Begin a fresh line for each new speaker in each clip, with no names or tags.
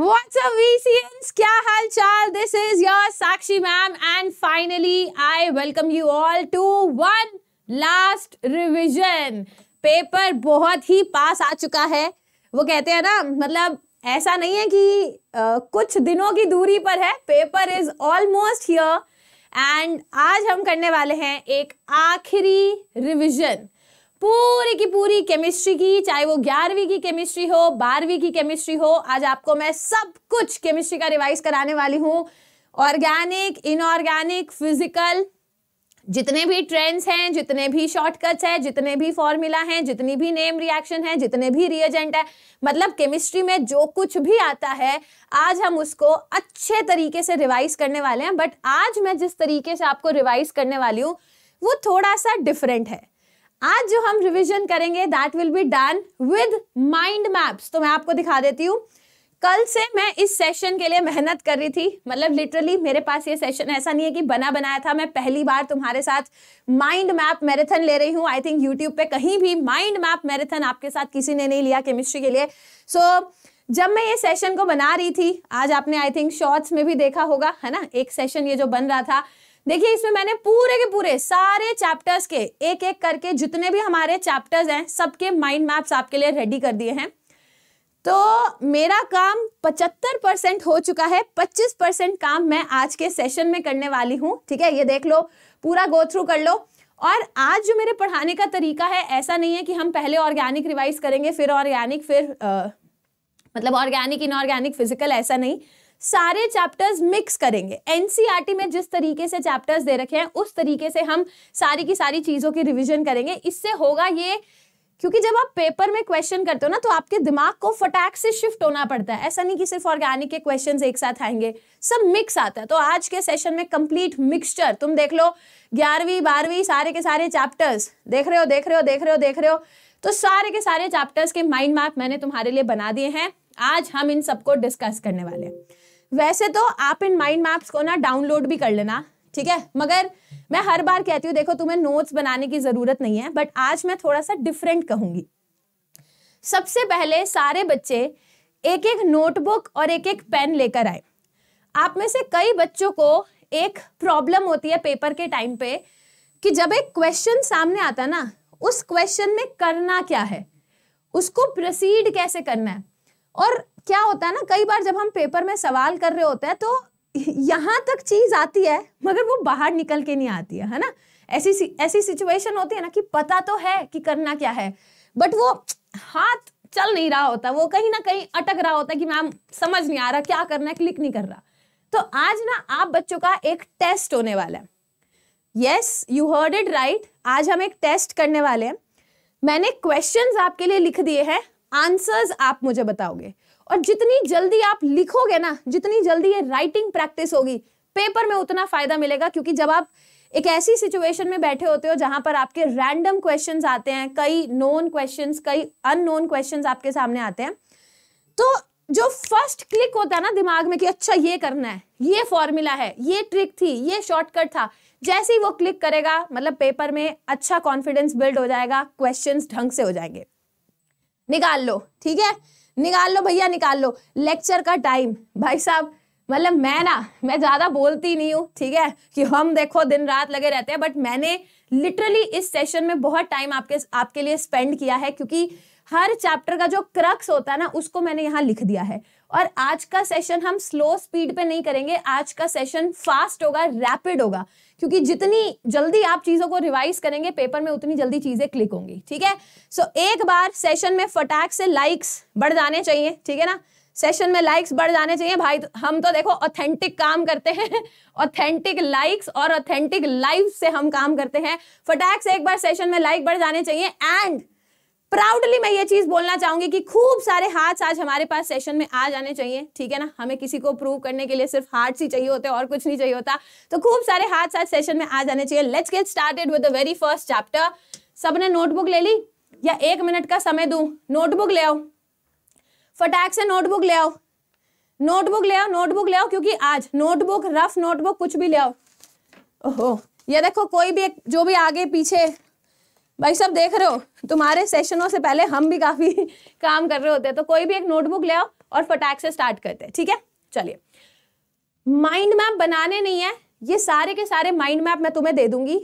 up, VCNs? क्या हाल चाल this is your Sakshi ma'am and finally I welcome you all to one last revision paper बहुत ही पास आ चुका है वो कहते हैं ना मतलब ऐसा नहीं है कि uh, कुछ दिनों की दूरी पर है paper is almost here and आज हम करने वाले हैं एक आखिरी रिविजन पूरी की पूरी केमिस्ट्री की चाहे वो ग्यारहवीं की केमिस्ट्री हो बारहवीं की केमिस्ट्री हो आज आपको मैं सब कुछ केमिस्ट्री का रिवाइज कराने वाली हूँ ऑर्गेनिक इनऑर्गेनिक फिजिकल जितने भी ट्रेंड्स हैं जितने भी शॉर्टकट्स हैं जितने भी फॉर्मूला हैं जितनी भी नेम रिएक्शन है जितने भी रिएजेंट है मतलब केमिस्ट्री में जो कुछ भी आता है आज हम उसको अच्छे तरीके से रिवाइज करने वाले हैं बट आज मैं जिस तरीके से आपको रिवाइज करने वाली हूँ वो थोड़ा सा डिफरेंट है आज जो हम रिवीजन करेंगे that will be done with mind maps तो मैं आपको दिखा देती हूँ कल से मैं इस सेशन के लिए मेहनत कर रही थी मतलब लिटरली मेरे पास ये सेशन ऐसा नहीं है कि बना बनाया था मैं पहली बार तुम्हारे साथ माइंड मैप मैराथन ले रही हूँ आई थिंक यूट्यूब पे कहीं भी माइंड मैप मैराथन आपके साथ किसी ने नहीं लिया केमिस्ट्री के लिए सो so, जब मैं ये सेशन को बना रही थी आज आपने आई थिंक शॉर्ट्स में भी देखा होगा है ना एक सेशन ये जो बन रहा था देखिए इसमें मैंने पूरे के पूरे सारे चैप्टर्स के एक एक करके जितने भी हमारे चैप्टर्स हैं सबके माइंड मैप्स आपके लिए रेडी कर दिए हैं तो मेरा काम 75 परसेंट हो चुका है 25 परसेंट काम मैं आज के सेशन में करने वाली हूँ ठीक है ये देख लो पूरा गो थ्रू कर लो और आज जो मेरे पढ़ाने का तरीका है ऐसा नहीं है कि हम पहले ऑर्गेनिक रिवाइज करेंगे फिर ऑर्गेनिक फिर आ, मतलब ऑर्गेनिक इनऑर्गेनिक फिजिकल ऐसा नहीं सारे चैप्टर्स मिक्स करेंगे एनसीईआरटी e में जिस तरीके से चैप्टर्स दे रखे हैं उस तरीके से हम सारी की सारी चीज़ों की रिविजन करेंगे इससे होगा ये क्योंकि जब आप पेपर में क्वेश्चन करते हो ना तो आपके दिमाग को फटाक से शिफ्ट होना पड़ता है ऐसा नहीं कि सिर्फ ऑर्गेनिक के क्वेश्चन एक साथ आएंगे सब मिक्स आता है तो आज के सेशन में कंप्लीट मिक्सचर तुम देख लो ग्यारहवीं बारहवीं सारे के सारे चैप्टर्स देख रहे हो देख रहे हो देख रहे हो देख रहे हो तो सारे के सारे चैप्टर्स के माइंड मैप मैंने तुम्हारे लिए बना दिए हैं आज हम इन सबको डिस्कस करने वाले हैं वैसे तो आप इन माइंड मैप्स को ना डाउनलोड भी कर लेना ठीक है मगर मैं हर बार कहती हूँ देखो तुम्हें नोट्स बनाने की जरूरत नहीं है बट आज मैं थोड़ा सा डिफरेंट कहूंगी सबसे पहले सारे बच्चे एक एक नोटबुक और एक एक पेन लेकर आए आप में से कई बच्चों को एक प्रॉब्लम होती है पेपर के टाइम पे कि जब एक क्वेश्चन सामने आता है ना उस क्वेश्चन में करना क्या है उसको प्रोसीड कैसे करना है और क्या होता है ना कई बार जब हम पेपर में सवाल कर रहे होते हैं तो यहाँ तक चीज आती है मगर वो बाहर निकल के नहीं आती है है ना ऐसी ऐसी सिचुएशन होती है ना कि पता तो है कि करना क्या है बट वो हाथ चल नहीं रहा होता वो कहीं ना कहीं अटक रहा होता है कि मैम समझ नहीं आ रहा क्या करना है क्लिक नहीं कर रहा तो आज ना आप बच्चों का एक टेस्ट होने वाला है yes you heard it right आज हम एक टेस्ट करने वाले हैं मैंने क्वेश्चंस आपके लिए लिख दिए हैं आंसर्स आप मुझे बताओगे और जितनी जल्दी आप लिखोगे ना जितनी जल्दी ये राइटिंग प्रैक्टिस होगी पेपर में उतना फायदा मिलेगा क्योंकि जब आप एक ऐसी सिचुएशन में बैठे होते हो जहां पर आपके रैंडम क्वेश्चंस आते हैं कई नोन क्वेश्चंस कई अननोन क्वेश्चंस आपके सामने आते हैं तो जो फर्स्ट क्लिक होता है ना दिमाग में कि अच्छा ये करना है ये फॉर्मूला है ये ट्रिक थी ये शॉर्टकट था जैसे ही वो क्लिक करेगा मतलब पेपर में अच्छा कॉन्फिडेंस बिल्ड हो जाएगा क्वेश्चन ढंग से हो जाएंगे निकाल लो ठीक है निकाल लो भैया निकाल लो लेक्चर का टाइम भाई साहब मतलब मैं ना मैं ज़्यादा बोलती नहीं हूँ ठीक है कि हम देखो दिन रात लगे रहते हैं बट मैंने लिटरली इस सेशन में बहुत टाइम आपके आपके लिए स्पेंड किया है क्योंकि हर चैप्टर का जो क्रक्स होता है ना उसको मैंने यहाँ लिख दिया है और आज का सेशन हम स्लो स्पीड पे नहीं करेंगे आज का सेशन फास्ट होगा रैपिड होगा क्योंकि जितनी जल्दी आप चीज़ों को रिवाइज करेंगे पेपर में उतनी जल्दी चीज़ें क्लिक होंगी ठीक है सो एक बार सेशन में फटाक से लाइक्स बढ़ जाने चाहिए ठीक है ना सेशन में लाइक्स बढ़ जाने चाहिए भाई हम तो देखो ऑथेंटिक काम करते हैं ऑथेंटिक लाइक्स और ऑथेंटिक लाइव से हम काम करते हैं फटाक से एक बार सेशन में लाइक बढ़ जाने चाहिए एंड प्राउडली मैं ये चीज बोलना चाहूंगी कि खूब सारे हार्ट्स आज हमारे पास सेशन में आ जाने चाहिए ठीक है ना हमें किसी को प्रूव करने के लिए सिर्फ हार्ट्स ही चाहिए होते हैं और कुछ नहीं चाहिए होता तो खूब सारे हार्ट्स आज सेशन में आ जाने चाहिए let's get started with the very first chapter सबने नोटबुक ले ली या एक मिनट का समय दू नोटबुक ले आओ फटाक से नोटबुक ले आओ नोटबुक ले आओ नोटबुक ले आओ क्योंकि आज नोटबुक रफ नोटबुक कुछ भी ले आओ ओहो ये देखो कोई भी एक जो भी आगे पीछे भाई साहब देख रहे हो तुम्हारे सेशनों से पहले हम भी काफी काम कर रहे होते हैं तो कोई भी एक नोटबुक ले आओ और फटाक से स्टार्ट करते हैं ठीक है चलिए माइंड मैप बनाने नहीं है ये सारे के सारे माइंड मैप मैं तुम्हें दे दूंगी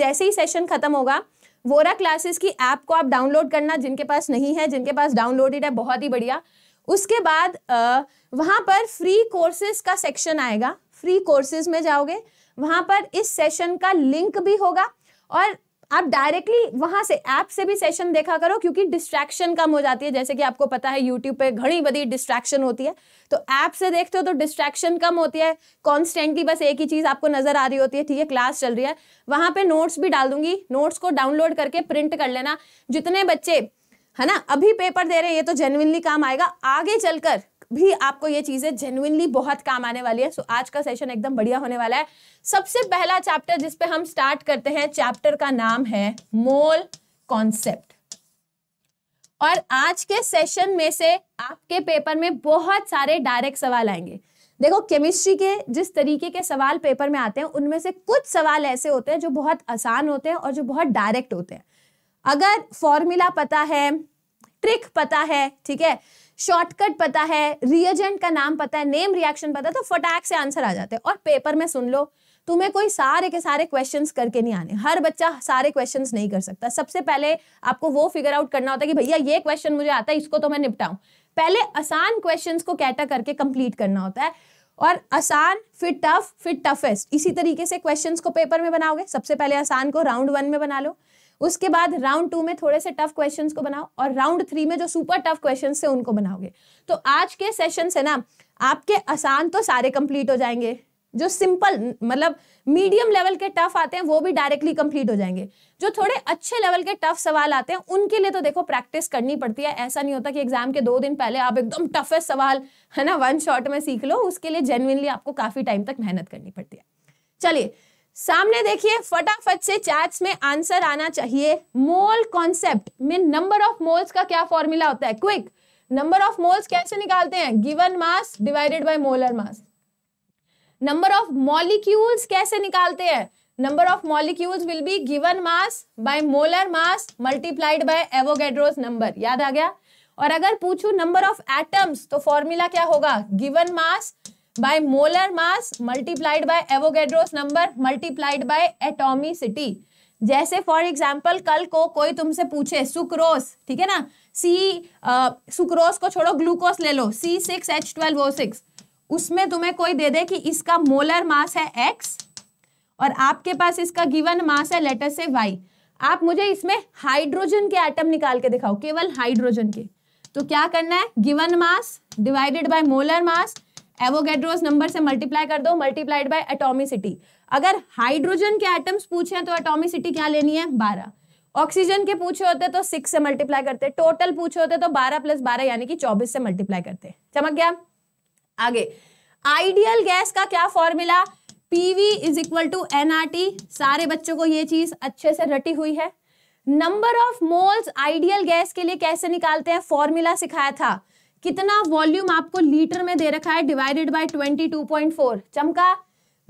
जैसे ही सेशन खत्म होगा वोरा क्लासेस की ऐप को आप डाउनलोड करना जिनके पास नहीं है जिनके पास डाउनलोडेड है बहुत ही बढ़िया उसके बाद वहाँ पर फ्री कोर्सेज का सेक्शन आएगा फ्री कोर्सेज में जाओगे वहाँ पर इस सेशन का लिंक भी होगा और आप डायरेक्टली वहां से ऐप से भी सेशन देखा करो क्योंकि डिस्ट्रैक्शन कम हो जाती है जैसे कि आपको पता है यूट्यूब पे घड़ी बड़ी डिस्ट्रैक्शन होती है तो ऐप से देखते हो तो डिस्ट्रैक्शन कम होती है कॉन्स्टेंटली बस एक ही चीज़ आपको नजर आ रही होती है ठीक है क्लास चल रही है वहां पर नोट्स भी डाल दूंगी नोट्स को डाउनलोड करके प्रिंट कर लेना जितने बच्चे है ना अभी पेपर दे रहे हैं ये तो जेनविनली काम आएगा आगे चलकर भी आपको ये चीज़ें जेनुइनली बहुत काम आने वाली है सो so, आज का सेशन एकदम बढ़िया होने वाला है सबसे पहला चैप्टर जिसपे हम स्टार्ट करते हैं चैप्टर का नाम है मोल कॉन्सेप्ट और आज के सेशन में से आपके पेपर में बहुत सारे डायरेक्ट सवाल आएंगे देखो केमिस्ट्री के जिस तरीके के सवाल पेपर में आते हैं उनमें से कुछ सवाल ऐसे होते हैं जो बहुत आसान होते हैं और जो बहुत डायरेक्ट होते हैं अगर फॉर्मूला पता है ट्रिक पता है ठीक है शॉर्टकट पता है रिएजेंट का नाम पता है नेम रिएक्शन पता है तो फटाक से आंसर आ जाते हैं और पेपर में सुन लो तुम्हें कोई सारे के सारे क्वेश्चंस करके नहीं आने हर बच्चा सारे क्वेश्चंस नहीं कर सकता सबसे पहले आपको वो फिगर आउट करना होता है कि भैया ये क्वेश्चन मुझे आता है इसको तो मैं निपटाऊं पहले आसान क्वेश्चंस को कैटा करके कंप्लीट करना होता है और आसान फिर टफ फिर टफेस्ट इसी तरीके से क्वेश्चंस को पेपर में बनाओगे सबसे पहले आसान को राउंड वन में बना लो उसके बाद राउंड टू में थोड़े से टफ क्वेश्चंस को बनाओ और राउंड थ्री में जो सुपर टफ क्वेश्चन है उनको बनाओगे तो आज के सेशन से ना आपके आसान तो सारे कंप्लीट हो जाएंगे जो सिंपल मतलब मीडियम लेवल के टफ आते हैं वो भी डायरेक्टली कंप्लीट हो जाएंगे जो थोड़े अच्छे लेवल के टफ सवाल आते हैं उनके लिए तो देखो प्रैक्टिस करनी पड़ती है ऐसा नहीं होता कि एग्जाम के दो दिन पहले आप एकदम टफेस्ट सवाल है ना वन शॉट में सीख लो उसके लिए जेनुइनली आपको काफी टाइम तक मेहनत करनी पड़ती है चलिए सामने देखिए फटाफट से चैट्स में आंसर आना चाहिए मोल कॉन्सेप्ट में नंबर ऑफ मोल्स का क्या फॉर्मूला होता है क्विक नंबर ऑफ मोल्स कैसे निकालते हैं given mass divided by molar mass number of molecules कैसे निकालते हैं number of molecules will be given mass by molar mass multiplied by Avogadro's number याद आ गया और अगर पूछू नंबर ऑफ एटम्स तो फॉर्मूला क्या होगा given mass by molar mass multiplied by Avogadro's number multiplied by atomicity जैसे फॉर एग्जाम्पल कल को कोई तुमसे पूछे सुक्रोस ठीक है ना सी सुक्रोस को छोड़ो ग्लूकोस ले लो C six H twelve O six उसमें तुम्हें कोई दे दे कि इसका मोलर मास है एक्स और आपके पास इसका गिवन मास है लेटर से वाई आप मुझे इसमें हाइड्रोजन के एटम निकाल के दिखाओ केवल हाइड्रोजन के तो क्या करना है given mass divided by molar mass Avogadro's number से मल्टीप्लाई कर दो मल्टीप्लाइड बाय एटोमिसिटी अगर हाइड्रोजन के एटम्स पूछे तो एटोमिसिटी क्या लेनी है बारह ऑक्सीजन के पूछे होते तो सिक्स से मल्टीप्लाई करते टोटल पूछे होते तो बारह प्लस बारह यानी कि चौबीस से मल्टीप्लाई करते चमक गया आगे आइडियल गैस का क्या formula PV is equal to NRT सारे बच्चों को ये चीज अच्छे से रटी हुई है number of moles ideal gas के लिए कैसे निकालते हैं फॉर्मूला सिखाया था कितना वॉल्यूम आपको लीटर में दे रखा है डिवाइडेड बाय 22.4 चमका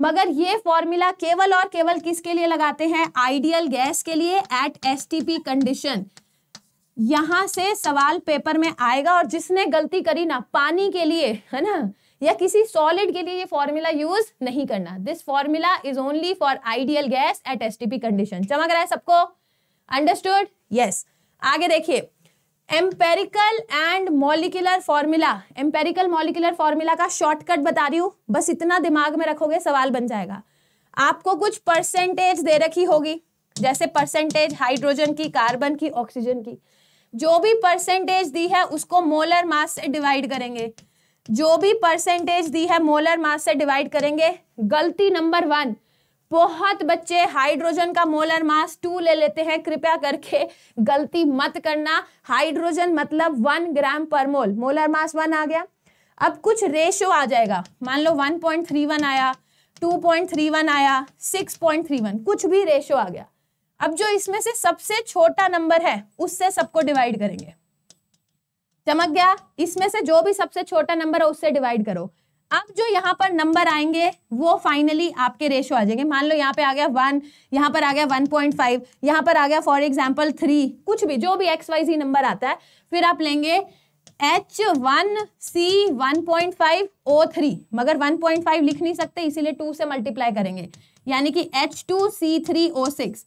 मगर ये फॉर्मूला केवल और केवल किसके लिए लगाते हैं आइडियल गैस के लिए एट एसटीपी कंडीशन यहां से सवाल पेपर में आएगा और जिसने गलती करी ना पानी के लिए है ना या किसी सॉलिड के लिए ये फॉर्मूला यूज नहीं करना this formula is only for ideal gas at STP condition चमक रहा है सबको अंडरस्टूड यस yes. आगे देखिए empirical and molecular formula empirical molecular formula का शॉर्टकट बता रही हूँ बस इतना दिमाग में रखोगे सवाल बन जाएगा आपको कुछ परसेंटेज दे रखी होगी जैसे परसेंटेज हाइड्रोजन की कार्बन की ऑक्सीजन की जो भी परसेंटेज दी है उसको मोलर मास से डिवाइड करेंगे जो भी परसेंटेज दी है मोलर मास से डिवाइड करेंगे गलती नंबर वन बहुत बच्चे हाइड्रोजन का मोलर मास टू ले लेते हैं कृपया करके गलती मत करना हाइड्रोजन मतलब वन ग्राम पर मोल मोलर मास वन आ गया अब कुछ रेशो आ जाएगा मान लो वन पॉइंट थ्री वन आया टू पॉइंट थ्री वन आया सिक्स पॉइंट थ्री वन कुछ भी रेशो आ गया अब जो इसमें से सबसे छोटा नंबर है उससे सबको डिवाइड करेंगे चमक गया इसमें से जो भी सबसे छोटा नंबर है उससे डिवाइड करो अब जो यहाँ पर नंबर आएंगे वो फाइनली आपके रेशो आ जाएंगे मान लो यहाँ पे आ गया वन यहाँ पर आ गया वन पॉइंट फाइव यहाँ पर आ गया फॉर एग्जाम्पल थ्री कुछ भी जो भी एक्स वाई सी नंबर आता है फिर आप लेंगे H one C one point five O three मगर वन पॉइंट फाइव लिख नहीं सकते इसीलिए टू से मल्टीप्लाई करेंगे यानी कि H two C three O six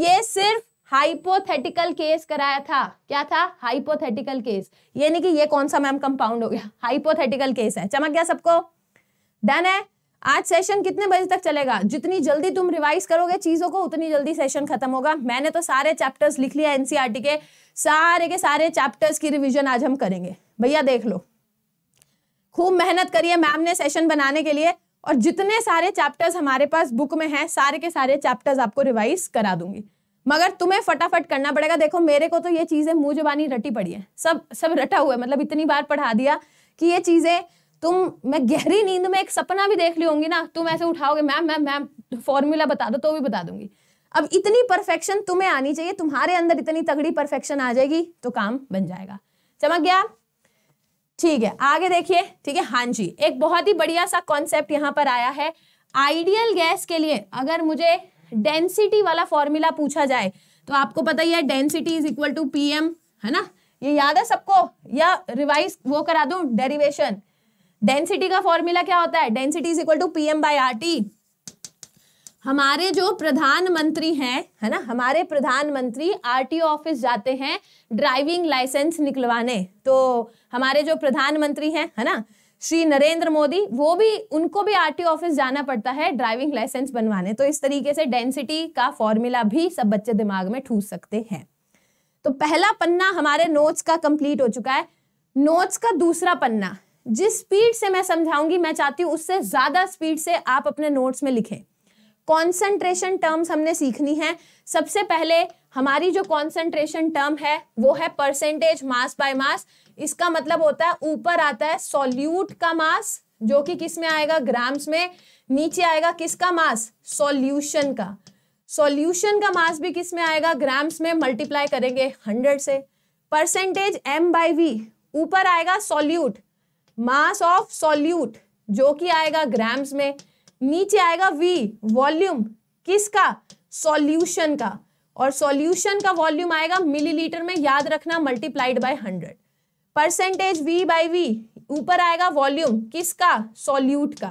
ये सिर्फ हाइपोथेटिकल केस कराया था क्या था हाइपोथेटिकल केस ये नहीं कि ये कौन सा मैम कंपाउंड हो गया हाइपोथेटिकल केस है चमक गया सबको डन है आज सेशन कितने बजे तक चलेगा जितनी जल्दी तुम रिवाइज करोगे चीजों को उतनी जल्दी सेशन खत्म होगा मैंने तो सारे चैप्टर्स लिख लिया एनसीईआरटी e के सारे के सारे चैप्टर्स की रिविजन आज हम करेंगे भैया देख लो खूब मेहनत करिए मैम ने सेशन बनाने के लिए और जितने सारे चैप्टर्स हमारे पास बुक में हैं सारे के सारे चैप्टर्स आपको रिवाइज करा दूंगी मगर तुम्हें फटाफट करना पड़ेगा देखो मेरे को तो ये चीज़ें मुंह जबानी रटी पड़ी है सब सब रटा हुआ है मतलब इतनी बार पढ़ा दिया कि ये चीज़ें तुम मैं गहरी नींद में एक सपना भी देख ली होंगी ना तुम ऐसे उठाओगे मैम मैम मैम फॉर्मूला बता दो तो भी बता दूंगी अब इतनी परफेक्शन तुम्हें आनी चाहिए तुम्हारे अंदर इतनी तगड़ी परफेक्शन आ जाएगी तो काम बन जाएगा चमक गया ठीक है आगे देखिए ठीक है हाँ जी एक बहुत ही बढ़िया सा कॉन्सेप्ट यहाँ पर आया है आइडियल गैस के लिए अगर मुझे डेंसिटी वाला फॉर्मूला पूछा जाए तो आपको पता ही है density is equal to P है ना ये याद है सबको या रिवाइज वो करा दू डेरिवेशन डेंसिटी का फॉर्मूला क्या होता है density is equal to P M by R T हमारे जो प्रधानमंत्री हैं है ना हमारे प्रधानमंत्री आरटीओ ऑफिस जाते हैं ड्राइविंग लाइसेंस निकलवाने तो हमारे जो प्रधानमंत्री हैं है ना श्री नरेंद्र मोदी वो भी उनको भी आर ऑफिस जाना पड़ता है ड्राइविंग लाइसेंस बनवाने तो इस तरीके से डेंसिटी का फॉर्मूला भी सब बच्चे दिमाग में ठूस सकते हैं तो पहला पन्ना हमारे नोट्स का कंप्लीट हो चुका है नोट्स का दूसरा पन्ना जिस स्पीड से मैं समझाऊंगी मैं चाहती हूँ उससे ज्यादा स्पीड से आप अपने नोट्स में लिखें कॉन्सेंट्रेशन टर्म्स हमने सीखनी है सबसे पहले हमारी जो कॉन्सेंट्रेशन टर्म है वो है परसेंटेज मास बाय मास इसका मतलब होता है ऊपर आता है सॉल्यूट का मास जो कि किस में आएगा ग्राम्स में नीचे आएगा किसका मास सॉल्यूशन का सॉल्यूशन का मास भी किस में आएगा ग्राम्स में मल्टीप्लाई करेंगे हंड्रेड से परसेंटेज एम बाई वी ऊपर आएगा सॉल्यूट मास ऑफ सॉल्यूट जो कि आएगा ग्राम्स में नीचे आएगा वी वॉल्यूम किसका सॉल्यूशन का और सॉल्यूशन का वॉल्यूम आएगा मिलीलीटर में याद रखना multiplied by hundred percentage V by V ऊपर आएगा वॉल्यूम किसका सॉल्यूट का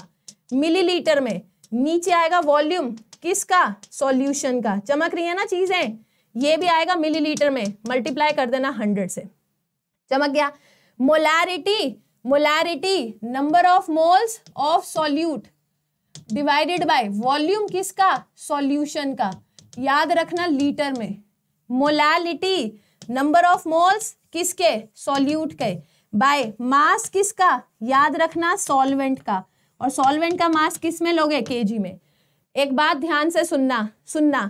मिलीलीटर में नीचे आएगा वॉल्यूम किसका सॉल्यूशन का चमक रही है ना चीजें ये भी आएगा मिलीलीटर में मल्टीप्लाई कर देना हंड्रेड से चमक गया molarity molarity number of moles of solute divided by volume किसका सॉल्यूशन का याद रखना लीटर में मोलैलिटी नंबर ऑफ मोल्स किसके सॉल्यूट के बाय मास किसका याद रखना सॉल्वेंट का और सॉल्वेंट का मास किस में लोगे केजी में एक बात ध्यान से सुनना सुनना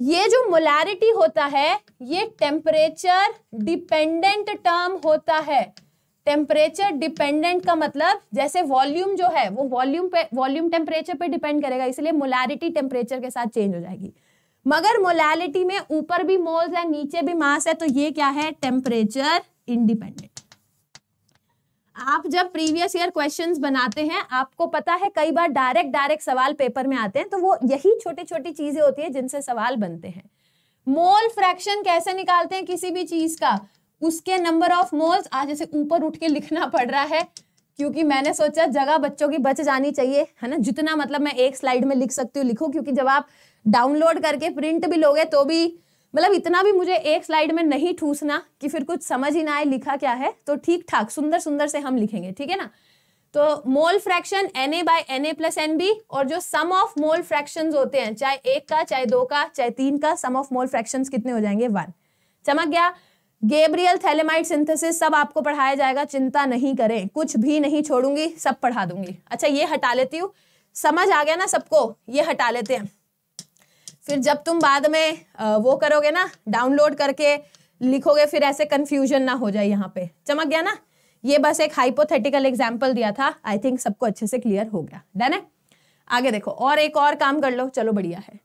ये जो मोलैरिटी होता है ये टेम्परेचर डिपेंडेंट टर्म होता है टेम्परेचर डिपेंडेंट का मतलब जैसे वॉल्यूम जो है वो वॉल्यूम पे वॉल्यूम टेम्परेचर पे डिपेंड करेगा इसलिए मोलैरिटी टेम्परेचर के साथ चेंज हो जाएगी मगर मोलैलिटी में ऊपर भी मोल्स है नीचे भी मास है तो ये क्या है टेम्परेचर इंडिपेंडेंट आप जब प्रीवियस ईयर क्वेश्चंस बनाते हैं आपको पता है कई बार डायरेक्ट डायरेक्ट सवाल पेपर में आते हैं तो वो यही छोटी छोटी चीजें होती है जिनसे सवाल बनते हैं मोल फ्रैक्शन कैसे निकालते हैं किसी भी चीज का उसके नंबर ऑफ मोल्स आज जैसे ऊपर उठ के लिखना पड़ रहा है क्योंकि मैंने सोचा जगह बच्चों की बच जानी चाहिए है ना जितना मतलब मैं एक स्लाइड में लिख सकती हूँ लिखो क्योंकि जब आप डाउनलोड करके प्रिंट भी लोगे तो भी मतलब इतना भी मुझे एक स्लाइड में नहीं ठूसना कि फिर कुछ समझ ही ना आए लिखा क्या है तो ठीक ठाक सुंदर सुंदर से हम लिखेंगे ठीक है ना तो mole fraction N A by N A plus N B और जो सम ऑफ मोल फ्रैक्शन होते हैं चाहे एक का चाहे दो का चाहे तीन का सम ऑफ मोल फ्रैक्शन कितने हो जाएंगे वन चमक गया गेब्रियल थैलेमाइट सिंथेसिस सब आपको पढ़ाया जाएगा चिंता नहीं करें कुछ भी नहीं छोड़ूंगी सब पढ़ा दूंगी अच्छा ये हटा लेती हूँ समझ आ गया ना सबको ये हटा लेते हैं फिर जब तुम बाद में वो करोगे ना डाउनलोड करके लिखोगे फिर ऐसे कन्फ्यूजन ना हो जाए यहाँ पे चमक गया ना ये बस एक हाइपोथेटिकल एग्जाम्पल दिया था आई थिंक सबको अच्छे से क्लियर हो गया डन है आगे देखो और एक और काम कर लो चलो बढ़िया है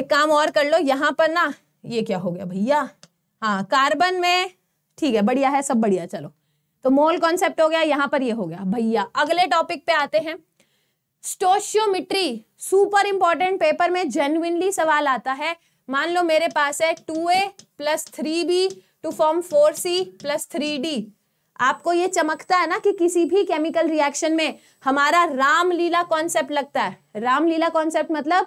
एक काम और कर लो यहाँ पर ना ये क्या हो गया भैया हाँ कार्बन में ठीक है बढ़िया है सब बढ़िया चलो तो मोल कॉन्सेप्ट हो गया यहाँ पर ये हो गया भैया अगले टॉपिक पे आते हैं स्टोशियोमिट्री सुपर इंपॉर्टेंट पेपर में जेन्युनली सवाल आता है मान लो मेरे पास है two A plus three B to form four C plus three D आपको ये चमकता है ना कि किसी भी केमिकल रिएक्शन में हमारा रामलीला कॉन्सेप्ट लगता है रामलीला कॉन्सेप्ट मतलब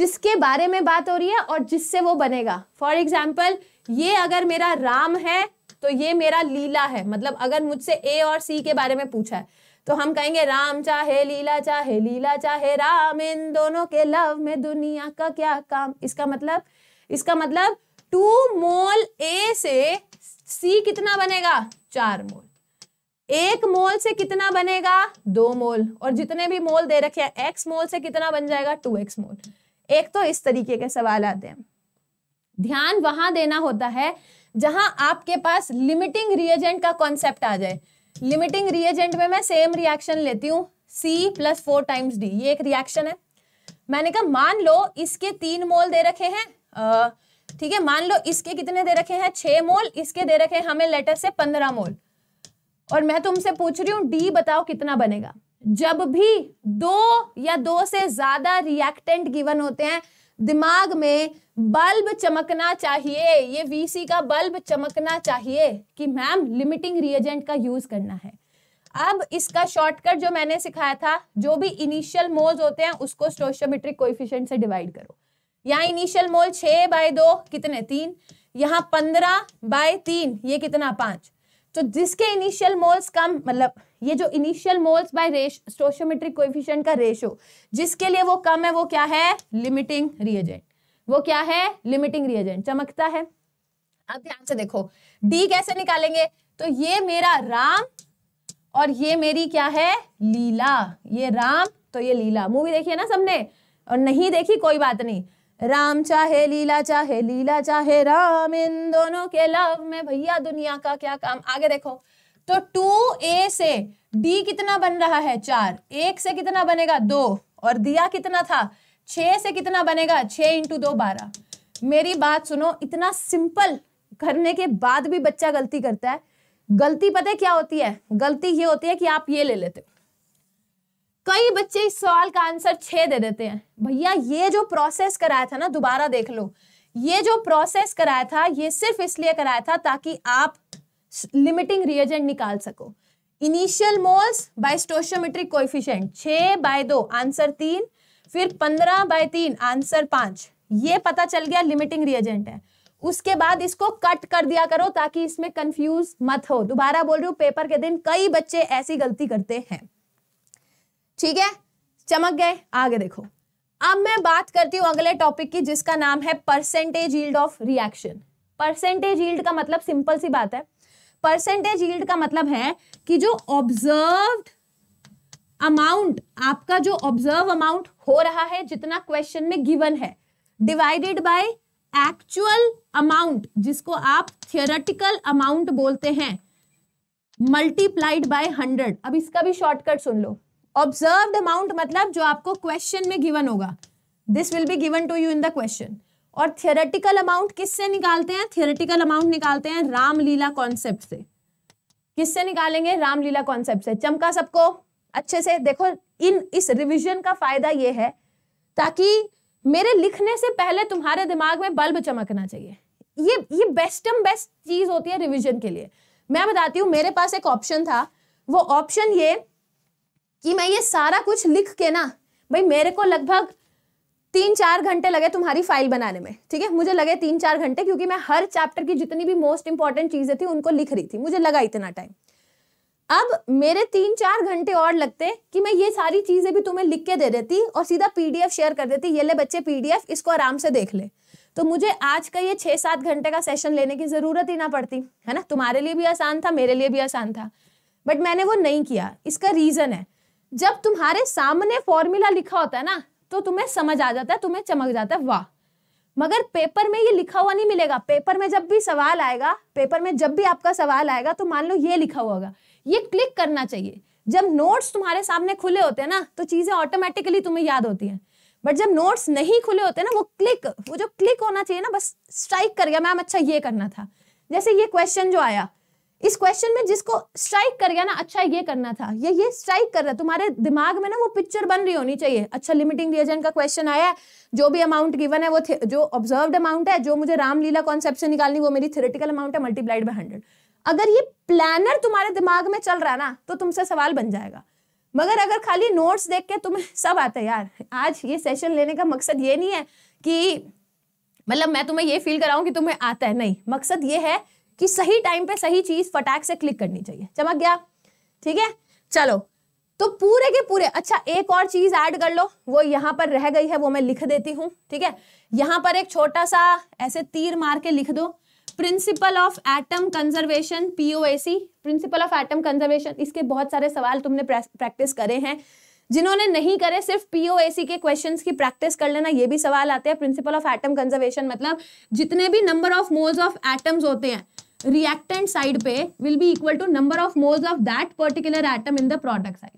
जिसके बारे में बात हो रही है और जिससे वो बनेगा फॉर एग्जाम्पल ये अगर मेरा राम है तो ये मेरा लीला है मतलब अगर मुझसे ए और सी के बारे में पूछा है तो हम कहेंगे राम चाहे लीला चाहे लीला चाहे राम इन दोनों के लव में दुनिया का क्या काम इसका मतलब इसका मतलब टू मोल ए से सी कितना बनेगा चार मोल एक मोल से कितना बनेगा दो मोल और जितने भी मोल दे रखे हैं एक्स मोल से कितना बन जाएगा टू एक्स मोल एक तो इस तरीके के सवाल आते हैं ध्यान वहां देना होता है जहां आपके पास लिमिटिंग रिएजेंट का कॉन्सेप्ट आ जाए लिमिटिंग रिएजेंट में मैं सेम रिएक्शन लेती हूँ C plus four times D ये एक रिएक्शन है मैंने कहा मान लो इसके तीन मोल दे रखे हैं ठीक है मान लो इसके कितने दे रखे हैं छः मोल इसके दे रखे हैं हमें लेटर से पंद्रह मोल और मैं तुमसे पूछ रही हूँ D बताओ कितना बनेगा जब भी दो या दो से ज्यादा रिएक्टेंट गिवन होते हैं दिमाग में बल्ब चमकना चाहिए ये वीसी का बल्ब चमकना चाहिए कि मैम लिमिटिंग रिएजेंट का यूज करना है अब इसका शॉर्टकट जो मैंने सिखाया था जो भी इनिशियल मोल्स होते हैं उसको स्टोशियोमेट्रिक कोएफिशिएंट से डिवाइड करो यहाँ इनिशियल मोल छः बाय दो कितने तीन यहाँ पंद्रह बाय तीन ये कितना पाँच तो जिसके इनिशियल मोल्स कम मतलब ये जो इनिशियल मोल्स बाय रेश स्टोशियोमेट्रिक कोएफिशिएंट का रेशो जिसके लिए वो कम है वो क्या है लिमिटिंग रिएजेंट वो क्या है लिमिटिंग रिएजेंट चमकता है अब ध्यान से देखो डी कैसे निकालेंगे तो ये मेरा राम और ये मेरी क्या है लीला ये राम तो ये लीला मूवी देखी है ना सबने और नहीं देखी कोई बात नहीं राम चाहे लीला चाहे लीला चाहे राम इन दोनों के लव में भैया दुनिया का क्या काम आगे देखो तो टू ए से डी कितना बन रहा है चार एक से कितना बनेगा दो और दिया कितना था छ से कितना बनेगा छ इंटू दो बारह मेरी बात सुनो इतना सिंपल करने के बाद भी बच्चा गलती करता है गलती पता है क्या होती है गलती ये होती है कि आप ये ले लेते हो कई बच्चे इस सवाल का आंसर छः दे देते हैं भैया ये जो प्रोसेस कराया था ना दोबारा देख लो ये जो प्रोसेस कराया था ये सिर्फ इसलिए कराया था ताकि आप लिमिटिंग रिएजेंट निकाल सको initial moles by stoichiometric coefficient छः बाय दो आंसर तीन फिर पंद्रह बाय तीन आंसर पांच ये पता चल गया लिमिटिंग रिएजेंट है उसके बाद इसको कट कर दिया करो ताकि इसमें कंफ्यूज मत हो दोबारा बोल रही हूँ पेपर के दिन कई बच्चे ऐसी गलती करते हैं ठीक है चमक गए आगे देखो अब मैं बात करती हूँ अगले टॉपिक की जिसका नाम है percentage yield of reaction percentage yield का मतलब सिंपल सी बात है परसेंटेज यील्ड का मतलब है कि जो ऑब्जर्व्ड अमाउंट आपका जो ऑब्जर्व अमाउंट हो रहा है जितना क्वेश्चन में गिवन है डिवाइडेड बाय एक्चुअल अमाउंट जिसको आप थियोरटिकल अमाउंट बोलते हैं मल्टीप्लाइड बाय हंड्रेड अब इसका भी शॉर्टकट सुन लो ऑब्जर्व अमाउंट मतलब जो आपको क्वेश्चन में गिवन होगा this will be given to you in the question और थियोरेटिकल अमाउंट किससे निकालते हैं थियोरेटिकल अमाउंट निकालते हैं रामलीला कॉन्सेप्ट से किससे निकालेंगे रामलीला कॉन्सेप्ट से चमका सबको अच्छे से देखो इन इस रिविजन का फायदा ये है ताकि मेरे लिखने से पहले तुम्हारे दिमाग में बल्ब चमकना चाहिए ये ये बेस्ट एम बेस्ट चीज होती है रिविजन के लिए मैं बताती हूँ मेरे पास एक ऑप्शन था वो ऑप्शन ये कि मैं ये सारा कुछ लिख के ना भाई मेरे को लगभग तीन चार घंटे लगे तुम्हारी फाइल बनाने में ठीक है मुझे लगे तीन चार घंटे क्योंकि मैं हर चैप्टर की जितनी भी मोस्ट इंपॉर्टेंट चीजें थी उनको लिख रही थी मुझे लगा इतना टाइम अब मेरे तीन चार घंटे और लगते कि मैं ये सारी चीजें भी तुम्हें लिख के दे देती और सीधा पीडीएफ शेयर कर देती ये ले बच्चे पीडीएफ इसको आराम से देख ले तो मुझे आज का ये छह सात घंटे का सेशन लेने की ज़रूरत ही ना पड़ती है ना तुम्हारे लिए भी आसान था मेरे लिए भी आसान था बट मैंने वो नहीं किया इसका रीज़न है जब तुम्हारे सामने फॉर्मूला लिखा होता है ना तो तुम्हें समझ आ जाता है तुम्हें चमक जाता है वाह मगर पेपर में ये लिखा हुआ नहीं मिलेगा पेपर में जब भी सवाल आएगा पेपर में जब भी आपका सवाल आएगा तो मान लो ये लिखा हुआ होगा ये क्लिक करना चाहिए जब नोट्स तुम्हारे सामने खुले होते हैं ना तो चीजें ऑटोमेटिकली तुम्हें याद होती हैं बट जब नोट्स नहीं खुले होते ना वो क्लिक वो जो क्लिक होना चाहिए ना बस स्ट्राइक कर गया मैम अच्छा ये करना था जैसे ये क्वेश्चन जो आया इस क्वेश्चन में जिसको स्ट्राइक कर गया ना अच्छा ये करना था या ये स्ट्राइक कर रहा तुम्हारे दिमाग में ना वो पिक्चर बन रही होनी चाहिए अच्छा लिमिटिंग रिएजेंट का क्वेश्चन आया है जो भी अमाउंट गिवन है वो जो ऑब्जर्व्ड अमाउंट है जो मुझे रामलीला कॉन्सेप्ट से निकालनी वो मेरी थेरेटिकल अमाउंट है मल्टीप्लाइड बाय हंड्रेड अगर ये प्लानर तुम्हारे दिमाग में चल रहा है ना तो तुमसे सवाल बन जाएगा मगर अगर खाली नोट्स देख के तुम्हें सब आता है यार आज ये सेशन लेने का मकसद ये नहीं है कि मतलब मैं तुम्हें ये फील कराऊं कि तुम्हें आता है नहीं मकसद ये है कि सही टाइम पे सही चीज फटाक से क्लिक करनी चाहिए चमक गया ठीक है चलो तो पूरे के पूरे अच्छा एक और चीज ऐड कर लो वो यहाँ पर रह गई है वो मैं लिख देती हूँ ठीक है यहाँ पर एक छोटा सा ऐसे तीर मार के लिख दो principle of atom conservation POAC principle of atom conservation इसके बहुत सारे सवाल तुमने प्रैक्टिस करे हैं जिन्होंने नहीं करे सिर्फ पीओएसी के क्वेश्चंस की प्रैक्टिस कर लेना ये भी सवाल आते हैं प्रिंसिपल ऑफ एटम कंजर्वेशन मतलब जितने भी number of moles of atoms होते हैं रिएक्टेंट साइड पे will be equal to number of moles of that particular atom in the product side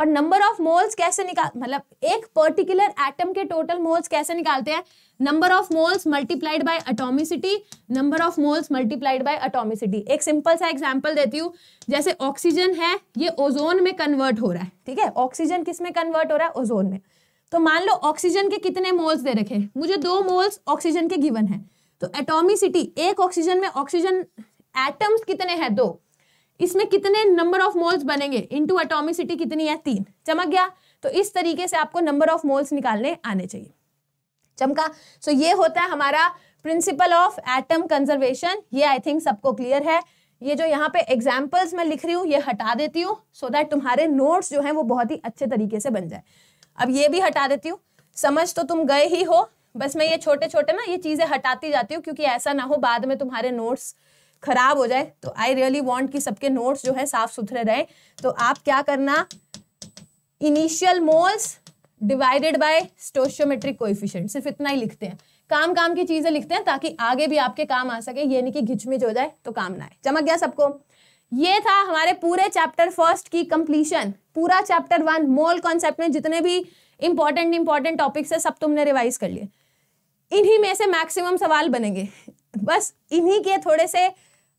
और नंबर ऑफ मोल्स कैसे निकाल मतलब एक पर्टिकुलर एटम के टोटल मोल्स कैसे निकालते हैं number of moles multiplied by atomicity number of moles multiplied by atomicity एक सिंपल सा एग्जांपल देती हूँ जैसे ऑक्सीजन है ये ओजोन में कन्वर्ट हो रहा है ठीक है ऑक्सीजन किस में कन्वर्ट हो रहा है ओजोन में तो मान लो ऑक्सीजन के कितने मोल्स दे रखे मुझे दो मोल्स ऑक्सीजन के गिवन है तो एटोमिसिटी एक ऑक्सीजन में ऑक्सीजन एटम्स कितने हैं दो इसमें कितने नंबर ऑफ मोल्स बनेंगे टू अटोमिसिटी कितनी है तीन चमक गया तो इस तरीके से आपको नंबर ऑफ मोल्स निकालने आने चाहिए चमका सो so ये होता है हमारा प्रिंसिपल ऑफ एटम कंजर्वेशन ये आई थिंक सबको क्लियर है ये जो यहाँ पे एग्जाम्पल्स मैं लिख रही हूँ ये हटा देती हूँ सो दैट तुम्हारे नोट्स जो हैं वो बहुत ही अच्छे तरीके से बन जाए अब ये भी हटा देती हूँ समझ तो तुम गए ही हो बस मैं ये छोटे छोटे ना ये चीज़ें हटाती जाती हूँ क्योंकि ऐसा ना हो बाद में तुम्हारे नोट्स खराब हो जाए तो आई रियली वॉन्ट कि सबके नोट्स जो है साफ सुथरे रहे तो आप क्या करना initial moles divided by stoichiometric coefficient सिर्फ इतना ही लिखते हैं काम काम की चीजें लिखते हैं ताकि आगे भी आपके काम आ सके ये नहीं कि घिचमिच हो जाए तो काम ना आए चमक गया सबको ये था हमारे पूरे चैप्टर फर्स्ट की कंप्लीशन पूरा चैप्टर वन मोल कॉन्सेप्ट में जितने भी इंपॉर्टेंट इंपॉर्टेंट टॉपिक्स है सब तुमने रिवाइज कर लिए इन्हीं में से मैक्सिमम सवाल बनेंगे बस इन्हीं के थोड़े से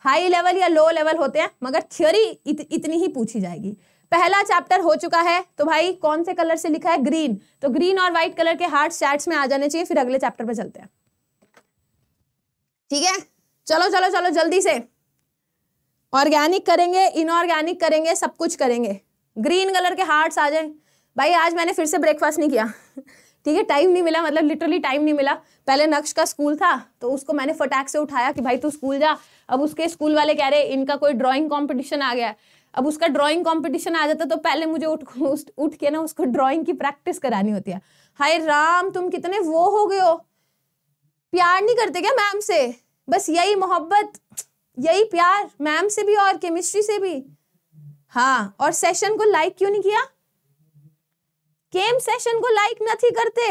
हाई लेवल या लो लेवल होते हैं मगर थियोरी इत, इतनी ही पूछी जाएगी पहला चैप्टर हो चुका है तो भाई कौन से कलर से लिखा है ग्रीन तो ग्रीन और व्हाइट कलर के हार्ट चैट्स में आ जाने चाहिए फिर अगले चैप्टर पर चलते हैं ठीक है चलो चलो चलो जल्दी से ऑर्गेनिक करेंगे इनऑर्गेनिक करेंगे सब कुछ करेंगे ग्रीन कलर के हार्ट्स आ जाए भाई आज मैंने फिर से ब्रेकफास्ट नहीं किया ठीक है टाइम नहीं मिला मतलब लिटरली टाइम नहीं मिला पहले नक्श का स्कूल था तो उसको मैंने फटाक से उठाया कि भाई तू स्कूल जा अब उसके स्कूल वाले कह रहे इनका कोई ड्राइंग कॉम्पिटिशन आ गया अब उसका ड्राइंग कॉम्पिटिशन आ जाता तो पहले मुझे उठ उठ के ना उसको ड्रॉइंग की प्रैक्टिस करानी होती है हाय राम तुम कितने वो हो गए हो प्यार नहीं करते क्या मैम से बस यही मोहब्बत यही प्यार मैम से भी और केमिस्ट्री से भी हाँ और सेशन को लाइक क्यों नहीं किया केम सेशन को लाइक नहीं करते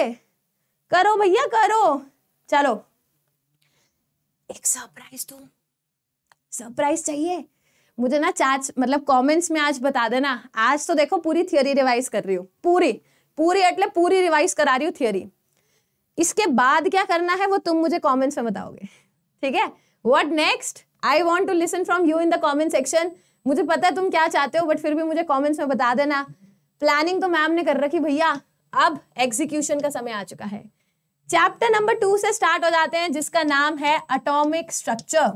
करो भैया करो चलो एक सरप्राइज दू सरप्राइज चाहिए मुझे ना चार्ज मतलब कमेंट्स में आज बता देना आज तो देखो पूरी थियोरी रिवाइज कर रही हूँ पूरी पूरी એટલે पूरी रिवाइज करा रही हूँ थियोरी इसके बाद क्या करना है वो तुम मुझे कमेंट्स में बताओगे ठीक है what next I want to listen from you in the comment section मुझे पता है तुम क्या चाहते हो बट फिर भी मुझे कमेंट्स में बता देना प्लानिंग तो मैम ने कर रखी भैया अब एग्जीक्यूशन का समय आ चुका है चैप्टर नंबर टू से स्टार्ट हो जाते हैं जिसका नाम है अटोमिक स्ट्रक्चर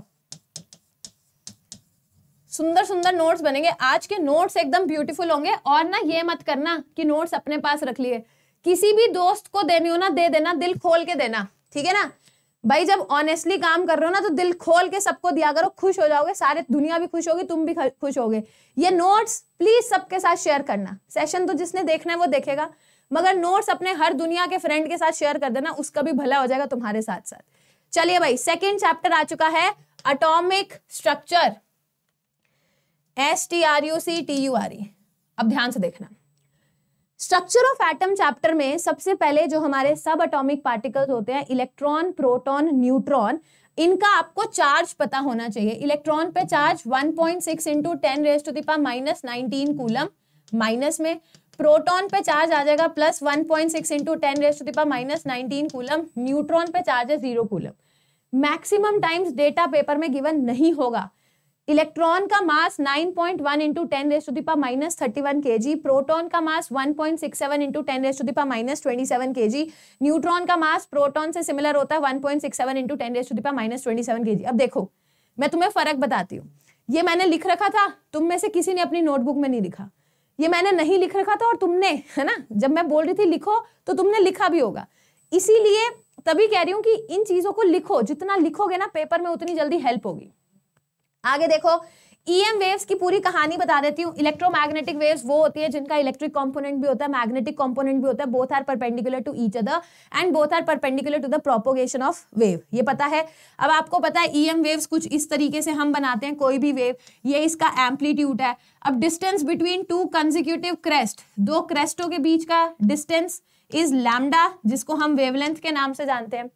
सुंदर सुंदर नोट्स बनेंगे आज के नोट्स एकदम ब्यूटीफुल होंगे और ना ये मत करना कि नोट्स अपने पास रख लिए किसी भी दोस्त को देनी हो ना दे देना दिल खोल के देना ठीक है ना भाई जब ऑनेस्टली काम कर रहे हो ना तो दिल खोल के सबको दिया करो खुश हो जाओगे सारे दुनिया भी खुश होगी तुम भी खुश होगे ये नोट्स प्लीज सबके साथ शेयर करना सेशन तो जिसने देखना है वो देखेगा मगर नोट्स अपने हर दुनिया के फ्रेंड के साथ शेयर कर देना उसका भी भला हो जाएगा तुम्हारे साथ साथ चलिए भाई सेकेंड चैप्टर आ चुका है atomic structure S T R U C T U R E अब ध्यान से देखना स्ट्रक्चर ऑफ एटम चैप्टर में सबसे पहले जो हमारे सब अटोमिक पार्टिकल्स होते हैं इलेक्ट्रॉन प्रोटॉन न्यूट्रॉन इनका आपको चार्ज पता होना चाहिए इलेक्ट्रॉन पे charge 1.6 point six into ten raise to the power minus nineteen coulomb minus में प्रोटॉन पे चार्ज आ जाएगा plus 1.6 point six into ten raise to the power minus nineteen coulomb neutron पे चार्ज है zero coulomb maximum times data paper में given नहीं होगा electron का mass 9.1 point one into ten raise to the power minus thirty one K G proton का mass 1.67 point six seven into ten raise to the power minus twenty seven K G neutron का मास proton से similar होता है 1.67 point six seven into ten raise to the power minus twenty seven K G अब देखो मैं तुम्हें फर्क बताती हूँ ये मैंने लिख रखा था तुम में से किसी ने अपनी नोटबुक में नहीं लिखा ये मैंने नहीं लिख रखा था और तुमने है ना जब मैं बोल रही थी लिखो तो तुमने लिखा भी होगा इसीलिए तभी कह रही हूँ कि इन चीज़ों को लिखो जितना लिखोगे ना पेपर में उतनी जल्दी हेल्प होगी आगे देखो ईएम e वेव्स की पूरी कहानी बता देती हूँ इलेक्ट्रोमैग्नेटिक वेव्स वो होती है जिनका इलेक्ट्रिक कंपोनेंट भी होता है मैग्नेटिक कंपोनेंट भी होता है both are perpendicular to each other and both are perpendicular to the propagation of wave ये पता है अब आपको पता है ईएम e वेव्स कुछ इस तरीके से हम बनाते हैं कोई भी वेव ये इसका एम्पलीट्यूड है अब distance between two consecutive crest दो क्रेस्टों के बीच का डिस्टेंस इज लैमडा जिसको हम वेवलेंथ के नाम से जानते हैं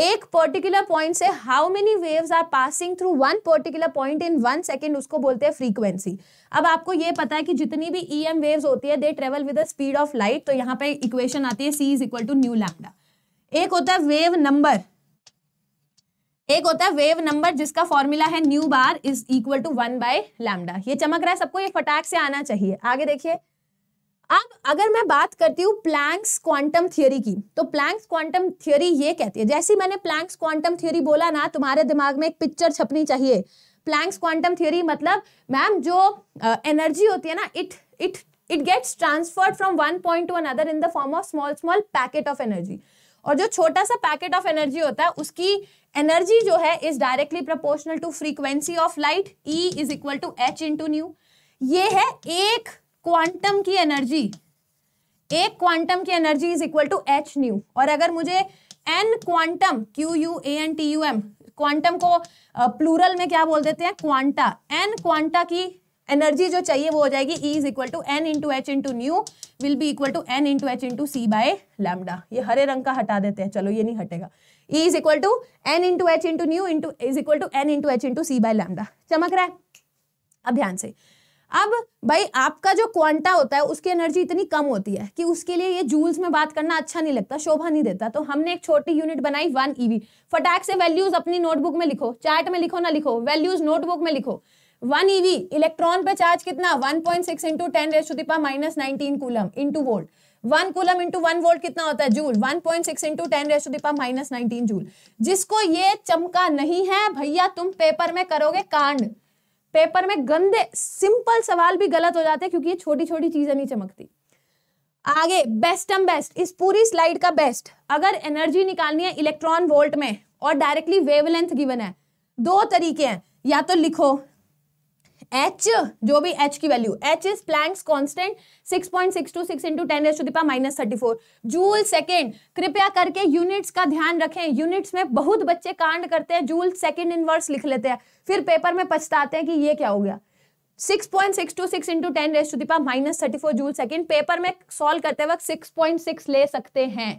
एक पर्टिकुलर पॉइंट से how many waves are passing through one particular point in one second उसको बोलते हैं फ्रीक्वेंसी अब आपको ये पता है कि जितनी भी ई एम वेव्स होती है they travel with the speed of light तो यहाँ पे इक्वेशन आती है C is equal to nu lambda एक होता है वेव नंबर एक होता है वेव नंबर जिसका फॉर्मूला है nu bar is equal to one by lambda ये चमक रहा है सबको ये फटाक से आना चाहिए आगे देखिए अब अगर मैं बात करती हूँ प्लैंक्स क्वांटम थियोरी की तो प्लैंक्स क्वांटम थियोरी ये कहती है जैसे मैंने प्लैंक्स क्वांटम थ्योरी बोला ना तुम्हारे दिमाग में एक पिक्चर छपनी चाहिए प्लैंक्स क्वांटम थियोरी मतलब मैम जो एनर्जी होती है ना it it it gets transferred from one point to another in the form of small small packet of energy और जो छोटा सा पैकेट ऑफ एनर्जी होता है उसकी एनर्जी जो है is directly proportional to frequency of light E is equal to H into nu ये है एक क्वांटम की एनर्जी एक क्वांटम की energy is equal to H nu और अगर मुझे N quantum Q U A N T U M quantum को प्लूरल uh, में क्या बोल देते हैं क्वांटा एन क्वांटा की एनर्जी जो चाहिए वो हो जाएगी E is equal to N into H into nu will be equal to N into H into C by lambda ये हरे रंग का हटा देते हैं चलो ये नहीं हटेगा E is equal to N into H into nu into is equal to N into H into C by lambda चमक रहा है अब ध्यान से अब भाई आपका जो क्वांटा होता है उसकी एनर्जी इतनी कम होती है कि उसके लिए ये जूल्स में बात करना अच्छा नहीं लगता शोभा नहीं देता तो हमने एक छोटी यूनिट बनाई वन ईवी फटाक से वैल्यूज अपनी नोटबुक में लिखो चार्ट में लिखो ना लिखो वैल्यूज नोटबुक में लिखो वन ईवी इलेक्ट्रॉन पे चार्ज कितना one point six into ten raise to minus nineteen coulomb into volt one coulomb into one volt कितना होता है joule one point six into ten raise to minus nineteen joule जिसको ये चमका नहीं है भैया तुम पेपर में करोगे कांड पेपर में गंदे सिंपल सवाल भी गलत हो जाते हैं क्योंकि ये छोटी छोटी चीजें नहीं चमकती आगे बेस्ट एम बेस्ट इस पूरी स्लाइड का बेस्ट अगर एनर्जी निकालनी है इलेक्ट्रॉन वोल्ट में और डायरेक्टली वेवलेंथ गिवन है दो तरीके हैं या तो लिखो एच जो भी एच की value H is Planck's constant 6.626 point six two six into ten to the power minus thirty four joule second कृपया करके यूनिट्स का ध्यान रखें यूनिट्स में बहुत बच्चे कांड करते हैं जूल सेकेंड इनवर्स लिख लेते हैं फिर पेपर में पछताते हैं कि ये क्या हो गया 6.626 point six two six into ten raise to the power minus thirty four joule second paper में सॉल्व करते वक्त 6.6 ले सकते हैं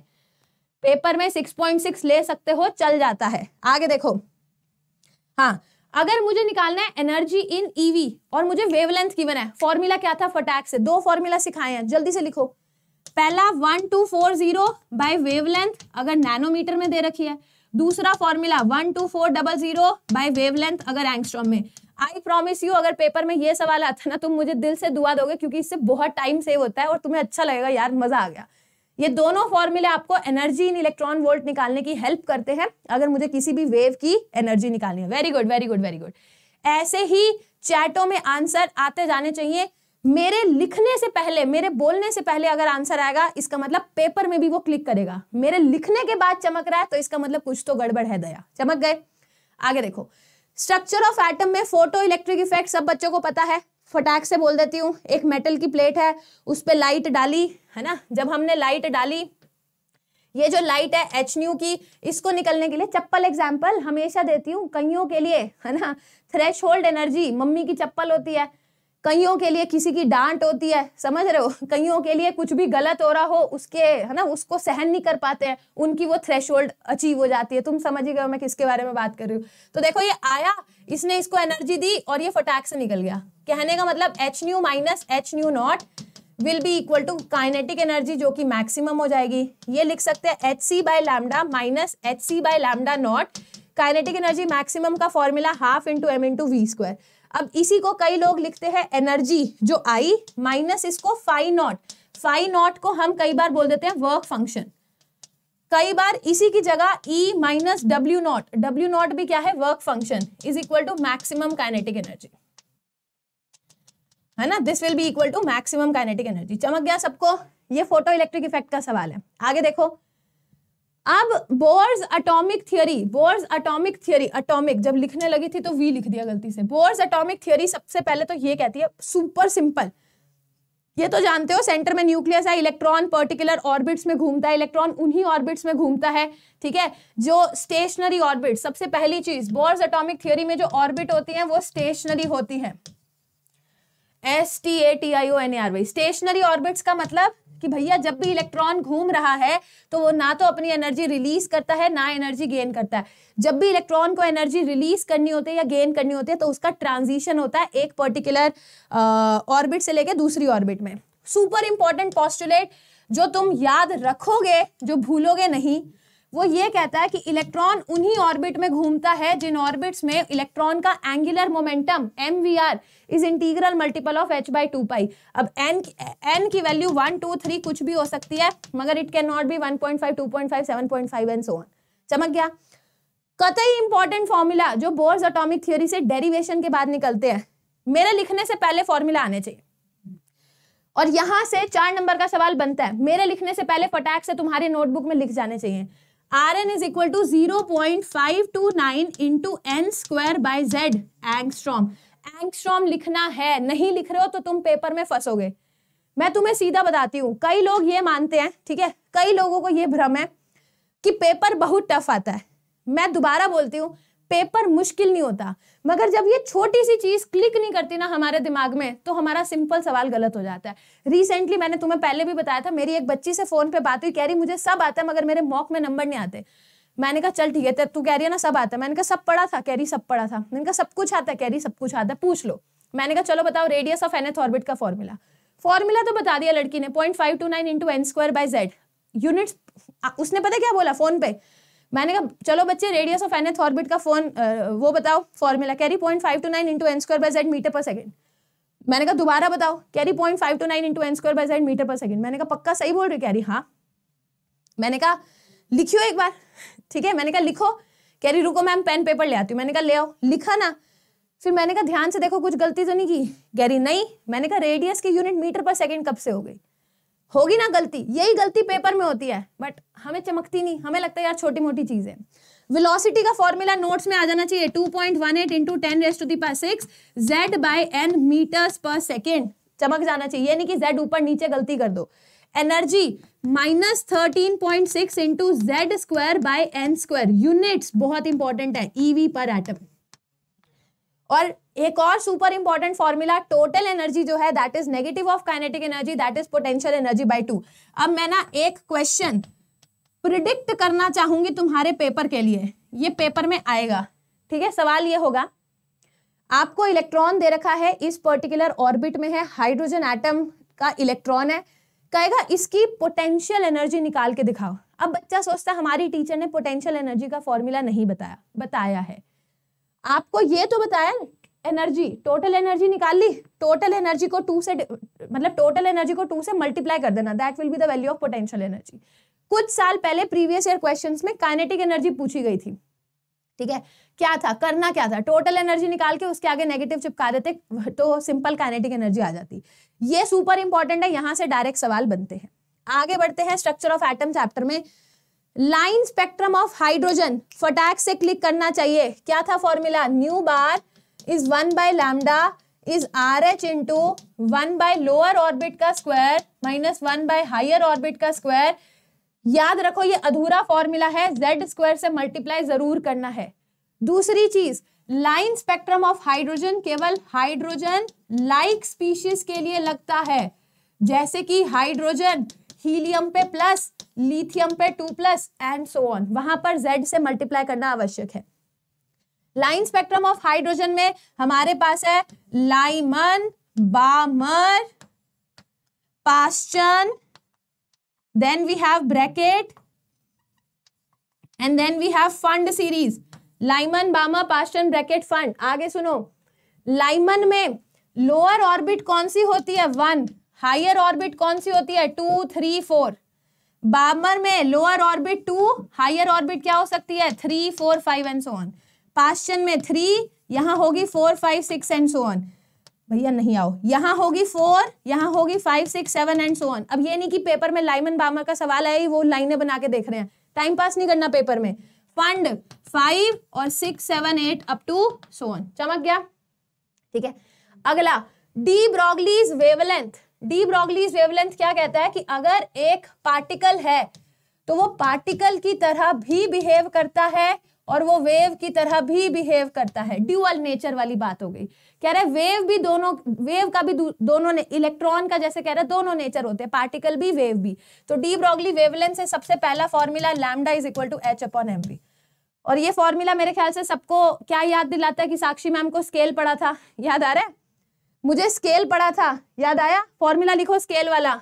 पेपर में 6.6 ले सकते हो चल जाता है आगे देखो हाँ अगर मुझे निकालना है एनर्जी इन ईवी और मुझे वेवलेंथ गिवन है फॉर्मूला क्या था फटैक से दो फॉर्मूला सिखाए हैं जल्दी से लिखो पहला one two four zero by wavelength अगर नैनोमीटर में दे रखी है दूसरा formula one two four double zero by wavelength अगर एंगस्ट्रॉम में आई प्रॉमिस यू अगर पेपर में ये सवाल आता ना तुम मुझे दिल से दुआ दोगे क्योंकि इससे बहुत टाइम सेव होता है और तुम्हें अच्छा लगेगा यार मजा आ गया ये दोनों फॉर्मूले आपको एनर्जी इन इलेक्ट्रॉन वोल्ट निकालने की हेल्प करते हैं अगर मुझे किसी भी वेव की एनर्जी निकालनी है very good very good very good ऐसे ही चैटों में आंसर आते जाने चाहिए मेरे लिखने से पहले मेरे बोलने से पहले अगर आंसर आएगा इसका मतलब पेपर में भी वो क्लिक करेगा मेरे लिखने के बाद चमक रहा है तो इसका मतलब कुछ तो गड़बड़ है दया चमक गए आगे देखो स्ट्रक्चर ऑफ एटम में फोटो इलेक्ट्रिक इफेक्ट सब बच्चों को पता है फटाक से बोल देती हूँ एक मेटल की प्लेट है उस पर लाइट डाली है ना जब हमने लाइट डाली ये जो लाइट है एच न्यू की इसको निकलने के लिए चप्पल एग्जाम्पल हमेशा देती हूँ कईयों के लिए है ना थ्रेश होल्ड एनर्जी मम्मी की चप्पल होती है कईयों के लिए किसी की डांट होती है समझ रहे हो कईयों के लिए कुछ भी गलत हो रहा हो उसके है ना उसको सहन नहीं कर पाते हैं उनकी वो थ्रेश अचीव हो जाती है तुम समझ ही गए मैं किसके बारे में बात कर रही हूँ तो देखो ये आया इसने इसको एनर्जी दी और ये फटाक से निकल गया कहने का मतलब H nu minus H nu not will be equal to kinetic energy जो कि मैक्सिमम हो जाएगी ये लिख सकते हैं H C by lambda minus H C by lambda not kinetic energy maximum का formula half into M into V square अब इसी को कई लोग लिखते हैं एनर्जी जो आई माइनस इसको फाइ नॉट फाइ नॉट को हम कई बार बोल देते हैं वर्क फंक्शन कई बार इसी की जगह E minus W not W not भी क्या है work function is equal to maximum kinetic energy है ना this will be equal to maximum kinetic energy चमक गया सबको ये फोटो इलेक्ट्रिक इफेक्ट का सवाल है आगे देखो अब Bohr's atomic theory Bohr's atomic theory atomic जब लिखने लगी थी तो वी लिख दिया गलती से बोर्स अटोमिक थियोरी सबसे पहले तो ये कहती है सुपर सिंपल ये तो जानते हो सेंटर में न्यूक्लियस है इलेक्ट्रॉन पर्टिकुलर ऑर्बिट्स में घूमता है इलेक्ट्रॉन उन्हीं ऑर्बिट्स में घूमता है ठीक है जो स्टेशनरी ऑर्बिट सबसे पहली चीज बोर्स अटोमिक थ्योरी में जो ऑर्बिट होती है वो स्टेशनरी होती है S T A T I O N A R Y stationary orbits का मतलब कि भैया जब भी इलेक्ट्रॉन घूम रहा है तो वो ना तो अपनी एनर्जी रिलीज करता है ना एनर्जी गेन करता है जब भी इलेक्ट्रॉन को एनर्जी रिलीज करनी होती है या गेन करनी होती है तो उसका ट्रांजिशन होता है एक पर्टिकुलर ऑर्बिट से लेके दूसरी ऑर्बिट में सुपर इंपॉर्टेंट पॉस्टुलेट जो तुम याद रखोगे जो भूलोगे नहीं वो ये कहता है कि इलेक्ट्रॉन उन्हीं ऑर्बिट में घूमता है जिन ऑर्बिट्स में इलेक्ट्रॉन का angular momentum M V R is integral multiple of H by two pi अब एन एन की वैल्यू वन टू थ्री कुछ भी हो सकती है मगर it can not be one point five two point five seven point five and so on चमक गया कतई इंपॉर्टेंट फॉर्मूला जो बोर्स अटोमिक थियोरी से डेरिवेशन के बाद निकलते हैं मेरे लिखने से पहले फॉर्मूला आने चाहिए और यहां से चार नंबर का सवाल बनता है मेरे लिखने से पहले फटाक से तुम्हारे नोटबुक में लिख जाने चाहिए R N is equal to zero point five two nine into N square by Z angstrom angstrom लिखना है नहीं लिख रहे हो तो तुम पेपर में फंसोगे मैं तुम्हें सीधा बताती हूँ कई लोग ये मानते हैं ठीक है कई लोगों को ये भ्रम है कि पेपर बहुत टफ आता है मैं दोबारा बोलती हूँ पेपर मुश्किल नहीं होता मगर जब ये छोटी सी चीज क्लिक नहीं करती ना हमारे दिमाग में तो हमारा सिंपल सवाल गलत हो जाता है रिसेंटली मैंने तुम्हें पहले भी बताया था मेरी एक बच्ची से फोन पे बात हुई कह रही मुझे सब आता है मगर मेरे मॉक में नंबर नहीं आते मैंने कहा चल ठीक है तू कह रही है ना सब आता है मैंने कहा सब पढ़ा था कह रही सब पढ़ा था मैंने कहा सब कुछ आता है कह रही सब कुछ आता है पूछ लो मैंने कहा चलो बताओ रेडियस ऑफ एनेथ ऑर्बिट का फॉर्मूला फॉर्मूला तो बता दिया लड़की ने point five two nine into N square by Z unit उसने पता क्या बोला फोन पे मैंने कहा चलो बच्चे रेडियस ऑफ एनथ ऑर्बिट का फोन वो बताओ फॉर्मूला कैरी point five two nine into N square by Z meter per second मैंने कहा दोबारा बताओ कैरी point five two nine into N square by Z meter per second मैंने कहा पक्का सही बोल रहे कैरी हाँ मैंने कहा लिखियो एक बार ठीक है मैंने कहा लिखो कैरी रुको मैम पेन पेपर ले आती हूँ मैंने कहा ले आओ लिखा ना फिर मैंने कहा ध्यान से देखो कुछ गलती तो नहीं की गैरी नहीं मैंने कहा रेडियस की यूनिट मीटर पर सेकंड कब से हो गई होगी ना गलती यही गलती पेपर में होती है बट हमें चमकती नहीं हमें लगता है यार छोटी मोटी चीज है वेलोसिटी का फॉर्मूला नोट्स में आ जाना चाहिए two point one eight into ten raise to the power six Z by N meters per second चमक जाना चाहिए यानी कि जेड ऊपर नीचे गलती कर दो energy minus thirteen point six into Z square by N square units बहुत इंपॉर्टेंट है ईवी पर एटम और एक और super important formula total energy जो है that is negative of kinetic energy that is potential energy by two अब मैं ना एक क्वेश्चन प्रिडिक्ट करना चाहूंगी तुम्हारे पेपर के लिए ये पेपर में आएगा ठीक है सवाल ये होगा आपको इलेक्ट्रॉन दे रखा है इस पर्टिकुलर ऑर्बिट में है हाइड्रोजन एटम का इलेक्ट्रॉन है कहेगा इसकी पोटेंशियल एनर्जी निकाल के दिखाओ अब बच्चा सोचता हमारी टीचर ने पोटेंशियल एनर्जी का फॉर्मूला नहीं बताया बताया है आपको ये तो बताया एनर्जी टोटल एनर्जी निकाल ली टोटल एनर्जी को टू से मतलब टोटल एनर्जी को टू से मल्टीप्लाई कर देना that will be the value of potential energy कुछ साल पहले प्रीवियस ईयर क्वेश्चंस में काइनेटिक एनर्जी पूछी गई थी ठीक है क्या था करना क्या था टोटल एनर्जी निकाल के उसके आगे नेगेटिव चिपका देते तो सिंपल काइनेटिक एनर्जी आ जाती ये सुपर इंपॉर्टेंट है यहाँ से डायरेक्ट सवाल बनते हैं आगे बढ़ते हैं स्ट्रक्चर ऑफ एटम चैप्टर में लाइन स्पेक्ट्रम ऑफ हाइड्रोजन फटाक से क्लिक करना चाहिए क्या था formula nu bar is one by lambda is R H into one by lower orbit का square minus one by higher orbit का स्क्वायर याद रखो ये अधूरा फॉर्मूला है जेड स्क्वायर से मल्टीप्लाई जरूर करना है दूसरी चीज लाइन स्पेक्ट्रम ऑफ हाइड्रोजन केवल हाइड्रोजन लाइक स्पीशीज के लिए लगता है जैसे कि हाइड्रोजन हीलियम पे प्लस लिथियम पे two plus and so on वहां पर जेड से मल्टीप्लाई करना आवश्यक है लाइन स्पेक्ट्रम ऑफ हाइड्रोजन में हमारे पास है Lyman Balmer Paschen then we have Brackett and then we have Pfund series Lyman Balmer Paschen Brackett Pfund आगे सुनो लाइमन में लोअर ऑर्बिट कौन सी होती है वन हायर ऑर्बिट कौन सी होती है टू थ्री फोर बामर में lower orbit two higher orbit क्या हो सकती है three four five and so on Paschen में थ्री यहां होगी four five six and so on भैया नहीं आओ यहां होगी फोर यहां होगी five six seven and so on अब ये नहीं कि पेपर में लाइमन बामर का सवाल आया वो लाइनें बना के देख रहे हैं टाइम पास नहीं करना पेपर में फंड फाइव और six seven eight up to so on चमक गया ठीक है अगला de Broglie's wavelength de Broglie's wavelength क्या कहता है कि अगर एक पार्टिकल है तो वो पार्टिकल की तरह भी बिहेव करता है और वो वेव की तरह भी बिहेव करता है ड्यूअल नेचर वाली बात हो गई कह रहे वेव भी दोनों वेव का भी दोनों ने इलेक्ट्रॉन का जैसे कह रहा है दोनों नेचर होते हैं पार्टिकल भी वेव भी तो डी ब्रॉगली वेवलेंथ से सबसे पहला formula lambda is equal to H upon M और ये फॉर्मूला मेरे ख्याल से सबको क्या याद दिलाता है कि साक्षी मैम को स्केल पढ़ा था याद आ रहा है मुझे स्केल पढ़ा था याद आया फॉर्मूला लिखो स्केल वाला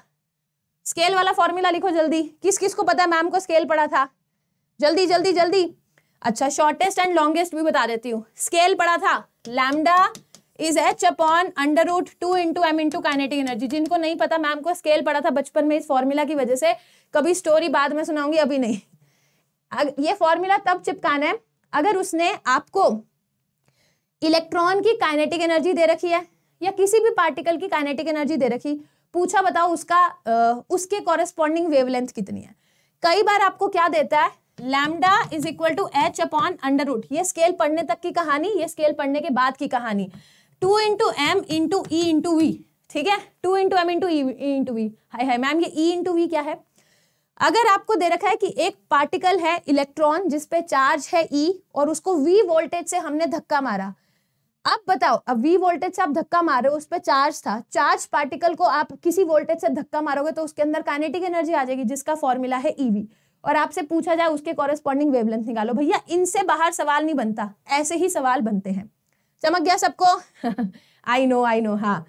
स्केल वाला फॉर्मूला लिखो जल्दी किस किस को पता मैम को स्केल पढ़ा था जल्दी जल्दी जल्दी अच्छा शॉर्टेस्ट एंड लॉन्गेस्ट भी बता देती हूँ स्केल पड़ा था lambda is H upon under root two into M into kinetic energy जिनको नहीं पता मैम को स्केल पड़ा था बचपन में इस फॉर्मूला की वजह से कभी स्टोरी बाद में सुनाऊंगी अभी नहीं ये फॉर्मूला तब चिपकाना है अगर उसने आपको इलेक्ट्रॉन की काइनेटिक एनर्जी दे रखी है या किसी भी पार्टिकल की काइनेटिक एनर्जी दे रखी पूछा बताओ उसका उसके कॉरेस्पॉन्डिंग वेवलेंथ कितनी है कई बार आपको क्या देता है lambda is equal to H upon under root ये स्केल पढ़ने तक की कहानी ये स्केल पढ़ने के बाद की कहानी two into M into E into V ठीक है two into M into E into V hi hi ma'am ये ई इंटू वी क्या है अगर आपको दे रखा है कि एक पार्टिकल है इलेक्ट्रॉन जिस पे चार्ज है ई e, और उसको वी वोल्टेज से हमने धक्का मारा अब बताओ अब वी वोल्टेज से आप धक्का मारे उस पर चार्ज था चार्ज पार्टिकल को आप किसी वोल्टेज से धक्का मारोगे तो उसके अंदर काइनेटिक एनर्जी आ जाएगी जिसका फॉर्मूला है ईवी e और आपसे पूछा जाए उसके कॉरेस्पॉन्डिंग वेवलेंथ निकालो भैया इनसे बाहर सवाल नहीं बनता ऐसे ही सवाल बनते हैं चमक गया सबको आई नो आई नो हाँ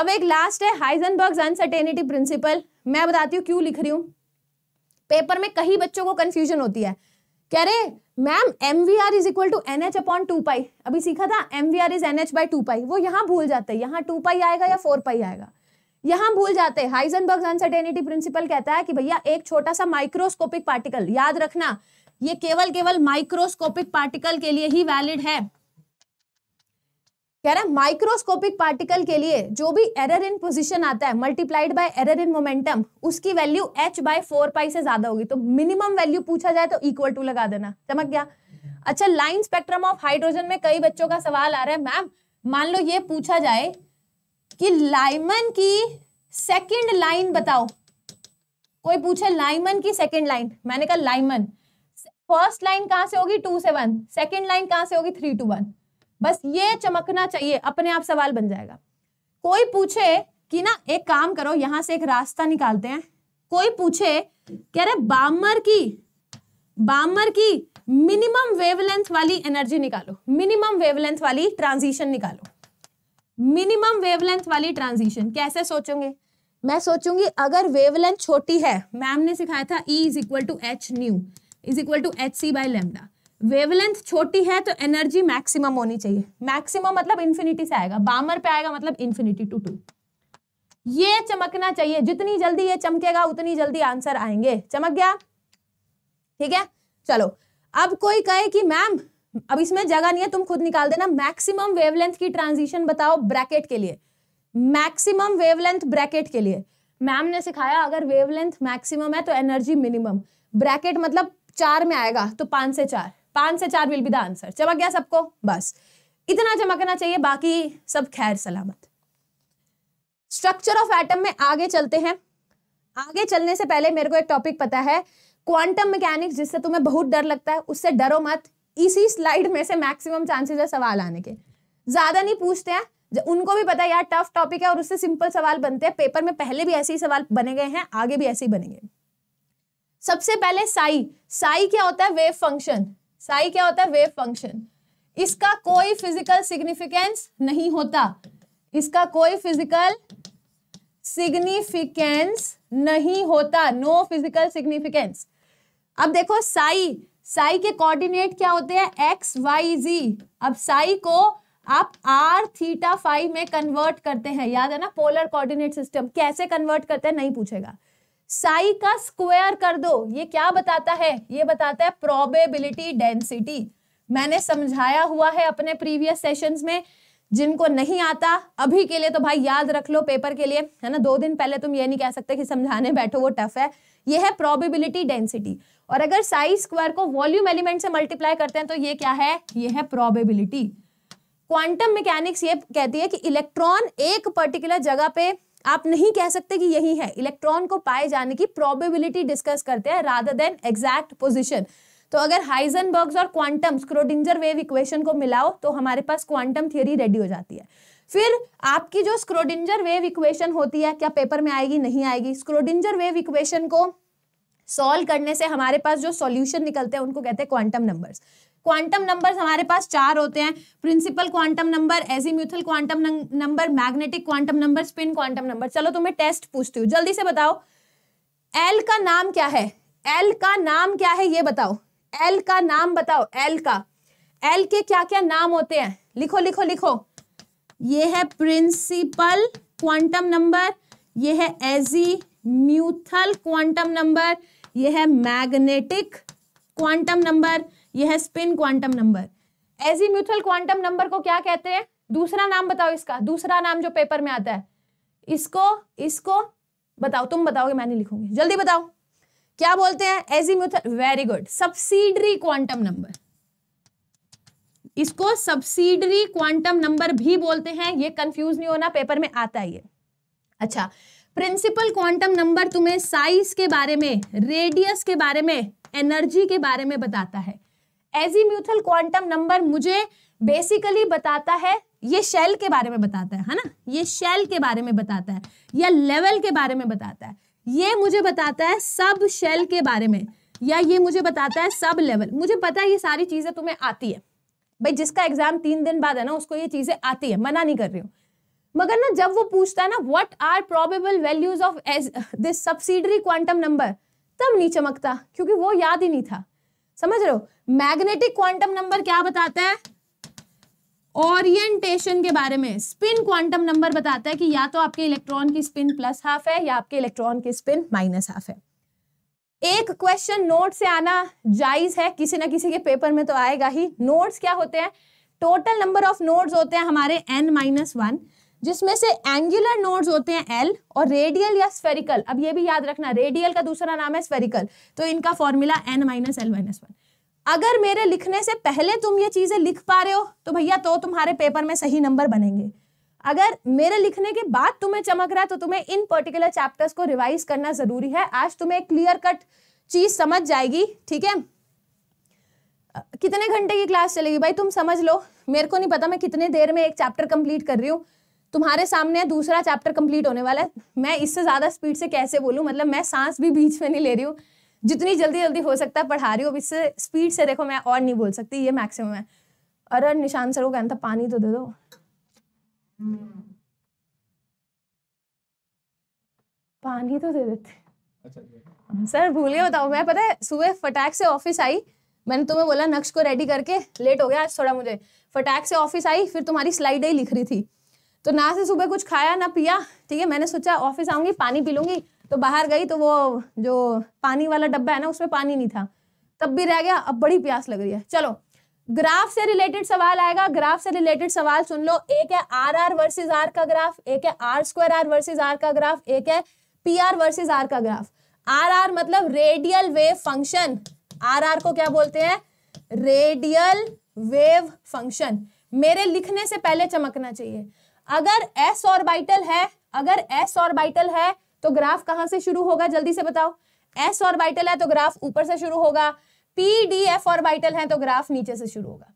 अब एक लास्ट है हाइजनबर्ग्स अनसर्टेनिटी प्रिंसिपल मैं बताती हूँ क्यों लिख रही हूँ पेपर में कई बच्चों को कंफ्यूजन होती है कह रहे ma'am M V R is equal to N H upon two pi अभी सीखा था M V R is N H by two pi वो यहाँ भूल जाते हैं यहाँ टू पाई आएगा या फोर पाई आएगा यहां भूल जाते हैं हाइजनबर्ग अनसर्टेनिटी प्रिंसिपल कहता है कि भैया एक छोटा सा माइक्रोस्कोपिक पार्टिकल याद रखना ये केवल केवल माइक्रोस्कोपिक पार्टिकल के लिए ही वैलिड है कह रहा है माइक्रोस्कोपिक पार्टिकल के लिए जो भी एरर इन पोजीशन आता है multiplied by error in momentum उसकी value H by four pi से ज्यादा होगी तो मिनिमम वैल्यू पूछा जाए तो इक्वल टू लगा देना चमक गया अच्छा लाइन स्पेक्ट्रम ऑफ हाइड्रोजन में कई बच्चों का सवाल आ रहा है मैम मान लो ये पूछा जाए कि लाइमन की सेकंड लाइन बताओ कोई पूछे लाइमन की सेकंड लाइन मैंने कहा लाइमन फर्स्ट लाइन कहां से होगी टू से वन सेकेंड लाइन कहां से होगी थ्री टू वन बस ये चमकना चाहिए अपने आप सवाल बन जाएगा कोई पूछे कि ना एक काम करो यहां से एक रास्ता निकालते हैं कोई पूछे कह रहे बामर की बामर की मिनिमम वेवलेंथ वाली एनर्जी निकालो मिनिमम वेवलेंथ वाली ट्रांजिशन निकालो मिनिमम वेवलेंथ वाली ट्रांजिशन कैसे सोचोगे मैं सोचूंगी अगर वेवलेंथ छोटी है मैम ने सिखाया था E is equal to H nu is equal to H C by lambda wavelength छोटी है तो एनर्जी मैक्सिमम होनी चाहिए मैक्सिमम मतलब इन्फिनिटी से आएगा बामर पे आएगा मतलब इन्फिनिटी टू टू ये चमकना चाहिए जितनी जल्दी ये चमकेगा उतनी जल्दी आंसर आएंगे चमक गया ठीक है चलो अब कोई कहे कि मैम अब इसमें जगह नहीं है तुम खुद निकाल देना मैक्सिमम वेवलेंथ की ट्रांजिशन बताओ ब्रैकेट के लिए मैक्सिमम वेवलेंथ ब्रैकेट के लिए मैम ने सिखाया अगर वेवलेंथ मैक्सिमम है तो एनर्जी मिनिमम ब्रैकेट मतलब चार में आएगा तो पांच से चार पांच से चार विल बी द आंसर चमक गया सबको बस इतना चमकना चाहिए बाकी सब खैर सलामत स्ट्रक्चर ऑफ एटम में आगे चलते हैं आगे चलने से पहले मेरे को एक टॉपिक पता है क्वांटम मैकेनिक्स जिससे तुम्हें बहुत डर लगता है उससे डरो मत इसी स्लाइड में से मैक्सिमम चांसेस है सवाल आने के ज्यादा नहीं पूछते हैं उनको भी पता है यार टफ टॉपिक है और उससे सिंपल सवाल बनते हैं पेपर में पहले भी ऐसे ही सवाल बने गए हैं आगे भी ऐसे ही बनेंगे सबसे पहले साई साई क्या होता है वेव फंक्शन साई क्या होता है वेव फंक्शन इसका कोई फिजिकल सिग्निफिकेंस नहीं होता इसका कोई फिजिकल सिग्निफिकेंस नहीं होता नो फिजिकल सिग्निफिकेंस अब देखो साई साई के कोऑर्डिनेट क्या होते हैं एक्स वाई जी अब साई को आप आर थीटा फाइव में कन्वर्ट करते हैं याद है ना पोलर कोऑर्डिनेट सिस्टम कैसे कन्वर्ट करते हैं नहीं पूछेगा साई का स्क्वायर कर दो ये क्या बताता है ये बताता है प्रोबेबिलिटी डेंसिटी मैंने समझाया हुआ है अपने प्रीवियस सेशंस में जिनको नहीं आता अभी के लिए तो भाई याद रख लो पेपर के लिए है ना दो दिन पहले तुम ये नहीं कह सकते कि समझाने बैठो वो टफ है ये है प्रोबेबिलिटी डेंसिटी और अगर साइज स्क्वायर को वॉल्यूम एलिमेंट से मल्टीप्लाई करते हैं तो ये क्या है ये है प्रोबेबिलिटी क्वांटम मैकेनिक्स ये कहती है कि इलेक्ट्रॉन एक पर्टिकुलर जगह पे आप नहीं कह सकते कि यही है इलेक्ट्रॉन को पाए जाने की प्रोबेबिलिटी डिस्कस करते हैं राधर देन एग्जैक्ट पोजिशन तो अगर हाइजन और क्वांटम स्क्रोडिंजर वेव इक्वेशन को मिलाओ तो हमारे पास क्वांटम थियोरी रेडी हो जाती है फिर आपकी जो स्क्रोडिंजर वेव इक्वेशन होती है क्या पेपर में आएगी नहीं आएगी स्क्रोडिंजर वेव इक्वेशन को सॉल्व करने से हमारे पास जो सॉल्यूशन निकलते हैं उनको कहते हैं क्वांटम नंबर्स क्वांटम नंबर्स हमारे पास चार होते हैं principal quantum number azimuthal quantum number magnetic quantum number spin quantum number चलो तुम्हें टेस्ट पूछती हूँ जल्दी से बताओ एल का नाम क्या है एल का नाम क्या है ये बताओ एल का नाम बताओ एल का एल के क्या क्या नाम होते हैं लिखो लिखो लिखो ये है प्रिंसिपल क्वांटम नंबर ये है एजी म्यूथल क्वांटम नंबर यह है मैग्नेटिक क्वांटम नंबर यह है spin quantum number azimuthal quantum number को क्या कहते हैं दूसरा नाम बताओ इसका दूसरा नाम जो पेपर में आता है इसको इसको बताओ तुम बताओगे मैं नहीं लिखूंगी जल्दी बताओ क्या बोलते हैं azimuthal very good subsidiary quantum number इसको सब्सिडरी क्वांटम नंबर भी बोलते हैं ये कंफ्यूज नहीं होना पेपर में आता है ये अच्छा प्रिंसिपल क्वांटम नंबर तुम्हें साइज के बारे में रेडियस के बारे में एनर्जी के बारे में बताता है एजी म्यूथल क्वांटम नंबर मुझे बेसिकली बताता है ये शेल के बारे में बताता है है ना ये शेल के बारे में बताता है या लेवल के बारे में बताता है ये मुझे बताता है सब शेल के बारे में या ये मुझे बताता है सब लेवल मुझे पता है ये सारी चीज़ें तुम्हें आती है भाई जिसका एग्जाम तीन दिन बाद है ना उसको ये चीज़ें आती है मना नहीं कर रही हूँ मगर ना जब वो पूछता है ना what are probable values of this subsidiary quantum number तब नहीं चमकता क्योंकि वो याद ही नहीं था समझ रहे हो मैग्नेटिक क्वांटम नंबर क्या बताता है ओरिएंटेशन के बारे में स्पिन क्वांटम नंबर बताता है कि या तो आपके इलेक्ट्रॉन की स्पिन प्लस हाफ है या आपके इलेक्ट्रॉन की स्पिन माइनस हाफ है एक क्वेश्चन नोट से आना जायज है किसी ना किसी के पेपर में तो आएगा ही नोट्स क्या होते हैं टोटल नंबर ऑफ नोट्स होते हैं हमारे एन माइनस वन जिसमें से एंगुलर नोड्स होते हैं एल और रेडियल या स्फेरिकल अब ये भी याद रखना रेडियल का दूसरा नाम है स्फेरिकल तो इनका formula N minus L minus one अगर मेरे लिखने से पहले तुम ये चीजें लिख पा रहे हो तो भैया तो तुम्हारे पेपर में सही नंबर बनेंगे अगर मेरे लिखने के बाद तुम्हें चमक रहा है तो तुम्हें इन पर्टिकुलर चैप्टर्स को रिवाइज करना जरूरी है आज तुम्हें क्लियर कट चीज समझ जाएगी ठीक है कितने घंटे की क्लास चलेगी भाई तुम समझ लो मेरे को नहीं पता मैं कितने देर में एक चैप्टर कंप्लीट कर रही हूँ तुम्हारे सामने दूसरा चैप्टर कंप्लीट होने वाला है मैं इससे ज़्यादा स्पीड से कैसे बोलूँ मतलब मैं सांस भी बीच में नहीं ले रही हूँ जितनी जल्दी जल्दी हो सकता है पढ़ा रही हूँ इससे स्पीड से देखो मैं और नहीं बोल सकती ये मैक्सिमम है अरे निशान सर को कहना था पानी तो दे दो पानी तो दे देते सर अच्छा, भूलिए बताओ मैं पता है सुबह फटाक से ऑफिस आई मैंने तुम्हें बोला नक्श को रेडी करके लेट हो गया आज थोड़ा मुझे फटाक से ऑफिस आई फिर तुम्हारी स्लाइड ही लिख रही थी तो ना से सुबह कुछ खाया ना पिया ठीक है मैंने सोचा ऑफिस आऊँगी पानी पी लूँगी तो बाहर गई तो वो जो पानी वाला डब्बा है ना उसमें पानी नहीं था तब भी रह गया अब बड़ी प्यास लग रही है चलो ग्राफ से रिलेटेड सवाल आएगा ग्राफ से रिलेटेड सवाल सुन लो एक है आर आर वर्सेज आर का ग्राफ एक है R square R versus R का ग्राफ एक है पी आर वर्सेज आर का ग्राफ आर आर मतलब radial wave function R R को क्या बोलते हैं रेडियल वेव फंक्शन मेरे लिखने से पहले चमकना चाहिए अगर एस ऑर्बिटल है अगर एस ऑर्बिटल है तो ग्राफ कहां से शुरू होगा जल्दी से बताओ एस ऑर्बिटल है तो ग्राफ ऊपर से शुरू होगा पी डी एफ ऑर्बिटल है तो ग्राफ नीचे से शुरू होगा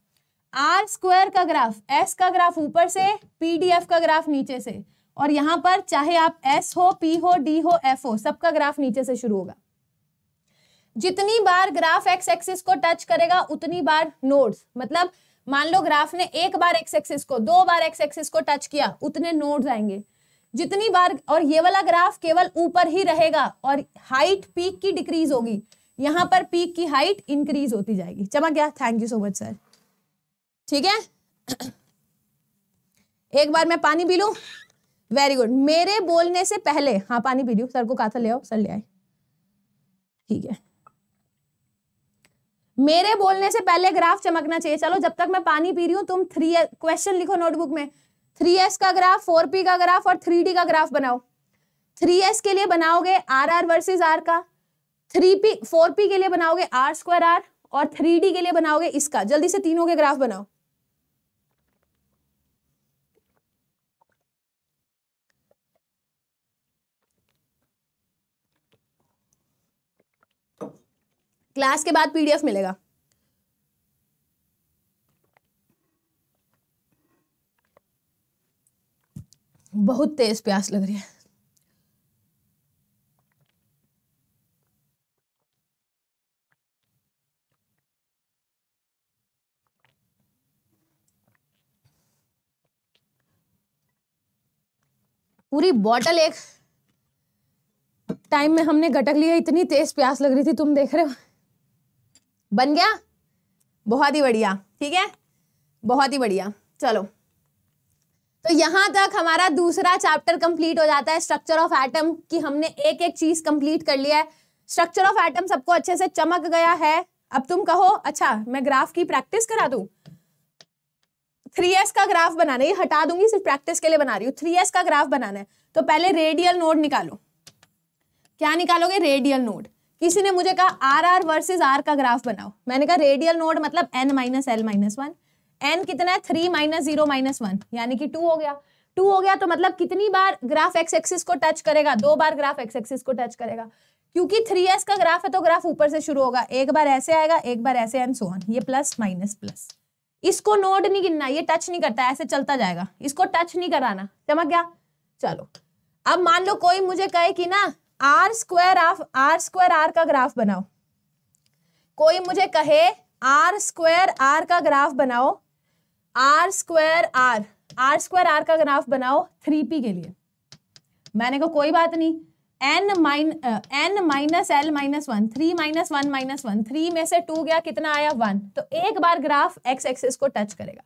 आर स्क्वायर का ग्राफ एस का ग्राफ ऊपर से पीडीएफ का ग्राफ नीचे से और यहां पर चाहे आप एस हो पी हो डी हो एफ हो सबका ग्राफ नीचे से शुरू होगा जितनी बार ग्राफ एक्स एक्सिस को टच करेगा उतनी बार नोड्स मतलब मान लो ग्राफ ने एक बार एक्स एक्सिस को दो बार एक्स एक्सिस को टच किया उतने नोड्स आएंगे जितनी बार और ये वाला ग्राफ केवल ऊपर ही रहेगा और हाइट पीक की डिक्रीज होगी यहां पर पीक की हाइट इंक्रीज होती जाएगी चमक गया thank you so much sir ठीक है एक बार मैं पानी पी लू वेरी गुड मेरे बोलने से पहले हाँ पानी पी लू सर को कहा था ले आओ सर ले आए ठीक है मेरे बोलने से पहले ग्राफ चमकना चाहिए चलो जब तक मैं पानी पी रही हूँ तुम थ्री क्वेश्चन लिखो नोटबुक में थ्री एस का ग्राफ फोर पी का ग्राफ और थ्री डी का ग्राफ बनाओ थ्री एस के लिए बनाओगे आर आर वर्सेज आर का थ्री पी फोर पी के लिए बनाओगे आर स्क्वायर आर और थ्री डी के लिए बनाओगे इसका जल्दी से तीनों के ग्राफ बनाओ क्लास के बाद पीडीएफ मिलेगा बहुत तेज प्यास लग रही है पूरी बॉटल एक टाइम में हमने घटक लिया इतनी तेज प्यास लग रही थी तुम देख रहे हो बन गया बहुत ही बढ़िया ठीक है बहुत ही बढ़िया चलो तो यहां तक हमारा दूसरा चैप्टर कंप्लीट हो जाता है स्ट्रक्चर ऑफ एटम की हमने एक एक चीज कंप्लीट कर लिया है स्ट्रक्चर ऑफ एटम सबको अच्छे से चमक गया है अब तुम कहो अच्छा मैं ग्राफ की प्रैक्टिस करा दू थ्री एस का ग्राफ बनाना ये हटा दूंगी सिर्फ प्रैक्टिस के लिए बना रही हूँ थ्री एस का ग्राफ बनाना है तो पहले रेडियल नोड निकालो क्या निकालोगे रेडियल नोड किसी ने मुझे कहा आर आर वर्सेज आर का ग्राफ बनाओ मैंने कहा रेडियल नोड मतलब N minus L minus one N कितना है three minus zero minus one यानी कि टू हो गया टू हो गया तो मतलब कितनी बार ग्राफ एक्स एक्सिस को टच करेगा दो बार ग्राफ एक्स एक्सिस को टच करेगा क्योंकि थ्री एस का ग्राफ है तो ग्राफ ऊपर से शुरू होगा एक बार ऐसे आएगा एक बार ऐसे एंड सोन ये प्लस माइनस प्लस इसको नोड नहीं गिनना ये टच नहीं करता ऐसे चलता जाएगा इसको टच नहीं कराना चमक गया चलो अब मान लो कोई मुझे कहे कि ना R square of R square R का ग्राफ बनाओ कोई मुझे कहे आर स्क्वायर आर का ग्राफ बनाओ R square R R square R का ग्राफ बनाओ थ्री पी के लिए मैंने कहा को कोई बात नहीं N min N minus L minus one three minus one minus one three में से टू गया कितना आया वन तो एक बार ग्राफ एक्स एक्सिस को टच करेगा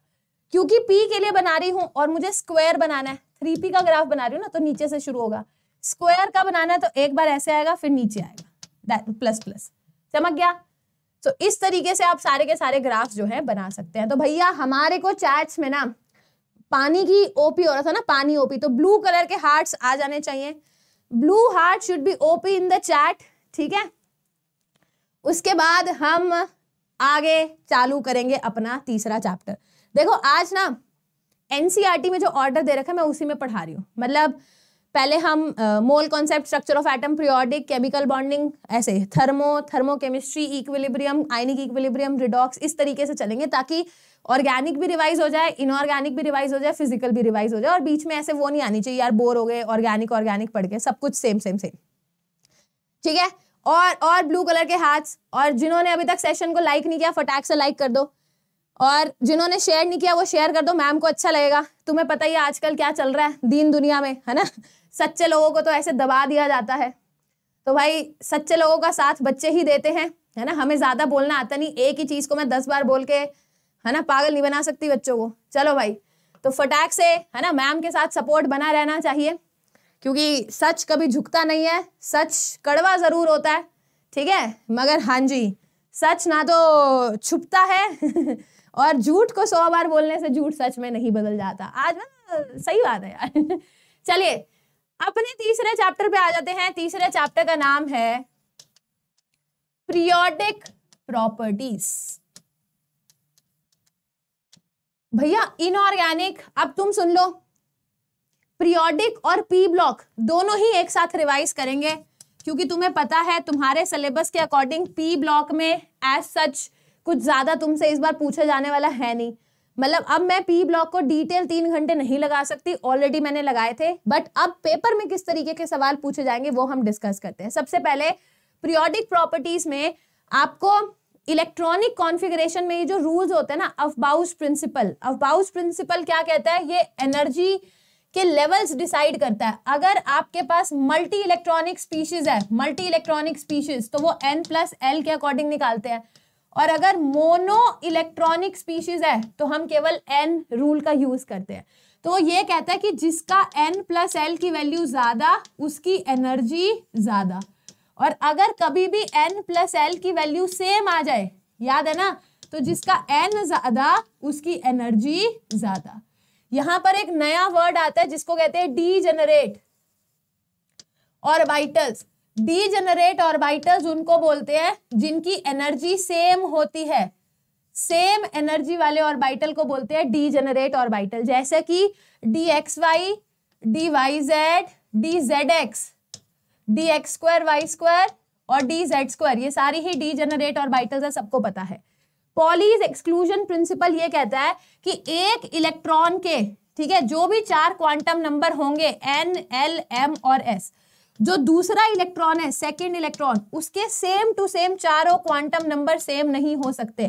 क्योंकि पी के लिए बना रही हूं और मुझे स्क्वायर बनाना है थ्री पी का ग्राफ बना रही हूँ ना तो नीचे से शुरू होगा स्क्वायर का बनाना है तो एक बार ऐसे आएगा फिर नीचे आएगा प्लस प्लस चमक गया तो इस तरीके से आप सारे के सारे ग्राफ जो है बना सकते हैं तो भैया हमारे को चैट्स में ना पानी की ओपी हो रहा था ना पानी ओपी तो ब्लू कलर के हार्ट्स आ जाने चाहिए blue heart should be OP in the chat ठीक है उसके बाद हम आगे चालू करेंगे अपना तीसरा चैप्टर देखो आज ना एनसीआरटी e में जो ऑर्डर दे रखा है मैं उसी में पढ़ा रही हूँ मतलब पहले हम mole concept structure of atom periodic chemical bonding ऐसे thermo thermochemistry equilibrium ionic equilibrium redox इस तरीके से चलेंगे ताकि ऑर्गेनिक भी रिवाइज हो जाए इनऑर्गेनिक भी रिवाइज हो जाए फिजिकल भी रिवाइज हो जाए और बीच में ऐसे वो नहीं आनी चाहिए यार बोर हो गए ऑर्गेनिक ऑर्गेनिक पढ़ के सब कुछ सेम सेम सेम ठीक है और और ब्लू कलर के हाथ्स और जिन्होंने अभी तक सेशन को लाइक नहीं किया फटाक से लाइक कर दो और जिन्होंने शेयर नहीं किया वो शेयर कर दो मैम को अच्छा लगेगा तुम्हें पता ही आजकल क्या चल रहा है दीन दुनिया में है ना सच्चे लोगों को तो ऐसे दबा दिया जाता है तो भाई सच्चे लोगों का साथ बच्चे ही देते हैं है ना हमें ज़्यादा बोलना आता नहीं एक ही चीज़ को मैं दस बार बोल के है ना पागल नहीं बना सकती बच्चों को चलो भाई तो फटाक से है ना मैम के साथ सपोर्ट बना रहना चाहिए क्योंकि सच कभी झुकता नहीं है सच कड़वा ज़रूर होता है ठीक है मगर हाँ जी सच ना तो छुपता है और झूठ को सौ बार बोलने से झूठ सच में नहीं बदल जाता आज ना सही बात है यार चलिए अपने तीसरे चैप्टर पे आ जाते हैं तीसरे चैप्टर का नाम है प्रियोडिक प्रॉपर्टीज भैया इनऑर्गेनिक अब तुम सुन लो प्रियोडिक और पी ब्लॉक दोनों ही एक साथ रिवाइज करेंगे क्योंकि तुम्हें पता है तुम्हारे सिलेबस के अकॉर्डिंग पी ब्लॉक में एज सच कुछ ज़्यादा तुमसे इस बार पूछा जाने वाला है नहीं मतलब अब मैं पी ब्लॉक को डिटेल तीन घंटे नहीं लगा सकती ऑलरेडी मैंने लगाए थे बट अब पेपर में किस तरीके के सवाल पूछे जाएंगे वो हम डिस्कस करते हैं सबसे पहले प्रियोडिक प्रॉपर्टीज में आपको इलेक्ट्रॉनिक कॉन्फ़िगरेशन में ये जो रूल्स होते हैं ना अफबाउस प्रिंसिपल अफबाउस प्रिंसिपल क्या कहता है ये एनर्जी के लेवल्स डिसाइड करता है अगर आपके पास मल्टी इलेक्ट्रॉनिक स्पीशीज है मल्टी इलेक्ट्रॉनिक स्पीशीज तो वो एन प्लस एल के अकॉर्डिंग निकालते हैं और अगर मोनो इलेक्ट्रॉनिक स्पीशीज है तो हम केवल एन रूल का यूज करते हैं तो ये कहता है कि जिसका एन प्लस एल की वैल्यू ज्यादा उसकी एनर्जी ज्यादा और अगर कभी भी एन प्लस एल की वैल्यू सेम आ जाए याद है ना तो जिसका एन ज्यादा उसकी एनर्जी ज्यादा यहां पर एक नया वर्ड आता है जिसको कहते हैं degenerate orbitals degenerate orbitals उनको बोलते हैं जिनकी एनर्जी सेम होती है सेम एनर्जी वाले ऑर्बिटल को बोलते हैं डी जनरेट ऑर्बिटल जैसे कि d x y d y z d z x d x square y square और डी जेड स्क्वायर ये सारी ही डी जनरेट ऑर्बिटल्स है सबको पता है पॉलीज एक्सक्लूजन प्रिंसिपल ये कहता है कि एक इलेक्ट्रॉन के ठीक है जो भी चार क्वांटम नंबर होंगे एन एल एम और एस जो दूसरा इलेक्ट्रॉन है सेकेंड इलेक्ट्रॉन उसके सेम टू सेम चारों क्वांटम नंबर सेम नहीं हो सकते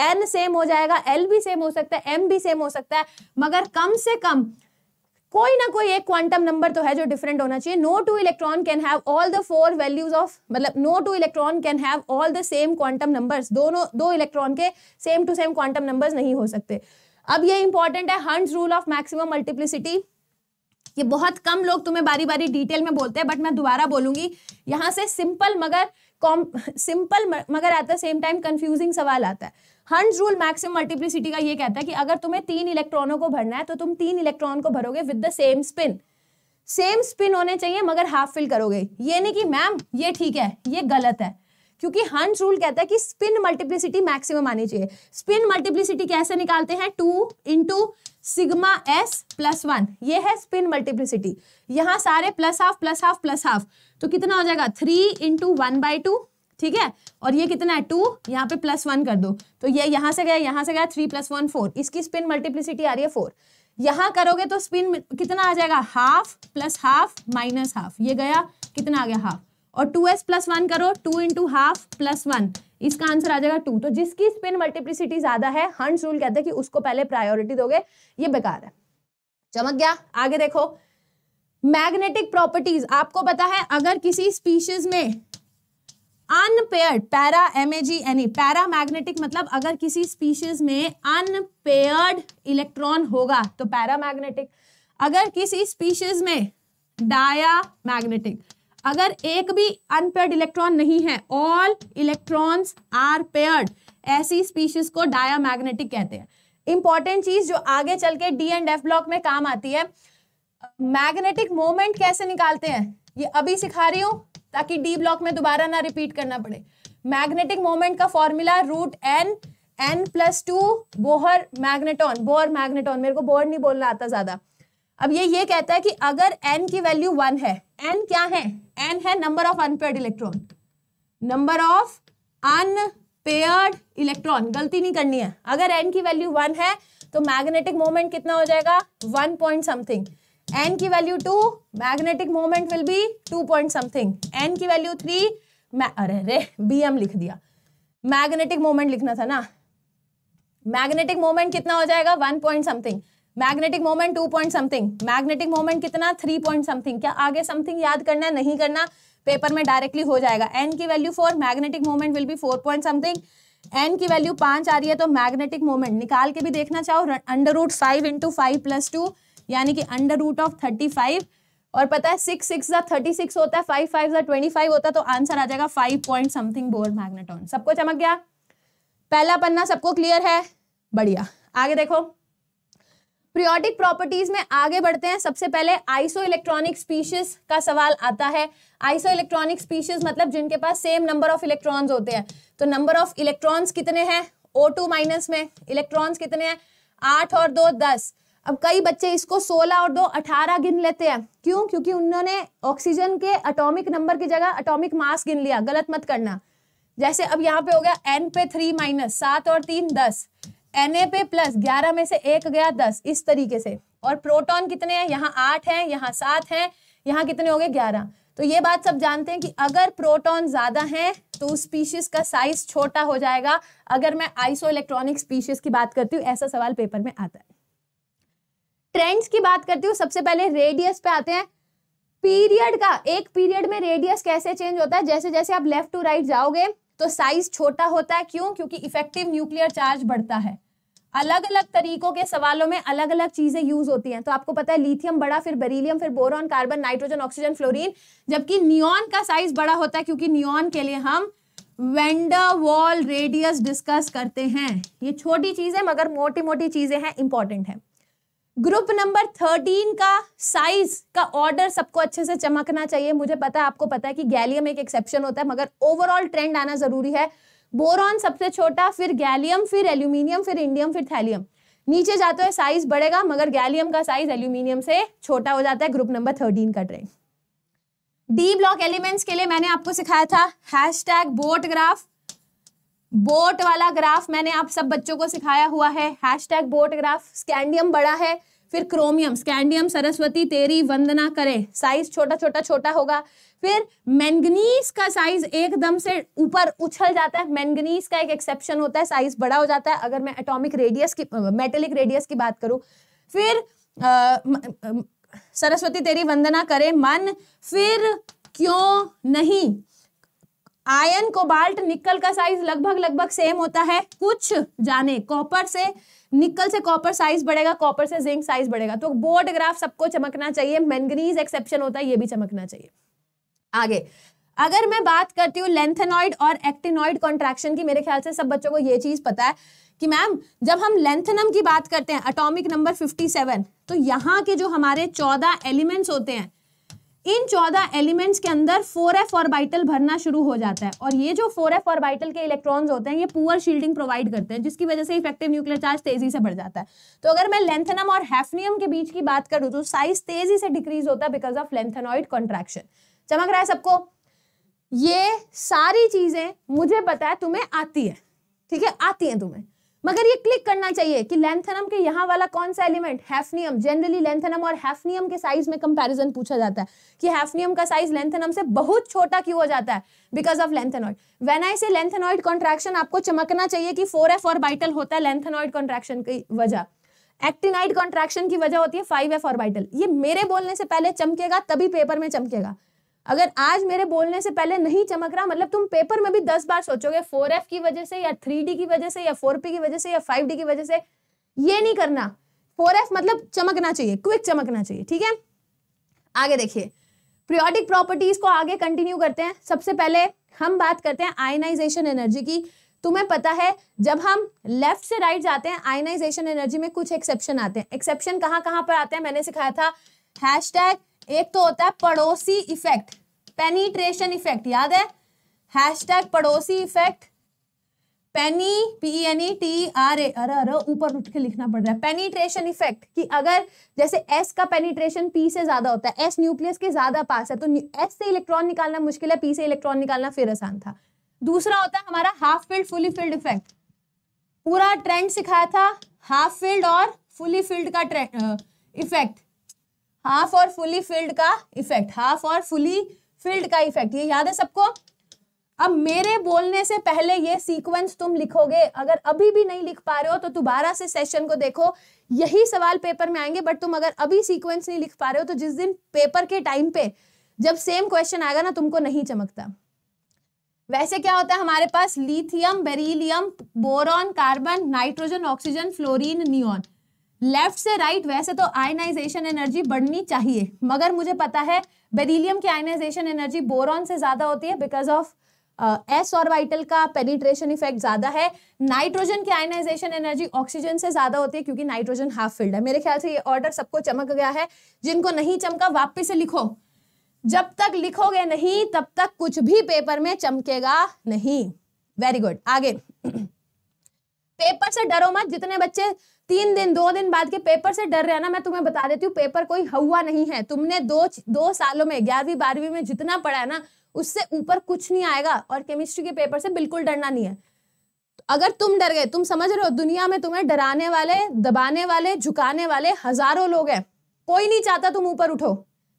एन सेम हो जाएगा एल भी सेम हो सकता है एम भी सेम हो सकता है मगर कम से कम कोई ना कोई एक क्वांटम नंबर तो है जो डिफरेंट होना चाहिए no two electron can have all the four values of मतलब no two electron can have all the same quantum numbers दोनों दो इलेक्ट्रॉन के same to same quantum numbers नहीं हो सकते अब ये इंपॉर्टेंट है Hund's rule of maximum multiplicity ये बहुत कम लोग तुम्हें बारी बारी डिटेल में बोलते हैं बट मैं दोबारा बोलूंगी यहाँ से सिंपल मगर कॉम सिंपल मगर at the same time confusing सवाल आता है हंड्स रूल मैक्सिमम मल्टीप्लिसिटी का ये कहता है कि अगर तुम्हें तीन इलेक्ट्रॉनों को भरना है तो तुम तीन इलेक्ट्रॉन को भरोगे with the same spin same spin होने चाहिए मगर हाफ फिल करोगे ये नहीं कि मैम ये ठीक है ये गलत है क्योंकि हंस रूल कहता है कि स्पिन मल्टीप्लिसिटी मैक्सिमम आनी चाहिए स्पिन मल्टीप्लिसिटी कैसे निकालते हैं two into sigma s plus one ये है स्पिन मल्टीप्लिसिटी यहाँ सारे plus half plus half plus half तो कितना हो जाएगा three into one by two ठीक है और ये कितना है टू यहाँ पे प्लस वन कर दो तो ये यहाँ से गया यहाँ से गया थ्री प्लस वन फोर इसकी स्पिन मल्टीप्लिसिटी आ रही है फोर यहाँ करोगे तो स्पिन कितना आ जाएगा half plus half minus half ये गया कितना आ गया हाफ और टू एस प्लस वन करो two into half plus one इसका आंसर आ जाएगा टू तो जिसकी स्पिन मल्टीप्लिसिटी ज्यादा है हंड रूल कहते हैं कि उसको पहले प्रायोरिटी दोगे ये बेकार है चमक गया आगे देखो मैग्नेटिक प्रॉपर्टीज आपको पता है अगर किसी स्पीशीज में अनपेयर्ड पैरा एम एजी एनी पैरा मैग्नेटिक मतलब अगर किसी स्पीशीज में अनपेयर्ड इलेक्ट्रॉन होगा तो पैरा मैग्नेटिक अगर किसी स्पीशीज में डाया मैग्नेटिक अगर एक भी अनपेड इलेक्ट्रॉन नहीं है ऑल इलेक्ट्रॉन्स आर पेयर्ड ऐसी स्पीशीज को डायामैग्नेटिक कहते हैं इंपॉर्टेंट चीज जो आगे चल के डी एंड एफ ब्लॉक में काम आती है मैग्नेटिक मोमेंट कैसे निकालते हैं ये अभी सिखा रही हूं ताकि डी ब्लॉक में दोबारा ना रिपीट करना पड़े मैग्नेटिक मोमेंट का formula root n n plus two Bohr magneton Bohr magneton मेरे को बोहर नहीं बोलना आता ज्यादा अब ये ये कहता है कि अगर एन की वैल्यू वन है एन क्या है एन है number of unpaired electron number of unpaired electron गलती नहीं करनी है अगर एन की वैल्यू वन है तो मैग्नेटिक मोमेंट कितना हो जाएगा वन पॉइंट समथिंग एन की value two magnetic moment will be two point something n की वैल्यू थ्री अरे अरे बी एम लिख दिया मैग्नेटिक मोमेंट लिखना था ना मैग्नेटिक मोमेंट कितना हो जाएगा one point something magnetic moment two point something magnetic moment कितना थ्री पॉइंट समथिंग क्या आगे समथिंग याद करना नहीं करना पेपर में डायरेक्टली हो जाएगा एन की value four magnetic moment will be four point something n की वैल्यू पांच आ रही है तो मैग्नेटिक मोमेंट निकाल के भी देखना चाहो under root five into five plus two यानी कि under root of thirty five और पता है सिक्स सिक्स या थर्टी सिक्स होता है फाइव फाइव या ट्वेंटी फाइव होता है तो आंसर आ जाएगा five point something Bohr magneton सबको चमक गया पहला पन्ना सबको क्लियर है बढ़िया आगे देखो प्रियोडिक प्रॉपर्टीज में आगे बढ़ते हैं सबसे पहले आइसो इलेक्ट्रॉनिक स्पीशीज का सवाल आता है आइसो इलेक्ट्रॉनिक स्पीशीज मतलब जिनके पास सेम नंबर ऑफ इलेक्ट्रॉन्स होते हैं तो नंबर ऑफ इलेक्ट्रॉन्स कितने हैं ओ टू माइनस में इलेक्ट्रॉन्स कितने हैं आठ और दो दस अब कई बच्चे इसको सोलह और दो अठारह गिन लेते हैं क्यों क्योंकि उन्होंने ऑक्सीजन के अटोमिक नंबर की जगह अटोमिक मास गिन लिया गलत मत करना जैसे अब यहाँ पे हो गया एन पे थ्री माइनस सात और तीन दस एन पे प्लस ग्यारह में से एक गया दस इस तरीके से और प्रोटॉन कितने हैं यहाँ आठ हैं यहाँ सात हैं यहाँ कितने हो गए ग्यारह तो ये बात सब जानते हैं कि अगर प्रोटॉन ज़्यादा हैं तो उस स्पीशीज का साइज छोटा हो जाएगा अगर मैं आइसो इलेक्ट्रॉनिक स्पीशीज की बात करती हूँ ऐसा सवाल पेपर में आता है ट्रेंड्स की बात करती हूँ सबसे पहले रेडियस पे आते हैं पीरियड का एक पीरियड में रेडियस कैसे चेंज होता है जैसे जैसे आप लेफ्ट टू राइट जाओगे तो साइज छोटा होता है क्यों क्योंकि इफेक्टिव न्यूक्लियर चार्ज बढ़ता है अलग अलग तरीकों के सवालों में अलग अलग चीजें यूज होती हैं तो आपको पता है लिथियम बड़ा फिर बेरिलियम फिर boron carbon nitrogen oxygen fluorine जबकि नियॉन का साइज बड़ा होता है क्योंकि नियॉन के लिए हम वेंडर वॉल रेडियस डिस्कस करते हैं ये छोटी चीज़ें मगर मोटी मोटी चीजें हैं इंपॉर्टेंट है ग्रुप नंबर थर्टीन का साइज का ऑर्डर सबको अच्छे से चमकना चाहिए मुझे पता है आपको पता है कि गैलियम एक एक्सेप्शन होता है मगर ओवरऑल ट्रेंड आना जरूरी है बोरॉन सबसे छोटा फिर गैलियम फिर एल्यूमिनियम फिर इंडियम फिर थैलियम नीचे जाते हुए साइज बढ़ेगा मगर गैलियम का साइज एल्यूमिनियम से छोटा हो जाता है ग्रुप नंबर थर्टीन का ट्रेंड डी ब्लॉक एलिमेंट्स के लिए मैंने आपको सिखाया था हैश टैग बोटग्राफ बोट वाला ग्राफ मैंने आप सब बच्चों को सिखाया हुआ है टैग बोट ग्राफ स्कैंडियम बड़ा है फिर क्रोमियम स्कैंडियम सरस्वती तेरी वंदना करे साइज छोटा छोटा छोटा होगा फिर मैंगनीज का साइज एकदम से ऊपर उछल जाता है मैंगनीज का एक एक्सेप्शन होता है साइज बड़ा हो जाता है अगर मैं एटॉमिक रेडियस की मेटेलिक रेडियस की बात करूं फिर आ, सरस्वती तेरी वंदना करे मन फिर क्यों नहीं आयन कोबाल्ट निकल का साइज लगभग लगभग सेम होता है कुछ जाने कॉपर से निकल से कॉपर साइज बढ़ेगा कॉपर से जिंक साइज बढ़ेगा तो बोर्ड ग्राफ सबको चमकना चाहिए मैंगनीज एक्सेप्शन होता है ये भी चमकना चाहिए आगे अगर मैं बात करती हूँ लेंथेनॉइड और एक्टिनॉइड कॉन्ट्रैक्शन की मेरे ख्याल से सब बच्चों को ये चीज़ पता है कि मैम जब हम लेंथनम की बात करते हैं अटोमिक नंबर सेवन तो यहाँ के जो हमारे चौदह एलिमेंट्स होते हैं इन चौदह एलिमेंट्स के अंदर फोर एफ ऑर्बिटल भरना शुरू हो जाता है और ये जो फोर एफ ऑर्बिटल के इलेक्ट्रॉन्स होते हैं ये पुअर शील्डिंग प्रोवाइड करते हैं जिसकी वजह से इफेक्टिव न्यूक्लियर चार्ज तेजी से बढ़ जाता है तो अगर मैं लेंथनम और हैफनियम के बीच की बात करूँ तो साइज तेजी से डिक्रीज होता है बिकॉज ऑफ लेंथेनॉइड कॉन्ट्रेक्शन चमक रहा है सबको ये सारी चीजें मुझे पता है तुम्हें आती है ठीक है आती है तुम्हें मगर ये क्लिक करना चाहिए कि लेंथनम के यहाँ वाला कौन सा एलिमेंट हैफनियम जनरली लेंथनम और हैफनियम के साइज में कंपैरिजन पूछा जाता है कि हैफनियम का साइज लेंथनम से बहुत छोटा क्यों हो जाता है because of lanthanoid when I say lanthanoid contraction आपको चमकना चाहिए कि फोर एफ ऑर्बिटल होता है लेंथेनॉइड कॉन्ट्रैक्शन की वजह एक्टिनाइड कॉन्ट्रैक्शन की वजह होती है फाइव एफ ऑर्बिटल ये मेरे बोलने से पहले चमकेगा तभी पेपर में चमकेगा अगर आज मेरे बोलने से पहले नहीं चमक रहा मतलब तुम पेपर में भी दस बार सोचोगे फोर एफ की वजह से या थ्री डी की वजह से या फोर पी की वजह से या फाइव डी की वजह से ये नहीं करना फोर एफ मतलब चमकना चाहिए क्विक चमकना चाहिए ठीक है आगे देखिए प्रियोडिक प्रॉपर्टीज को आगे कंटिन्यू करते हैं सबसे पहले हम बात करते हैं आयनाइजेशन एनर्जी की तुम्हें पता है जब हम लेफ्ट से राइट जाते हैं आयनाइजेशन एनर्जी में कुछ एक्सेप्शन आते हैं एक्सेप्शन कहाँ कहाँ पर आते हैं मैंने सिखाया था हैश एक तो होता है पड़ोसी इफेक्ट पेनीट्रेशन इफेक्ट याद है हैशटैग पड़ोसी effect penny P N E T R A अरे अरे ऊपर उठ के लिखना पड़ रहा है पेनीट्रेशन इफेक्ट कि अगर जैसे एस का पेनीट्रेशन पी से ज्यादा होता है एस न्यूक्लियस के ज्यादा पास है तो एस से इलेक्ट्रॉन निकालना मुश्किल है पी से इलेक्ट्रॉन निकालना फिर आसान था दूसरा होता है हमारा half filled fully filled effect पूरा ट्रेंड सिखाया था हाफ फील्ड और फुली फील्ड का इफेक्ट हाफ और फुली फील्ड का इफेक्ट हाफ और फुली फील्ड का इफेक्ट ये याद है सबको अब मेरे बोलने से पहले ये सीक्वेंस तुम लिखोगे अगर अभी भी नहीं लिख पा रहे हो तो दोबारा से सेशन को देखो यही सवाल पेपर में आएंगे बट तुम अगर अभी सीक्वेंस नहीं लिख पा रहे हो तो जिस दिन पेपर के टाइम पे जब सेम क्वेश्चन आएगा ना तुमको नहीं चमकता वैसे क्या होता है हमारे पास lithium beryllium boron carbon nitrogen oxygen fluorine neon left से राइट वैसे तो आयनाइजेशन एनर्जी बढ़नी चाहिए मगर मुझे पता है बेरीलियम की आयनाइजेशन एनर्जी बोरॉन से ज्यादा होती है बिकॉज ऑफ एस और वाइटल का पेनिट्रेशन इफेक्ट ज्यादा है नाइट्रोजन की आयनाइजेशन एनर्जी ऑक्सीजन से ज्यादा होती है क्योंकि नाइट्रोजन हाफ फिल्ड है मेरे ख्याल से ये ऑर्डर सबको चमक गया है जिनको नहीं चमका वापिस से लिखो जब तक लिखोगे नहीं तब तक कुछ भी पेपर में चमकेगा नहीं वेरी गुड आगे पेपर से डरो मत जितने बच्चे तीन दिन दो दिन बाद के पेपर से डर रहे हैं ना मैं तुम्हें बता देती हूँ पेपर कोई हवा नहीं है तुमने दो दो सालों में ग्यारहवीं बारहवीं में जितना पढ़ा है ना उससे ऊपर कुछ नहीं आएगा और केमिस्ट्री के पेपर से बिल्कुल डरना नहीं है अगर तुम डर गए तुम समझ रहे हो दुनिया में तुम्हें डराने वाले दबाने वाले झुकाने वाले हजारों लोग हैं कोई नहीं चाहता तुम ऊपर उठो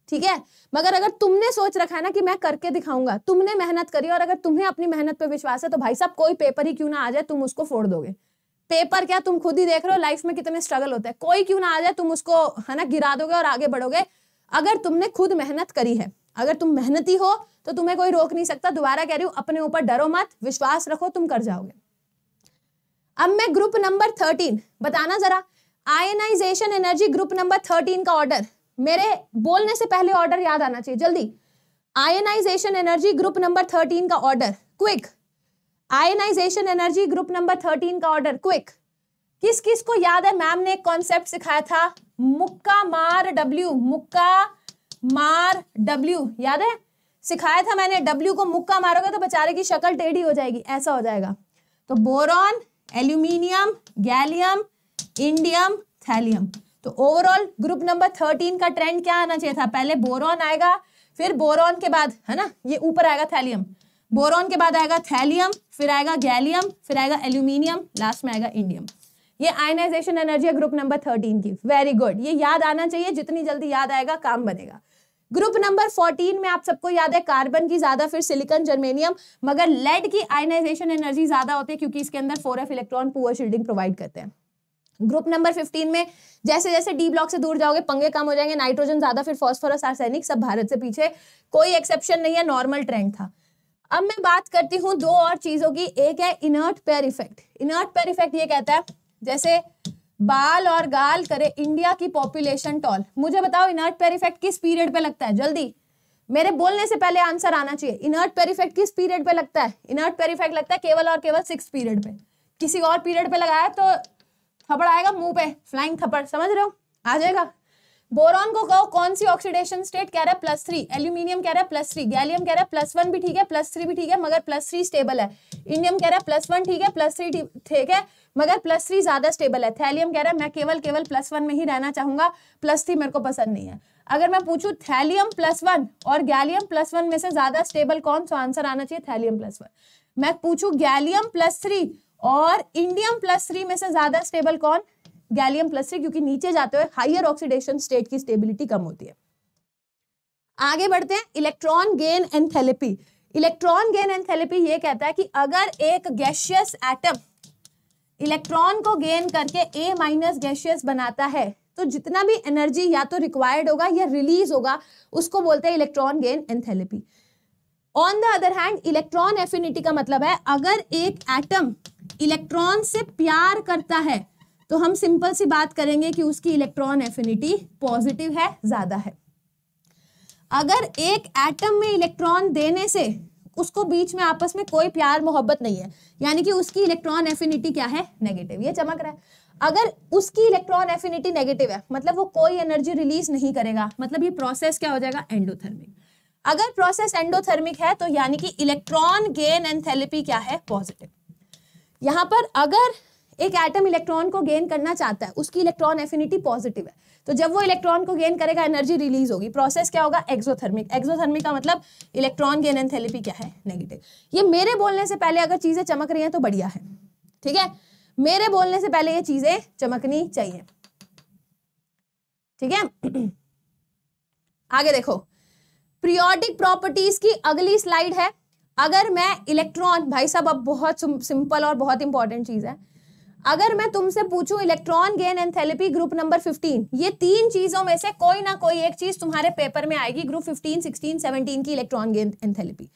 ठीक है मगर अगर तुमने सोच रखा है ना कि मैं करके दिखाऊंगा तुमने मेहनत करी और अगर तुम्हें अपनी मेहनत पर विश्वास है तो भाई साहब कोई पेपर ही क्यों ना आ जाए तुम उसको फोड़ दोगे पेपर क्या तुम खुद ही देख रहे हो लाइफ में कितने स्ट्रगल होते हैं कोई क्यों ना आ जाए तुम उसको है ना गिरा दोगे और आगे बढ़ोगे अगर तुमने खुद मेहनत करी है अगर तुम मेहनती हो तो तुम्हें कोई रोक नहीं सकता दोबारा कह रही हूं अपने ऊपर डरो मत विश्वास रखो तुम कर जाओगे अब मैं ग्रुप नंबर थर्टीन बताना जरा ionization energy group number thirteen का ऑर्डर मेरे बोलने से पहले ऑर्डर याद आना चाहिए जल्दी ionization energy group number thirteen का order quick ionization energy group number thirteen का ऑर्डर क्विक किस किस को याद है मैम ने एक कॉन्सेप्ट सिखाया था मुक्का मार डब्ल्यू मुक्का मार डब्ल्यू याद है सिखाया था मैंने डब्ल्यू को मुक्का मारोगे तो बेचारे की शक्ल टेढ़ी हो जाएगी ऐसा हो जाएगा तो boron aluminium gallium indium thallium तो ओवरऑल ग्रुप नंबर थर्टीन का ट्रेंड क्या आना चाहिए था पहले बोरॉन आएगा फिर बोरॉन के बाद है ना ये ऊपर आएगा थैलियम बोरॉन के बाद आएगा थैलियम फिर आएगा गैलियम फिर आएगा एल्यूमिनियम लास्ट में आएगा इंडियम ये आयनाइजेशन एनर्जी है ग्रुप नंबर थर्टीन की वेरी गुड ये याद आना चाहिए जितनी जल्दी याद आएगा काम बनेगा ग्रुप नंबर फोर्टीन में आप सबको याद है कार्बन की ज्यादा फिर सिलिकॉन जर्मेनियम मगर लेड की आयनाइजेशन एनर्जी ज्यादा होती है क्योंकि इसके अंदर four f electron poor shielding provide करते हैं ग्रुप नंबर 15 में जैसे जैसे डी ब्लॉक से दूर जाओगे पंगे कम हो जाएंगे नाइट्रोजन ज्यादा फिर फॉस्फोरस आर्सेनिक सब भारत से पीछे कोई एक्सेप्शन नहीं है नॉर्मल ट्रेंड था अब मैं बात करती हूँ दो और चीजों की एक है inert pair effect inert pair effect ये कहता है जैसे बाल और गाल करे इंडिया की पॉपुलेशन टॉल मुझे बताओ इनर्ट पेयर इफेक्ट किस पीरियड पे लगता है जल्दी मेरे बोलने से पहले आंसर आना चाहिए इनर्ट पेयर इफेक्ट किस पीरियड पे लगता है इनर्ट पेयर इफेक्ट लगता है केवल और केवल सिक्स पीरियड पे किसी और पीरियड पे लगाया तो थपड़ आएगा मुंह पे फ्लाइंग थप्पड़ समझ रहे हो आ जाएगा बोरॉन को कहो कौन सी ऑक्सीडेशन स्टेट कह रहा है प्लस थ्री एल्यूमिनियम कह रहा है प्लस थ्री गैलियम कह रहा है प्लस वन भी ठीक है प्लस थ्री भी ठीक है मगर प्लस थ्री स्टेबल है इंडियम कह रहा है प्लस वन ठीक है प्लस थ्री ठीक है मगर प्लस थ्री ज्यादा स्टेबल है थैलियम कह रहा है मैं केवल केवल प्लस वन में ही रहना चाहूंगा प्लस थ्री मेरे को पसंद नहीं है अगर मैं पूछू थैलियम प्लस वन और गैलियम प्लस वन में से ज्यादा स्टेबल कौन सा आंसर आना चाहिए थैलियम प्लस वन मैं पूछू गैलियम प्लस थ्री और इंडियम प्लस थ्री में से ज्यादा स्टेबल कौन गैलियम प्लस से क्योंकि नीचे जाते हुए हाइयर ऑक्सीडेशन स्टेट की स्टेबिलिटी कम होती है आगे बढ़ते हैं electron gain enthalpy electron gain enthalpy ये कहता है कि अगर एक गैशियस एटम इलेक्ट्रॉन को गेन करके ए माइनस गैशियस बनाता है तो जितना भी एनर्जी या तो रिक्वायर्ड होगा या रिलीज होगा उसको बोलते हैं electron gain enthalpy on the other hand electron affinity का मतलब है अगर एक एटम इलेक्ट्रॉन से प्यार करता है तो हम सिंपल सी बात करेंगे कि उसकी इलेक्ट्रॉन एफिनिटी पॉजिटिव है ज़्यादा है अगर एक एटम में इलेक्ट्रॉन देने से उसको बीच में आपस में कोई प्यार मोहब्बत नहीं है यानी कि उसकी इलेक्ट्रॉन एफिनिटी क्या है नेगेटिव ये चमक रहा है अगर उसकी इलेक्ट्रॉन एफिनिटी नेगेटिव है मतलब वो कोई एनर्जी रिलीज नहीं करेगा मतलब ये प्रोसेस क्या हो जाएगा एंडोथर्मिक अगर प्रोसेस एंडोथर्मिक है तो यानी कि इलेक्ट्रॉन गेन एंथैल्पी क्या है पॉजिटिव यहां पर अगर एक एटम इलेक्ट्रॉन को गेन करना चाहता है उसकी इलेक्ट्रॉन एफिनिटी पॉजिटिव है तो जब वो इलेक्ट्रॉन को गेन करेगा एनर्जी रिलीज होगी प्रोसेस क्या होगा एक्सोथर्मिक एक्सोथर्मिक का मतलब इलेक्ट्रॉन गेन एंड क्या है नेगेटिव ये मेरे बोलने से पहले अगर चीज़ें चमक रही हैं तो बढ़िया है ठीक है मेरे बोलने से पहले ये चीज़ें चमकनी चाहिए ठीक है आगे देखो प्रियोडिक प्रॉपर्टीज की अगली स्लाइड है अगर मैं इलेक्ट्रॉन भाई साहब अब बहुत सिंपल और बहुत इंपॉर्टेंट चीज है अगर मैं तुमसे पूछूं electron gain enthalpy group number 15 ये तीन चीजों में से कोई ना कोई एक चीज तुम्हारे पेपर में आएगी ग्रुप 15, 16, 17 की electron gain enthalpy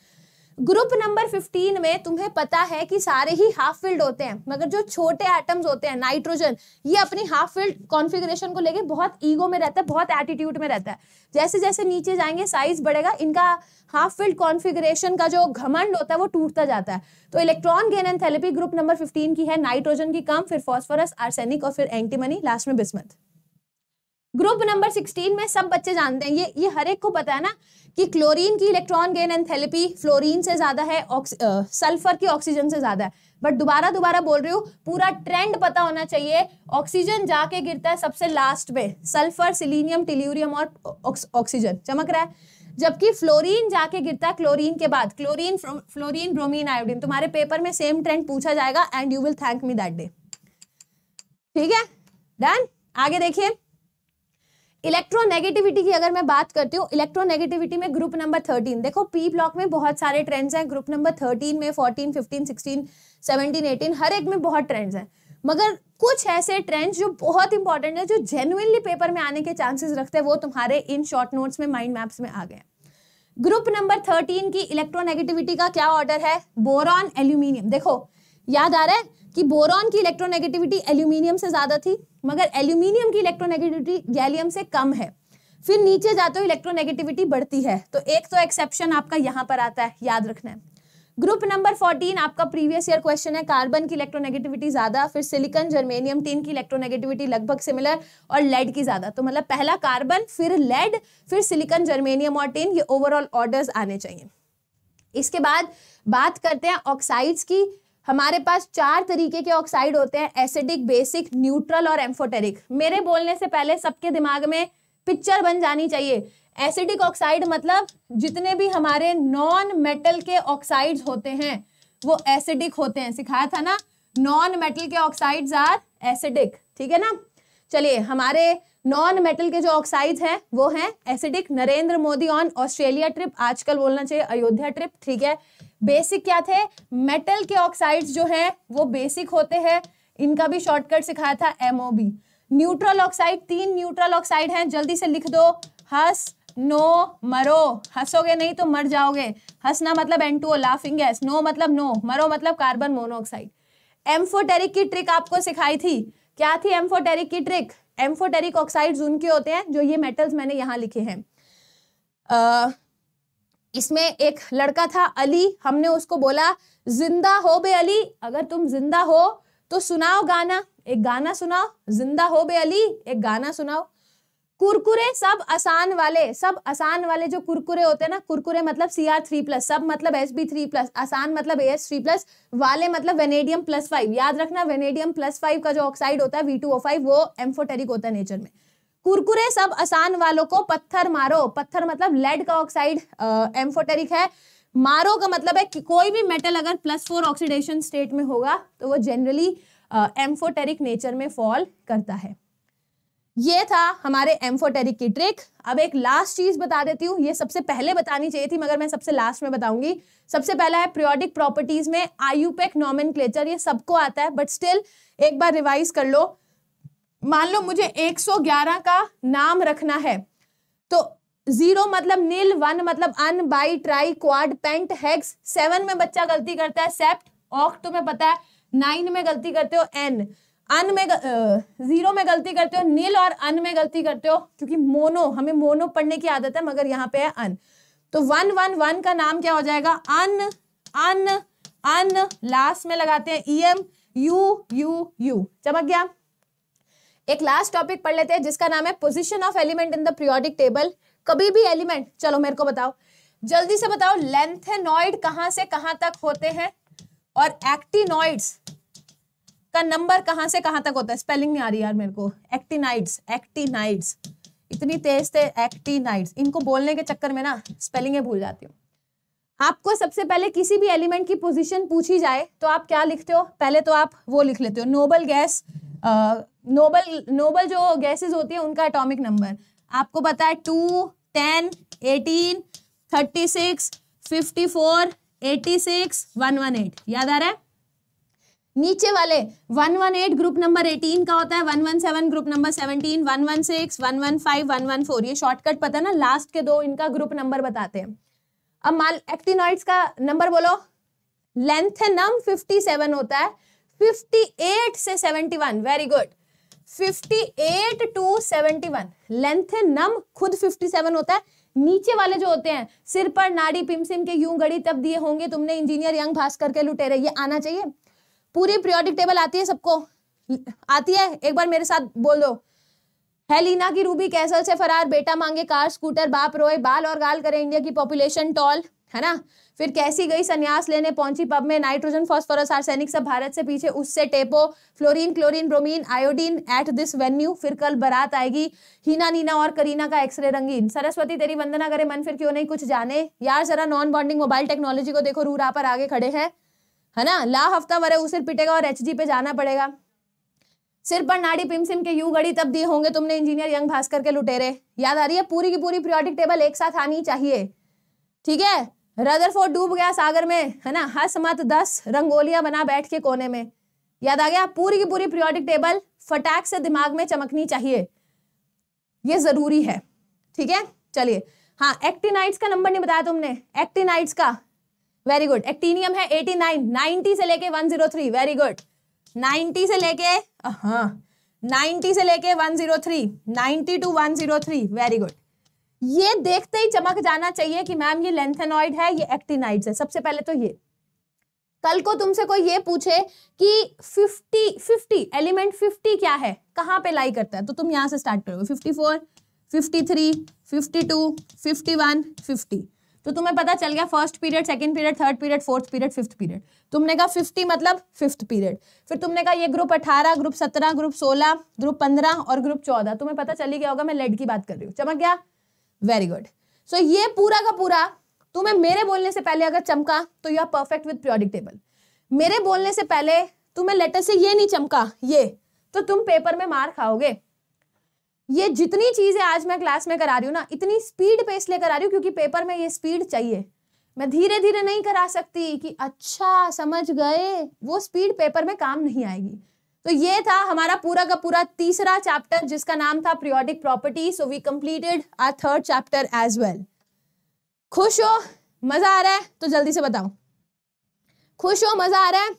group number 15 में तुम्हें पता है कि सारे ही हाफ फिल्ड होते हैं मगर जो छोटे एटम्स होते हैं नाइट्रोजन ये अपनी हाफ फिल्ड कॉन्फिग्रेशन को लेके बहुत ईगो में रहता है बहुत एटीट्यूड में रहता है जैसे जैसे नीचे जाएंगे साइज बढ़ेगा इनका हाफ फिल्ड कॉन्फिग्रेशन का जो घमंड होता है वो टूटता जाता है तो electron gain enthalpy group number fifteen की है नाइट्रोजन की कम फिर फॉस्फोरस आर्सेनिक और फिर एंटीमनी लास्ट में बिस्मथ ग्रुप नंबर 16 में सब बच्चे जानते हैं ये ये हर एक को पता है ना कि क्लोरीन की इलेक्ट्रॉन गेन एंथेलेपी फ्लोरीन से ज्यादा है सल्फर की ऑक्सीजन से ज्यादा है बट दोबारा दोबारा बोल रही हूँ पूरा ट्रेंड पता होना चाहिए ऑक्सीजन जाके गिरता है सबसे लास्ट में सल्फर सिलीनियम टिल्यूरियम और ऑक्सीजन चमक रहा है जबकि फ्लोरीन जाके गिरता है क्लोरीन के बाद क्लोरीन फ्लोरीन ब्रोमीन आयोडीन तुम्हारे पेपर में सेम ट्रेंड पूछा जाएगा and you will thank me that day ठीक है डन आगे देखिए इलेक्ट्रोनेगेटिविटी की अगर मैं बात करती हूँ इलेक्ट्रोनेगेटिविटी में ग्रुप नंबर थर्टीन देखो पी ब्लॉक में बहुत सारे ट्रेंड्स हैं ग्रुप नंबर थर्टीन में fourteen fifteen sixteen seventeen eighteen हर एक में बहुत ट्रेंड्स हैं मगर कुछ ऐसे ट्रेंड्स जो बहुत इंपॉर्टेंट है जो जेनुअनली पेपर में आने के चांसेस रखते हैं वो तुम्हारे इन शॉर्ट नोट्स में माइंड मैप्स में आ गए ग्रुप नंबर थर्टीन की इलेक्ट्रोनेगेटिविटी का क्या ऑर्डर है बोरॉन एल्यूमिनियम देखो याद आ रहा है कि बोरॉन की इलेक्ट्रोनेगेटिविटी एल्यूमिनियम से ज़्यादा थी मगर एल्यूमिनियम की इलेक्ट्रोनेगेटिविटी गैलियम से कम है फिर नीचे जाते हुए इलेक्ट्रोनेगेटिविटी बढ़ती है तो एक तो एक्सेप्शन आपका यहाँ पर आता है याद रखना है ग्रुप नंबर 14 आपका प्रीवियस ईयर क्वेश्चन है कार्बन की इलेक्ट्रोनेगेटिविटी ज्यादा फिर सिलिकॉन जर्मेनियम टीन की इलेक्ट्रोनेगेटिविटी लगभग सिमिलर और लेड की ज्यादा तो मतलब पहला कार्बन फिर लेड फिर सिलिकॉन जर्मेनियम और टीन ये ओवरऑल ऑर्डर्स आने चाहिए इसके बाद बात करते हैं ऑक्साइड्स की हमारे पास चार तरीके के ऑक्साइड होते हैं एसिडिक बेसिक न्यूट्रल और एम्फोटेरिक मेरे बोलने से पहले सबके दिमाग में पिक्चर बन जानी चाहिए एसिडिक ऑक्साइड मतलब जितने भी हमारे नॉन मेटल के ऑक्साइड होते हैं वो एसिडिक होते हैं सिखाया था ना नॉन मेटल के ऑक्साइड्स आर एसिडिक ठीक है ना चलिए हमारे नॉन मेटल के जो ऑक्साइड्स हैं वो हैं acidic Narendra Modi on Australia trip आजकल बोलना चाहिए अयोध्या ट्रिप ठीक है बेसिक क्या थे मेटल के ऑक्साइड्स जो हैं वो बेसिक होते हैं इनका भी शॉर्टकट सिखाया था एमओ बी न्यूट्रल ऑक्साइड तीन न्यूट्रल ऑक्साइड हैं जल्दी से लिख दो हस नो मरो हंसोगे नहीं तो मर जाओगे हंसना मतलब N two laughing gas NO मतलब नो मरो मतलब कार्बन मोनोऑक्साइड एम्फोटेरिक की ट्रिक आपको सिखाई थी क्या थी एम्फोटेरिक की ट्रिक एम्फोटेरिक ऑक्साइड्स उनके होते हैं जो ये मेटल्स मैंने यहाँ लिखे हैं इसमें एक लड़का था अली हमने उसको बोला जिंदा हो बे अली अगर तुम जिंदा हो तो सुनाओ गाना एक गाना सुनाओ जिंदा हो बे अली एक गाना सुनाओ कुरकुरे सब आसान वाले सब आसान वाले जो कुरकुरे होते हैं ना कुरकुरे मतलब सी आर थ्री प्लस सब मतलब एस बी थ्री प्लस आसान मतलब ए एस थ्री प्लस वाले मतलब वेनेडियम प्लस फाइव याद रखना वेनेडियम प्लस फाइव का जो ऑक्साइड होता है वी टू ओ फाइव वो एम्फोटेरिक होता है नेचर में कुरकुरे सब आसान वालों को पत्थर मारो पत्थर मतलब लेड का ऑक्साइड एम्फोटेरिक है मारो का मतलब है कि कोई भी मेटल अगर प्लस फोर ऑक्सीडेशन स्टेट में होगा तो वो जनरली एम्फोटेरिक नेचर में फॉल करता है ये था हमारे एम्फोटेरिक की ट्रिक अब एक लास्ट चीज बता देती हूँ ये सबसे पहले बतानी चाहिए थी मगर मैं सबसे लास्ट में बताऊंगी सबसे पहला है प्रियोडिक प्रॉपर्टीज में आयुपेक क्लेचर ये सबको आता है बट स्टिल एक बार रिवाइज कर लो मान लो मुझे 111 का नाम रखना है तो जीरो मतलब नील वन मतलब un bi tri quad pent hex seven में बच्चा गलती करता है सेप्ट ऑक तुम्हें तो पता है नाइन में गलती करते हो एन अन में जीरो में गलती करते हो नील और अन में गलती करते हो क्योंकि मोनो हमें मोनो पढ़ने की आदत है मगर यहाँ पे है अन तो वन वन वन का नाम क्या हो जाएगा अन अन अन लास्ट में लगाते हैं E M U U U चमक गया एक लास्ट टॉपिक पढ़ लेते हैं जिसका नाम है position of element in the periodic table कभी भी एलिमेंट चलो मेरे को बताओ जल्दी से बताओ लेंथेनॉइड कहां से कहां तक होते हैं और एक्टिनॉइड्स का नंबर कहां से कहां तक होता है स्पेलिंग नहीं आ रही यार मेरे को एक्टिनाइड्स एक्टिनाइड्स इतनी तेज थे एक्टिनाइड्स इनको बोलने के चक्कर में ना स्पेलिंग भूल जाती हूँ आपको सबसे पहले किसी भी एलिमेंट की पोजीशन पूछी जाए तो आप क्या लिखते हो पहले तो आप वो लिख लेते हो नोबल गैस नोबल नोबल जो गैसेस होती है उनका एटॉमिक नंबर आपको पता है two ten eighteen thirty six fifty four eighty six one one eight याद आ रहा है नीचे वाले one one eight group number eighteen का होता है one one seven group number seventeen one one one one six five one one four ये शॉर्टकट पता है ना लास्ट के दो इनका ग्रुप नंबर बताते हैं अब माल एक्टिनॉइड्स का नंबर बोलो लेंथ नम फिफ्टी सेवन होता है 58 से 71 वेरी गुड 58 टू 71 लेंथ है नम खुद 57 होता है नीचे वाले जो होते हैं सिर पर नाड़ी पिमसिम के यूं गड़ी तब दिए होंगे तुमने इंजीनियर यंग भास्कर के लुटेरे ये आना चाहिए पूरी प्रियोडिक टेबल आती है सबको आती है एक बार मेरे साथ बोल दो हेलीना की रूबी कैसल से फरार बेटा मांगे कार स्कूटर बाप रोए बाल और गाल करें इंडिया की पॉपुलेशन टॉल है ना फिर कैसी गई संन्यास लेने पहुंची पब में नाइट्रोजन फॉस्फोरस आर्सेनिक सब भारत से पीछे उससे टेपो fluorine chlorine bromine iodine at this venue फिर कल बरात आएगी हीना नीना और करीना का एक्सरे रंगीन सरस्वती तेरी वंदना करे मन फिर क्यों नहीं कुछ जाने यार जरा नॉन बॉन्डिंग मोबाइल टेक्नोलॉजी को देखो रूरा पर आगे खड़े हैं है ना ला हफ्ता वरे उसे पिटेगा और एच पे जाना पड़ेगा सिर पर नाड़ी पिमसिम के यू गड़ी तब दिए होंगे तुमने इंजीनियर यंग भास्कर के लुटेरे याद आ रही है पूरी की पूरी प्रियोडिक टेबल एक साथ आनी चाहिए ठीक है रदरफोर्ड डूब गया सागर में है ना हस मत दस रंगोलियां बना बैठ के कोने में याद आ गया पूरी की पूरी पीरियोडिक टेबल फटाक से दिमाग में चमकनी चाहिए ये जरूरी है ठीक है चलिए हाँ एक्टिनाइट्स का नंबर नहीं बताया तुमने एक्टिनाइट्स का वेरी गुड एक्टीनियम है 89 90 से लेके 103 वेरी गुड 90 से लेके हाँ 90 से लेके 103 नाइनटी टू 103 वेरी गुड ये देखते ही चमक जाना चाहिए कि मैम ये लेंथेनॉइड है ये एक्टिनाइड है सबसे पहले तो ये कल को तुमसे कोई ये पूछे कि 50 50 एलिमेंट 50 क्या है कहाँ पे लाई करता है तो तुम यहां से स्टार्ट करोगे 54 53 52 51 50 तो तुम्हें पता चल गया first period second period third period fourth period fifth period तुमने कहा 50 मतलब फिफ्थ पीरियड फिर तुमने कहा ये ग्रुप अठारह ग्रुप सत्रह ग्रुप सोलह ग्रुप पंद्रह और ग्रुप चौदह तुम्हें पता चली गया होगा मैं लेड की बात कर रही हूँ चमक गया वेरी गुड सो ये पूरा का पूरा तुम्हें मेरे बोलने से पहले अगर चमका तो you are perfect with periodic table मेरे बोलने से पहले तुम्हें लेटर से ये नहीं चमका ये तो तुम पेपर में मार खाओगे ये जितनी चीजें आज मैं क्लास में करा रही हूँ ना इतनी स्पीड पे इसलिए करा रही हूँ क्योंकि पेपर में ये स्पीड चाहिए मैं धीरे धीरे नहीं करा सकती कि अच्छा समझ गए वो स्पीड पेपर में काम नहीं आएगी तो ये था हमारा पूरा का पूरा तीसरा चैप्टर जिसका नाम था periodic property so we completed are third chapter as well खुश हो मजा आ रहा है तो जल्दी से बताओ खुश हो मजा आ रहा है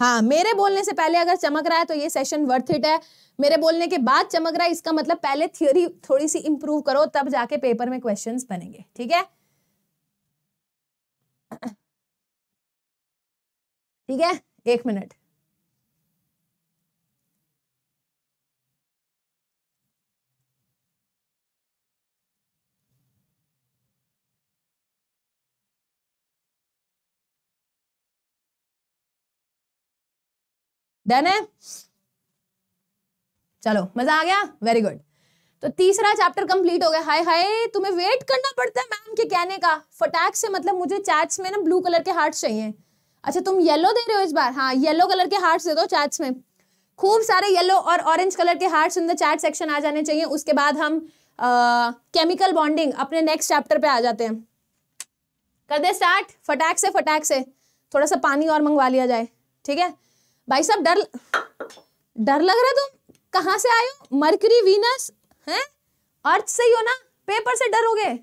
हाँ मेरे बोलने से पहले अगर चमक रहा है तो ये सेशन वर्थ इट है मेरे बोलने के बाद चमक रहा है इसका मतलब पहले थियोरी थोड़ी सी इंप्रूव करो तब जाके पेपर में क्वेश्चन बनेंगे ठीक है ठीक है एक मिनट डन है चलो मजा आ गया वेरी गुड तो तीसरा चैप्टर कंप्लीट हो गया हाय हाय तुम्हें वेट करना पड़ता है मैम के कहने का फटाक से मतलब मुझे चैट्स में ना ब्लू कलर के हार्ट चाहिए अच्छा तुम येलो दे रहे हो इस बार हाँ येलो कलर के हार्ट्स दे दो चैट्स में खूब सारे येलो और ऑरेंज कलर के hearts in the chat section आ जाने चाहिए उसके बाद हम केमिकल बॉन्डिंग अपने नेक्स्ट चैप्टर पे आ जाते हैं कर दे स्टार्ट फटाक से फटाक से थोड़ा सा पानी और मंगवा लिया जाए ठीक है भाई साहब डर डर लग रहा है तुम कहा से आयो हो मरकरी वीनस हैं अर्थ से ही हो ना पेपर से डरोगे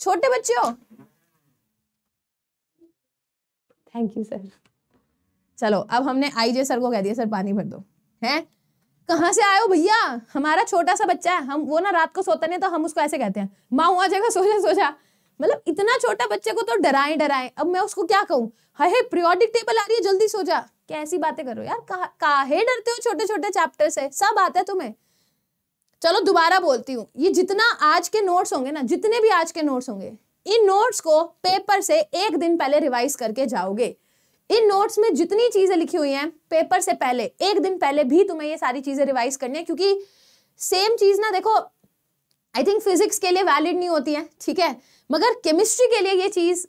छोटे बच्चे हो थैंक यू सर चलो अब हमने आईजे सर को कह दिया सर पानी भर दो हैं कहाँ से आयो भैया हमारा छोटा सा बच्चा है हम वो ना रात को सोता नहीं तो हम उसको ऐसे कहते हैं माँ हुआ जगह सोचा सोचा मतलब इतना छोटा बच्चे को तो डराए डराए अब मैं उसको क्या कहूँ हे प्रियोडिक टेबल आ रही है जल्दी सो जा क्या ऐसी बातें करो यार काहे डरते हो छोटे छोटे चैप्टर से सब आता है तुम्हें चलो दोबारा बोलती हूँ ये जितना आज के नोट्स होंगे ना जितने भी आज के नोट्स होंगे इन नोट्स को पेपर से एक दिन पहले रिवाइज करके जाओगे इन नोट्स में जितनी चीजें लिखी हुई हैं पेपर से पहले एक दिन पहले भी तुम्हें ये सारी चीजें रिवाइज करनी है क्योंकि सेम चीज ना देखो आई थिंक फिजिक्स के लिए वैलिड नहीं होती है ठीक है मगर केमिस्ट्री के लिए ये चीज़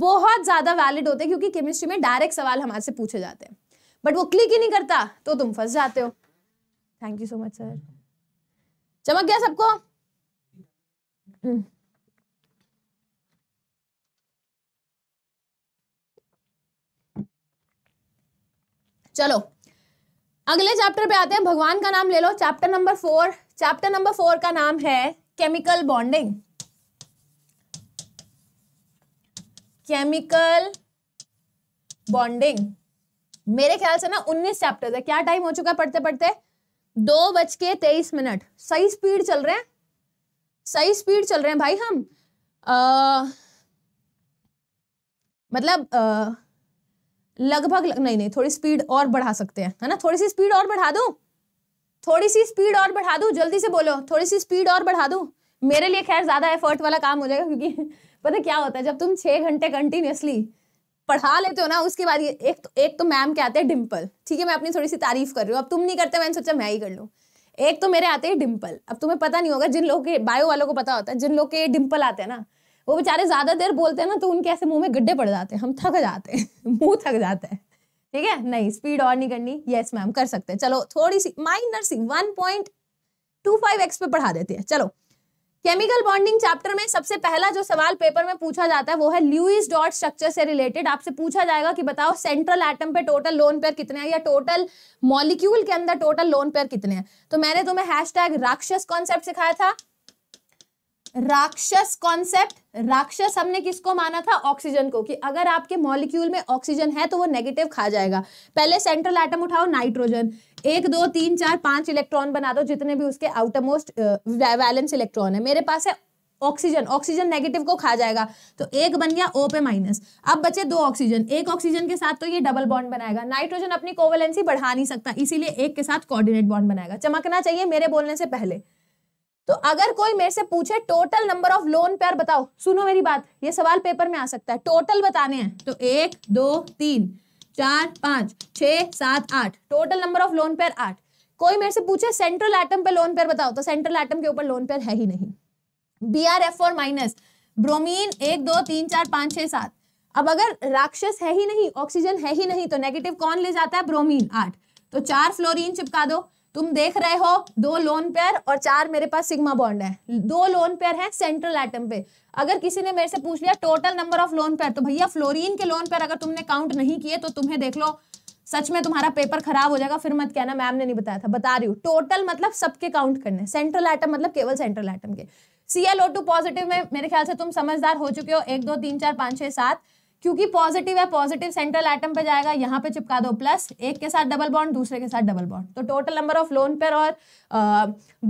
बहुत ज़्यादा वैलिड होते हैं क्योंकि केमिस्ट्री में डायरेक्ट सवाल हमारे से पूछे जाते हैं बट वो क्लिक ही नहीं करता तो तुम फंस जाते हो thank you so much sir चमक गया सबको हम्म। चलो अगले चैप्टर पे आते हैं भगवान का नाम ले लो chapter number four chapter number four का नाम है केमिकल बॉन्डिंग केमिकल बॉन्डिंग मेरे ख्याल से ना उन्नीस चैप्टर है क्या टाइम हो चुका है पढ़ते पढ़ते दो बज के तेईस मिनट सही स्पीड चल रहे हैं सही स्पीड चल रहे हैं भाई हम आ, मतलब लगभग लग, नहीं नहीं थोड़ी स्पीड और बढ़ा सकते हैं है ना थोड़ी सी स्पीड और बढ़ा दू थोड़ी सी स्पीड और बढ़ा दू जल्दी से बोलो थोड़ी सी स्पीड और बढ़ा दू मेरे लिए खैर ज्यादा एफर्ट वाला काम हो जाएगा क्योंकि पता क्या होता है जब तुम छः घंटे कंटिन्यूसली पढ़ा लेते हो ना उसके बाद ये एक तो, एक तो मैम के आते हैं डिम्पल ठीक है मैं अपनी थोड़ी सी तारीफ कर रही हूँ अब तुम नहीं करते मैंने सोचा मैं ही कर लूँ एक तो मेरे आते हैं डिम्पल अब तुम्हें पता नहीं होगा जिन लोगों के बायो वालों को पता होता है जिन लोग के डिम्पल आते हैं ना वो बेचारे ज़्यादा देर बोलते हैं ना तो उनके ऐसे मुंह में गड्ढे पड़ जाते हैं हम थक जाते हैं मुंह थक जाता है ठीक है नहीं स्पीड और नहीं करनी यस मैम कर सकते हैं चलो थोड़ी सी माइनर सी one point two five X पे पढ़ा देते हैं चलो केमिकल बॉन्डिंग चैप्टर में सबसे पहला जो सवाल पेपर में पूछा जाता है वो है ल्यूइस डॉट स्ट्रक्चर से रिलेटेड आपसे पूछा जाएगा कि बताओ सेंट्रल एटम पे टोटल लोन पेयर कितने हैं या टोटल मॉलिक्यूल के अंदर टोटल लोन पेयर कितने हैं तो मैंने तुम्हें हैश टैग राक्षस कॉन्सेप्ट सिखाया था राक्षस कॉन्सेप्ट राक्षस हमने किसको माना था ऑक्सीजन को कि अगर आपके मॉलिक्यूल में ऑक्सीजन है तो वो नेगेटिव खा जाएगा पहले सेंट्रल आइटम उठाओ नाइट्रोजन एक दो तीन चार पांच इलेक्ट्रॉन बना दो जितने भी उसके आउटरमोस्ट वैलेंस इलेक्ट्रॉन है मेरे पास है ऑक्सीजन ऑक्सीजन नेगेटिव को खा जाएगा तो एक बन गया ओ पे माइनस अब बचे दो ऑक्सीजन एक ऑक्सीजन के साथ तो ये डबल बॉन्ड बनाएगा नाइट्रोजन अपनी कोवेलेंसी बढ़ा नहीं सकता इसीलिए एक के साथ कोऑर्डिनेट बॉन्ड बनाएगा चमकना चाहिए मेरे बोलने से पहले तो अगर कोई मेरे से पूछे total number of lone pair बताओ सुनो मेरी बात ये सवाल पेपर में आ सकता है टोटल बताने हैं तो एक दो तीन चार पांच छ सात आठ total number of lone pair आठ कोई मेरे से पूछे सेंट्रल एटम पे लोन पेयर बताओ तो सेंट्रल एटम के ऊपर लोन पेयर है ही नहीं बी आर एफ और माइनस ब्रोमीन एक दो तीन चार पांच छह सात अब अगर राक्षस है ही नहीं ऑक्सीजन है ही नहीं तो नेगेटिव कौन ले जाता है ब्रोमीन आठ तो चार फ्लोरीन चिपका दो तुम देख रहे हो दो लोन पेयर और चार मेरे पास सिग्मा बॉन्ड है दो लोन पेयर है सेंट्रल एटम पे अगर किसी ने मेरे से पूछ लिया total number of lone pair तो भैया फ्लोरीन के लोन पेयर अगर तुमने काउंट नहीं किए तो तुम्हें देख लो सच में तुम्हारा पेपर खराब हो जाएगा फिर मत कहना मैम ने नहीं बताया था बता रही हूँ टोटल मतलब सबके काउंट करने सेंट्रल आइटम मतलब केवल सेंट्रल आइटम के सी पॉजिटिव में मेरे ख्याल से तुम समझदार हो चुके हो एक दो तीन चार पाँच छः सात क्योंकि पॉजिटिव है पॉजिटिव सेंट्रल एटम पे जाएगा यहाँ पे चिपका दो प्लस एक के साथ डबल बॉन्ड दूसरे के साथ डबल बॉन्ड तो total number of lone pair और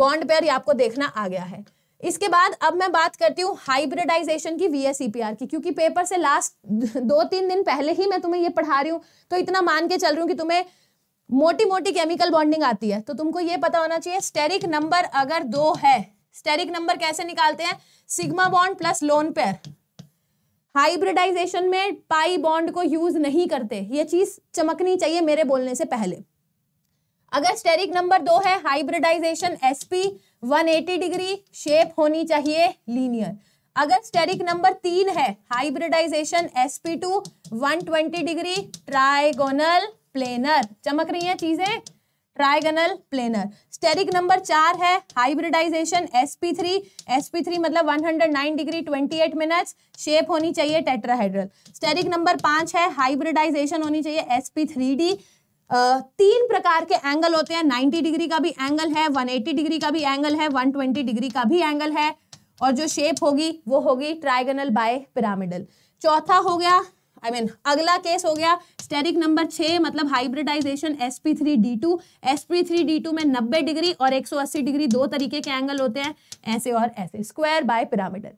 बॉन्ड पेयर ये आपको देखना आ गया है इसके बाद अब मैं बात करती हूँ हाइब्रिडाइजेशन की वी की क्योंकि पेपर से लास्ट दो तीन दिन पहले ही मैं तुम्हें ये पढ़ा रही हूँ तो इतना मान के चल रही हूँ कि तुम्हें मोटी मोटी केमिकल बॉन्डिंग आती है तो तुमको ये पता होना चाहिए स्टेरिक नंबर अगर दो है स्टेरिक नंबर कैसे निकालते हैं sigma bond plus lone pair hybridisation में पाई बॉन्ड को यूज नहीं करते ये चीज चमकनी चाहिए मेरे बोलने से पहले अगर स्टेरिक नंबर दो है हाइब्रिडाइजेशन एसपी 180 डिग्री शेप होनी चाहिए लीनियर अगर स्टेरिक नंबर तीन है hybridisation SP two one degree trigonal planar चमक रही है चीजें ट्राइगोनल प्लेनर स्टेरिक नंबर चार है हाइब्रिडाइजेशन थ्री sp3 थ्री मतलब 109 डिग्री 28 मिनट्स शेप होनी चाहिए टेट्राहेड्रल स्टेरिक नंबर पांच है हाइब्रिडाइजेशन होनी चाहिए थ्री डी तीन प्रकार के एंगल होते हैं 90 डिग्री का भी एंगल है 180 डिग्री का भी एंगल है 120 डिग्री का भी एंगल है और जो शेप होगी वो होगी ट्राइगनल बाय पिरामिडल चौथा हो गया आई I मीन mean, अगला केस हो गया स्टेरिक नंबर छ मतलब हाइब्रिडाइजेशन S P three D two S P three D two में नब्बे डिग्री और एक सौ अस्सी डिग्री दो तरीके के एंगल होते हैं ऐसे और ऐसे square by pyramidal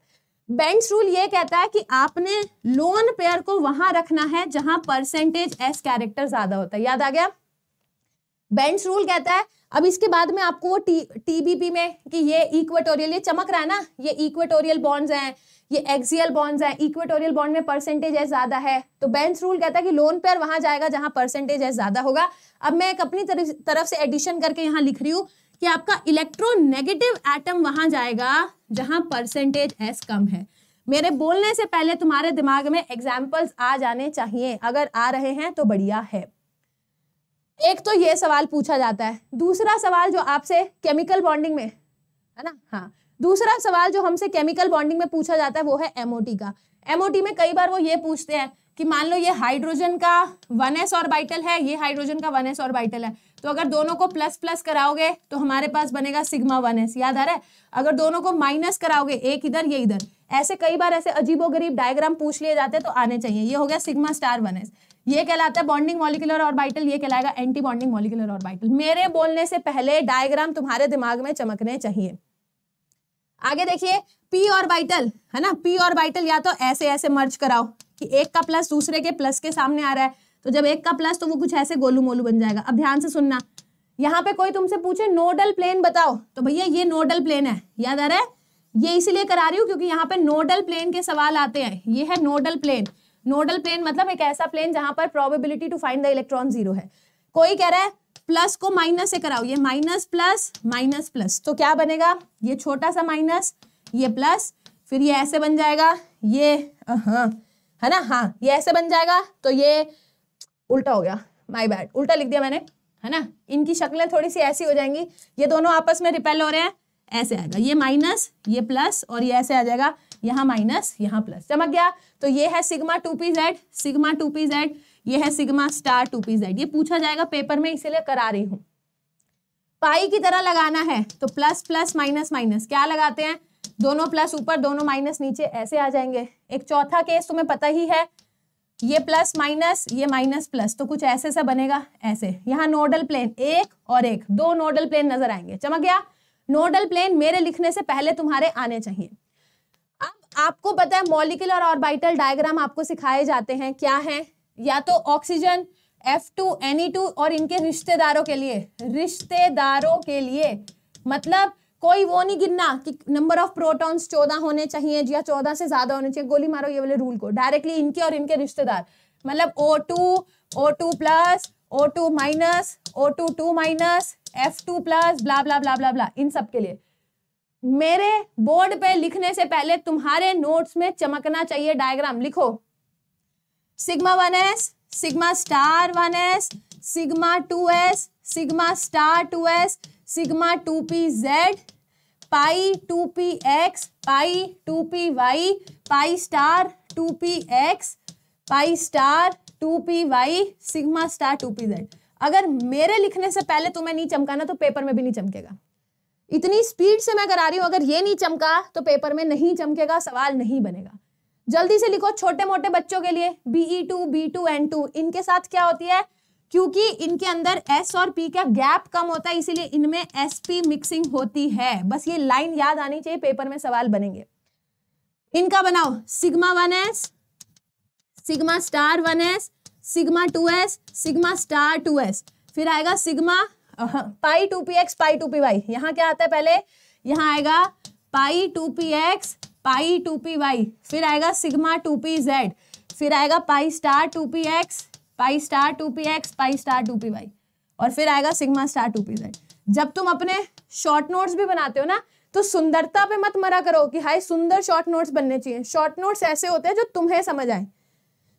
Bent's rule ये कहता है कि आपने लोन पेयर को वहां रखना है जहां परसेंटेज एस कैरेक्टर ज्यादा होता है याद आ गया बेंड्स रूल कहता है अब इसके बाद में आपको वो टी टीबीपी में कि ये इक्वेटोरियल ये चमक रहा है ना ये इक्वेटोरियल बॉन्ड्स हैं ये एक्सियल बॉन्ड्स हैं इक्वेटोरियल बॉन्ड में परसेंटेज है ज्यादा है तो बेंस रूल कहता है कि लोन पेयर वहां जाएगा जहां परसेंटेज है ज्यादा होगा अब मैं एक अपनी तरफ से एडिशन करके यहाँ लिख रही हूँ कि आपका इलेक्ट्रोनेगेटिव एटम वहां जाएगा जहां परसेंटेज एस कम है मेरे बोलने से पहले तुम्हारे दिमाग में एग्जाम्पल्स आ जाने चाहिए अगर आ रहे हैं तो बढ़िया है एक तो ये सवाल पूछा जाता है दूसरा सवाल जो आपसे केमिकल बॉन्डिंग में है ना हाँ दूसरा सवाल जो हमसे केमिकल बॉन्डिंग में पूछा जाता है वो है एमओटी का एमओटी में कई बार वो ये पूछते हैं कि मान लो ये हाइड्रोजन का वन एस बाइटल है ये हाइड्रोजन का वन एस बाइटल है तो अगर दोनों को प्लस प्लस कराओगे तो हमारे पास बनेगा सिग्मा वन एस याद आ रहा है अगर दोनों को माइनस कराओगे एक इधर ये इधर ऐसे कई बार ऐसे अजीबोगरीब डायग्राम पूछ लिए जाते हैं तो आने चाहिए ये हो गया सिग्मा स्टार वन एस ये कहलाता है बॉन्डिंग मॉलिकुलर बाइटल ये कहलाएगा एंटी बॉन्डिंग मॉलिकुलर ऑर्बिटल मेरे बोलने से पहले डायग्राम तुम्हारे दिमाग में चमकने चाहिए आगे देखिए पी और वाइटल है ना पी और वाइटल या तो ऐसे ऐसे मर्ज कराओ कि एक का प्लस दूसरे के प्लस के सामने आ रहा है तो जब एक का प्लस तो वो कुछ ऐसे गोलू मोलू बन जाएगा अब ध्यान से सुनना यहाँ पे कोई तुमसे पूछे नोडल प्लेन बताओ तो भैया ये नोडल प्लेन है याद आ रहा है ये इसीलिए करा रही हूँ क्योंकि यहाँ पे नोडल प्लेन के सवाल आते हैं ये है नोडल प्लेन नोडल प्लेन मतलब एक ऐसा प्लेन जहां पर probability to find the electron zero है कोई कह रहा है प्लस को माइनस से कराओ ये माइनस प्लस माइनस प्लस तो क्या बनेगा ये छोटा सा माइनस ये प्लस फिर ये ऐसे बन जाएगा ये हाँ है ना हाँ ये ऐसे बन जाएगा तो ये उल्टा हो गया माई बैड उल्टा लिख दिया मैंने है ना इनकी शक्लें थोड़ी सी ऐसी हो जाएंगी ये दोनों आपस में रिपेल हो रहे हैं ऐसे आएगा ये माइनस ये प्लस और ये ऐसे आ जाएगा यहाँ माइनस यहाँ प्लस चमक गया तो ये है sigma two P Z sigma two P Z ये है sigma star two P Z ये पूछा जाएगा पेपर में इसीलिए करा रही हूँ पाई की तरह लगाना है तो प्लस प्लस माइनस माइनस क्या लगाते हैं दोनों प्लस ऊपर दोनों माइनस नीचे ऐसे आ जाएंगे एक चौथा केस तुम्हें पता ही है ये प्लस माइनस ये माइनस प्लस तो कुछ ऐसे सा बनेगा ऐसे यहाँ नोडल प्लेन एक और एक दो नोडल प्लेन नजर आएंगे चमक गया नोडल प्लेन मेरे लिखने से पहले तुम्हारे आने चाहिए अब आपको पता है मॉलिक्यूल और ऑर्बिटल डायग्राम आपको सिखाए जाते हैं क्या है या तो oxygen F two N two और इनके रिश्तेदारों के लिए रिश्तेदारों के लिए मतलब कोई वो नहीं गिनना कि नंबर ऑफ प्रोटॉन्स चौदह होने चाहिए या चौदह से ज्यादा होने चाहिए गोली मारो ये वाले रूल को डायरेक्टली इनके और इनके रिश्तेदार मतलब O two O two plus O two minus O two two minus F two plus blah blah blah blah blah इन सब के लिए मेरे बोर्ड पे लिखने से पहले तुम्हारे नोट्स में चमकना चाहिए डायग्राम लिखो sigma one S sigma star one S sigma two S sigma star two S sigma two P Z pi two P X pi two P Y pi star two P X pi star two P Y sigma star two P Z अगर मेरे लिखने से पहले तुम्हें नहीं चमकाना तो paper में भी नहीं चमकेगा इतनी स्पीड से मैं करा रही हूँ अगर ये नहीं चमका तो पेपर में नहीं चमकेगा सवाल नहीं बनेगा जल्दी से लिखो छोटे मोटे बच्चों के लिए B E two B two N two इनके साथ क्या होती है क्योंकि इनके अंदर एस और पी का गैप कम होता है इसीलिए इनमें एस पी मिक्सिंग होती है बस ये लाइन याद आनी चाहिए पेपर में सवाल बनेंगे इनका बनाओ sigma one S sigma star one S sigma two S sigma star two S फिर आएगा sigma pi two P X pi two P Y यहाँ क्या आता है पहले यहाँ आएगा pi two P X pi two P Y फिर आएगा सिग्मा टू पी जेड फिर आएगा pi star two P X pi star two P X pi star two P Y और फिर आएगा sigma star two P Z जब तुम अपने शॉर्ट नोट्स भी बनाते हो ना तो सुंदरता पे मत मरा करो कि हाई सुंदर शॉर्ट नोट्स बनने चाहिए शॉर्ट नोट्स ऐसे होते हैं जो तुम्हें समझ आए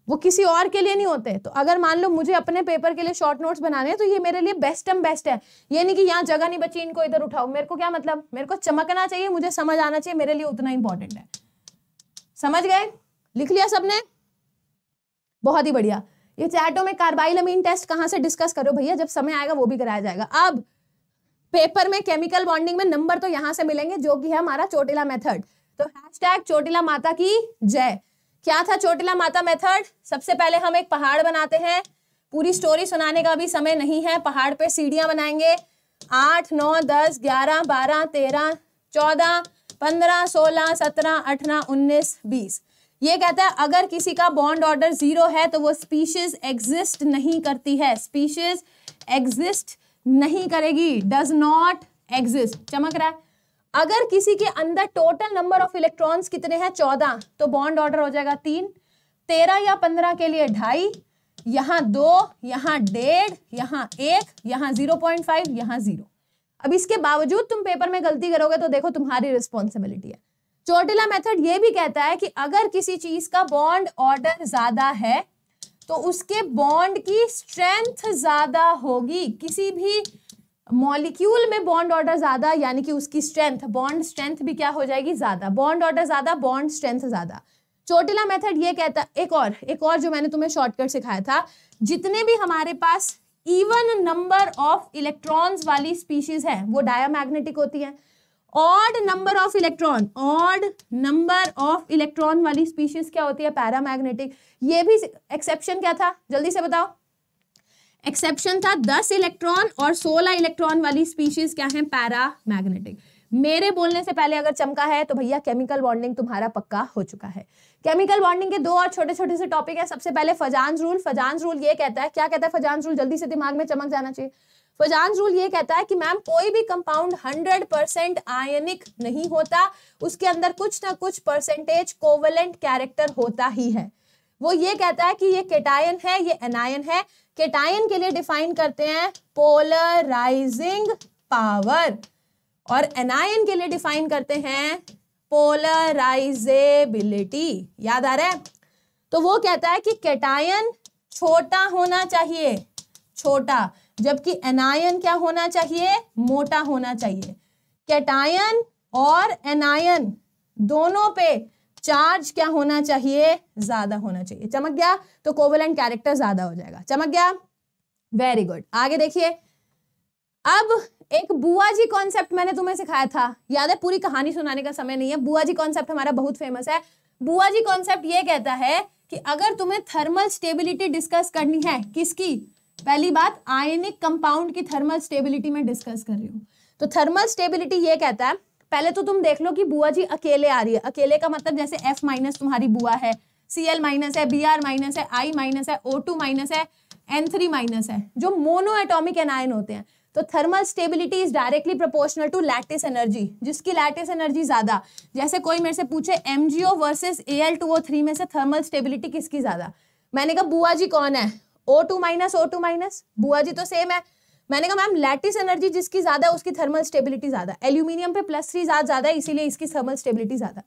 वो किसी और के लिए नहीं होते तो अगर मान लो मुझे अपने पेपर के लिए शॉर्ट नोट्स बनाने हैं तो ये मेरे लिए बेस्ट एम बेस्ट है ये नहीं कि यहाँ जगह नहीं बची इनको इधर उठाओ मेरे को क्या मतलब मेरे को चमकना चाहिए मुझे समझ आना चाहिए मेरे लिए उतना इंपॉर्टेंट है समझ गए लिख लिया सबने बहुत ही बढ़िया ये चैटो में कार्बाइल अमीन टेस्ट कहाँ से डिस्कस करो भैया जब समय आएगा वो भी कराया जाएगा अब पेपर में केमिकल बॉन्डिंग में नंबर तो यहाँ से मिलेंगे जो कि है हमारा चोटिला मेथड तो टैग चोटिला माता की जय क्या था चोटिला माता मेथड सबसे पहले हम एक पहाड़ बनाते हैं पूरी स्टोरी सुनाने का भी समय नहीं है पहाड़ पे सीढ़ियां बनाएंगे आठ नौ दस ग्यारह बारह तेरह चौदह पंद्रह सोलह सत्रह अठारह उन्नीस बीस ये कहता है अगर किसी का बॉन्ड ऑर्डर जीरो है तो वो स्पीशीज एग्जिस्ट नहीं करती है स्पीशीज एग्जिस्ट नहीं करेगी डज नॉट एग्जिस्ट चमक रहा है अगर किसी के अंदर टोटल नंबर ऑफ इलेक्ट्रॉन्स कितने हैं चौदह तो बॉन्ड ऑर्डर हो जाएगा तीन तेरह या पंद्रह के लिए ढाई यहां दो यहां डेढ़ यहां एक यहां जीरो पॉइंट फाइव यहाँ जीरो अब इसके बावजूद तुम पेपर में गलती करोगे तो देखो तुम्हारी रिस्पॉन्सिबिलिटी है चोटिला मेथड ये भी कहता है कि अगर किसी चीज का बॉन्ड ऑर्डर ज्यादा है तो उसके बॉन्ड की स्ट्रेंथ ज्यादा होगी किसी भी मॉलिक्यूल में बॉन्ड ऑर्डर ज़्यादा यानी कि उसकी स्ट्रेंथ बॉन्ड स्ट्रेंथ भी क्या हो जाएगी ज़्यादा बॉन्ड ऑर्डर ज़्यादा बॉन्ड स्ट्रेंथ ज़्यादा चोटिला मेथड ये कहता एक और एक और जो मैंने तुम्हें शॉर्टकट सिखाया था जितने भी हमारे पास इवन नंबर ऑफ इलेक्ट्रॉन्स वाली स्पीशीज है वो डायमैग्नेटिक होती है odd number of electron odd number of electron वाली स्पीशीज क्या होती है पैरामैग्नेटिक ये भी एक्सेप्शन क्या था जल्दी से बताओ एक्सेप्शन था दस इलेक्ट्रॉन और सोलह इलेक्ट्रॉन वाली स्पीशीज क्या है पैरा मैग्नेटिक मेरे बोलने से पहले अगर चमका है तो भैया केमिकल बॉन्डिंग तुम्हारा पक्का हो चुका है केमिकल बॉन्डिंग के दो और छोटे छोटे से टॉपिक है सबसे पहले फजान रूल फजान रूल ये कहता है क्या कहता है फजान रूल जल्दी से दिमाग में चमक जाना चाहिए फजान रूल ये कहता है कि मैम कोई भी कंपाउंड हंड्रेड परसेंट आयनिक नहीं होता उसके अंदर कुछ ना कुछ परसेंटेज कोवलेंट कैरेक्टर होता ही है वो ये कहता है कि ये केटायन है ये एनायन है केटायन के लिए डिफाइन करते हैं पोलराइजिंग पावर और एनायन के लिए डिफाइन करते हैं पोलराइजेबिलिटी याद आ रहा है तो वो कहता है कि केटायन छोटा होना चाहिए छोटा जबकि एनायन क्या होना चाहिए मोटा होना चाहिए केटायन और एनायन दोनों पे चार्ज क्या होना चाहिए ज्यादा होना चाहिए चमक गया तो कोवलेंट कैरेक्टर ज्यादा हो जाएगा चमक गया वेरी गुड आगे देखिए अब एक बुआ जी कॉन्सेप्ट मैंने तुम्हें सिखाया था याद है पूरी कहानी सुनाने का समय नहीं है बुआ जी कॉन्सेप्ट हमारा बहुत फेमस है बुआ जी कॉन्सेप्ट ये कहता है कि अगर तुम्हें थर्मल स्टेबिलिटी डिस्कस करनी है किसकी पहली बात आयनिक कंपाउंड की थर्मल स्टेबिलिटी में डिस्कस कर रही हूँ तो थर्मल स्टेबिलिटी ये कहता है पहले तो तुम देख लो कि बुआ जी अकेले आ रही है अकेले का मतलब जैसे एफ माइनस तुम्हारी बुआ है सी एल माइनस है बी आर माइनस है आई माइनस है ओ टू माइनस है एन थ्री माइनस है जो मोनो एटोमिक एनायन होते हैं तो thermal stability is directly proportional to lattice energy जिसकी लैटिस एनर्जी ज्यादा जैसे कोई मेरे से पूछे M G O versus A L two O three में से थर्मल स्टेबिलिटी किसकी ज्यादा मैंने कहा बुआ जी कौन है O two minus O two minus बुआ जी तो सेम है मैंने कहा मैम लैटिस एनर्जी जिसकी ज़्यादा है उसकी थर्मल स्टेबिलिटी ज़्यादा एल्यूमिनियम पे प्लस थ्री ज़्यादा ज़्यादा है इसीलिए इसकी थर्मल स्टेबिलिटी ज़्यादा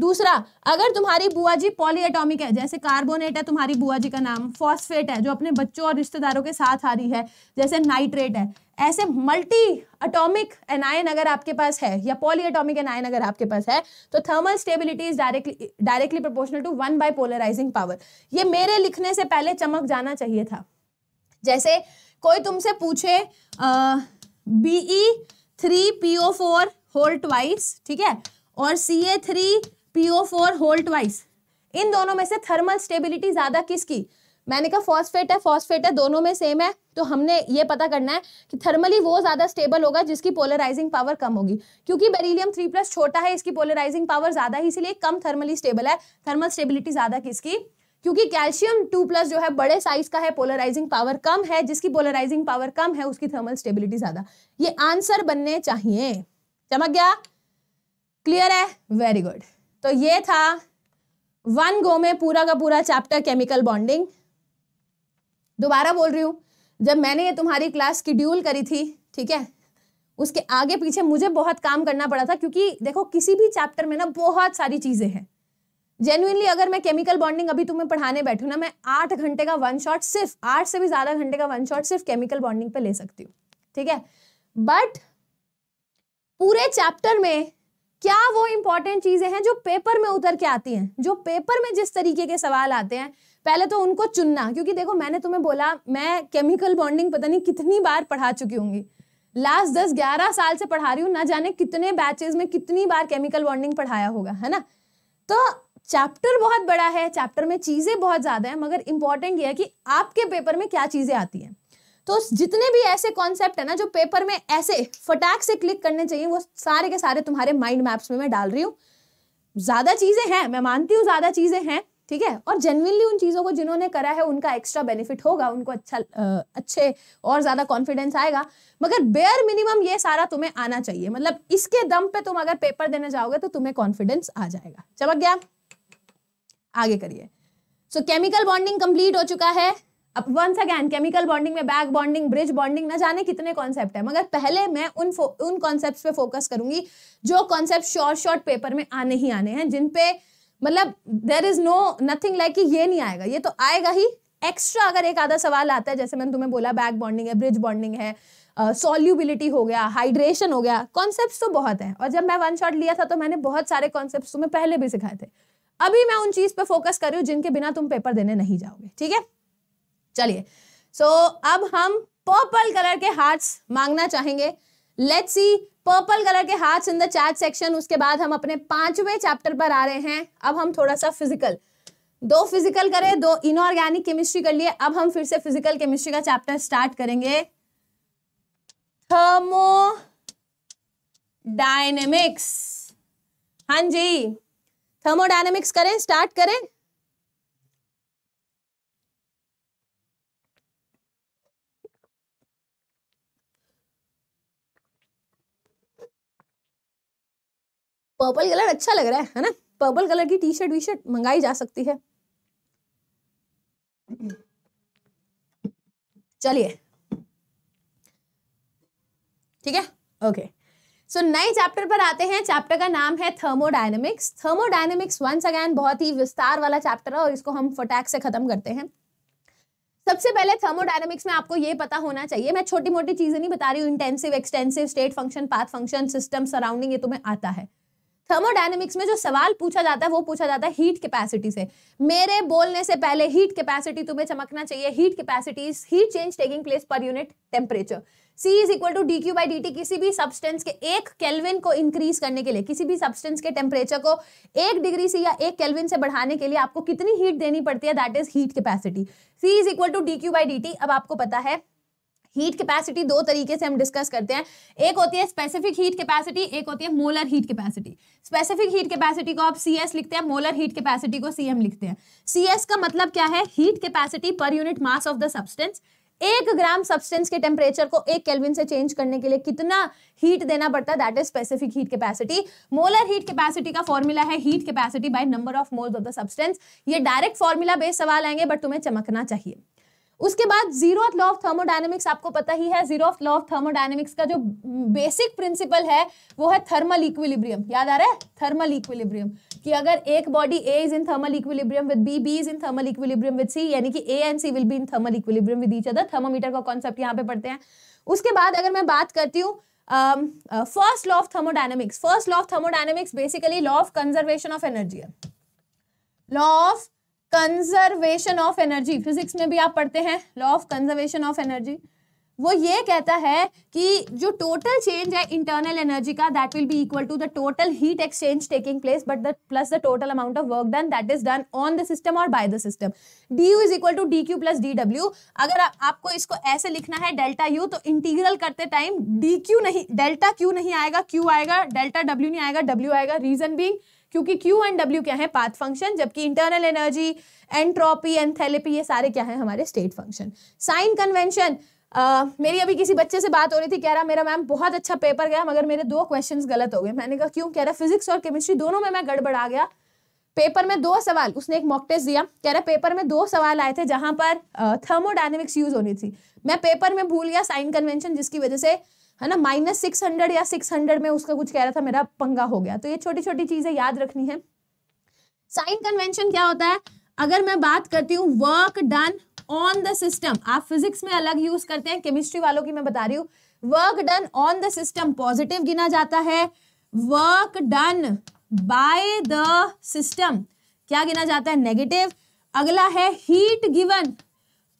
दूसरा अगर तुम्हारी बुआ जी पॉली है जैसे कार्बोनेट है तुम्हारी बुआ जी का नाम फॉस्फेट है जो अपने बच्चों और रिश्तेदारों के साथ आ रही है जैसे नाइट्रेट है ऐसे मल्टी अटोमिक एनायन अगर आपके पास है या पॉली एनायन अगर आपके पास है तो thermal stability is directly directly proportional to one by polarising power ये मेरे लिखने से पहले चमक जाना चाहिए था जैसे कोई तुमसे पूछे B E three P O four whole twice ठीक है और C A three P O four whole twice इन दोनों में से थर्मल स्टेबिलिटी ज़्यादा किसकी मैंने कहा फॉस्फेट है फॉस्फेट है दोनों में सेम है तो हमने ये पता करना है कि थर्मली वो ज़्यादा स्टेबल होगा जिसकी पोलराइजिंग पावर कम होगी क्योंकि बेरिलियम थ्री प्लस छोटा है इसकी पोलराइजिंग पावर ज़्यादा ही इसलिए कम थर्मली स्टेबल है थर्मल स्टेबिलिटी ज़्यादा किसकी क्योंकि कैल्शियम टू प्लस जो है बड़े साइज का है पोलराइजिंग पावर कम है जिसकी पोलराइजिंग पावर कम है उसकी थर्मल स्टेबिलिटी ज्यादा ये आंसर बनने चाहिए चमक गया क्लियर है वेरी गुड तो ये था वन गो में पूरा का पूरा चैप्टर केमिकल बॉन्डिंग दोबारा बोल रही हूं जब मैंने ये तुम्हारी क्लास शिड्यूल करी थी ठीक है उसके आगे पीछे मुझे बहुत काम करना पड़ा था क्योंकि देखो किसी भी चैप्टर में ना बहुत सारी चीज़ें हैं जेन्युनली अगर मैं केमिकल बॉन्डिंग अभी तुम्हें पढ़ाने बैठू ना मैं आठ घंटे का वन शॉट सिर्फ आठ से भी ज्यादा घंटे का वन शॉट सिर्फ केमिकल बॉन्डिंग पे ले सकती हूँ ठीक है बट पूरे चैप्टर में क्या वो इंपॉर्टेंट चीजें हैं जो पेपर में उतर के आती हैं जो पेपर में जिस तरीके के सवाल आते हैं पहले तो उनको चुनना क्योंकि देखो मैंने तुम्हें बोला मैं केमिकल बॉन्डिंग पता नहीं कितनी बार पढ़ा चुकी हूँगी लास्ट दस ग्यारह साल से पढ़ा रही हूँ ना जाने कितने बैचेज में कितनी बार केमिकल बॉन्डिंग पढ़ाया होगा है ना तो चैप्टर बहुत बड़ा है चैप्टर में चीज़ें बहुत ज़्यादा हैं मगर इंपॉर्टेंट यह है कि आपके पेपर में क्या चीज़ें आती हैं तो जितने भी ऐसे कॉन्सेप्ट है ना जो पेपर में ऐसे फटाक से क्लिक करने चाहिए वो सारे के सारे तुम्हारे माइंड मैप्स में मैं डाल रही हूँ ज़्यादा चीज़ें हैं मैं मानती हूँ ज़्यादा चीज़ें हैं ठीक है और जेनविनली उन चीज़ों को जिन्होंने करा है उनका एक्स्ट्रा बेनिफिट होगा उनको अच्छा आ, अच्छे और ज़्यादा कॉन्फिडेंस आएगा मगर बेयर मिनिमम ये सारा तुम्हें आना चाहिए मतलब इसके दम पे तुम अगर पेपर देने जाओगे तो तुम्हें कॉन्फिडेंस आ जाएगा चमक गया आगे करिए सो केमिकल बॉन्डिंग कंप्लीट हो चुका है अब वंस अगैन केमिकल बॉन्डिंग में बैक बॉन्डिंग ब्रिज बॉन्डिंग ना जाने कितने कॉन्सेप्ट है मगर पहले मैं उन उन कॉन्सेप्ट पे फोकस करूंगी जो कॉन्सेप्ट शॉर्ट शॉर्ट पेपर में आने ही आने हैं जिनपे मतलब there is no nothing like कि ये नहीं आएगा ये तो आएगा ही एक्स्ट्रा अगर एक आधा सवाल आता है जैसे मैंने तुम्हें बोला बैक बॉन्डिंग है ब्रिज बॉन्डिंग है सॉल्यूबिलिटी uh, हो गया हाइड्रेशन हो गया कॉन्सेप्ट तो बहुत है और जब मैं वन शॉट लिया था तो मैंने बहुत सारे कॉन्सेप्ट तुम्हें पहले भी सिखाए थे अभी मैं उन चीज पर फोकस कर रही हूं जिनके बिना तुम पेपर देने नहीं जाओगे ठीक है चलिए सो so, अब हम पर्पल कलर के हार्ट्स मांगना चाहेंगे लेट्स सी पर्पल कलर के hearts in the chat section उसके बाद हम अपने पांचवें चैप्टर पर आ रहे हैं अब हम थोड़ा सा फिजिकल दो फिजिकल करें दो इनऑर्गेनिक केमिस्ट्री कर लिए अब हम फिर से फिजिकल केमिस्ट्री का चैप्टर स्टार्ट करेंगे डायनेमिक्स हां जी थर्मोडायनेमिक्स करें स्टार्ट करें पर्पल कलर अच्छा लग रहा है है ना पर्पल कलर की टी शर्ट वी शर्ट मंगाई जा सकती है चलिए ठीक है ओके okay. सो so, नए चैप्टर पर आते हैं चैप्टर का नाम है थर्मोडाइनमिक्स थर्मोडाइनमिक्स वंस अगैन बहुत ही विस्तार वाला चैप्टर है और इसको हम फोटैक से खत्म करते हैं सबसे पहले थर्मोडाइनमिक्स में आपको ये पता होना चाहिए मैं छोटी मोटी चीजें नहीं बता रही हूँ intensive extensive state function path function system surrounding ये तुम्हें आता है थर्मोडाइनमिक्स में जो सवाल पूछा जाता है वो पूछा जाता है हीट कैपेसिटी से मेरे बोलने से पहले हीट कैपेसिटी तुम्हें चमकना चाहिए heat capacity heat change taking place per unit temperature C is equal to D Q by D T किसी भी सब्सटेंस के एक केल्विन को इंक्रीज करने के लिए किसी भी सब्सटेंस के टेम्परेचर को एक डिग्री से या एक केल्विन से बढ़ाने के लिए आपको कितनी हीट देनी पड़ती है that is heat capacity C is equal to D Q by D T अब आपको पता है हीट कैपेसिटी दो तरीके से हम डिस्कस करते हैं एक होती है स्पेसिफिक हीट कैपेसिटी एक होती है molar heat capacity specific heat capacity को आप सी एस लिखते हैं मोलर हीट कैपेसिटी को सी एम लिखते हैं सी एस का मतलब क्या है heat capacity per unit mass of the substance एक ग्राम सब्सटेंस के टेम्परेचर को एक केल्विन से चेंज करने के लिए कितना हीट देना पड़ता है that is specific heat capacity molar heat capacity का फॉर्मूला है heat capacity by number of moles of the substance ये डायरेक्ट फॉर्मूला बेस्ड सवाल आएंगे बट तुम्हें चमकना चाहिए उसके बाद zeroth law of thermodynamics आपको पता ही है zeroth law of thermodynamics का जो बेसिक प्रिंसिपल है वो है थर्मल इक्विलिब्रियम याद आ रहा है थर्मल इक्विलिब्रियम कि अगर एक body A is in thermal equilibrium with B B is in thermal equilibrium with C यानी कि A and C will be in thermal equilibrium with each other thermometer का कॉन्सेप्ट यहाँ पे पढ़ते हैं उसके बाद अगर मैं बात करती हूँ first law of thermodynamics first law of thermodynamics basically law of conservation of energy है law of conservation of energy physics में भी आप पढ़ते हैं law of conservation of energy वो ये कहता है कि जो टोटल चेंज है इंटरनल एनर्जी का that will be equal to the total heat exchange taking place but the plus the total amount of work done that is done on the system और by the system D U is equal to D Q plus D W अगर आ, आपको इसको ऐसे लिखना है delta U तो integral करते टाइम डी क्यू नहीं डेल्टा क्यू नहीं आएगा क्यू आएगा डेल्टा डब्ल्यू नहीं आएगा डब्ल्यू आएगा रीजन बींग क्योंकि क्यू एंड डब्ल्यू क्या है पाथ फंक्शन जबकि इंटरनल एनर्जी एंट्रोपी एंथेलेपी ये सारे क्या है हमारे स्टेट फंक्शन साइन कन्वेंशन मेरी अभी किसी बच्चे से बात हो रही थी कह रहा मेरा मैम बहुत अच्छा पेपर गया मगर मेरे दो क्वेश्चन गलत हो गए मैंने कहा क्यों कह रहा फिजिक्स और केमिस्ट्री दोनों में मैं गड़बड़ा गया पेपर में दो सवाल उसने एक मॉक टेस्ट दिया कह रहा पेपर में दो सवाल आए थे जहां पर थर्मोडाइनमिक्स यूज होनी थी मैं पेपर में भूल गया साइन कन्वेंशन जिसकी वजह से है ना माइनस सिक्स हंड्रेड या सिक्स हंड्रेड में उसका कुछ कह रहा था मेरा पंगा हो गया तो ये छोटी छोटी चीजें याद रखनी है साइन कन्वेंशन क्या होता है अगर मैं बात करती हूँ work done on the system आप फिजिक्स में अलग यूज करते हैं केमिस्ट्री वालों की मैं बता रही हूँ work done on the system positive गिना जाता है work done by the system क्या गिना जाता है नेगेटिव अगला है heat given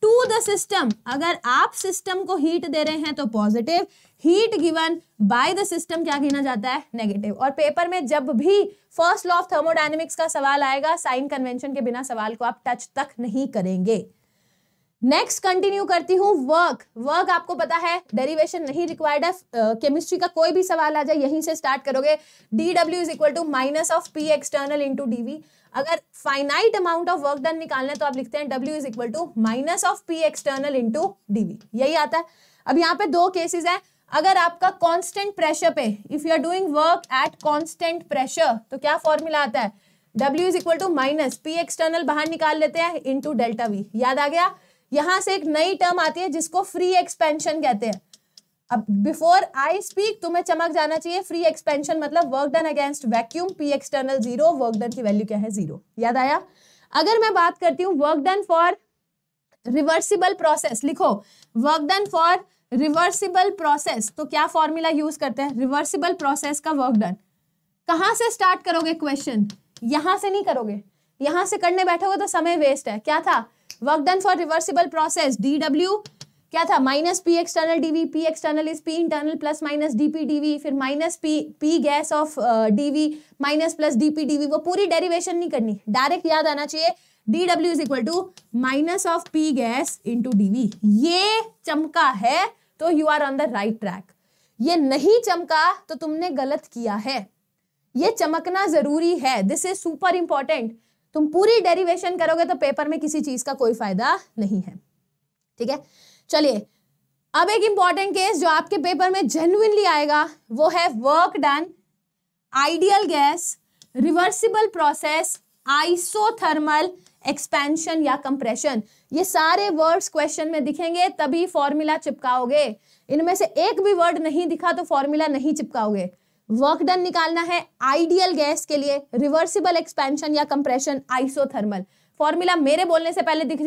to the system अगर आप सिस्टम को हीट दे रहे हैं तो positive heat given by the system क्या गिना जाता है नेगेटिव और पेपर में जब भी फर्स्ट लॉ ऑफ थर्मोडाइनमिक्स का सवाल आएगा साइन कन्वेंशन के बिना सवाल को आप टच तक नहीं करेंगे नेक्स्ट कंटिन्यू करती हूँ वर्क वर्क आपको पता है डेरिवेशन नहीं रिक्वायर्ड है केमिस्ट्री uh, का कोई भी सवाल आ जाए यहीं से स्टार्ट करोगे D W is equal to minus of P external into DV अगर finite amount of work done निकालना है तो आप लिखते हैं W is equal to minus of P external into DV यही आता है अब यहाँ पे दो केसेस हैं अगर आपका कांस्टेंट प्रेशर पे if you are doing work at constant pressure तो क्या फॉर्मूला आता है W is equal to minus P external बाहर निकाल लेते हैं इंटू डेल्टा वी याद आ गया यहां से एक नई टर्म आती है जिसको फ्री एक्सपेंशन कहते हैं अब बिफोर आई स्पीक तुम्हें चमक जाना चाहिए फ्री एक्सपेंशन मतलब work done against vacuum P external zero work done की वैल्यू क्या है जीरो याद आया अगर मैं बात करती हूँ work done for reversible process लिखो work done for reversible process तो क्या फॉर्मूला यूज करते हैं रिवर्सिबल प्रोसेस का वर्क डन कहाँ से स्टार्ट करोगे क्वेश्चन यहां से नहीं करोगे यहां से करने बैठोगे तो समय वेस्ट है क्या था work done for reversible process D W क्या था minus P external DV P external is P internal plus minus DP DV फिर minus P P gas of DV minus plus DP DV वो पूरी derivation नहीं करनी direct याद आना चाहिए D W is equal to minus of P gas into DV ये चमका है तो you are on the right track ये नहीं चमका तो तुमने गलत किया है ये चमकना जरूरी है दिस इज सुपर इंपॉर्टेंट तुम पूरी डेरिवेशन करोगे तो पेपर में किसी चीज का कोई फायदा नहीं है ठीक है चलिए अब एक इंपॉर्टेंट केस जो आपके पेपर में जेन्युनली आएगा वो है work done ideal gas reversible process isothermal expansion या कंप्रेशन ये सारे वर्ड्स क्वेश्चन में दिखेंगे तभी फॉर्मूला चिपकाओगे इनमें से एक भी वर्ड नहीं दिखा तो फॉर्मूला नहीं चिपकाओगे वर्क डन निकालना है आइडियल गैस के लिए रिवर्सिबल एक्सपेंशन या कंप्रेशन आइसोथर्मल फॉर्मूला मेरे बोलने से पहले दिख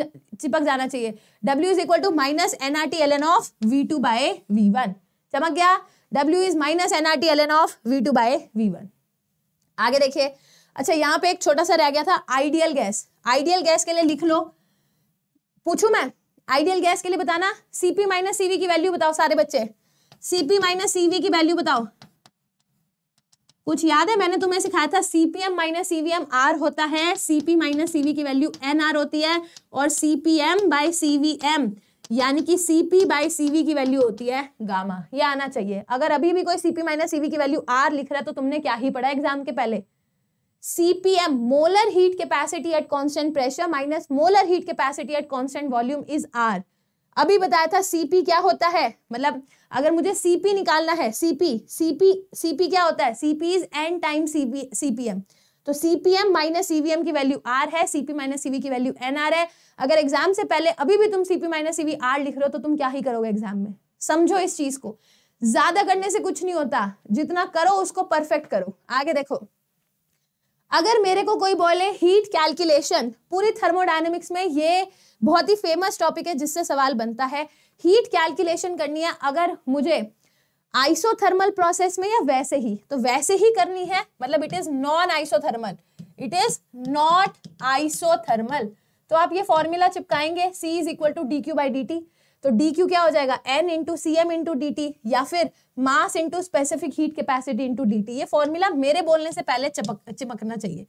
चिपक जाना चाहिए W is equal to minus N R T L N of V two by V one चमक गया W is minus N R T L N of V two by V one आगे देखिए अच्छा यहाँ पे एक छोटा सा रह गया था आइडियल गैस आइडियल गैस के लिए लिख लो पूछू मैं आइडियल गैस के लिए बताना सीपी माइनस सीवी की वैल्यू बताओ सारे बच्चे सीपी माइनस सीवी की वैल्यू बताओ कुछ याद है मैंने तुम्हें सिखाया था सीपीएम माइनस सीवीएम आर होता है सीपी माइनस सीवी की वैल्यू एन आर होती है और सीपीएम बाय सीवीएम यानी कि सीपी बाय सीवी की वैल्यू होती है गामा ये आना चाहिए अगर अभी भी कोई सीपी माइनस सीवी की वैल्यू आर लिख रहा है तो तुमने क्या ही पढ़ा एग्जाम के पहले CPM molar heat capacity at constant pressure minus molar heat capacity at constant volume is R अभी बताया था सीपी क्या होता है मतलब अगर मुझे सीपी निकालना है सीपी सीपी सीपी क्या होता है CP is N time CPM तो सीपीएम माइनस सीवीएम की वैल्यू आर है सीपी माइनस सीवी की वैल्यू एन आर है अगर एग्जाम से पहले अभी भी तुम सीपी माइनस सीवी आर लिख रहे हो तो तुम क्या ही करोगे एग्जाम में समझो इस चीज को ज्यादा करने से कुछ नहीं होता जितना करो उसको परफेक्ट करो आगे देखो अगर मेरे को कोई बोले हीट कैलकुलेशन पूरी थर्मोडाइनमिक्स में ये बहुत ही फेमस टॉपिक है जिससे सवाल बनता है हीट कैलकुलेशन करनी है अगर मुझे आइसोथर्मल प्रोसेस में या वैसे ही तो वैसे ही करनी है मतलब it is non isothermal it is not isothermal तो आप ये फॉर्मूला चिपकाएंगे C is equal to D Q by D T तो डी क्यू क्या हो जाएगा N into C M into D T या फिर mass into specific heat capacity into D ये फॉर्मूला मेरे बोलने से पहले चपक चिमकना चाहिए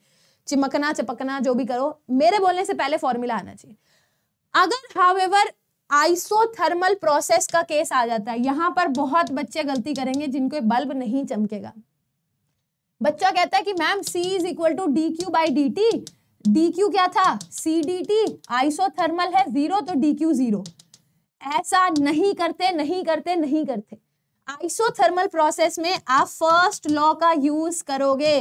चिमकना चपकना जो भी करो मेरे बोलने से पहले फॉर्मूला आना चाहिए अगर हावेवर आइसोथर्मल प्रोसेस का केस आ जाता है यहां पर बहुत बच्चे गलती करेंगे जिनको बल्ब नहीं चमकेगा बच्चा कहता है कि ma'am C is equal to D Q by D T D Q क्या था सी डी टी आइसोथर्मल है जीरो तो डी क्यू जीरो ऐसा नहीं करते नहीं करते नहीं करते आइसोथर्मल प्रोसेस में आप फर्स्ट लॉ का यूज करोगे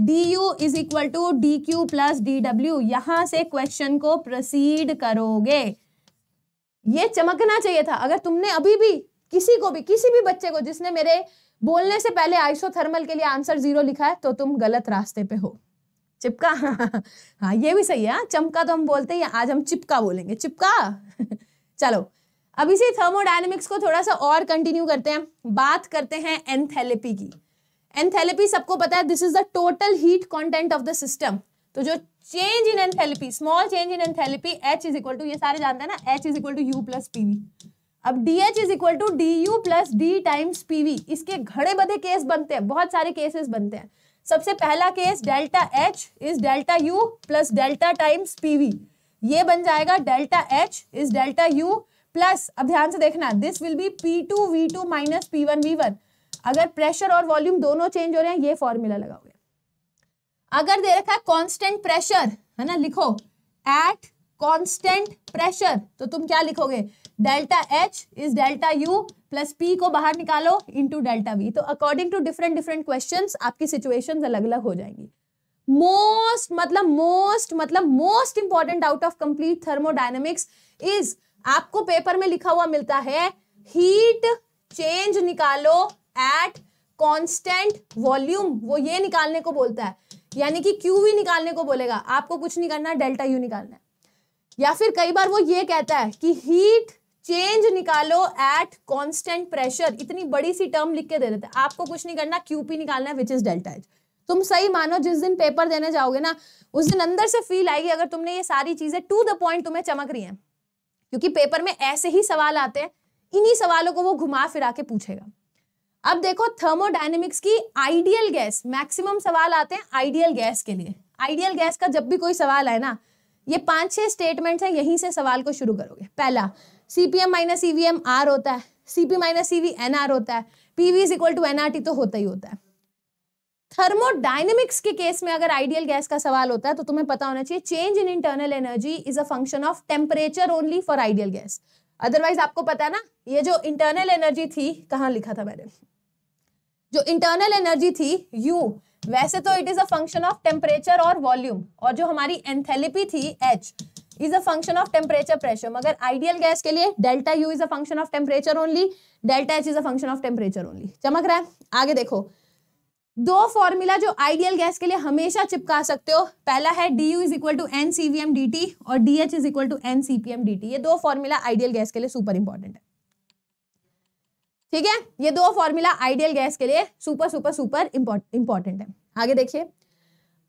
D U is equal to D Q plus D W यहां से क्वेश्चन को प्रोसीड करोगे ये चमकना चाहिए था अगर तुमने अभी भी किसी को भी किसी भी बच्चे को जिसने मेरे बोलने से पहले आइसोथर्मल के लिए आंसर जीरो लिखा है तो तुम गलत रास्ते पे हो चिपका हाँ ये भी सही है हाँ। चमका तो हम बोलते हैं आज हम चिपका बोलेंगे चिपका चलो अब इसी थर्मोडाइनमिक्स को थोड़ा सा और कंटिन्यू करते हैं बात करते हैं एंथेलेपी की एंथेलेपी सबको पता है this is the total heat content of the system तो जो change in enthalpy small change in enthalpy H is equal to ये सारे जानते हैं ना H is equal to U plus PV अब D H is equal to D U plus D times PV इसके घड़े बधे केस बनते हैं बहुत सारे केसेस बनते हैं सबसे पहला case delta H is delta U plus delta times PV ये बन जाएगा delta H is delta U plus अब ध्यान से देखना this will be P two V two minus P one V one अगर प्रेशर और वॉल्यूम दोनों चेंज हो रहे हैं ये फॉर्मूला लगाओगे अगर दे रखा है कॉन्स्टेंट प्रेशर है ना लिखो एट कॉन्स्टेंट प्रेशर तो तुम क्या लिखोगे delta H is delta U plus P को बाहर निकालो इंटू डेल्टा वी तो according to different different question आपकी सिचुएशन अलग अलग हो जाएंगी मोस्ट मतलब मोस्ट मतलब most important out of complete thermodynamics is आपको पेपर में लिखा हुआ मिलता है हीट चेंज निकालो एट कांस्टेंट वॉल्यूम वो ये निकालने को बोलता है यानी कि क्यू भी निकालने को बोलेगा आपको कुछ नहीं करना डेल्टा यू निकालना है या फिर कई बार वो ये कहता है कि हीट चेंज निकालो एट कांस्टेंट प्रेशर इतनी बड़ी सी टर्म लिख के दे देते हैं आपको कुछ नहीं करना क्यूपी निकालना है विच इज डेल्टा एच तुम सही मानो जिस दिन पेपर देने जाओगे ना उस दिन अंदर से फील आएगी अगर तुमने ये सारी चीजें टू द पॉइंट तुम्हें चमक रही है क्योंकि पेपर में ऐसे ही सवाल आते हैं इन्हीं सवालों को वो घुमा फिरा के पूछेगा अब देखो थर्मोडाइनमिक्स की आइडियल गैस मैक्सिमम सवाल आते हैं आइडियल गैस के लिए आइडियल गैस का जब भी कोई सवाल आए ना ये पांच छह स्टेटमेंट्स हैं यहीं से सवाल को शुरू करोगे पहला सीपीएम माइनस ईवीएम आर होता है CP minus EV N R होता है PV is equal to NRT तो होता ही होता है थर्मोडाइनमिक्स के केस में अगर आइडियल गैस का सवाल होता है तो तुम्हें पता होना चाहिए change in internal energy is a function of temperature only for ideal gas otherwise आपको पता है ना ये जो इंटरनल एनर्जी थी कहाँ लिखा था मैंने जो इंटरनल एनर्जी थी यू वैसे तो it is a function of temperature और वॉल्यूम और जो हमारी एंथेलिपी थी H is a function of temperature pressure मगर आइडियल गैस के लिए delta U is a function of temperature only delta H is a function of temperature only चमक रहा है आगे देखो दो फॉर्मूला जो आइडियल गैस के लिए हमेशा चिपका सकते हो पहला है D U is equal to N C V M D T और D H is equal to N C P M D T ये दो फॉर्मूला आइडियल गैस के लिए सुपर इंपॉर्टेंट है ठीक है ये दो फॉर्मूला आइडियल गैस के लिए सुपर सुपर सुपर इंपॉर्टेंट है आगे देखिए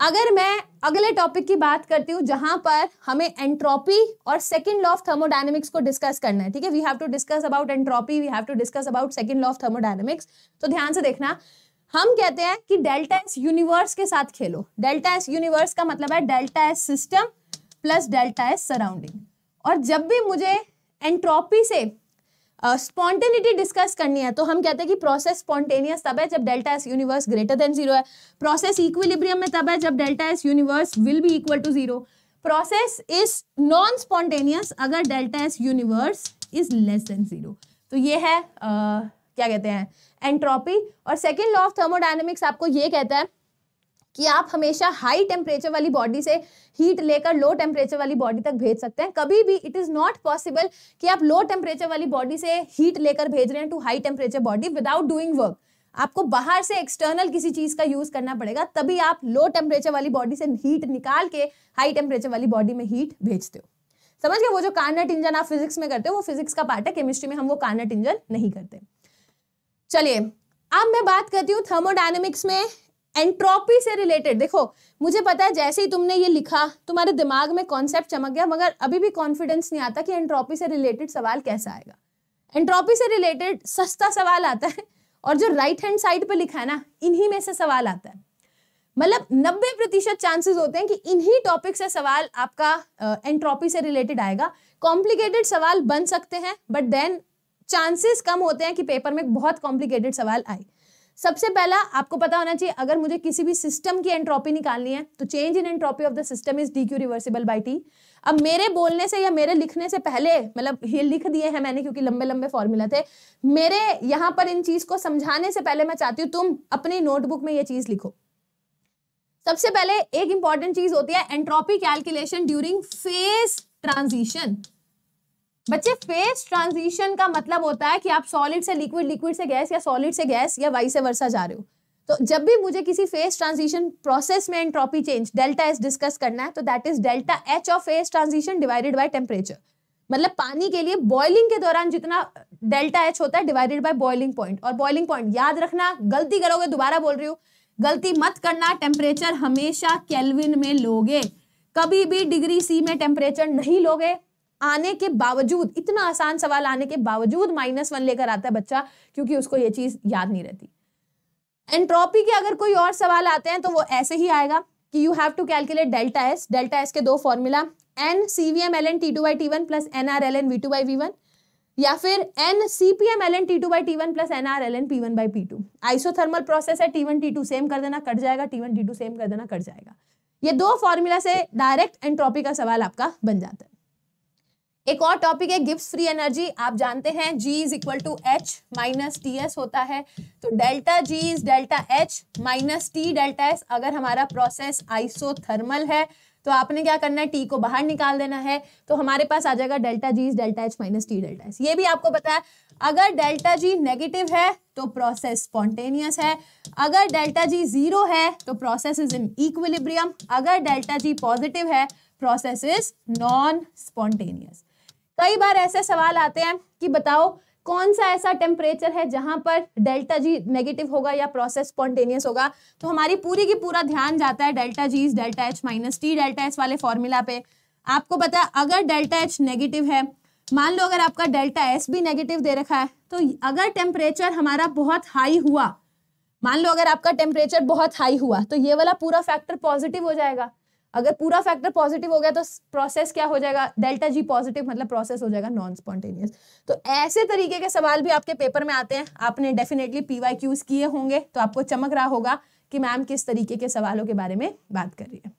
अगर मैं अगले टॉपिक की बात करती हूँ जहां पर हमें एंट्रोपी और सेकंड लॉ ऑफ थर्मोडायनेमिक्स को डिस्कस करना है ठीक है we have to discuss about entropy we have to discuss about second law of thermodynamics तो ध्यान से देखना हम कहते हैं कि डेल्टा एस यूनिवर्स के साथ खेलो डेल्टा एस यूनिवर्स का मतलब है delta S system plus delta S surrounding और जब भी मुझे एंट्रोपी से स्पॉन्टेनिटी uh, डिस्कस करनी है तो हम कहते हैं कि प्रोसेस स्पॉन्टेनियस तब है जब delta S universe greater than zero है प्रोसेस इक्विलिब्रियम में तब है जब delta S universe will be equal to zero process is non spontaneous अगर delta S universe is less than zero तो ये है uh, क्या कहते हैं एंट्रोपी और सेकेंड लॉ ऑफ थर्मोडाइनमिक्स आपको ये कहता है कि आप हमेशा हाई टेम्परेचर वाली बॉडी से हीट लेकर लो टेम्परेचर वाली बॉडी तक भेज सकते हैं कभी भी इट इज़ नॉट पॉसिबल कि आप लो टेम्परेचर वाली बॉडी से हीट लेकर भेज रहे हैं to high temperature body without doing work आपको बाहर से एक्सटर्नल किसी चीज़ का यूज़ करना पड़ेगा तभी आप लो टेम्परेचर वाली बॉडी से हीट निकाल के हाई टेम्परेचर वाली बॉडी में हीट भेजते हो समझ गए वो जो कार्नट इंजन आप फिजिक्स में करते हो वो फिजिक्स का पार्ट है केमिस्ट्री में हम वो कार्नट इंजन नहीं करते चलिए अब मैं बात करती हूँ थर्मोडाइनमिक्स में एंट्रोपी से रिलेटेड देखो मुझे पता है जैसे ही तुमने ये लिखा तुम्हारे दिमाग में कॉन्सेप्ट चमक गया मगर अभी भी कॉन्फिडेंस नहीं आता कि एंट्रोपी से रिलेटेड सवाल कैसा आएगा एंट्रोपी से रिलेटेड सस्ता सवाल आता है और जो राइट हैंड साइड पर लिखा है ना इन्हीं में से सवाल आता है मतलब नब्बे प्रतिशत चांसेस होते हैं कि इन्हीं टॉपिक से सवाल आपका एंट्रोपी से रिलेटेड आएगा कॉम्प्लिकेटेड सवाल बन सकते हैं बट देन चांसेस कम होते हैं कि पेपर में बहुत कॉम्प्लिकेटेड सवाल आए सबसे पहला आपको पता होना चाहिए अगर मुझे किसी भी सिस्टम की एंट्रोपी निकालनी है तो change in entropy of the system is D Q reversible by T अब मेरे बोलने से या मेरे लिखने से पहले मतलब ये लिख दिए हैं मैंने क्योंकि लंबे लंबे फॉर्मूला थे मेरे यहां पर इन चीज़ को समझाने से पहले मैं चाहती हूँ तुम अपनी नोटबुक में ये चीज़ लिखो सबसे पहले एक इंपॉर्टेंट चीज़ होती है entropy calculation during phase transition बच्चे फेज ट्रांजिशन का मतलब होता है कि आप सॉलिड से लिक्विड लिक्विड से गैस या सॉलिड से गैस या वाई से वर्षा जा रहे हो तो जब भी मुझे किसी फेज ट्रांजिशन प्रोसेस में entropy change delta S discuss करना है तो that is delta H of phase transition divided by temperature मतलब पानी के लिए बॉइलिंग के दौरान जितना डेल्टा एच होता है डिवाइडेड बाय बॉइलिंग पॉइंट और बॉइलिंग पॉइंट याद रखना गलती करोगे दोबारा बोल रही हूँ गलती मत करना टेम्परेचर हमेशा केल्विन में लोगे कभी भी डिग्री सी में टेम्परेचर नहीं लोगे आने के बावजूद इतना आसान सवाल आने के बावजूद माइनस वन लेकर आता है बच्चा क्योंकि उसको ये चीज याद नहीं रहती एंट्रोपी के अगर कोई और सवाल आते हैं तो वो ऐसे ही आएगा कि you have to calculate delta S delta S के दो formula N C V M L N T two by T one plus N R L N V two by V one या फिर N C P M L N T two by T one plus N R L N P one by P two isothermal process है T one T two same कर देना cut जाएगा T one T two same कर देना cut जाएगा ये दो formula से डायरेक्ट एंट्रोपी का सवाल आपका बन जाता है एक और टॉपिक है गिब्स फ्री एनर्जी आप जानते हैं G is equal to H minus T S होता है तो delta G is delta H minus T delta S अगर हमारा प्रोसेस आइसोथर्मल है तो आपने क्या करना है टी को बाहर निकाल देना है तो हमारे पास आ जाएगा delta G is delta H minus T delta S ये भी आपको पता है अगर डेल्टा जी नेगेटिव है तो प्रोसेस स्पॉन्टेनियस है अगर डेल्टा जी जीरो है तो प्रोसेस इज इन इक्विलिब्रियम अगर डेल्टा जी पॉजिटिव है प्रोसेस इज नॉन स्पॉन्टेनियस कई बार ऐसे सवाल आते हैं कि बताओ कौन सा ऐसा टेम्परेचर है जहां पर डेल्टा जी नेगेटिव होगा या प्रोसेस स्पॉन्टेनियस होगा तो हमारी पूरी की पूरा ध्यान जाता है delta G delta H minus T delta H वाले फॉर्मूला पे आपको पता है अगर डेल्टा एच नेगेटिव है मान लो अगर आपका डेल्टा एस भी नेगेटिव दे रखा है तो अगर टेम्परेचर हमारा बहुत हाई हुआ मान लो अगर आपका टेम्परेचर बहुत हाई हुआ तो ये वाला पूरा फैक्टर पॉजिटिव हो जाएगा अगर पूरा फैक्टर पॉजिटिव हो गया तो प्रोसेस क्या हो जाएगा डेल्टा जी पॉजिटिव मतलब प्रोसेस हो जाएगा नॉन स्पॉन्टेनियस तो ऐसे तरीके के सवाल भी आपके पेपर में आते हैं आपने डेफिनेटली पी वाई क्यूज किए होंगे तो आपको चमक रहा होगा कि मैम किस तरीके के सवालों के बारे में बात कर रही है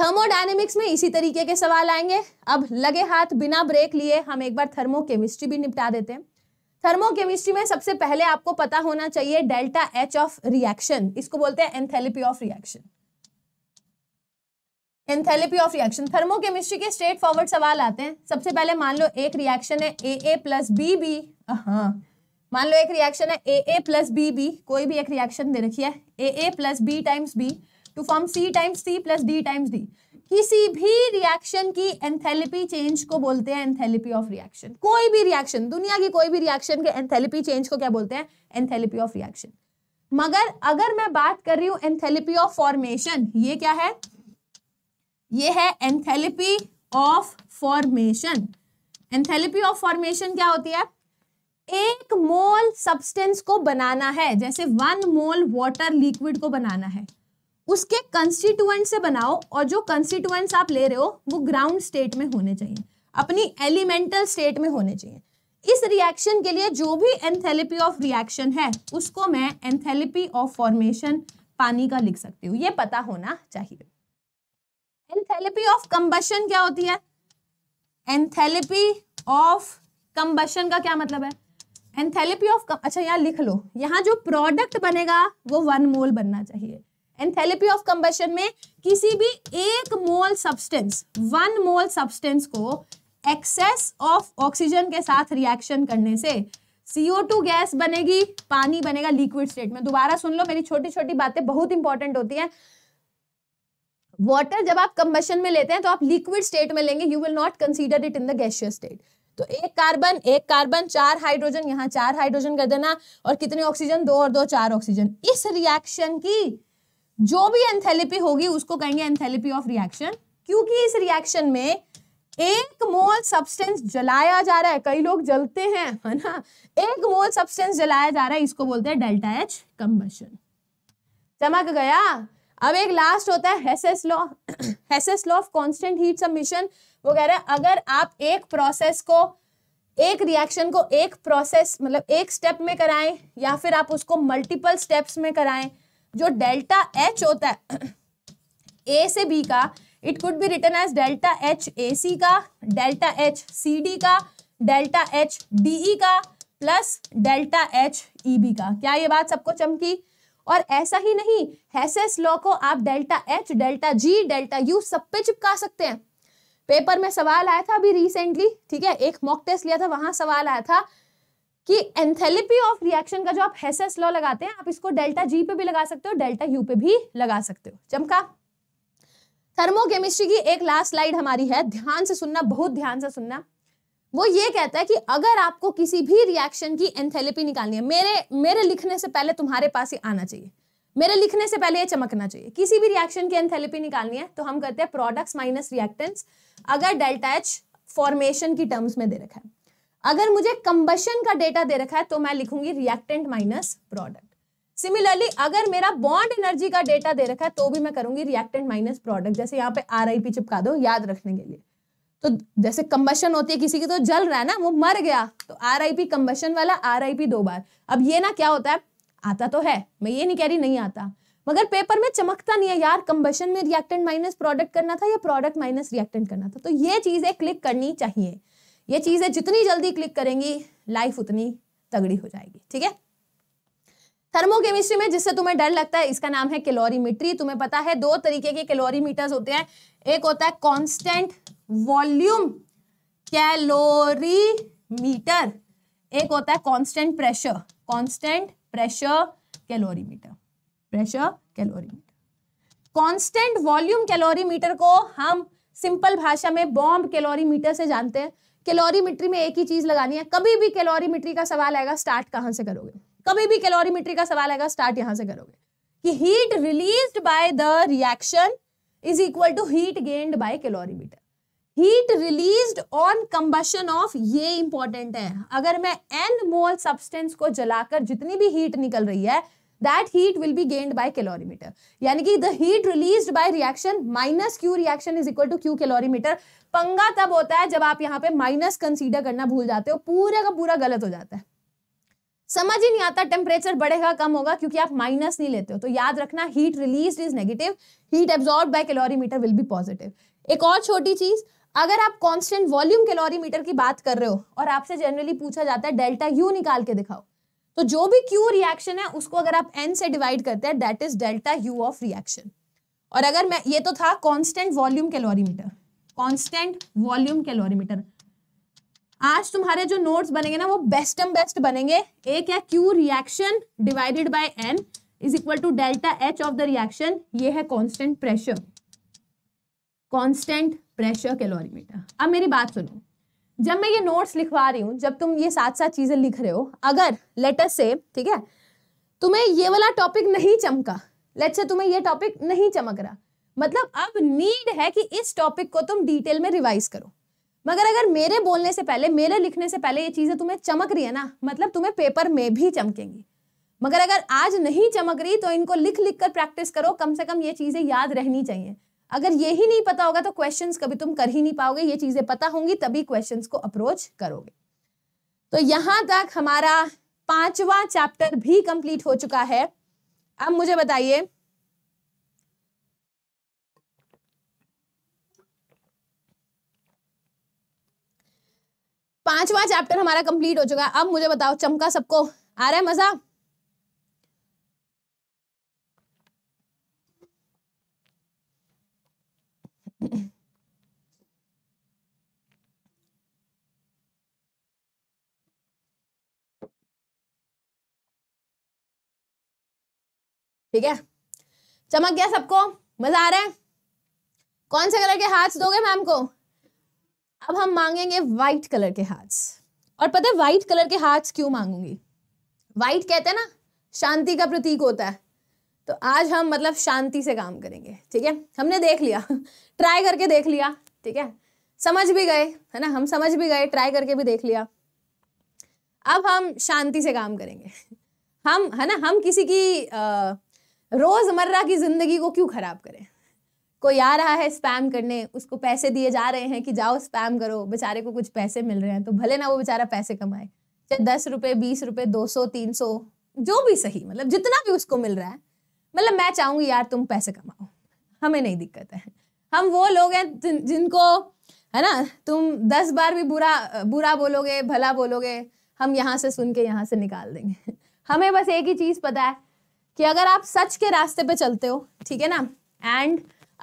थर्मोडायनेमिक्स में इसी तरीके के सवाल आएंगे अब लगे हाथ बिना ब्रेक लिए हम एक बार थर्मोकेमिस्ट्री भी निपटा देते हैं थर्मोकेमिस्ट्री में सबसे पहले आपको पता होना चाहिए डेल्टा एच ऑफ रिएक्शन इसको बोलते हैं enthalpy of reaction enthalpy of reaction thermochemistry के स्ट्रेट फॉरवर्ड सवाल आते हैं सबसे पहले मान लो एक रिएक्शन है A A plus B B हाँ मान लो एक रिएक्शन है A A plus B B कोई भी एक रिएक्शन दे रखी है A A plus B times B to form C times C plus D times D किसी भी रिएक्शन की एंथेलेपी चेंज को बोलते हैं एंथेलेपी ऑफ रिएक्शन कोई भी रिएक्शन दुनिया की कोई भी रिएक्शन के एंथेलेपी चेंज को क्या बोलते हैं एंथेलेपी ऑफ रिएक्शन मगर अगर मैं बात कर रही हूँ एंथेलेपी ऑफ फॉर्मेशन ये क्या है ये है enthalpy of formation enthalpy of formation क्या होती है एक मोल सब्सटेंस को बनाना है जैसे वन मोल वाटर लिक्विड को बनाना है उसके कंस्टिट्यूएंट से बनाओ और जो कंस्टिट्यूएंट्स आप ले रहे हो वो ग्राउंड स्टेट में होने चाहिए अपनी एलिमेंटल स्टेट में होने चाहिए इस रिएक्शन के लिए जो भी एंथेलिपी ऑफ रिएक्शन है उसको मैं एंथेलिपी ऑफ फॉर्मेशन पानी का लिख सकती हूँ ये पता होना चाहिए एंथैलेपी ऑफ कंबशन क्या होती है एंथैलेपी ऑफ कंबशन का क्या मतलब है एंथैलेपी ऑफ अच्छा यहाँ लिख लो यहाँ जो प्रोडक्ट बनेगा वो वन मोल बनना चाहिए एंथैलेपी ऑफ कंबशन में किसी भी एक mole substance one mole substance को एक्सेस ऑफ ऑक्सीजन के साथ रिएक्शन करने से CO2 गैस बनेगी पानी बनेगा लिक्विड स्टेट में दोबारा सुन लो मेरी छोटी छोटी बातें बहुत इंपॉर्टेंट होती हैं वाटर जब आप कम्बशन में लेते हैं तो आप लिक्विड स्टेट में लेंगे you will not consider it in the gaseous state तो एक कार्बन एक कार्बन चार हाइड्रोजन यहाँ चार हाइड्रोजन कर देना और कितने ऑक्सीजन दो और दो चार ऑक्सीजन इस रिएक्शन की जो भी एंथेलिपी होगी उसको कहेंगे एंथेलिपी ऑफ रिएक्शन क्योंकि इस रिएक्शन में एक मोल सब्सटेंस जलाया जा रहा है कई लोग जलते हैं है ना एक मोल सब्सटेंस जलाया जा रहा है इसको बोलते हैं डेल्टा एच कम्बशन चमक गया अब एक लास्ट होता है Hess's law Hess's law of constant heat summation वो कह रहा है अगर आप एक प्रोसेस को एक रिएक्शन को एक प्रोसेस मतलब एक स्टेप में कराएं या फिर आप उसको मल्टीपल स्टेप्स में कराएं जो डेल्टा एच होता है ए से बी का it could be written as delta H A C का डेल्टा एच सी डी का डेल्टा एच डी ई का plus delta H E B का क्या ये बात सबको चमकी और ऐसा ही नहीं हैसेस लॉ को आप delta H delta G delta U सब पे चिपका सकते हैं पेपर में सवाल आया था अभी रिसेंटली ठीक है एक मॉक टेस्ट लिया था वहां सवाल आया था कि एंथेलिपी ऑफ रिएक्शन का जो आप हेसेस लॉ लगाते हैं आप इसको डेल्टा जी पे भी लगा सकते हो डेल्टा यू पे भी लगा सकते हो चमका थर्मोकेमिस्ट्री की एक लास्ट स्लाइड हमारी है ध्यान से सुनना बहुत ध्यान से सुनना वो ये कहता है कि अगर आपको किसी भी रिएक्शन की एंथेलेपी निकालनी है मेरे मेरे लिखने से पहले तुम्हारे पास ही आना चाहिए मेरे लिखने से पहले ये चमकना चाहिए किसी भी रिएक्शन की एंथेलेपी निकालनी है तो हम करते हैं प्रोडक्ट्स माइनस रिएक्टेंट्स अगर डेल्टा एच फॉर्मेशन की टर्म्स में दे रखा है अगर मुझे कंबशन का डेटा दे रखा है तो मैं लिखूंगी रिएक्टेंट माइनस प्रोडक्ट सिमिलरली अगर मेरा बॉन्ड एनर्जी का डेटा दे रखा है तो भी मैं करूंगी रिएक्टेंट माइनस प्रोडक्ट जैसे यहाँ पे आर चिपका दो याद रखने के लिए तो जैसे कंबशन होती है किसी की तो जल रहा है ना वो मर गया तो आर आई पी कंबशन वाला आर आई पी दो बार अब ये ना क्या होता है आता तो है मैं ये नहीं कह रही नहीं आता मगर पेपर में चमकता नहीं है यार कंबशन में रिएक्टेंट माइनस प्रोडक्ट करना था या प्रोडक्ट माइनस रिएक्टेंट करना था तो ये चीजें क्लिक करनी चाहिए ये चीजें जितनी जल्दी क्लिक करेंगी लाइफ उतनी तगड़ी हो जाएगी ठीक है थर्मोकेमिस्ट्री में जिससे तुम्हें डर लगता है इसका नाम है कैलोरीमीट्री तुम्हें पता है दो तरीके के कैलोरीमीटर्स होते हैं एक होता है कांस्टेंट वॉल्यूम कैलोरीमीटर एक होता है constant pressure constant pressure calorimeter pressure calorimeter constant volume calorimeter को हम सिंपल भाषा में बॉम्ब कैलोरीमीटर से जानते हैं कैलोरीमीट्री में एक ही चीज लगानी है कभी भी कैलोरीमीट्री का सवाल आएगा स्टार्ट कहां से करोगे कभी भी कैलोरीमीट्री का सवाल आएगा स्टार्ट यहां से करोगे कि heat released by the reaction is equal to heat gained by calorimeter heat release on combustion of ये इंपॉर्टेंट है अगर मैं एन मोल सब्सटेंस को जलाकर जितनी भी हीट निकल रही है that heat will be gained by calorimeter यानी कि the heat release by reaction minus Q reaction is equal to Q calorimeter पंगा तब होता है जब आप यहाँ पे माइनस कंसीडर करना भूल जाते हो पूरा का पूरा गलत हो जाता है समझ ही नहीं आता टेम्परेचर बढ़ेगा कम होगा क्योंकि आप माइनस नहीं लेते हो तो याद रखना heat release is negative heat absorb by calorimeter will be positive एक और छोटी चीज़ अगर आप कांस्टेंट वॉल्यूम कैलोरीमीटर की बात कर रहे हो और आपसे जनरली पूछा जाता है डेल्टा यू निकाल के दिखाओ तो जो भी क्यू रिएक्शन है उसको अगर आप एन से डिवाइड करते हैं that is delta U of reaction
और अगर मैं ये तो
था constant volume calorimeter constant volume calorimeter आज तुम्हारे जो नोट्स बनेंगे ना वो बेस्ट एम बेस्ट बनेंगे एक है Q reaction divided by N is equal to delta H of the reaction ये है constant pressure constant pressure calorimeter अब मेरी बात सुनो जब मैं ये नोट्स लिखवा रही हूँ जब तुम ये सात सात चीज़ें लिख रहे हो अगर लेटर से ठीक है तुम्हें ये वाला टॉपिक नहीं चमका लेट से तुम्हें ये टॉपिक नहीं चमक रहा मतलब अब नीड है कि इस टॉपिक को तुम डिटेल में रिवाइज करो मगर अगर मेरे बोलने से पहले मेरे लिखने से पहले ये चीज़ें तुम्हें चमक रही है ना मतलब तुम्हें पेपर में भी चमकेंगी मगर अगर आज नहीं चमक रही तो इनको लिख लिख कर प्रैक्टिस करो कम से कम ये चीज़ें याद रहनी चाहिए अगर ये ही नहीं पता होगा तो क्वेश्चन कभी तुम कर ही नहीं पाओगे ये चीजें पता होंगी तभी क्वेश्चन को अप्रोच करोगे तो यहां तक हमारा पांचवा चैप्टर भी कंप्लीट हो चुका है अब मुझे बताइए पांचवा चैप्टर हमारा कंप्लीट हो चुका है अब मुझे बताओ चमका सबको आ रहा है मजा ठीक है चमक गया सबको मजा आ रहा है कौन से कलर के हाथ दोगे मैम को अब हम मांगेंगे व्हाइट कलर के हाथ और पता है व्हाइट कलर के हाथ क्यों मांगूंगी व्हाइट कहते हैं ना शांति का प्रतीक होता है तो आज हम मतलब शांति से काम करेंगे ठीक है हमने देख लिया ट्राई करके देख लिया ठीक है समझ भी गए है ना हम समझ भी गए ट्राई करके भी देख लिया अब हम शांति से काम करेंगे हम है ना हम किसी की रोज़मर्रा की ज़िंदगी को क्यों ख़राब करें कोई आ रहा है स्पैम करने उसको पैसे दिए जा रहे हैं कि जाओ स्पैम करो बेचारे को कुछ पैसे मिल रहे हैं तो भले ना वो बेचारा पैसे कमाए चाहे दस रुपये बीस रुपये दो सौ तीन सौ जो भी सही मतलब जितना भी उसको मिल रहा है मतलब मैं चाहूंगी यार तुम पैसे कमाओ हमें नहीं दिक्कत है हम वो लोग हैं जिनको है ना तुम दस बार भी बुरा बुरा बोलोगे भला बोलोगे हम यहाँ से सुन के यहाँ से निकाल देंगे हमें बस एक ही चीज़ पता है कि अगर आप सच के रास्ते पे चलते हो ठीक है ना एंड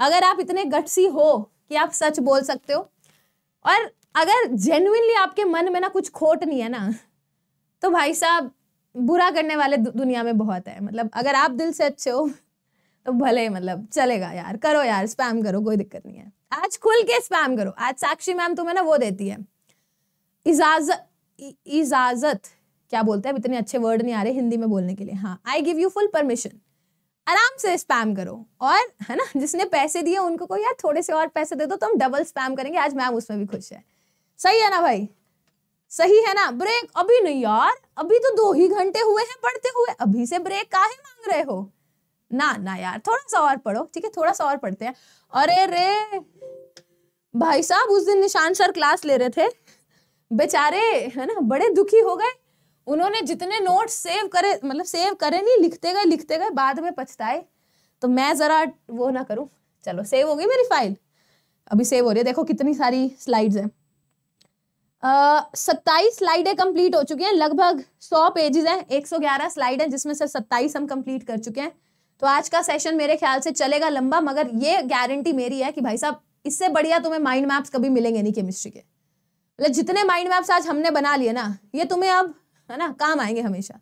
अगर आप इतने गटसी हो कि आप सच बोल सकते हो और अगर जेन्यनली आपके मन में ना कुछ खोट नहीं है ना तो भाई साहब बुरा करने वाले दुनिया में बहुत है मतलब अगर आप दिल से अच्छे हो तो भले मतलब चलेगा यार करो यार स्पैम करो कोई दिक्कत नहीं है आज खुल के स्पैम करो आज साक्षी मैम तुम्हें ना वो देती है इजाजत इजाजत क्या बोलते हैं इतने अच्छे वर्ड नहीं आ रहे हिंदी में बोलने के लिए हाँ I give you full permission आराम से स्पैम करो और है ना जिसने पैसे दिए उनको को यार थोड़े से और पैसे दे दो तो हम डबल स्पैम करेंगे आज मैम उसमें भी खुश है सही है ना भाई सही है ना ब्रेक अभी नहीं यार अभी तो दो ही घंटे हुए हैं पढ़ते हुए अभी से ब्रेक का ही मांग रहे हो ना ना यार थोड़ा सा और पढ़ो ठीक है थोड़ा सा और पढ़ते हैं अरे रे भाई साहब उस दिन निशान सर क्लास ले रहे थे बेचारे है ना बड़े दुखी हो गए उन्होंने जितने नोट सेव करे मतलब सेव करे नहीं लिखते गए लिखते गए बाद में पछताए तो मैं ज़रा वो ना करूँ चलो सेव हो गई मेरी फाइल अभी सेव हो रही है देखो कितनी सारी स्लाइड्स हैं सत्ताईस स्लाइडें कंप्लीट हो चुकी हैं लगभग सौ पेजेस हैं एक सौ ग्यारह स्लाइड हैं जिसमें से सत्ताईस हम कंप्लीट कर चुके हैं तो आज का सेशन मेरे ख्याल से चलेगा लंबा मगर ये गारंटी मेरी है कि भाई साहब इससे बढ़िया तुम्हें माइंड मैप्स कभी मिलेंगे नहीं केमिस्ट्री के मतलब जितने माइंड मैप्स आज हमने बना लिए ना ये तुम्हें अब है ना काम आएंगे हमेशा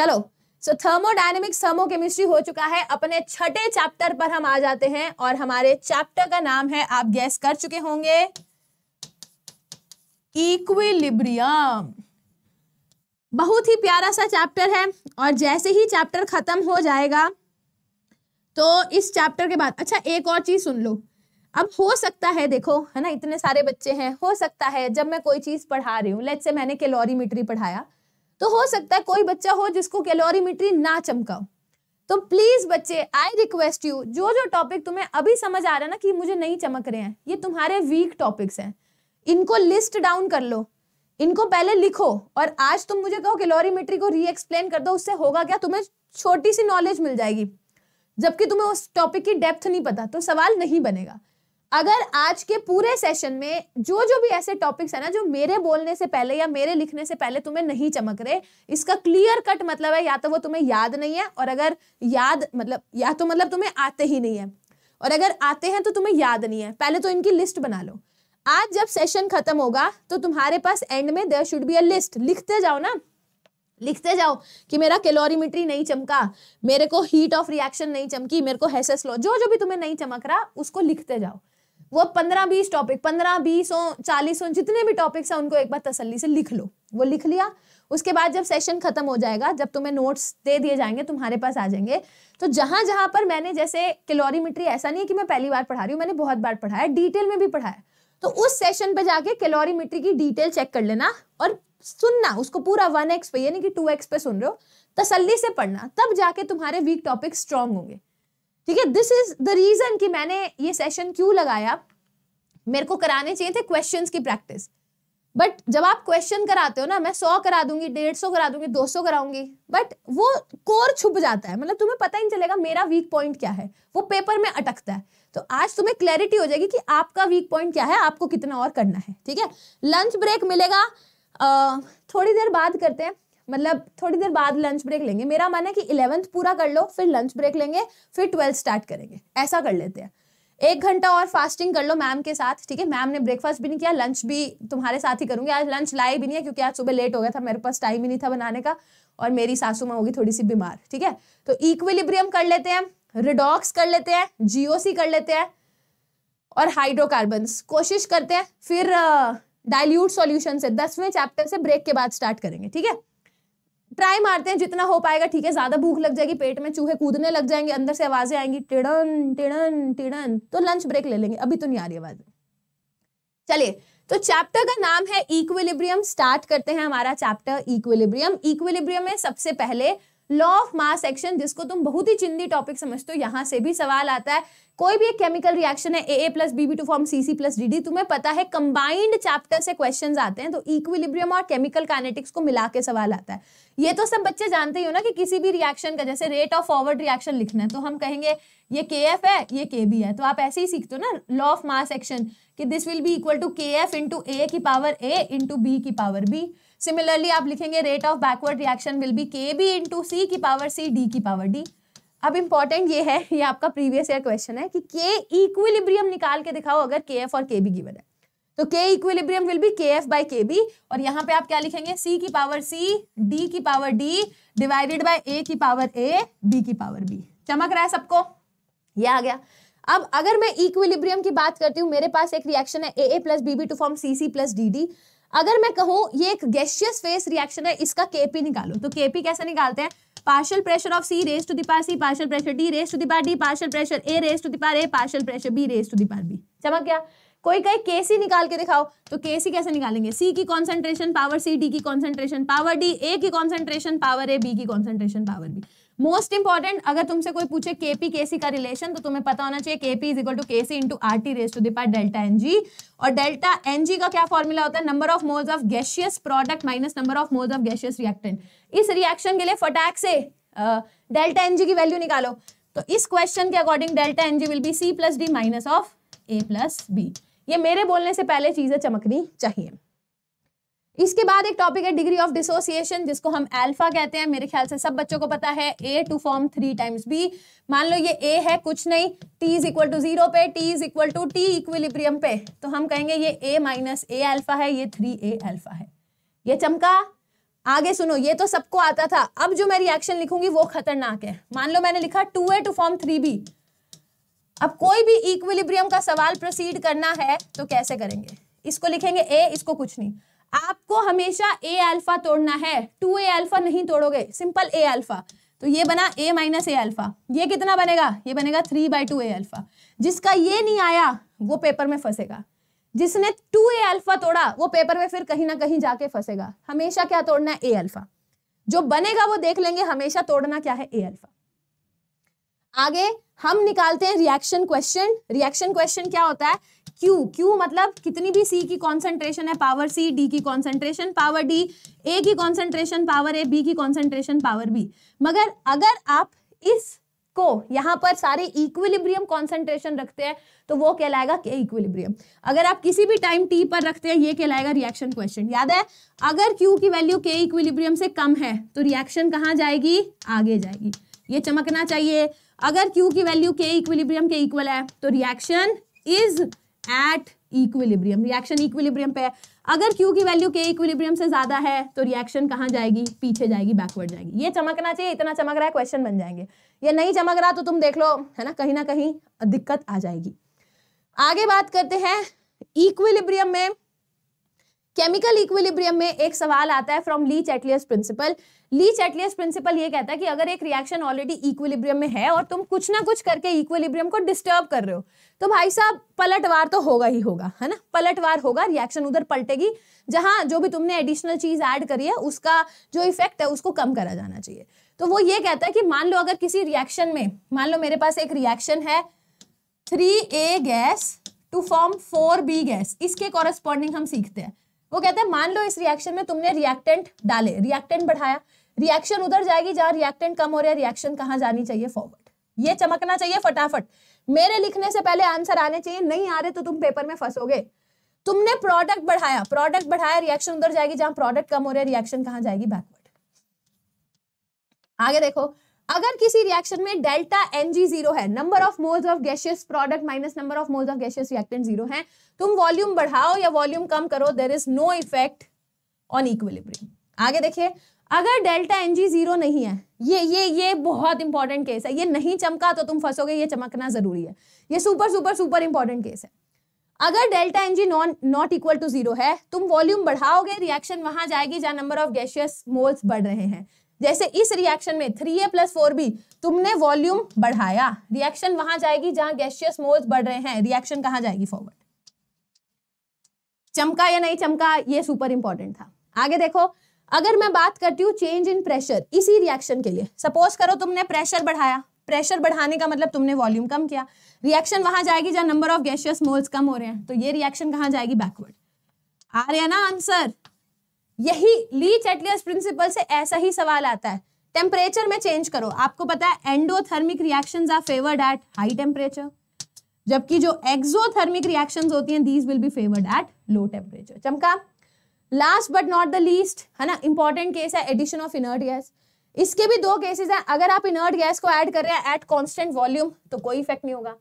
चलो सो थर्मो केमिस्ट्री हो चुका है अपने छठे चैप्टर पर हम आ जाते हैं और हमारे चैप्टर का नाम है आप गैस कर चुके होंगे इक्विलिब्रियम बहुत ही प्यारा सा चैप्टर है और जैसे ही चैप्टर खत्म हो जाएगा तो इस चैप्टर के बाद अच्छा एक और चीज सुन लो अब हो सकता है देखो है ना इतने सारे बच्चे हैं हो सकता है जब मैं कोई चीज पढ़ा रही हूँ लेट से मैंने कैलोरीमीटरी पढ़ाया तो हो सकता है कोई बच्चा हो जिसको कैलोरीमीटरी ना चमकाओ तो प्लीज बच्चे आई रिक्वेस्ट यू जो जो टॉपिक तुम्हें अभी समझ आ रहा है ना कि मुझे नहीं चमक रहे हैं ये तुम्हारे वीक टॉपिक्स हैं इनको लिस्ट डाउन कर लो इनको पहले लिखो और आज तुम मुझे कहो कैलोरीमेट्री को री एक्सप्लेन कर दो उससे होगा क्या तुम्हें छोटी सी नॉलेज मिल जाएगी जबकि तुम्हें उस टॉपिक की डेप्थ नहीं पता तो सवाल नहीं बनेगा अगर आज के पूरे सेशन में जो जो भी ऐसे टॉपिक्स है ना जो मेरे बोलने से पहले या मेरे लिखने से पहले तुम्हें नहीं चमक रहे इसका क्लियर कट मतलब है या तो वो तुम्हें याद नहीं है और अगर याद मतलब या तो मतलब तुम्हें आते ही नहीं है और अगर आते हैं तो तुम्हें याद नहीं है पहले तो इनकी लिस्ट बना लो आज जब सेशन खत्म होगा तो तुम्हारे पास एंड में there should be a list लिखते जाओ ना लिखते जाओ कि मेरा कैलोरीमेट्री नहीं चमका मेरे को हीट ऑफ रिएक्शन नहीं चमकी मेरे को हेसेस लॉ जो जो भी तुम्हें नहीं चमक रहा उसको लिखते जाओ वो पंद्रह बीस टॉपिक पंद्रह बीस हो चालीस हो जितने भी टॉपिक्स हैं उनको एक बार तसल्ली से लिख लो वो लिख लिया उसके बाद जब सेशन खत्म हो जाएगा जब तुम्हें नोट्स दे दिए जाएंगे तुम्हारे पास आ जाएंगे तो जहां जहां पर मैंने जैसे कैलोरीमेट्री ऐसा नहीं है कि मैं पहली बार पढ़ा रही हूँ मैंने बहुत बार पढ़ाया डिटेल में भी पढ़ाया तो उस सेशन पे जाके कैलोरीमेट्री की डिटेल चेक कर लेना और सुनना उसको पूरा वन एक्स पे यानी कि टू एक्स पे सुन रहे हो तसल्ली से पढ़ना तब जाके तुम्हारे वीक टॉपिक स्ट्रांग होंगे ठीक है दिस इज द रीजन कि मैंने ये सेशन क्यों लगाया मेरे को कराने चाहिए थे क्वेश्चन की प्रैक्टिस बट जब आप क्वेश्चन कराते हो ना मैं सौ करा दूंगी डेढ़ सौ करा दूंगी दो सौ कराऊंगी बट वो कोर छुप जाता है मतलब तुम्हें पता ही नहीं चलेगा मेरा वीक पॉइंट क्या है वो पेपर में अटकता है तो आज तुम्हें क्लैरिटी हो जाएगी कि आपका वीक पॉइंट क्या है आपको कितना और करना है ठीक है लंच ब्रेक मिलेगा आ, थोड़ी देर बाद करते हैं मतलब थोड़ी देर बाद लंच ब्रेक लेंगे मेरा मन है कि इलेवंथ पूरा कर लो फिर लंच ब्रेक लेंगे फिर ट्वेल्थ स्टार्ट करेंगे ऐसा कर लेते हैं एक घंटा और फास्टिंग कर लो मैम के साथ ठीक है मैम ने ब्रेकफास्ट भी नहीं किया लंच भी तुम्हारे साथ ही करूंगी आज लंच लाए भी नहीं है क्योंकि आज सुबह लेट हो गया था मेरे पास टाइम ही नहीं था बनाने का और मेरी सासू माँ होगी थोड़ी सी बीमार ठीक है तो इक्विलिब्रियम कर लेते हैं रिडॉक्स कर लेते हैं जीओसी कर लेते हैं और हाइड्रोकार्बन कोशिश करते हैं फिर डाइल्यूट सॉल्यूशन से दसवें चैप्टर से ब्रेक के बाद स्टार्ट करेंगे ठीक है ट्राई मारते हैं जितना हो पाएगा ठीक है ज्यादा भूख लग जाएगी पेट में चूहे कूदने लग जाएंगे अंदर से आवाजें आएंगी टिड़न टिड़न टिड़न तो लंच ब्रेक ले लेंगे अभी तो नहीं आ रही आवाज चलिए तो चैप्टर का नाम है इक्विलिब्रियम स्टार्ट करते हैं हमारा चैप्टर इक्विलिब्रियम इक्विलिब्रियम में सबसे पहले लॉ ऑफ मास एक्शन जिसको तुम बहुत ही चिंदी टॉपिक समझते हो यहाँ से भी सवाल आता है कोई भी एक केमिकल रिएक्शन है A A plus B B to form C C plus D D तुम्हें पता है कंबाइंड चैप्टर से क्वेश्चन आते हैं तो इक्विलिब्रियम और केमिकल काइनेटिक्स को मिला के सवाल आता है ये तो सब बच्चे जानते ही हो ना कि किसी भी रिएक्शन का जैसे रेट ऑफ फॉरवर्ड रिएक्शन लिखना है तो हम कहेंगे ये के एफ है ये के बी है तो आप ऐसे ही सीखते हो ना लॉ ऑफ मास एक्शन कि this will be equal to K F into A की पावर ए इंटू बी की पावर बी सिमिलरली आप लिखेंगे rate of backward reaction will be K B into C की पावर सी डी की power D अब important ये है ये आपका प्रीवियस ईयर क्वेश्चन है कि के इक्विलिब्रियम निकाल के दिखाओ अगर के एफ और के बी गिवन है तो K equilibrium will be K F by K B और यहाँ पे आप क्या लिखेंगे सी की पावर सी डी की power D divided by A की पावर ए बी की पावर बी चमक रहा है सबको ये आ गया अब अगर मैं इक्विलिब्रियम की बात करती हूँ मेरे पास एक रिएक्शन है A A plus B B to form C C plus D D अगर मैं कहूँ ये एक गैशियस फेस रिएक्शन है इसका केपी निकालो तो केपी कैसे निकालते हैं partial pressure of C raised to the power C, partial pressure D raised to the power D, partial pressure A raised to the power A, partial pressure B raised to the power B. चमक गया कोई कहे के सी निकाल के दिखाओ तो के सी कैसे निकालेंगे सी की कॉन्सेंट्रेशन पावर सी डी की कॉन्सेंट्रेशन पावर डी ए की कॉन्सेंट्रेशन पावर ए बी की concentration power B most important अगर तुमसे कोई पूछे केपी केसी का रिलेशन तो तुम्हें पता होना चाहिए K P is equal to K C into R T raise to दार डेल्टा एन जी और डेल्टा एन जी का क्या फॉर्मूला होता है number of moles of gaseous product minus number of moles of gaseous reactant इस रिएक्शन के लिए फटाक से डेल्टा एन जी की वैल्यू निकालो तो इस क्वेश्चन के according delta N G will be C plus D minus of A plus B ये मेरे बोलने से पहले चीजें चमकनी चाहिए इसके बाद एक टॉपिक है डिग्री ऑफ डिसोसिएशन जिसको हम अल्फा कहते हैं मेरे ख्याल से सब बच्चों को पता है A to form three times B मान लो ये ए है कुछ नहीं T is equal to zero पे T is equal to T equilibrium पे तो हम कहेंगे ये ए माइनस ए अल्फा है ये थ्री ए अल्फा है ये चमका आगे सुनो ये तो सबको आता था अब जो मैं रिएक्शन लिखूंगी वो खतरनाक है मान लो मैंने लिखा two A to form three B अब कोई भी इक्विलिब्रियम का सवाल प्रोसीड करना है तो कैसे करेंगे इसको लिखेंगे ए इसको कुछ नहीं आपको हमेशा ए अल्फा तोड़ना है टू ए अल्फा नहीं तोड़ोगे सिंपल ए अल्फा तो ये बना ए माइनस ए अल्फा ये कितना बनेगा ये बनेगा three by two A alpha जिसका ये नहीं आया वो पेपर में फंसेगा जिसने टू ए अल्फा तोड़ा वो पेपर में फिर कहीं ना कहीं जाके फंसेगा हमेशा क्या तोड़ना है ए अल्फा जो बनेगा वो देख लेंगे हमेशा तोड़ना क्या है ए अल्फा आगे हम निकालते हैं रिएक्शन क्वेश्चन रिएक्शन क्वेश्चन क्या होता है क्यू क्यू मतलब कितनी भी सी की कॉन्सेंट्रेशन है पावर सी डी की कॉन्सेंट्रेशन पावर डी ए की कॉन्सेंट्रेशन पावर ए बी की कॉन्सेंट्रेशन पावर बी मगर अगर आप इस को यहां पर सारे इक्विलिब्रियम कॉन्सेंट्रेशन रखते हैं तो वो कहलाएगा के इक्विलिब्रियम अगर आप किसी भी टाइम टी पर रखते हैं ये कहलाएगा रिएक्शन क्वेश्चन याद है अगर क्यू की वैल्यू के इक्विलिब्रियम से कम है तो रिएक्शन कहाँ जाएगी आगे जाएगी ये चमकना चाहिए अगर क्यू की वैल्यू के इक्विलिब्रियम के इक्वल है तो reaction is at equilibrium reaction equilibrium पे है अगर क्यू की वैल्यू के इक्विलिब्रियम से ज्यादा है तो रिएक्शन कहाँ जाएगी पीछे जाएगी बैकवर्ड जाएगी ये चमकना चाहिए इतना चमक रहा है क्वेश्चन बन जाएंगे ये नहीं चमक रहा तो तुम देख लो है ना कहीं ना कहीं दिक्कत आ जाएगी आगे बात करते हैं इक्विलिब्रियम में केमिकल इक्विलिब्रियम में एक सवाल आता है from Le चैटलियस principle Le चैटलियस principle ये कहता है कि अगर एक रिएक्शन ऑलरेडी इक्विलिब्रियम में है और तुम कुछ ना कुछ करके इक्विलिब्रियम को डिस्टर्ब कर रहे हो तो भाई साहब पलटवार तो होगा ही होगा है ना पलटवार होगा रिएक्शन उधर पलटेगी जहां जो भी तुमने एडिशनल चीज ऐड करी है उसका जो इफेक्ट है उसको कम करा जाना चाहिए तो वो ये कहता है कि मान लो अगर किसी रिएक्शन में मान लो मेरे पास एक रिएक्शन है three A gas to form four B gas इसके कॉरेस्पॉन्डिंग हम सीखते हैं वो कहते हैं मान लो इस रिएक्शन में तुमने रिएक्टेंट डाले रिएक्टेंट बढ़ाया रिएक्शन उधर जाएगी जहां रिएक्टेंट कम हो रहा है रिएक्शन कहां जानी चाहिए फॉरवर्ड ये चमकना चाहिए फटाफट मेरे लिखने से पहले आंसर आने चाहिए नहीं आ रहे तो तुम पेपर में फंसोगे तुमने प्रोडक्ट बढ़ाया प्रोडक्ट बढ़ाया रिएक्शन उधर जाएगी जहां प्रोडक्ट कम हो रहा है रिएक्शन कहां जाएगी बैकवर्ड आगे देखो अगर किसी रिएक्शन में डेल्टा एनजी जीरो है number of moles of gaseous product minus number of moles of gaseous reactant zero है तुम वॉल्यूम बढ़ाओ या वॉल्यूम कम करो there is no effect on equilibrium आगे देखिए अगर डेल्टा एन जी जीरो नहीं है ये ये ये बहुत इंपॉर्टेंट केस है ये नहीं चमका तो तुम फंसोगे ये चमकना जरूरी है ये super super super important case है अगर delta N G non not equal to zero है तुम वॉल्यूम बढ़ाओगे रिएक्शन वहां जाएगी जहां नंबर ऑफ गैशियस मोल्स बढ़ रहे हैं जैसे इस रिएक्शन में three A plus four B तुमने वॉल्यूम बढ़ाया रिएक्शन वहां जाएगी जहां गैशियस मोल्स बढ़ रहे हैं रिएक्शन कहां जाएगी फॉरवर्ड चमका या नहीं चमका ये सुपर इंपॉर्टेंट था आगे देखो अगर मैं बात करती हूँ चेंज इन प्रेशर इसी रिएक्शन के लिए सपोज करो तुमने प्रेशर बढ़ाया प्रेशर बढ़ाने का मतलब तुमने वॉल्यूम कम किया रिएक्शन वहां जाएगी जहां नंबर ऑफ गैशियस मोल्स कम हो रहे हैं तो ये रिएक्शन कहाँ जाएगी बैकवर्ड आ रहा ना आंसर यही ली चैटलियस प्रिंसिपल से ऐसा ही सवाल आता है टेम्परेचर में चेंज करो आपको पता है endothermic reactions are favoured at high temperature जबकि जो एक्सोथर्मिक रिएक्शंस होती हैं these will be favoured at low temperature चमका last but not the least है ना इंपॉर्टेंट केस है एडिशन ऑफ इनर्ट गैस इसके भी दो केसेस हैं अगर आप इनर्ट गैस को ऐड कर रहे हैं एट कांस्टेंट वॉल्यूम तो कोई इफेक्ट नहीं होगा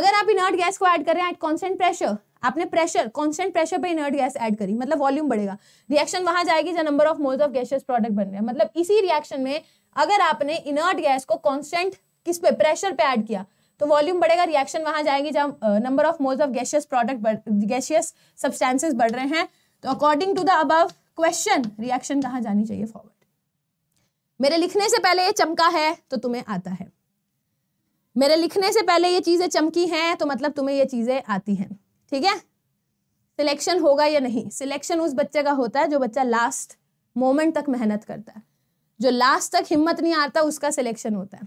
अगर आप इनर्ट गैस को ऐड कर रहे हैं एट कांस्टेंट प्रेशर आपने प्रेशर कांस्टेंट प्रेशर पे इनर्ट गैस ऐड करी मतलब वॉल्यूम बढ़ेगा रिएक्शन वहां जाएगी जहाँ number of moles of gaseous product बन रहे हैं मतलब इसी रिएक्शन में अगर आपने इनर्ट गैस को कॉन्स्टेंट किस पे प्रेशर पे ऐड किया तो वॉल्यूम बढ़ेगा रिएक्शन वहां जाएगी जहाँ number of moles of gaseous product gaseous substances बढ़ रहे हैं तो according to the above question reaction कहाँ जानी चाहिए फॉरवर्ड मेरे लिखने से पहले ये चमका है तो तुम्हें आता है मेरे लिखने से पहले ये चीज़ें चमकी हैं तो मतलब तुम्हें ये चीज़ें आती हैं ठीक है सिलेक्शन होगा या नहीं सिलेक्शन उस बच्चे का होता है जो बच्चा लास्ट मोमेंट तक मेहनत करता है जो लास्ट तक हिम्मत नहीं आता उसका सिलेक्शन होता है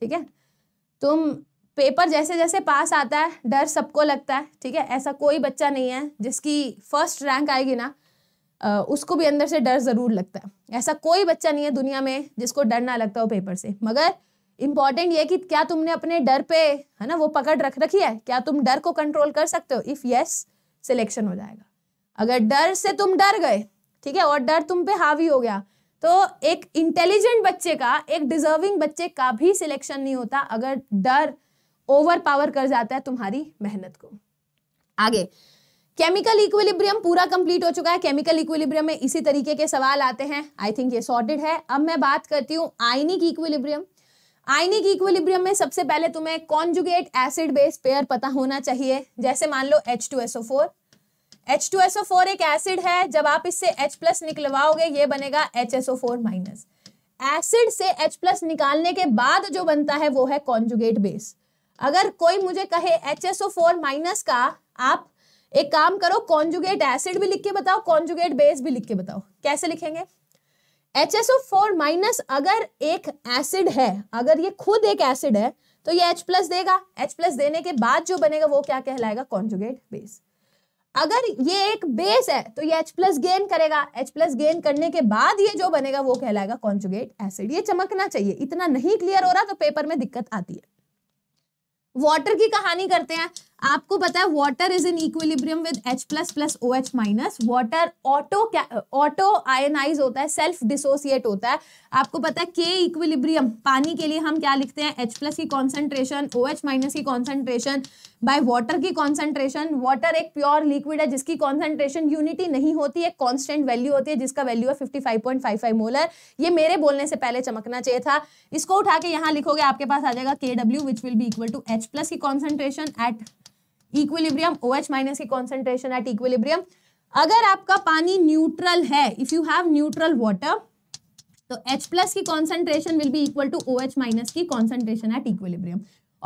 ठीक है तुम पेपर जैसे जैसे पास आता है डर सबको लगता है ठीक है ऐसा कोई बच्चा नहीं है जिसकी फर्स्ट रैंक आएगी ना उसको भी अंदर से डर ज़रूर लगता है ऐसा कोई बच्चा नहीं है दुनिया में जिसको डर ना लगता हो पेपर से मगर इम्पॉर्टेंट ये कि क्या तुमने अपने डर पे है ना वो पकड़ रख रखी है क्या तुम डर को कंट्रोल कर सकते हो इफ़ यस सिलेक्शन हो जाएगा अगर डर से तुम डर गए ठीक है और डर तुम पे हावी हो गया तो एक इंटेलिजेंट बच्चे का एक डिजर्विंग बच्चे का भी सिलेक्शन नहीं होता अगर डर ओवर पावर कर जाता है तुम्हारी मेहनत को आगे केमिकल इक्विलिब्रियम पूरा कंप्लीट हो चुका है केमिकल इक्विलिब्रियम में इसी तरीके के सवाल आते हैं आई थिंक ये सॉर्टेड है अब मैं बात करती हूँ आइनिक इक्विलिब्रियम आइनिक इक्विलिब्रियम में सबसे पहले तुम्हें कॉन्जुगेट एसिड बेस पेयर पता होना चाहिए जैसे मान लो H two SO four H two SO four एक एसिड है जब आप इससे एच प्लस निकलवाओगे ये बनेगा H SO four minus acid से एच प्लस निकालने के बाद जो बनता है वो है कॉन्जुगेट बेस अगर कोई मुझे कहे H S O four minus का आप एक काम करो कॉन्जुगेट एसिड भी लिख के बताओ कॉन्जुगेट बेस भी लिख के बताओ कैसे लिखेंगे H S O four minus अगर एक एसिड है अगर ये खुद एक एसिड है तो ये H प्लस देगा H प्लस देने के बाद जो बनेगा वो क्या कहलाएगा कॉन्जुगेट बेस अगर ये एक बेस है तो ये H प्लस गेन करेगा H प्लस गेन करने के बाद ये जो बनेगा वो कहलाएगा कॉन्जुगेट एसिड ये चमकना चाहिए इतना नहीं क्लियर हो रहा तो पेपर में दिक्कत आती है वाटर की कहानी करते हैं आपको पता है water is in equilibrium with H plus plus O H minus water auto क्या ऑटो आयनाइज होता है सेल्फ डिसोसिएट होता है आपको पता है के इक्विलिब्रियम पानी के लिए हम क्या लिखते हैं एच प्लस की कॉन्सेंट्रेशन ओ एच माइनस की कॉन्सेंट्रेशन बाय वाटर की कॉन्सेंट्रेशन वाटर एक प्योर लिक्विड है जिसकी कॉन्सेंट्रेशन यूनिटी नहीं होती है कॉन्स्टेंट वैल्यू होती है जिसका वैल्यू है fifty five point five five molar ये मेरे बोलने से पहले चमकना चाहिए था इसको उठा के यहाँ लिखोगे आपके पास आ जाएगा K W which will be equal to H plus की concentration at equilibrium O H minus की कॉन्सेंट्रेशन एट इक्विलिब्रियम अगर आपका पानी न्यूट्रल है if you have neutral water तो एच प्लस की concentration will be equal to O H minus की concentration at equilibrium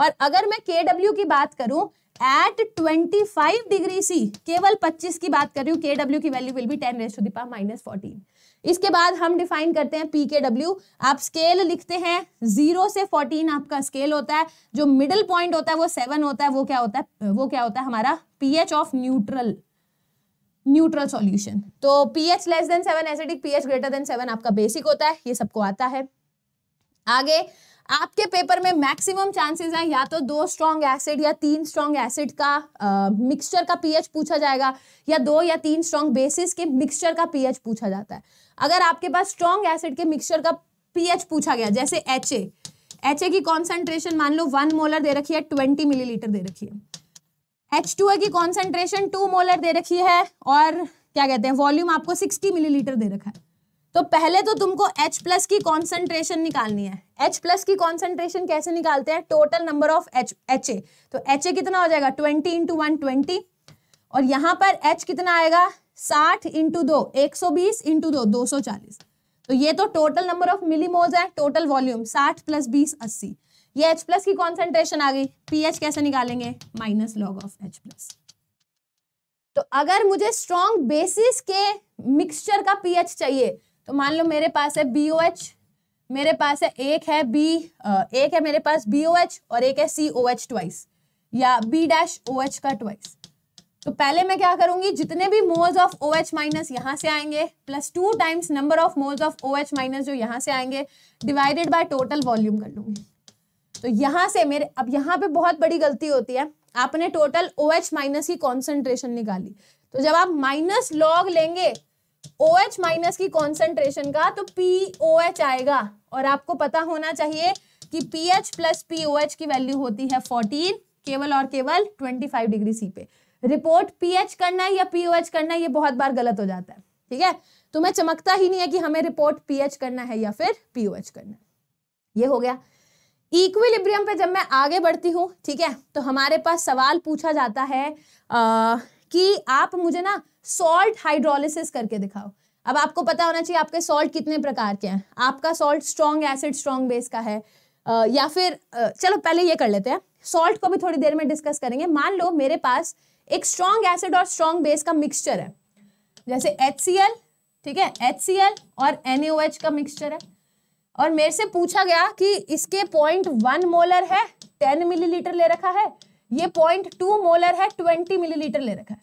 और अगर मैं के डब्ल्यू की बात करूं एट 25 डिग्री सी केवल 25 की बात कर रही हूँ के की value will be 10 raise to the power minus 14 इसके बाद हम डिफाइन करते हैं पी के डब्ल्यू आप स्केल लिखते हैं जीरो से फोर्टीन आपका स्केल होता है जो मिडिल पॉइंट होता है वो सेवन होता है वो क्या होता है वो क्या होता है हमारा pH of neutral neutral solution तो pH less than seven acidic H greater than seven आपका बेसिक होता है ये सबको आता है आगे आपके पेपर में मैक्सिमम चांसेस हैं या तो दो स्ट्रॉन्ग एसिड या तीन स्ट्रॉन्ग एसिड का मिक्सचर का पीएच पूछा जाएगा या दो या तीन स्ट्रॉन्ग बेसिस के मिक्सचर का पीएच पूछा जाता है अगर आपके पास स्ट्रॉन्ग एसिड के मिक्सचर का पीएच पूछा गया जैसे एच ए एच ए की कॉन्सेंट्रेशन मान लो वन मोलर दे रखी है ट्वेंटी मिलीलीटर दे रखी है एच टू ए की कॉन्सेंट्रेशन टू मोलर दे रखी है और क्या कहते हैं वॉल्यूम आपको सिक्सटी मिलीलीटर दे रखा है तो पहले तो तुमको एच प्लस की कॉन्सेंट्रेशन निकालनी है एच प्लस की कॉन्सेंट्रेशन कैसे निकालते हैं total number of H H A तो एच ए कितना हो जाएगा ट्वेंटी इंटू वन ट्वेंटी और यहाँ पर एच कितना आएगा साठ इंटू दो एक सौ बीस इंटू दो दो सौ चालीस तो ये तो टोटल नंबर ऑफ मिलीमोल्स है टोटल वॉल्यूम साठ प्लस बीस अस्सी ये H प्लस की कॉन्सेंट्रेशन आ गई पीएच कैसे निकालेंगे minus log of H plus तो अगर मुझे स्ट्रॉन्ग बेसिस के मिक्सचर का पीएच चाहिए तो मान लो मेरे पास है एच मेरे पास है एक है बी एक है मेरे पास एच और एक है सी ओ एच ट्वाइस या बी डैश ओ एच का ट्वाइस तो पहले मैं क्या करूंगी जितने भी moles of O H minus यहां से आएंगे plus two times number of moles of O H minus जो यहां से आएंगे डिवाइडेड बाय टोटल वॉल्यूम कर लूंगी तो यहां से मेरे अब यहां पे बहुत बड़ी गलती होती है आपने टोटल ओ एच माइनस की कॉन्सेंट्रेशन निकाली तो जब आप माइनस लॉग लेंगे ओ एच माइनस की कॉन्सेंट्रेशन का तो पी ओ एच आएगा और आपको पता होना चाहिए कि P H plus P O H की वैल्यू होती है फोर्टीन केवल और केवल ट्वेंटी फाइव डिग्री सी पे रिपोर्ट पीएच करना या पीओएच करना ये बहुत बार गलत हो जाता है ठीक है तुम्हें चमकता ही नहीं है कि हमें रिपोर्ट पीएच करना है या फिर पीओएच करना है ये हो गया इक्विलिब्रियम पे जब मैं आगे बढ़ती हूँ ठीक है तो हमारे पास सवाल पूछा जाता है आ, कि आप मुझे ना सॉल्ट हाइड्रोलिसिस करके दिखाओ अब आपको पता होना चाहिए आपके सॉल्ट कितने प्रकार के हैं आपका salt strong acid strong base का है आ, या फिर आ, चलो पहले ये कर लेते हैं सॉल्ट को भी थोड़ी देर में डिस्कस करेंगे मान लो मेरे पास एक स्ट्रॉन्ग एसिड और स्ट्रॉन्ग बेस का मिक्सचर है जैसे एच ठीक है एच और एन का मिक्सचर है और मेरे से पूछा गया कि इसके पॉइंट वन मोलर है टेन मिलीलीटर ले रखा है ये पॉइंट टू मोलर है ट्वेंटी मिलीलीटर ले रखा है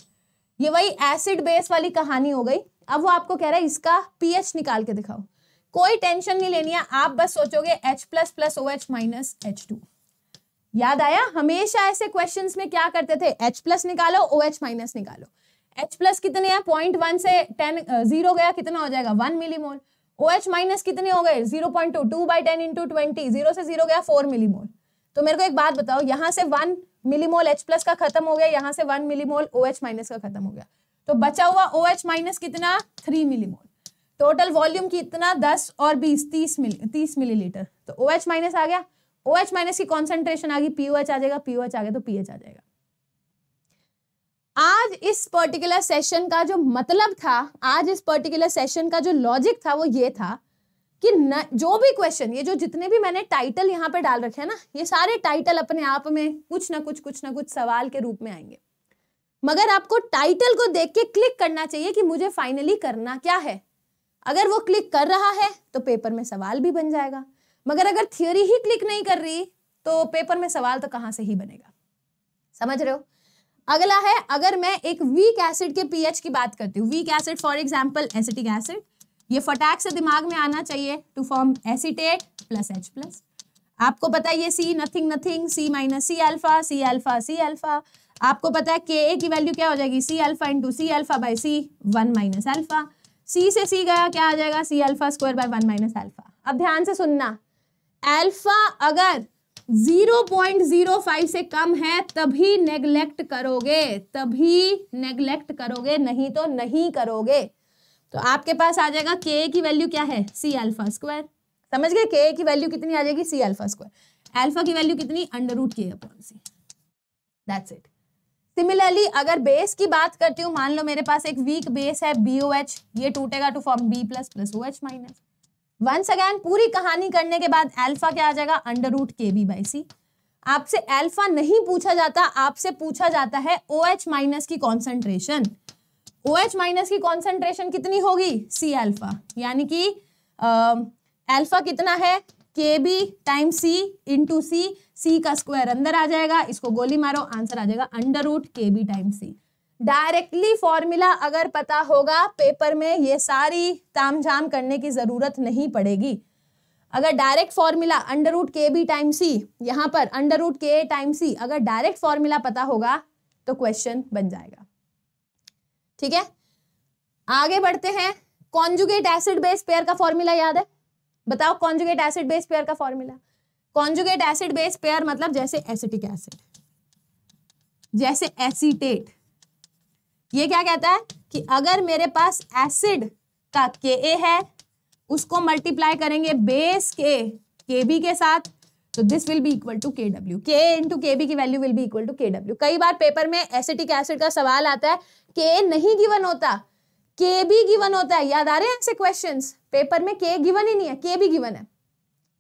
ये वही एसिड बेस वाली कहानी हो गई अब वो आपको कह रहा है इसका पीएच निकाल के दिखाओ कोई टेंशन नहीं लेनी है आप बस सोचोगे H plus plus O H minus H two याद आया हमेशा ऐसे क्वेश्चंस में क्या करते थे H प्लस निकालो ओ एच माइनस निकालो एच प्लस कितने हैं पॉइंट वन से टेन जीरो गया कितना हो जाएगा one millimole O H minus कितने हो गए zero point two two by ten into twenty zero से जीरो गया फोर मिलीमोल तो मेरे को एक बात बताओ यहाँ से वन मिलीमोल एच प्लस का खत्म हो गया यहाँ से one millimole O H minus का खत्म हो गया तो बचा हुआ ओ एच माइनस कितना थ्री मिलीमोल टोटल वॉल्यूम कितना दस और बीस तीस मिली तीस मिलीलीटर तो ओ एच माइनस आ गया ओ एच माइनस की कॉन्सेंट्रेशन आ गई एच आ जाएगा एच आ गया तो पीएच आ जाएगा आज इस पर्टिकुलर सेशन का जो मतलब था आज इस पर्टिकुलर सेशन का जो लॉजिक था वो ये था कि न, जो भी क्वेश्चन ये जो जितने भी मैंने टाइटल यहाँ पे डाल रखे हैं ना ये सारे टाइटल अपने आप में कुछ ना कुछ कुछ ना कुछ सवाल के रूप में आएंगे मगर आपको टाइटल को देख के क्लिक करना चाहिए कि मुझे फाइनली करना क्या है अगर वो क्लिक कर रहा है तो पेपर में सवाल भी बन जाएगा मगर अगर थियोरी ही क्लिक नहीं कर रही तो पेपर में सवाल तो कहाँ से ही बनेगा समझ रहे हो अगला है अगर मैं एक वीक एसिड के पीएच की बात करती हूँ weak acid for example acetic acid ये फटाक से दिमाग में आना चाहिए to form acetate plus H plus आपको पता है ये C nothing nothing C minus C alpha C alpha C alpha आपको पता है के ए की वैल्यू क्या हो जाएगी C alpha into C alpha by C one minus alpha C से सी गया क्या आ जाएगा C alpha square by one minus alpha अब ध्यान से सुनना अल्फा अगर 0.05 से कम है तभी नेग्लेक्ट करोगे तभी नेग्लेक्ट करोगे नहीं तो नहीं करोगे तो आपके पास आ जाएगा के की वैल्यू क्या है सी अल्फा स्क्वायर समझ गए के की वैल्यू कितनी आ जाएगी सी अल्फा स्क्वायर अल्फा की वैल्यू कितनी under root K upon C that's it similarly अगर बेस की बात करती हूँ मान लो मेरे पास एक वीक बेस है बी ओ एच ये टूटेगा to form B plus plus O H minus once again पूरी कहानी करने के बाद एल्फा क्या आ जाएगा under root K B by C आपसे एल्फा नहीं पूछा जाता आपसे पूछा जाता है ओ एच माइनस की कॉन्सेंट्रेशन ओ एच माइनस की कॉन्सेंट्रेशन कितनी होगी सी एल्फा यानी कि एल्फा कितना है K B time C to C C का स्क्वायर अंदर आ जाएगा इसको गोली मारो आंसर आ जाएगा under root K B time C directly formula अगर पता होगा पेपर में ये सारी तामझाम करने की ज़रूरत नहीं पड़ेगी अगर direct formula under root K B time C यहाँ पर under root K time C अगर डायरेक्ट फॉर्मूला पता होगा तो क्वेश्चन बन जाएगा ठीक है आगे बढ़ते हैं कॉन्जुगेट एसिड बेस पेयर का फॉर्मूला याद है बताओ कॉन्जुगेट एसिड बेस पेयर का formula conjugate acid base pair मतलब जैसे एसिटिक एसिड जैसे एसिटेट ये क्या कहता है कि अगर मेरे पास एसिड का के ए है उसको मल्टीप्लाई करेंगे बेस के के बी के साथ तो this will be equal to K W K into K B की value will be equal to K W कई बार पेपर में एसिटिक एसिड का सवाल आता है के नहीं गिवन होता के बी गिवन होता है याद आ रहे हैं ऐसे क्वेश्चन पेपर में के गिवन ही नहीं है के बी गिवन है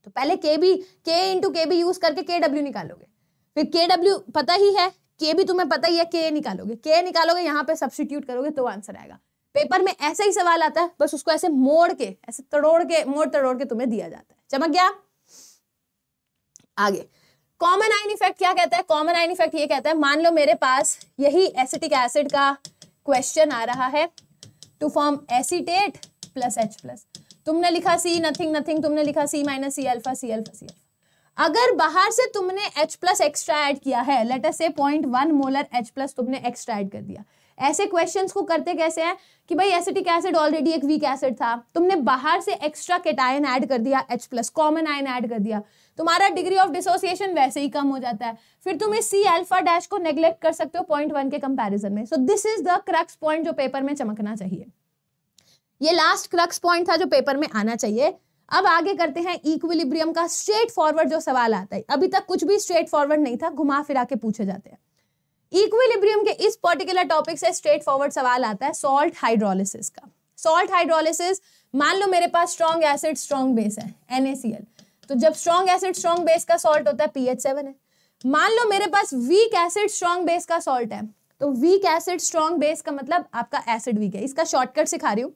तो पहले के बी के इंटू के बी यूज करके के डब्ल्यू निकालोगे फिर के डब्ल्यू पता ही है के भी तुम्हें पता ही है के निकालोगे के निकालोगे यहाँ पे सब्सिट्यूट करोगे तो आंसर आएगा पेपर में ऐसे ही सवाल आता है बस उसको ऐसे मोड़ के ऐसे तड़ोड़ के मोड़ तड़ोड़ के तुम्हें दिया जाता है चमक गया आगे कॉमन आइन इफेक्ट क्या कहता है कॉमन आइन इफेक्ट ये कहता है मान लो मेरे पास यही एसिटिक एसिड का क्वेश्चन आ रहा है to form acetate plus H plus तुमने लिखा सी नथिंग नथिंग तुमने लिखा C minus C alpha C alpha C alpha अगर बाहर से तुमने H प्लस एक्स्ट्रा ऐड किया है लेटर से point one molar H plus तुमने एक्स्ट्रा ऐड कर दिया ऐसे क्वेश्चंस को करते कैसे हैं कि भाई एसिटिक एसिड ऑलरेडी एक वीक एसिड था तुमने बाहर से एक्स्ट्रा केटायन ऐड कर दिया H plus common ion add कर दिया तुम्हारा डिग्री ऑफ डिसोसिएशन वैसे ही कम हो जाता है फिर तुम इस सी एल्फा डैश को नेग्लेक्ट कर सकते हो पॉइंट वन के कंपैरिजन में so this is the crux point जो पेपर में चमकना चाहिए ये लास्ट क्रक्स पॉइंट था जो पेपर में आना चाहिए अब आगे करते हैं इक्विलिब्रियम का स्ट्रेट फॉरवर्ड जो सवाल आता है अभी तक कुछ भी स्ट्रेट फॉरवर्ड नहीं था घुमा फिरा के पूछे जाते हैं इक्विलिब्रियम के इस पर्टिकुलर टॉपिक से स्ट्रेट फॉरवर्ड सवाल आता है सॉल्ट हाइड्रोलिसिस का सॉल्ट हाइड्रोलिसिस मान लो मेरे पास स्ट्रॉन्ग एसिड स्ट्रॉन्ग बेस है एनएसीएल तो जब स्ट्रॉन्ग एसिड स्ट्रॉन्ग बेस का सॉल्ट होता है पीएच सेवन है मान लो मेरे पास वीक एसिड स्ट्रॉन्ग बेस का सॉल्ट है तो वीक एसिड स्ट्रॉन्ग बेस का मतलब आपका एसिड वीक है इसका शॉर्टकट सिखा रही हूँ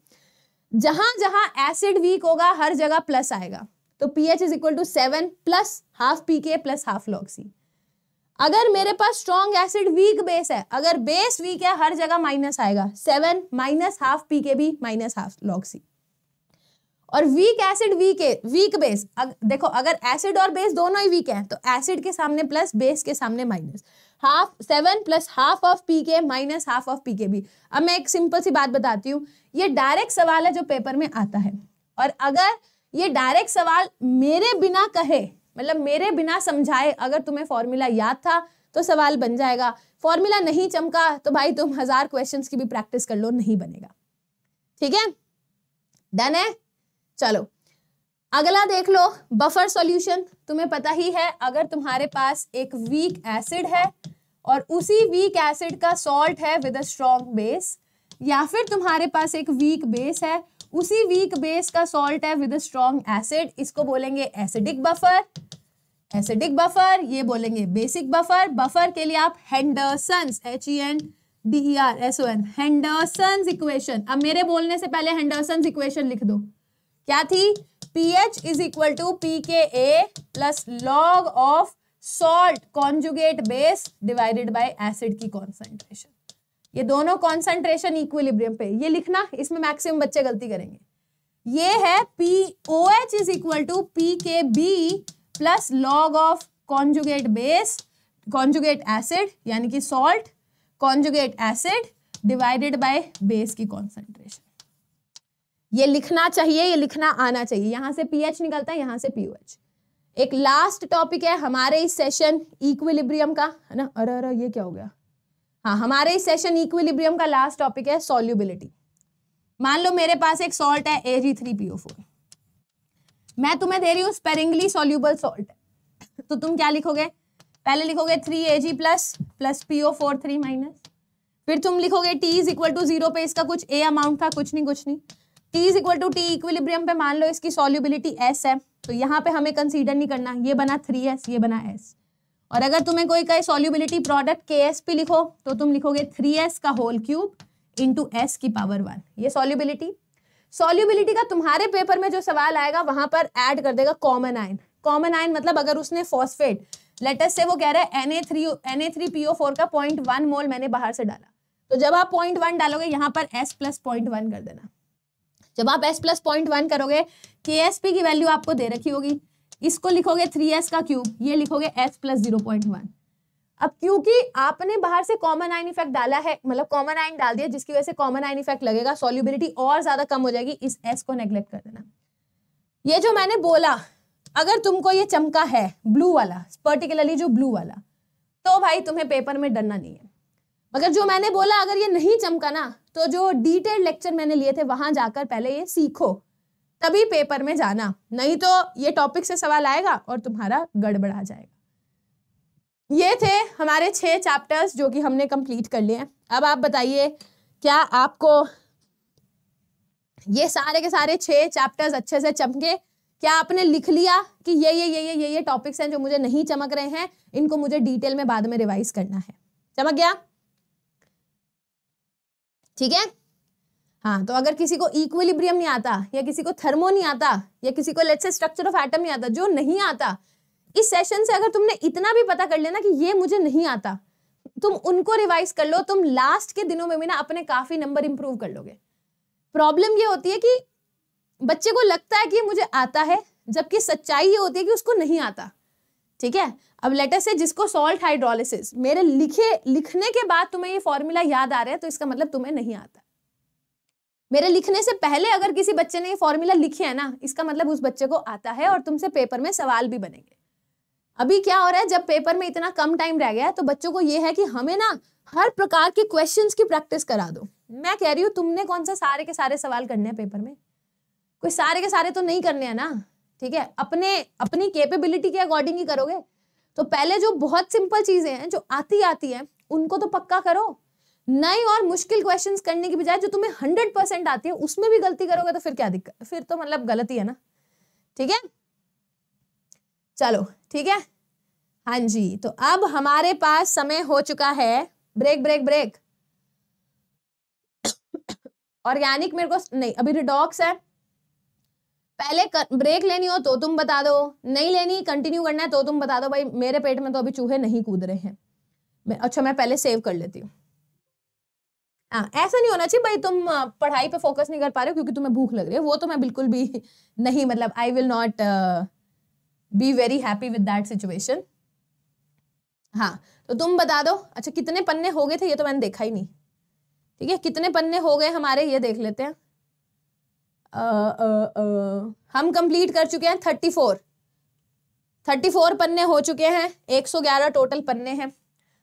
जहां जहां एसिड वीक होगा हर जगह प्लस आएगा तो P H is equal to seven plus half P K plus half log C अगर मेरे पास स्ट्रॉन्ग एसिड वीक बेस है अगर बेस वीक है हर जगह माइनस आएगा सेवन माइनस हाफ पी के भी माइनस हाफ लॉग सी और weak acid weak weak base uh, देखो अगर एसिड और बेस दोनों ही वीक है तो एसिड के सामने प्लस बेस के सामने minus half seven plus half of P K minus half of P K B अब मैं एक सिंपल सी बात बताती हूँ ये डायरेक्ट सवाल है जो पेपर में आता है और अगर ये डायरेक्ट सवाल मेरे बिना कहे मतलब मेरे बिना समझाए अगर तुम्हें फॉर्मूला याद था तो सवाल बन जाएगा फॉर्मूला नहीं चमका तो भाई तुम हजार क्वेश्चंस की भी प्रैक्टिस कर लो नहीं बनेगा ठीक है डन है चलो अगला देख लो बफर सॉल्यूशन तुम्हें पता ही है अगर तुम्हारे पास एक वीक एसिड है और उसी वीक एसिड का सॉल्ट है विद अ स्ट्रॉन्ग बेस या फिर तुम्हारे पास एक वीक बेस है उसी वीक बेस का सॉल्ट है विद स्ट्रॉन्ग एसिड इसको बोलेंगे एसिडिक बफर एसिडिक बफर ये बोलेंगे बेसिक बफर बफर के लिए आप Henderson H E N D R S O N Henderson equation अब मेरे बोलने से पहले हेंडरसन इक्वेशन लिख दो क्या थी P H is equal to P K A plus log of salt conjugate base divided by acid की कॉन्सेंट्रेशन ये दोनों कॉन्सेंट्रेशन इक्विलिब्रियम पे ये लिखना इसमें मैक्सिमम बच्चे गलती करेंगे ये है P O H is equal to P K B plus log of conjugate base conjugate acid यानी कि salt conjugate acid divided by base की कॉन्सेंट्रेशन ये लिखना चाहिए ये लिखना आना चाहिए यहाँ से पीएच निकलता है यहाँ से पीयूएच एक लास्ट टॉपिक है हमारे इस सेशन इक्विलिब्रियम का है ना अरे अरे ये क्या हो गया हाँ हमारे इस सेशन इक्विलिब्रियम का लास्ट टॉपिक है सोल्यूबिलिटी मान लो मेरे पास एक सॉल्ट है A G three PO four मैं तुम्हें दे रही हूँ स्पेरिंगली सोल्यूबल सॉल्ट तो तुम क्या लिखोगे पहले लिखोगे three A G plus plus PO four three minus फिर तुम लिखोगे T is equal to zero पे इसका कुछ ए अमाउंट था कुछ नहीं कुछ नहीं T is equal to T equilibrium पे मान लो इसकी सॉल्युबिलिटी एस है तो यहाँ पे हमें कंसीडर नहीं करना ये बना थ्री एस ये बना एस और अगर तुम्हें कोई कहे solubility product K S P लिखो तो तुम लिखोगे थ्री एस का होल क्यूब इंटू एस की पावर वन ये सॉल्युबिलिटी सॉल्युबिलिटी का तुम्हारे पेपर में जो सवाल आएगा वहां पर एड कर देगा कॉमन आयन कॉमन आयन मतलब अगर उसने फॉस्फेट लेटेस्ट से वो कह रहा है N A three N A three P O four का पॉइंट वन मोल मैंने बाहर से डाला तो जब आप पॉइंट वन डालोगे यहाँ पर एस प्लस पॉइंट वन कर देना जब आप एस प्लस पॉइंट वन करोगे के एस पी की वैल्यू आपको दे रखी होगी इसको लिखोगे थ्री एस का क्यूब ये लिखोगे S plus zero point one अब क्योंकि आपने बाहर से कॉमन आइन इफेक्ट डाला है मतलब कॉमन आइन डाल दिया जिसकी वजह से कॉमन आइन इफेक्ट लगेगा सॉल्युबिलिटी और ज्यादा कम हो जाएगी इस एस को नेग्लेक्ट कर देना ये जो मैंने बोला अगर तुमको ये चमका है ब्लू वाला पर्टिकुलरली जो ब्लू वाला तो भाई तुम्हें पेपर में डरना नहीं है मगर जो मैंने बोला अगर ये नहीं चमका ना तो जो डिटेल लेक्चर मैंने लिए थे वहां जाकर पहले ये सीखो तभी पेपर में जाना नहीं तो ये टॉपिक से सवाल आएगा और तुम्हारा गड़बड़ा जाएगा ये थे हमारे छह चैप्टर्स जो कि हमने कंप्लीट कर लिए हैं अब आप बताइए क्या आपको ये सारे के सारे छह चैप्टर्स अच्छे से चमके क्या आपने लिख लिया कि ये ये ये ये ये ये टॉपिक्स हैं जो मुझे नहीं चमक रहे हैं इनको मुझे डिटेल में बाद में रिवाइज करना है चमक गया ठीक है हाँ तो अगर किसी को इक्विलिब्रियम नहीं आता या किसी को थर्मो नहीं आता या किसी को let's say structure of atom नहीं आता जो नहीं आता इस सेशन से अगर तुमने इतना भी पता कर लेना कि ये मुझे नहीं आता तुम उनको रिवाइज कर लो तुम लास्ट के दिनों में भी ना अपने काफी नंबर इंप्रूव कर लोगे प्रॉब्लम ये होती है कि बच्चे को लगता है कि मुझे आता है जबकि सच्चाई ये होती है कि उसको नहीं आता ठीक है अब लेटर से जिसको सॉल्ट हाइड्रोलिसिस मेरे लिखे लिखने के बाद तुम्हें ये फॉर्मूला याद आ रहा है तो इसका मतलब तुम्हें नहीं आता मेरे लिखने से पहले अगर किसी बच्चे ने ये फॉर्मूला लिखे है ना इसका मतलब उस बच्चे को आता है और तुमसे पेपर में सवाल भी बनेंगे अभी क्या हो रहा है जब पेपर में इतना कम टाइम रह गया तो बच्चों को ये है कि हमें ना हर प्रकार के क्वेश्चन की प्रैक्टिस करा दो मैं कह रही हूँ तुमने कौन सा सारे के सारे सवाल करने हैं पेपर में कोई सारे के सारे तो नहीं करने हैं ना ठीक है अपने अपनी कैपेबिलिटी के अकॉर्डिंग ही करोगे तो पहले जो बहुत सिंपल चीजें हैं जो आती आती हैं उनको तो पक्का करो नई और मुश्किल क्वेश्चन करने की बजाय जो तुम्हें हंड्रेड परसेंट आती है उसमें भी गलती करोगे तो फिर क्या दिक्कत फिर तो मतलब गलती है ना ठीक है चलो ठीक है हाँ जी तो अब हमारे पास समय हो चुका है ब्रेक ब्रेक ब्रेक ऑर्गेनिक मेरे को नहीं अभी रिडॉक्स है पहले कर, ब्रेक लेनी हो तो तुम बता दो नहीं लेनी कंटिन्यू करना है तो तुम बता दो भाई मेरे पेट में तो अभी चूहे नहीं कूद रहे हैं मैं अच्छा मैं पहले सेव कर लेती हूँ हाँ ऐसा नहीं होना चाहिए भाई तुम पढ़ाई पे फोकस नहीं कर पा रहे हो क्योंकि तुम्हें भूख लग रही है वो तो मैं बिल्कुल भी नहीं मतलब I will not be very happy with that situation हाँ तो तुम बता दो अच्छा कितने पन्ने हो गए थे ये तो मैंने देखा ही नहीं ठीक है कितने पन्ने हो गए हमारे ये देख लेते हैं हम कंप्लीट कर चुके हैं थर्टी फोर थर्टी फोर पन्ने हो चुके हैं एक सौ ग्यारह टोटल पन्ने हैं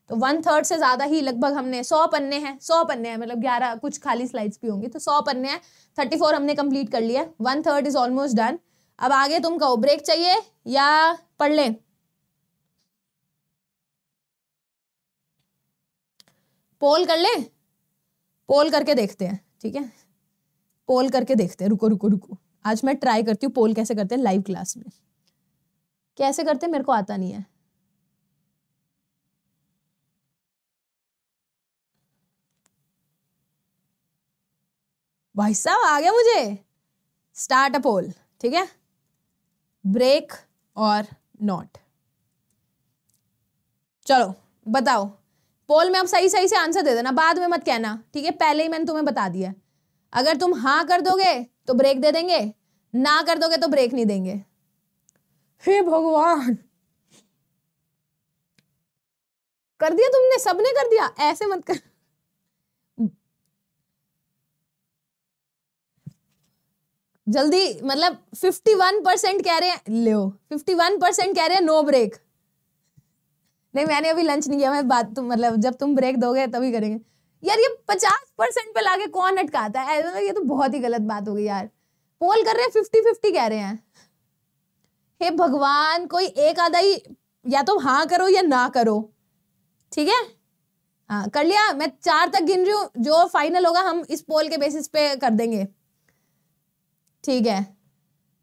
तो वन थर्ड से ज़्यादा ही लगभग हमने सौ पन्ने हैं सौ पन्ने हैं मतलब ग्यारह कुछ खाली स्लाइड्स भी होंगी तो सौ पन्ने हैं थर्टी फोर हमने कंप्लीट कर लिया one third is almost done अब आगे तुम कहो ब्रेक चाहिए या पढ़ लें पोल कर लें पोल करके देखते हैं ठीक है पोल करके देखते हैं रुको रुको रुको आज मैं ट्राई करती हूँ पोल कैसे करते हैं लाइव क्लास में कैसे करते हैं मेरे को आता नहीं है भाई साहब आ गया मुझे स्टार्ट अ पोल ठीक है ब्रेक और नॉट चलो बताओ पोल में आप सही सही से आंसर दे देना बाद में मत कहना ठीक है पहले ही मैंने तुम्हें बता दिया अगर तुम हाँ कर दोगे तो ब्रेक दे देंगे ना कर दोगे तो ब्रेक नहीं देंगे हे भगवान कर दिया तुमने सबने कर दिया ऐसे मत कर जल्दी मतलब फिफ्टी वन परसेंट कह रहे हैं फिफ्टी वन परसेंट कह रहे हैं नो ब्रेक नहीं मैंने अभी लंच नहीं किया मैं बात तुम मतलब जब तुम ब्रेक दोगे तभी करेंगे यार ये पचास परसेंट पे लाके कौन अटकाता है तो ये तो बहुत ही गलत बात हो गई यार पोल कर रहे हैं फिफ्टी फिफ्टी कह रहे हैं हे भगवान कोई एक आधा ही या तो हाँ करो या ना करो ठीक है हाँ कर लिया मैं चार तक गिन रही हूँ जो फाइनल होगा हम इस पोल के बेसिस पे कर देंगे ठीक है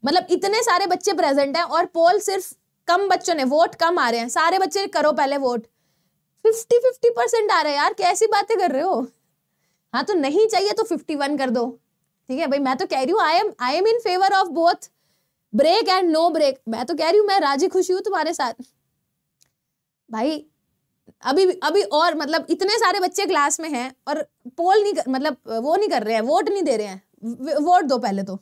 मतलब इतने सारे बच्चे प्रेजेंट हैं और पोल सिर्फ कम बच्चों ने वोट कम आ रहे हैं सारे बच्चे करो पहले वोट फिफ्टी फिफ्टी परसेंट आ रहा है यार कैसी बातें कर रहे हो हाँ तो नहीं चाहिए तो फिफ्टी वन कर दो ठीक है भाई मैं तो कह रही हूँ I am I am in favour of both break and no break मैं तो कह रही हूँ मैं राजी खुशी हूँ तुम्हारे साथ भाई अभी अभी और मतलब इतने सारे बच्चे क्लास में हैं और पोल नहीं कर, मतलब वो नहीं कर रहे हैं वोट नहीं दे रहे हैं वोट दो पहले तो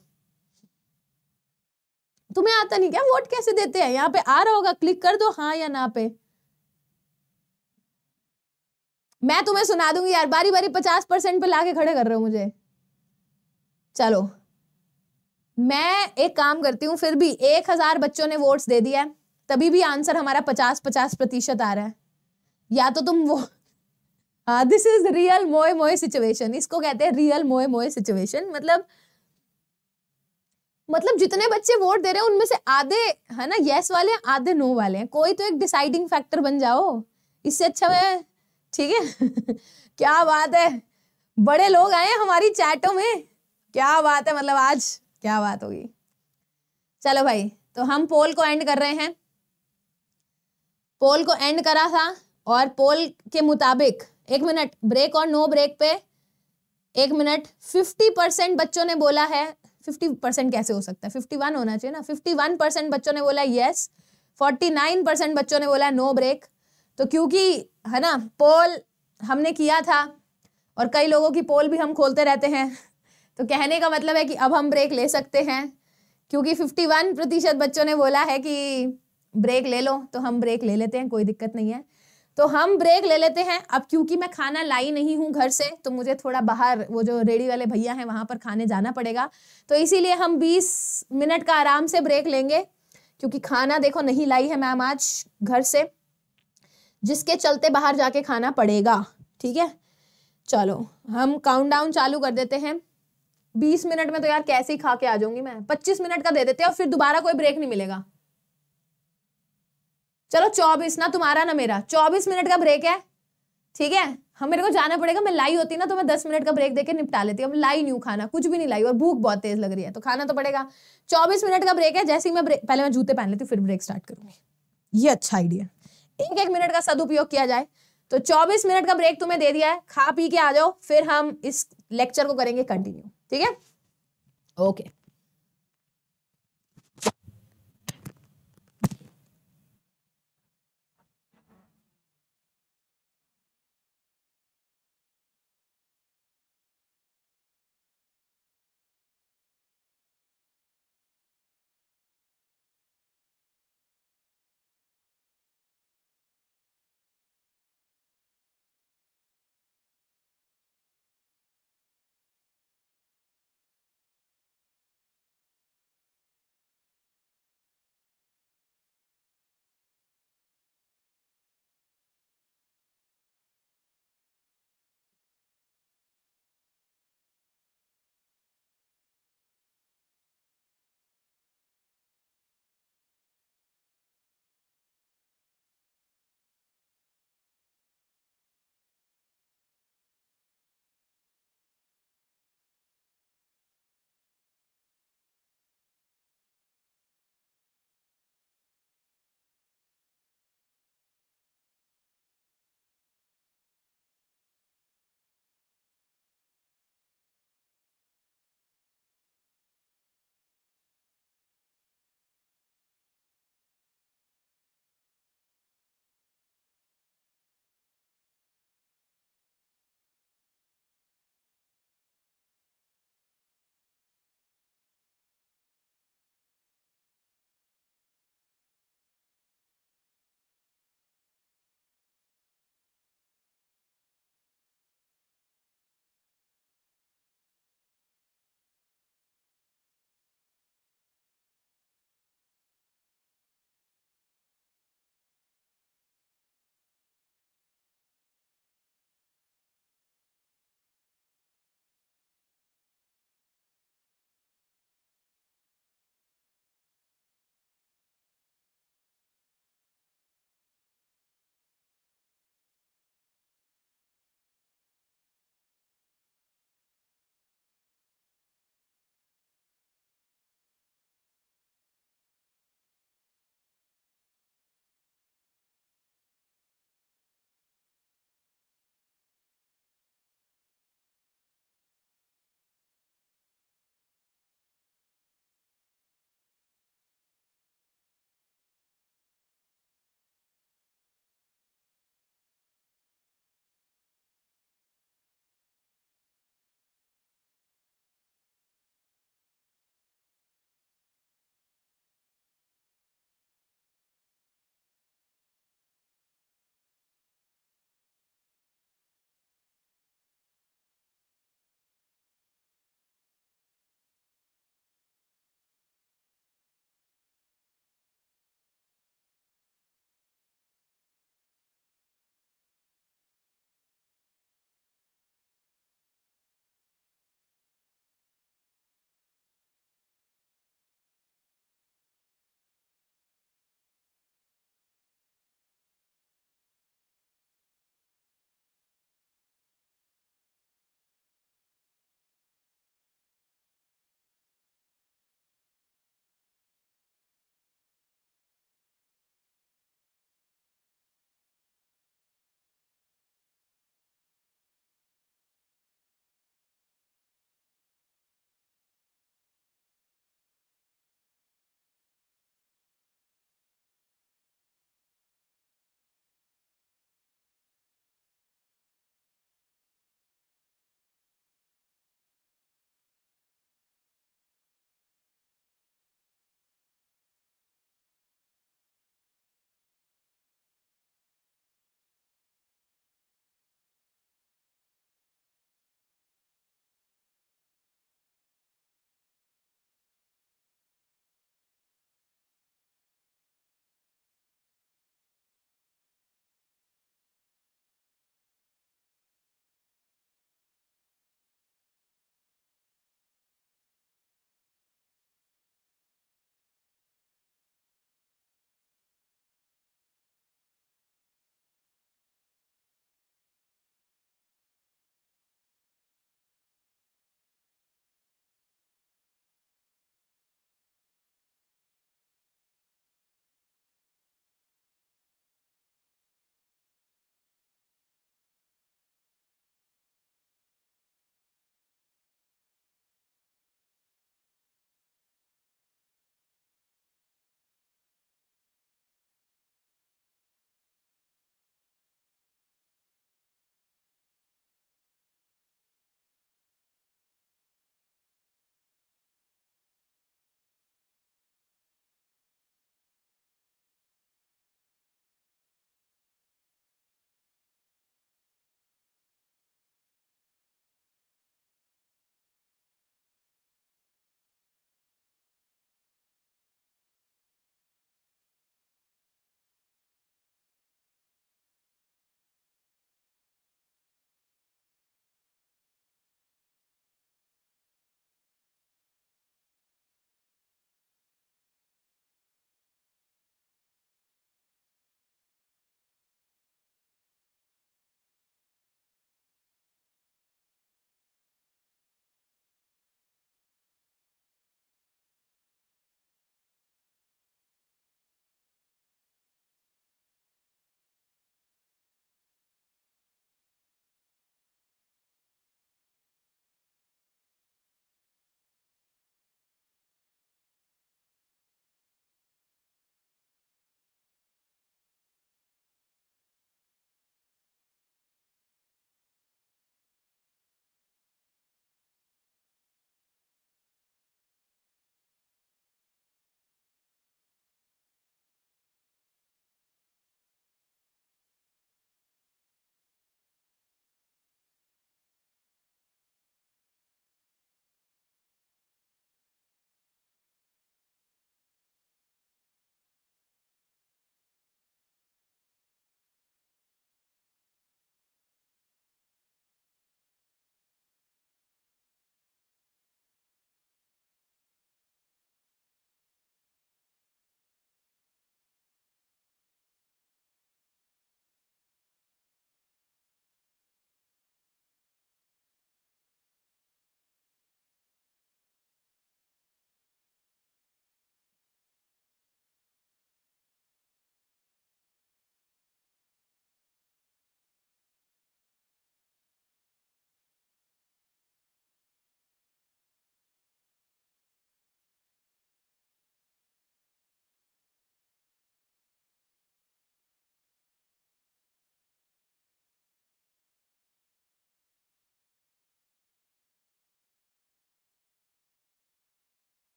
तुम्हें आता नहीं क्या वोट कैसे देते हैं यहाँ पे आ रहा होगा क्लिक कर दो हाँ या ना पे मैं तुम्हें सुना दूंगी यार बारी बारी पचास परसेंट पे लाके खड़े कर रहे हो मुझे चलो मैं एक काम करती हूँ फिर भी एक हजार बच्चों ने वोट्स दे दिया है तभी भी आंसर हमारा पचास पचास प्रतिशत आ रहा है या तो तुम वो हाँ दिस इज रियल मोए मोए सिचुएशन इसको कहते हैं रियल मोए मोए सिचुएशन मतलब मतलब जितने बच्चे वोट दे रहे हैं उनमें से आधे है ना यस वाले हैं आधे नो वाले हैं कोई तो एक डिसाइडिंग फैक्टर बन जाओ इससे अच्छा मैं ठीक है क्या बात है बड़े लोग आए हमारी चैटों में क्या बात है मतलब आज क्या बात होगी चलो भाई तो हम पोल को एंड कर रहे हैं पोल को एंड करा था और पोल के मुताबिक एक मिनट ब्रेक और नो ब्रेक पे एक मिनट फिफ्टी परसेंट बच्चों ने बोला है फिफ्टी परसेंट कैसे हो सकता है फिफ्टी वन होना चाहिए ना फिफ्टी वन परसेंट बच्चों ने बोला यस फोर्टी नाइन परसेंट बच्चों ने बोला नो ब्रेक तो क्योंकि है ना पोल हमने किया था और कई लोगों की पोल भी हम खोलते रहते हैं तो कहने का मतलब है कि अब हम ब्रेक ले सकते हैं क्योंकि 51 प्रतिशत बच्चों ने बोला है कि ब्रेक ले लो तो हम ब्रेक ले लेते हैं कोई दिक्कत नहीं है तो हम ब्रेक ले लेते हैं अब क्योंकि मैं खाना लाई नहीं हूँ घर से तो मुझे थोड़ा बाहर वो जो रेडी वाले भैया हैं वहाँ पर खाने जाना पड़ेगा तो इसीलिए हम 20 मिनट का आराम से ब्रेक लेंगे क्योंकि खाना देखो नहीं लाई है मैम आज घर से जिसके चलते बाहर जाके खाना पड़ेगा ठीक है चलो हम काउंटडाउन चालू कर देते हैं बीस मिनट में तो यार कैसे ही खा के आ जाऊंगी मैं पच्चीस मिनट का दे देते हैं और फिर दोबारा कोई ब्रेक नहीं मिलेगा चलो चौबीस ना तुम्हारा ना मेरा चौबीस मिनट का ब्रेक है ठीक है हम मेरे को जाना पड़ेगा मैं लाई होती ना तो मैं दस मिनट का ब्रेक देकर निपटा लेती हूँ लाई नहीं खाना कुछ भी नहीं लाई और भूख बहुत तेज लग रही है तो खाना तो पड़ेगा चौबीस मिनट का ब्रेक है जैसे ही मैं ब्रेक पहले मैं जूते पहन लेती हूँ फिर ब्रेक स्टार्ट करूंगी ये अच्छा आइडिया एक एक मिनट का सदुपयोग किया जाए तो 24 मिनट का ब्रेक तुम्हें दे दिया है खा पी के आ जाओ फिर हम इस लेक्चर को करेंगे कंटिन्यू ठीक है ओके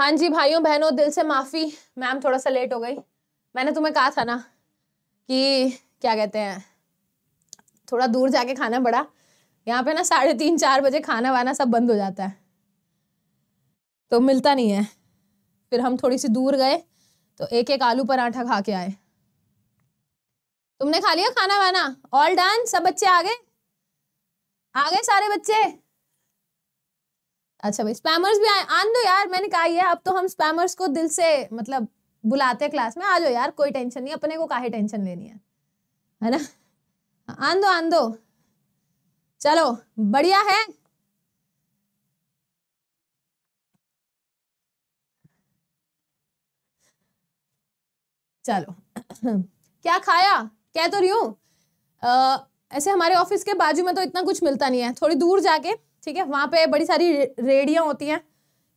हाँ जी भाइयों बहनों दिल से माफ़ी मैम थोड़ा सा लेट हो गई मैंने तुम्हें कहा था ना कि क्या कहते हैं थोड़ा दूर जाके खाना पड़ा यहाँ पे ना साढ़े तीन चार बजे खाना वाना सब बंद हो जाता है तो मिलता नहीं है फिर हम थोड़ी सी दूर गए तो एक एक आलू पराठा खा के आए तुमने खा लिया खाना वाना ऑल डन सब बच्चे आ गए आ गए सारे बच्चे अच्छा भाई स्पैमर्स भी आन दो यार मैंने कहा ये अब तो हम स्पैमर्स को दिल से मतलब बुलाते हैं क्लास में आ जाओ यार कोई टेंशन नहीं अपने को काहे टेंशन लेनी है है ना हाँ, आन दो आन दो चलो बढ़िया है चलो क्या खाया कह तो रही हूँ ऐसे हमारे ऑफिस के बाजू में तो इतना कुछ मिलता नहीं है थोड़ी दूर जाके ठीक है वहां पे बड़ी सारी रेडियां होती हैं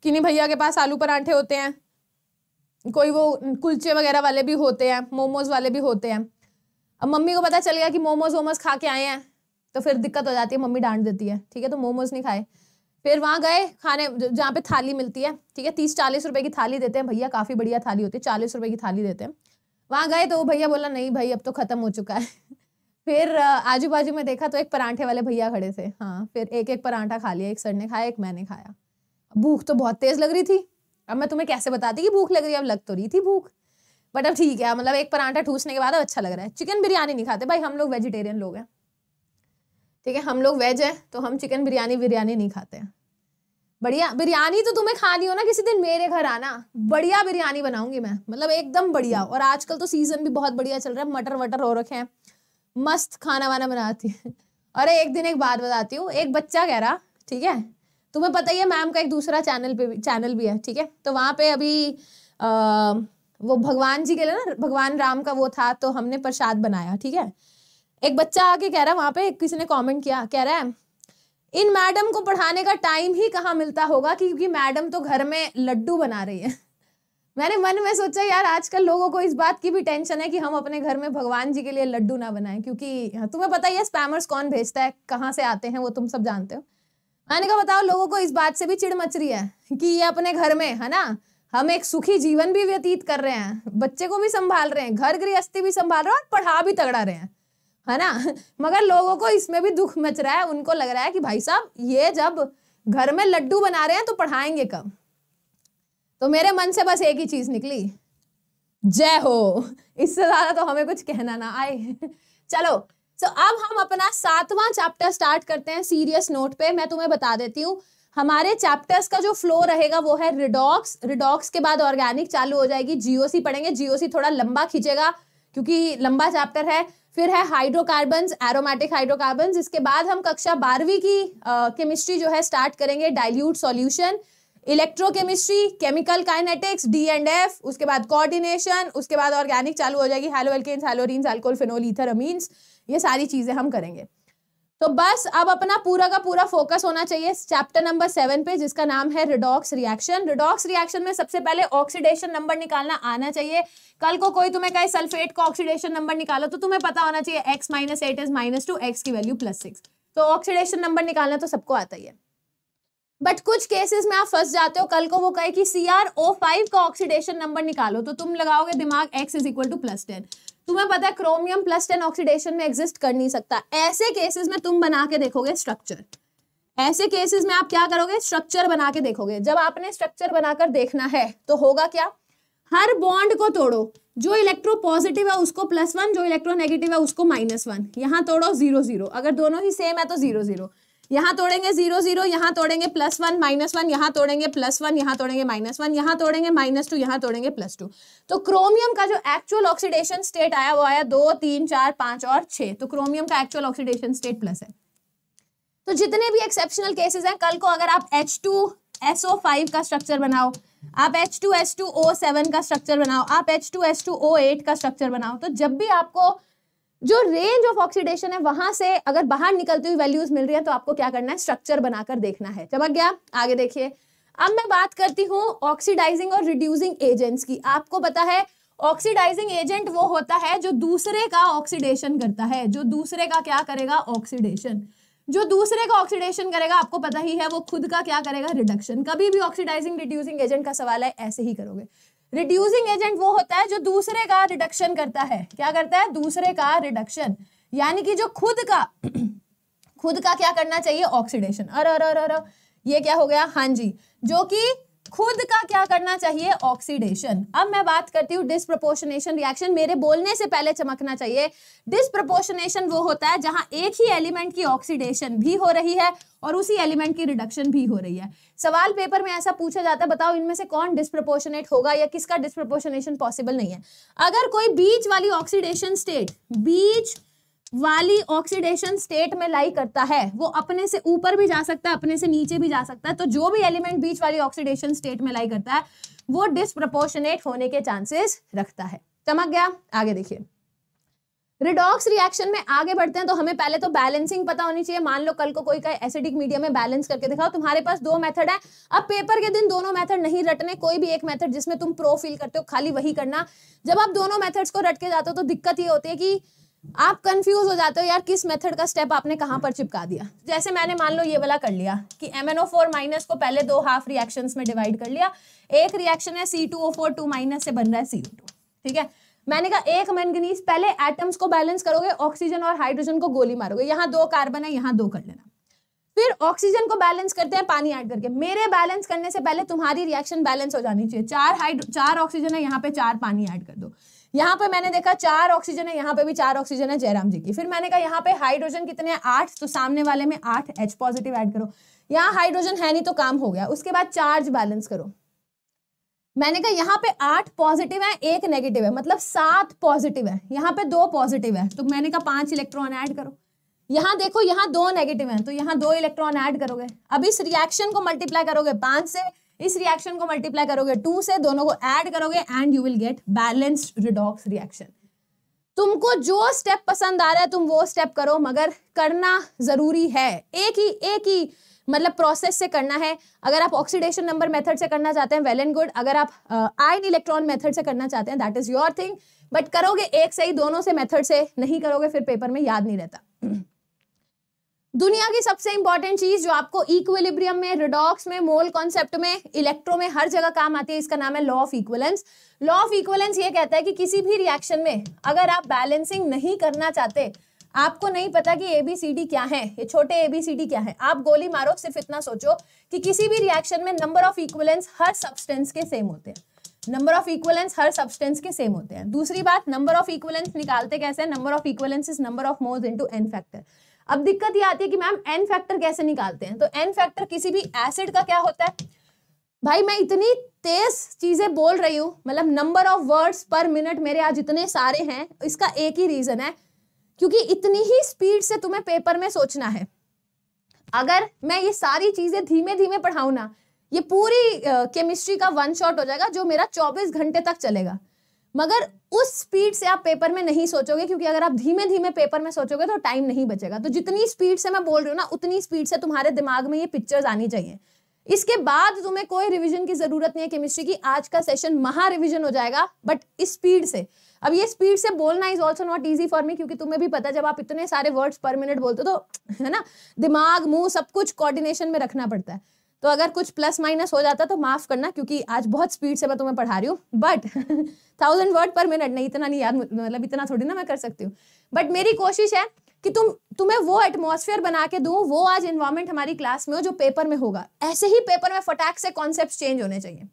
किन्नी भैया के पास आलू परांठे होते हैं कोई वो कुलचे वगैरह वाले भी होते हैं मोमोज वाले भी होते हैं अब मम्मी को पता चल गया कि मोमोज वोमोज खा के आए हैं तो फिर दिक्कत हो जाती है मम्मी डांट देती है ठीक है तो मोमोज नहीं खाए फिर वहां गए खाने जहाँ पे थाली मिलती है ठीक है तीस चालीस रुपए की थाली देते हैं भैया काफ़ी बढ़िया थाली होती है चालीस रुपए की थाली देते हैं वहां गए तो भैया बोला नहीं भाई अब तो ख़त्म हो चुका है फिर आजू बाजू में देखा तो एक परांठे वाले भैया खड़े थे हाँ फिर एक एक परांठा खा लिया एक सर ने खाया एक मैंने खाया भूख तो बहुत तेज लग रही थी अब मैं तुम्हें कैसे बताती कि भूख लग रही है अब लग तो रही थी भूख बट अब ठीक है मतलब एक परांठा ठूसने के बाद अब अच्छा लग रहा है चिकन बिरयानी नहीं खाते भाई हम लोग वेजिटेरियन लोग हैं ठीक है हम लोग वेज हैं तो हम चिकन बिरयानी बिरयानी नहीं खाते हैं बढ़िया बिरयानी तो तुम्हें खानी हो ना किसी दिन मेरे घर आना बढ़िया बिरयानी बनाऊंगी मैं मतलब एकदम बढ़िया और आजकल तो सीजन भी बहुत बढ़िया चल रहा है मटर वटर हो रखे हैं मस्त खाना वाना बनाती है अरे एक दिन एक बात बताती हूँ एक बच्चा कह रहा ठीक है तुम्हें पता ही है मैम का एक दूसरा चैनल पे भी चैनल भी है ठीक है तो वहाँ पे अभी आ, वो भगवान जी के लिए ना भगवान राम का वो था तो हमने प्रसाद बनाया ठीक है एक बच्चा आके कह रहा है वहाँ पे किसी ने कमेंट किया कह रहा है इन मैडम को पढ़ाने का टाइम ही कहाँ मिलता होगा क्योंकि मैडम तो घर में लड्डू बना रही है मैंने मन में सोचा यार आजकल लोगों को इस बात की भी टेंशन है कि हम अपने घर में भगवान जी के लिए लड्डू ना बनाएं क्योंकि हाँ, तुम्हें पता ही है स्पैमर्स कौन भेजता है कहाँ से आते हैं वो तुम सब जानते हो मैंने कहा बताओ लोगों को इस बात से भी चिड़ मच रही है कि ये अपने घर में है ना हम एक सुखी जीवन भी व्यतीत कर रहे हैं बच्चे को भी संभाल रहे हैं घर गृहस्थी भी संभाल रहे हैं और पढ़ा भी तगड़ा रहे हैं है ना मगर लोगों को इसमें भी दुख मच रहा है उनको लग रहा है कि भाई साहब ये जब घर में लड्डू बना रहे हैं तो पढ़ाएंगे कब तो मेरे मन से बस एक ही चीज निकली जय हो इससे ज्यादा तो हमें कुछ कहना ना आए चलो सो अब हम अपना सातवां चैप्टर स्टार्ट करते हैं सीरियस नोट पे मैं तुम्हें बता देती हूँ हमारे चैप्टर्स का जो फ्लो रहेगा वो है रिडॉक्स रिडॉक्स के बाद ऑर्गेनिक चालू हो जाएगी जीओसी पढ़ेंगे जीओसी थोड़ा लंबा खींचेगा क्योंकि लंबा चैप्टर है फिर है हाइड्रोकार्बन एरोमेटिक हाइड्रोकार्बन इसके बाद हम कक्षा बारहवीं की केमिस्ट्री जो है स्टार्ट करेंगे dilute solution electrochemistry chemical kinetics D and F उसके बाद कोऑर्डिनेशन उसके बाद ऑर्गेनिक चालू हो जाएगी haloalkanes haloarenes alcohol phenol ether amines ये सारी चीजें हम करेंगे तो बस अब अपना पूरा का पूरा फोकस होना चाहिए चैप्टर नंबर सेवन पे जिसका नाम है रिडॉक्स रिएक्शन रिडॉक्स रिएक्शन में सबसे पहले ऑक्सीडेशन नंबर निकालना आना चाहिए कल को कोई तुम्हें कहे सल्फेट का ऑक्सीडेशन नंबर निकालो तो तुम्हें पता होना चाहिए X minus eight is minus two X की वैल्यू प्लस सिक्स तो ऑक्सीडेशन नंबर निकालना तो सबको आता ही है बट कुछ केसेस में आप फंस जाते हो कल को वो कहे कि सी आर ओ फाइव का ऑक्सीडेशन नंबर निकालो तो तुम लगाओगे दिमाग X is equal to plus ten तुम्हें पता है क्रोमियम प्लस टेन ऑक्सीडेशन में एग्जिस्ट कर नहीं सकता ऐसे केसेस में तुम बना के देखोगे स्ट्रक्चर ऐसे केसेस में आप क्या करोगे स्ट्रक्चर बना के देखोगे जब आपने स्ट्रक्चर बनाकर देखना है तो होगा क्या हर बॉन्ड को तोड़ो जो इलेक्ट्रो पॉजिटिव है उसको प्लस वन जो इलेक्ट्रो नेगेटिव है उसको माइनस वन यहाँ तोड़ो जीरो जीरो अगर दोनों ही सेम है तो जीरो जीरो यहाँ तोड़ेंगे जीरो जीरो यहाँ तोड़ेंगे प्लस वन माइनस वन यहाँ तोड़ेंगे प्लस वन यहाँ तोड़ेंगे माइनस वन यहाँ तोड़ेंगे माइनस टू यहाँ तोड़ेंगे प्लस टू तो क्रोमियम का जो एक्चुअल ऑक्सीडेशन स्टेट आया वो आया दो तीन चार पांच और छह तो क्रोमियम का एक्चुअल ऑक्सीडेशन स्टेट प्लस है तो जितने भी एक्सेप्शनल केसेस हैं कल को अगर आप एच टू फाइव का स्ट्रक्चर बनाओ आप सेवन का स्ट्रक्चर बनाओ आप एट का स्ट्रक्चर बनाओ तो जब भी आपको जो रेंज ऑफ ऑक्सीडेशन है वहां से अगर बाहर निकलती हुई वैल्यूज मिल रही है तो आपको क्या करना है स्ट्रक्चर बनाकर देखना है चमक गया आगे देखिए अब मैं बात करती हूँ ऑक्सीडाइजिंग और रिड्यूसिंग एजेंट्स की आपको पता है ऑक्सीडाइजिंग एजेंट वो होता है जो दूसरे का ऑक्सीडेशन करता है जो दूसरे का क्या करेगा ऑक्सीडेशन जो दूसरे का ऑक्सीडेशन करेगा आपको पता ही है वो खुद का क्या करेगा रिडक्शन कभी भी ऑक्सीडाइजिंग रिड्यूसिंग एजेंट का सवाल है ऐसे ही करोगे रिड्यूसिंग एजेंट वो होता है जो दूसरे का रिडक्शन करता है क्या करता है दूसरे का रिडक्शन यानी कि जो खुद का खुद का क्या करना चाहिए ऑक्सीडेशन अरे अरे अरे ये क्या हो गया हाँ जी जो कि खुद का क्या करना चाहिए ऑक्सीडेशन अब मैं बात करती हूँ डिस्प्रोपोर्शनेशन रिएक्शन मेरे बोलने से पहले चमकना चाहिए डिस्प्रोपोर्शनेशन वो होता है जहां एक ही एलिमेंट की ऑक्सीडेशन भी हो रही है और उसी एलिमेंट की रिडक्शन भी हो रही है सवाल पेपर में ऐसा पूछा जाता है बताओ इनमें से कौन डिस्प्रपोर्शनेट होगा या किसका डिस्प्रपोर्शनेशन पॉसिबल नहीं है अगर कोई बीच वाली ऑक्सीडेशन स्टेट बीच वाली ऑक्सीडेशन स्टेट में लाई करता है वो अपने से ऊपर भी जा सकता है अपने से नीचे भी जा सकता है तो जो भी एलिमेंट बीच वाली ऑक्सीडेशन स्टेट में लाई करता है वो डिस्प्रपोर्शनेट होने के चांसेस रखता है चमक गया आगे देखिए रिडॉक्स रिएक्शन में आगे बढ़ते हैं तो हमें पहले तो बैलेंसिंग पता होनी चाहिए मान लो कल को कोई का एसिडिक मीडियम में बैलेंस करके दिखाओ तुम्हारे पास दो मेथड है अब पेपर के दिन दोनों मेथड नहीं रटने कोई भी एक मेथड जिसमें तुम प्रो फील करते हो खाली वही करना जब आप दोनों मेथड्स को रट के जाते हो तो दिक्कत ये होती है कि आप कंफ्यूज हो जाते हो यार किस मेथड का स्टेप आपने कहाँ पर चिपका दिया जैसे मैंने मान लो ये वाला कर लिया कि M N O four minus को पहले दो हाफ रिएक्शन में डिवाइड कर लिया एक रिएक्शन है C two O four two minus से बन रहा है सी टू ठीक है मैंने कहा एक मैंगनीज पहले एटम्स को बैलेंस करोगे ऑक्सीजन और हाइड्रोजन को गोली मारोगे यहाँ दो कार्बन है यहाँ दो कर लेना फिर ऑक्सीजन को बैलेंस करते हैं पानी ऐड करके मेरे बैलेंस करने से पहले तुम्हारी रिएक्शन बैलेंस हो जानी चाहिए चार हाइड्रो चार ऑक्सीजन है यहाँ पे चार पानी ऐड कर दो यहाँ पे मैंने देखा चार ऑक्सीजन है यहाँ पे भी चार ऑक्सीजन है जयराम जी की फिर मैंने कहा यहाँ पे हाइड्रोजन कितने आठ तो सामने वाले में आठ एच पॉजिटिव एड करो यहाँ हाइड्रोजन है नहीं तो काम हो गया उसके बाद चार्ज बैलेंस करो मैंने कहा यहाँ पे आठ पॉजिटिव है एक नेगेटिव है मतलब सात पॉजिटिव है यहाँ पे दो पॉजिटिव है तो मैंने कहा पांच इलेक्ट्रॉन ऐड करो यहाँ देखो यहाँ दो नेगेटिव हैं तो यहाँ दो इलेक्ट्रॉन ऐड करोगे अब इस रिएक्शन को मल्टीप्लाई करोगे पांच से इस रिएक्शन को मल्टीप्लाई करोगे टू से दोनों को ऐड करोगे and you will get balanced redox reaction तुमको जो स्टेप पसंद आ रहा है तुम वो स्टेप करो मगर करना जरूरी है एक ही एक ही मतलब प्रोसेस से करना है अगर आप ऑक्सीडेशन नंबर मेथड से करना चाहते हैं वेल एंड गुड अगर आप आयन इलेक्ट्रॉन मेथड से करना चाहते हैं that is your thing but करोगे एक से ही दोनों से मेथड से नहीं करोगे फिर पेपर में याद नहीं रहता दुनिया की सबसे इंपॉर्टेंट चीज जो आपको इक्विलिब्रियम में रिडॉक्स में मोल कॉन्सेप्ट में इलेक्ट्रो में हर जगह काम आती है इसका नाम है law of equivalence law of equivalence ये कहता है कि किसी भी रिएक्शन में अगर आप बैलेंसिंग नहीं करना चाहते आपको नहीं पता कि एबीसीडी क्या है ये छोटे एबीसीडी क्या है आप गोली मारो सिर्फ इतना सोचो कि किसी भी रिएक्शन में नंबर ऑफ इक्वलेंस हर सब्सटेंस के सेम होते हैं नंबर ऑफ इक्वलेंस हर सब्सटेंस के सेम होते हैं दूसरी बात नंबर ऑफ इक्वलेंस निकालते कैसे number of equivalence is number of moles into N factor अब दिक्कत ये आती है कि मैम एन फैक्टर कैसे निकालते हैं तो एन फैक्टर किसी भी एसिड का क्या होता है भाई मैं इतनी तेज चीजें बोल रही हूँ मतलब number of words per minute मेरे आज इतने सारे हैं इसका एक ही रीजन है क्योंकि इतनी ही स्पीड से तुम्हें पेपर में सोचना है अगर मैं ये सारी चीजें धीमे धीमे पढ़ाऊ ना ये पूरी केमिस्ट्री का वन शॉट हो जाएगा जो मेरा 24 घंटे तक चलेगा मगर उस स्पीड से आप पेपर में नहीं सोचोगे क्योंकि अगर आप धीमे धीमे पेपर में सोचोगे तो टाइम नहीं बचेगा तो जितनी स्पीड से मैं बोल रही हूँ ना उतनी स्पीड से तुम्हारे दिमाग में ये पिक्चर्स आनी चाहिए इसके बाद तुम्हें कोई रिविजन की जरूरत नहीं है केमिस्ट्री की आज का सेशन महा रिविजन हो जाएगा बट इस स्पीड से अब ये स्पीड से बोलना is also not easy for me क्योंकि तुम्हें भी पता जब आप इतने सारे वर्ड्स पर मिनट बोलते हो तो है ना दिमाग मुंह सब कुछ कोऑर्डिनेशन में रखना पड़ता है तो अगर कुछ प्लस माइनस हो जाता तो माफ़ करना क्योंकि आज बहुत स्पीड से मैं तुम्हें पढ़ा रही हूँ but thousand word per minute नहीं इतना नहीं याद मतलब इतना थोड़ी ना मैं कर सकती हूँ बट मेरी कोशिश है कि तुम तुम्हें वो एटमोसफियर बना के दू वो आज इन्वायरमेंट हमारी क्लास में हो जो पेपर में होगा ऐसे ही पेपर में फटाक से कॉन्सेप्ट चेंज होने चाहिए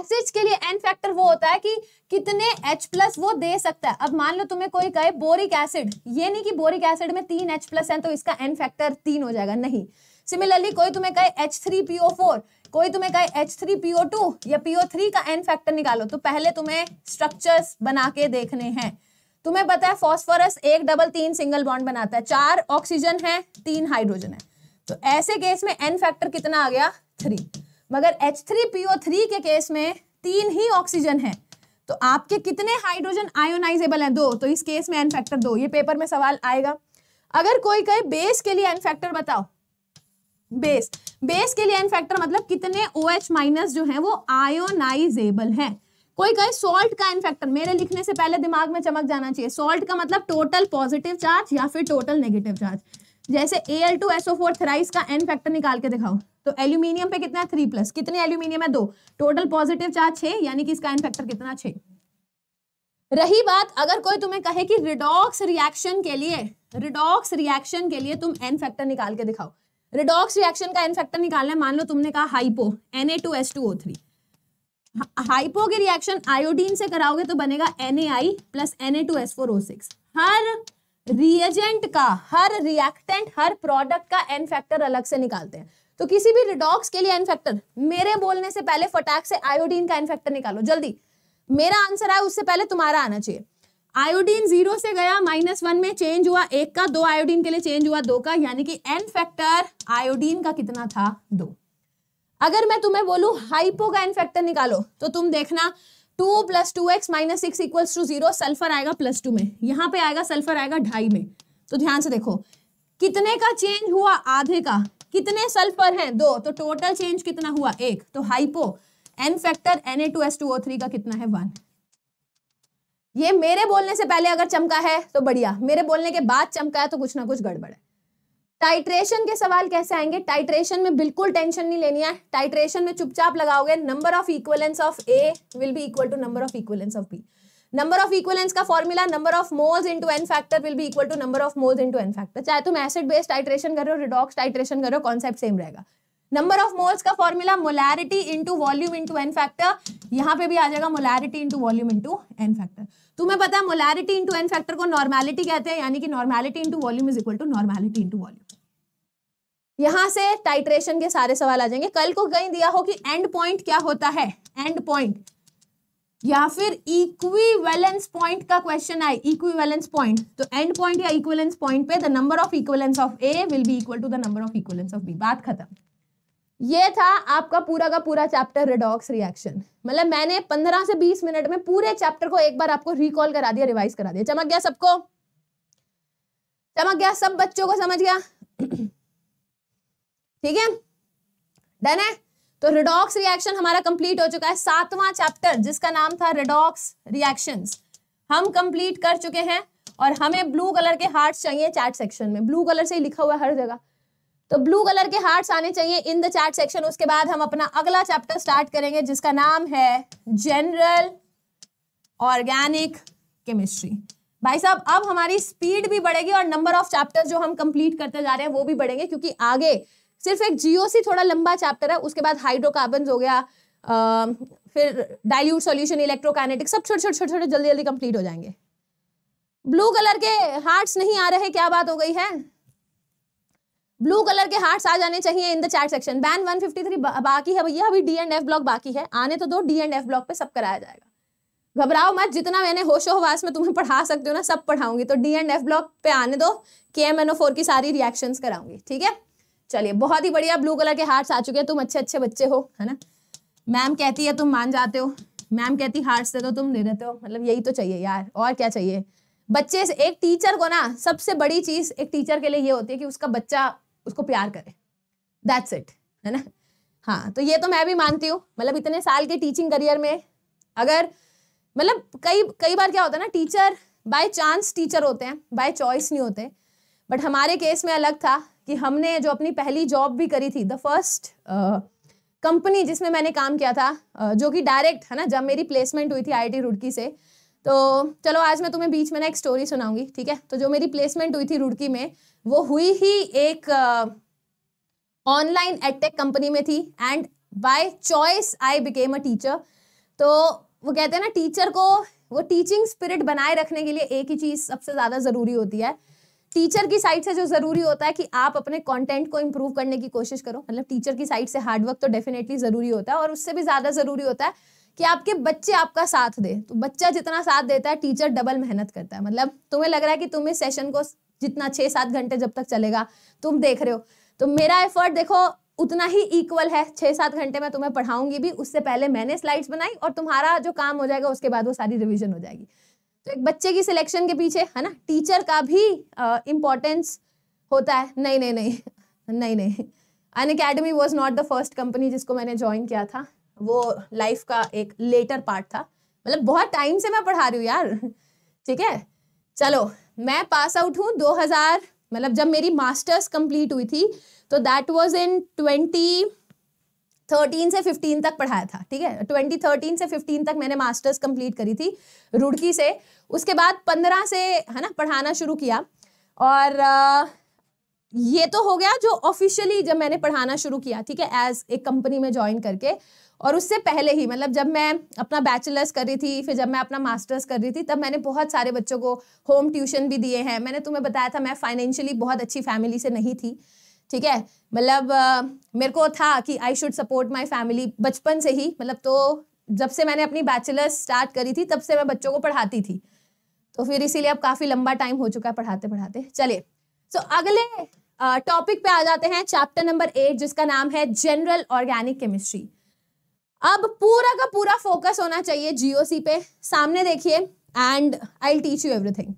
एसिड्स के लिए एन फैक्टर वो होता है कि कितने H प्लस वो दे सकता है अब मान लो तुम्हें कोई कहे बोरिक एसिड ये नहीं कि बोरिक एसिड में तीन H प्लस है तो इसका एन फैक्टर तीन हो जाएगा नहीं सिमिलरली कोई तुम्हें कहे एच थ्री पीओ फोर कोई तुम्हें कहे एच थ्री पीओ टू या पीओ थ्री का एन फैक्टर निकालो तो पहले तुम्हें स्ट्रक्चर्स बना के देखने हैं तुम्हें पता है फॉस्फोरस एक डबल तीन सिंगल बॉन्ड बनाता है चार ऑक्सीजन है तीन हाइड्रोजन है तो ऐसे केस में एन फैक्टर कितना आ गया थ्री मगर एच थ्री पीओ थ्री के केस में तीन ही ऑक्सीजन है तो आपके कितने हाइड्रोजन आयोनाइजेबल हैं दो तो इस केस में एन फैक्टर दो ये पेपर में सवाल आएगा अगर कोई कहे बेस के लिए एन फैक्टर बताओ बेस बेस के लिए एन फैक्टर मतलब कितने ओ एच माइनस जो है वो आयोनाइजेबल है कोई कहे सॉल्ट का इनफेक्टर मेरे लिखने से पहले दिमाग में चमक जाना चाहिए सॉल्ट का मतलब टोटल पॉजिटिव चार्ज या फिर टोटल नेगेटिव चार्ज जैसे A L two SO four thrice का एन फैक्टर निकाल के दिखाओ तो एल्यूमिनियम पे कितना है थ्री प्लस कितने एल्यूमिनियम है दो टोटल पॉजिटिव चार्ज छे यानी कि इसका एन फैक्टर कितना छे रही बात अगर कोई तुम्हें कहे कि रिडॉक्स रिएक्शन के लिए रिडॉक्स रिएक्शन के लिए तुम एन फैक्टर निकाल के दिखाओ रिडॉक्स रिएक्शन का एन निकालना है मान लो तुमने कहा hypo N A two S two O three hypo के रिएक्शन आयोडीन से कराओगे तो बनेगा N A I plus N A two S four O six हर रिएजेंट का हर रिएक्टेंट हर प्रोडक्ट का एन फैक्टर अलग से निकालते हैं तो किसी भी रिडॉक्स के लिए एन फैक्टर मेरे बोलने से पहले फटाक से आयोडीन का एन फैक्टर निकालो जल्दी मेरा आंसर आया उससे पहले तुम्हारा आना चाहिए आयोडीन जीरो से गया माइनस वन में चेंज हुआ एक का दो आयोडीन के लिए चेंज हुआ दो का यानी कि एन फैक्टर आयोडीन का कितना था दो अगर मैं तुम्हें बोलू हाइपो का एन फैक्टर निकालो तो तुम देखना two plus two X minus six equal to zero sulphur आएगा प्लस टू में यहां पे आएगा सल्फर आएगा ढाई में तो ध्यान से देखो कितने का चेंज हुआ आधे का कितने सल्फर हैं दो तो टोटल चेंज कितना हुआ एक तो hypo N factor N A two S two O three का कितना है वन ये मेरे बोलने से पहले अगर चमका है तो बढ़िया मेरे बोलने के बाद चमका है तो कुछ ना कुछ गड़बड़ है टाइट्रेशन के सवाल कैसे आएंगे टाइट्रेशन में बिल्कुल टेंशन नहीं लेनी है टाइट्रेशन में चुपचाप लगाओगे number of equivalence of A will be equal to number of equivalence of B number of equivalence का formula number of moles into N factor will be equal to number of moles into N factor चाहे तुम acid based titration करो redox titration करो concept same रहेगा number of moles का formula molarity into volume into N factor यहाँ पे भी आ जाएगा molarity into volume into N factor तुम्हें पता है मोलैरिटी इंटू एन फैक्टर को नॉर्मैलिटी कहते हैं यानी कि normality into volume is equal to normality into volume यहां से टाइट्रेशन के सारे सवाल आ जाएंगे कल को कहीं दिया हो कि एंड पॉइंट क्या होता है एंड पॉइंट या फिर इक्विवेलेंस पॉइंट का क्वेश्चन आए इक्विवेलेंस पॉइंट तो एंड पॉइंट या इक्विवेलेंस पॉइंट पे the number of equivalence of A will be equal to the number of equivalence of B बात खत्म ये था आपका पूरा का पूरा चैप्टर रिडॉक्स रिएक्शन मतलब मैंने 15 से 20 मिनट में पूरे चैप्टर को एक बार आपको रिकॉल करा दिया रिवाइज करा दिया चमक गया सबको चमक गया सब बच्चों को समझ गया ठीक है डन है तो रिडॉक्स रिएक्शन हमारा कंप्लीट हो चुका है सातवां चैप्टर जिसका नाम था रिडॉक्स रिएक्शन हम कंप्लीट कर चुके हैं और हमें ब्लू कलर के हार्ट चाहिए चैट सेक्शन में ब्लू कलर से ही लिखा हुआ है हर जगह तो ब्लू कलर के हार्ट्स आने चाहिए इन द चार्ट सेक्शन उसके बाद हम अपना अगला चैप्टर स्टार्ट करेंगे जिसका नाम है जनरल ऑर्गेनिक केमिस्ट्री भाई साहब अब हमारी स्पीड भी बढ़ेगी और नंबर ऑफ चैप्टर जो हम कंप्लीट करते जा रहे हैं वो भी बढ़ेंगे क्योंकि आगे सिर्फ एक जीओसी थोड़ा लंबा चैप्टर है उसके बाद हाइड्रोकार्बन हो गया आ, फिर डायल्यूट सॉल्यूशन इलेक्ट्रोकाइनेटिक सब छोटे छोटे छोटे छोटे जल्दी जल्दी कंप्लीट हो जाएंगे ब्लू कलर के हार्ट्स नहीं आ रहे क्या बात हो गई है ब्लू कलर के हार्ट्स आ जाने चाहिए इन द चैट सेक्शन बैन 153 बाकी है भैया अभी डी एंड एफ ब्लॉक बाकी है आने तो दो डी एंड एफ ब्लॉक पे सब कराया जाएगा घबराओ मत जितना मैंने होशो हवास में तुम्हें पढ़ा सकती हो ना सब पढ़ाऊंगी तो डी एंड एफ ब्लॉक पे आने दो के एम एन ओ फोर की सारी रिएक्शन कराऊंगी ठीक है चलिए बहुत ही बढ़िया ब्लू कलर के हार्ट्स आ चुके हैं तुम अच्छे अच्छे बच्चे हो है ना मैम कहती है तुम मान जाते हो मैम कहती हार्ट्स दे दो तुम दे देते हो मतलब यही तो चाहिए यार और क्या चाहिए बच्चे एक टीचर को ना सबसे बड़ी चीज एक टीचर के लिए ये होती है कि उसका बच्चा उसको प्यार करें दैट्स इट है ना हाँ तो ये तो मैं भी मानती हूँ मतलब इतने साल के टीचिंग करियर में अगर मतलब कई कई बार क्या होता है ना टीचर बाय चांस टीचर होते हैं बाय चॉइस नहीं होते बट हमारे केस में अलग था कि हमने जो अपनी पहली जॉब भी करी थी द फर्स्ट कंपनी जिसमें मैंने काम किया था uh, जो कि डायरेक्ट है ना जब मेरी प्लेसमेंट हुई थी आईआईटी रुड़की से तो चलो आज मैं तुम्हें बीच में ना एक स्टोरी सुनाऊंगी ठीक है तो जो मेरी प्लेसमेंट हुई थी रुड़की में वो हुई ही एक ऑनलाइन एडटेक कंपनी में थी and by choice I became a teacher तो वो कहते हैं ना टीचर को वो टीचिंग स्पिरिट बनाए रखने के लिए एक ही चीज़ सबसे ज़्यादा ज़रूरी होती है टीचर की साइड से जो ज़रूरी होता है कि आप अपने कंटेंट को इम्प्रूव करने की कोशिश करो मतलब टीचर की साइड से हार्डवर्क तो डेफिनेटली ज़रूरी होता है और उससे भी ज़्यादा ज़रूरी होता है कि आपके बच्चे आपका साथ दे तो बच्चा जितना साथ देता है टीचर डबल मेहनत करता है मतलब तुम्हें लग रहा है कि तुम्हें सेशन को जितना छः सात घंटे जब तक चलेगा तुम देख रहे हो तो मेरा एफर्ट देखो उतना ही इक्वल है छः सात घंटे मैं तुम्हें पढ़ाऊंगी भी उससे पहले मैंने स्लाइड्स बनाई और तुम्हारा जो काम हो जाएगा उसके बाद वो सारी रिविजन हो जाएगी तो एक बच्चे की सिलेक्शन के पीछे है ना टीचर का भी इम्पोर्टेंस होता है नहीं नहीं नहीं नहीं नहीं Unacademy was not the first company जिसको मैंने ज्वाइन किया था वो लाइफ का एक लेटर पार्ट था मतलब बहुत टाइम से मैं पढ़ा रही हूँ यार ठीक है चलो मैं पास आउट हूँ 2000 मतलब जब मेरी मास्टर्स कंप्लीट हुई थी तो दैट वाज इन 2013 थर्टीन से फिफ्टीन तक पढ़ाया था ठीक है ट्वेंटी थर्टीन से फिफ्टीन तक मैंने मास्टर्स कंप्लीट करी थी रुड़की से उसके बाद पंद्रह से है ना पढ़ाना शुरू किया और ये तो हो गया जो ऑफिशियली जब मैंने पढ़ाना शुरू किया ठीक है एज एक कंपनी में ज्वाइन करके और उससे पहले ही मतलब जब मैं अपना बैचलर्स कर रही थी फिर जब मैं अपना मास्टर्स कर रही थी तब मैंने बहुत सारे बच्चों को होम ट्यूशन भी दिए हैं मैंने तुम्हें बताया था मैं फाइनेंशियली बहुत अच्छी फैमिली से नहीं थी ठीक है मतलब मेरे को था कि I should support my family बचपन से ही मतलब तो जब से मैंने अपनी बैचलर्स स्टार्ट करी थी तब से मैं बच्चों को पढ़ाती थी तो फिर इसीलिए अब काफ़ी लंबा टाइम हो चुका है पढ़ाते पढ़ाते चलिए सो so, अगले टॉपिक पे आ जाते हैं चैप्टर नंबर एट जिसका नाम है जनरल ऑर्गेनिक केमिस्ट्री अब पूरा का पूरा फोकस होना चाहिए जीओसी पे सामने देखिए and I teach you everything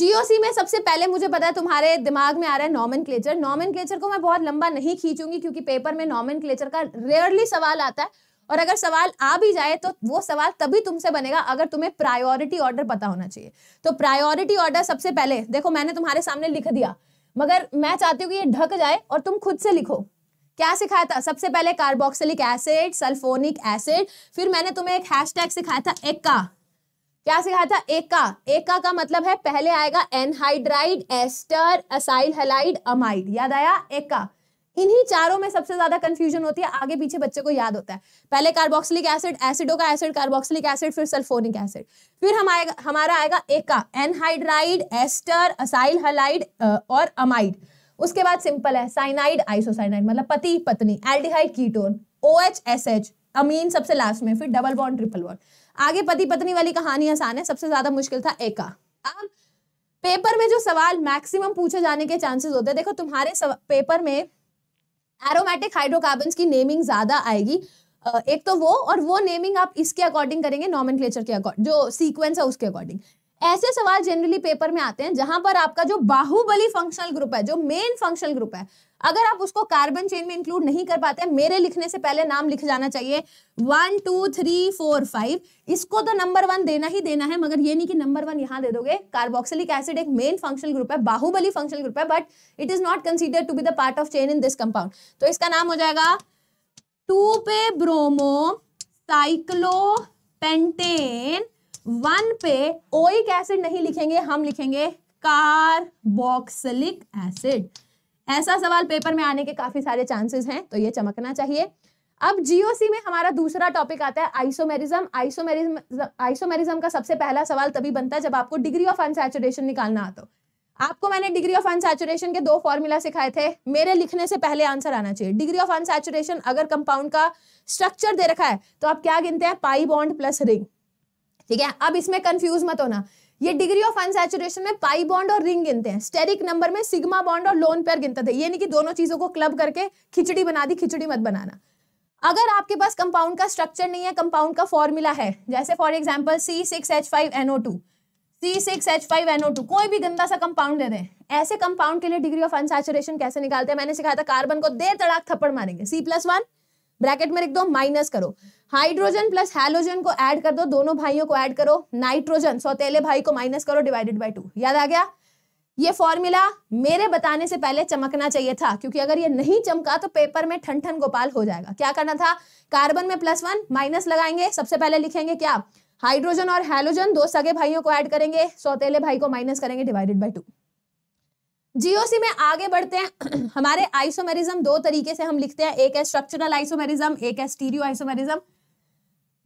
GOC में सबसे पहले मुझे पता है तुम्हारे दिमाग में आ रहा है नॉमन क्लेचर नॉमन क्लेचर को मैं बहुत लंबा नहीं खींचूंगी क्योंकि पेपर में नॉमन क्लेचर का रेयरली सवाल आता है और अगर सवाल आ भी जाए तो वो सवाल तभी तुमसे बनेगा अगर तुम्हें प्रायोरिटी ऑर्डर पता होना चाहिए तो प्रायोरिटी ऑर्डर सबसे पहले देखो मैंने तुम्हारे सामने लिख दिया मगर मैं चाहती हूँ कि ये ढक जाए और तुम खुद से लिखो क्या सिखाया था सबसे पहले कार्बोक्सिलिक एसिड सल्फोनिक एसिड फिर मैंने तुम्हें एक हैशटैग सिखाया था एका क्या सिखाया था एका एका का मतलब है पहले आएगा anhydride ester acyl halide amide याद आया एका इन्हीं चारों में सबसे ज्यादा कंफ्यूजन होती है आगे पीछे बच्चे को याद होता है पहले कार्बोक्सिलिक एसिड एसिडो का एसिड कार्बोक्सिलिक एसिड फिर सल्फोनिक एसिड फिर हम आएगा हमारा आएगा एका एनहाइड्राइड एस्टर असाइल हेलाइड और अमाइड उसके बाद सिंपल है साइनाइड आइसोसाइनाइड मतलब पति पत्नी aldehyde ketone O H S H amine सबसे लास्ट में फिर डबल बॉन्ड ट्रिपल बॉन्ड आगे पति पत्नी वाली कहानी आसान है सबसे ज्यादा मुश्किल था एका अब पेपर में जो सवाल मैक्सिमम पूछे जाने के चांसेस होते हैं देखो तुम्हारे पेपर में एरोमेटिक हाइड्रोकार्बन की नेमिंग ज्यादा आएगी एक तो वो और वो नेमिंग आप इसके अकॉर्डिंग करेंगे नॉमन के अकॉर्डिंग जो सीक्वेंस है उसके अकॉर्डिंग ऐसे सवाल जनरली पेपर में आते हैं जहां पर आपका जो बाहुबली फंक्शनल ग्रुप है जो मेन फंक्शनल ग्रुप है अगर आप उसको कार्बन चेन में इंक्लूड नहीं कर पाते मेरे लिखने से पहले नाम लिख जाना चाहिए one two three four five इसको तो नंबर वन देना ही देना है मगर ये नहीं कि नंबर वन यहाँ दे दोगे कार्बोक्सिलिक एसिड एक मेन फंक्शनल ग्रुप है बाहुबली फंक्शनल ग्रुप है but it is not consider to be the part of chain in this compound तो इसका नाम हो जाएगा टू पे ब्रोमो साइक्लो पेंटेन वन पे ओइक एसिड नहीं लिखेंगे हम लिखेंगे कार्बोक्सिलिक एसिड ऐसा सवाल पेपर में आने के काफी सारे चांसेस हैं तो ये चमकना चाहिए अब जीओसी में हमारा दूसरा टॉपिक आता है आइसोमेरिज्म आइसोमेरिज्म आइसोमेरिज्म का सबसे पहला सवाल तभी बनता है जब आपको डिग्री ऑफ अनसेचुरेशन निकालना आता हो आपको मैंने डिग्री ऑफ अनसेचुरेशन के दो फॉर्मूला सिखाए थे मेरे लिखने से पहले आंसर आना चाहिए डिग्री ऑफ अनसेचुरेशन अगर कंपाउंड का स्ट्रक्चर दे रखा है तो आप क्या गिनते हैं पाई बॉन्ड प्लस रिंग ठीक है अब इसमें कंफ्यूज मत होना ये डिग्री ऑफ अनसेचुरेशन में पाई बॉन्ड और रिंग गिनते हैं स्टेरिक नंबर में सिग्मा बॉन्ड और लोन पेयर गिनते थे ये नहीं कि दोनों चीजों को क्लब करके खिचड़ी बना दी खिचड़ी मत बनाना अगर आपके पास कंपाउंड का स्ट्रक्चर नहीं है कंपाउंड का फॉर्मूला है जैसे for example C six H five NO two C six H five NO two कोई भी गंदा सा कंपाउंड दे दें ऐसे कंपाउंड के लिए डिग्री ऑफ अनसेचुरेशन कैसे निकालते हैं मैंने सिखाया था कार्बन को देर तड़ाक थप्पड़ मारेंगे सी प्लस वन ब्रैकेट में लिख दो माइनस करो हाइड्रोजन प्लस हेलोजन को ऐड कर दो दोनों भाइयों को ऐड करो नाइट्रोजन सौतेले भाई को माइनस करो डिवाइडेड बाय टू याद आ गया ये फॉर्मूला मेरे बताने से पहले चमकना चाहिए था क्योंकि अगर ये नहीं चमका तो पेपर में ठन ठन गोपाल हो जाएगा क्या करना था कार्बन में प्लस वन माइनस लगाएंगे सबसे पहले लिखेंगे क्या हाइड्रोजन और हेलोजन दो सगे भाइयों को ऐड करेंगे सौतेले भाई को माइनस करेंगे डिवाइडेड बाई टू जीओसी में आगे बढ़ते हैं हमारे आइसोमेरिज्म दो तरीके से हम लिखते हैं एक है स्ट्रक्चरल आइसोमेरिज्म एक है स्टीरियो आइसोमेरिज्म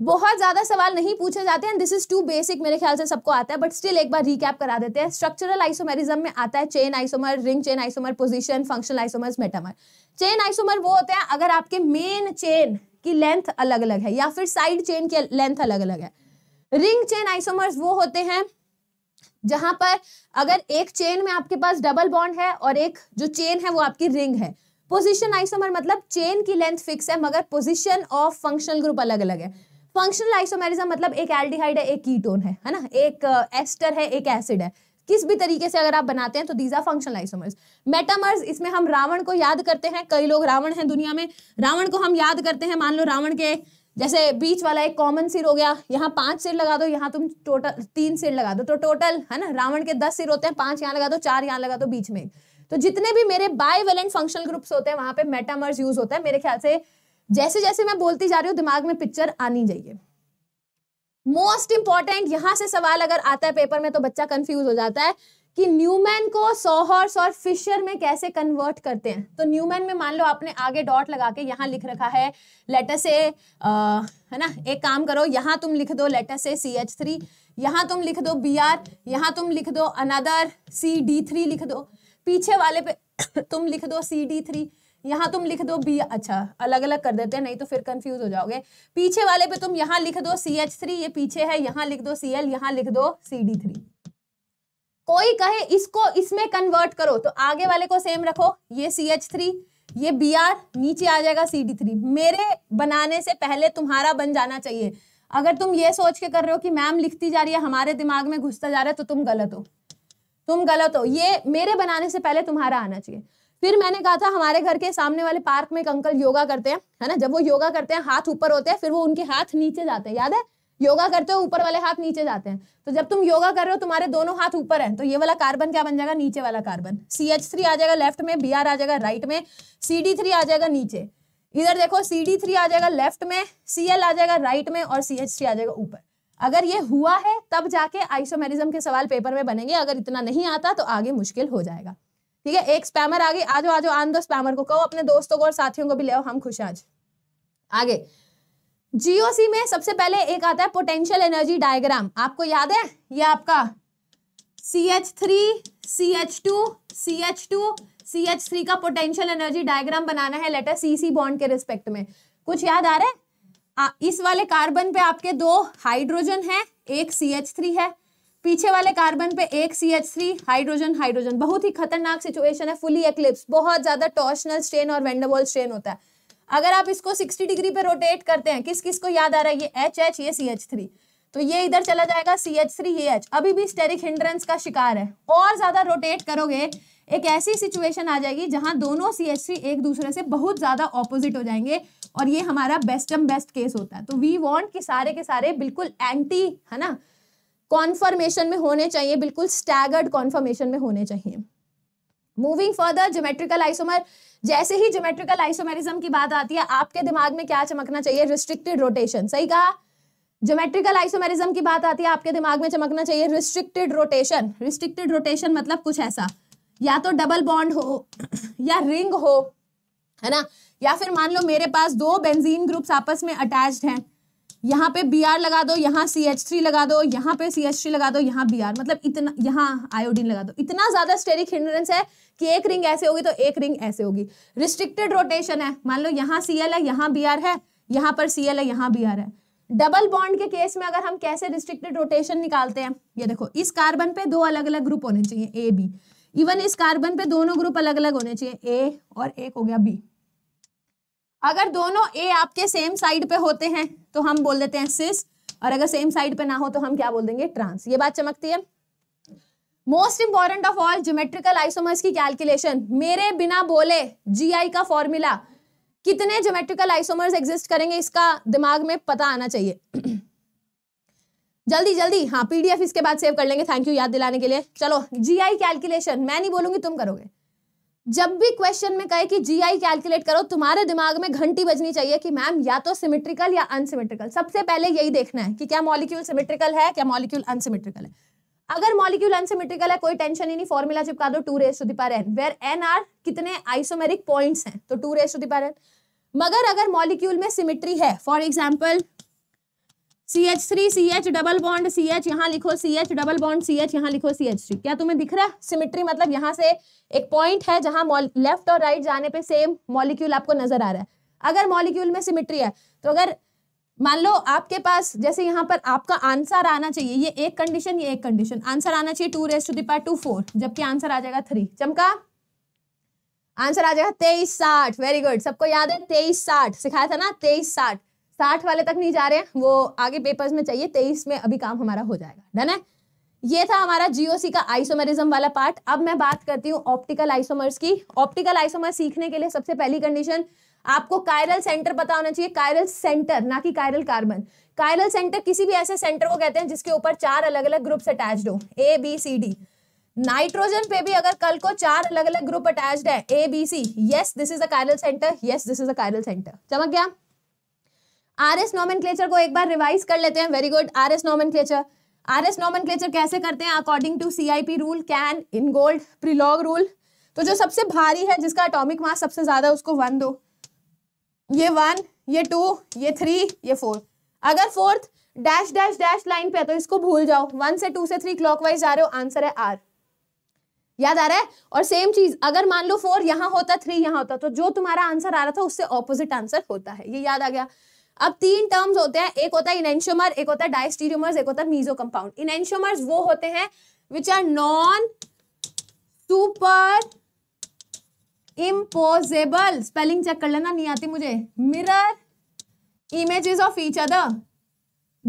बहुत ज्यादा सवाल नहीं पूछे जाते हैं दिस इज टू बेसिक मेरे ख्याल से सबको आता है बट स्टिल एक बार रिकैप करा देते हैं स्ट्रक्चरल आइसोमेरिज्म में आता है chain isomer ring chain isomer position functional isomer metamer chain isomer वो होते हैं अगर आपके मेन चेन की लेंथ अलग अलग है या फिर साइड चेन की लेंथ अलग अलग है रिंग चेन आइसोमर्स वो होते हैं जहां पर अगर एक चेन में आपके पास डबल बॉन्ड है और एक जो चेन है वो आपकी रिंग है पोजिशन आइसोमर मतलब चेन की लेंथ फिक्स है मगर पोजिशन ऑफ फंक्शनल ग्रुप अलग अलग है फंक्शनल आइसोमेरिज्म मतलब एक एल्डिहाइड है एक कीटोन है है ना एक एस्टर uh, है एक एसिड है किस भी तरीके से अगर आप बनाते हैं तो these are functional isomers metamers इसमें हम रावण को याद करते हैं कई लोग रावण हैं दुनिया में रावण को हम याद करते हैं मान लो रावण के जैसे बीच वाला एक कॉमन सिर हो गया यहाँ पांच सिर लगा दो यहाँ तुम टोटल तीन सिर लगा दो तो टोटल है ना रावण के दस सिर होते हैं पांच यहाँ लगा दो चार यहाँ लगा दो बीच में तो जितने भी मेरे बायवेलेंट फंक्शनल ग्रुप्स होते हैं वहां पे मेटामर्स यूज होता है मेरे ख्याल से जैसे जैसे मैं बोलती जा रही हूँ दिमाग में पिक्चर आनी चाहिए मोस्ट इंपॉर्टेंट यहां से सवाल अगर आता है पेपर में तो बच्चा कंफ्यूज हो जाता है कि न्यूमैन को सोहर्स और फिशर में कैसे कन्वर्ट करते हैं तो न्यूमैन में मान लो आपने आगे डॉट लगा के यहाँ लिख रखा है लेटर से है ना एक काम करो यहाँ तुम लिख दो लेटर से सी एच थ्री यहाँ तुम लिख दो बी आर यहाँ तुम लिख दो अनादर सी डी थ्री लिख दो पीछे वाले पे तुम लिख दो सी डी थ्री यहाँ तुम लिख दो बी अच्छा अलग अलग कर देते हैं नहीं तो फिर कन्फ्यूज हो जाओगे पीछे वाले पे तुम यहाँ लिख दो सी एच थ्री ये पीछे है यहाँ लिख दो सी एल यहाँ लिख दो सी डी थ्री कोई कहे इसको इसमें कन्वर्ट करो तो आगे वाले को सेम रखो ये सी एच थ्री ये बी आर नीचे आ जाएगा सी डी थ्री मेरे बनाने से पहले तुम्हारा बन जाना चाहिए अगर तुम ये सोच के कर रहे हो कि मैम लिखती जा रही है हमारे दिमाग में घुसता जा रहा है तो तुम गलत हो तुम गलत हो ये मेरे बनाने से पहले तुम्हारा आना चाहिए फिर मैंने कहा था हमारे घर के सामने वाले पार्क में एक अंकल योगा करते हैं है ना जब वो योगा करते हैं हाथ ऊपर होते हैं फिर वो उनके हाथ नीचे जाते हैं याद है योगा करते हो ऊपर वाले हाथ नीचे जाते हैं तो जब तुम योगा कर रहे हो तुम्हारे दोनों हाथ ऊपर हैं तो ये वाला कार्बन क्या बन जाएगा नीचे वाला कार्बन सी एच थ्री आ जाएगा लेफ्ट में बी आर आ जाएगा राइट में सी डी थ्री आ जाएगा नीचे इधर देखो सी डी थ्री आ जाएगा लेफ्ट में सी एल आ जाएगा राइट में और सी एच थ्री आ जाएगा ऊपर अगर ये हुआ है तब जाके आइसोमेरिज्म के सवाल पेपर में बनेंगे अगर इतना नहीं आता तो आगे मुश्किल हो जाएगा ठीक है एक स्पैमर आगे आज आज आन दो स्पैमर को कहो अपने दोस्तों को और साथियों को भी ले हम खुश आज आगे जीओसी में सबसे पहले एक आता है पोटेंशियल एनर्जी डायग्राम आपको याद है ये आपका C H three C H two C H two C H three का पोटेंशियल एनर्जी डायग्राम बनाना है लेटर सी सी बॉन्ड के रिस्पेक्ट में कुछ याद आ रहा है आ, इस वाले कार्बन पे आपके दो हाइड्रोजन है एक सी एच थ्री है पीछे वाले कार्बन पे एक C H three hydrogen hydrogen बहुत ही खतरनाक सिचुएशन है फुली एक्लिप्स बहुत ज्यादा टॉर्शनल स्ट्रेन और वेंडरवॉल स्ट्रेन होता है अगर आप इसको 60 डिग्री पे रोटेट करते हैं किस किस को याद आ रहा है ये एच एच ये सी एच थ्री तो ये इधर चला जाएगा सी एच थ्री ये एच अभी भी स्टेरिक हिंड्रेंस का शिकार है और ज़्यादा रोटेट करोगे एक ऐसी सिचुएशन आ जाएगी जहां दोनों सी एच थ्री एक दूसरे से बहुत ज़्यादा ऑपोजिट हो जाएंगे और ये हमारा बेस्ट एम बेस्ट केस होता है तो वी वॉन्ट कि सारे के सारे बिल्कुल एंटी है ना कॉन्फर्मेशन में होने चाहिए बिल्कुल स्टैगर्ड कॉन्फर्मेशन में होने चाहिए मूविंग फर्दर जोमेट्रिकल आइसोमर जैसे ही ज्योमेट्रिकल आइसोमेरिज्म की बात आती है आपके दिमाग में क्या चमकना चाहिए रिस्ट्रिक्टेड रोटेशन सही कहा ज्योमेट्रिकल आइसोमेरिज्म की बात आती है आपके दिमाग में चमकना चाहिए रिस्ट्रिक्टेड रोटेशन रिस्ट्रिक्टेड रोटेशन मतलब कुछ ऐसा या तो डबल बॉन्ड हो या रिंग हो है ना या फिर मान लो मेरे पास दो बेंजीन ग्रुप्स आपस में अटैच्ड हैं यहाँ पे बी आर लगा दो यहाँ सी एच थ्री लगा दो यहाँ पे सी एच थ्री लगा दो यहाँ बी आर मतलब इतना यहाँ आयोडीन लगा दो इतना ज्यादा स्टेरिक हिंड्रेंस है कि एक रिंग ऐसे होगी तो एक रिंग ऐसे होगी रिस्ट्रिक्टेड रोटेशन है मान लो यहाँ सी एल है यहाँ बी आर है यहाँ पर सी एल है यहाँ बी आर है डबल बॉन्ड के केस में अगर हम कैसे रिस्ट्रिक्टेड रोटेशन निकालते हैं ये देखो इस कार्बन पे दो अलग अलग ग्रुप होने चाहिए ए बी इवन इस कार्बन पे दोनों ग्रुप अलग अलग होने चाहिए ए और एक हो गया बी अगर दोनों ए आपके सेम साइड पे होते हैं तो हम बोल देते हैं सिस और अगर सेम साइड पे ना हो तो हम क्या बोल देंगे ट्रांस ये बात चमकती है most important of all geometrical isomers की कैलकुलेशन मेरे बिना बोले जीआई का फॉर्मूला कितने ज्योमेट्रिकल आइसोमर्स एग्जिस्ट करेंगे इसका दिमाग में पता आना चाहिए जल्दी जल्दी हाँ पीडीएफ इसके बाद सेव कर लेंगे थैंक यू याद दिलाने के लिए चलो जीआई कैलकुलेशन मैं नहीं बोलूंगी तुम करोगे जब भी क्वेश्चन में कहे कि जीआई कैलकुलेट करो तुम्हारे दिमाग में घंटी बजनी चाहिए कि मैम या तो सिमेट्रिकल या अनसिमेट्रिकल सबसे पहले यही देखना है कि क्या मॉलिक्यूल सिमेट्रिकल है क्या मॉलिक्यूल अनसिमेट्रिकल है अगर मॉलिक्यूल अनसिमेट्रिकल है कोई टेंशन ही नहीं फॉर्मूला चिपका दो two raise to n where n are कितने आइसोमेरिक पॉइंट्स हैं तो टू रेस टू एन मगर अगर मॉलिक्यूल में सिमेट्री है for example C H three C H double bond C H यहाँ लिखो C H double bond C H यहाँ लिखो सी एच थ्री क्या तुम्हें दिख रहा है सिमिट्री मतलब यहाँ से एक पॉइंट है जहां लेफ्ट और राइट जाने पे सेम मॉलिक्यूल आपको नजर आ रहा है अगर मॉलिक्यूल में सिमिट्री है तो अगर मान लो आपके पास जैसे यहाँ पर आपका आंसर आना चाहिए ये एक कंडीशन ये एक कंडीशन आंसर आना चाहिए टू रेस टू दिपा टू फोर जबकि आंसर आ जाएगा थ्री चमका आंसर आ जाएगा तेईस साठ वेरी गुड सबको याद है तेईस साठ सिखाया था ना तेईस साठ साठ वाले तक नहीं जा रहे हैं वो आगे पेपर्स में चाहिए तेईस में अभी काम हमारा हो जाएगा डन है ये था हमारा जीओसी का आइसोमरिज्म वाला पार्ट अब मैं बात करती हूँ ऑप्टिकल आइसोमर्स की ऑप्टिकल आइसोमर सीखने के लिए सबसे पहली कंडीशन आपको कायरल सेंटर पता होना चाहिए कायरल सेंटर ना कि कायरल कार्बन कायरल सेंटर किसी भी ऐसे सेंटर को कहते हैं जिसके ऊपर चार अलग अलग ग्रुप्स अटैच हो A B C D nitrogen पे भी अगर कल को चार अलग अलग ग्रुप अटैच है A B C yes this is a chiral centre yes this is a chiral centre चमक गया आर एस नॉमन को एक बार रिवाइज कर लेते हैं very good R S nomen R S nomen कैसे करते हैं according to C I P rule Cahn Ingold Prelog rule तो जो सबसे भारी है जिसका अटोमिक मास सबसे ज्यादा उसको वन दो ये वन ये टू ये थ्री ये फोर अगर fourth dash dash dash line पे है तो इसको भूल जाओ वन से टू से थ्री वाइज जा रहे हो आंसर है आर याद आ रहा है और सेम चीज अगर मान लो फोर यहां होता थ्री यहां होता तो जो तुम्हारा आंसर आ रहा था उससे ऑपोजिट आंसर होता है ये याद आ गया अब तीन टर्म्स होते हैं एक होता है इनेंशोमर एक होता है डायस्टीरियोमर्स एक होता है मीजो कंपाउंड इनेंशोमर्स वो होते हैं which are non superimposable spelling check कर लेना नहीं आती मुझे mirror images of each other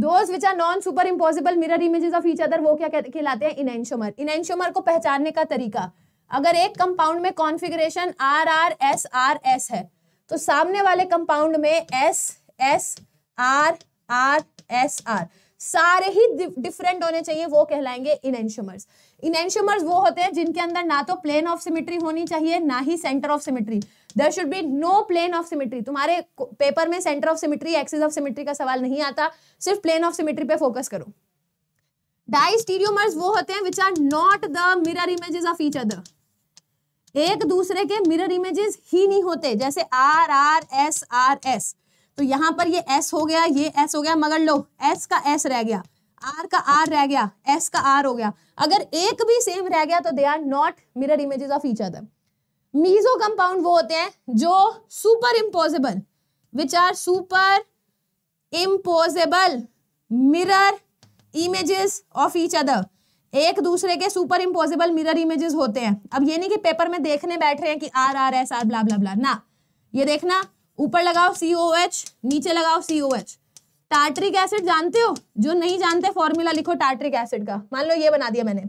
those which are non superimposable mirror images of each other वो क्या कहलाते हैं इनेंशोमर इनेंशोमर को पहचानने का तरीका अगर एक कंपाउंड में configuration R R S R S है तो सामने वाले कंपाउंड में S S R R S R सारे ही डिफरेंट होने चाहिए वो कहलाएंगे इनेंशमर्स इनेंशमर्स वो होते हैं जिनके अंदर ना तो प्लेन ऑफ सिमिट्री होनी चाहिए ना ही centre of symmetry there should be no plane of symmetry तुम्हारे पेपर में centre of symmetry axis of symmetry का सवाल नहीं आता सिर्फ प्लेन ऑफ सिमिट्री पे फोकस करो डाइस्टीरियोमर्स वो होते हैं which are not the mirror images of each other एक दूसरे के मिरर इमेजेस ही नहीं होते जैसे R R S R S तो यहाँ पर ये एस हो गया ये एस हो गया मगर लो एस का एस रह गया आर का आर रह गया एस का आर हो गया अगर एक भी सेम रह गया तो they are not mirror images of each other meso compound वो होते हैं जो superimposable which are superimposable mirror images of each other एक दूसरे के सुपर इम्पोजिबल मिरर इमेजेस होते हैं अब ये नहीं कि पेपर में देखने बैठ रहे हैं कि R R S R blah blah blah ना ये देखना ऊपर लगाओ COH नीचे लगाओ COH टार्ट्रिक एसिड जानते हो जो नहीं जानते फॉर्मूला लिखो टार्ट्रिक एसिड का मान लो ये बना दिया मैंने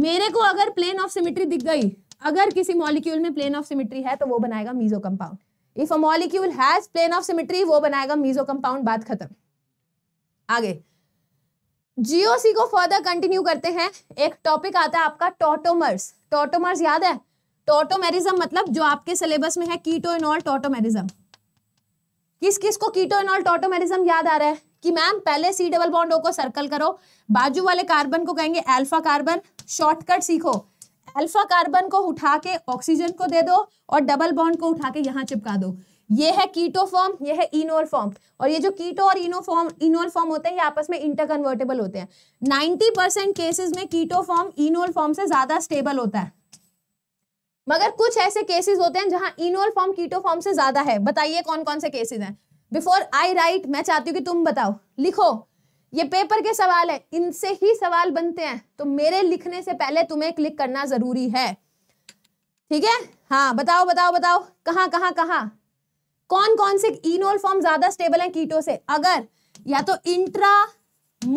मेरे को अगर प्लेन ऑफ सिमिट्री दिख गई अगर किसी मॉलिक्यूल में प्लेन ऑफ सिमिट्री है तो वो बनाएगा meso compound if a molecule has plane of symmetry वो बनाएगा मीजो कंपाउंड बात खत्म आगे जीओसी को फर्दर कंटिन्यू करते हैं एक टॉपिक आता है आपका टोटोमर्स टोटोमर्स याद है टोटोमेरिज्म मतलब जो आपके सिलेबस में है कीटो इनऑल टोटोमेरिज्म किस किस को कीटो एनॉल टॉटोमेरिज्म याद आ रहा है कि मैम पहले सी डबल बॉन्ड ओ को सर्कल करो बाजू वाले कार्बन को कहेंगे अल्फा कार्बन शॉर्टकट सीखो अल्फा कार्बन को उठा के ऑक्सीजन को दे दो और डबल बॉन्ड को उठा के यहाँ चिपका दो ये है कीटो फॉर्म ये है इनोल फॉर्म और ये जो कीटो और इनो फॉर्म इनोल फॉर्म होते हैं ये आपस में इंटरकन्वर्टेबल होते हैं परसेंट केसेज में कीटो फॉर्म इनोल फॉर्म से ज्यादा स्टेबल होता है मगर कुछ ऐसे केसेस होते हैं जहां इनोल फॉर्म कीटो फॉर्म से ज्यादा है बताइए कौन कौन से केसेस हैं बिफोर आई राइट मैं चाहती हूँ कि तुम बताओ लिखो ये पेपर के सवाल है इनसे ही सवाल बनते हैं तो मेरे लिखने से पहले तुम्हें क्लिक करना जरूरी है ठीक है हाँ बताओ बताओ बताओ कहाँ कहाँ कहाँ कौन कौन से इनोल फॉर्म ज्यादा स्टेबल है कीटो से अगर या तो इंट्रा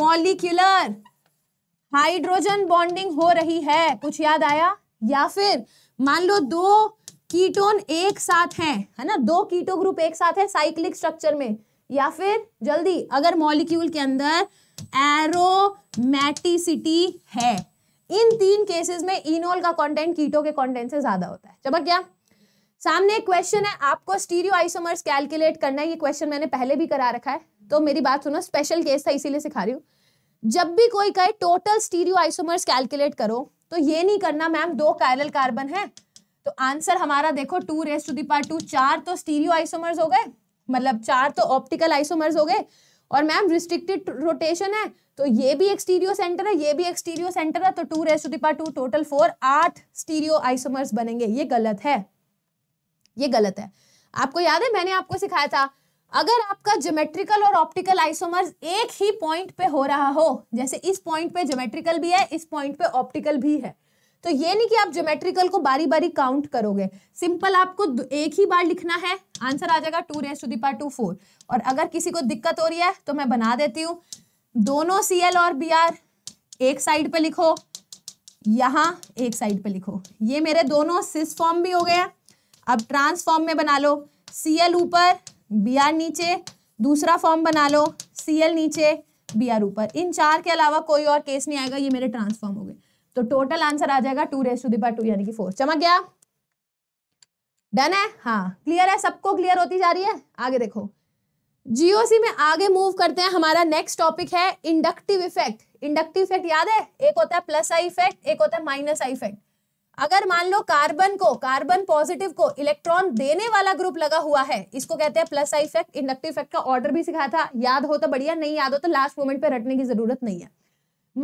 मॉलिक्यूलर हाइड्रोजन बॉन्डिंग हो रही है कुछ याद आया या फिर मान लो दो कीटोन एक साथ हैं है ना दो कीटो ग्रुप एक साथ है साइक्लिक स्ट्रक्चर में या फिर जल्दी अगर मॉलिक्यूल के अंदर एरोमैटिसिटी है इन तीन केसेस में इनोल का कंटेंट कीटो के कंटेंट से ज्यादा होता है चबक क्या सामने एक क्वेश्चन है आपको स्टीरियो आइसोमर्स कैलकुलेट करना है ये क्वेश्चन मैंने पहले भी करा रखा है तो मेरी बात सुनो स्पेशल केस था इसीलिए सिखा रही हूँ जब भी कोई कहे टोटल स्टीरियो आइसोमर्स कैलकुलेट करो तो ये नहीं करना मैम दो कैरल कार्बन है तो आंसर हमारा देखो टू रेस टू दार टू चार तो स्टीरियो आइसोमर्स हो गए मतलब चार तो ऑप्टिकल आइसोमर्स हो गए और मैम रिस्ट्रिक्टेड रोटेशन है तो ये भी एक्सटीरियो सेंटर है ये भी एक्सटीरियो सेंटर है तो टू रेस टू दार टू टोटल फोर आठ स्टीरियो आइसोमर्स बनेंगे ये गलत है ये गलत है आपको याद है मैंने आपको सिखाया था अगर आपका जोमेट्रिकल और ऑप्टिकल आइसोमर्स एक ही पॉइंट पे हो रहा हो जैसे इस पॉइंट पे जोमेट्रिकल भी है इस पॉइंट पे ऑप्टिकल भी है तो ये नहीं कि आप ज्योमेट्रिकल को बारी बारी काउंट करोगे सिंपल आपको एक ही बार लिखना है आंसर आ जाएगा टू रेस टू दार टू फोर और अगर किसी को दिक्कत हो रही है तो मैं बना देती हूँ दोनों सी एल और बी आर एक साइड पे लिखो यहाँ एक साइड पे लिखो ये मेरे दोनों सिस फॉर्म भी हो गया अब ट्रांसफॉर्म में बना लो सी एल ऊपर बी आर नीचे दूसरा फॉर्म बना लो सी एल नीचे बी आर ऊपर इन चार के अलावा कोई और केस नहीं आएगा ये मेरे ट्रांसफॉर्म हो गए तो टोटल आंसर आ जाएगा टू रेस टू टू यानी कि फोर चमक गया डन है हाँ क्लियर है सबको क्लियर होती जा रही है आगे देखो जीओसी में आगे मूव करते हैं हमारा नेक्स्ट टॉपिक है इंडक्टिव इफेक्ट इंडक्टिव इफेक्ट याद है एक होता है प्लस आई इफेक्ट एक होता है माइनस आई इफेक्ट अगर मान लो कार्बन को कार्बन पॉजिटिव को इलेक्ट्रॉन देने वाला ग्रुप लगा हुआ है इसको कहते हैं plus I effect inductive effect का ऑर्डर भी सिखाया था याद हो तो बढ़िया नहीं याद हो तो लास्ट मोमेंट पे रटने की जरूरत नहीं है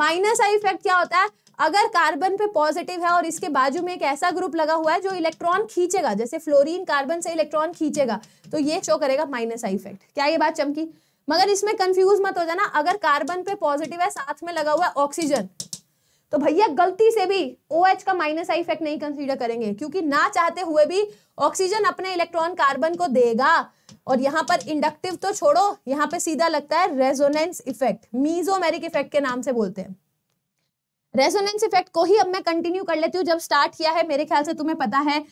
माइनस आई इफेक्ट क्या होता है अगर कार्बन पे पॉजिटिव है और इसके बाजू में एक ऐसा ग्रुप लगा हुआ है जो इलेक्ट्रॉन खींचेगा जैसे फ्लोरिन कार्बन से इलेक्ट्रॉन खींचेगा तो ये शो करेगा माइनस आई इफेक्ट क्या ये बात चमकी मगर इसमें कंफ्यूज मत हो जाना अगर कार्बन पे पॉजिटिव है साथ में लगा हुआ है ऑक्सीजन तो भैया गलती से भी ओ OH का माइनस आई इफेक्ट नहीं कंसीडर करेंगे क्योंकि ना चाहते हुए भी ऑक्सीजन अपने इलेक्ट्रॉन कार्बन को देगा और यहाँ पर इंडक्टिव तो छोड़ो यहाँ पे सीधा लगता है रेजोनेंस इफेक्ट मीजोमेरिक इफेक्ट के नाम से बोलते हैं रेजोनेंस इफेक्ट को ही अब मैं कंटिन्यू कर लेती हूँ जब स्टार्ट किया है मेरे ख्याल से तुम्हें पता है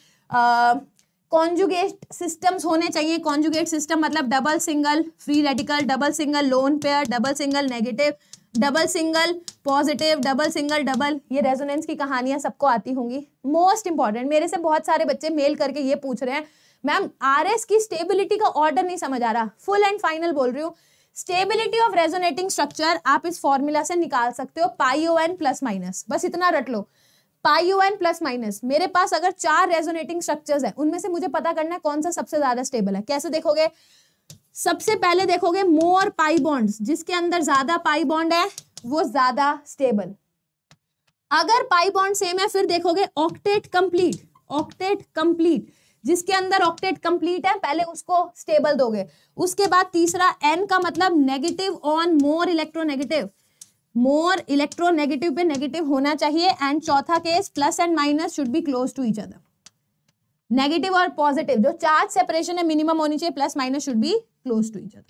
कॉन्जुगेट सिस्टम्स होने चाहिए कॉन्जुगेट सिस्टम मतलब double single free radical double single lone pair double single negative double single positive double single double ये रेजोनेंस की कहानियां सबको आती होंगी मोस्ट इंपॉर्टेंट मेरे से बहुत सारे बच्चे मेल करके ये पूछ रहे हैं मैम आर की स्टेबिलिटी का ऑर्डर नहीं समझ आ रहा फुल एंड फाइनल बोल रही हूँ स्टेबिलिटी ऑफ रेजोनेटिंग स्ट्रक्चर आप इस फॉर्मूला से निकाल सकते हो पाईओ एन प्लस माइनस बस इतना रट लो पाईओ एन प्लस माइनस मेरे पास अगर चार रेजोनेटिंग स्ट्रक्चर्स हैं उनमें से मुझे पता करना है कौन सा सबसे ज्यादा स्टेबल है कैसे देखोगे सबसे पहले देखोगे मोर पाई बॉन्ड जिसके अंदर ज्यादा पाई बॉन्ड है वो ज्यादा स्टेबल अगर पाई बॉन्ड सेम है फिर देखोगे ऑक्टेट कंप्लीट ऑक्टेट कंप्लीट जिसके अंदर ऑक्टेट कंप्लीट है पहले उसको स्टेबल दोगे उसके बाद तीसरा एन का मतलब negative on more electronegative more electronegative पे नेगेटिव होना चाहिए एंड चौथा case plus and minus should be close to each other negative और पॉजिटिव जो चार्ज सेपरेशन है मिनिमम होनी चाहिए plus minus should be close to each other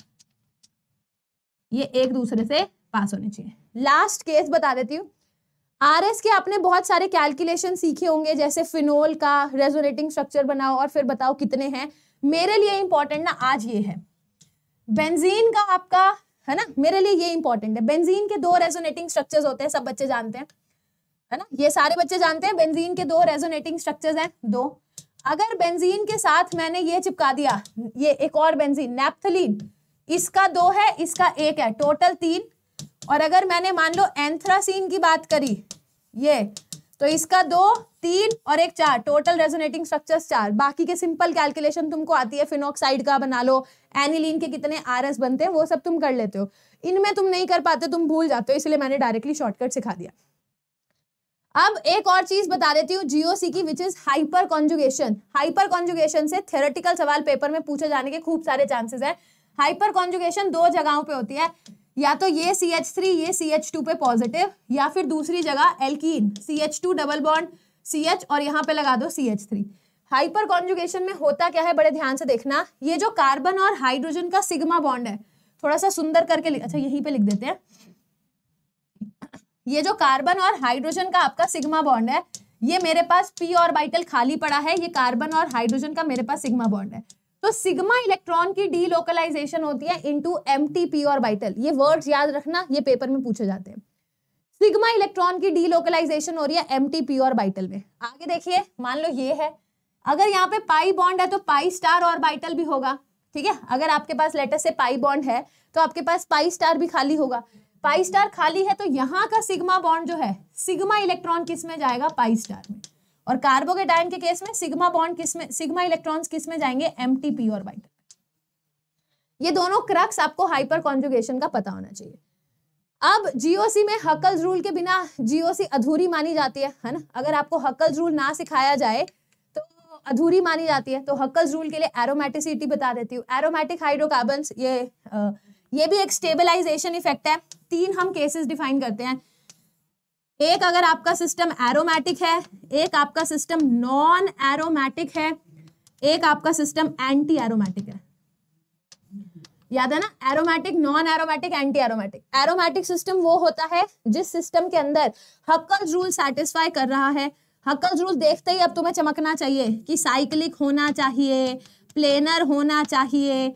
ये एक दूसरे से पास होने चाहिए लास्ट केस बता देती हूँ आरएस के आपने बहुत सारे कैलकुलेशन सीखे होंगे जैसे फिनोल का रेजोनेटिंग स्ट्रक्चर बनाओ और फिर बताओ कितने हैं मेरे लिए इंपॉर्टेंट ना आज ये है बेंजीन का आपका है ना मेरे लिए ये इंपॉर्टेंट है बेंजीन के दो रेजोनेटिंग स्ट्रक्चर्स होते हैं सब बच्चे जानते हैं है ना ये सारे बच्चे जानते हैं बेंजीन के दो रेजोनेटिंग स्ट्रक्चर्स हैं दो अगर बेंजीन के साथ मैंने ये चिपका दिया ये एक और बेंजीन नेपथलीन इसका दो है इसका एक है टोटल तीन और अगर मैंने मान लो एंथ्रासीन की बात करी ये तो इसका दो तीन और एक चार टोटल रेजोनेटिंग स्ट्रक्चर्स चार बाकी के सिंपल कैलकुलेशन तुमको आती है फिनोक्साइड का बना लो एनिलीन के कितने आर बनते हैं वो सब तुम कर लेते हो इनमें तुम नहीं कर पाते तुम भूल जाते हो इसलिए मैंने डायरेक्टली शॉर्टकट सिखा दिया अब एक और चीज बता देती हूँ जीओसी की which is hyperconjugation hyperconjugation से थेरेटिकल सवाल पेपर में पूछे जाने के खूब सारे चांसेस है हाइपर कॉन्जुगेशन दो जगहों पे होती है या तो ये सी एच थ्री ये सी एच टू पे पॉजिटिव या फिर दूसरी जगह alkene C H two double bond C H और यहाँ पे लगा दो C H three hyperconjugation में होता क्या है बड़े ध्यान से देखना ये जो कार्बन और हाइड्रोजन का सिग्मा बॉन्ड है थोड़ा सा सुंदर करके अच्छा यहीं पे लिख देते हैं ये जो कार्बन और हाइड्रोजन का आपका सिग्मा बॉन्ड है ये मेरे पास पी और बाइटल खाली पड़ा है ये कार्बन और हाइड्रोजन का मेरे पास सिग्मा बॉन्ड है तो सिग्मा इलेक्ट्रॉन की डीलोकलाइजेशन होती है इनटू एम्प्टी पी और बाइटल ये वर्ड्स याद रखना ये पेपर में पूछे जाते हैं सिग्मा इलेक्ट्रॉन की डीलोकलाइजेशन हो रही है एम टी पी बाइटल में आगे देखिए मान लो ये है अगर यहाँ पे पाई बॉन्ड है तो पाई स्टार और बाइटल भी होगा ठीक है अगर आपके पास लेटर से पाई बॉन्ड है तो आपके पास पाई स्टार भी खाली होगा पाई स्टार खाली है तो यहाँ का सिग्मा बॉन्ड जो है सिग्मा इलेक्ट्रॉन किस में जाएगा पाई स्टार में और कार्बोकेटायन के केस में सिग्मा बॉन्ड किस में सिग्मा इलेक्ट्रॉन्स किस में जाएंगे एम टी पी और वाइट ये दोनों क्रक्स आपको हाइपर कॉन्जुगेशन का पता होना चाहिए अब जीओसी में हकल्स रूल के बिना जीओसी अधूरी मानी जाती है है ना अगर आपको हकल्स रूल ना सिखाया जाए तो अधूरी मानी जाती है तो हकल्स रूल के लिए एरोमेटिसिटी बता देती हूँ एरोमेटिक हाइड्रोकार्बन ये आ, ये भी एक स्टेबलाइजेशन इफेक्ट है तीन हम केसेस डिफाइन करते हैं एक अगर आपका सिस्टम एरोमेटिक है एक आपका सिस्टम नॉन एरोमेटिक है एक आपका सिस्टम एंटी एरोमेटिक है याद है ना aromatic non aromatic antiaromatic aromatic system वो होता है जिस सिस्टम के अंदर हक्कल रूल सेटिस्फाई कर रहा है हक्कल रूल देखते ही अब तुम्हें चमकना चाहिए कि साइक्लिक होना चाहिए प्लेनर होना चाहिए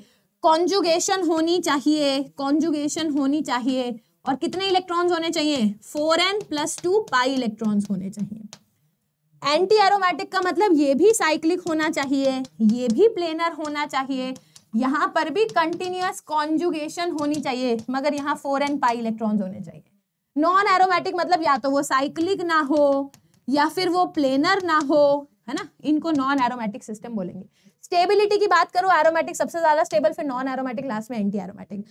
कॉन्जुगेशन होनी चाहिए कॉन्जुगेशन होनी चाहिए और कितने इलेक्ट्रॉन्स होने चाहिए four N plus two pi electrons होने चाहिए एंटी एरोमेटिक का मतलब ये भी साइक्लिक होना चाहिए ये भी प्लेनर होना चाहिए यहाँ पर भी कंटिन्यूस कॉन्जुगेशन होनी चाहिए मगर यहाँ फोर एन पाई इलेक्ट्रॉन्स होने चाहिए नॉन एरोमेटिक मतलब या तो वो साइक्लिक ना हो या फिर वो प्लेनर ना हो है ना इनको नॉन एरोमेटिक सिस्टम बोलेंगे स्टेबिलिटी की बात करूँ एरोमेटिक सबसे ज्यादा स्टेबल फिर नॉन एरोमेटिक लास्ट में एंटी एरोमेटिक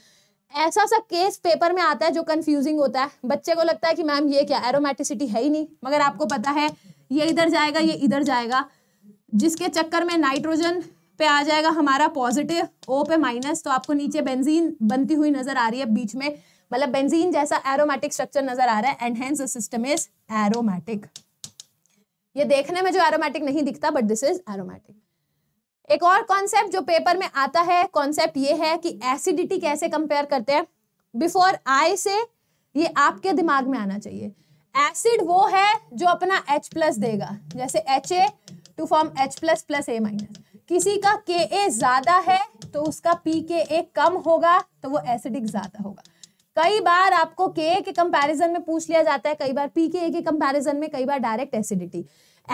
ऐसा सा केस पेपर में आता है जो कंफ्यूजिंग होता है बच्चे को लगता है कि मैम ये क्या एरोमेटिसिटी है ही नहीं मगर आपको पता है ये इधर जाएगा ये इधर जाएगा जिसके चक्कर में नाइट्रोजन पे आ जाएगा हमारा पॉजिटिव ओ पे माइनस तो आपको नीचे बेंजीन बनती हुई नजर आ रही है बीच में मतलब बेंजीन जैसा एरोमेटिक स्ट्रक्चर नजर आ रहा है and hence system is aromatic ये देखने में जो एरोमेटिक नहीं दिखता बट दिस इज एरोमेटिक एक और कॉन्सेप्ट जो पेपर में आता है कॉन्सेप्ट ये है कि एसिडिटी कैसे कंपेयर करते हैं बिफोर आई से ये आपके दिमाग में आना चाहिए एसिड वो है जो अपना एच प्लस देगा जैसे H A to form H plus plus A minus किसी का के ए ज्यादा है तो उसका पी के ए कम होगा तो वो एसिडिक ज्यादा होगा कई बार आपको के ए के कंपैरिजन में पूछ लिया जाता है कई बार पी के ए के कंपैरिजन में कई बार डायरेक्ट एसिडिटी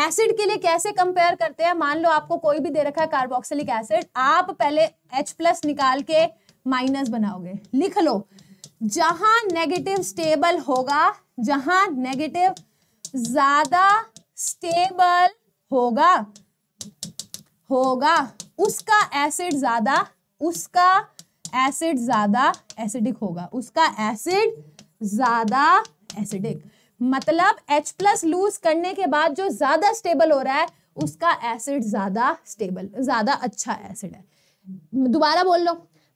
एसिड के लिए कैसे कंपेयर करते हैं मान लो आपको कोई भी दे रखा है कार्बोक्सिलिक एसिड आप पहले H प्लस निकाल के माइनस बनाओगे लिख लो जहां नेगेटिव स्टेबल होगा जहां नेगेटिव ज्यादा स्टेबल होगा होगा उसका एसिड ज्यादा उसका एसिड ज्यादा एसिडिक होगा उसका एसिड ज्यादा एसिडिक मतलब H प्लस लूज करने के बाद जो ज्यादा स्टेबल हो रहा है उसका एसिड ज्यादा स्टेबल ज्यादा अच्छा एसिड है दोबारा बोल लो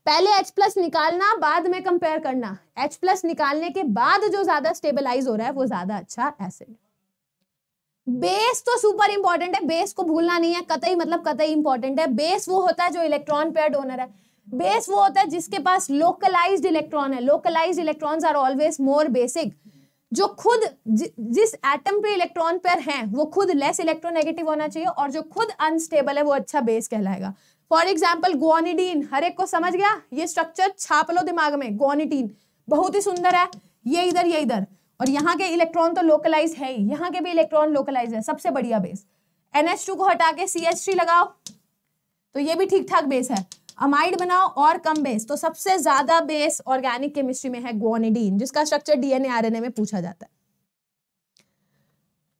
पहले H प्लस निकालना बाद में कंपेयर करना H प्लस निकालने के बाद जो ज्यादा स्टेबलाइज हो रहा है वो ज्यादा अच्छा एसिड बेस तो सुपर इंपॉर्टेंट है बेस को भूलना नहीं है कतई मतलब कतई इंपॉर्टेंट है बेस वो होता है जो इलेक्ट्रॉन पेयर डोनर है बेस वो होता है जिसके पास लोकलाइज्ड इलेक्ट्रॉन है localised electrons are always more basic जो खुद जि, जिस एटम पे इलेक्ट्रॉन पेयर हैं वो खुद लेस इलेक्ट्रोनेगेटिव होना चाहिए और जो खुद अनस्टेबल है वो अच्छा बेस कहलाएगा फॉर एग्जाम्पल गोनिडीन हर एक को समझ गया ये स्ट्रक्चर छाप लो दिमाग में गोनिडीन बहुत ही सुंदर है ये इधर ये इधर और यहाँ के इलेक्ट्रॉन तो लोकलाइज है ही यहाँ के भी इलेक्ट्रॉन लोकलाइज है सबसे बढ़िया बेस एनएच को हटा के सी लगाओ तो ये भी ठीक ठाक बेस है अमाइड बनाओ और कम बेस तो सबसे ज्यादा बेस ऑर्गेनिक केमिस्ट्री में है ग्वानिडीन जिसका स्ट्रक्चर डीएनए आरएनए में पूछा जाता है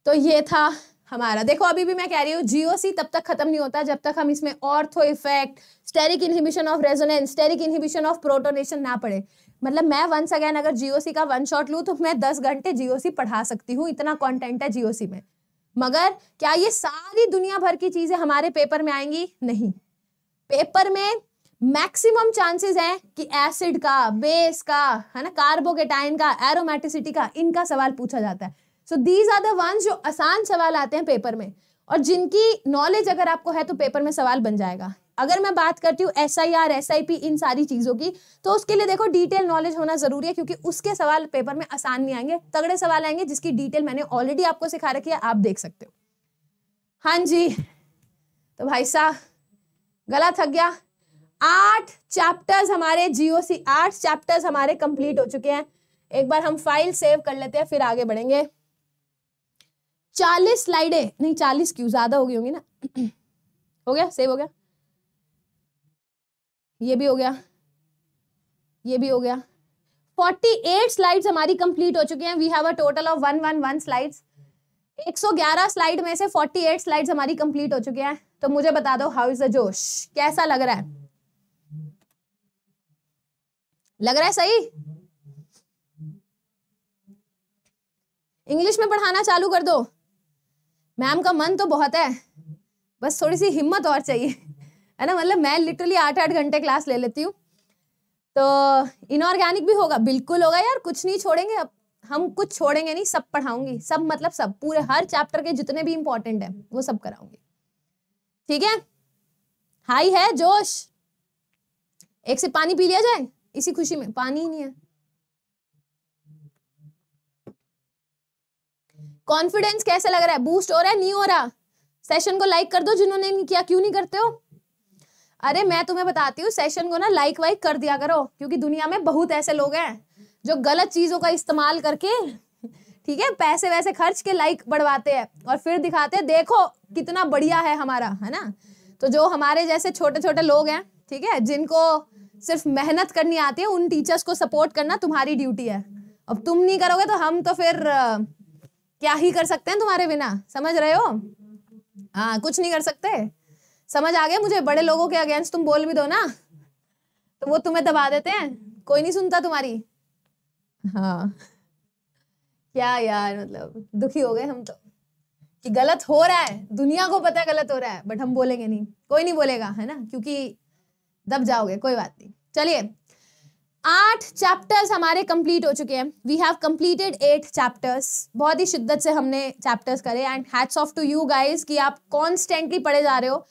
तो ये था हमारा देखो अभी भी मैं कह रही हूँ जीओसी तब तक खत्म नहीं होता जब तक हम इसमें ortho effect steric inhibition of resonance steric inhibition of protonation ना पड़े मतलब मैं वंस अगेन अगर जीओसी का वन शॉट लू तो मैं दस घंटे जीओसी पढ़ा सकती हूँ इतना कॉन्टेंट है जीओसी में मगर क्या ये सारी दुनिया भर की चीजें हमारे पेपर में आएंगी नहीं पेपर में मैक्सिमम चांसेस हैं कि एसिड का बेस का है ना कार्बोकेटाइन का एरोमेटिसिटी का इनका सवाल पूछा जाता है so these are the ones जो आसान सवाल आते हैं पेपर में और जिनकी नॉलेज अगर आपको है तो पेपर में सवाल बन जाएगा अगर मैं बात करती हूँ S I R S I P इन सारी चीज़ों की तो उसके लिए देखो डिटेल नॉलेज होना जरूरी है क्योंकि उसके सवाल पेपर में आसान नहीं आएंगे तगड़े सवाल आएंगे जिसकी डिटेल मैंने ऑलरेडी आपको सिखा रखी है आप देख सकते हो हाँ जी तो भाई साहब गला थक गया आठ चैप्टर्स हमारे जीओसी आठ चैप्टर्स हमारे कंप्लीट हो चुके हैं एक बार हम फाइल सेव कर लेते हैं फिर आगे बढ़ेंगे चालीस स्लाइडें नहीं चालीस क्यों ज्यादा हो गई होंगी ना हो गया सेव हो गया ये भी हो गया ये भी हो गया फोर्टी एट स्लाइड हमारी कंप्लीट हो चुकी हैं we have a total of one one one slide एक सौ ग्यारह स्लाइड में से फोर्टी एट स्लाइड हमारी कंप्लीट हो चुके हैं तो मुझे बता दो हाउ इज द जोश कैसा लग रहा है लग रहा है सही इंग्लिश में पढ़ाना चालू कर दो मैम का मन तो बहुत है बस थोड़ी सी हिम्मत और चाहिए है ना मतलब मैं लिटरली आठ आठ घंटे क्लास ले लेती हूँ तो इनऑर्गेनिक भी होगा बिल्कुल होगा यार कुछ नहीं छोड़ेंगे अब हम कुछ छोड़ेंगे नहीं सब पढ़ाऊंगी सब मतलब सब पूरे हर चैप्टर के जितने भी इंपॉर्टेंट है वो सब कराऊंगी ठीक है हाई है जोश एक से पानी पी लिया जाए इसी खुशी में पानी ही नहीं है कॉन्फिडेंस कैसा लग रहा है बूस्ट हो रहा है नहीं हो रहा सेशन को लाइक कर दो जिन्होंने किया क्यों नहीं करते हो अरे मैं तुम्हें बताती हूँ सेशन को ना लाइक वाइक कर दिया करो क्योंकि दुनिया में बहुत ऐसे लोग हैं जो गलत चीजों का इस्तेमाल करके ठीक है पैसे वैसे खर्च के लाइक बढ़वाते हैं और फिर दिखाते हैं देखो कितना बढ़िया है हमारा है ना तो जो हमारे जैसे छोटे छोटे लोग हैं ठीक है जिनको सिर्फ मेहनत करनी आती है उन टीचर्स को सपोर्ट करना तुम्हारी ड्यूटी है अब तुम नहीं करोगे तो हम तो फिर क्या ही कर सकते हैं तुम्हारे बिना समझ रहे हो हाँ कुछ नहीं कर सकते समझ आ गया मुझे बड़े लोगों के अगेंस्ट तुम बोल भी दो ना तो वो तुम्हें दबा देते हैं कोई नहीं सुनता तुम्हारी हाँ क्या यार मतलब दुखी हो गए हम तो कि गलत हो रहा है दुनिया को पता है गलत हो रहा है बट हम बोलेंगे नहीं कोई नहीं बोलेगा है ना क्योंकि दब जाओगे कोई बात नहीं चलिए आठ चैप्टर्स हमारे कंप्लीट हो चुके हैं we have completed eight chapters बहुत ही शिद्दत से हमने चैप्टर्स करे and hats off to you guys कि आप कॉन्स्टेंटली पढ़े जा रहे हो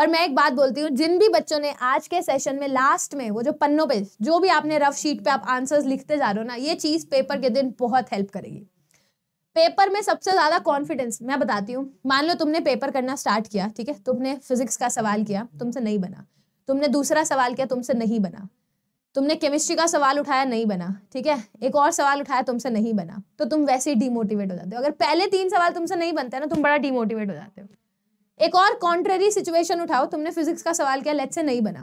और मैं एक बात बोलती हूँ जिन भी बच्चों ने आज के सेशन में लास्ट में वो जो पन्नों पे जो भी आपने रफ शीट पे आप आंसर्स लिखते जा रहे हो ना ये चीज़ पेपर के दिन बहुत हेल्प करेगी पेपर में सबसे ज़्यादा कॉन्फिडेंस मैं बताती हूँ मान लो तुमने पेपर करना स्टार्ट किया ठीक है तुमने फिजिक्स का सवाल किया तुमसे नहीं बना तुमने दूसरा सवाल किया तुमसे नहीं बना तुमने केमिस्ट्री का सवाल उठाया नहीं बना ठीक है एक और सवाल उठाया तुमसे नहीं बना तो तुम वैसे ही डिमोटिवेट हो जाते हो अगर पहले तीन सवाल तुमसे नहीं बनते ना तुम बड़ा डिमोटिवेट हो जाते हो एक और कॉन्ट्ररी सिचुएशन उठाओ तुमने फिजिक्स का सवाल किया लेट से नहीं बना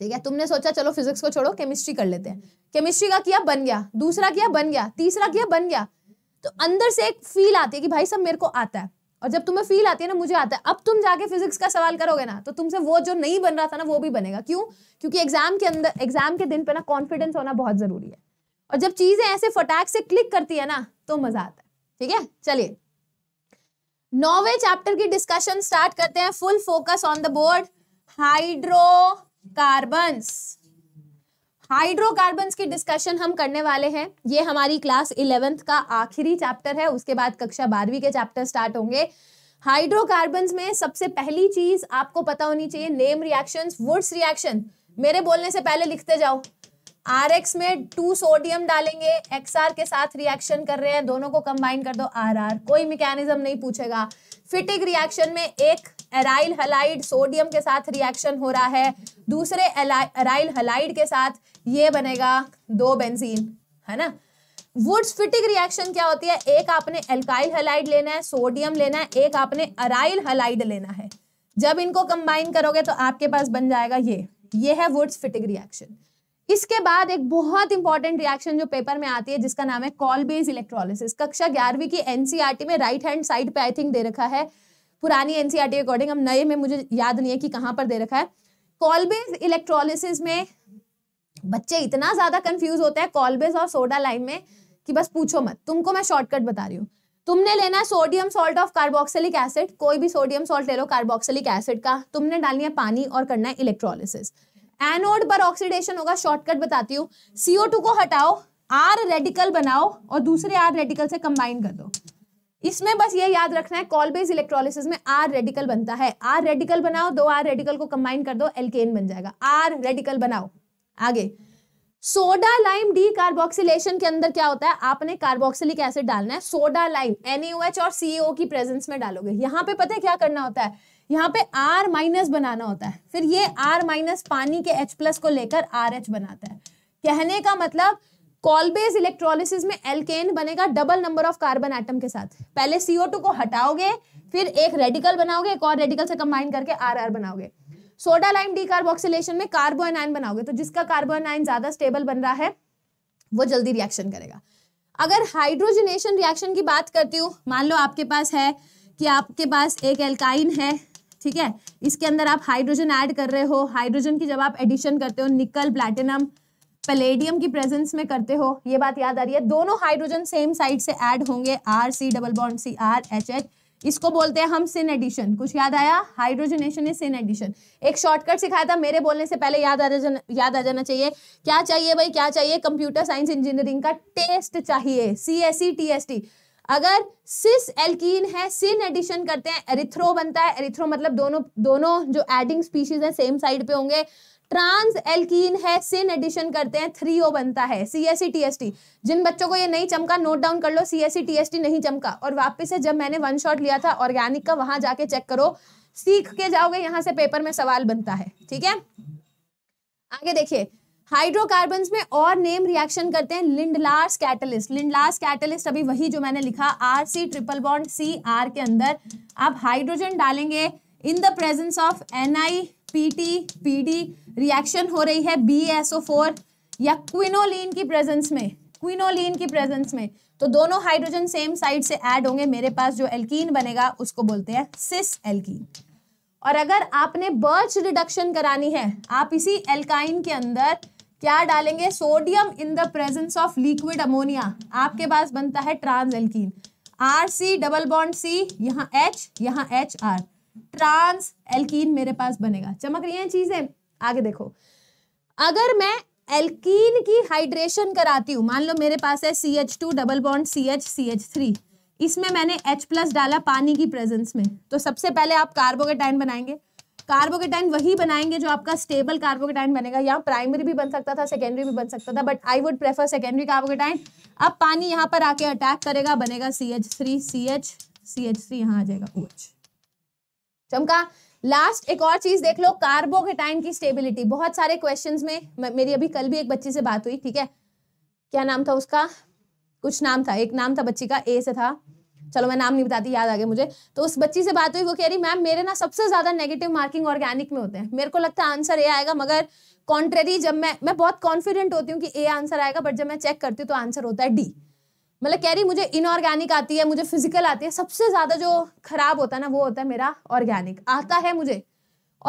ठीक है तुमने सोचा चलो फिजिक्स को छोड़ो केमिस्ट्री कर लेते हैं केमिस्ट्री का किया बन गया दूसरा किया बन गया तीसरा किया बन गया तो अंदर से एक फील आती है कि भाई सब मेरे को आता है और जब तुम्हें फील आती है ना मुझे आता है अब तुम जाके फिजिक्स का सवाल करोगे ना तो तुमसे वो जो नहीं बन रहा था ना वो भी बनेगा क्यों क्योंकि एग्जाम के अंदर एग्जाम के दिन पे ना कॉन्फिडेंस होना बहुत जरूरी है और जब चीजें ऐसे फटाक से क्लिक करती है ना तो मजा आता है ठीक है चलिए नौवे चैप्टर की डिस्कशन स्टार्ट करते हैं full focus on the board hydrocarbons hydrocarbon की डिस्कशन हम करने वाले हैं ये हमारी क्लास इलेवेंथ का आखिरी चैप्टर है उसके बाद कक्षा बारहवीं के चैप्टर स्टार्ट होंगे हाइड्रोकार्बन में सबसे पहली चीज आपको पता होनी चाहिए नेम रिएक्शन वुड्स रिएक्शन मेरे बोलने से पहले लिखते जाओ आर एक्स में टू सोडियम डालेंगे एक्स आर के साथ रिएक्शन कर रहे हैं दोनों को कंबाइन कर दो आर आर कोई मैकेनिज्म नहीं पूछेगा फिटिक रिएक्शन में एक एराइल हलाइड सोडियम के साथ रिएक्शन हो रहा है दूसरे एराइल हलाइड के साथ ये बनेगा दो बेंजीन है ना वुड्स फिटिक रिएक्शन क्या होती है एक आपने एल्काइल हलाइड लेना है सोडियम लेना है एक आपने अराइल हलाइड लेना है जब इनको कंबाइन करोगे तो आपके पास बन जाएगा ये ये है वुड्स फिटिक रिएक्शन इसके बाद एक बहुत इंपॉर्टेंट रिएक्शन जो पेपर में आती है जिसका नाम है कॉलबेज इलेक्ट्रोलिस कक्षा ग्यारहवीं की एनसीआरटी e में राइट हैंड साइड पे आई थिंक दे रखा है पुरानी एनसीआरटी अकॉर्डिंग हम नए में मुझे याद नहीं है कि कहाँ पर दे रखा है कॉलबेज इलेक्ट्रोलिस में बच्चे इतना ज्यादा कंफ्यूज होते हैं कॉलबेस और सोडा लाइम में कि बस पूछो मत तुमको मैं शॉर्टकट बता रही हूँ तुमने लेना है sodium salt of carboxylic acid कोई भी सोडियम सॉल्ट ले लो कार्बोक्सिलिक एसिड का तुमने डालनी है पानी और करना है इलेक्ट्रोलिसिस एनोड पर ऑक्सीडेशन होगा शॉर्टकट बताती हूँ सीओ टू को हटाओ आर रेडिकल बनाओ और दूसरे आर रेडिकल से कंबाइन कर दो इसमें बस ये याद रखना है कॉलबेज बेस इलेक्ट्रोलिसिस में आर रेडिकल बनता है आर रेडिकल बनाओ दो आर रेडिकल को कंबाइन कर दो एल्केन बन जाएगा आर रेडिकल बनाओ आगे सोडा लाइम डी कार्बोक्सिलेशन के अंदर क्या होता है आपने कार्बोक्सिलिक एसिड डालना है सोडा लाइम एनएच और सीओ की प्रेजेंस में डालोगे यहाँ पे पता है क्या करना होता है यहाँ पे R माइनस बनाना होता है फिर ये R माइनस पानी के H प्लस को लेकर आर एच बनाता है कहने का मतलब कॉलबेज इलेक्ट्रोलिसिस में एलकेन बनेगा double number of carbon atom के साथ पहले CO2 को हटाओगे फिर एक रेडिकल बनाओगे एक और रेडिकल से कंबाइन करके आर आर बनाओगे सोडा लाइम डीकार्बोक्सिलेशन में कार्बोन आयन बनाओगे तो जिसका कार्बोन आयन ज्यादा स्टेबल बन रहा है वो जल्दी रिएक्शन करेगा अगर हाइड्रोजनेशन रिएक्शन की बात करती हूँ मान लो आपके पास है कि आपके पास एक एल्काइन है ठीक है इसके अंदर आप हाइड्रोजन ऐड कर रहे हो हाइड्रोजन की जब आप एडिशन करते हो निकल प्लैटिनम पलेडियम की प्रेजेंस में करते हो ये बात याद आ रही है दोनों हाइड्रोजन सेम साइड से ऐड होंगे R C double bond C R H H इसको बोलते हैं हम सिन एडिशन कुछ याद आया हाइड्रोजनेशन इज सिन एडिशन एक शॉर्टकट सिखाया था मेरे बोलने से पहले याद आ जाना याद आ जाना चाहिए क्या चाहिए भाई क्या चाहिए कंप्यूटर साइंस इंजीनियरिंग का टेस्ट चाहिए C S C T S T अगर सिस एल्कीन है सिन एडिशन करते हैं एरिथ्रो बनता है एरिथ्रो मतलब दोनों दोनों जो एडिंग स्पीशीज है सेम साइड पे होंगे ट्रांस एल्कीन है सिन एडिशन करते हैं थ्री ओ बनता है C S T S T जिन बच्चों को ये नहीं चमका नोट डाउन कर लो C S C T S T नहीं चमका और वापस से जब मैंने वन शॉट लिया था ऑर्गेनिक का वहां जाके चेक करो सीख के जाओगे यहाँ से पेपर में सवाल बनता है ठीक है आगे देखिए हाइड्रोकार्बन में और नेम रिएक्शन करते हैं लिंडलार्स कैटलिस्ट लिंडलार्स कैटलिस्ट अभी वही जो मैंने लिखा R C triple bond C R के अंदर आप हाइड्रोजन डालेंगे in the presence of N I PT PD reaction हो रही है बी या क्विनोलिन की प्रेजेंस में क्विनोलिन की प्रेजेंस में तो दोनों हाइड्रोजन सेम साइड से ऐड होंगे मेरे पास जो एल्कीन बनेगा उसको बोलते हैं सिस एल्कीन और अगर आपने बर्च रिडक्शन करानी है आप इसी एल्काइन के अंदर क्या डालेंगे sodium in the presence of liquid ammonia आपके पास बनता है trans alkene R C double bond C यहाँ एच यहाँ एच आर ट्रांस एल्कीन मेरे पास बनेगा चमक रही है चीजें आगे देखो अगर मैं एल्कीन की हाइड्रेशन कराती हूँ मान लो मेरे पास है C H two double bond C H C H three इसमें मैंने H प्लस डाला पानी की प्रेजेंस में तो सबसे पहले आप कार्बोकेटाइन बनाएंगे कार्बोकेटाइन वही बनाएंगे जो आपका स्टेबल कार्बोकेटाइन बनेगा यहाँ प्राइमरी भी बन सकता था सेकेंडरी भी बन सकता था but I would prefer secondary carbocation अब पानी यहाँ पर आके अटैक करेगा बनेगा C H three C H C H three यहाँ आ जाएगा OH. चमका लास्ट एक और चीज देख लो कार्बोकेटाइन की स्टेबिलिटी बहुत सारे क्वेश्चन में मेरी अभी कल भी एक बच्ची से बात हुई ठीक है क्या नाम था उसका कुछ नाम था एक नाम था बच्ची का ए से था चलो मैं नाम नहीं बताती याद आ गया मुझे तो उस बच्ची से बात हुई वो कह रही मैम मेरे ना सबसे ज्यादा नेगेटिव मार्किंग ऑर्गेनिक में होते हैं मेरे को लगता है आंसर ए आएगा मगर कॉन्ट्रेरी जब मैं मैं बहुत कॉन्फिडेंट होती हूँ कि ए आंसर आएगा बट जब मैं चेक करती हूँ तो आंसर होता है डी मतलब कह रही मुझे इनऑर्गेनिक आती है मुझे फिजिकल आती है सबसे ज़्यादा जो खराब होता है ना वो होता है मेरा ऑर्गेनिक आता है मुझे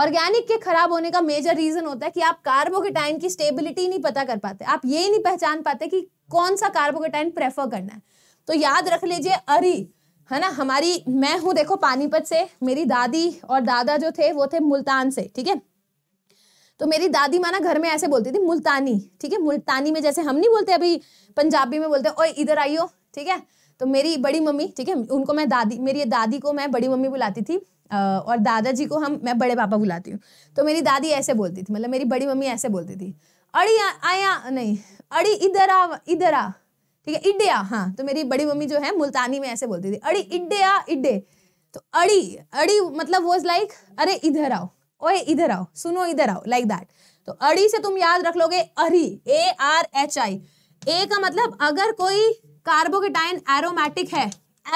ऑर्गेनिक के खराब होने का मेजर रीज़न होता है कि आप कार्बोकेटाइन की स्टेबिलिटी नहीं पता कर पाते आप ये नहीं पहचान पाते कि कौन सा कार्बोकेटाइन प्रेफर करना है तो याद रख लीजिए अरी है ना हमारी मैं हूँ देखो पानीपत से मेरी दादी और दादा जो थे वो थे मुल्तान से ठीक है तो मेरी दादी माना घर में ऐसे बोलती थी मुल्तानी ठीक है मुल्तानी में जैसे हम नहीं बोलते अभी पंजाबी में बोलते ओ इधर आइयो ठीक है तो मेरी बड़ी मम्मी ठीक है उनको मैं दादी मेरी दादी को मैं बड़ी मम्मी बुलाती थी और दादाजी को हम मैं बड़े पापा बुलाती हूँ तो मेरी दादी ऐसे बोलती थी मतलब मेरी बड़ी मम्मी ऐसे बोलती थी अड़ी आया नहीं अड़ी इधर आ इधर आ ठीक है इड्डे आ हाँ तो मेरी बड़ी मम्मी जो है मुल्तानी में ऐसे बोलती थी अड़ी इड्डे आ इड्डे तो अड़ी अड़ी मतलब वॉज लाइक अरे इधर आओ ओए इधर आओ सुनो इधर आओ लाइक like दैट तो अड़ी से तुम याद रख लोगे अरी ए आर एच आई ए का मतलब अगर कोई कार्बोकेटाइन एरोमैटिक है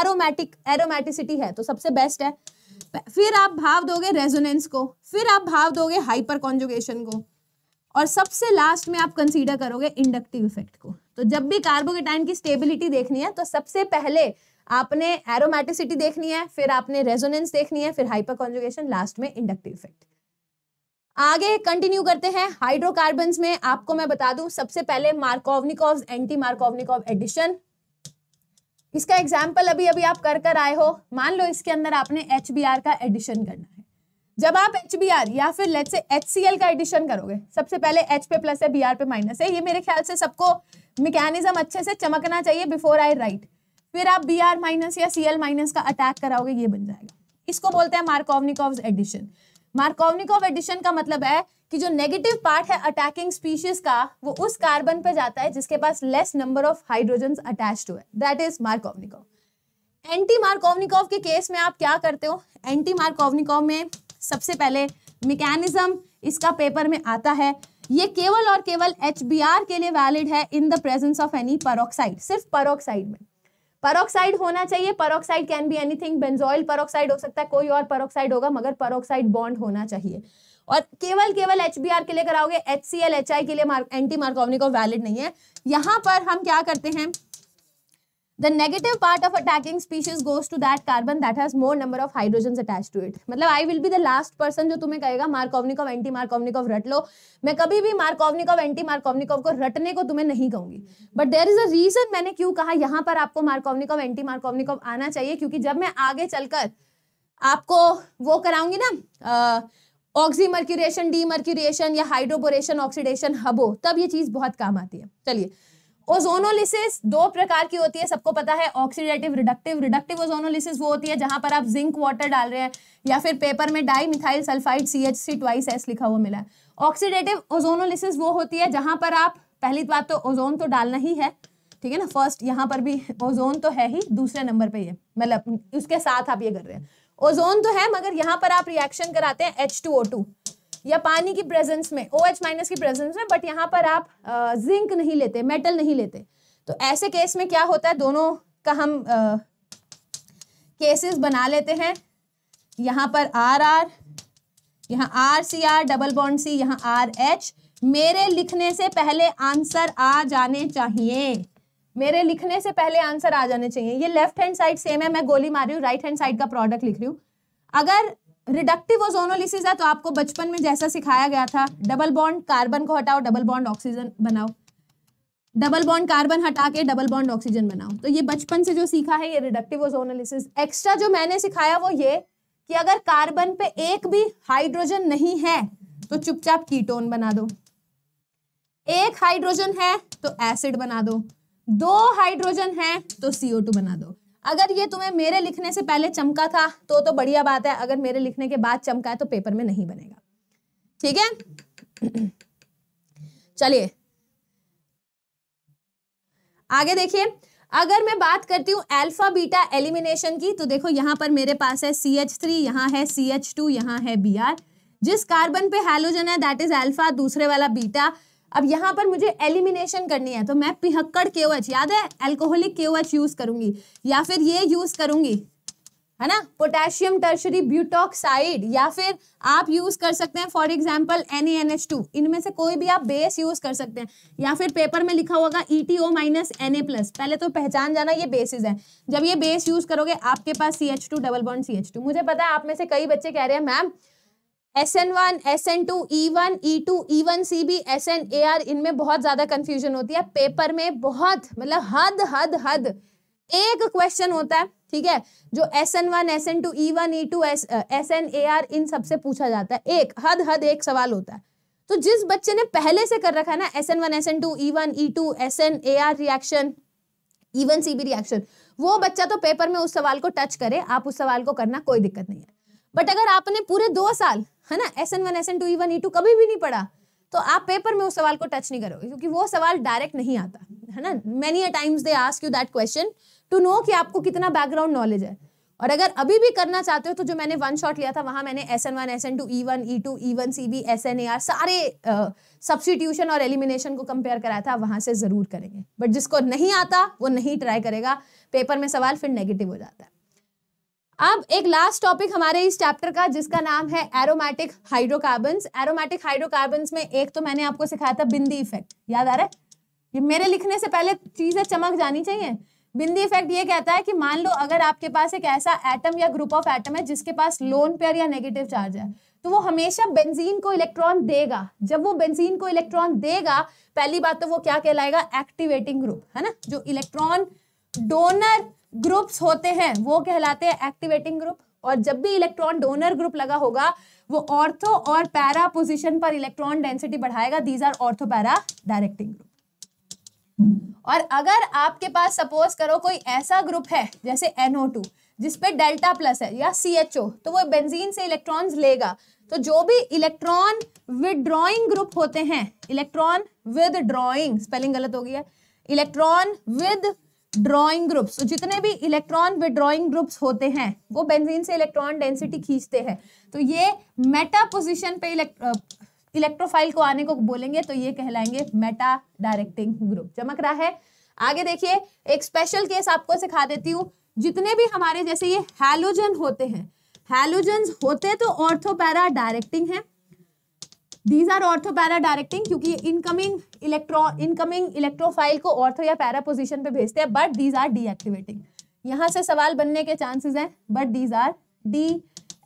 एरोमैटिक एरोमैटिसिटी है तो सबसे बेस्ट है फिर आप भाव दोगे रेजोनेंस को फिर आप भाव दोगे हाइपर कॉन्जुगेशन को और सबसे लास्ट में आप कंसीडर करोगे इंडक्टिव इफेक्ट को तो जब भी कार्बोकेटाइन की स्टेबिलिटी देखनी है तो सबसे पहले आपने एरोमेटिसिटी देखनी है फिर आपने रेजोनेंस देखनी है फिर हाइपर कॉन्जुगेशन लास्ट में इंडक्टिव इफेक्ट आगे कंटिन्यू करते हैं हाइड्रोकार्बन में आपको मैं बता दूं सबसे पहले मार्कोवनिकॉव एंटी मार्कोवनिकॉव एडिशन इसका एग्जाम्पल अभी अभी आप कर कर आए हो मान लो इसके अंदर आपने एच का एडिशन करना है जब आप एच या फिर लेट से एच का एडिशन करोगे सबसे पहले एच पे प्लस है बी पे माइनस है ये मेरे ख्याल से सबको मैकेनिज्म अच्छे से चमकना चाहिए बिफोर आई राइट फिर आप बी माइनस या सी माइनस का अटैक कराओगे ये बन जाएगा इसको बोलते हैं मार्कोवनिकॉव एडिशन मार्कोवनिकोव एडिशन का मतलब है कि जो नेगेटिव पार्ट है अटैकिंग स्पीशीज का वो उस कार्बन पे जाता है जिसके पास less number of hydrogen attached to है that is Markovnikov anti Markovnikov के केस में आप क्या करते हो एंटी मार्कोवनिकोव में सबसे पहले मैकेनिज्म इसका पेपर में आता है ये केवल और केवल एच के लिए वैलिड है in the presence of any peroxide सिर्फ परोक्साइड में परोक्साइड होना चाहिए peroxide can be anything benzoyl peroxide हो सकता है कोई और परोक्साइड होगा मगर परोक्साइड बॉन्ड होना चाहिए और केवल केवल एच के लिए कराओगे एच सी के लिए मार्क एंटी मार्कोवनी को वैलिड नहीं है यहाँ पर हम क्या करते हैं the negative part of attacking species goes to that carbon that has more number of hydrogen attached to it मतलब I will be the last person जो तुम्हें कहेगा मार्कोवनिकॉव एंटी मार्कोवनिकॉव रट लो मैं कभी भी मार्कोवनिकॉव एंटी मार्कोवनिकॉव को रटने को तुम्हें नहीं कहूंगी but there is a reason मैंने क्यों कहा यहाँ पर आपको मार्कोवनिकॉव एंटी मार्कोवनिकॉव आना चाहिए क्योंकि जब मैं आगे चलकर आपको वो कराऊंगी ना ऑक्सी मर्क्यूरेशन डी मर्क्यूरेशन या हाइड्रोबोरेशन ऑक्सीडेशन हबो तब ये चीज बहुत काम आती है चलिए ओजोनोलिसिस दो प्रकार की होती है सबको पता है ऑक्सीडेटिव रिडक्टिव रिडक्टिव ओजोनोलिसिस वो होती है जहां पर आप जिंक वाटर डाल रहे हैं या फिर पेपर में dimethyl sulphide C H C twice S लिखा हुआ मिला है ऑक्सीडेटिव ओजोनोलिसिस वो होती है जहां पर आप पहली बात तो ओजोन तो डालना ही है ठीक है ना फर्स्ट यहाँ पर भी ओजोन तो है ही दूसरे नंबर पर ये मतलब उसके साथ आप ये कर रहे हैं ओजोन तो है मगर यहाँ पर आप रिएक्शन कराते हैं एच टू ओ टू या पानी की प्रेजेंस में ओ OH माइनस की प्रेजेंस में बट यहाँ पर आप जिंक नहीं लेते मेटल नहीं लेते तो ऐसे केस में क्या होता है दोनों का हम केसेस बना लेते हैं यहाँ पर आर आर यहाँ R C R double bond C यहाँ आर एच मेरे लिखने से पहले आंसर आ जाने चाहिए मेरे लिखने से पहले आंसर आ जाने चाहिए ये लेफ्ट हैंड साइड सेम है मैं गोली मार रही हूँ राइट हैंड साइड का प्रोडक्ट लिख रही हूँ अगर रिडक्टिव ओजोनोलिसिस है तो आपको बचपन में जैसा सिखाया गया था डबल बॉन्ड कार्बन को हटाओ डबल बॉन्ड ऑक्सीजन बनाओ डबल बॉन्ड कार्बन हटा के डबल बॉन्ड ऑक्सीजन बनाओ तो ये बचपन से जो सीखा है ये रिडक्टिव ओजोनोलिसिस एक्स्ट्रा जो मैंने सिखाया वो ये कि अगर कार्बन पे एक भी हाइड्रोजन नहीं है तो चुपचाप कीटोन बना दो एक हाइड्रोजन है तो एसिड बना दो दो हाइड्रोजन है तो सीओ टू बना दो अगर ये तुम्हें मेरे लिखने से पहले चमका था तो तो बढ़िया बात है अगर मेरे लिखने के बाद चमका है तो पेपर में नहीं बनेगा ठीक है चलिए आगे देखिए अगर मैं बात करती हूँ एल्फा बीटा एलिमिनेशन की तो देखो यहाँ पर मेरे पास है सी एच थ्री यहाँ है सी एच टू यहाँ है बी आर जिस कार्बन पे हेलोजन है दैट इज अल्फा दूसरे वाला बीटा अब यहाँ पर मुझे एलिमिनेशन करनी है तो मैं पिहक्कड़ के याद है एल्कोहलिक के यूज करूंगी या फिर ये यूज करूंगी है ना पोटेशियम टर्शरी ब्यूटॉक्साइड या फिर आप यूज कर सकते हैं for example N N H two इनमें से कोई भी आप बेस यूज कर सकते हैं या फिर पेपर में लिखा होगा E T O minus N A plus पहले तो पहचान जाना ये बेसिस है जब ये बेस यूज करोगे आपके पास C H two double bond C H two मुझे पता है आप में से कई बच्चे कह रहे हैं ma'am S N one S N two E one E two E one C B S N A R इनमें बहुत ज़्यादा कंफ्यूजन होती है पेपर में बहुत मतलब हद हद हद एक क्वेश्चन होता है ठीक है जो S N one S N two E one E two S S N A R इन सबसे पूछा जाता है एक हद हद एक सवाल होता है तो जिस बच्चे ने पहले से कर रखा है ना S N one S N two E one E two S N A R reaction E one C B reaction वो बच्चा तो पेपर में उस सवाल को टच करे आप उस सवाल को करना कोई दिक्कत नहीं है बट अगर आपने पूरे दो साल है ना S N one S N two E one E two कभी भी नहीं पढ़ा तो आप पेपर में उस सवाल को टच नहीं करोगे क्योंकि वो सवाल डायरेक्ट नहीं आता है ना many a times they ask you that question to know कि आपको कितना बैकग्राउंड नॉलेज है और अगर अभी भी करना चाहते हो तो जो मैंने वन शॉट लिया था वहां मैंने S N one S N two E one E two E one C B S N A R सारे सब्सिट्यूशन uh, और एलिमिनेशन को कंपेयर कराया था वहां से जरूर करेंगे बट जिसको नहीं आता वो नहीं ट्राई करेगा पेपर में सवाल फिर नेगेटिव हो जाता है अब एक लास्ट टॉपिक हमारे इस चैप्टर का जिसका नाम है एरोमेटिक हाइड्रोकार्बन एरोमेटिक हाइड्रोकार्बन में एक तो मैंने आपको सिखाया था बिंदी इफेक्ट याद आ रहा है ये मेरे लिखने से पहले चीजें चमक जानी चाहिए बिंदी इफेक्ट ये कहता है कि मान लो अगर आपके पास एक ऐसा एटम या ग्रुप ऑफ एटम है जिसके पास लोन पेयर या नेगेटिव चार्ज है तो वो हमेशा बेंजीन को इलेक्ट्रॉन देगा जब वो बेंजीन को इलेक्ट्रॉन देगा पहली बात तो वो क्या कहलाएगा एक्टिवेटिंग ग्रुप है ना जो इलेक्ट्रॉन डोनर ग्रुप्स होते हैं वो कहलाते हैं एक्टिवेटिंग ग्रुप और जब भी इलेक्ट्रॉन डोनर ग्रुप लगा होगा वो ऑर्थो और पैरा पोजीशन पर इलेक्ट्रॉन डेंसिटी बढ़ाएगा these are ortho para directing group और अगर आपके पास सपोज करो कोई ऐसा ग्रुप है जैसे NO2 जिसपे डेल्टा प्लस है या CHO तो वो बेंजीन से इलेक्ट्रॉन्स लेगा तो जो भी इलेक्ट्रॉन विदड्रॉइंग ग्रुप होते हैं इलेक्ट्रॉन विदड्रॉइंग स्पेलिंग गलत हो गई है इलेक्ट्रॉन विद ड्रॉइंग ग्रुप्स तो जितने भी इलेक्ट्रॉन विड्रॉइंग ग्रुप्स होते हैं वो बेंजीन से इलेक्ट्रॉन डेंसिटी खींचते हैं तो ये मेटा पोजिशन पे इलेक्ट्रोफाइल को आने को बोलेंगे तो ये कहलाएंगे मेटा डायरेक्टिंग ग्रुप चमक रहा है आगे देखिए एक स्पेशल केस आपको सिखा देती हूँ जितने भी हमारे जैसे ये हेलोजन होते हैं हेलोजन होते तो ऑर्थोपैरा डायरेक्टिंग है these are ortho para directing क्योंकि ये इनकमिंग इलेक्ट्रो इनकमिंग इलेक्ट्रोफाइल को ऑर्थो या पैरा पोजिशन पे भेजते हैं बट दीज आर डीएक्टिवेटिंग यहाँ से सवाल बनने के चांसेस हैं but these are 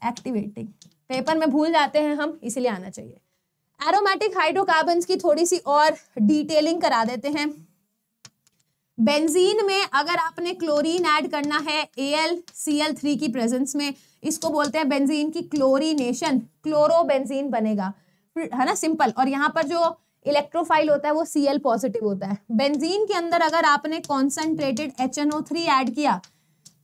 deactivating paper में भूल जाते हैं हम इसलिए आना चाहिए एरोमेटिक हाइड्रोकार्बन्स की थोड़ी सी और डिटेलिंग करा देते हैं बेंजीन में अगर आपने क्लोरीन ऐड करना है एल सी एल थ्री की प्रेजेंस में इसको बोलते हैं बेंजीन की क्लोरीनेशन क्लोरोबेंजीन बनेगा है ना सिंपल और यहाँ पर जो इलेक्ट्रोफाइल होता है वो सी पॉजिटिव होता है बेंजीन के अंदर अगर आपने कॉन्सेंट्रेटेड एच ऐड किया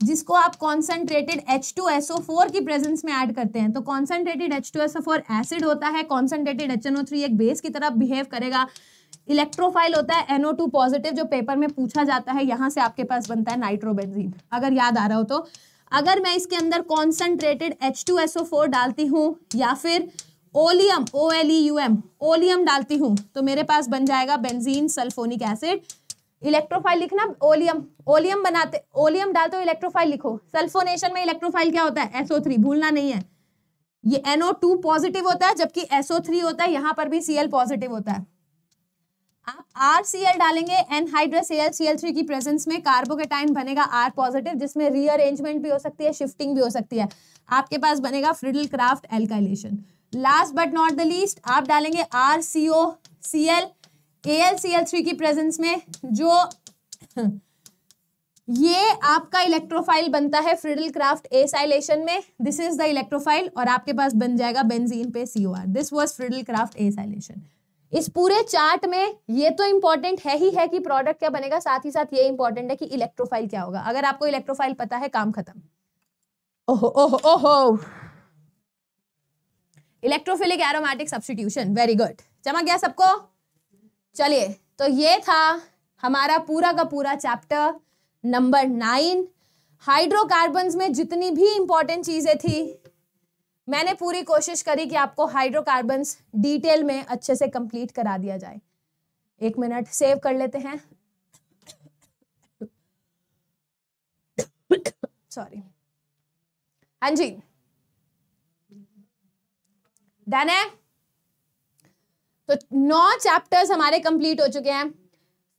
जिसको आप कॉन्सेंट्रेटेड H2SO4 की प्रेजेंस में ऐड करते हैं तो कॉन्सेंट्रेटेड H2SO4 एसिड होता है कॉन्सेंट्रेटेड HNO3 एक बेस की तरह बिहेव करेगा इलेक्ट्रोफाइल होता है NO2 पॉजिटिव जो पेपर में पूछा जाता है यहाँ से आपके पास बनता है नाइट्रोबेंजीन अगर याद आ रहा हो तो अगर मैं इसके अंदर कॉन्सेंट्रेटेड एच डालती हूँ या फिर oleum O L E U M oleum डालती हूँ तो मेरे पास बन जाएगा बेंजीन सल्फोनिक एसिड इलेक्ट्रोफाइल लिखना ओलियम ओलियम बनाते ओलियम डालते हो इलेक्ट्रोफाइल लिखो सल्फोनेशन में इलेक्ट्रोफाइल क्या होता है SO3 भूलना नहीं है ये NO2 पॉजिटिव होता है जबकि SO3 होता है यहाँ पर भी Cl पॉजिटिव होता है आप आर सी एल डालेंगे anhydrous L C L three की प्रेजेंस में कार्बोकेटाइन बनेगा आर पॉजिटिव जिसमें रीअरेंजमेंट भी हो सकती है शिफ्टिंग भी हो सकती है आपके पास बनेगा Friedel Crafts alkylation last but not the least आप डालेंगे R C O C L A L C L three की प्रेजेंस में जो ये आपका इलेक्ट्रोफाइल बनता है फ्रिडल क्राफ्ट एसाइलेशन में दिस इज द इलेक्ट्रोफाइल और आपके पास बन जाएगा बेंजीन पे C O R this was Friedel Crafts acylation इस पूरे चार्ट में ये तो इंपॉर्टेंट है ही है कि प्रोडक्ट क्या बनेगा साथ ही साथ ये इंपॉर्टेंट है कि इलेक्ट्रोफाइल क्या होगा अगर आपको इलेक्ट्रोफाइल पता है काम खत्म ओहो ओहो ओहो electrophilic aromatic substitution very good जमा गया सबको चलिए तो ये था हमारा पूरा का पूरा चैप्टर नंबर नाइन हाइड्रोकार्बन में जितनी भी इंपॉर्टेंट चीज़ें थी मैंने पूरी कोशिश करी कि आपको हाइड्रोकार्बन डिटेल में अच्छे से कंप्लीट करा दिया जाए एक मिनट सेव कर लेते हैं सॉरी हाँ जी डन है तो नौ चैप्टर्स हमारे कंप्लीट हो चुके हैं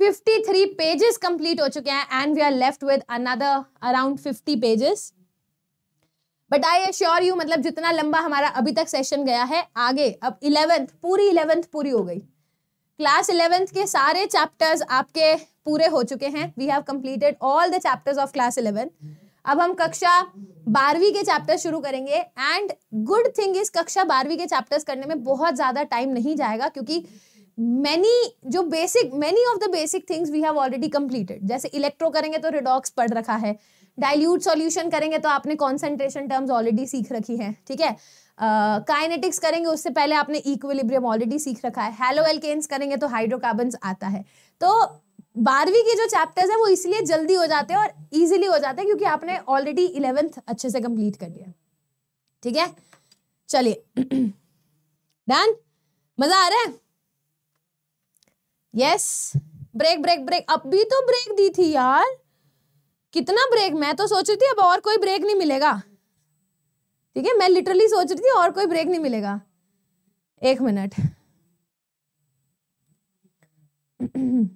53 पेजेस कंप्लीट हो चुके हैं and we are left with another around 50 pages but I assure you मतलब जितना लंबा हमारा अभी तक सेशन गया है आगे अब इलेवेंथ पूरी इलेवेंथ पूरी हो गई क्लास इलेवेंथ के सारे चैप्टर्स आपके पूरे हो चुके हैं we have completed all the chapters of class eleventh अब हम कक्षा बारहवीं के चैप्टर शुरू करेंगे एंड गुड थिंग इस कक्षा बारहवीं के चैप्टर्स करने में बहुत ज़्यादा टाइम नहीं जाएगा क्योंकि मैनी जो basic many of the basic things we have already completed जैसे इलेक्ट्रो करेंगे तो रिडॉक्स पढ़ रखा है डायल्यूट सॉल्यूशन करेंगे तो आपने कॉन्सेंट्रेशन टर्म्स ऑलरेडी सीख रखी है ठीक है काइनेटिक्स uh, करेंगे उससे पहले आपने इक्विलिब्रियम ऑलरेडी सीख रखा है हेलो एल्केन्स करेंगे तो हाइड्रोकार्बन आता है तो बारहवीं के जो चैप्टर्स है वो इसलिए जल्दी हो जाते हैं और इजिली हो जाते हैं क्योंकि आपने ऑलरेडी इलेवेंथ अच्छे से कंप्लीट कर दिया ठीक है चलिए डन मजा आ रहा है यस ब्रेक ब्रेक ब्रेक अभी तो ब्रेक दी थी यार कितना ब्रेक मैं तो सोच रही थी अब और कोई ब्रेक नहीं मिलेगा ठीक है मैं लिटरली सोच रही थी और कोई ब्रेक नहीं मिलेगा एक मिनट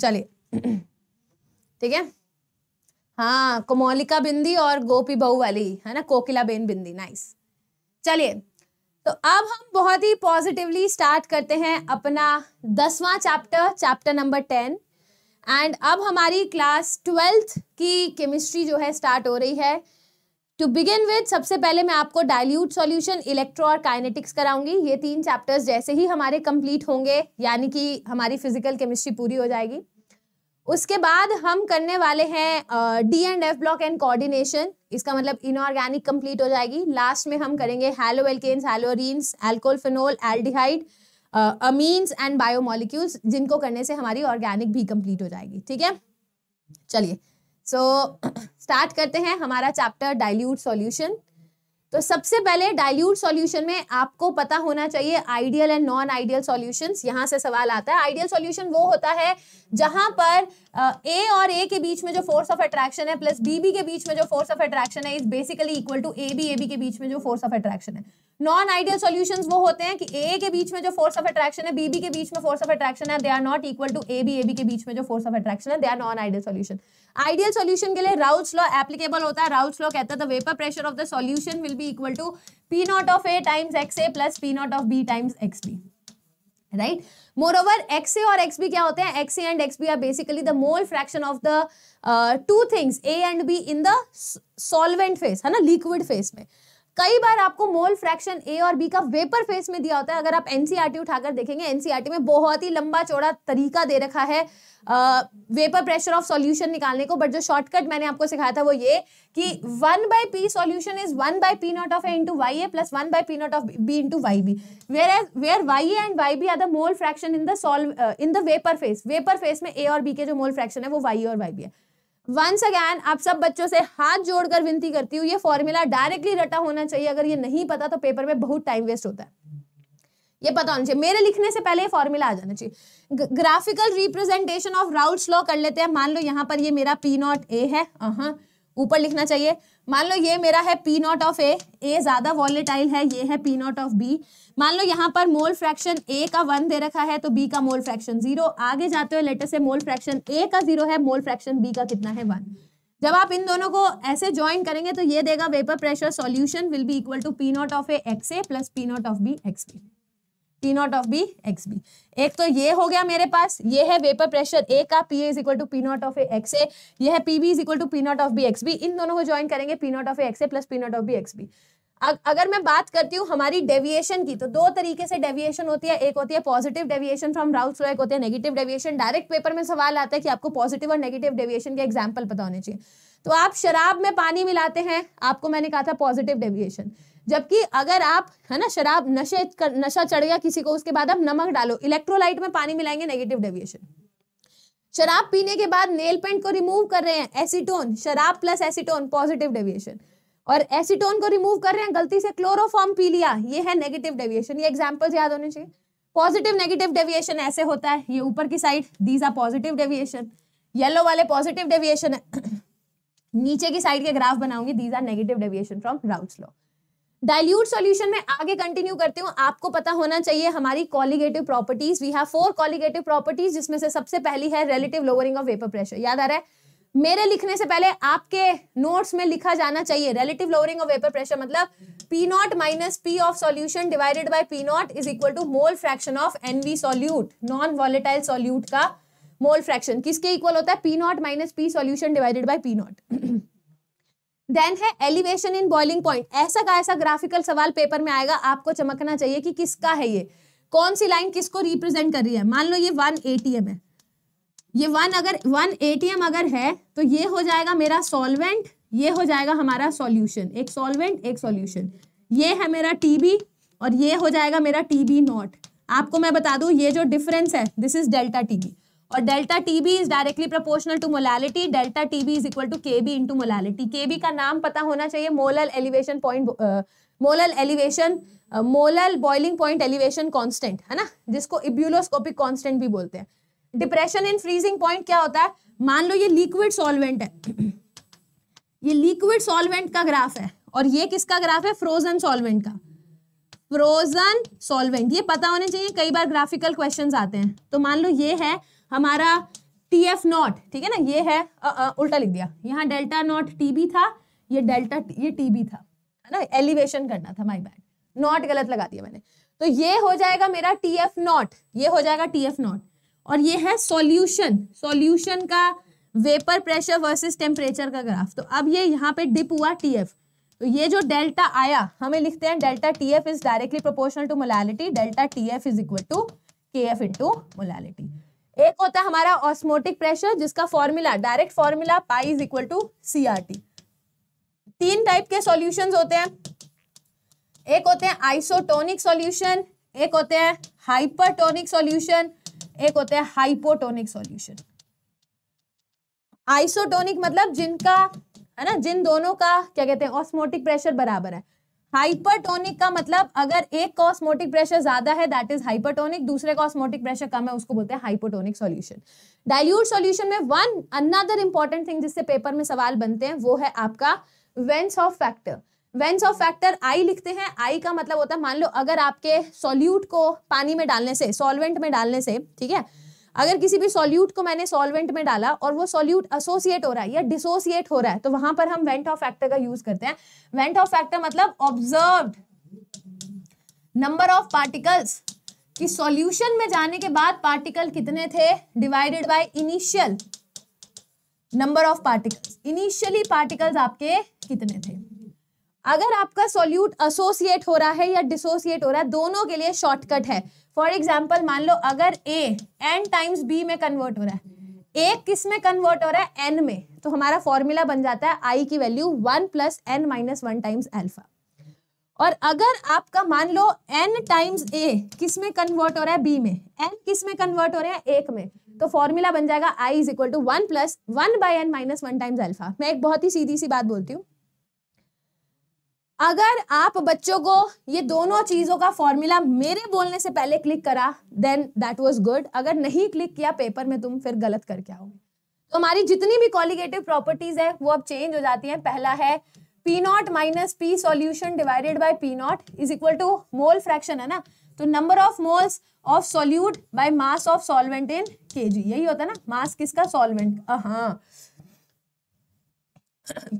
चलिए ठीक है हाँ कोमोलिका बिंदी और गोपी बहु वाली है ना कोकिला बेन बिंदी नाइस चलिए तो अब हम बहुत ही पॉजिटिवली स्टार्ट करते हैं अपना दसवां chapter chapter number ten and अब हमारी क्लास ट्वेल्थ की केमिस्ट्री जो है स्टार्ट हो रही है टू बिगिन विद सबसे पहले मैं आपको डायल्यूट सॉल्यूशन इलेक्ट्रो और काइनेटिक्स कराऊंगी ये तीन चैप्टर्स जैसे ही हमारे कंप्लीट होंगे यानी कि हमारी फिजिकल केमिस्ट्री पूरी हो जाएगी उसके बाद हम करने वाले हैं D and F block and coordination इसका मतलब इनऑर्गेनिक कंप्लीट हो जाएगी लास्ट में हम करेंगे haloalkanes haloarenes alcohol phenol aldehyde amines and biomolecules जिनको करने से हमारी ऑर्गेनिक भी कंप्लीट हो जाएगी ठीक है चलिए सो so, स्टार्ट करते हैं हमारा चैप्टर डाइल्यूट सॉल्यूशन तो सबसे पहले डाइल्यूट सॉल्यूशन में आपको पता होना चाहिए ideal and non ideal solutions यहाँ से सवाल आता है आइडियल सॉल्यूशन वो होता है जहां पर ए और ए के बीच में जो फोर्स ऑफ अट्रैक्शन है प्लस बी बी के बीच में जो फोर्स ऑफ अट्रैक्शन है is basically equal to A B A B के बीच में जो फोर्स ऑफ अट्रैक्शन है नॉन आइडियल सॉल्यूशन वो होते हैं कि ए के बीच में जो फोर्स ऑफ अट्रैक्शन है बी बी के बीच में फोर्स ऑफ अट्रैक्शन है they are not equal to A B A B के बीच में जो फोर्स ऑफ अट्रैक्शन है they are non ideal solution ideal solution के लिए राउल्स लॉ एप्लीकेबल होता है राउल्स लॉ कहता है vapour pressure of the solution will be equal to P naught of A times X A plus P naught of B times X B right moreover X A और X B क्या होते हैं X A and X B are basically the mole fraction of the two things A and B in the solvent phase है ना liquid phase में कई बार आपको मोल फ्रैक्शन ए और बी का वेपर फेस में दिया होता है अगर आप एनसीआरटी e उठाकर देखेंगे एनसीआरटी e में बहुत ही लंबा चौड़ा तरीका दे रखा है आ, वेपर प्रेशर ऑफ सॉल्यूशन निकालने को बट जो शॉर्टकट मैंने आपको सिखाया था वो ये कि one by P solution is one by P naught of A into Y A plus one by P naught of B into Y B whereas where Y A and Y B are the mole fraction in the solve in the vapour phase vapour phase में A और B के जो मोल fraction है वो Y और Y B है once again आप सब बच्चों से हाथ जोड़कर विनती करती हूँ ये फॉर्मूला डायरेक्टली रटा होना चाहिए अगर ये नहीं पता तो पेपर में बहुत टाइम वेस्ट होता है ये पता होना चाहिए मेरे लिखने से पहले ये फॉर्मूला आ जाना चाहिए graphical representation of Raoult law कर लेते हैं मान लो यहाँ पर ये मेरा पी नॉट ए है uh-huh. ऊपर लिखना चाहिए मान लो ये मेरा है P naught of A A ज्यादा वॉलेटाइल है ये है पी नॉट ऑफ बी मान लो यहाँ पर मोल फ्रैक्शन ए का वन दे रखा है तो बी का मोल फ्रैक्शन जीरो आगे जाते हो लेटर से मोल फ्रैक्शन ए का जीरो है मोल फ्रैक्शन बी का कितना है वन जब आप इन दोनों को ऐसे ज्वाइन करेंगे तो ये देगा vapour pressure solution will be equal to P naught of A X A plus P naught of B X B P naught of B X B एक तो ये हो गया मेरे पास ये है वेपर प्रेशर ए का P A is equal to P naught of A X A यह है P B is equal to P naught of B X B इन दोनों को ज्वाइन करेंगे P naught of A X A plus P naught of B X B अगर मैं बात करती हूँ हमारी डेविएशन की तो दो तरीके से डेविएशन होती है एक होती है positive deviation from Raoult's law एक होती है नेगेटिव डेविएशन डायरेक्ट पेपर में सवाल आता है कि आपको पॉजिटिव और नेगेटिव डेविएशन के एग्जाम्पल पता होने चाहिए तो आप शराब में पानी मिलाते हैं आपको मैंने कहा था पॉजिटिव डेविएशन जबकि अगर आप है ना शराब नशे कर, नशा चढ़ गया किसी को उसके बाद आप नमक डालो इलेक्ट्रोलाइट में पानी मिलाएंगे नेगेटिव डेविएशन शराब पीने के बाद नेल पेंट को रिमूव कर रहे हैं एसीटोन शराब प्लस एसीटोन पॉजिटिव डेविएशन और एसिटोन को रिमूव कर रहे हैं गलती से क्लोरोफॉर्म पी लिया ये है नेगेटिव डेविएशन ये एग्जाम्पल याद होने चाहिए पॉजिटिव नेगेटिव डेविएशन ऐसे होता है ये ऊपर की side these are positive deviation yellow वाले पॉजिटिव डेविएशन है नीचे की साइड के ग्राफ बनाऊंगी these are negative deviation from Raoult's law dilute solution में आगे कंटिन्यू करती हूँ आपको पता होना चाहिए हमारी colligative properties we have four colligative properties जिसमें से सबसे पहली है relative lowering of vapour pressure याद आ रहा है मेरे लिखने से पहले आपके नोट्स में लिखा जाना चाहिए relative lowering of vapour pressure मतलब p naught minus p of solution divided by p naught is equal to mole fraction of एनवी सॉल्यूट नॉन वॉलेटाइल सॉल्यूट का मोल फ्रैक्शन किसके इक्वल होता है P naught minus p solution divided by P naught then है elevation in boiling point ऐसा का ऐसा graphical सवाल पेपर में आएगा आपको चमकना चाहिए कि किसका है ये कौन सी लाइन किसको रिप्रेजेंट कर रही है मान लो ये वन एटीएम है ये वन अगर वन ए अगर है तो ये हो जाएगा मेरा सॉल्वेंट ये हो जाएगा हमारा सॉल्यूशन एक सॉल्वेंट एक सॉल्यूशन ये है मेरा टीबी और ये हो जाएगा मेरा टीबी नॉट आपको मैं बता दूं ये जो डिफरेंस है दिस इज डेल्टा टीबी और delta TB is directly proportional to molality delta TB is equal to K B into molality K B का नाम पता होना चाहिए molal elevation point molal elevation molal boiling point elevation constant है ना जिसको इब्यूलोस्कोपिक constant भी बोलते हैं डिप्रेशन इन फ्रीजिंग पॉइंट क्या होता है मान लो ये लिक्विड सॉल्वेंट है ये लिक्विड सॉल्वेंट का ग्राफ है और ये किसका ग्राफ है फ्रोजन सॉल्वेंट का फ्रोजन सॉल्वेंट ये पता होने चाहिए कई बार ग्राफिकल क्वेश्चंस आते हैं तो मान लो ये है हमारा टी एफ नॉट ठीक है ना ये है आ, आ, उल्टा लिख दिया यहाँ डेल्टा नॉट टी बी था ये डेल्टा ये टी बी था है ना एलिवेशन करना था माई बैड नॉट गलत लगा दिया मैंने तो ये हो जाएगा मेरा टी एफ नॉट ये हो जाएगा टी एफ नॉट और ये है सॉल्यूशन सॉल्यूशन का वेपर प्रेशर वर्सेस टेम्परेचर का ग्राफ तो अब ये यहाँ पे डिप हुआ टीएफ तो ये जो डेल्टा आया हमें लिखते हैं delta T F is directly proportional to molality delta T F is equal to K F into molality एक होता है हमारा ऑस्मोटिक प्रेशर जिसका formula direct formula pi is equal to C R T तीन टाइप के solutions होते हैं एक होते हैं आइसोटोनिक सॉल्यूशन एक होते हैं हाइपरटोनिक सॉल्यूशन एक होता है हाइपोटोनिक सॉल्यूशन आइसोटोनिक मतलब जिनका है ना जिन दोनों का क्या कहते हैं ऑस्मोटिक प्रेशर बराबर है हाइपरटोनिक का मतलब अगर एक का ऑस्मोटिक प्रेशर ज्यादा है दैट इज हाइपरटोनिक दूसरे का ऑस्मोटिक प्रेशर कम है उसको बोलते हैं हाइपोटोनिक सॉल्यूशन डाइल्यूट सॉल्यूशन में वन अनदर इंपॉर्टेंट थिंग जिससे पेपर में सवाल बनते हैं वो है आपका van't Hoff factor van't Hoff factor I लिखते हैं आई का मतलब होता है मान लो अगर आपके सॉल्यूट को पानी में डालने से सॉल्वेंट में डालने से ठीक है अगर किसी भी सॉल्यूट को मैंने सॉल्वेंट में डाला और वो सॉल्यूट एसोसिएट हो रहा है या डिसोसिएट हो रहा है तो वहां पर हम वेंट ऑफ फैक्टर का यूज करते हैं वेंट ऑफ फैक्टर मतलब ऑब्जर्व नंबर ऑफ पार्टिकल्स कि सॉल्यूशन में जाने के बाद पार्टिकल कितने थे divided by initial number of particles initially particles आपके कितने थे अगर आपका सोल्यूट असोसिएट हो रहा है या डिसोसिएट हो रहा है दोनों के लिए शॉर्टकट है फॉर एग्जाम्पल मान लो अगर ए एन टाइम्स बी में कन्वर्ट हो रहा है ए किस में कन्वर्ट हो रहा है एन में तो हमारा फॉर्मूला बन जाता है आई की value one plus N minus one times alpha और अगर आपका मान लो एन टाइम्स ए किस में कन्वर्ट हो रहा है बी में एन किस में कन्वर्ट हो रहा है एक में तो फॉर्मूला बन जाएगा I is equal to one plus one by N minus one times alpha मैं एक बहुत ही सीधी सी बात बोलती हूँ अगर आप बच्चों को ये दोनों चीज़ों का फॉर्मूला मेरे बोलने से पहले क्लिक करा देन दैट वाज गुड अगर नहीं क्लिक किया पेपर में तुम फिर गलत करके आओगे तो हमारी जितनी भी कॉलिगेटिव प्रॉपर्टीज है वो अब चेंज हो जाती हैं पहला है P naught minus p solution divided by p naught is equal to mole fraction है ना तो number of moles of solute by mass of solvent in G यही होता है ना मास किसका सॉल्वेंट हाँ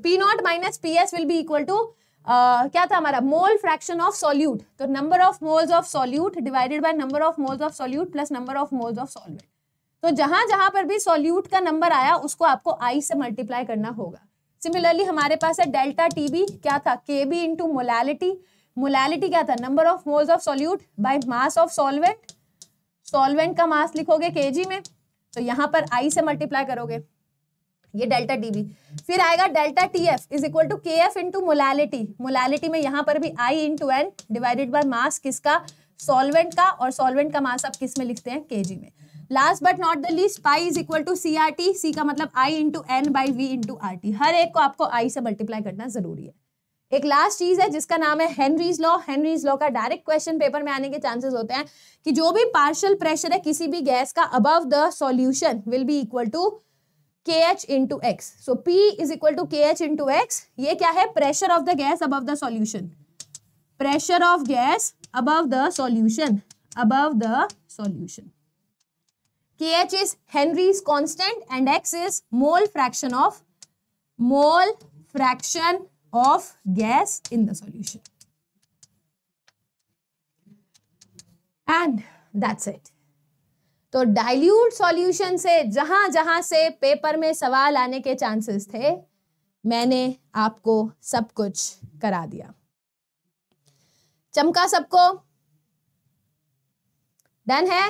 p naught minus p S will be equal to Uh, क्या था हमारा मोल फ्रैक्शन ऑफ सॉल्यूट तो number of moles of solute divided by number of moles of solute plus number of moles of solvent तो जहां जहां पर भी solute का नंबर आया उसको आपको आई से मल्टीप्लाई करना होगा सिमिलरली हमारे पास है डेल्टा टी बी क्या था के बी इंटू मोलैलिटी मोलैलिटी क्या था number of moles of solute by mass of solvent solvent का मास लिखोगे के में तो यहाँ पर आई से मल्टीप्लाई करोगे ये डेल्टा डी डीबी फिर आएगा delta T F is equal to K F into molality molality में यहां पर भी I into N divided by mass किसका सॉल्वेंट का और सॉल्वेंट का मास आप किस में लिखते हैं के में last but not the least pi is equal to C R T C का मतलब I into N by V into R T हर एक को आपको आई से मल्टीप्लाई करना जरूरी है एक लास्ट चीज है जिसका नाम है हेनरीज लॉ हेनरीज लॉ का डायरेक्ट क्वेश्चन पेपर में आने के चांसेस होते हैं कि जो भी पार्शियल प्रेशर है किसी भी गैस का above the solution will be equal to KH into X. So P is equal to KH into X. ये क्या है pressure of the gas above the solution. Pressure of gas above the solution. Above the solution. KH is Henry's constant and X is mole fraction of mole fraction of gas in the solution. And that's it. तो dilute solution से जहां जहां से paper में सवाल आने के chances थे मैंने आपको सब कुछ करा दिया चमका सबको डन है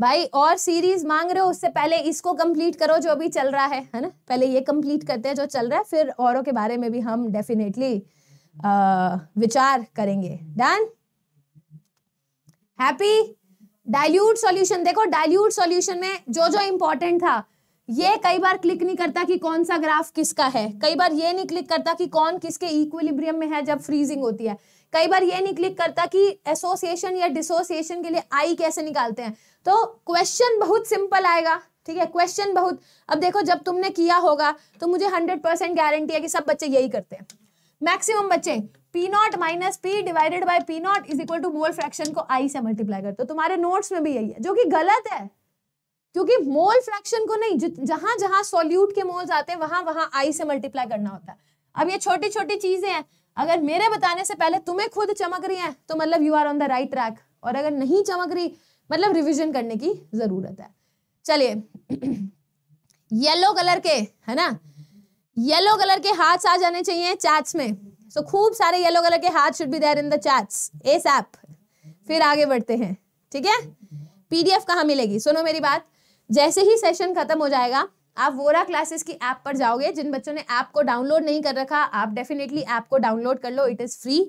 भाई और सीरीज मांग रहे हो उससे पहले इसको कंप्लीट करो जो अभी चल रहा है है ना पहले ये कंप्लीट करते हैं जो चल रहा है फिर औरों के बारे में भी हम डेफिनेटली विचार करेंगे डन हैप्पी डायल्यूट सॉल्यूशन देखो डायल्यूट सॉल्यूशन में जो जो इंपॉर्टेंट था ये कई बार क्लिक नहीं करता कि कौन सा ग्राफ किसका है कई बार ये नहीं क्लिक करता कि कौन किसके इक्विलिब्रियम में है जब फ्रीजिंग होती है कई बार ये नहीं क्लिक करता कि एसोसिएशन या डिसोसिएशन के लिए आई कैसे निकालते हैं तो क्वेश्चन बहुत सिंपल आएगा ठीक है क्वेश्चन बहुत अब देखो जब तुमने किया होगा तो मुझे हंड्रेड परसेंट गारंटी है कि सब बच्चे यही करते हैं मैक्सिमम बच्चे p naught minus p divided by P naught is equal to mole fraction को आई से मल्टीप्लाई करते हो तुम्हारे नोट्स में भी यही है जो कि गलत है क्योंकि मोल फ्रैक्शन को नहीं जहां जहां सोल्यूट के मोल्स आते हैं वहां वहां आई से मल्टीप्लाई करना होता है अब ये छोटी छोटी चीजें हैं अगर मेरे बताने से पहले तुम्हें खुद चमक रही है तो मतलब you are on the right track और अगर नहीं चमक रही मतलब रिविजन करने की जरूरत है चलिए येलो कलर के है ना येलो कलर के हाथ आ जाने चाहिए चैट्स में सो खूब सारे येलो कलर के हाथ should be there in the chats S app फिर आगे बढ़ते हैं ठीक है पीडीएफ कहाँ मिलेगी सुनो मेरी बात जैसे ही सेशन खत्म हो जाएगा आप वोरा क्लासेस की ऐप पर जाओगे जिन बच्चों ने ऐप को डाउनलोड नहीं कर रखा आप डेफिनेटली ऐप को डाउनलोड कर लो इट इज़ फ्री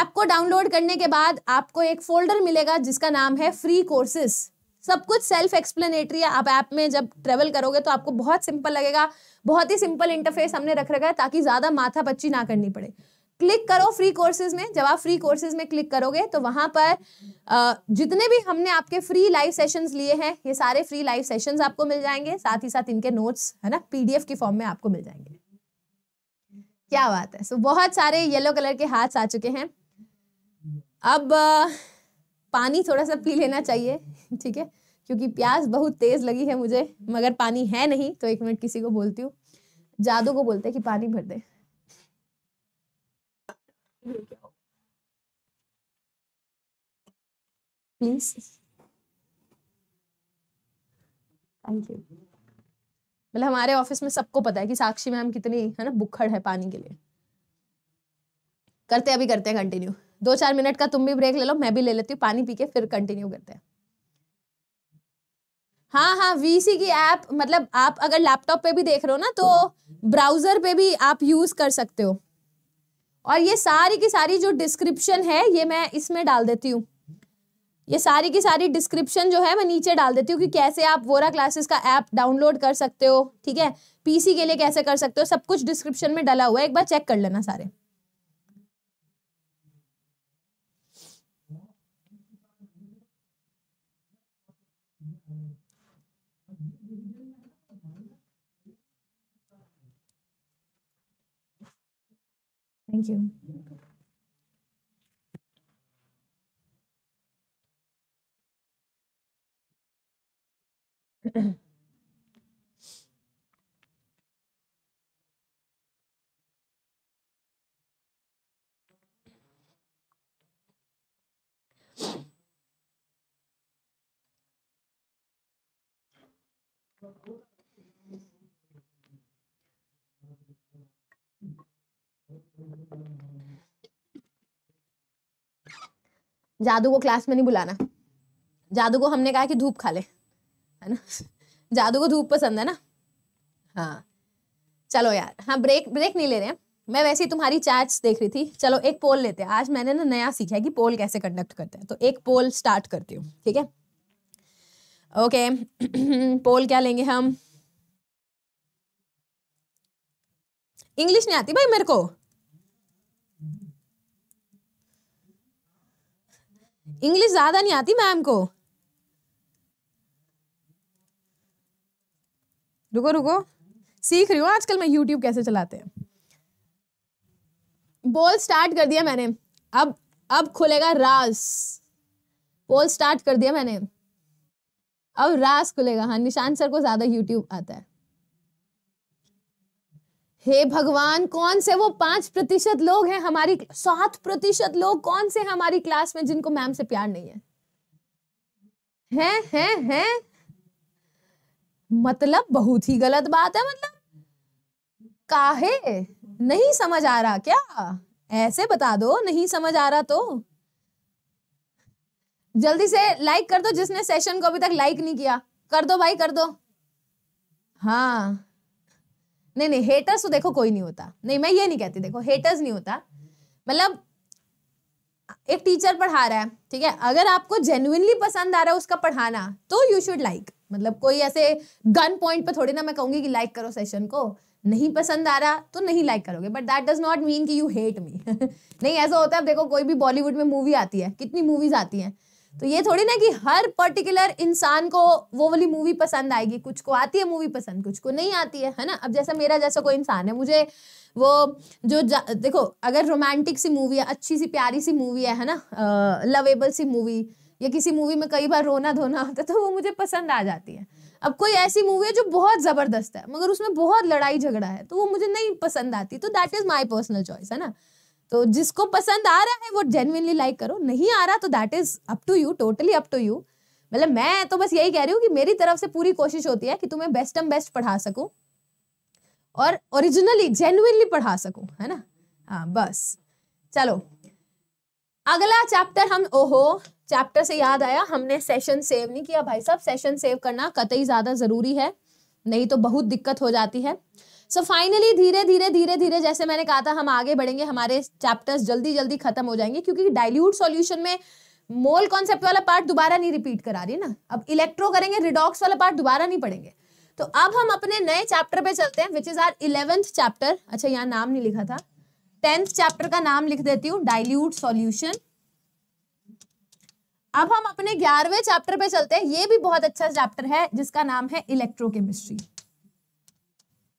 ऐप को डाउनलोड करने के बाद आपको एक फोल्डर मिलेगा जिसका नाम है फ्री कोर्सेस सब कुछ सेल्फ एक्सप्लेनेटरी है आप ऐप में जब ट्रेवल करोगे तो आपको बहुत सिंपल लगेगा बहुत ही सिंपल इंटरफेस हमने रख रखा है ताकि ज़्यादा माथा पच्ची ना करनी पड़े क्लिक करो फ्री कोर्सेज में जब आप फ्री कोर्सेज में क्लिक करोगे तो वहां पर जितने भी हमने आपके फ्री लाइव सेशंस लिए हैं ये सारे फ्री लाइव सेशंस आपको मिल जाएंगे साथ ही साथ इनके नोट्स है ना पीडीएफ की फॉर्म में आपको मिल जाएंगे क्या बात है सो so, बहुत सारे येलो कलर के हाथ आ चुके हैं अब पानी थोड़ा सा पी लेना चाहिए ठीक है क्योंकि प्यास बहुत तेज लगी है मुझे मगर पानी है नहीं तो एक मिनट किसी को बोलती हूँ जादू को बोलते हैं कि पानी भर दे थैंक यू मतलब हमारे ऑफिस में सबको पता है कि साक्षी मैम कितनी है ना बुखड़ है पानी के लिए करते अभी करते हैं कंटिन्यू दो चार मिनट का तुम भी ब्रेक ले लो मैं भी ले लेती हूँ पानी पी के फिर कंटिन्यू करते हैं हाँ हाँ वीसी की ऐप मतलब आप अगर लैपटॉप पे भी देख रहे हो ना तो ब्राउजर पे भी आप यूज कर सकते हो और ये सारी की सारी जो डिस्क्रिप्शन है ये मैं इसमें डाल देती हूँ ये सारी की सारी डिस्क्रिप्शन जो है मैं नीचे डाल देती हूँ कि कैसे आप वोरा क्लासेस का ऐप डाउनलोड कर सकते हो ठीक है पीसी के लिए कैसे कर सकते हो सब कुछ डिस्क्रिप्शन में डाला हुआ है एक बार चेक कर लेना सारे
Thank you.
जादू को क्लास में नहीं बुलाना जादू को हमने कहा कि धूप खा ले है ना जादू को धूप पसंद है ना हाँ चलो यार हाँ ब्रेक ब्रेक नहीं ले रहे हैं मैं वैसे ही तुम्हारी चैट्स देख रही थी चलो एक पोल लेते हैं आज मैंने ना नया सीखा है कि पोल कैसे कंडक्ट करते हैं तो एक पोल स्टार्ट करती हूँ ठीक है ओके पोल क्या लेंगे हम इंग्लिश नहीं आती भाई मेरे को इंग्लिश ज्यादा नहीं आती मैम को रुको रुको सीख रही हूँ आजकल मैं यूट्यूब कैसे चलाते हैं बोल स्टार्ट कर दिया मैंने अब अब खुलेगा रास बोल स्टार्ट कर दिया मैंने अब रास खुलेगा हाँ निशान सर को ज्यादा यूट्यूब आता है हे भगवान कौन से वो पांच प्रतिशत लोग हैं हमारी सात प्रतिशत लोग कौन से हमारी क्लास में जिनको मैम से प्यार नहीं है हैं हैं हैं मतलब बहुत ही गलत बात है मतलब काहे नहीं समझ आ रहा क्या ऐसे बता दो नहीं समझ आ रहा तो जल्दी से लाइक कर दो जिसने सेशन को अभी तक लाइक नहीं किया कर दो भाई कर दो हाँ नहीं नहीं हेटर्स तो देखो कोई नहीं होता नहीं मैं ये नहीं कहती देखो हेटर्स नहीं होता मतलब एक टीचर पढ़ा रहा है ठीक है अगर आपको जेन्युनली पसंद आ रहा है उसका पढ़ाना तो यू शुड लाइक मतलब कोई ऐसे गन पॉइंट पे थोड़ी ना मैं कहूंगी कि लाइक करो सेशन को नहीं पसंद आ रहा तो नहीं लाइक करोगे but that does not mean कि यू हेट मी नहीं ऐसा होता है देखो कोई भी बॉलीवुड में मूवी आती है कितनी मूवीज आती हैं तो ये थोड़ी ना कि हर पर्टिकुलर इंसान को वो वाली मूवी पसंद आएगी कुछ को आती है मूवी पसंद कुछ को नहीं आती है है ना अब जैसा मेरा जैसा कोई इंसान है मुझे वो जो देखो अगर रोमांटिक सी मूवी है अच्छी सी प्यारी सी मूवी है है ना लवेबल सी मूवी या किसी मूवी में कई बार रोना धोना होता है तो वो मुझे पसंद आ जाती है अब कोई ऐसी मूवी है जो बहुत ज़बरदस्त है मगर उसमें बहुत लड़ाई झगड़ा है तो वो मुझे नहीं पसंद आती तो that is my personal choice है ना तो जिसको पसंद आ रहा है वो जेनुनली लाइक करो नहीं आ रहा तो that is up to you totally up to you मतलब मैं तो बस यही कह रही हूँ कि मेरी तरफ से पूरी कोशिश होती है कि तुम्हें बेस्ट एम बेस्ट पढ़ा सकूँ और ओरिजिनली जेनुनली पढ़ा सकूँ है ना हाँ बस चलो अगला चैप्टर हम ओहो चैप्टर से याद आया हमने सेशन सेव नहीं किया भाई साहब सेशन सेव करना कतई ज़्यादा ज़रूरी है नहीं तो बहुत दिक्कत हो जाती है सो फाइनली धीरे धीरे धीरे धीरे जैसे मैंने कहा था हम आगे बढ़ेंगे हमारे चैप्टर्स जल्दी जल्दी खत्म हो जाएंगे क्योंकि डायल्यूट सॉल्यूशन में मोल कॉन्सेप्ट वाला पार्ट दोबारा नहीं रिपीट करा रही ना अब इलेक्ट्रो करेंगे रिडॉक्स वाला पार्ट दोबारा नहीं पढ़ेंगे तो अब हम अपने नए चैप्टर पे चलते हैं which is our eleventh chapter अच्छा यहाँ नाम नहीं लिखा था टेंथ चैप्टर का नाम लिख देती हूँ डायल्यूट सोल्यूशन अब हम अपने ग्यारहवें चैप्टर पे चलते हैं ये भी बहुत अच्छा चैप्टर है जिसका नाम है इलेक्ट्रोकेमिस्ट्री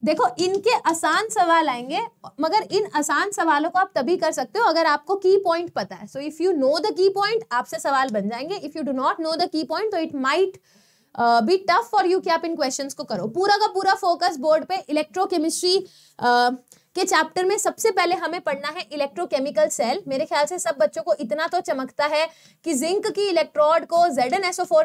देखो इनके आसान सवाल आएंगे मगर इन आसान सवालों को आप तभी कर सकते हो अगर आपको की पॉइंट पता है so if you know the key point आपसे सवाल बन जाएंगे if you do not know the key point तो it might be tough for you कि आप इन क्वेश्चंस को करो पूरा का पूरा फोकस बोर्ड पे इलेक्ट्रोकेमिस्ट्री uh, के चैप्टर में सबसे पहले हमें पढ़ना है इलेक्ट्रोकेमिकल सेल मेरे ख्याल से सब बच्चों को इतना तो चमकता है कि जिंक की इलेक्ट्रोड को जेड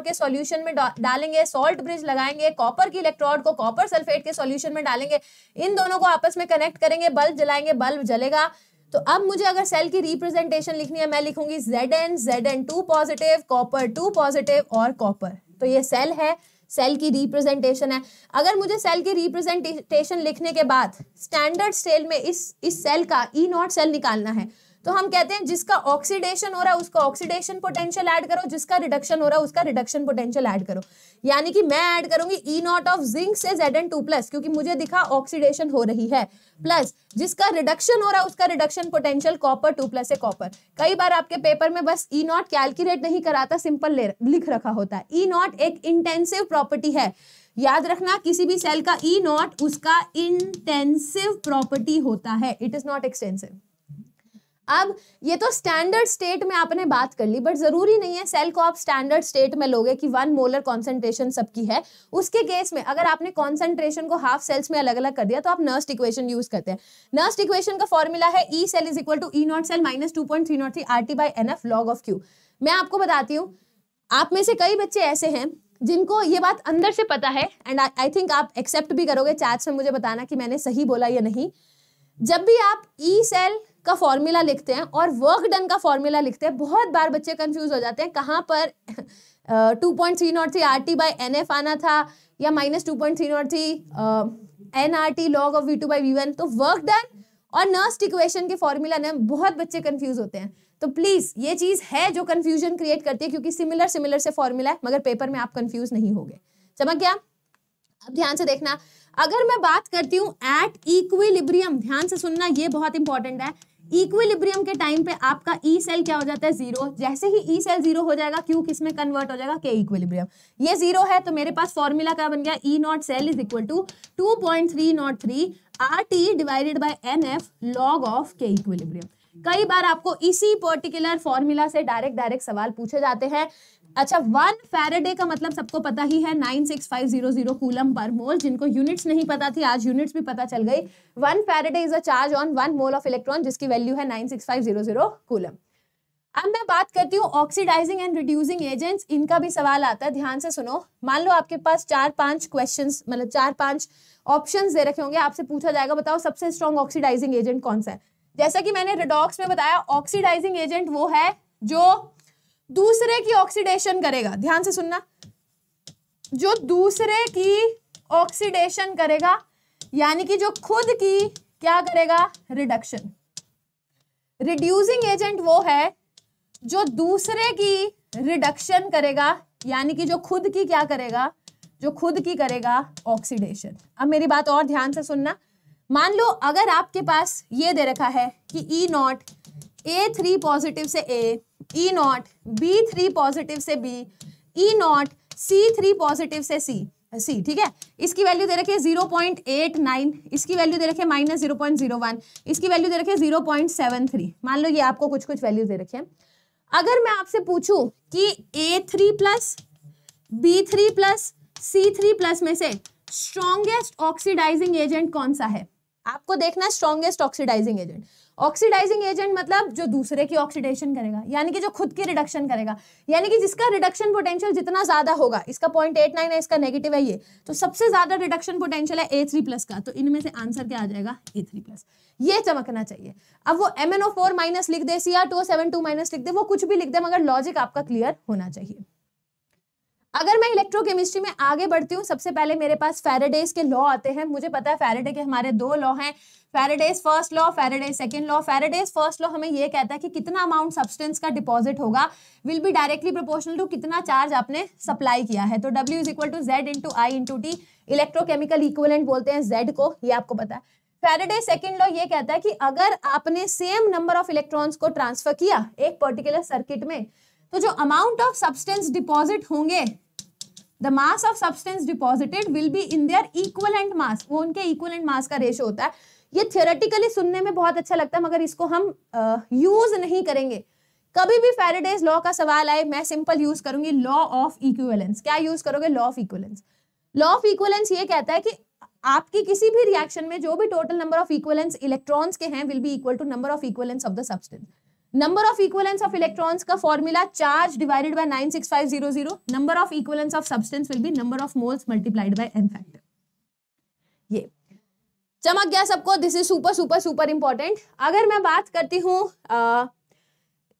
के सॉल्यूशन में डालेंगे सॉल्ट ब्रिज लगाएंगे कॉपर की इलेक्ट्रोड को कॉपर सल्फेट के सॉल्यूशन में डालेंगे इन दोनों को आपस में कनेक्ट करेंगे बल्ब जलाएंगे बल्ब जलेगा तो अब मुझे अगर सेल की रिप्रेजेंटेशन लिखनी है मैं लिखूंगी Z N Z N two positive copper two positive और कॉपर तो ये सेल है सेल की रिप्रेजेंटेशन है अगर मुझे सेल की रिप्रेजेंटेशन लिखने के बाद स्टैंडर्ड सेल में इस इस सेल का ई नॉट सेल निकालना है तो हम कहते हैं जिसका ऑक्सीडेशन हो रहा है उसका ऑक्सीडेशन पोटेंशियल ऐड करो e जिसका रिडक्शन हो रहा है उसका रिडक्शन पोटेंशियल ऐड करो यानी कि मैं ऐड करूंगी ई नॉट ऑफ जिंक से जेड एन टू प्लस क्योंकि मुझे दिखा ऑक्सीडेशन हो रही है प्लस जिसका रिडक्शन हो रहा है उसका reduction potential copper two plus है कॉपर कई बार आपके पेपर में बस ई नॉट कैलकुलेट नहीं कराता सिंपल लिख रखा होता है ई e नॉट एक इंटेंसिव प्रॉपर्टी है याद रखना किसी भी सेल का ई e नॉट उसका इंटेंसिव प्रॉपर्टी होता है इट इज नॉट एक्सटेंसिव अब ये तो स्टैंडर्ड स्टेट में आपने बात कर ली बट जरूरी नहीं है सेल को आप स्टैंडर्ड स्टेट में लोगे कि वन मोलर कॉन्सेंट्रेशन सबकी है उसके केस में अगर आपने कॉन्सेंट्रेशन को हाफ सेल्स में अलग अलग कर दिया तो आप नर्स्ट इक्वेशन यूज करते हैं नर्स्ट इक्वेशन का फॉर्मूला है E cell is equal to E naught cell minus two point three naught three R T by N F log of Q मैं आपको बताती हूँ आप में से कई बच्चे ऐसे हैं जिनको ये बात अंदर से पता है एंड आई थिंक आप एक्सेप्ट भी करोगे चैट्स में मुझे बताना कि मैंने सही बोला या नहीं जब भी आप ई e सेल का फॉर्मूला लिखते हैं और वर्क डन का फॉर्मूला लिखते हैं बहुत बार बच्चे कंफ्यूज हो जाते हैं कहाँ पर two point three naught three R T by N F आना था या minus two point three naught three N R T log of V two by V one तो वर्क डन और नर्स्ट इक्वेशन के फॉर्मूला में बहुत बच्चे confuse होते हैं तो प्लीज़ ये चीज़ है जो कन्फ्यूजन क्रिएट करती है क्योंकि सिमिलर सिमिलर से फॉर्मूला है मगर पेपर में आप कन्फ्यूज नहीं हो गए समझ गया अब ध्यान से देखना अगर मैं बात करती हूँ एट इक्विलिब्रियम ध्यान से सुनना ये बहुत इंपॉर्टेंट है इक्विलिब्रियम के टाइम पे आपका ई e सेल क्या हो जाता है जीरो जैसे ही ई e सेल जीरो हो जाएगा क्यू किस में कन्वर्ट हो जाएगा के इक्विलिब्रियम ये जीरो है तो मेरे पास फॉर्मूला क्या बन गया E naught cell is equal to two point three naught three R T divided by N F log of K equilibrium कई बार आपको इसी पर्टिकुलर फॉर्मूला से डायरेक्ट डायरेक्ट सवाल पूछे जाते हैं अच्छा वन फेरेडे का मतलब सबको पता ही है nine six five zero zero coulomb per mole जिनको यूनिट्स नहीं पता थी आज यूनिट्स भी पता चल गई one faraday is a charge on one mole of electron जिसकी वैल्यू है nine six five zero zero coulomb अब मैं बात करती हूँ ऑक्सीडाइजिंग एंड रिड्यूसिंग एजेंट्स इनका भी सवाल आता है ध्यान से सुनो मान लो आपके पास चार पांच क्वेश्चन मतलब चार पांच ऑप्शन दे रखे होंगे आपसे पूछा जाएगा बताओ सबसे स्ट्रॉन्ग ऑक्सीडाइजिंग एजेंट कौन सा है जैसा कि मैंने रिडॉक्स में बताया ऑक्सीडाइजिंग एजेंट वो है जो दूसरे की ऑक्सीडेशन करेगा ध्यान से सुनना जो दूसरे की ऑक्सीडेशन करेगा यानी कि जो खुद की क्या करेगा रिडक्शन रिड्यूसिंग एजेंट वो है जो दूसरे की रिडक्शन करेगा यानी कि जो खुद की क्या करेगा जो खुद की करेगा ऑक्सीडेशन अब मेरी बात और ध्यान से सुनना मान लो अगर आपके पास ये दे रखा है कि E naught A three positive से A E naught B three positive से B E naught C three positive से सी सी ठीक है इसकी वैल्यू दे रखे जीरो पॉइंट एट नाइन इसकी वैल्यू दे रखे minus zero point zero one इसकी वैल्यू दे रखे जीरो पॉइंट सेवन थ्री मान लो ये आपको कुछ कुछ वैल्यू दे रखे अगर मैं आपसे पूछूं कि A three plus B three plus C three plus में से स्ट्रॉन्गेस्ट ऑक्सीडाइजिंग एजेंट कौन सा है आपको देखना है strongest oxidising agent oxidising agent मतलब जो दूसरे की ऑक्सीडेशन करेगा यानी कि जो खुद की रिडक्शन करेगा यानी कि जिसका रिडक्शन पोटेंशियल जितना ज्यादा होगा इसका पॉइंट एट नाइन है इसका नेगेटिव है ये तो सबसे ज्यादा रिडक्शन पोटेंशियल है ए थ्री प्लस का तो इनमें से आंसर क्या आ जाएगा ए थ्री प्लस ये चमकना चाहिए अब वो M N O four minus लिख दे C R two seven two minus लिख दे वो कुछ भी लिख दे मगर लॉजिक आपका क्लियर होना चाहिए अगर मैं इलेक्ट्रोकेमिस्ट्री में आगे बढ़ती हूँ सबसे पहले मेरे पास फेरेडेज के लॉ आते हैं मुझे पता है फेरेडे के हमारे दो लॉ हैं Faraday's first law Faraday's second law Faraday's first law हमें ये कहता है कि कितना अमाउंट सब्सटेंस का डिपॉजिट होगा will be directly proportional to कितना चार्ज आपने सप्लाई किया है तो W is equal to Z into I into T electrochemical equivalent बोलते हैं जेड को ये आपको पता है फेरेडे सेकेंड लॉ ये कहता है कि अगर आपने सेम नंबर ऑफ इलेक्ट्रॉन्स को ट्रांसफर किया एक पर्टिकुलर सर्किट में तो जो अमाउंट ऑफ सब्सटेंस डिपॉजिट होंगे the mass of substance deposited will be in their and mass वो उनके इक्वल एंड मास का रेशो होता है ये थियोरेटिकली सुनने में बहुत अच्छा लगता है मगर इसको हम यूज uh, नहीं करेंगे कभी भी फेरेडेज लॉ का सवाल आए मैं सिंपल यूज करूंगी लॉ ऑफ इक्वेलेंस क्या यूज करोगे law of equivalence law of equivalence ये कहता है कि आपकी किसी भी रिएक्शन में जो भी total number of equivalence electrons के हैं will be equal to number of equivalence of the substance number of equivalence of electrons का formula charge divided by 96500 number of equivalence of substance will be number of moles multiplied by N factor ये चमक गया सबको this is super super super important अगर मैं बात करती हूँ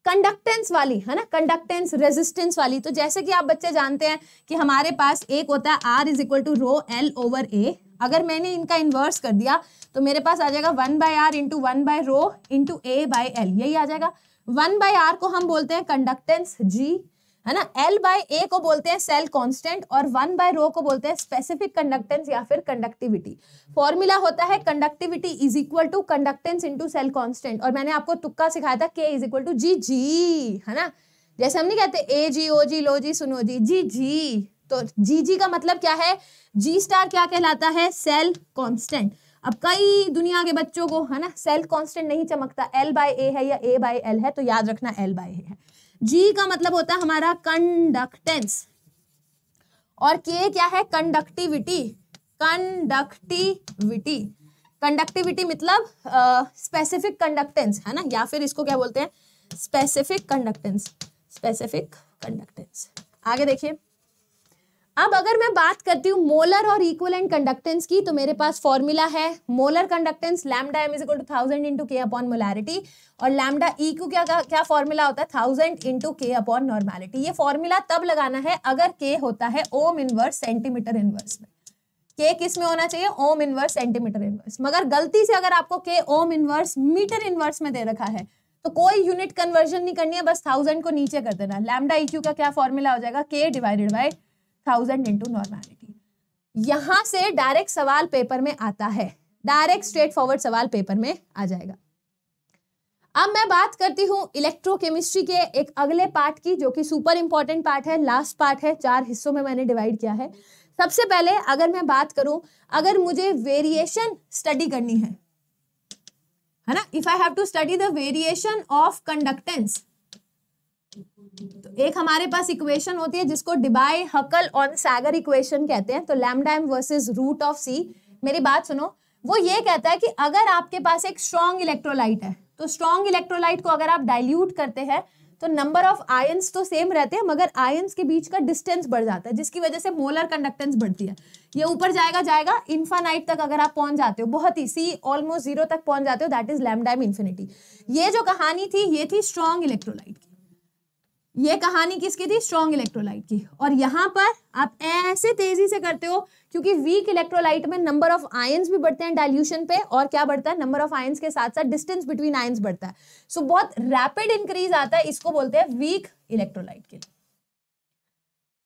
कंडक्टेंस वाली है ना कंडक्टेंस रेजिस्टेंस वाली तो जैसे कि आप बच्चे जानते हैं कि हमारे पास एक होता है R is equal to rho L over A अगर मैंने इनका इन्वर्स कर दिया तो मेरे पास आ जाएगा one by R into one by rho into A by L यही आ जाएगा वन बाय आर को हम बोलते हैं कंडक्टेंस जी है ना एल बाय ए को बोलते हैं सेल कांस्टेंट और वन बाय रो को बोलते हैं स्पेसिफिक कंडक्टेंस या फिर कंडक्टिविटी फॉर्मूला होता है conductivity is equal to conductance into cell constant और मैंने आपको तुक्का सिखाया था K is equal to G G है ना जैसे हम नहीं कहते ए जी ओ जी लो जी सुनो जी जी जी तो जी जी का मतलब क्या है जी स्टार क्या कहलाता है सेल कॉन्स्टेंट अब कई दुनिया के बच्चों को है ना सेल कॉन्स्टेंट नहीं चमकता एल बाय ए है या ए बाय एल है तो याद रखना एल बाय ए है जी का मतलब होता है हमारा कंडक्टेंस और के क्या है कंडक्टिविटी कंडक्टिविटी कंडक्टिविटी मतलब स्पेसिफिक कंडक्टेंस है ना या फिर इसको क्या बोलते हैं स्पेसिफिक कंडक्टेंस स्पेसिफिक कंडक्टेंस आगे देखिए अब अगर मैं बात करती हूँ मोलर और इक्वलेंट कंडक्टेंस की तो मेरे पास फॉर्मूला है molar conductance lambda M is equal to thousand into K upon molarity और लैमडा ई को क्या क्या फॉर्मूला होता है thousand into K upon normality ये फॉर्मूला तब लगाना है अगर के होता है ओम इनवर्स सेंटीमीटर इनवर्स में के किस में होना चाहिए ओम इनवर्स सेंटीमीटर इनवर्स मगर गलती से अगर आपको के ओम इनवर्स मीटर इनवर्स में दे रखा है तो कोई यूनिट कन्वर्जन नहीं करनी है बस थाउजेंड को नीचे कर देना लैमडा ई क्यू का क्या फॉर्मूला हो जाएगा K divided by thousand into normality यहां से डायरेक्ट सवाल पेपर में आता है डायरेक्ट स्ट्रेट फॉरवर्ड सवाल पेपर में आ जाएगा अब मैं बात करती हूँ इलेक्ट्रोकेमिस्ट्री के एक अगले पार्ट की जो कि सुपर इंपॉर्टेंट पार्ट है लास्ट पार्ट है चार हिस्सों में मैंने डिवाइड किया है सबसे पहले अगर मैं बात करूं अगर मुझे वेरिएशन स्टडी करनी है है ना if I have to study the variation of conductance तो एक हमारे पास इक्वेशन होती है जिसको Debye Huckel Onsager equation कहते हैं तो lambda M versus root of C मेरी बात सुनो वो ये कहता है कि अगर आपके पास एक स्ट्रॉन्ग इलेक्ट्रोलाइट है तो स्ट्रॉन्ग इलेक्ट्रोलाइट को अगर आप डाइल्यूट करते हैं तो नंबर ऑफ आयंस तो सेम रहते हैं मगर आयंस के बीच का डिस्टेंस बढ़ जाता है जिसकी वजह से मोलर कंडक्टेंस बढ़ती है ये ऊपर जाएगा जाएगा इन्फानाइट तक अगर आप पहुंच जाते हो बहुत ही सी ऑलमोस्ट जीरो तक पहुंच जाते हो दैट इज लैमडाइम इन्फिनिटी ये जो कहानी थी ये थी स्ट्रॉन्ग इलेक्ट्रोलाइट की ये कहानी किसकी थी स्ट्रॉन्ग इलेक्ट्रोलाइट की और यहाँ पर आप ऐसे तेजी से करते हो क्योंकि वीक इलेक्ट्रोलाइट में नंबर ऑफ आयंस भी बढ़ते हैं डाइल्यूशन पे और क्या बढ़ता है नंबर ऑफ आयंस के साथ साथ डिस्टेंस बिटवीन आयंस बढ़ता है सो so, बहुत रैपिड इंक्रीज आता है इसको बोलते हैं वीक इलेक्ट्रोलाइट के लिए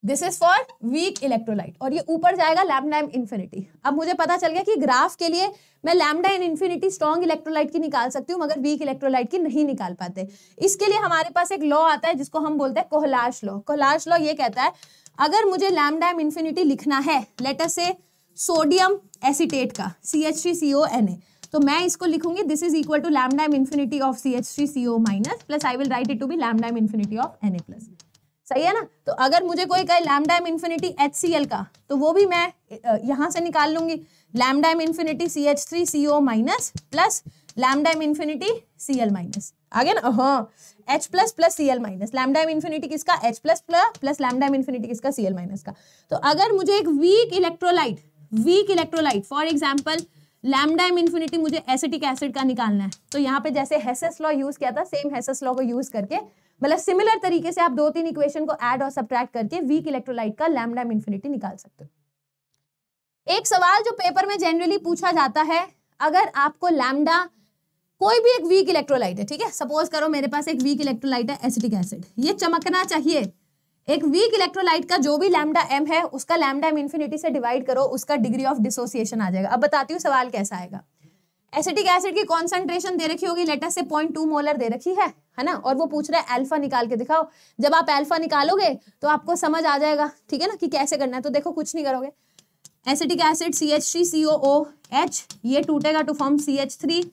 this is for weak electrolyte और ये ऊपर जाएगा लैमडा इन इन्फिनिटी अब मुझे पता चल गया कि ग्राफ के लिए मैं lambda in infinity strong electrolyte की निकाल सकती हूँ मगर वीक इलेक्ट्रोलाइट की नहीं निकाल पाते इसके लिए हमारे पास एक लॉ आता है जिसको हम बोलते हैं कोहलाश लॉ कोहलाश लॉ ये कहता है अगर मुझे लैमडा एम इन्फिनिटी लिखना है लेटर से सोडियम एसिटेट का C H C C O N ए तो मैं इसको लिखूंगी this is equal to lambda M infinity of C H C C O minus plus I will write it to be lambda M infinity of N A plus सही है ना तो अगर मुझे कोई कहे lambda M infinity H C L का तो वो भी मैं यहाँ से निकाल लूंगी lambda M infinity C H three C O minus plus lambda M infinity C L minus आगे ना हाँ H plus plus C L minus lambda M infinity किसका H plus plus lambda M infinity किसका C L minus का तो अगर मुझे एक weak electrolyte weak electrolyte for example lambda M infinity मुझे एसिटिक एसिड का निकालना है तो यहाँ पे जैसे हेसेस लॉ यूज किया था सेम हेसेस लॉ को यूज करके मतलब सिमिलर तरीके से आप दो तीन इक्वेशन को ऐड और सब्ट्रैक्ट करके वीक इलेक्ट्रोलाइट का लैमडाम इन्फिनिटी निकाल सकते हो एक सवाल जो पेपर में जनरली पूछा जाता है अगर आपको लैमडा कोई भी एक वीक इलेक्ट्रोलाइट है ठीक है सपोज करो मेरे पास एक वीक इलेक्ट्रोलाइट है एसिटिक एसिड ये चमकना चाहिए एक वीक इलेक्ट्रोलाइट का जो भी लैमडा एम है उसका लैमडा एम इन्फिनिटी से डिवाइड करो उसका डिग्री ऑफ डिसोसिएशन आ जाएगा अब बताती हूँ सवाल कैसा आएगा एसिटिक एसिड की कॉन्सेंट्रेशन दे रखी होगी लेटर से पॉइंट टू मोलर दे रखी है है ना और वो पूछ रहा है अल्फा निकाल के दिखाओ जब आप अल्फा निकालोगे तो आपको समझ आ जाएगा ठीक है ना कि कैसे करना है तो देखो कुछ नहीं करोगे acetic acid C H three C O O H ये टूटेगा to form C H three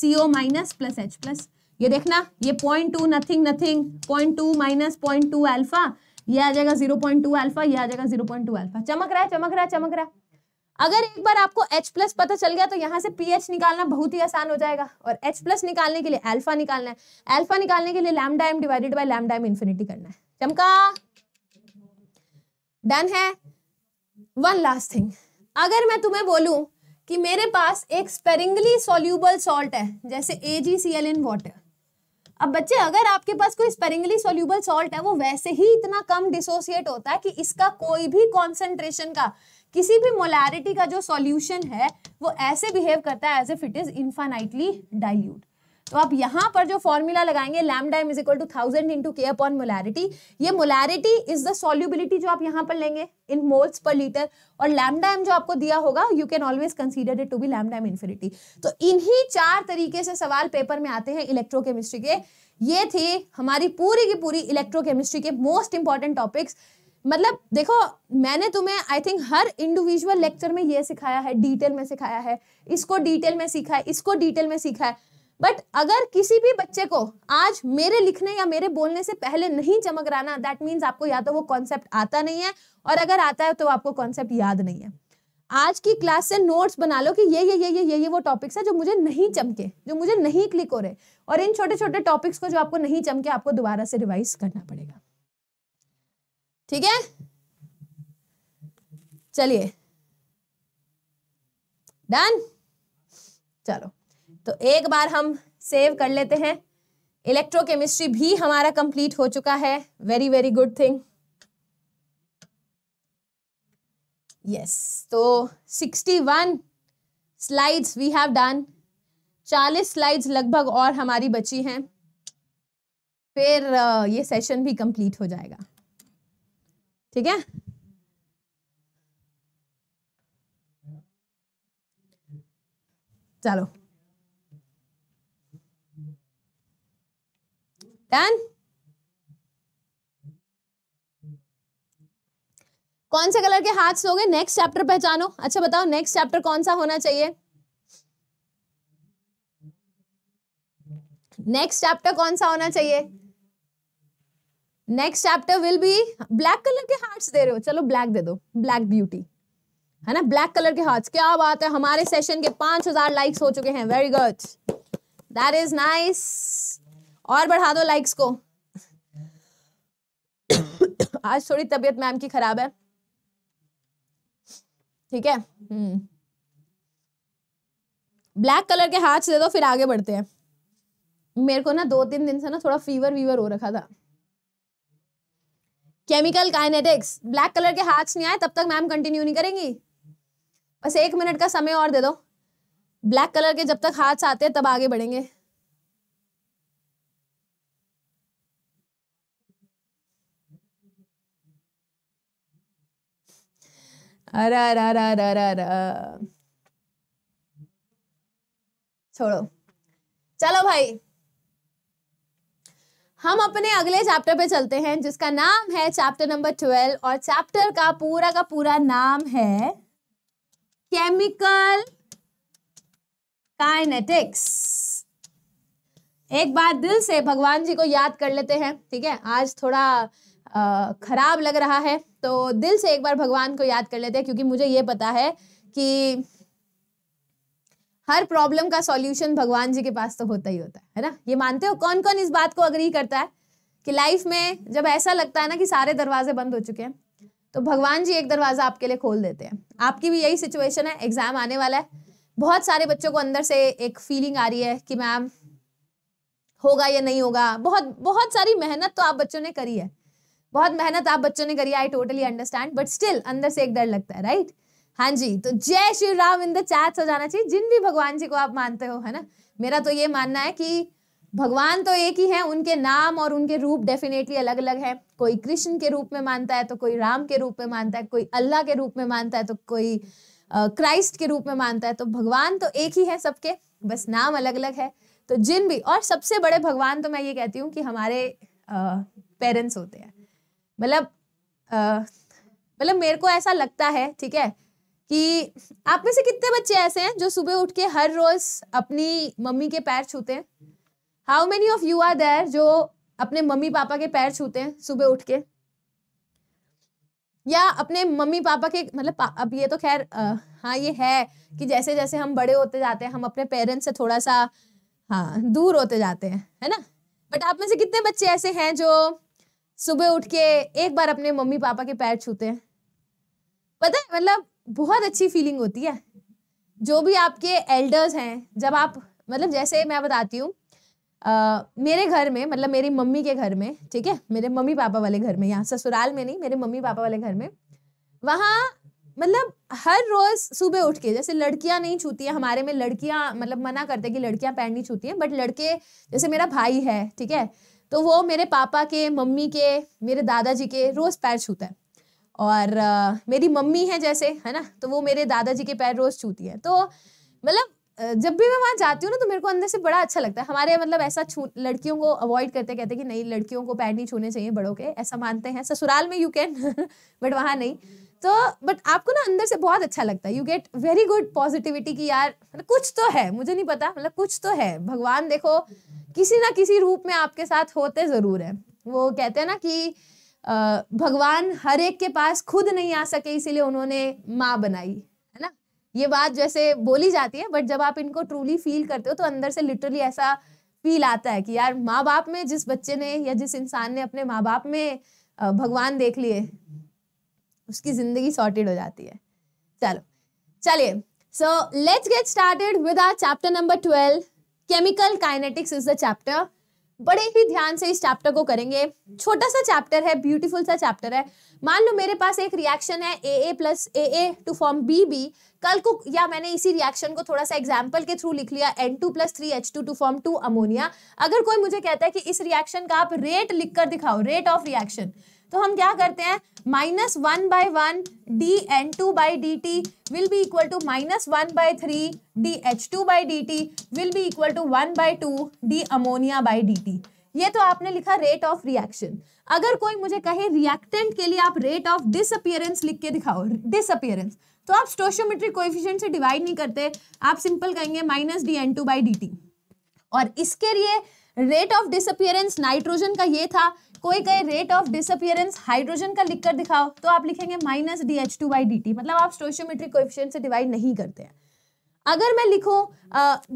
C O minus plus H plus ये देखना ये point two nothing nothing point two minus point two alpha ये आ जाएगा जीरो पॉइंट टू अल्फा ये आ जाएगा जीरो पॉइंट टू अल्फा चमक रहा है चमक रहा है चमक रहा है अगर एक बार आपको H प्लस पता चल गया तो यहाँ से एच निकालना बहुत ही आसान हो जाएगा और H प्लस निकालने के लिए अल्फा निकालना है अल्फा निकालने के लिए lambda M divided by lambda M infinity करना है चमका डन है वन लास्ट थिंग अगर मैं तुम्हें बोलूं कि मेरे पास एक स्पेरिंगली सोल्यूबल सॉल्ट है जैसे ए जी सी एल इन वाटर अब बच्चे अगर आपके पास कोई स्पेरिंगली सोल्यूबल सॉल्ट है वो वैसे ही इतना कम डिसोसिएट होता है कि इसका कोई भी कॉन्सेंट्रेशन का किसी भी मोलैरिटी का जो सॉल्यूशन है वो ऐसे बिहेव करता है as if it is infinitely dilute तो आप यहां पर जो फॉर्मूला लगाएंगे lambda M is equal to thousand into K upon molarity ये मोलैरिटी इज द सॉल्यूबिलिटी जो आप यहां पर लेंगे इन मोल्स पर लीटर और लैमडाइम जो आपको दिया होगा you can always consider it to be lambda M infinity तो इन्हीं चार तरीके से सवाल पेपर में आते हैं इलेक्ट्रोकेमिस्ट्री के ये थे हमारी पूरी की पूरी इलेक्ट्रोकेमिस्ट्री के मोस्ट इंपॉर्टेंट टॉपिक्स मतलब देखो मैंने तुम्हें आई थिंक हर इंडिविजुअल लेक्चर में ये सिखाया है डिटेल में सिखाया है इसको डिटेल में सीखा है इसको डिटेल में सीखा है बट अगर किसी भी बच्चे को आज मेरे लिखने या मेरे बोलने से पहले नहीं चमक रहा ना दैट मीन्स आपको या तो वो कॉन्सेप्ट आता नहीं है और अगर आता है तो आपको कॉन्सेप्ट याद नहीं है आज की क्लास से नोट्स बना लो कि ये ये ये ये ये ये वो टॉपिक्स है जो मुझे नहीं चमके जो मुझे नहीं क्लिक हो रहे और इन छोटे छोटे टॉपिक्स को जो आपको नहीं चमके आपको दोबारा से रिवाइज करना पड़ेगा ठीक है चलिए डन चलो तो एक बार हम सेव कर लेते हैं इलेक्ट्रोकेमिस्ट्री भी हमारा कंप्लीट हो चुका है very very good thing yes तो 61 slides we have done 40 slides लगभग और हमारी बची हैं फिर ये सेशन भी कंप्लीट हो जाएगा ठीक है चलो डन कौन से कलर के हाथ सोगे नेक्स्ट चैप्टर पहचानो अच्छा बताओ नेक्स्ट चैप्टर कौन सा होना चाहिए नेक्स्ट चैप्टर कौन सा होना चाहिए next chapter will be black colour के हार्ट्स दे रहे हो चलो ब्लैक दे दो ब्लैक ब्यूटी है ना ब्लैक कलर के हार्ट्स क्या बात है हमारे सेशन के पांच हजार लाइक्स हो चुके हैं very good that is nice और बढ़ा दो लाइक्स को आज थोड़ी तबीयत मैम की खराब है ठीक है ब्लैक हम्म। कलर के हार्ट्स दे दो फिर आगे बढ़ते हैं मेरे को ना दो तीन दिन से ना थोड़ा फीवर वीवर हो रखा था केमिकल काइनेटिक्स ब्लैक कलर के हाथ नहीं आए तब तक मैम कंटिन्यू नहीं करेंगी बस एक मिनट का समय और दे दो ब्लैक कलर के जब तक हाथ आते तब आगे बढ़ेंगे अरे अरे अरे अरे अरे छोड़ो चलो भाई हम अपने अगले चैप्टर पे चलते हैं जिसका नाम है चैप्टर नंबर ट्वेल्व और चैप्टर का पूरा का पूरा नाम है केमिकल काइनेटिक्स एक बार दिल से भगवान जी को याद कर लेते हैं ठीक है आज थोड़ा ख़राब लग रहा है तो दिल से एक बार भगवान को याद कर लेते हैं क्योंकि मुझे ये पता है कि हर प्रॉब्लम का सॉल्यूशन भगवान जी के पास तो होता ही होता है है ना ये मानते हो कौन कौन इस बात को अग्री करता है कि लाइफ में जब ऐसा लगता है ना कि सारे दरवाजे बंद हो चुके हैं तो भगवान जी एक दरवाज़ा आपके लिए खोल देते हैं आपकी भी यही सिचुएशन है एग्ज़ाम आने वाला है बहुत सारे बच्चों को अंदर से एक फीलिंग आ रही है कि मैम होगा या नहीं होगा बहुत बहुत सारी मेहनत तो आप बच्चों ने करी है बहुत मेहनत आप बच्चों ने करी है I totally understand but still अंदर से एक डर लगता है राइट हाँ जी तो जय Shri Ram in the chat हो जाना चाहिए जिन भी भगवान जी को आप मानते हो है ना मेरा तो ये मानना है कि भगवान तो एक ही है उनके नाम और उनके रूप डेफिनेटली अलग अलग है कोई कृष्ण के रूप में मानता है तो कोई राम के रूप में मानता है कोई अल्लाह के रूप में मानता है तो कोई क्राइस्ट के रूप में मानता है तो भगवान तो एक ही है सबके बस नाम अलग अलग है तो जिन भी और सबसे बड़े भगवान तो मैं ये कहती हूँ कि हमारे पेरेंट्स होते हैं मतलब मतलब मेरे को ऐसा लगता है ठीक है कि आप में से कितने बच्चे ऐसे हैं जो सुबह उठ के हर रोज अपनी मम्मी के पैर छूते हैं how many of you are there जो अपने मम्मी पापा के पैर छूते हैं सुबह उठ के या अपने मम्मी पापा के मतलब पा, अब ये तो खैर हाँ ये है कि जैसे जैसे हम बड़े होते जाते हैं हम अपने पेरेंट्स से थोड़ा सा हाँ दूर होते जाते हैं है ना बट आप में से कितने बच्चे ऐसे हैं जो सुबह उठ के एक बार अपने मम्मी पापा के पैर छूते हैं पता है मतलब बहुत अच्छी फीलिंग होती है जो भी आपके एल्डर्स हैं जब आप मतलब जैसे मैं बताती हूँ मेरे घर में मतलब मेरी मम्मी के घर में ठीक है मेरे मम्मी पापा वाले घर में यहाँ ससुराल में नहीं मेरे मम्मी पापा वाले घर में वहाँ मतलब हर रोज सुबह उठ के जैसे लड़कियाँ नहीं छूती हैं हमारे में लड़कियाँ मतलब मना करते हैं कि लड़कियाँ पैर नहीं छूती हैं बट लड़के जैसे मेरा भाई है ठीक है तो वो मेरे पापा के मम्मी के मेरे दादाजी के रोज पैर छूता है और आ, मेरी मम्मी है जैसे है ना तो वो मेरे दादाजी के पैर रोज छूती है तो मतलब जब भी मैं वहाँ जाती हूँ ना तो मेरे को अंदर से बड़ा अच्छा लगता है हमारे मतलब ऐसा छू लड़कियों को अवॉइड करते कहते कि नहीं लड़कियों को पैर नहीं छूने चाहिए बड़ों के ऐसा मानते हैं ससुराल में यू कैन बट वहाँ नहीं तो बट आपको ना अंदर से बहुत अच्छा लगता है you get very good positivity कि यार मतलब कुछ तो है मुझे नहीं पता मतलब कुछ तो है भगवान देखो किसी ना किसी रूप में आपके साथ होते ज़रूर है वो कहते हैं ना कि भगवान हर एक के पास खुद नहीं आ सके इसीलिए उन्होंने माँ बनाई है ना ये बात जैसे बोली जाती है बट जब आप इनको ट्रूली फील करते हो तो अंदर से लिटरली ऐसा फील आता है कि यार माँ बाप में जिस बच्चे ने या जिस इंसान ने अपने माँ बाप में भगवान देख लिए उसकी जिंदगी सॉर्टेड हो जाती है चलो चलिए so let's get started with our chapter number twelve chemical kinetics is the chapter बड़े ही ध्यान से इस चैप्टर को करेंगे छोटा सा चैप्टर है ब्यूटीफुल सा चैप्टर है मान लो मेरे पास एक रिएक्शन है A A plus A A to form B B कल को या मैंने इसी रिएक्शन को थोड़ा सा एग्जाम्पल के थ्रू लिख लिया N two plus three H two to form two ammonia अगर कोई मुझे कहता है कि इस रिएक्शन का आप रेट लिख कर दिखाओ रेट ऑफ रिएक्शन तो हम क्या करते हैं minus one by one D N two by D T will be equal to minus one by three D H two by D T will be equal to one by two D ammonia by D T ये तो आपने लिखा rate of reaction अगर कोई मुझे कहे reactant के लिए आप रेट ऑफ डिसअपियरेंस लिख के दिखाओ डिसअपियरेंस तो आप स्टोशियोमेट्रिक कोएफिशिएंट से डिवाइड नहीं करते आप सिंपल कहेंगे minus D N two by D T और इसके लिए रेट ऑफ डिसअपियरेंस नाइट्रोजन का ये था कोई कहे रेट ऑफ डिसअपियरेंस हाइड्रोजन का लिखकर दिखाओ तो आप लिखेंगे minus D H two by D T मतलब आप स्टोशियोमेट्रिक से डिवाइड नहीं करते हैं अगर मैं लिखूं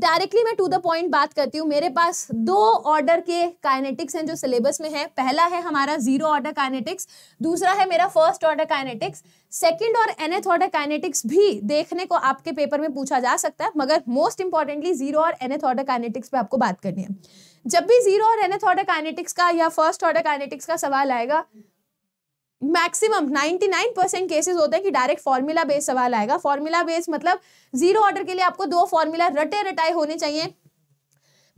डायरेक्टली मैं टू द पॉइंट बात करती हूँ मेरे पास दो ऑर्डर के काइनेटिक्स हैं जो सिलेबस में है पहला है हमारा जीरो ऑर्डर काइनेटिक्स दूसरा है मेरा फर्स्ट ऑर्डर काइनेटिक्स सेकंड और एनएथ ऑर्डर काइनेटिक्स भी देखने को आपके पेपर में पूछा जा सकता है मगर मोस्ट इंपॉर्टेंटली जीरो और एनएथ ऑर्डर काइनेटिक्स पर आपको बात करनी है जब भी जीरो और एनथ ऑर्डर काइनेटिक्स का या फर्स्ट ऑर्डर काइनेटिक्स का सवाल आएगा मैक्सिमम 99 परसेंट केसेज होते हैं कि डायरेक्ट फॉर्मूला बेस्ड सवाल आएगा फॉर्मूला बेस्ड मतलब जीरो ऑर्डर के लिए आपको दो फॉर्मूला रटे रटाए होने चाहिए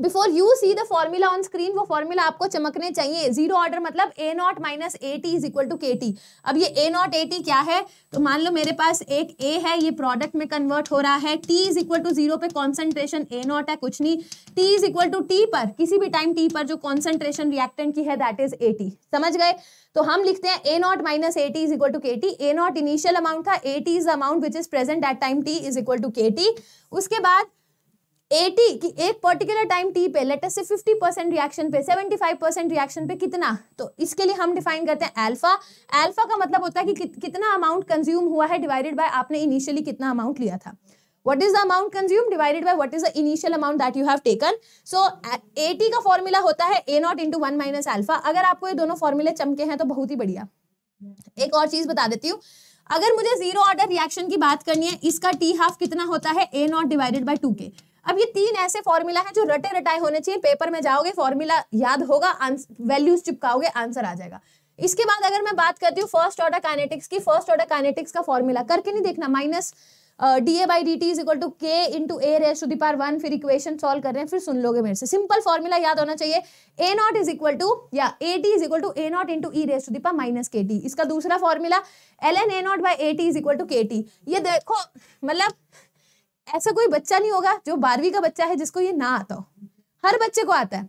before you see the formula on screen वो फॉर्मूला आपको चमकने चाहिए जीरो ऑर्डर मतलब A naught minus A T is equal to K T अब ये ए नॉट ए टी क्या है तो मान लो मेरे पास एक ए है ये प्रोडक्ट में कन्वर्ट हो रहा है T is equal to zero पे कॉन्सेंट्रेशन ए नॉट है कुछ नहीं T is equal to T पर किसी भी टाइम टी पर जो कॉन्सेंट्रेशन रिएक्टेंट की है दैट इज ए टी समझ गए तो हम लिखते हैं A naught minus A T is equal to K T A naught initial amount था A T is amount which is present at time T is equal to K T उसके बाद A T की एक पर्टिकुलर टाइम टी पे latest से fifty percent reaction पे seventy five percent reaction पे कितना तो इसके लिए हम डिफाइन करते हैं अल्फा अल्फा का मतलब होता है कि, कि कितना अमाउंट कंज्यूम हुआ है डिवाइडेड बाय आपने इनिशियली कितना अमाउंट लिया था what is the amount consumed divided by what is the initial amount that you have taken so 80 का फॉर्मूला होता है a naught into one minus alpha अगर आपको ये दोनों फॉर्मूले चमके हैं तो बहुत ही बढ़िया एक और चीज बता देती हूँ अगर मुझे जीरो ऑर्डर रिएक्शन की बात करनी है इसका टी हाफ कितना होता है A naught divided by two K अब ये तीन ऐसे फॉर्मूला हैं जो रटे रटाए होने चाहिए पेपर में जाओगे फॉर्मूला याद होगा वैल्यूज चिपकाओगे आंसर आ जाएगा इसके बाद अगर मैं बात करती हूँ फर्स्ट ऑर्डर काइनेटिक्स की फर्स्ट ऑर्डर काइनेटिक्स का फॉर्मूला करके नहीं देखना minus D A by D T is equal to K into A raise to दार वन फिर इक्वेशन सॉल्व कर रहे हैं फिर सुन लोगे मेरे से सिंपल फॉर्मूला याद होना चाहिए A naught is equal to या A T is equal to A naught into E raise to minus K T इसका दूसरा फॉर्मूला L N A naught by A T is equal to K T ये देखो मतलब ऐसा कोई बच्चा नहीं होगा जो बारहवीं का बच्चा है जिसको ये ना आता हो हर बच्चे को आता है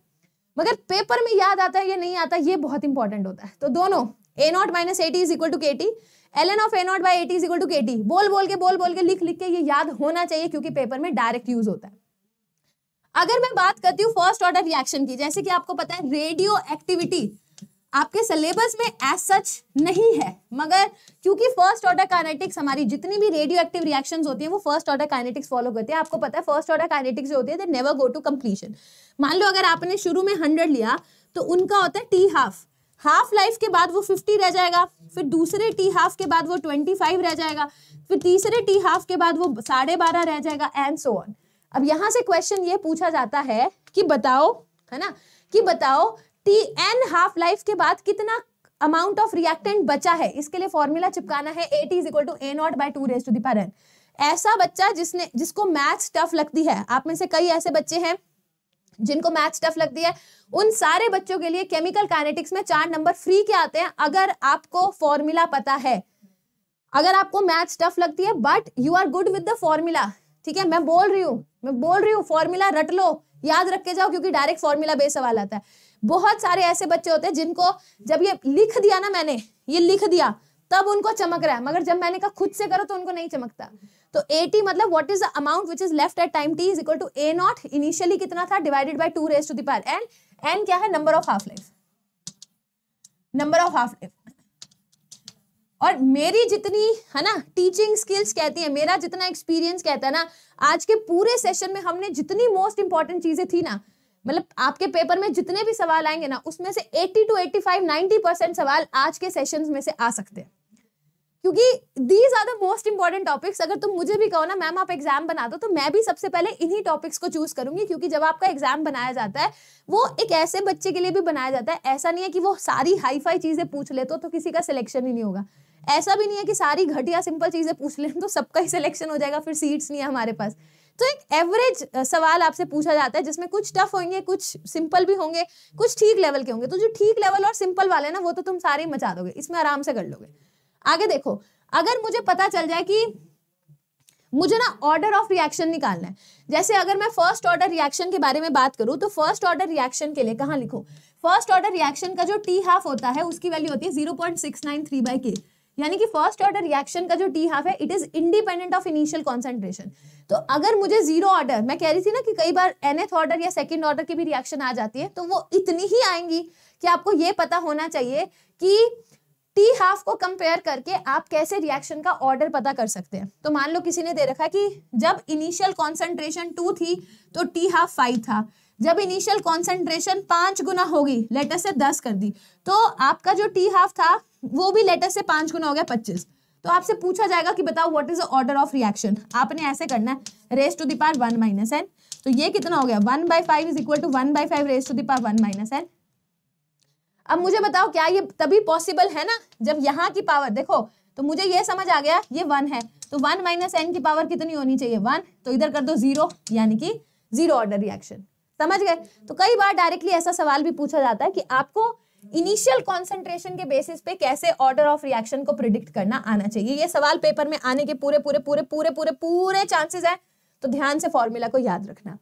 मगर पेपर में याद आता है या नहीं आता ये बहुत इंपॉर्टेंट होता है तो दोनों A naught minus A T is equal to K T L N of A naught by A T is equal to K T बोल बोल के बोल बोल के लिख लिख के ये याद होना चाहिए क्योंकि पेपर में डायरेक्ट यूज होता है अगर मैं बात करती हूँ फर्स्ट ऑर्डर रिएक्शन की जैसे कि आपको पता है रेडियो एक्टिविटी आपके सिलेबस में एज सच नहीं है मगर क्योंकि फर्स्ट ऑर्डर काइनेटिक्स हमारी जितनी भी रेडियो एक्टिव रिएक्शन होती है वो फर्स्ट ऑर्डर काइनेटिक्स फॉलो करते हैं आपको पता है फर्स्ट ऑर्डर काइनेटिक्स जो होती है they never go to completion मान लो अगर आपने शुरू में हंड्रेड लिया तो उनका होता है टी हाफ हाफ लाइफ के बाद वो फिफ्टी रह जाएगा फिर दूसरे टी हाफ के बाद वो ट्वेंटी फाइव रह जाएगा फिर तीसरे टी हाफ के बाद वो साढ़े बारह रह जाएगा एंड सो ऑन अब यहां से क्वेश्चन ये पूछा जाता है कि बताओ है ना कि बताओ टी एन हाफ लाइफ के बाद कितना अमाउंट ऑफ रिएक्टेंट बचा है इसके लिए फॉर्मूला चिपकाना है A T is equal to A naught by two raise to the power N ऐसा बच्चा जिसने जिसको मैथ्स टफ लगती है आप में से कई ऐसे बच्चे हैं जिनको मैथ्स टफ लगती है उन सारे बच्चों के लिए केमिकल काइनेटिक्स में चार नंबर फ्री के आते हैं अगर आपको फॉर्मूला पता है अगर आपको मैथ्स टफ लगती है but you are good with the formula ठीक है मैं बोल रही हूँ मैं बोल रही हूँ फॉर्मूला रट लो याद रख के जाओ क्योंकि डायरेक्ट फॉर्मूला बेस सवाल आता है बहुत सारे ऐसे बच्चे होते हैं जिनको जब ये लिख दिया ना मैंने ये लिख दिया तब उनको चमक रहा है मगर जब मैंने कहा खुद से करो तो उनको नहीं चमकता तो ए टी मतलब what is the amount which is left at time T is equal to A naught initially कितना था divided by two raise to the power N N क्या है number of half life number of half life और मेरी जितनी है ना teaching skills कहती है मेरा जितना एक्सपीरियंस कहता है ना आज के पूरे सेशन में हमने जितनी मोस्ट इंपॉर्टेंट चीजें थी ना मतलब आपके पेपर में जितने भी सवाल आएंगे ना उसमें से 80 टू 85 90 परसेंट सवाल आज के सेशंस में से आ सकते हैं क्योंकि these are the most important topics अगर तुम मुझे भी कहो ना मैम आप एग्जाम बना दो तो मैं भी सबसे पहले इन्हीं टॉपिक्स को चूज करूंगी क्योंकि जब आपका एग्जाम बनाया जाता है वो एक ऐसे बच्चे के लिए भी बनाया जाता है ऐसा नहीं है कि वो सारी हाई फाई चीजें पूछ ले तो, तो किसी का सिलेक्शन ही नहीं होगा ऐसा भी नहीं है कि सारी घटिया सिंपल चीजें पूछ ले तो सबका ही सिलेक्शन हो जाएगा फिर सीट्स नहीं है हमारे पास तो एक एवरेज सवाल आपसे पूछा जाता है जिसमें कुछ टफ होंगे कुछ सिंपल भी होंगे कुछ ठीक लेवल के होंगे तो जो ठीक लेवल और सिंपल वाले ना वो तो तुम सारे मचा दोगे इसमें आराम से कर लोगे आगे देखो अगर मुझे पता चल जाए कि मुझे ना ऑर्डर ऑफ रिएक्शन निकालना है जैसे अगर मैं फर्स्ट ऑर्डर रिएक्शन के बारे में बात करूं तो फर्स्ट ऑर्डर रिएक्शन के लिए कहाँ लिखो फर्स्ट ऑर्डर रिएक्शन का जो टी हाफ होता है उसकी वैल्यू होती है zero point six nine three by K यानी कि फर्स्ट ऑर्डर रिएक्शन का जो टी हाफ है it is independent of initial concentration तो अगर मुझे जीरो ऑर्डर मैं कह रही थी ना कि कई बार एनएथ ऑर्डर या सेकेंड ऑर्डर की भी रिएक्शन आ जाती है तो वो इतनी ही आएंगी कि आपको ये पता होना चाहिए कि टी हाफ को कंपेयर करके आप कैसे रिएक्शन का ऑर्डर पता कर सकते हैं तो मान लो किसी ने दे रखा है कि जब इनिशियल कॉन्सेंट्रेशन टू थी तो टी हाफ फाइव था जब इनिशियल कॉन्सेंट्रेशन पांच गुना होगी लेटर से दस कर दी तो आपका जो टी हाफ था वो भी लेटर से पांच गुना हो गया पच्चीस तो आपसे पूछा जाएगा कि बताओ what is the order of reaction आपने ऐसे करना है raise to the power one minus N तो ये कितना हो गया one by five is equal to one by five raise to the power one minus N अब मुझे बताओ क्या ये तभी पॉसिबल है ना जब यहाँ की पावर देखो तो मुझे ये समझ आ गया ये वन है तो वन माइनस एन की पावर कितनी होनी चाहिए वन तो इधर कर दो जीरो यानी कि जीरो ऑर्डर रिएक्शन समझ गए तो कई बार डायरेक्टली ऐसा सवाल भी पूछा जाता है कि आपको इनिशियल कॉन्सेंट्रेशन के बेसिस पे कैसे ऑर्डर ऑफ रिएक्शन को प्रिडिक्ट करना आना चाहिए ये सवाल पेपर में आने के पूरे पूरे पूरे पूरे पूरे पूरे चांसेस है तो ध्यान से फॉर्मूला को याद रखना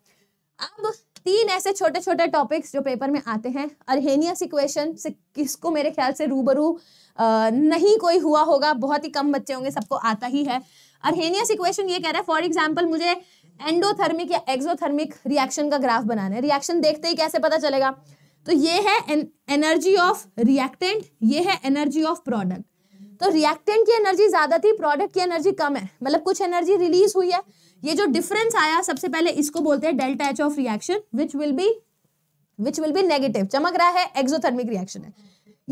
अब तीन ऐसे छोटे छोटे टॉपिक्स जो पेपर में आते हैं अरहेनियस इक्वेशन से किसको मेरे ख्याल से रूबरू आ, नहीं कोई हुआ होगा बहुत ही कम बच्चे होंगे सबको आता ही है अरहेनियस इक्वेशन ये कह रहा है फॉर एग्जाम्पल मुझे एंडोथर्मिक या एक्सोथर्मिक रिएक्शन का ग्राफ बनाना है रिएक्शन देखते ही कैसे पता चलेगा तो ये है एनर्जी ऑफ रिएक्टेंट ये है एनर्जी ऑफ प्रोडक्ट तो रिएक्टेंट की एनर्जी ज़्यादा थी प्रोडक्ट की एनर्जी कम है मतलब कुछ एनर्जी रिलीज हुई है ये जो डिफरेंस आया सबसे पहले इसको बोलते हैं delta H of reaction which will be which will be negative चमक रहा है एक्सोथर्मिक रिएक्शन है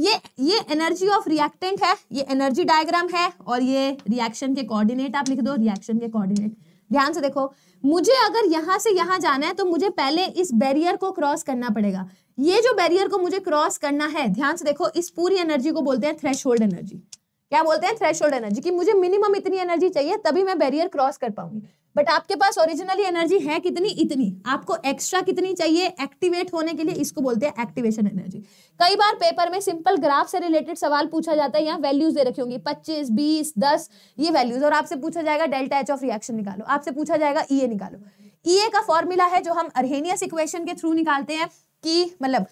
ये ये एनर्जी ऑफ रिएक्टेंट है ये एनर्जी डायग्राम है और ये रिएक्शन के कोऑर्डिनेट आप लिख दो रिएक्शन के कोऑर्डिनेट ध्यान से देखो मुझे अगर यहां से यहां जाना है तो मुझे पहले इस बैरियर को क्रॉस करना पड़ेगा ये जो बैरियर को मुझे क्रॉस करना है ध्यान से देखो इस पूरी एनर्जी को बोलते हैं थ्रेश एनर्जी क्या बोलते हैं थ्रेश एनर्जी कि मुझे मिनिमम इतनी एनर्जी चाहिए तभी मैं बैरियर क्रॉस कर पाऊंगी बट आपके पास ओरिजिनली एनर्जी है कितनी इतनी आपको एक्स्ट्रा कितनी चाहिए एक्टिवेट होने के लिए इसको बोलते हैं एक्टिवेशन एनर्जी कई बार पेपर में सिंपल ग्राफ से रिलेटेड सवाल पूछा जाता है यहाँ वैल्यूज दे रखी होंगी पच्चीस बीस दस ये वैल्यूज और आपसे पूछा जाएगा डेल्टा एच ऑफ रिएक्शन निकालो आपसे पूछा जाएगा ई e निकालो ई e का फॉर्मूला है जो हम अरहेनियस इक्वेशन के थ्रू निकालते हैं की मतलब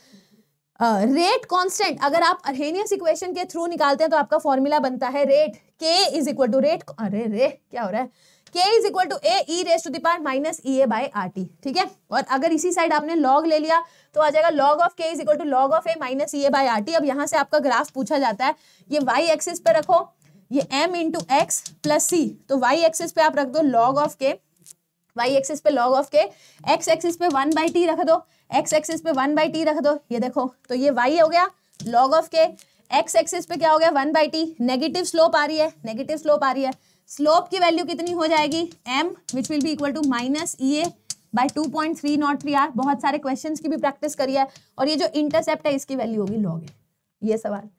रेट कांस्टेंट अगर आप अरहेनियस इक्वेशन के थ्रू निकालते हैं तो आपका फॉर्मूला बनता है रेट के इज इक्वल टू रेट अरे रे क्या हो रहा है K is equal to A E raise to the power minus E A by R T ठीक है और अगर इसी साइड आपने लॉग ले लिया तो आ जाएगा log of K is equal to log of A minus E A by R T अब यहाँ से आपका ग्राफ पूछा जाता है ये वाई एक्सिस पे रखो ये m into X plus C तो वाई एक्सिस पे आप रख दो log of K Y axis पे log of K X axis पे वन बाई टी रख दो एक्स एक्सिस पे वन बाई टी रख दो ये देखो तो ये वाई हो गया log of K X axis पे क्या हो गया one by T negative slope आ रही है नेगेटिव स्लोप आ रही है स्लोप की वैल्यू कितनी हो जाएगी एम विच विल भी equal to minus E A by two point three naught three R बहुत सारे क्वेश्चन की भी प्रैक्टिस करी है और ये जो इंटरसेप्ट है इसकी वैल्यू होगी लॉग ए ये सवाल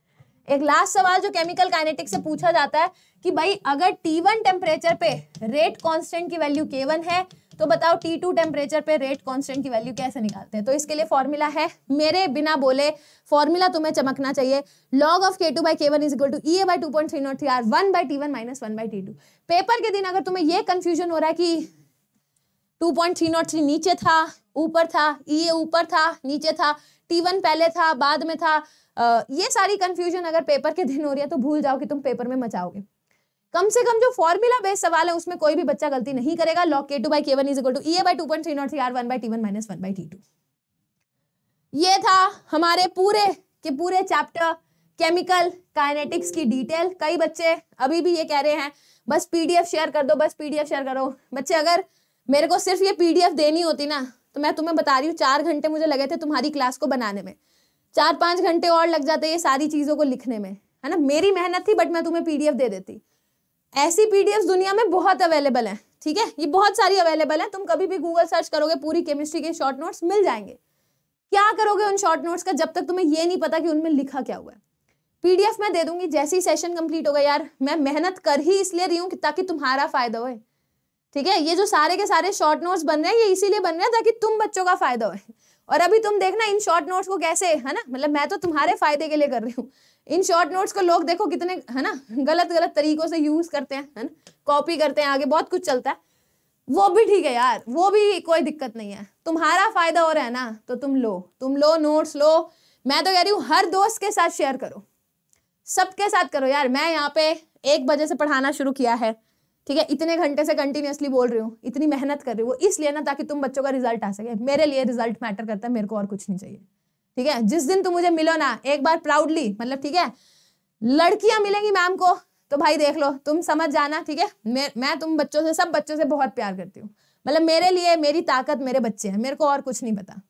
एक लास्ट सवाल जो केमिकल काइनेटिक्स से पूछा जाता है कि भाई अगर T1 टेम्परेचर पे रेट कांस्टेंट की वैल्यू K1 है तो बताओ टी टू टेम्परेचर पे रेट कांस्टेंट की वैल्यू कैसे निकालते हैं तो इसके लिए फॉर्मूला है मेरे बिना बोले फॉर्मूला तुम्हें चमकना चाहिए log of K two by K one is equal to E by two point three naught three R one by T one minus one by T two paper के दिन अगर तुम्हें ये कंफ्यूजन हो रहा है कि two point three naught three नीचे था ऊपर था ई e ऊपर था नीचे था टी वन पहले था बाद में था आ, ये सारी कंफ्यूजन अगर पेपर के दिन हो रही है तो भूल जाओ कि तुम पेपर में मचाओगे कम से कम जो फॉर्मूला बेस्ड सवाल है उसमें कोई भी बच्चा गलती नहीं करेगा log K two by K one is to E A by two point three naught three R one by T one minus one by T two ये था हमारे पूरे के पूरे चैप्टर केमिकल काइनेटिक्स की डिटेल कई बच्चे अभी भी ये कह रहे हैं बस पीडीएफ शेयर कर दो बस पीडीएफ शेयर करो बच्चे अगर मेरे को सिर्फ ये पीडीएफ देनी होती ना तो मैं तुम्हें बता रही हूँ चार घंटे मुझे लगे थे तुम्हारी क्लास को बनाने में चार पाँच घंटे और लग जाते ये सारी चीज़ों को लिखने में है ना मेरी मेहनत थी बट मैं तुम्हें पीडीएफ दे देती ऐसी पीडीएफ्स दुनिया में बहुत अवेलेबल हैं ठीक है ये बहुत सारी अवेलेबल हैं तुम कभी भी गूगल सर्च करोगे पूरी केमिस्ट्री के शॉर्ट नोट्स मिल जाएंगे क्या करोगे उन शॉर्ट नोट्स का जब तक तुम्हें ये नहीं पता कि उनमें लिखा क्या हुआ है पीडीएफ मैं दे दूंगी जैसे ही सेशन कंप्लीट होगा यार मैं मेहनत कर ही इसलिए रही हूँ ताकि तुम्हारा फायदा हो ठीक है ये जो सारे के सारे शॉर्ट नोट्स बन रहे हैं ये इसीलिए बन रहे हैं ताकि तुम बच्चों का फायदा हो और अभी तुम देखना इन शॉर्ट नोट्स को कैसे है ना मतलब मैं तो तुम्हारे फायदे के लिए कर रही हूँ इन शॉर्ट नोट्स को लोग देखो कितने है ना गलत गलत तरीकों से यूज करते हैं है ना कॉपी करते हैं आगे बहुत कुछ चलता है वो भी ठीक है यार वो भी कोई दिक्कत नहीं है तुम्हारा फायदा हो रहा है ना तो तुम लो तुम लो नोट्स लो मैं तो कह रही हूँ हर दोस्त के साथ शेयर करो सबके साथ करो यार मैं यहाँ पे एक बजे से पढ़ाना शुरू किया है ठीक है इतने घंटे से कंटिन्यूसली बोल रही हूँ इतनी मेहनत कर रही हूँ इसलिए ना ताकि तुम बच्चों का रिजल्ट आ सके मेरे लिए रिजल्ट मैटर करता है मेरे को और कुछ नहीं चाहिए ठीक है जिस दिन तुम मुझे मिलो ना एक बार प्राउडली मतलब ठीक है लड़कियां मिलेंगी मैम को तो भाई देख लो तुम समझ जाना ठीक है मैं मैं तुम बच्चों से सब बच्चों से बहुत प्यार करती हूँ मतलब मेरे लिए मेरी ताकत मेरे बच्चे हैं मेरे को और कुछ नहीं पता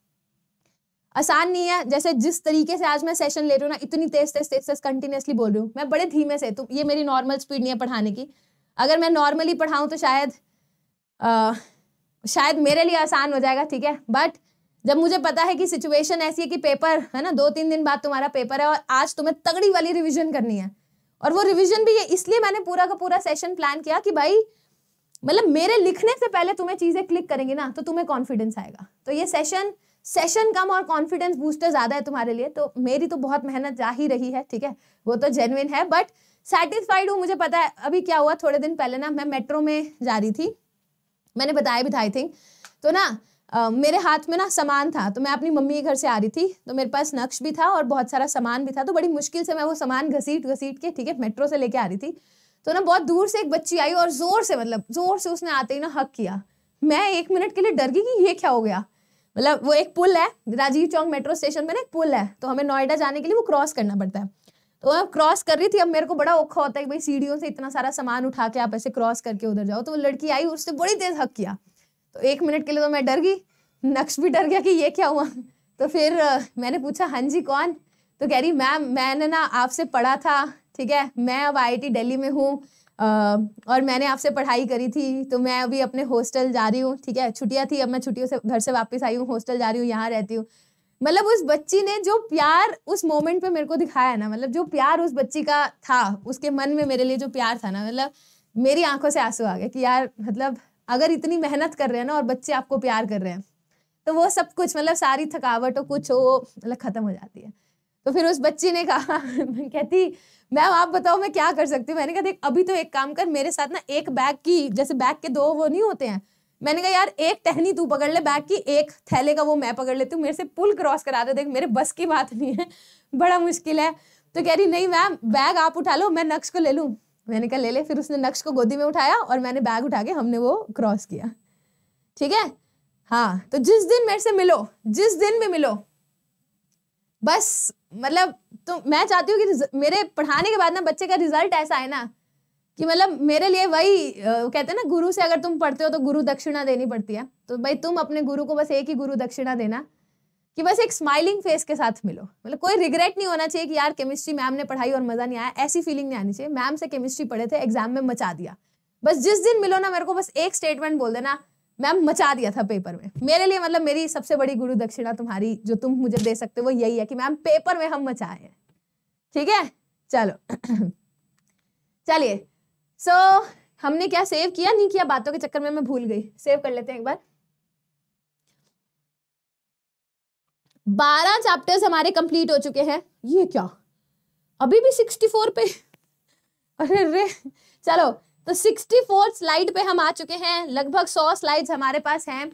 आसान नहीं है जैसे जिस तरीके से आज मैं सेशन ले रही हूँ ना इतनी तेज तेज तेज तेज कंटिन्यूसली बोल रही हूँ मैं बड़े धीमे से तुम ये मेरी नॉर्मल स्पीड नहीं है पढ़ाने की अगर मैं नॉर्मली पढ़ाऊँ तो शायद आ, शायद मेरे लिए आसान हो जाएगा ठीक है बट जब मुझे पता है कि सिचुएशन ऐसी है कि पेपर है ना दो तीन दिन बाद तुम्हारा पेपर है और आज तुम्हें तगड़ी वाली रिविजन करनी है और वो रिविजन भी है इसलिए मैंने पूरा का पूरा सेशन प्लान किया कि भाई मतलब मेरे लिखने से पहले तुम्हें चीज़ें क्लिक करेंगी ना तो तुम्हें कॉन्फिडेंस आएगा तो ये सेशन सेशन कम और कॉन्फिडेंस बूस्टर ज़्यादा है तुम्हारे लिए तो मेरी तो बहुत मेहनत जा ही रही है ठीक है वो तो जेनविन है बट सेटिस्फाइड हूँ मुझे पता है अभी क्या हुआ थोड़े दिन पहले ना मैं मेट्रो में जा रही थी मैंने बताया भी था आई थिंक तो ना Uh, मेरे हाथ में ना सामान था तो मैं अपनी मम्मी के घर से आ रही थी तो मेरे पास नक्श भी था और बहुत सारा सामान भी था तो बड़ी मुश्किल से मैं वो सामान घसीट घसीट के ठीक है मेट्रो से लेके आ रही थी तो ना बहुत दूर से एक बच्ची आई और ज़ोर से मतलब ज़ोर से उसने आते ही ना हक किया मैं एक मिनट के लिए डर गई कि ये क्या हो गया मतलब वो एक पुल है राजीव चौक मेट्रो स्टेशन पर ना एक पुल है तो हमें नोएडा जाने के लिए वो क्रॉस करना पड़ता है तो मैं क्रॉस कर रही थी अब मेरे को बड़ा औखा होता है कि भाई सीढ़ियों से इतना सारा सामान उठा के आप ऐसे क्रॉस करके उधर जाओ तो वो लड़की आई उसने बड़ी तेज़ हक किया तो एक मिनट के लिए तो मैं डर गई नक्श भी डर गया कि ये क्या हुआ तो फिर मैंने पूछा हाँ जी कौन तो कह रही मैम मैंने ना आपसे पढ़ा था ठीक है मैं अब आईआईटी दिल्ली में हूँ और मैंने आपसे पढ़ाई करी थी तो मैं अभी अपने हॉस्टल जा रही हूँ ठीक है छुट्टियाँ थी अब मैं छुट्टियों से घर से वापस आई हूँ हॉस्टल जा रही हूँ यहाँ रहती हूँ मतलब उस बच्ची ने जो प्यार उस मोमेंट पे मेरे को दिखाया ना मतलब जो प्यार उस बच्ची का था उसके मन में मेरे लिए जो प्यार था ना मतलब मेरी आंखों से आंसू आ गए कि यार मतलब अगर इतनी मेहनत कर रहे हैं ना और बच्चे आपको प्यार कर रहे हैं तो वो सब कुछ मतलब सारी थकावट और कुछ वो मतलब खत्म हो जाती है तो फिर उस बच्ची ने कहा कहती मैम आप बताओ मैं क्या कर सकती हूँ मैंने कहा देख अभी तो एक काम कर मेरे साथ ना एक बैग की जैसे बैग के दो वो नहीं होते हैं मैंने कहा यार एक टहनी तू पकड़ ले बैग की एक थैले का वो मैं पकड़ लेती हूँ मेरे से पुल क्रॉस करा दे देख मेरे बस की बात नहीं है बड़ा मुश्किल है तो कह रही नहीं मैम बैग आप उठा लो मैं नक्श को ले लूँ मैंने कहा ले ले फिर उसने नक्श को गोदी में उठाया और मैंने बैग उठा के हमने वो क्रॉस किया ठीक है हाँ तो जिस दिन मेरे से मिलो जिस दिन भी मिलो बस मतलब तो मैं चाहती हूँ कि मेरे पढ़ाने के बाद ना बच्चे का रिजल्ट ऐसा है ना कि मतलब मेरे लिए वही कहते हैं ना गुरु से अगर तुम पढ़ते हो तो गुरु दक्षिणा देनी पड़ती है तो भाई तुम अपने गुरु को बस एक ही गुरु दक्षिणा देना कि बस एक स्माइलिंग फेस के साथ मिलो मतलब कोई रिग्रेट नहीं होना चाहिए कि यार केमिस्ट्री मैम ने पढ़ाई और मज़ा नहीं आया ऐसी फीलिंग नहीं आनी चाहिए मैम से केमिस्ट्री पढ़े थे एग्जाम में मचा दिया बस जिस दिन मिलो ना मेरे को बस एक स्टेटमेंट बोल देना मैम मचा दिया था पेपर में मेरे लिए मतलब मेरी सबसे बड़ी गुरु दक्षिणा तुम्हारी जो तुम मुझे दे सकते हो वो यही है कि मैम पेपर में हम मचाए हैं ठीक है चलो चलिए सो so, हमने क्या सेव किया नहीं किया बातों के चक्कर में मैं भूल गई सेव कर लेते हैं एक बार बारह चैप्टर्स हमारे कंप्लीट हो चुके हैं ये क्या अभी भी सिक्सटी फोर पे अरे रे चलो तो सिक्सटी फोर स्लाइड पे हम आ चुके हैं लगभग सौ स्लाइड्स हमारे पास हैं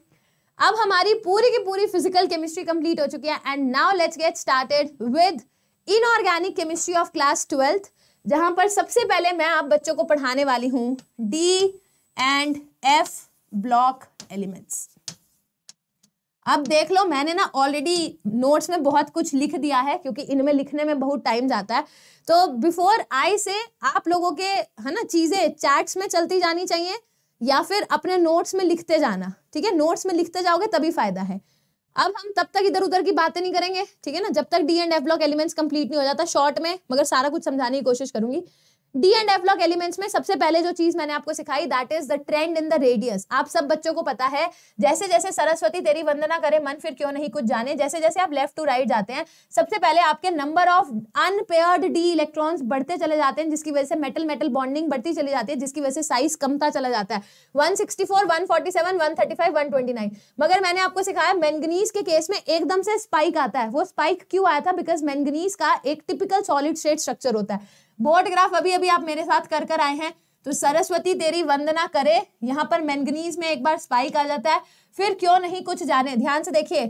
अब हमारी पूरी की पूरी फिजिकल केमिस्ट्री कंप्लीट हो चुकी है and now let's get started with inorganic chemistry of class twelfth जहां पर सबसे पहले मैं आप बच्चों को पढ़ाने वाली हूँ D and F block elements अब देख लो मैंने ना ऑलरेडी नोट्स में बहुत कुछ लिख दिया है क्योंकि इनमें लिखने में बहुत टाइम जाता है तो बिफोर आई से आप लोगों के है ना चीज़ें चैट्स में चलती जानी चाहिए या फिर अपने नोट्स में लिखते जाना ठीक है नोट्स में लिखते जाओगे तभी फायदा है अब हम तब तक इधर उधर की बातें नहीं करेंगे ठीक है ना जब तक D and F block elements complete नहीं हो जाता शॉर्ट में मगर सारा कुछ समझाने की कोशिश करूंगी D and F block elements में सबसे पहले जो चीज मैंने आपको सिखाई that is the trend in the radius आप सब बच्चों को पता है जैसे जैसे सरस्वती तेरी वंदना करे मन फिर क्यों नहीं कुछ जाने जैसे जैसे आप लेफ्ट टू राइट जाते हैं सबसे पहले आपके number of unpaired D electrons बढ़ते चले जाते हैं जिसकी वजह से मेटल मेटल बॉन्डिंग बढ़ती चली जाती है जिसकी वजह से साइज कमता चला जाता है one sixty four one forty seven one thirty five one twenty nine मगर मैंने आपको सिखाया मैंगनीज के केस में एकदम से स्पाइक आता है वो स्पाइक क्यों आया था बिकॉज मैंगनीज का एक टिपिकल सॉलिड स्टेट स्ट्रक्चर होता है बोर्ड ग्राफ अभी अभी आप मेरे साथ कर कर आए हैं तो सरस्वती तेरी वंदना करे यहाँ पर मैंगनीज में एक बार स्पाइक आ जाता है फिर क्यों नहीं कुछ जाने ध्यान से देखिए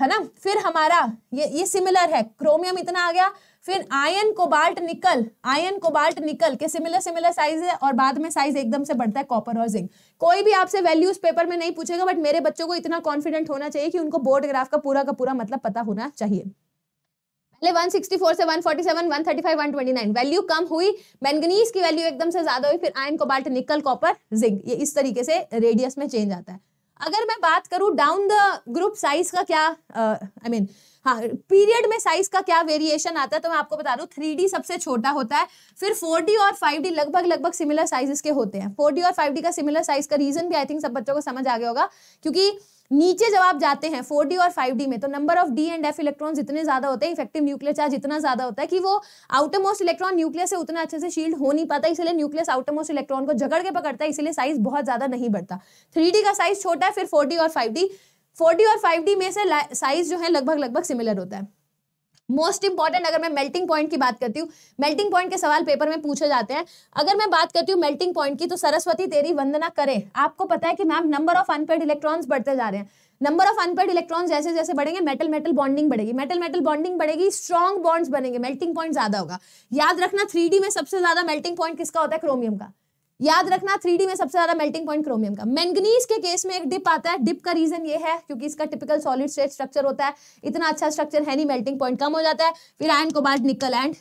है ना फिर हमारा ये ये सिमिलर है क्रोमियम इतना आ गया फिर iron cobalt nickel iron cobalt nickel के सिमिलर सिमिलर साइज है और बाद में साइज एकदम से बढ़ता है कॉपर और जिंक कोई भी आपसे वैल्यूज पेपर में नहीं पूछेगा बट मेरे बच्चों को इतना कॉन्फिडेंट होना चाहिए कि उनको बोर्ड ग्राफ का पूरा का पूरा मतलब पता होना चाहिए पहले 164 से 147, 135, 129 वैल्यू कम हुई मैंगनीज की वैल्यू एकदम से ज्यादा हुई फिर iron cobalt nickel copper zinc ये इस तरीके से रेडियस में चेंज आता है अगर मैं बात करूं डाउन द ग्रुप साइज का क्या आई मीन हाँ पीरियड में साइज का क्या वेरिएशन आता है तो मैं आपको बता दूं थ्री सबसे छोटा होता है फिर फोर और फाइव लगभग लगभग सिमिलर साइज के होते हैं फोर और फाइव का सिमिलर साइज का रीजन भी आई थिंक सब बच्चों को समझ आ गया होगा क्योंकि नीचे जब आप जाते हैं 4d और 5d में तो number of d and f electrons इतने ज्यादा होते हैं इफेक्टिव न्यूक्लियर चार्ज इतना ज्यादा होता है कि वो आउटर मोस्ट इलेक्ट्रॉन न्यूक्लियस से उतना अच्छे से शील्ड हो नहीं पाता इसलिए न्यूक्लियस आउटर मोस्ट इलेक्ट्रॉन को झगड़ के पकड़ता है इसलिए साइज बहुत ज्यादा नहीं बढ़ता थ्री का साइज छोटा है फिर फोर और फाइव डी और फाइव में से साइज जो है लगभग लगभग सिमिलर होता है मोस्ट इंपॉर्टेंट अगर मैं मेल्टिंग पॉइंट की बात करती हूँ मेल्टिंग पॉइंट के सवाल पेपर में पूछे जाते हैं अगर मैं बात करती हूँ मेल्टिंग पॉइंट की तो सरस्वती तेरी वंदना करे आपको पता है कि ma'am number of unpaired electrons बढ़ते जा रहे हैं नंबर ऑफ अनपेड इलेक्ट्रॉन्स जैसे जैसे बढ़ेंगे मेटल मेटल बॉन्डिंग बढ़ेगी मेटल मेटल बॉन्डिंग बढ़ेगी स्ट्रॉन्ग बॉन्ड्स बनेंगे मेल्टिंग पॉइंट ज्यादा होगा याद रखना थ्री में सबसे ज्यादा मेल्टिंग पॉइंट किसका होता है क्रोमियम का याद रखना थ्री में सबसे ज्यादा मेल्टिंग पॉइंट क्रोमियम का मैंगनीज के केस में एक डिप आता है डिप का रीजन ये है क्योंकि इसका टिपिकल सॉलिड स्टेट स्ट्रक्चर होता है इतना अच्छा स्ट्रक्चर है नहीं मेल्टिंग पॉइंट कम हो जाता है फिर iron cobalt nickel and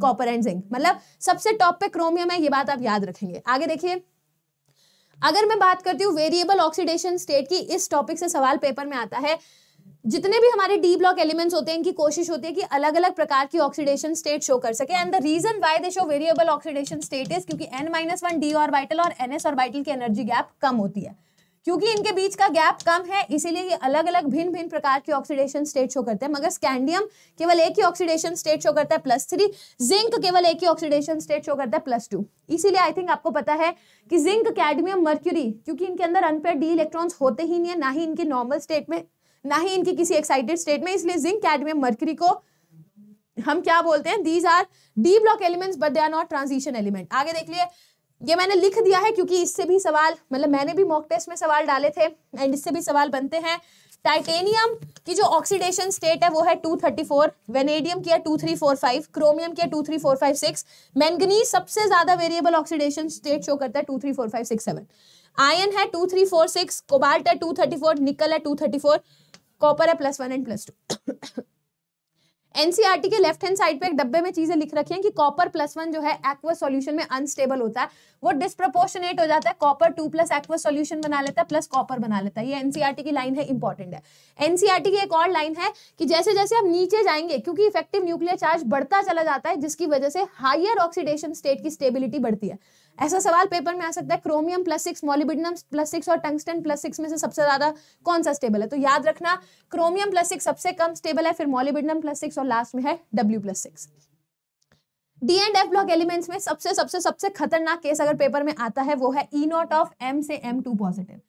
copper and zinc मतलब सबसे टॉप पे क्रोमियम है ये बात आप याद रखेंगे आगे देखिए अगर मैं बात करती हूँ वेरिएबल ऑक्सीडेशन स्टेट की इस टॉपिक से सवाल पेपर में आता है जितने भी हमारे डी ब्लॉक एलिमेंट्स होते हैं इनकी कोशिश होती है कि अलग अलग प्रकार की ऑक्सीडेशन स्टेट शो कर सके and the reason why they show variable oxidation state is क्योंकि एन माइनस वन डी और ऑर्बिटल और एन एस और ऑर्बिटल की एनर्जी गैप कम होती है क्योंकि इनके बीच का गैप कम है इसीलिए ये अलग अलग भिन्न भिन्न प्रकार की ऑक्सीडेशन स्टेट शो करते हैं मगर स्कैंडियम केवल एक ही ऑक्सीडेशन स्टेट शो करता है प्लस थ्री जिंक केवल एक ही ऑक्सीडेशन स्टेट शो करता है प्लस टू इसीलिए आई थिंक आपको पता है कि जिंक कैडमियम मर्क्यूरी क्योंकि इनके अंदर अनपेड डी इलेक्ट्रॉन्स होते ही नहीं है ना ही इनके नॉर्मल स्टेट में ना ही इनकी किसी एक्साइटेड स्टेट में इसलिए जिंक कैडमियम मर्करी को हम क्या बोलते हैं these are D block elements but they are not transition element आगे देख लिए ये मैंने लिख दिया है क्योंकि इससे भी सवाल मतलब मैंने भी मॉक टेस्ट में सवाल डाले थे एंड इससे भी सवाल बनते हैं टाइटेनियम की जो ऑक्सीडेशन स्टेट है वो है 234 वेनेडियम की है 2345 क्रोमियम की है 23456 मैंगनीज सबसे ज्यादा वेरिएबल ऑक्सीडेशन स्टेट शो करता है two three four five six seven iron है two three four six cobalt है टू थर्टी फोर निकल है टू थर्टी फोर कॉपर है plus one and plus two NCR के left hand side पे एक डब्बे में चीजें लिख रखी हैं कि कॉपर प्लस वन जो है एक्वा सॉल्यूशन में अनस्टेबल होता है वो डिस्प्रोपोर्शनेट हो जाता है copper two plus aqua solution बना लेता है प्लस कॉपर बना लेता है ये एनसीआरटी e की लाइन है इंपॉर्टेंट है एनसीआरटी e की एक और लाइन है कि जैसे जैसे आप नीचे जाएंगे क्योंकि इफेक्टिव न्यूक्लियर चार्ज बढ़ता चला जाता है जिसकी वजह से हाइयर ऑक्सीडेशन स्टेट की स्टेबिलिटी बढ़ती है ऐसा सवाल पेपर में आ सकता है chromium plus six molybdenum plus six और टंगस्टन प्लस सिक्स में से सबसे ज्यादा कौन सा स्टेबल है तो याद रखना क्रोमियम प्लस सिक्स सबसे कम स्टेबल है फिर मोलिबिडनम प्लस सिक्स और लास्ट में है W plus six D and F block elements में सबसे सबसे सबसे खतरनाक केस अगर पेपर में आता है वो है ई नॉट ऑफ एम से एम टू पॉजिटिव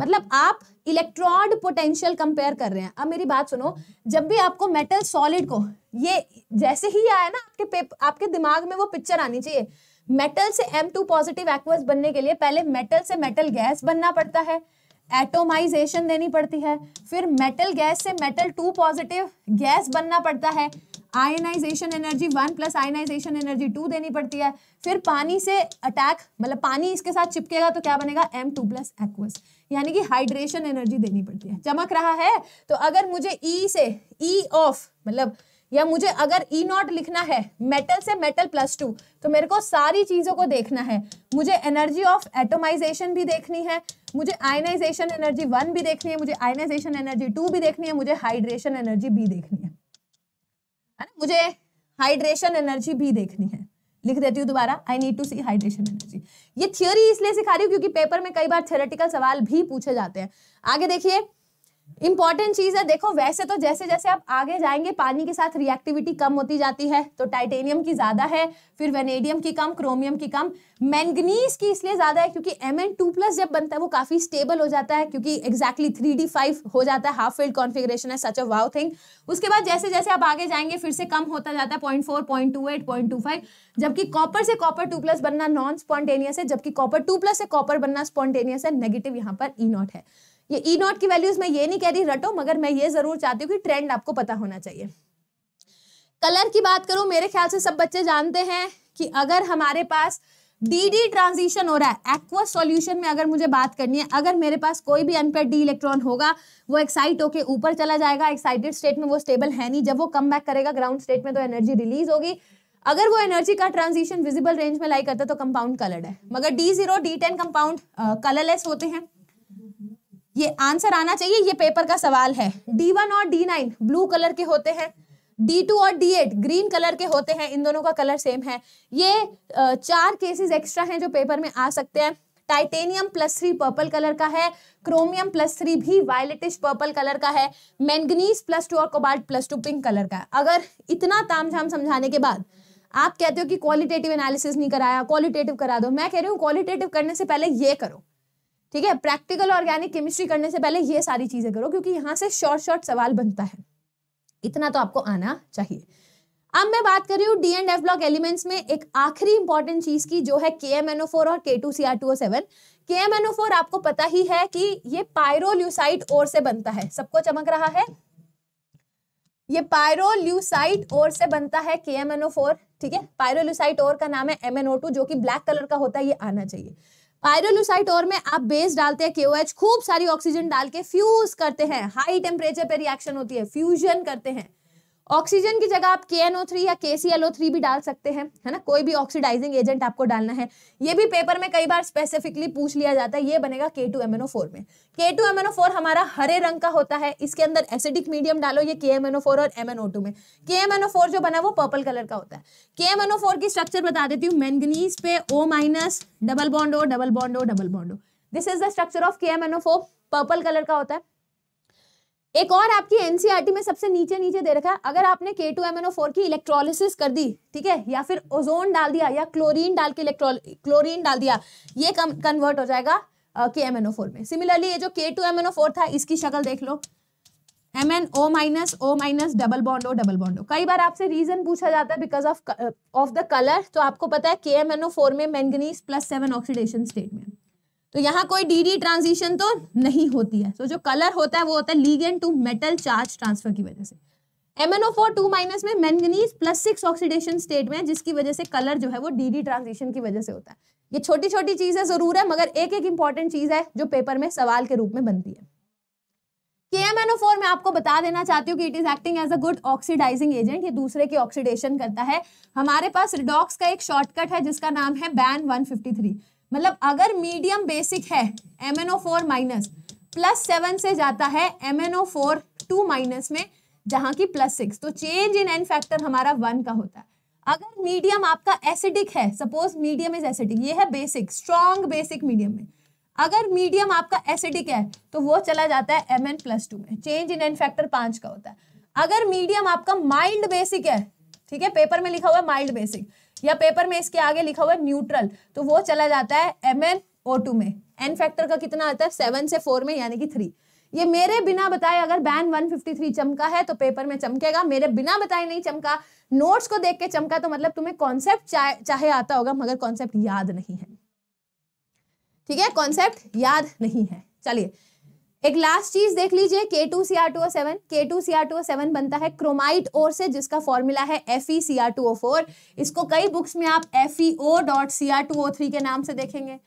मतलब आप इलेक्ट्रॉन पोटेंशियल कंपेयर कर रहे हैं अब मेरी बात सुनो जब भी आपको मेटल सॉलिड को ये जैसे ही आया ना आपके पेपर आपके दिमाग में वो पिक्चर आनी चाहिए मेटल से एम टू पॉजिटिव एक्वस बनने के लिए पहले मेटल से मेटल गैस बनना पड़ता है एटोमाइजेशन देनी पड़ती है फिर मेटल गैस से मेटल टू पॉजिटिव गैस बनना पड़ता है ionisation energy one plus ionisation energy two देनी पड़ती है फिर पानी से अटैक मतलब पानी इसके साथ चिपकेगा तो क्या बनेगा एम टू प्लस एक्वस यानी कि हाइड्रेशन एनर्जी देनी पड़ती है चमक रहा है तो अगर मुझे ई e से ई e ऑफ मतलब या मुझे अगर ई e नॉट लिखना है मेटल से मेटल प्लस टू तो मेरे को सारी चीज़ों को देखना है मुझे एनर्जी ऑफ एटोमाइजेशन भी देखनी है मुझे आयनाइजेशन एनर्जी वन भी देखनी है मुझे आयनाइजेशन एनर्जी टू भी देखनी है मुझे हाइड्रेशन एनर्जी बी देखनी है मुझे हाइड्रेशन एनर्जी भी देखनी है लिख देती हूँ दोबारा I need to see hydration energy ये थियोरी इसलिए सिखा रही हूँ क्योंकि पेपर में कई बार थियोरेटिकल सवाल भी पूछे जाते हैं आगे देखिए इंपॉर्टेंट चीज है देखो वैसे तो जैसे जैसे आप आगे जाएंगे पानी के साथ रिएक्टिविटी कम होती जाती है तो टाइटेनियम की ज्यादा है फिर वेनेडियम की कम क्रोमियम की कम मैंगनीज की इसलिए ज्यादा है क्योंकि एम एन टू प्लस जब बनता है वो काफी स्टेबल हो जाता है क्योंकि एग्जैक्टली थ्री डी फाइव हो जाता है हाफ फील्ड कॉन्फिग्रेशन है सच अ वाव थिंग उसके बाद जैसे जैसे आप आगे जाएंगे फिर से कम होता जाता है point four point two eight point two five जबकि कॉपर से कॉपर टू प्लस बनना नॉन स्पॉन्टेनियस है जबकि कॉपर टू प्लस से कॉपर बनना स्पॉन्टेनियस है नेगेटिव यहाँ पर ई e नॉट है ये ई e नॉट की वैल्यूज मैं ये नहीं कह रही रटो मगर मैं ये जरूर चाहती हूँ कि ट्रेंड आपको पता होना चाहिए कलर की बात करूं मेरे ख्याल से सब बच्चे जानते हैं कि अगर हमारे पास डीडी ट्रांजिशन हो रहा है एक्वा सॉल्यूशन में अगर मुझे बात करनी है अगर मेरे पास कोई भी अनपेड डी इलेक्ट्रॉन होगा वो एक्साइट होके ऊपर चला जाएगा एक्साइटेड स्टेट में वो स्टेबल है नहीं जब वो कम बैक करेगा ग्राउंड स्टेट में तो एनर्जी रिलीज होगी अगर वो एनर्जी का ट्रांजिशन विजिबल रेंज में लाई करता तो कंपाउंड कलर्ड है मगर D zero D ten compound colourless होते हैं ये आंसर आना चाहिए ये पेपर का सवाल है डी वन और डी नाइन ब्लू कलर के होते हैं डी टू और डी एट ग्रीन कलर के होते हैं इन दोनों का कलर सेम है ये चार केसेस एक्स्ट्रा हैं जो पेपर में आ सकते हैं titanium plus three purple colour का है क्रोमियम प्लस थ्री भी वायलेटिश पर्पल कलर का है मैंगनीज प्लस टू और cobalt plus two pink colour का है अगर इतना तामझाम समझाने के बाद आप कहते हो कि क्वालिटेटिव एनालिसिस नहीं कराया क्वालिटेटिव करा दो मैं कह रही हूँ क्वालिटेटिव करने से पहले ये करो ठीक है प्रैक्टिकल ऑर्गेनिक केमिस्ट्री करने से पहले ये सारी चीजें करो क्योंकि यहाँ से शॉर्ट शॉर्ट सवाल बनता है इतना तो आपको आना चाहिए अब मैं बात कर रही हूँ D and F block elements में एक आखिरी इंपॉर्टेंट चीज की जो है K M N O four और K two C R two O seven K M N O four आपको पता ही है कि ये पायरोल्यूसाइट और से बनता है सबको चमक रहा है ये पायरोल्यूसाइट और से बनता है के एम ओ फोर ठीक है पायरोल्यूसाइट और का नाम है एम एन ओ टू जो कि ब्लैक कलर का होता है ये आना चाहिए आयरोलूसाइट और में आप बेस डालते हैं KOH खूब सारी ऑक्सीजन डाल के फ्यूज करते हैं हाई टेम्परेचर पे रिएक्शन होती है फ्यूजन करते हैं ऑक्सीजन की जगह आप के थ्री या के सी थ्री भी डाल सकते हैं है ना कोई भी ऑक्सीडाइजिंग एजेंट आपको डालना है ये भी पेपर में कई बार स्पेसिफिकली पूछ लिया जाता है ये बनेगा के टू एम में के टू एम हमारा हरे रंग का होता है इसके अंदर एसिडिक मीडियम डालो ये के एम फोर और एम टू में के एम फोर जो बना वो पर्पल कलर का होता है के एम फोर की स्ट्रक्चर बता देती हूँ मैंगनीज पे O minus double bond O double bond O double bond O this is the structure of K M four purple colour का होता है एक और आपकी एनसीईआरटी e में सबसे नीचे नीचे दे रखा है अगर आपने K two M N O four की इलेक्ट्रोलिसिस कर दी ठीक है या फिर ओजोन डाल दिया या क्लोरीन डाल के इलेक्ट्रोल क्लोरीन डाल दिया ये कम कन्वर्ट हो जाएगा K M N O four में सिमिलरली ये जो K two M N O four था इसकी शक्ल देख लो M N O minus O minus double bond O double bond O कई बार आपसे रीजन पूछा जाता है because of of the colour तो आपको पता है K M N O four में manganese plus seven oxidation state में तो यहाँ कोई डी डी ट्रांजिशन तो नहीं होती है तो so, जो कलर होता है वो होता है ligand to metal charge transfer की वजह से M N O four two minus में manganese plus six oxidation state में जिसकी वजह से कलर जो है वो डीडी ट्रांजिशन की वजह से होता है ये छोटी छोटी चीजें जरूर है मगर एक एक इंपॉर्टेंट चीज है जो पेपर में सवाल के रूप में बनती है फोर में आपको बता देना चाहती हूँ कि it is acting as a good oxidising agent ये दूसरे की ऑक्सीडेशन करता है हमारे पास रिडॉक्स का एक शॉर्टकट है जिसका नाम है बैन वन फिफ्टी थ्री मतलब अगर मीडियम बेसिक है M N O four minus plus seven से जाता है M N O four two minus में जहाँ की प्लस सिक्स तो चेंज इन एन फैक्टर हमारा वन का होता है अगर मीडियम आपका एसिडिक है सपोज मीडियम इज एसिडिक ये है बेसिक स्ट्रॉन्ग बेसिक मीडियम में अगर मीडियम आपका एसिडिक है तो वो चला जाता है एम एन प्लस टू में चेंज इन एन फैक्टर पांच का होता है अगर मीडियम आपका माइल्ड बेसिक है ठीक है पेपर में लिखा हुआ है माइल्ड बेसिक या पेपर में इसके आगे लिखा हुआ है न्यूट्रल तो वो चला जाता है एम एन ओ टू में एन फैक्टर का कितना आता है सेवन से फोर में यानी कि थ्री ये मेरे बिना बताए अगर बैन 153 चमका है तो पेपर में चमकेगा मेरे बिना बताए नहीं चमका नोट्स को देख के चमका तो मतलब तुम्हें कॉन्सेप्ट चाहे, चाहे आता होगा मगर कॉन्सेप्ट याद नहीं है ठीक है कॉन्सेप्ट याद नहीं है चलिए एक लास्ट चीज देख लीजिए K two C R two O seven K two C R two O seven बनता है क्रोमाइट ओर से जिसका फॉर्मूला है F E C R two O four इसको कई बुक्स में आप F E O dot C R two O three के नाम से देखेंगे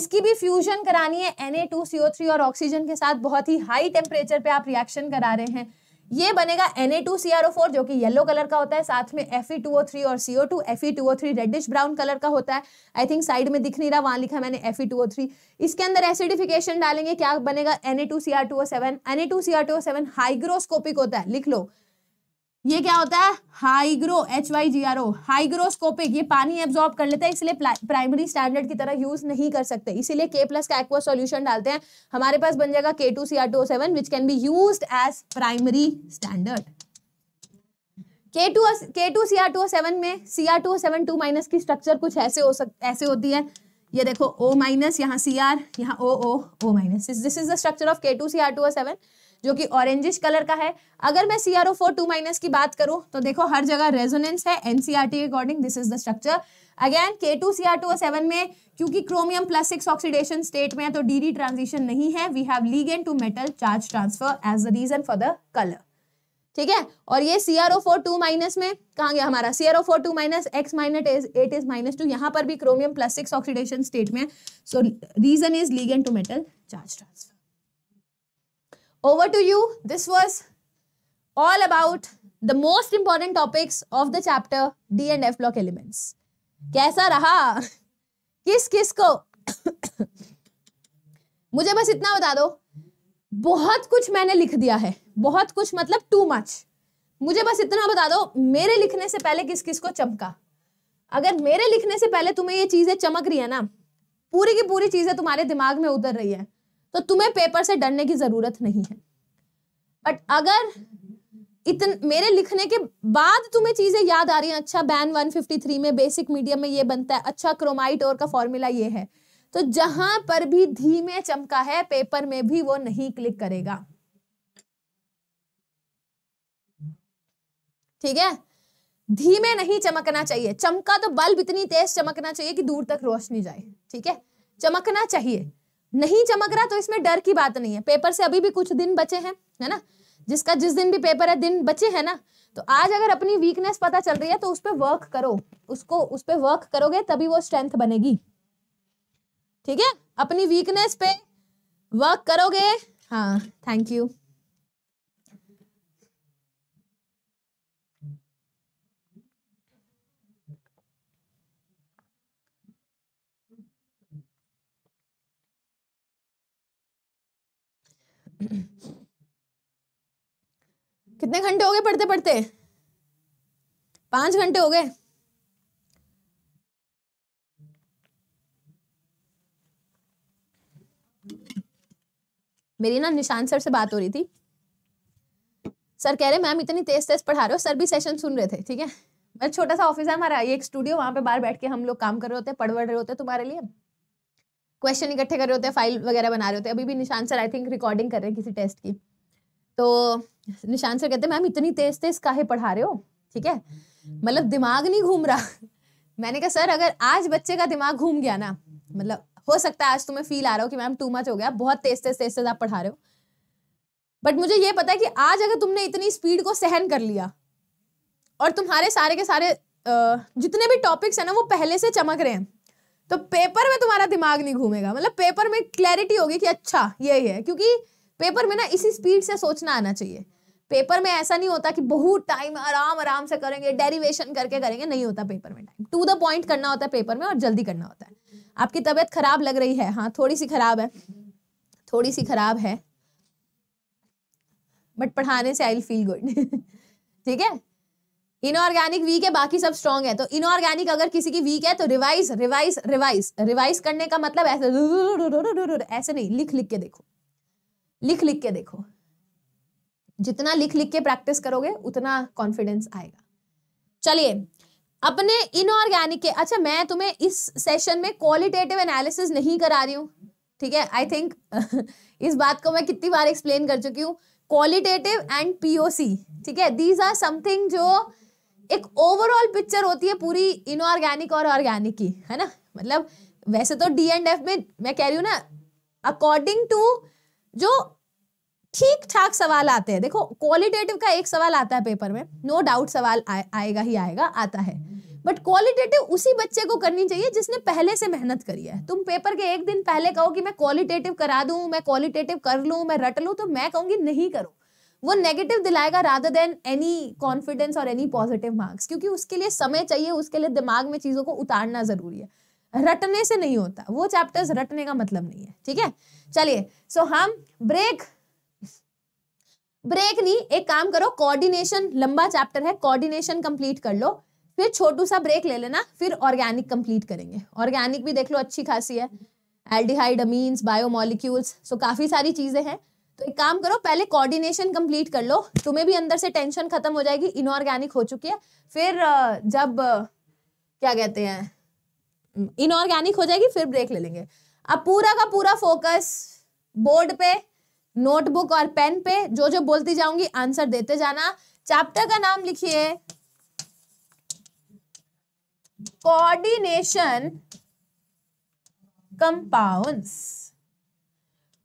इसकी भी फ्यूजन करानी है N A two C O three और ऑक्सीजन के साथ बहुत ही हाई टेम्परेचर पे आप रिएक्शन करा रहे हैं ये बनेगा Na2CrO4 जो कि येलो कलर का होता है साथ में Fe2O3 और CO2 Fe2O3 reddish brown colour का होता है आई थिंक साइड में दिख नहीं रहा वहां लिखा मैंने Fe2O3 इसके अंदर एसिडिफिकेशन डालेंगे क्या बनेगा Na2CrO7 Na2CrO7 हाइग्रोस्कोपिक होता है लिख लो ये क्या होता है hygro H Y G R O hygroscopic ये पानी एब्जॉर्ब कर लेता है इसलिए प्राइमरी स्टैंडर्ड की तरह यूज नहीं कर सकते इसीलिए के प्लस का एक्वा सोल्यूशन डालते हैं हमारे पास बन जाएगा K two C R two seven which can be use as primary standard K two K two C R two seven में C R two seven two minus की स्ट्रक्चर कुछ ऐसे हो सक ऐसे होती है ये देखो ओ माइनस यहाँ सी आर यहाँ O O O minus this is the structure of K two C R two seven जो कि ऑरेंजिश कलर का है अगर मैं C R O four two minus की बात करूं तो देखो हर जगह रेजोनेंस है एनसीआरटी टी according this is the structure again K two C R two seven में क्योंकि chromium plus six oxidation state में है तो डी डी ट्रांजिशन नहीं है we have ligand to metal charge transfer as the reason for the colour ठीक है और ये C R O four two minus में कहा गया हमारा C R O four two minus X minus eight is minus two यहां पर भी chromium plus six oxidation state में so reason is ligand to metal charge transfer over to you this was all about the most important topics of the chapter d and f block elements कैसा रहा किस किस को मुझे बस इतना बता दो बहुत कुछ मैंने लिख दिया है बहुत कुछ मतलब टू मच मुझे बस इतना बता दो मेरे लिखने से पहले किस किस को चमका अगर मेरे लिखने से पहले तुम्हें ये चीजें चमक रही है ना पूरी की पूरी चीजें तुम्हारे दिमाग में उतर रही है तो तुम्हें पेपर से डरने की ज़रूरत नहीं है बट अगर इतन मेरे लिखने के बाद तुम्हें चीज़ें याद आ रही हैं अच्छा बैन 153 में बेसिक मीडियम में ये बनता है अच्छा क्रोमाइट और का फॉर्मूला ये है तो जहां पर भी धीमे चमका है पेपर में भी वो नहीं क्लिक करेगा ठीक है धीमे नहीं चमकना चाहिए चमका तो बल्ब इतनी तेज चमकना चाहिए कि दूर तक रोशनी जाए ठीक है चमकना चाहिए नहीं चमक रहा तो इसमें डर की बात नहीं है पेपर से अभी भी कुछ दिन बचे हैं है ना जिसका जिस दिन भी पेपर है दिन बचे हैं ना तो आज अगर अपनी वीकनेस पता चल रही है तो उस पर वर्क करो उसको उस पर वर्क करोगे तभी वो स्ट्रेंथ बनेगी ठीक है अपनी वीकनेस पे वर्क करोगे हाँ थैंक यू कितने घंटे हो गए पढ़ते पढ़ते पांच घंटे हो गए मेरी ना निशान सर से बात हो रही थी सर कह रहे मैम इतनी तेज तेज पढ़ा रहे हो सर भी सेशन सुन रहे थे ठीक है मैं छोटा सा ऑफिस है हमारा ये एक स्टूडियो वहाँ पे बाहर बैठ के हम लोग काम कर रहे होते हैं पढ़ वढ़ रहे होते हैं तुम्हारे लिए क्वेश्चन इकट्ठे कर रहे होते हैं फाइल वगैरह बना रहे होते हैं अभी भी निशान सर आई थिंक रिकॉर्डिंग कर रहे हैं किसी टेस्ट की तो निशान सर कहते हैं मैम इतनी तेज तेज काहे पढ़ा रहे हो ठीक है मतलब दिमाग नहीं घूम रहा मैंने कहा सर अगर आज बच्चे का दिमाग घूम गया ना मतलब हो सकता है आज तुम्हें फील आ रहा हो कि मैम टू मच हो गया बहुत तेज तेज तेज तेज आप पढ़ा रहे हो बट मुझे ये पता है कि आज अगर तुमने इतनी स्पीड को सहन कर लिया और तुम्हारे सारे के सारे जितने भी टॉपिक्स हैं ना वो पहले से चमक रहे हैं तो पेपर में तुम्हारा दिमाग नहीं घूमेगा मतलब पेपर में क्लैरिटी होगी कि अच्छा यही है क्योंकि पेपर में ना इसी स्पीड से सोचना आना चाहिए पेपर में ऐसा नहीं होता कि बहुत टाइम आराम आराम से करेंगे डेरिवेशन करके करेंगे नहीं होता पेपर में टाइम टू द पॉइंट करना होता है पेपर में और जल्दी करना होता है आपकी तबीयत खराब लग रही है हाँ थोड़ी सी खराब है थोड़ी सी खराब है बट पढ़ाने से आई फील गुड ठीक है इनऑर्गेनिक वीक है बाकी सब स्ट्रॉन्ग है तो इनऑर्गेनिक अगर किसी की वीक है तो रिवाइज रिवाइज रिवाइज रिवाइज करने का मतलब ऐसे ऐसे नहीं लिख लिख के देखो लिख लिख के देखो जितना लिख लिख के प्रैक्टिस करोगे उतना कॉन्फिडेंस आएगा चलिए अपने इनऑर्गेनिक के अच्छा मैं तुम्हें इस सेशन में क्वालिटेटिव एनालिसिस नहीं करा रही हूँ ठीक है आई थिंक इस बात को मैं कितनी बार एक्सप्लेन कर चुकी हूँ क्वालिटेटिव एंड पीओसी ठीक है दीज आर समथिंग जो एक ओवरऑल पिक्चर होती है पूरी इनऑर्गेनिक और ऑर्गेनिक की है ना मतलब वैसे तो डी एंड एफ में मैं कह रही हूँ ना अकॉर्डिंग टू जो ठीक ठाक सवाल आते हैं देखो क्वालिटेटिव का एक सवाल आता है पेपर में नो no डाउट सवाल आ, आएगा ही आएगा आता है बट क्वालिटेटिव उसी बच्चे को करनी चाहिए जिसने पहले से मेहनत करी है तुम पेपर के एक दिन पहले कहो कि मैं क्वालिटेटिव करा दूं मैं क्वालिटेटिव कर लूं मैं रट लूं तो मैं कहूंगी नहीं करो वो नेगेटिव दिलाएगा रादर देन एनी कॉन्फिडेंस और एनी पॉजिटिव मार्क्स क्योंकि उसके लिए समय चाहिए उसके लिए दिमाग में चीज़ों को उतारना ज़रूरी है रटने से नहीं होता वो चैप्टर्स रटने का मतलब नहीं है ठीक है चलिए सो so, हम ब्रेक ब्रेक नहीं एक काम करो कोऑर्डिनेशन लंबा चैप्टर है कोऑर्डिनेशन कंप्लीट कर लो फिर छोटू सा ब्रेक ले लेना फिर ऑर्गेनिक कंप्लीट करेंगे ऑर्गेनिक भी देख लो अच्छी खासी है एल्डिहाइड अमीन्स बायोमोलिक्यूल्स सो काफ़ी सारी चीज़ें हैं तो एक काम करो पहले कोऑर्डिनेशन कंप्लीट कर लो तुम्हें भी अंदर से टेंशन खत्म हो जाएगी इनऑर्गेनिक हो चुकी है फिर जब क्या कहते हैं इनऑर्गेनिक हो जाएगी फिर ब्रेक ले लेंगे अब पूरा का पूरा फोकस बोर्ड पे नोटबुक और पेन पे जो जो बोलती जाऊंगी आंसर देते जाना चैप्टर का नाम लिखिए कोऑर्डिनेशन कंपाउंड्स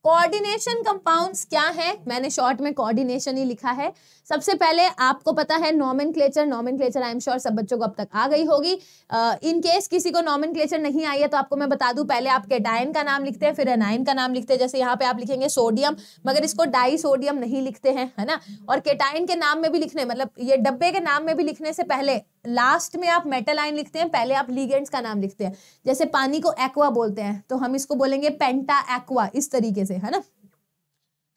कोऑर्डिनेशन कंपाउंड्स क्या है मैंने शॉर्ट में कोऑर्डिनेशन ही लिखा है सबसे पहले आपको पता है nomenclature nomenclature I am sure सब बच्चों को अब तक आ गई होगी इन केस किसी को नॉमिन क्लेचर नहीं आई है तो आपको मैं बता दूं पहले आप केटायन का नाम लिखते हैं फिर एनायन का नाम लिखते हैं जैसे यहाँ पे आप लिखेंगे सोडियम मगर इसको डाई सोडियम नहीं लिखते हैं है ना और केटाइन के नाम में भी लिखने मतलब ये डब्बे के नाम में भी लिखने से पहले लास्ट में आप मेटल आइन लिखते हैं पहले आप लीगेंट्स का नाम लिखते हैं जैसे पानी को एक्वा बोलते हैं तो हम इसको बोलेंगे पेंटा एक्वा इस तरीके से है ना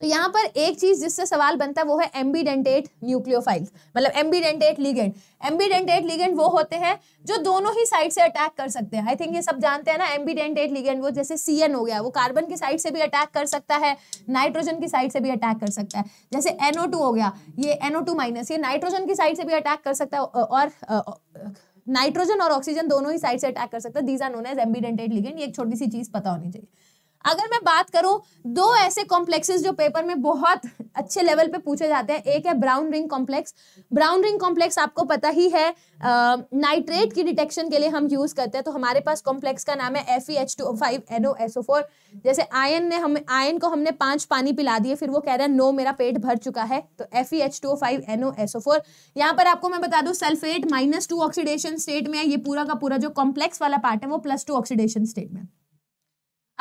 तो यहाँ पर एक चीज जिससे सवाल बनता है वो है एम्बीडेंटेट न्यूक्लियोफाइल्स मतलब एम्बीडेंटेट लिगेंड एम्बीडेंटेट लिगेंड वो होते हैं जो दोनों ही साइड से अटैक कर सकते हैं आई थिंक ये सब जानते हैं ना एम्बीडेंटेट लिगेंड वो जैसे सी हो गया वो कार्बन की साइड से भी अटैक कर सकता है नाइट्रोजन की साइड से भी अटैक कर सकता है जैसे एनओ हो गया ये एनओ माइनस ये नाइट्रोजन की साइड से भी अटैक कर सकता है और नाइट्रोजन और ऑक्सीजन दोनों ही साइड से अटैक कर सकता है these are known as ambidentate ligand ये एक छोटी सी चीज पता होनी चाहिए अगर मैं बात करूं दो ऐसे कॉम्प्लेक्सेस जो पेपर में बहुत अच्छे लेवल पे पूछे जाते हैं एक है brown ring complex brown ring complex आपको पता ही है नाइट्रेट की डिटेक्शन के लिए हम यूज करते हैं तो हमारे पास कॉम्प्लेक्स का नाम है F E H two five N O S O four जैसे आयन ने हम आयन को हमने पांच पानी पिला दिए फिर वो कह रहे हैं नो मेरा पेट भर चुका है तो F E H two five N O S O four यहाँ पर आपको मैं बता दू sulphate minus two oxidation state में है ये पूरा का पूरा जो कॉम्प्लेक्स वाला पार्ट है वो प्लस टू ऑक्सीडेशन स्टेट में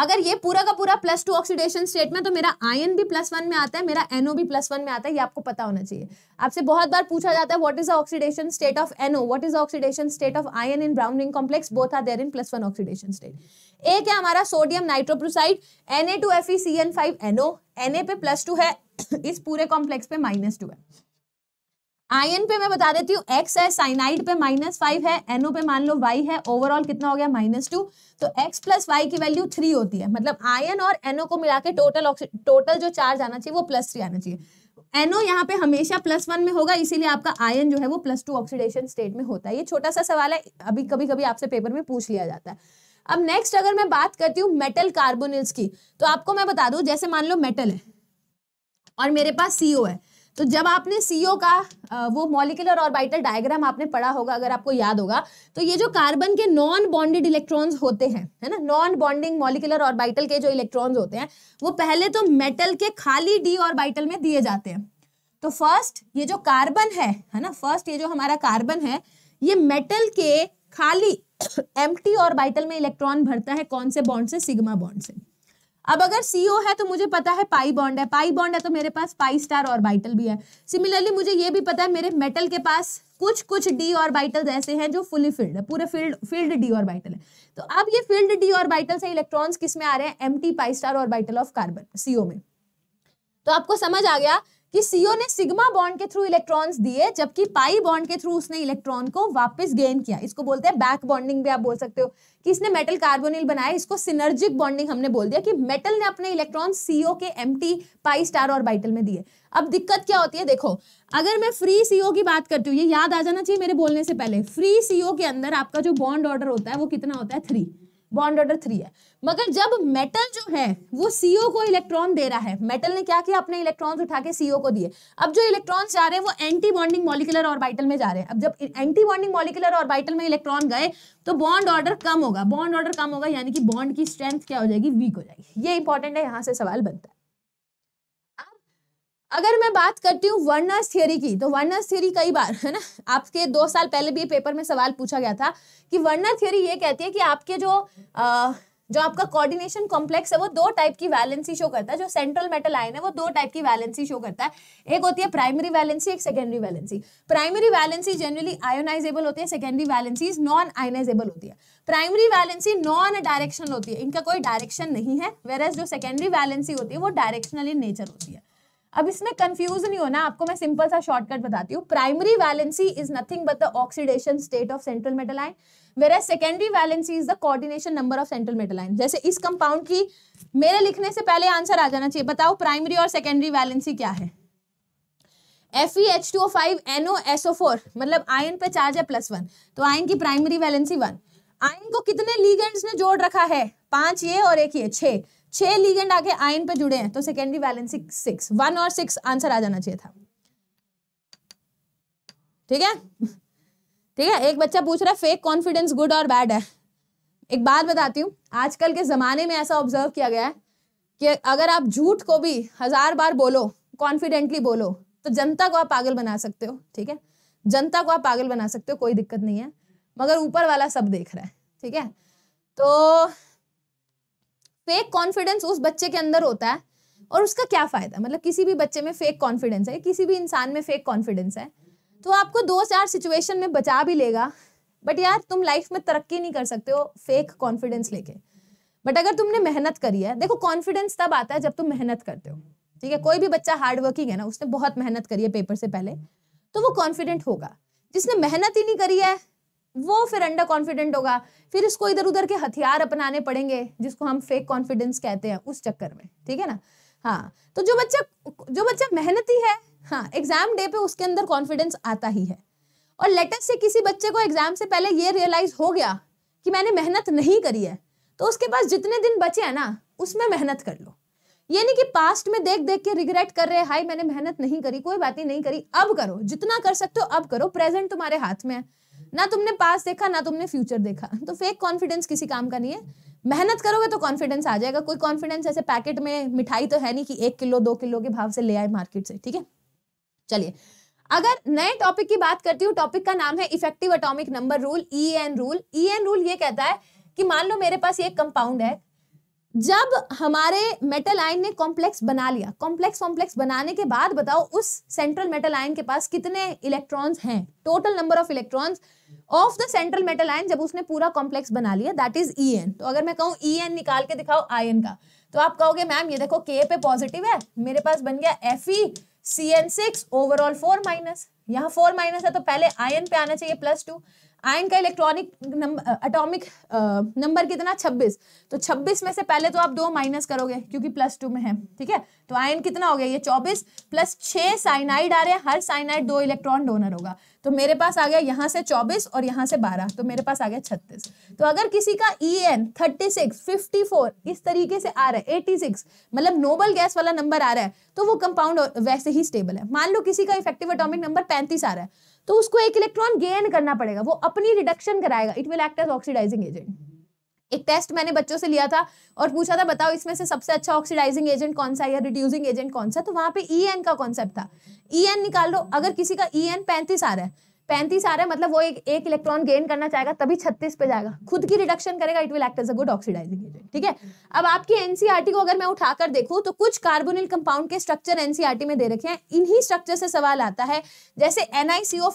अगर ये पूरा का पूरा प्लस टू ऑक्सीडेशन स्टेट में तो मेरा आयन भी प्लस वन में आता है मेरा एनओ भी प्लस वन में आता है ये आपको पता होना चाहिए आपसे बहुत बार पूछा जाता है what is the oxidation state of NO what is the oxidation state of iron in brown ring complex both are there in plus one oxidation state ए क्या हमारा sodium nitroprusside N A two F E C N five NO N A पे plus to है इस पूरे complex पे minus two है ion पे मैं बता देती हूँ एक्स है साइनाइड पे माइनस फाइव है एनओ पे मान लो वाई है ओवरऑल कितना हो गया माइनस टू तो एक्स प्लस वाई की वैल्यू थ्री होती है मतलब आयन और एनओ को मिला के टोटल टोटल जो चार्ज आना चाहिए वो प्लस थ्री आना चाहिए एनओ यहाँ पे हमेशा प्लस वन में होगा इसीलिए आपका आयन जो है वो प्लस टू ऑक्सीडेशन स्टेट में होता है ये छोटा सा सवाल है अभी कभी कभी आपसे पेपर में पूछ लिया जाता है अब नेक्स्ट अगर मैं बात करती हूँ मेटल कार्बोनिल्स की तो आपको मैं बता दू जैसे मान लो मेटल है और मेरे पास सीओ है तो जब आपने सीओ e का वो मॉलिकुलर ऑर्बिटल डायग्राम आपने पढ़ा होगा अगर आपको याद होगा तो ये जो कार्बन के नॉन बॉन्डेड इलेक्ट्रॉन्स होते हैं है ना नॉन बॉन्डिंग मॉलिकुलर ऑर्बिटल के जो इलेक्ट्रॉन्स होते हैं वो पहले तो मेटल के खाली डी ऑर्बिटल में दिए जाते हैं तो फर्स्ट ये जो कार्बन है है ना फर्स्ट ये जो हमारा कार्बन है ये मेटल के खाली एम टी ऑर्बिटल में इलेक्ट्रॉन भरता है कौन से बॉन्ड से सिग्मा बॉन्ड से अब अगर सीओ e है तो मुझे पता है पाई बॉन्ड है पाई बॉन्ड है तो मेरे पास पाई स्टार और बाइटल भी है सिमिलरली मुझे ये भी पता है मेरे मेटल के पास कुछ कुछ डी और बाइटल ऐसे हैं जो फुली फील्ड है पूरे फील्ड फील्ड डी और बाइटल है तो अब ये फील्ड डी और बाइटल से इलेक्ट्रॉन किस में आ रहे हैं एम टी पाई स्टार और बाइटल ऑफ कार्बन सीओ में तो आपको समझ आ गया कि सीओ e ने सिग्मा बॉन्ड के थ्रू इलेक्ट्रॉन्स दिए जबकि पाई बॉन्ड के थ्रू उसने इलेक्ट्रॉन को वापस गेन किया इसको बोलते हैं बैक बॉन्डिंग भी आप बोल सकते हो कि इसने मेटल कार्बोनिल बनाया इसको सिनर्जिक बॉन्डिंग हमने बोल दिया कि मेटल ने अपने इलेक्ट्रॉन सीओ के M pi star orbital में दिए अब दिक्कत क्या होती है देखो अगर मैं फ्री सीओ की बात करती हूँ ये याद आ जाना चाहिए मेरे बोलने से पहले फ्री सीओ के अंदर आपका जो बॉन्ड ऑर्डर होता है वो कितना होता है थ्री बॉन्ड ऑर्डर थ्री है मगर जब मेटल जो है वो सीओ को इलेक्ट्रॉन दे रहा है मेटल ने क्या किया अपने इलेक्ट्रॉन उठा के सीओ को दिए अब जो इलेक्ट्रॉन जा रहे हैं वो एंटी बॉन्डिंग मॉलिकुलर ऑर्बिटल में जा रहे हैं अब जब एंटी बॉन्डिंग मॉलिकुलर ऑर्बिटल में इलेक्ट्रॉन गए तो बॉन्ड ऑर्डर कम होगा बॉन्ड ऑर्डर कम होगा यानी कि बॉन्ड की स्ट्रेंथ क्या हो जाएगी वीक हो जाएगी ये इंपॉर्टेंट है यहाँ से सवाल बनता है अगर मैं बात करती हूँ वर्नर्स थियरी की तो वर्नर्स थ्योरी कई बार है ना आपके दो साल पहले भी पेपर में सवाल पूछा गया था कि वर्नर थ्योरी ये कहती है कि आपके जो आ, जो आपका कोऑर्डिनेशन कॉम्प्लेक्स है वो दो टाइप की वैलेंसी शो करता है जो सेंट्रल मेटल आयन है वो दो टाइप की वैलेंसी शो करता है एक होती है प्राइमरी वैलेंसी एक secondary valency primary valency generally ionisable होती है सेकेंडरी वैलेंसी नॉन आयोनाइजेबल होती है प्राइमरी वैलेंसी नॉन डायरेक्शनल होती है इनका कोई डायरेक्शन नहीं है वेरस जो सेकेंडरी वैलेंसी होती है वो डायरेक्शनल इन नेचर होती है अब इसमें कंफ्यूज नहीं होना आपको मैं सिंपल सा शॉर्टकट बताती हूँ primary valency is nothing but the oxidation state of central metal ion whereas secondary valency is the coordination number of central metal ion जैसे इस कंपाउंड की मेरे लिखने से पहले आंसर आ जाना चाहिए बताओ प्राइमरी और सेकेंडरी वैलेंसी क्या है F E H two O five N O S O four मतलब आयन पे चार्ज है प्लस वन तो आयन की प्राइमरी वैलेंसी वन आयन को कितने लीगेंट्स ने जोड़ रखा है पांच ये और एक ये छः छह लीगेंड आके आयन पे जुड़े हैं तो सेकेंडरी वैलेंसी सिक्स वन और सिक्स आंसर आ जाना चाहिए था ठीक है ठीक है एक बच्चा पूछ रहा है फेक कॉन्फिडेंस गुड और बैड है एक बात बताती हूँ आजकल के ज़माने में ऐसा ऑब्जर्व किया गया है कि अगर आप झूठ को भी हज़ार बार बोलो कॉन्फिडेंटली बोलो तो जनता को आप पागल बना सकते हो ठीक है जनता को आप पागल बना सकते हो कोई दिक्कत नहीं है मगर ऊपर वाला सब देख रहा है ठीक है तो फेक कॉन्फिडेंस उस बच्चे के अंदर होता है और उसका क्या फ़ायदा मतलब किसी भी बच्चे में फेक कॉन्फिडेंस है किसी भी इंसान में फेक कॉन्फिडेंस है तो आपको दो चार सिचुएशन में बचा भी लेगा बट यार तुम लाइफ में तरक्की नहीं कर सकते हो फेक कॉन्फिडेंस लेके बट अगर तुमने मेहनत करी है देखो कॉन्फिडेंस तब आता है जब तुम मेहनत करते हो ठीक है कोई भी बच्चा हार्डवर्किंग है ना उसने बहुत मेहनत करी है पेपर से पहले तो वो कॉन्फिडेंट होगा जिसने मेहनत ही नहीं करी है वो फिर अंडर कॉन्फिडेंट होगा फिर इसको इधर उधर के हथियार अपनाने पड़ेंगे जिसको हम फेक कॉन्फिडेंस कहते हैं उस चक्कर में ठीक है ना हाँ तो जो बच्चा जो बच्चा मेहनती है हाँ एग्जाम डे पे उसके अंदर कॉन्फिडेंस आता ही है और लेटेस्ट से किसी बच्चे को एग्जाम से पहले ये रियलाइज हो गया कि मैंने मेहनत नहीं करी है तो उसके पास जितने दिन बचे हैं ना उसमें मेहनत कर लो ये नहीं कि पास्ट में देख देख के रिग्रेट कर रहे हैं हाई मैंने मेहनत नहीं करी कोई बात ही नहीं करी अब करो जितना कर सकते हो अब करो प्रेजेंट तुम्हारे हाथ में है ना तुमने पास देखा ना तुमने फ्यूचर देखा तो फेक कॉन्फिडेंस किसी काम का नहीं है मेहनत करोगे तो कॉन्फिडेंस आ जाएगा कोई कॉन्फिडेंस ऐसे पैकेट में मिठाई तो है नहीं कि एक किलो दो किलो के भाव से ले आए मार्केट से ठीक है चलिए अगर नए टॉपिक की बात करती हूँ टॉपिक का नाम है effective atomic number rule E N rule E N rule ये कहता है कि मान लो मेरे पास ये कंपाउंड है जब हमारे मेटल आयन ने कॉम्प्लेक्स बना लिया कॉम्प्लेक्स कॉम्प्लेक्स बनाने के बाद बताओ उस सेंट्रल मेटल आयन के पास कितने इलेक्ट्रॉन्स हैं total number of electrons of the central metal ion जब उसने पूरा कॉम्प्लेक्स बना लिया दैट इज ई एन तो अगर मैं कहूँ ई e एन निकाल के दिखाओ आयन का तो आप कहोगे मैम ये देखो के पे पॉजिटिव है मेरे पास बन गया F E C N six overall four minus यहाँ फोर माइनस है तो पहले आयन पे आना चाहिए प्लस टू आयन का इलेक्ट्रॉनिक अटोमिक नंबर कितना 26 तो 26 में से पहले तो आप दो माइनस करोगे क्योंकि प्लस टू में है ठीक है तो आयन कितना हो गया ये 24 प्लस छह साइनाइड आ रहे हैं हर साइनाइड दो इलेक्ट्रॉन डोनर होगा तो मेरे पास आ गया यहाँ से 24 और यहाँ से 12 तो मेरे पास आ गया 36 तो अगर किसी का ई एन थर्टी इस तरीके से आ रहा है सिक्स मतलब नोबल गैस वाला नंबर आ रहा है तो वो कंपाउंड वैसे ही स्टेबल है मान लो किसी का इफेक्टिव अटोमिक नंबर पैंतीस आ रहा है तो उसको एक इलेक्ट्रॉन गेन करना पड़ेगा वो अपनी रिडक्शन कराएगा it will act as oxidising agent एक टेस्ट मैंने बच्चों से लिया था और पूछा था बताओ इसमें से सबसे अच्छा ऑक्सीडाइजिंग एजेंट कौन सा या रिड्यूसिंग एजेंट कौन सा तो वहां पे ई e का कॉन्सेप्ट था ई e निकाल लो अगर किसी का ई e एन पैंतीस आ रहा है पैंतीस आ रहा है मतलब वो एक एक इलेक्ट्रॉन गेन करना चाहेगा तभी छत्तीस पे जाएगा खुद की रिडक्शन करेगा it will act as a good oxidising agent ठीक है अब आपकी एनसीईआरटी e को अगर मैं उठाकर देखूं तो कुछ कार्बोनिल कंपाउंड के स्ट्रक्चर एनसीईआरटी e में दे रखे हैं इन्हीं स्ट्रक्चर से सवाल आता है जैसे एनआईसीओ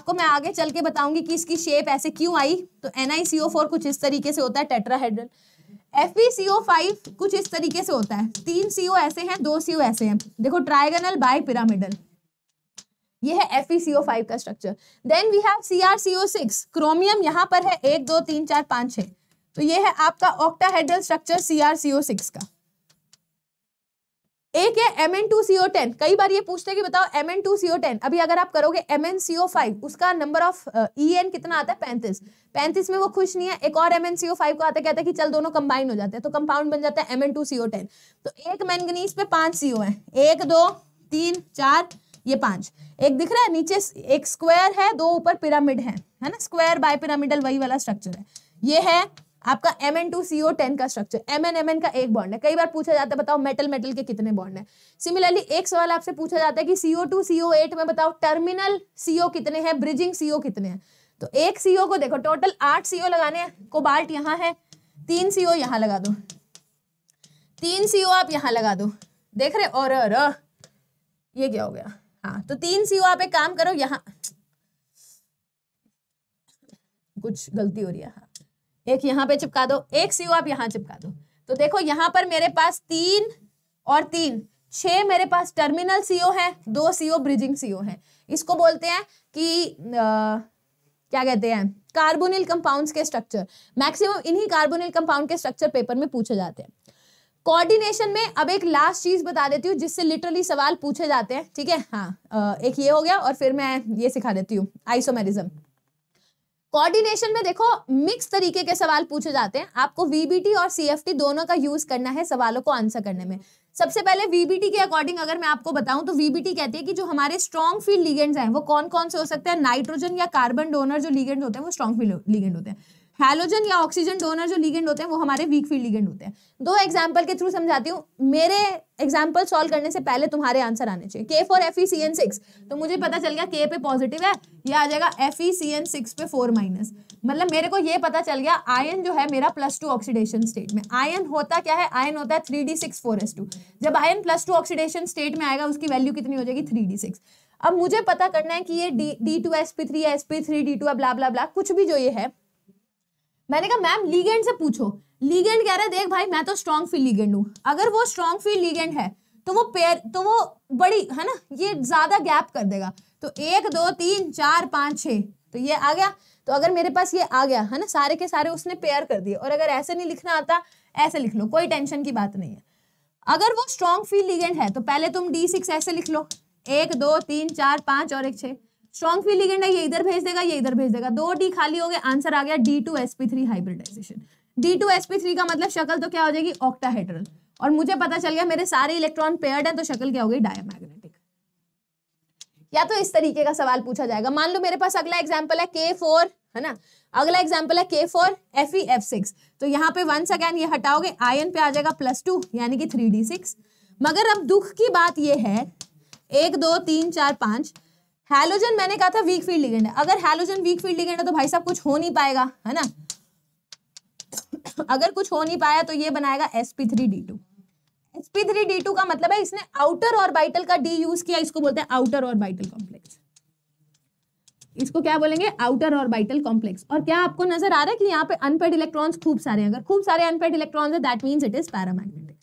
आपको मैं आगे चल के बताऊंगी कि इसकी शेप ऐसे क्यों आई तो एनआईसीओ कुछ इस तरीके से होता है टेट्राहेड्रल एफ e कुछ इस तरीके से होता है तीन सीओ ऐसे हैं दो सीओ ऐसे हैं देखो ट्राइगनल बाई पिरामिडल ये है FeCO5 का structure then we have CrCO6 chromium यहाँ पर है एक दो तीन चार पांच छह तो ये है आपका ऑक्टाहेड्रल स्ट्रक्चर CrCO6 का एक है Mn2CO10 कई बार ये पूछते हैं कि बताओ Mn2CO10 अभी अगर आप करोगे MnCO5 उसका नंबर ऑफ En कितना आता है पैंतीस पैंतीस में वो खुश नहीं है एक और MnCO5 को आता कहता है कि चल दोनों कंबाइन हो जाते हैं तो कंपाउंड बन जाता है Mn2CO10 तो एक मैंगनीज पे पांच CO है एक दो तीन चार ये पांच एक दिख रहा है नीचे एक स्क्वायर है दो ऊपर पिरामिड है है ना स्क्वायर बाय पिरामिडल वही वाला स्ट्रक्चर है ये है आपका M N two C O ten का structure M N M N का एक बॉन्ड है कई बार पूछा जाता है बताओ मेटल मेटल के कितने बॉन्ड है सिमिलरली एक सवाल आपसे पूछा जाता है कि सीओ टू सीओ एट में बताओ टर्मिनल सीओ कितने हैं ब्रिजिंग सीओ कितने हैं तो एक सीओ को देखो टोटल आठ सीओ लगाने को बाल्ट यहाँ है तीन सीओ यहाँ लगा दो तीन सीओ आप यहाँ लगा दो देख रहे और ये क्या हो गया हाँ तो तीन सीओ आप एक काम करो यहाँ कुछ गलती हो रही है हाँ एक यहाँ पे चिपका दो एक सीओ आप यहाँ चिपका दो तो देखो यहाँ पर मेरे पास तीन और तीन छह मेरे पास टर्मिनल सीओ है दो सीओ ब्रिजिंग सीओ है इसको बोलते हैं कि आ, क्या कहते हैं कार्बोनिल कंपाउंड्स के स्ट्रक्चर मैक्सिमम इन्हीं कार्बोनिल कंपाउंड के स्ट्रक्चर पेपर में पूछे जाते हैं कोऑर्डिनेशन में अब एक लास्ट चीज बता देती हूँ जिससे लिटरली सवाल पूछे जाते हैं ठीक है हाँ एक ये हो गया और फिर मैं ये सिखा देती हूँ आइसोमेरिज्म कोऑर्डिनेशन में देखो मिक्स तरीके के सवाल पूछे जाते हैं आपको वीबीटी और सीएफटी दोनों का यूज करना है सवालों को आंसर करने में सबसे पहले वीबीटी के अकॉर्डिंग अगर मैं आपको बताऊं तो वीबीटी कहती है कि जो हमारे स्ट्रॉन्ग फील्ड लीगेंड्स हैं वो कौन कौन से हो सकते हैं नाइट्रोजन या कार्बन डोनर जो लीगेंड होते हैं वो स्ट्रॉन्ग फील्ड लीगेंड होते हैं हेलोजन या ऑक्सीजन डोनर जो लीगेंड होते हैं वो हमारे वीक फील्ड लीगेंड होते हैं दो एग्जाम्पल के थ्रू समझाती हूँ मेरे एग्जाम्पल सॉल्व करने से पहले तुम्हारे आंसर आने चाहिए के for F E C N six तो मुझे पता चल गया के पे पॉजिटिव है ये आ जाएगा F E C N six पे फोर माइनस मतलब मेरे को ये पता चल गया आयन जो है मेरा प्लस टू ऑक्सीडेशन स्टेट में आयन होता क्या है आयन होता है three D six four S two जब iron plus two oxidation state में आएगा उसकी वैल्यू कितनी हो जाएगी थ्री डी सिक्स अब मुझे पता करना है कि ये D D two S P three S P three D two अब ब्ला ब्ला कुछ भी जो ये है मैंने कहा मैम लीगेंड से पूछो लीगेंड कह रहा है देख भाई मैं तो स्ट्रॉन्ग फील लीगेंड हूँ अगर वो स्ट्रॉन्ग फील लीगेंड है तो वो पेयर तो वो बड़ी है ना ये ज्यादा गैप कर देगा तो एक दो तीन चार पाँच छः तो ये आ गया तो अगर मेरे पास ये आ गया है ना सारे के सारे उसने पेयर कर दिए और अगर ऐसे नहीं लिखना आता ऐसे लिख लो कोई टेंशन की बात नहीं है अगर वो स्ट्रॉन्ग फील लीगेंड है तो पहले तुम डी सिक्स ऐसे लिख लो एक दो तीन चार पाँच और एक छः स्ट्रॉन्ग फील लिगेंड है ये इधर भेज देगा ये इधर भेज देगा दो डी खाली हो गए आंसर आ गया D two S P three hybridisation D two S P three का मतलब शक्ल तो क्या हो जाएगी ऑक्टाहेड्रल और मुझे पता चल गया मेरे सारे इलेक्ट्रॉन पेयर्ड है तो शक्ल क्या हो गई डायमैग्नेटिक या तो इस तरीके का सवाल पूछा जाएगा मान लो मेरे पास अगला एग्जाम्पल है के फोर है ना अगला एग्जाम्पल है K four F E F six तो यहाँ पे वंस अगैन ये हटाओगे आयन पे आ जाएगा प्लस टू यानी कि थ्री डी सिक्स मगर अब दुख की बात यह है एक दो तीन चार पांच हेलोजन मैंने कहा था वीक फील्ड लिगेंड है अगर हेलोजन वीक फील्ड लिगेंड है तो भाई साहब कुछ हो नहीं पाएगा है ना अगर कुछ हो नहीं पाया तो ये बनाएगा sp3 d2 का मतलब है इसने आउटर ऑर्बिटल का डी यूज किया इसको बोलते हैं आउटर ऑर्बिटल कॉम्प्लेक्स इसको क्या बोलेंगे आउटर ऑर्बिटल कॉम्प्लेक्स और क्या आपको नजर आ रहा है कि यहाँ पे अनपेड इलेक्ट्रॉन्स खूब सारे हैं अगर खूब सारे अनपेड इलेक्ट्रॉन्स है that means it is paramagnetic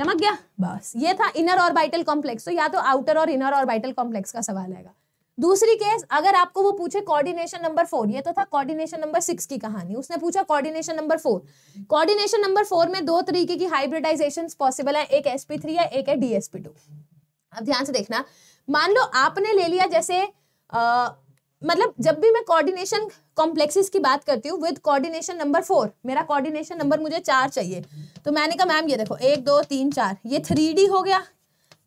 चमक गया बस ये था इनर और ऑर्बिटल कॉम्प्लेक्स तो या तो आउटर और इनर और ऑर्बिटल कॉम्प्लेक्स का सवाल आएगा दूसरी केस अगर आपको वो पूछे कोऑर्डिनेशन नंबर फोर ये तो था कोऑर्डिनेशन नंबर सिक्स की कहानी उसने पूछा coordination number four coordination number four में दो तरीके की हाइब्रिडाइजेशन पॉसिबल है एक एस पी थ्री है एक है डीएसपी टू अब ध्यान से देखना मान लो आपने ले लिया जैसे आ, मतलब जब भी मैं कोऑर्डिनेशन कॉम्प्लेक्सेस की बात करती हूँ विद कोऑर्डिनेशन नंबर फोर मेरा कोऑर्डिनेशन नंबर मुझे चार चाहिए तो मैंने कहा मैम ये देखो एक दो तीन चार ये थ्री हो गया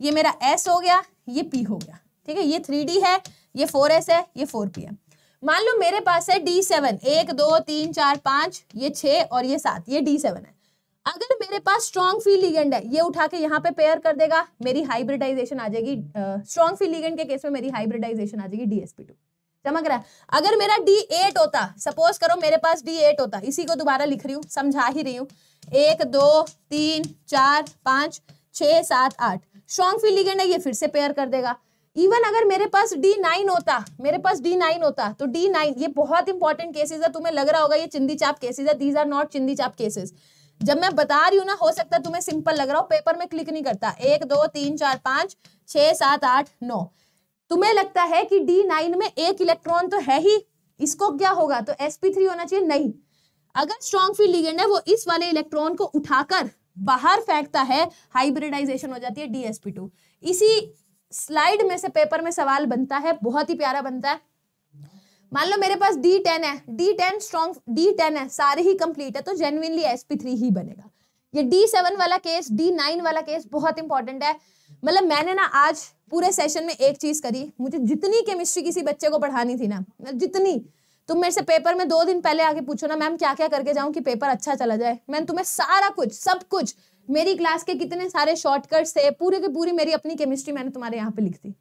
ये मेरा एस हो गया ये पी हो गया ठीक है ये थ्री है ये फोर एस है ये फोर पी है मान लो मेरे पास है डी सेवन एक दो तीन चार पाँच ये छः और ये सात ये डी सेवन है अगर मेरे पास स्ट्रॉन्ग फील लिगेंड है ये उठा के यहाँ पे पेयर कर देगा मेरी हाइब्रिडाइजेशन आ जाएगी स्ट्रॉन्ग फील लिगेंड के केस में मेरी हाइब्रिडाइजेशन आ जाएगी डीएसपी टू चमक रहा है अगर मेरा डी एट होता सपोज करो मेरे पास डी एट होता इसी को दोबारा लिख रही हूँ समझा ही रही हूँ एक दो तीन चार पाँच छ सात आठ स्ट्रॉन्ग फील है ये फिर से पेयर कर देगा इवन अगर मेरे पास डी नाइन होता मेरे पास डी नाइन होता तो डी नाइन ये बहुत इंपॉर्टेंट केसेस है तुम्हें लग रहा होगा ये चिंदी चाप केसेज है दीज आर नॉट चिंदी चाप केसेस जब मैं बता रही हूँ ना हो सकता है तुम्हें सिंपल लग रहा हो पेपर में क्लिक नहीं करता एक दो तीन चार पाँच छ सात आठ नौ तुम्हें लगता है कि डी नाइन में एक इलेक्ट्रॉन तो है ही इसको क्या होगा तो sp3 होना चाहिए नहीं अगर स्ट्रॉन्ग फील्ड लिगेंड है वो इस वाले इलेक्ट्रॉन को उठाकर बाहर फेंकता है हाइब्रिडाइजेशन हो जाती है DsP2 इसी स्लाइड में से पेपर में सवाल बनता है बहुत ही प्यारा बनता है मान लो मेरे पास डी टेन है D ten strong D ten है सारे ही कंप्लीट है तो जेनुइनली sp3 ही बनेगा ये डी सेवन वाला केस डी नाइन वाला केस बहुत इंपॉर्टेंट है मतलब मैंने ना आज पूरे सेशन में एक चीज करी मुझे जितनी केमिस्ट्री किसी बच्चे को पढ़ानी थी ना मतलब जितनी तुम मेरे से पेपर में दो दिन पहले आके पूछो ना मैम क्या क्या करके जाऊं कि पेपर अच्छा चला जाए मैंने तुम्हें सारा कुछ सब कुछ मेरी क्लास के कितने सारे शॉर्टकट्स थे पूरे के पूरी मेरी अपनी केमिस्ट्री मैंने तुम्हारे यहाँ पे लिख दी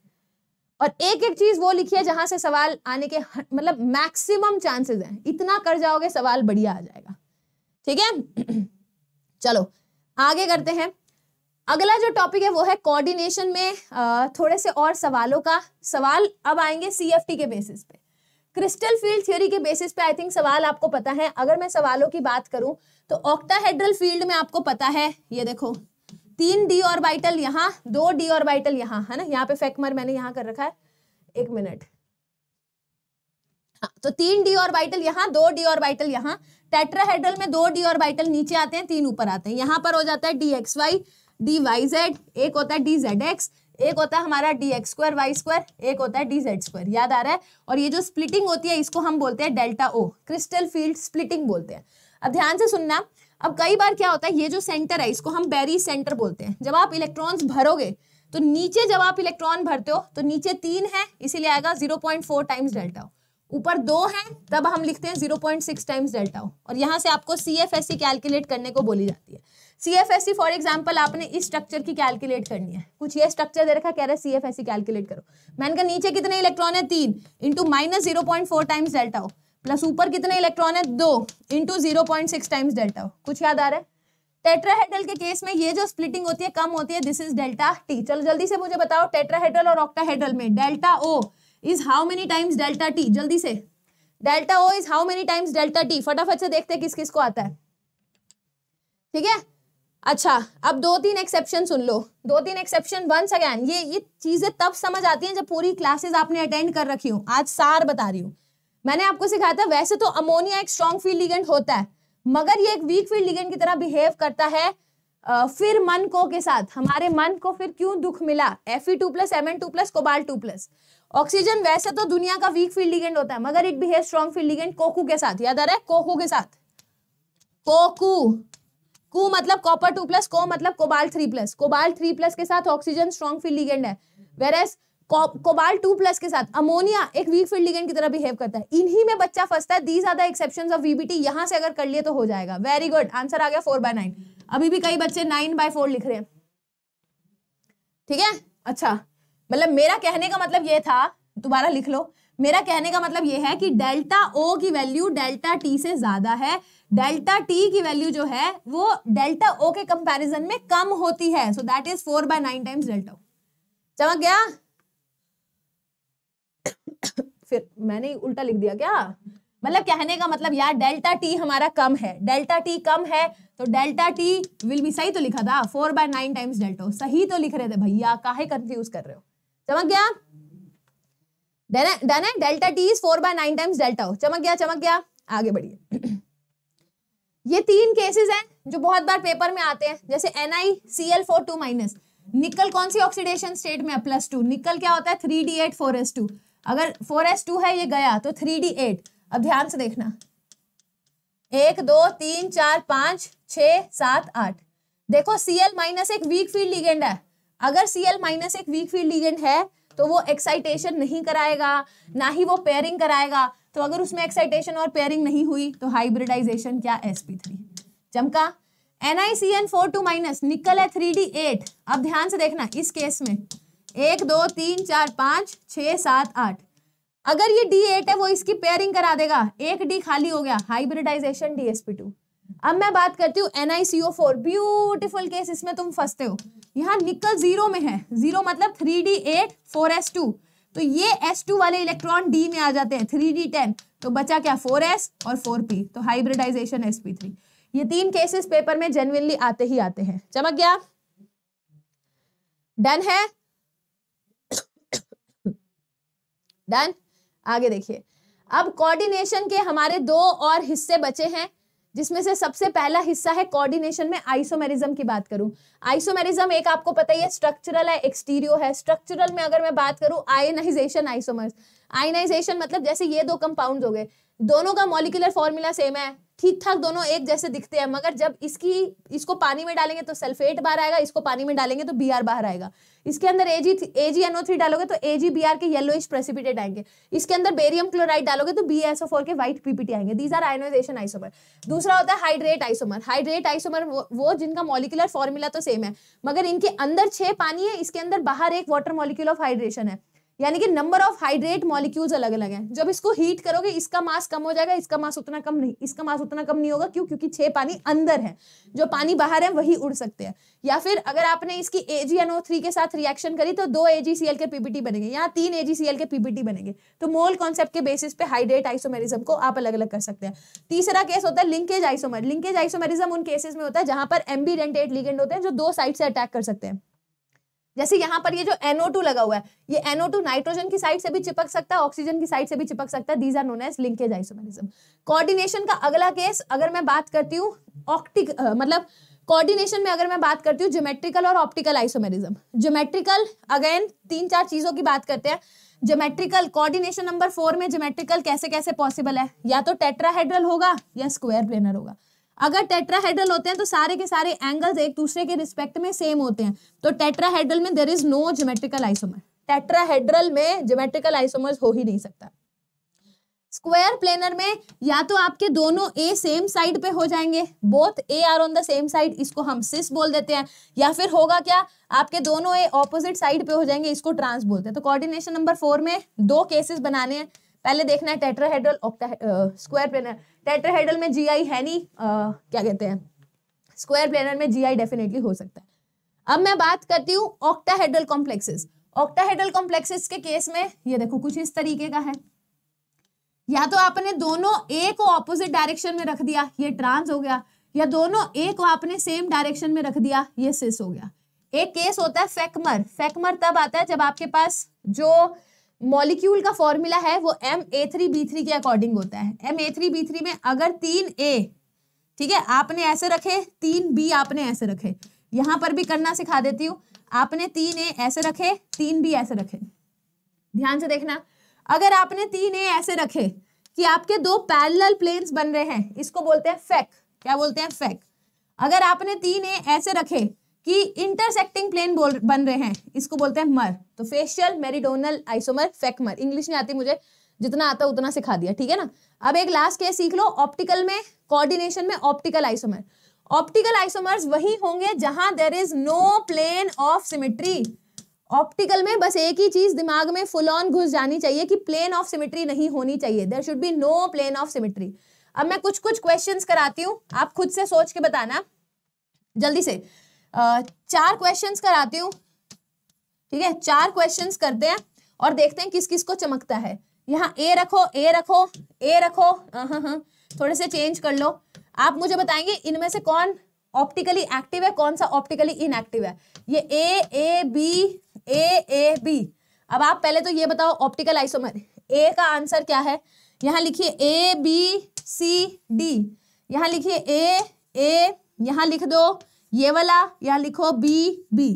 और एक एक चीज वो लिखी है जहां से सवाल आने के मतलब मैक्सिमम चांसेस हैं इतना कर जाओगे सवाल बढ़िया आ जाएगा ठीक है चलो आगे करते हैं अगला जो टॉपिक है वो है कोऑर्डिनेशन में थोड़े से और सवालों का सवाल अब आएंगे सीएफटी के बेसिस पे क्रिस्टल फील्ड थ्योरी के बेसिस पे आई थिंक सवाल आपको पता है अगर मैं सवालों की बात करूं तो ऑक्टाहेड्रल फील्ड में आपको पता है ये देखो तीन डी ऑर्बिटल यहाँ दो डी ऑर्बिटल यहाँ है ना यहाँ पे फैकमर मैंने यहाँ कर रखा है एक मिनट हाँ, तो तीन डी ऑर्बिटल यहाँ दो डी ऑर्बिटल यहाँ टेट्राहेड्रल में दो डी ऑर्बिटल नीचे आते हैं तीन ऊपर आते हैं यहाँ पर हो जाता है d x y d y z एक होता है डी जेड एक्स एक होता है हमारा d x square y square एक होता है डी जेड स्क्वायर याद आ रहा है और ये जो स्प्लिटिंग होती है इसको हम बोलते हैं delta o crystal field splitting बोलते हैं अब ध्यान से सुनना अब कई बार क्या होता है ये जो सेंटर है इसको हम बैरी सेंटर बोलते हैं जब आप इलेक्ट्रॉन्स भरोगे तो नीचे जब आप इलेक्ट्रॉन भरते हो तो नीचे तीन है इसीलिए आएगा zero point four times delta o ऊपर दो है तब हम लिखते हैं zero point six times delta o और यहाँ से आपको C F S C calculate करने को बोली जाती है C F S C for example आपने इस स्ट्रक्चर की कैलकुलेट करनी है कुछ ये स्ट्रक्चर दे रखा कह रहा है C F S C calculate करो मैंने कहा नीचे कितने इलेक्ट्रॉन है तीन into minus zero point four times delta o plus ऊपर कितने इलेक्ट्रॉन है दो into zero point six times delta o कुछ याद आ रहा है टेट्राहेड्रल के केस में ये जो स्प्लिटिंग होती है कम होती है दिस इज डेल्टा टी चलो जल्दी से मुझे बताओ टेट्राहेड्रल और ऑक्टाहेड्रल में delta o is how many times delta t जल्दी से delta o is how many times delta t फटाफट से देखते हैं किस किस को आता है ठीक है अच्छा अब दो तीन एक्सेप्शन सुन लो दो तीन एक्सेप्शन वंस अगैन ये ये चीज़ें तब समझ आती हैं जब पूरी क्लासेस आपने अटेंड कर रखी हो आज सार बता रही हूँ मैंने आपको सिखाया था वैसे तो अमोनिया एक स्ट्रॉन्ग फील्ड लिगेंट होता है मगर ये एक वीक फील्ड लिगेंट की तरह बिहेव करता है फिर मन को के साथ हमारे मन को फिर क्यों दुख मिला F E two plus M N two plus cobalt two plus oxygen वैसे तो दुनिया का वीक फील्ड लिगेंट होता है मगर it behave strong field ligand कोकू के साथ याद आ रहा है कोकू के साथ कोकू कू मतलब कॉपर टू प्लस को मतलब cobalt three plus cobalt three plus के साथ ऑक्सीजन स्ट्रॉन्ग फील्ड लिगेंड है वेरस कोबाल टू प्लस के साथ अमोनिया एक वीक फील्ड लिगेंड की तरह बिहेव करता है इन्हीं में बच्चा फंसता है these are the exception of VBT यहां से अगर कर लिए तो हो जाएगा वेरी गुड आंसर आ गया फोर बाय नाइन अभी भी कई बच्चे नाइन बाय फोर लिख रहे हैं ठीक है अच्छा मतलब मेरा कहने का मतलब ये था दोबारा लिख लो मेरा कहने का मतलब यह है कि डेल्टा ओ की वैल्यू डेल्टा टी से ज्यादा है डेल्टा टी की वैल्यू जो है वो डेल्टा ओ के कंपैरिजन में कम होती है so that is four by nine times delta o चमक गया फिर मैंने उल्टा लिख दिया क्या मतलब कहने का मतलब यार डेल्टा टी हमारा कम है डेल्टा टी कम है तो डेल्टा टी विल बी सही तो लिखा था four by nine times delta सही तो लिख रहे थे भैया काहे कंफ्यूज कर रहे हो चमक गया डन है delta t is four by nine times delta चमक गया चमक गया आगे बढ़िए ये तीन केसेस हैं जो बहुत बार पेपर में आते हैं जैसे N I C L four two minus nickel कौन सी ऑक्सीडेशन स्टेट में प्लस टू निकल क्या होता है three d eight four S two अगर फोर एस टू है ये गया तो थ्री डी एट अब ध्यान से देखना एक दो तीन चार पांच छ सात आठ देखो सी एल माइनस एक वीक फील्ड लिगेंड है अगर सी एल माइनस एक वीक फील्ड लिगेंड है तो वो एक्साइटेशन नहीं कराएगा ना ही वो पेयरिंग कराएगा तो अगर उसमें एक्साइटेशन और पेयरिंग नहीं हुई तो हाइब्रिडाइजेशन क्या एस पी थ्री चमका N four two minus nickel है थ्री डी एट अब ध्यान से देखना इस केस में एक दो तीन चार पाँच छः सात आठ अगर ये डी एट है वो इसकी पेयरिंग करा देगा एक डी खाली हो गया hybridization d s p two अब मैं बात करती हूँ N I four beautiful case इसमें तुम फंसते हो यहाँ निकल जीरो में है जीरो मतलब three d eight four S two तो ये टू वाले इलेक्ट्रॉन डी में आ जाते हैं थ्री डी टेन तो बचा क्या फोर एस और फोर पी तो हाइब्रिडाइजेशन थ्री ये तीन केसेस पेपर में जेन्युनली आते ही आते हैं चमक गया डन है डन आगे देखिए अब कोऑर्डिनेशन के हमारे दो और हिस्से बचे हैं जिसमें से सबसे पहला हिस्सा है कोऑर्डिनेशन में आइसोमेरिज्म की बात करूं आइसोमेरिज्म एक आपको पता ही है स्ट्रक्चरल है एक्सटीरियो है स्ट्रक्चरल में अगर मैं बात करूं आयनाइजेशन आइसोमर्स आयनाइजेशन मतलब जैसे ये दो कंपाउंड हो गए दोनों का मॉलिकुलर फॉर्मूला सेम है ठीक ठाक दोनों एक जैसे दिखते हैं मगर जब इसकी इसको पानी में डालेंगे तो सल्फेट बाहर आएगा इसको पानी में डालेंगे तो बी बाहर आएगा इसके अंदर एजी एजी एनओ थ्री डालोगे तो एजी बी आर के इश प्रेसिपिटेट आएंगे इसके अंदर बेरियम क्लोराइड डालोगे तो बी एसओ फोर के व्हाइट पीपीटी आएंगे दीज आर आयनाइजेशन आइसोमर दूसरा होता है हाइड्रेट आइसोमर हाइड्रेट आइसोमर वो, वो जिनका मॉलिकुलर फॉर्मूला तो सेम है मगर इनके अंदर छह पानी है इसके अंदर बाहर एक वाटर मॉलिक्यूल ऑफ हाइड्रेशन है यानी कि नंबर ऑफ हाइड्रेट मॉलिक्यूल्स अलग अलग हैं जब इसको हीट करोगे इसका मास कम हो जाएगा इसका मास उतना कम नहीं इसका मास उतना कम नहीं होगा क्यों क्योंकि छह पानी अंदर है जो पानी बाहर है वही उड़ सकते हैं या फिर अगर आपने इसकी एजीएनओ थ्री के साथ रिएक्शन करी तो दो एल के पीपीटी बनेंगे या तीन एजीसीएल के पीपीटी बनेंगे तो मोल कॉन्सेप्ट के बेसिस पे हाइड्रेट आइसोमेरिज्म को आप अलग अलग कर सकते हैं तीसरा केस होता है लिंकेज आइसोमर लिंकेज आइसोमेरिज्म उन केसेस में होता है जहां पर एम्बीडेंटेड लिगेंड होते हैं जो दो साइड से अटैक कर सकते हैं जैसे यहाँ पर ये जो NO2 लगा हुआ है ये NO2 नाइट्रोजन की साइड से भी चिपक सकता है ऑक्सीजन की साइड से भी चिपक सकता है these are known as linkage isomerism coordination का अगला केस अगर मैं बात करती हूँ ऑप्टिक मतलब कोऑर्डिनेशन में अगर मैं बात करती हूँ जोमेट्रिकल और ऑप्टिकल आइसोमेरिज्म जोमेट्रिकल अगेन तीन चार चीजों की बात करते हैं जोमेट्रिकल कोऑर्डिनेशन नंबर फोर में जोमेट्रिकल कैसे कैसे पॉसिबल है या तो टेट्राहेड्रल होगा या स्क्वायर प्लेनर होगा अगर टेट्राहेड्रल होते हैं तो सारे के सारे एंगल्स एक दूसरे के रिस्पेक्ट में सेम होते हैं तो टेट्राहेड्रल में there is no geometrical isomer tetrahedral में जोमेट्रिकल आइसोमर हो ही नहीं सकता स्क्वायर प्लेनर में या तो आपके दोनों ए सेम साइड पे हो जाएंगे both A are on the same side इसको हम सिस बोल देते हैं या फिर होगा क्या आपके दोनों ए ऑपोजिट साइड पे हो जाएंगे इसको ट्रांस बोलते हैं तो कोऑर्डिनेशन नंबर फोर में दो केसेस बनाने हैं पहले देखना है टेट्राहेड्रल स्क्वायर प्लेनर टेट्राहेड्रल में जीआई है नहीं आ, क्या कहते हैं स्क्वायर प्लेनर में जीआई डेफिनेटली हो सकता है अब मैं बात करती हूँ ऑक्टाहेड्रल कॉम्प्लेक्सेस ऑक्टाहेड्रल कॉम्प्लेक्सेस के केस में ये देखो कुछ इस तरीके का है या तो आपने दोनों ए को ऑपोजिट डायरेक्शन में रख दिया ये ट्रांस हो गया या दोनों ए को आपने सेम डायरेक्शन में रख दिया ये सिस हो गया एक केस होता है फैकमर फैकमर तब आता है जब आपके पास जो मॉलिक्यूल का फॉर्मूला है वो M A three B three के अकॉर्डिंग होता है M A three B three में अगर तीन ए ठीक है आपने ऐसे रखे तीन बी आपने ऐसे रखे यहां पर भी करना सिखा देती हूँ आपने तीन ए ऐसे रखे तीन बी ऐसे रखे ध्यान से देखना अगर आपने तीन ए ऐसे रखे कि आपके दो पैरेलल प्लेन्स बन रहे हैं इसको बोलते हैं फेक क्या बोलते हैं फेक अगर आपने तीन ए ऐसे रखे कि इंटरसेक्टिंग प्लेन बोल बन रहे हैं इसको बोलते हैं मर तो facial meridional isomer fac mer English में आती मुझे जितना आता उतना सिखा दिया ठीक है ना अब एक लास्ट केस सीख लो ऑप्टिकल में कोऑर्डिनेशन में ऑप्टिकल आइसोमर ऑप्टिकल आइसोमर्स वही होंगे जहां there is no plane of symmetry optical में बस एक ही चीज दिमाग में फुल ऑन घुस जानी चाहिए कि प्लेन ऑफ सिमेट्री नहीं होनी चाहिए there should be no plane of symmetry अब मैं कुछ कुछ क्वेश्चंस कराती हूँ आप खुद से सोच के बताना जल्दी से चार क्वेश्चंस कराती हूँ ठीक है चार क्वेश्चंस करते हैं और देखते हैं किस किस को चमकता है यहाँ ए रखो ए रखो ए रखो हाँ हाँ थोड़े से चेंज कर लो आप मुझे बताएंगे इनमें से कौन ऑप्टिकली एक्टिव है कौन सा ऑप्टिकली इनएक्टिव है ये ए ए बी ए ए बी अब आप पहले तो ये बताओ ऑप्टिकल आइसोमर ए का आंसर क्या है यहाँ लिखिए ए बी सी डी यहाँ लिखिए ए ए यहाँ लिख दो ये वाला यहाँ लिखो बी बी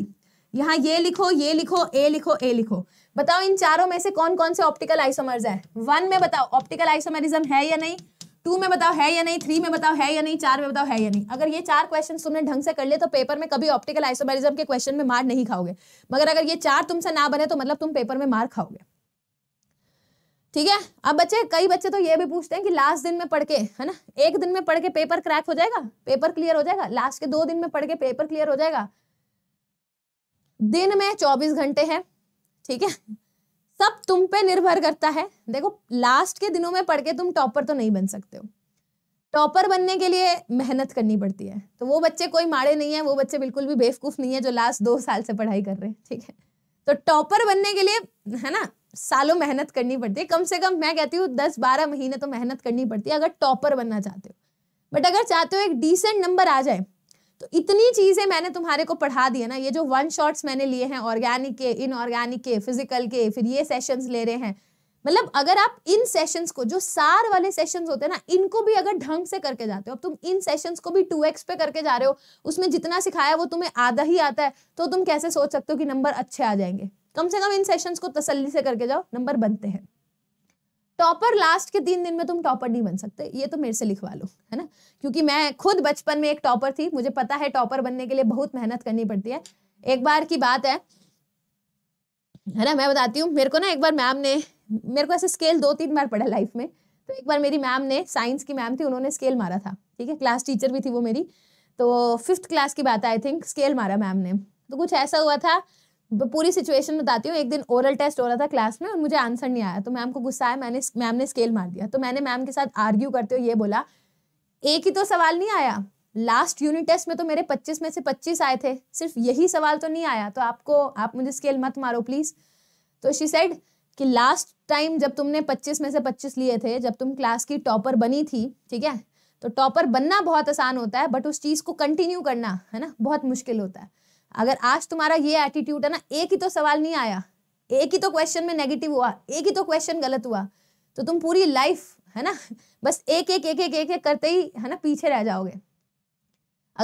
यहाँ ये लिखो ये लिखो ए लिखो ए लिखो बताओ इन चारों में से कौन कौन से ऑप्टिकल आइसोमर्स है वन में बताओ ऑप्टिकल आइसोमरिज्म है या नहीं टू में बताओ है या नहीं थ्री में बताओ है या नहीं चार में बताओ है या नहीं अगर ये चार क्वेश्चन तुमने ढंग से कर ले तो पेपर में कभी ऑप्टिकल आइसोमरिज्म के क्वेश्चन में मार नहीं खाओगे मगर अगर ये चार तुमसे ना बने तो मतलब तुम पेपर में मार खाओगे ठीक है अब बच्चे कई बच्चे तो ये भी पूछते हैं कि लास्ट दिन में पढ़ के है ना एक दिन में पढ़ के पेपर क्रैक हो जाएगा पेपर क्लियर हो जाएगा लास्ट के दो दिन में पढ़ के पेपर क्लियर हो जाएगा दिन में चौबीस घंटे हैं ठीक है सब तुम पे निर्भर करता है देखो लास्ट के दिनों में पढ़ के तुम टॉपर तो नहीं बन सकते हो टॉपर बनने के लिए मेहनत करनी पड़ती है तो वो बच्चे कोई माड़े नहीं है वो बच्चे बिल्कुल भी बेवकूफ़ नहीं है जो लास्ट दो साल से पढ़ाई कर रहे हैं ठीक है तो टॉपर बनने के लिए है ना सालों मेहनत करनी पड़ती है कम से कम मैं कहती हूँ दस बारह महीने तो मेहनत करनी पड़ती है अगर टॉपर बनना चाहते हो बट अगर चाहते हो एक डिसेंट नंबर आ जाए तो इतनी चीज़ें मैंने तुम्हारे को पढ़ा दी है ना ये जो वन शॉट्स मैंने लिए हैं ऑर्गेनिक के इनऑर्गेनिक के फिजिकल के फिर ये सेशंस ले रहे हैं मतलब अगर आप इन सेशंस को जो सार वाले सेशंस होते हैं ना इनको भी अगर ढंग से करके जाते हो अब तुम इन सेशंस को भी टू एक्स पे करके जा रहे हो उसमें जितना सिखाया वो तुम्हें आधा ही आता है तो तुम कैसे सोच सकते हो कि नंबर अच्छे आ जाएंगे कम से कम इन सेशंस को तसल्ली से करके जाओ नंबर बनते हैं टॉपर लास्ट के तीन दिन में तुम टॉपर नहीं बन सकते ये तो मेरे से लिखवा लो है ना क्योंकि मैं खुद बचपन में एक टॉपर थी मुझे पता है टॉपर बनने के लिए बहुत मेहनत करनी पड़ती है एक बार की बात है है ना मैं बताती हूँ मेरे को ना एक बार मैम ने मेरे को ऐसे स्केल दो तीन बार पढ़ा लाइफ में तो एक बार मेरी मैम ने साइंस की मैम थी उन्होंने स्केल मारा था ठीक है क्लास टीचर भी थी वो मेरी तो फिफ्थ क्लास की बात आई थिंक स्केल मारा मैम ने तो कुछ ऐसा हुआ था पूरी सिचुएशन बताती हूँ एक दिन ओरल टेस्ट हो रहा था क्लास में और मुझे आंसर नहीं आया तो मैम को गुस्सा आया मैंने मैम ने स्केल मार दिया तो मैंने मैम के साथ आर्ग्यू करते हुए ये बोला एक ही तो सवाल नहीं आया लास्ट यूनिट टेस्ट में तो मेरे 25 में से 25 आए थे सिर्फ यही सवाल तो नहीं आया तो आपको आप मुझे स्केल मत मारो प्लीज़ तो शी सेड कि लास्ट टाइम जब तुमने 25 में से 25 लिए थे जब तुम क्लास की टॉपर बनी थी ठीक है तो टॉपर बनना बहुत आसान होता है बट उस चीज़ को कंटिन्यू करना है ना बहुत मुश्किल होता है अगर आज तुम्हारा ये एटीट्यूड है ना एक ही तो सवाल नहीं आया एक ही तो क्वेश्चन में नेगेटिव हुआ एक ही तो क्वेश्चन गलत हुआ तो तुम पूरी लाइफ है ना बस एक एक एक एक एक एक करते ही है ना पीछे रह जाओगे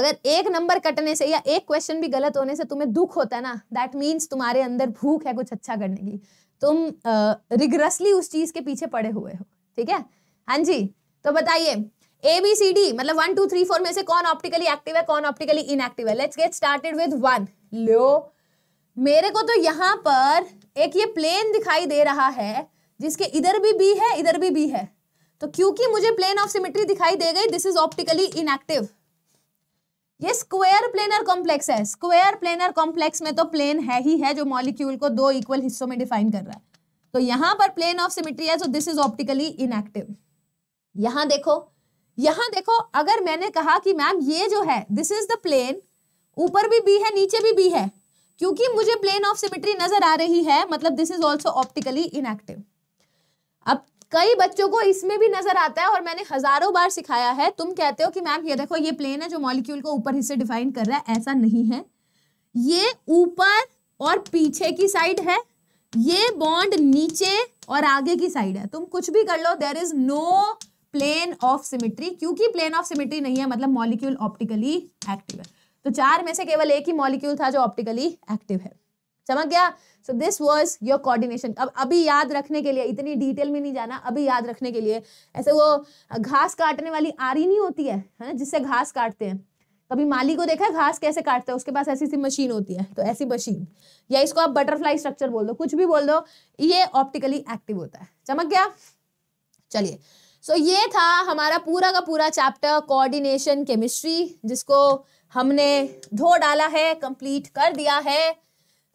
अगर एक नंबर कटने से या एक क्वेश्चन भी गलत होने से तुम्हें दुख होता है ना दैट मीन्स तुम्हारे अंदर भूख है कुछ अच्छा करने की तुम रिग्रसली उस चीज के पीछे पड़े हुए हो ठीक है हाँ जी तो बताइए ए बी सी डी मतलब वन टू थ्री फोर में से कौन ऑप्टिकली एक्टिव है कौन ऑप्टिकली इनएक्टिव है let's get started with one लो मेरे को तो यहां पर एक ये प्लेन दिखाई दे रहा है जिसके इधर भी बी है इधर भी बी है तो क्योंकि मुझे प्लेन ऑफ सिमेट्री दिखाई दे गई दिस इज ऑप्टिकली इनएक्टिव ये स्क्वायर प्लेनर कॉम्प्लेक्स है स्क्वायर प्लेनर कॉम्प्लेक्स में तो प्लेन है ही है जो मॉलिक्यूल को दो इक्वल हिस्सों में डिफाइन कर रहा है तो यहां पर प्लेन ऑफ सिमेट्री है so this is optically inactive यहां देखो यहां देखो अगर मैंने कहा कि मैम ये जो है दिस इज द प्लेन ऊपर भी बी है नीचे भी बी है क्योंकि मुझे प्लेन ऑफ सिमेट्री नजर आ रही है मतलब this is also optically inactive अब कई बच्चों को इसमें भी नजर आता है और मैंने हजारों बार सिखाया है तुम कहते हो कि मैम ये देखो ये प्लेन है जो मॉलिक्यूल को ऊपर हिस्से डिफाइन कर रहा है ऐसा नहीं है ये ऊपर और पीछे की साइड है ये बॉन्ड नीचे और आगे की साइड है तुम कुछ भी कर लो there is no plane of symmetry क्योंकि प्लेन ऑफ सिमिट्री नहीं है मतलब मॉलिक्यूल ऑप्टिकली एक्टिव है तो चार में से केवल एक ही मॉलिक्यूल था जो ऑप्टिकली एक्टिव है समझ गया so this was your coordination अब अभी याद रखने के लिए इतनी डिटेल में नहीं जाना अभी याद रखने के लिए ऐसे वो घास काटने वाली आरी नहीं होती है है ना जिससे घास काटते हैं कभी माली को देखा है घास कैसे काटते हैं उसके पास ऐसी सी मशीन होती है तो ऐसी मशीन या इसको आप बटरफ्लाई स्ट्रक्चर बोल दो कुछ भी बोल दो ये ऑप्टिकली एक्टिव होता है चमक गया चलिए सो ये था हमारा पूरा का पूरा चैप्टर कोऑर्डिनेशन केमिस्ट्री जिसको हमने धो डाला है कंप्लीट कर दिया है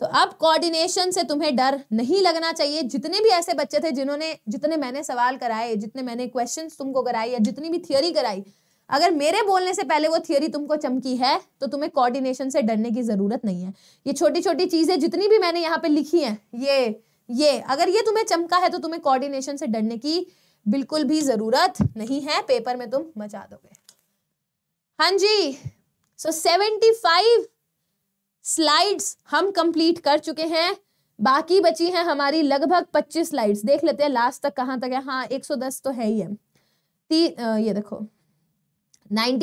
तो अब कोऑर्डिनेशन से तुम्हें डर नहीं लगना चाहिए जितने भी ऐसे बच्चे थे जिन्होंने जितने मैंने सवाल कराए जितने मैंने क्वेश्चंस तुमको कराए या जितनी भी थियोरी कराई अगर मेरे बोलने से पहले वो थियोरी तुमको चमकी है तो तुम्हें कोऑर्डिनेशन से डरने की ज़रूरत नहीं है ये छोटी छोटी चीज़ें जितनी भी मैंने यहाँ पे लिखी हैं ये ये अगर ये तुम्हें चमका है तो तुम्हें कोऑर्डिनेशन से डरने की बिल्कुल भी ज़रूरत नहीं है पेपर में तुम मचा दोगे हाँ जी सो सेवेंटी फाइव स्लाइड्स हम कंप्लीट कर चुके हैं बाकी बची हैं हमारी लगभग पच्चीस स्लाइड्स देख लेते हैं लास्ट तक कहाँ तक है हाँ दस तो है ही है ती, ये देखो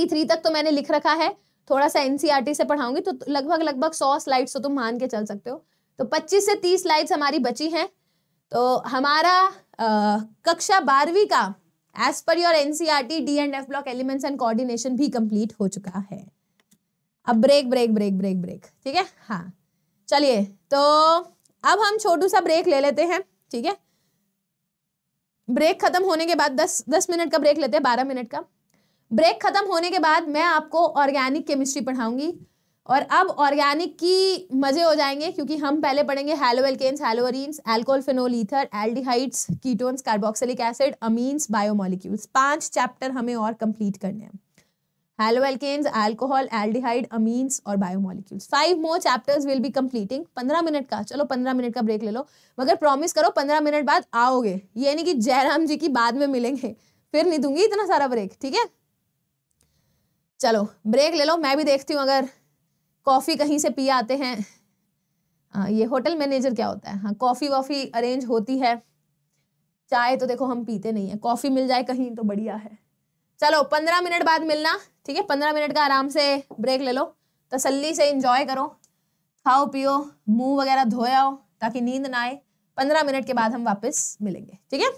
थ्री तक तो मैंने लिख रखा है थोड़ा सा एनसीईआरटी e से पढ़ाऊंगी तो लगभग लगभग सौ स्लाइड्स तो तुम मान के चल सकते हो तो पच्चीस से तीस स्लाइड्स हमारी बची हैं तो हमारा कक्षा बारहवीं का as per your NCERT d and F block elements and coordination भी कंप्लीट हो चुका है अब break break break break break ठीक है हाँ चलिए तो अब हम छोटू सा ब्रेक ले लेते हैं ठीक है ब्रेक खत्म होने के बाद दस दस मिनट का ब्रेक लेते हैं बारह मिनट का ब्रेक खत्म होने के बाद मैं आपको ऑर्गेनिक केमिस्ट्री पढ़ाऊंगी और अब ऑर्गेनिक की मज़े हो जाएंगे क्योंकि हम पहले पढ़ेंगे haloalkanes haloarenes alcohol phenol ether aldehydes ketones carboxylic acid amines biomolecules पांच चैप्टर हमें और कंप्लीट करने हैं haloalkanes alcohol aldehyde amines और biomolecules five more chapters will be completing पंद्रह मिनट का चलो पंद्रह मिनट का ब्रेक ले लो मगर प्रॉमिस करो पंद्रह मिनट बाद आओगे ये नहीं कि जयराम जी की बाद में मिलेंगे फिर नहीं दूंगी इतना सारा ब्रेक ठीक है चलो ब्रेक ले लो मैं भी देखती हूँ अगर कॉफ़ी कहीं से पी आते हैं ये होटल मैनेजर क्या होता है हाँ कॉफ़ी वॉफ़ी अरेंज होती है चाय तो देखो हम पीते नहीं है कॉफ़ी मिल जाए कहीं तो बढ़िया है चलो पंद्रह मिनट बाद मिलना ठीक है पंद्रह मिनट का आराम से ब्रेक ले लो तसल्ली से इंजॉय करो खाओ पियो मुंह वगैरह धोया हो ताकि नींद ना आए पंद्रह मिनट के बाद हम वापस मिलेंगे ठीक है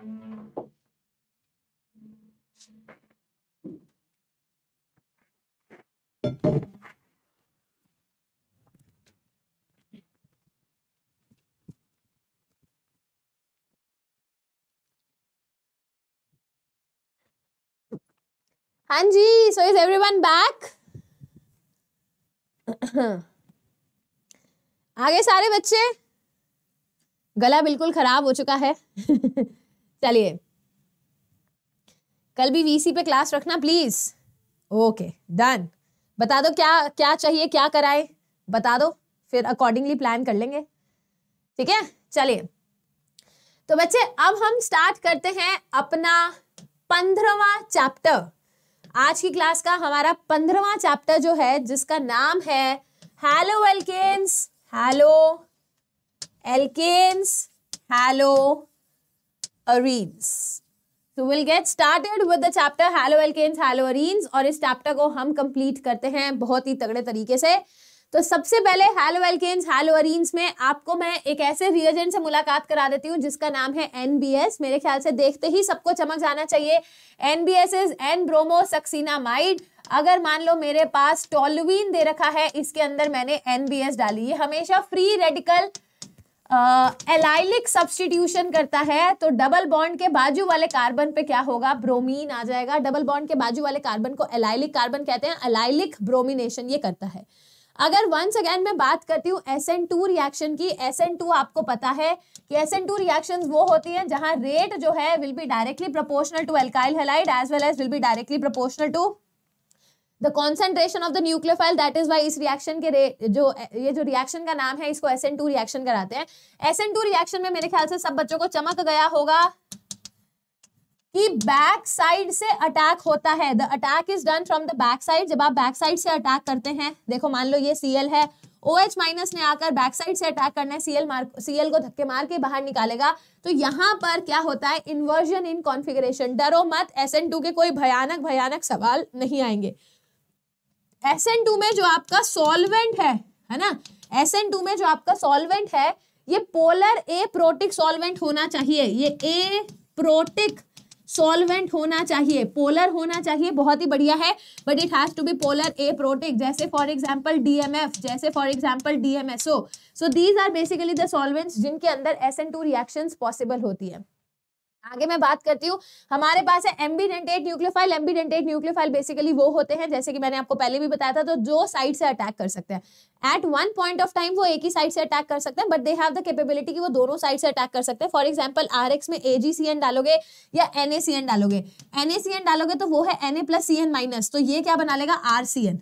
हाँ जी सो इज एवरीवन बैक आगे सारे बच्चे गला बिल्कुल खराब हो चुका है चलिए कल भी वीसी पे क्लास रखना प्लीज ओके डन बता दो क्या क्या चाहिए क्या कराए बता दो फिर अकॉर्डिंगली प्लान कर लेंगे ठीक है चलिए तो बच्चे अब हम स्टार्ट करते हैं अपना पंद्रवा चैप्टर आज की क्लास का हमारा पंद्रवा चैप्टर जो है जिसका नाम है halo alkanes halo alkanes hello haloarenes तो will get started with the chapter halo alkanes hello haloarenes और इस चैप्टर को हम कंप्लीट करते हैं बहुत ही तगड़े तरीके से तो सबसे पहले हेलो एल्केन्स हेलो अरीन्स में आपको मैं एक ऐसे रिएजेंट से मुलाकात करा देती हूँ जिसका नाम है एन मेरे ख्याल से देखते ही सबको चमक जाना चाहिए N B S is N bromo succinimide अगर मान लो मेरे पास टॉलुइन दे रखा है इसके अंदर मैंने एन डाली है हमेशा free radical allylic uh, substitution करता है तो डबल बॉन्ड के बाजू वाले कार्बन पे क्या होगा ब्रोमीन आ जाएगा डबल बॉन्ड के बाजू वाले कार्बन को एलाइलिक कार्बन कहते हैं एलाइलिक ब्रोमिनेशन ये करता है अगर वंस अगेन मैं बात करती हूँ एस एन टू रिएक्शन की एस एन टू आपको पता है कि एस एन टू रिएक्शन वो होती है जहां रेट जो है will be directly proportional to alkyl halide as well as will be directly proportional to the concentration of the nucleophile that is why इस रिएक्शन के जो ये जो रिएक्शन का नाम है इसको एस एन टू रिएक्शन कराते हैं एस एन टू रिएक्शन में मेरे ख्याल से सब बच्चों को चमक गया होगा कि बैक साइड से अटैक होता है the attack is done from the back side जब आप बैक साइड से अटैक करते हैं देखो मान लो ये सीएल है ओ एच माइनस ने आकर बैक साइड से अटैक करना है सीएल मार सीएल को धक्के मार के बाहर निकालेगा तो यहाँ पर क्या होता है इन्वर्जन इन कॉन्फिगरेशन डरो मत एस एन टू के कोई भयानक भयानक सवाल नहीं आएंगे एस एन टू में जो आपका सॉल्वेंट है है ना एस एन टू में जो आपका सॉल्वेंट है ये पोलर ए प्रोटिक सॉल्वेंट होना चाहिए ये ए प्रोटिक सॉल्वेंट होना चाहिए पोलर होना चाहिए बहुत ही बढ़िया है but it has to be polar aprotic जैसे फॉर एग्जांपल डीएमएफ जैसे for example DMSO so these are basically the solvents जिनके अंदर S N two reaction possible होती है आगे मैं बात करती हूँ हमारे पास है dentate nucleophile dentate nucleophile basically वो होते हैं जैसे कि मैंने आपको पहले भी बताया था तो जो साइड से अटैक कर सकते हैं at one point of time वो एक ही साइड से अटैक कर सकते हैं but they have the capability कि वो दोनों साइड से अटैक कर सकते हैं फॉर एग्जाम्पल आर में ए डालोगे या एन डालोगे एन डालोगे तो वो है N A plus C N minus तो ये क्या बना लेगा आर सी एन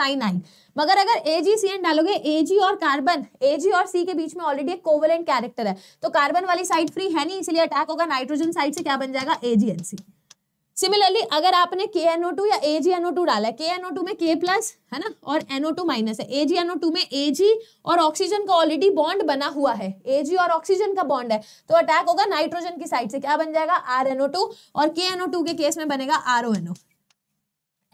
साइनाइन मगर अगर ए जी सी एन डालोगे ए जी और कार्बन ए जी और सी के बीच में ऑलरेडी एक कोवलेंट कैरेक्टर है तो कार्बन वाली साइड फ्री है नहीं इसलिए अटैक होगा नाइट्रोजन साइड से क्या बन जाएगा ए जी एन सी सिमिलरली अगर आपने के टू या ए जी टू डाला है के में के प्लस है ना और टू माइनस है ए जी टू में ए जी और ऑक्सीजन का ऑलरेडी बॉन्ड बना हुआ है ए जी और ऑक्सीजन का बॉन्ड है तो अटैक होगा नाइट्रोजन की साइड से क्या बन जाएगा आर टू और के टू के केस में बनेगा आर ओ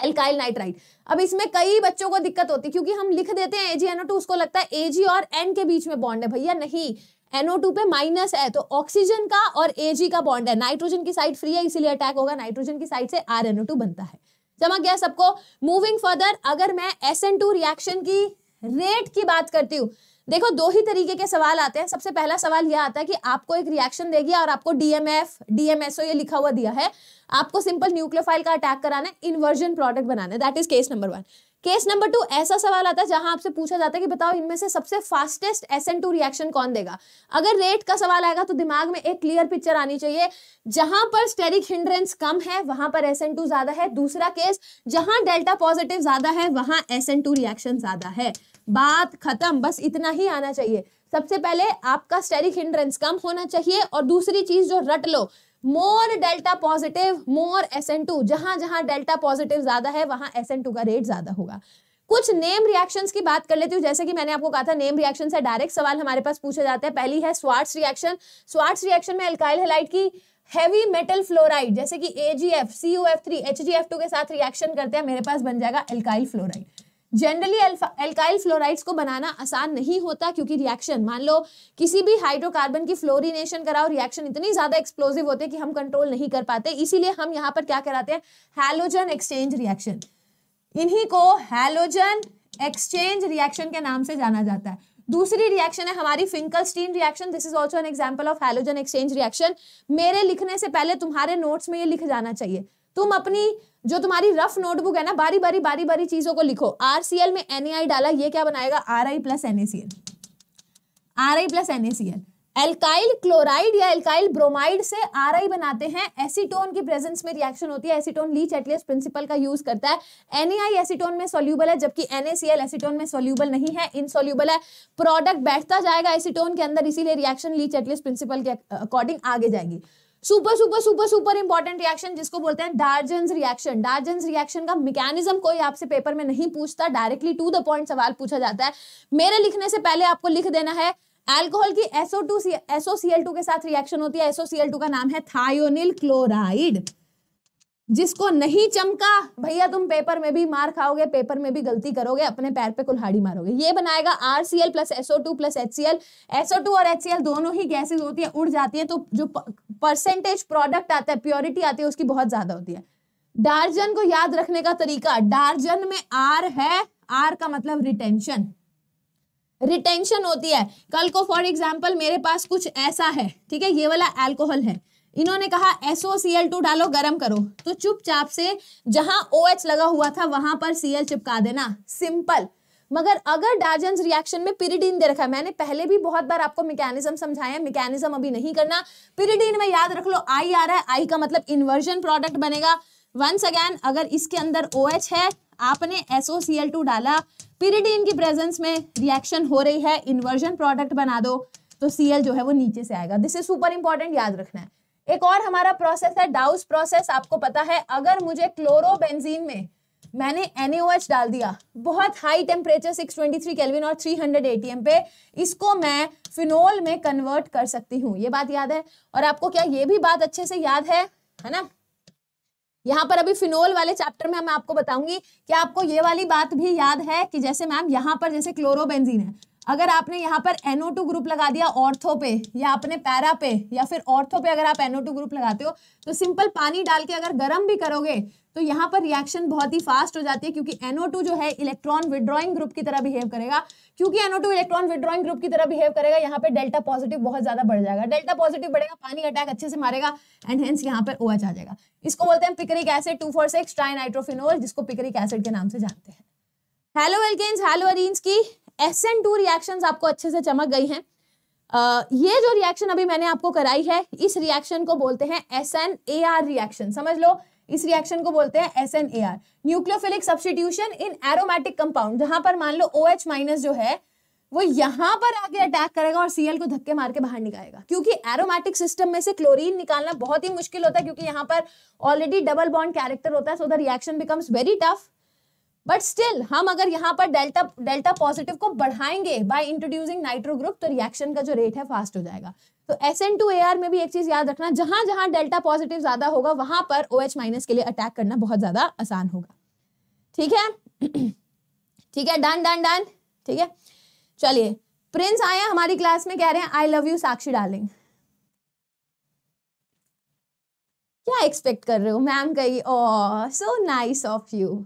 एल्काइल नाइट्राइट अब इसमें कई बच्चों को दिक्कत होती है क्योंकि हम लिख देते हैं एजीएनओ उसको लगता है एजी और एन के बीच में बॉन्ड है भैया नहीं NO2 पे माइनस है तो ऑक्सीजन का और Ag का बॉन्ड है नाइट्रोजन की साइड फ्री है इसीलिए अटैक होगा नाइट्रोजन की साइड से RNO2 बनता है समझ गया सबको मूविंग फर्दर अगर मैं SN2 रिएक्शन की रेट की बात करती हूँ देखो दो ही तरीके के सवाल आते हैं सबसे पहला सवाल यह आता है कि आपको एक रिएक्शन देगी और आपको डीएमएफ डीएमएसओ ये लिखा हुआ दिया है आपको सिंपल न्यूक्लियोफाइल का अटैक कराना है इन्वर्जन प्रोडक्ट बनाना है that is case number one case number two ऐसा सवाल आता है जहां आपसे पूछा जाता है कि बताओ इनमें से सबसे fastest S N two reaction कौन देगा अगर रेट का सवाल आएगा तो दिमाग में एक क्लियर पिक्चर आनी चाहिए जहां पर स्टेरिक हिंड्रेंस कम है वहां पर एस एन टू ज्यादा है दूसरा केस जहां डेल्टा पॉजिटिव ज्यादा है वहां एस एन टू रिएक्शन ज्यादा है बात खत्म बस इतना ही आना चाहिए सबसे पहले आपका स्टेरिक हिंड्रेंस कम होना चाहिए और दूसरी चीज जो रट लो more delta positive more S N two जहां जहां डेल्टा पॉजिटिव ज्यादा है वहां एस एन टू का रेट ज्यादा होगा कुछ नेम रिएक्शंस की बात कर लेती हूँ जैसे कि मैंने आपको कहा था नेम रिएक्शन है डायरेक्ट सवाल हमारे पास पूछे जाते हैं पहली है स्वार्ट्स रिएक्शन स्वार्ट्स रिएक्शन में अल्काइल हेलाइट की हैवी मेटल फ्लोराइड जैसे कि एजीएफ एफ टू के साथ रिएक्शन करते हैं मेरे पास बन जाएगा alkyl fluoride generally alkyl fluorides को बनाना आसान नहीं होता क्योंकि रिएक्शन मान लो किसी भी हाइड्रोकार्बन की फ्लोरिनेशन कराओ रिएक्शन इतनी ज्यादा एक्सप्लोजिव होते हैं कि हम कंट्रोल नहीं कर पाते इसीलिए हम यहाँ पर क्या कराते हैं हेलोजन एक्सचेंज रिएक्शन इन्हीं को हेलोजन एक्सचेंज रिएक्शन के नाम से जाना जाता है दूसरी रिएक्शन है हमारी Finkelstein reaction this is also an example of halogen exchange reaction मेरे लिखने से पहले तुम्हारे नोट्स में ये लिख जाना चाहिए तुम अपनी जो तुम्हारी रफ नोटबुक है ना बारी बारी बारी बारी चीजों को लिखो आरसीएल में एनएआई डाला ये क्या बनाएगा R I plus NaCl R I plus NaCl alkyl chloride या एल्काइल ब्रोमाइड से आर आई बनाते हैं एसीटोन की प्रेजेंस में रिएक्शन होती है एसीटोन ली चैटलियस प्रिंसिपल का यूज करता है एनएआई एसीटोन में सोल्यूबल है जबकि एनएसीएल एसीटोन में सोल्यूबल नहीं है इनसोल्यूबल है प्रोडक्ट बैठता जाएगा एसीटोन के अंदर इसीलिए रिएक्शन ली चैटलियस प्रिंसिपल के अकॉर्डिंग आगे जाएगी super super super super important reaction जिसको बोलते हैं डार्जन्स रिएक्शन डार्जन्स रिएक्शन का मैकेनिज्म कोई आपसे पेपर में नहीं पूछता डायरेक्टली टू द पॉइंट सवाल पूछा जाता है मेरे लिखने से पहले आपको लिख देना है एल्कोहल की एसओ टू एसओसीएल टू के साथ रिएक्शन होती है एसओसीएल टू का नाम है थायोनिल क्लोराइड जिसको नहीं चमका भैया तुम पेपर में भी मार खाओगे पेपर में भी गलती करोगे अपने पैर पे कुल्हाड़ी मारोगे ये बनाएगा R C L plus SO two plus H C L SO two और एच सी एल दोनों ही गैसेज होती है उड़ जाती है तो जो परसेंटेज प्रोडक्ट आता है प्योरिटी आती है उसकी बहुत ज्यादा होती है डार्जन को याद रखने का तरीका डार्जन में आर है आर का मतलब रिटेंशन रिटेंशन होती है कल को फॉर एग्जाम्पल मेरे पास कुछ ऐसा है ठीक है ये वाला एल्कोहल है इन्होंने कहा एसओ सी टू डालो गर्म करो तो चुपचाप से जहां ओ OH लगा हुआ था वहां पर सी चिपका देना सिंपल मगर अगर डार्जन रिएक्शन में पिरीडीन दे रखा है मैंने पहले भी बहुत बार आपको मैकेनिज्म समझाया मैकेनिज्म अभी नहीं करना पिरीडीन में याद रख लो आई आ रहा है आई का मतलब इन्वर्जन प्रोडक्ट बनेगा वंस अगैन अगर इसके अंदर ओ OH है आपने टू डाला पिरीडीन की प्रेजेंस में रिएक्शन हो रही है इन्वर्जन प्रोडक्ट बना दो तो सीएल जो है वो नीचे से आएगा दिस इज सुपर इंपॉर्टेंट याद रखना है एक और हमारा प्रोसेस है डाउस प्रोसेस आपको पता है अगर मुझे क्लोरोबेंजीन में मैंने NaOH डाल दिया बहुत हाई टेम्परेचर 623 केल्विन और 300 हंड्रेड पे इसको मैं फिनोल में कन्वर्ट कर सकती हूँ ये बात याद है और आपको क्या ये भी बात अच्छे से याद है है ना यहाँ पर अभी फिनोल वाले चैप्टर में मैं आपको बताऊंगी क्या आपको ये वाली बात भी याद है कि जैसे मैम यहाँ पर जैसे क्लोरोबेंजीन है अगर आपने यहाँ पर NO2 ग्रुप लगा दिया ऑर्थो पे या आपने पैरा पे या फिर ऑर्थो पे अगर आप NO2 ग्रुप लगाते हो तो सिंपल पानी डाल के अगर गर्म भी करोगे तो यहाँ पर रिएक्शन बहुत ही फास्ट हो जाती है क्योंकि NO2 जो है इलेक्ट्रॉन विड्रॉइंग ग्रुप की तरह बिहेव करेगा क्योंकि NO2 इलेक्ट्रॉन विड्रॉइंग ग्रुप की तरह बिहेव करेगा यहाँ पर डेल्टा पॉजिटिव बहुत ज्यादा बढ़ जाएगा डेल्टा पॉजिटिव बढ़ेगा पानी अटैक अच्छे से मारेगा एंड हेंस यहाँ पर OH आ जाएगा इसको बोलते हैं picric acid two four six trinitrophenol जिसको पिकरिक एसिड के नाम से जानते हैं हेलो एल्केन्स हेलो अरीन्स की एस एन टू रिएक्शन आपको अच्छे से चमक गई हैं Uh, ये जो रिएक्शन अभी मैंने आपको कराई है इस रिएक्शन को बोलते हैं S N A R reaction समझ लो इस रिएक्शन को बोलते हैं S N A R nucleophilic substitution in aromatic compound जहां पर मान लो ओ एच माइनस जो है वो यहां पर आके अटैक करेगा और सीएल को धक्के मार के बाहर निकालेगा क्योंकि एरोमेटिक सिस्टम में से क्लोरीन निकालना बहुत ही मुश्किल होता है क्योंकि यहाँ पर ऑलरेडी डबल बॉन्ड कैरेक्टर होता है so the reaction becomes very tough but still हम अगर यहाँ पर डेल्टा डेल्टा पॉजिटिव को बढ़ाएंगे बाय इंट्रोड्यूसिंग नाइट्रो ग्रुप तो रिएक्शन का जो रेट है फास्ट हो जाएगा तो S N two A R में भी एक चीज याद रखना जहां जहां डेल्टा पॉजिटिव ज्यादा होगा वहां पर ओ एच माइनस के लिए अटैक करना बहुत ज्यादा आसान होगा ठीक है ठीक है डन डन डन ठीक है चलिए प्रिंस आए हमारी क्लास में कह रहे हैं I love you Sakshi darling क्या एक्सपेक्ट कर रहे हो मैम कही oh so nice of you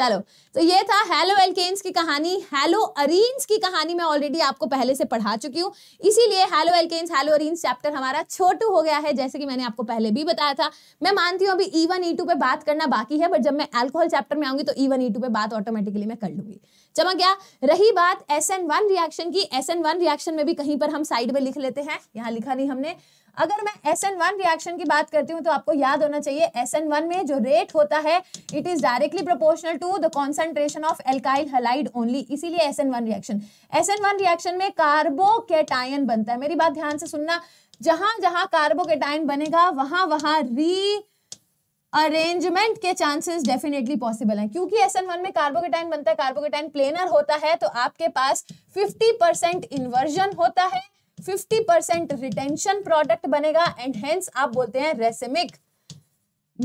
चलो तो ये था हेलो एल्केन्स की कहानी हेलो अरीन्स की कहानी मैं ऑलरेडी आपको पहले से पढ़ा चुकी हूँ इसीलिए halo alkanes hello arenes chapter हमारा छोटू हो गया है जैसे कि मैंने आपको पहले भी बताया था मैं मानती हूँ अभी ई वन ई टू पर बात करना बाकी है बट जब मैं एल्कोहल चैप्टर में आऊंगी तो ई वन ई टू पर बात ऑटोमेटिकली मैं कर लूंगी चमक गया रही बात एस एन वन रिएक्शन की एस एन वन रिएक्शन में भी कहीं पर हम साइड में लिख लेते हैं यहाँ लिखा नहीं हमने अगर मैं एस एन वन रिएक्शन की बात करती हूँ तो आपको याद होना चाहिए एस एन वन में जो रेट होता है it is directly proportional to the concentration of alkyl halide only इसीलिए S N one reaction S N one reaction में कार्बो कैटायन बनता है मेरी बात ध्यान से सुनना जहां जहां कार्बो कैटायन बनेगा वहां वहां री अरेंजमेंट के चांसेस डेफिनेटली पॉसिबल हैं क्योंकि एस एन वन में कार्बोकेटाइन बनता है कार्बोकेटाइन प्लेनर होता है तो आपके पास 50 परसेंट इन्वर्जन होता है फिफ्टी परसेंट रिटेंशन प्रोडक्ट बनेगा एंड हेंस आप बोलते हैं रेसेमिक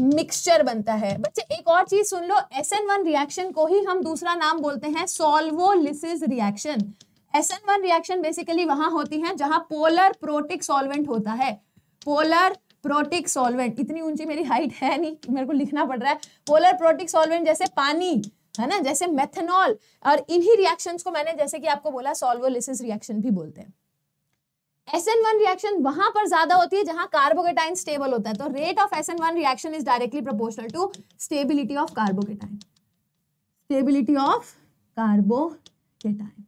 मिक्सचर बनता है बच्चे एक और चीज सुन लो एस एन वन रिएक्शन को ही हम दूसरा नाम बोलते हैं solvolysis reaction S N one reaction basically वहां होती है जहां पोलर प्रोटिक सॉल्वेंट होता है पोलर प्रोटिक सॉल्वेंट इतनी ऊंची मेरी हाइट है नहीं मेरे को लिखना पड़ रहा है पोलर प्रोटिक सॉल्वेंट जैसे पानी है ना जैसे मेथेनॉल और इन्हीं रिएक्शंस को मैंने जैसे कि आपको बोला सॉल्वोलिसिस रिएक्शन भी बोलते हैं एस एन वन रिएक्शन वहां पर ज्यादा होती है जहां कार्बोकेटाइन स्टेबल होता है तो rate of S N one reaction is directly proportional to stability of carbocation stability of carbocation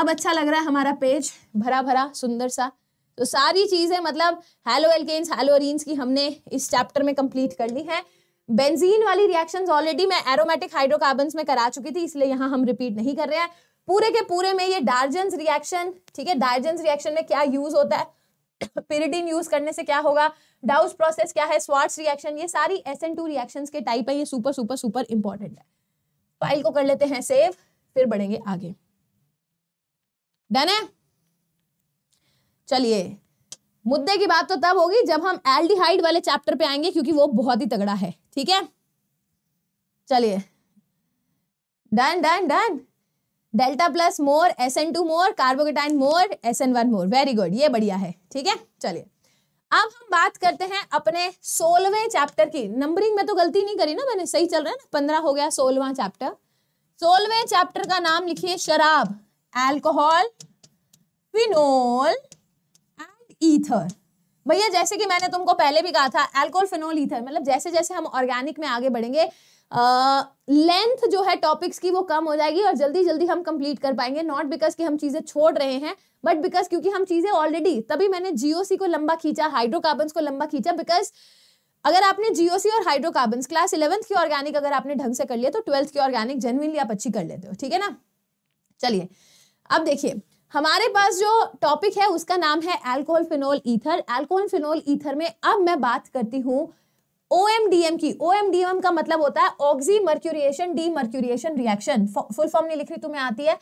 अब अच्छा लग रहा है हमारा पेज भरा भरा सुंदर सा तो सारी चीजें मतलब हेलो एल्केन्स हेलो अरीन्स की हमने इस चैप्टर में कंप्लीट कर ली है बेंजीन वाली रिएक्शंस ऑलरेडी मैं एरोमेटिक हाइड्रोकार्बन्स में करा चुकी थी इसलिए यहाँ हम रिपीट नहीं कर रहे हैं पूरे के पूरे में ये डार्जेंस रिएक्शन ठीक है डार्जेंस रिएक्शन में क्या यूज होता है पिरिडिन यूज करने से क्या होगा डाउस प्रोसेस क्या है स्वार्ट्स रिएक्शन ये सारी एस एन टू रिएक्शन के टाइप है ये सुपर सुपर सुपर इंपॉर्टेंट है फाइल को कर लेते हैं सेव फिर बढ़ेंगे आगे डन है चलिए मुद्दे की बात तो तब होगी जब हम एल्डिहाइड वाले चैप्टर पे आएंगे क्योंकि वो बहुत ही तगड़ा है ठीक है चलिए done done done delta plus more S N two more carbocation more S N one more very good ये बढ़िया है ठीक है चलिए अब हम बात करते हैं अपने सोलवे चैप्टर की नंबरिंग में तो गलती नहीं करी ना मैंने सही चल रहा है ना पंद्रह हो गया सोलवा चैप्टर सोलवे चैप्टर का नाम लिखिए शराब एल्कोहल फिनोल एंड ईथर भैया जैसे कि मैंने तुमको पहले भी कहा था एल्कोहल फिनोल ईथर मतलब जैसे जैसे हम ऑर्गेनिक में आगे बढ़ेंगे लेंथ जो है टॉपिक्स की वो कम हो जाएगी और जल्दी जल्दी हम कंप्लीट कर पाएंगे नॉट बिकॉज कि हम चीज़ें छोड़ रहे हैं बट बिकॉज क्योंकि हम चीज़ें ऑलरेडी तभी मैंने जीओसी को लंबा खींचा हाइड्रोकार्बन को लंबा खींचा बिकॉज अगर आपने जीओसी और हाइड्रोकार्बन क्लास इलेवंथ की ऑर्गेनिक अगर आपने ढंग से कर लिया तो ट्वेल्थ की ऑर्गेनिक जेनविनली आप अच्छी कर लेते हो ठीक है ना चलिए अब देखिए हमारे पास जो टॉपिक है उसका नाम है alcohol phenol ether alcohol phenol ether में अब मैं बात करती हूँ ओएमडीएम की ओएमडीएम का मतलब होता है oxymercuration demercuration reaction full form नहीं लिख रही तुम्हें आती है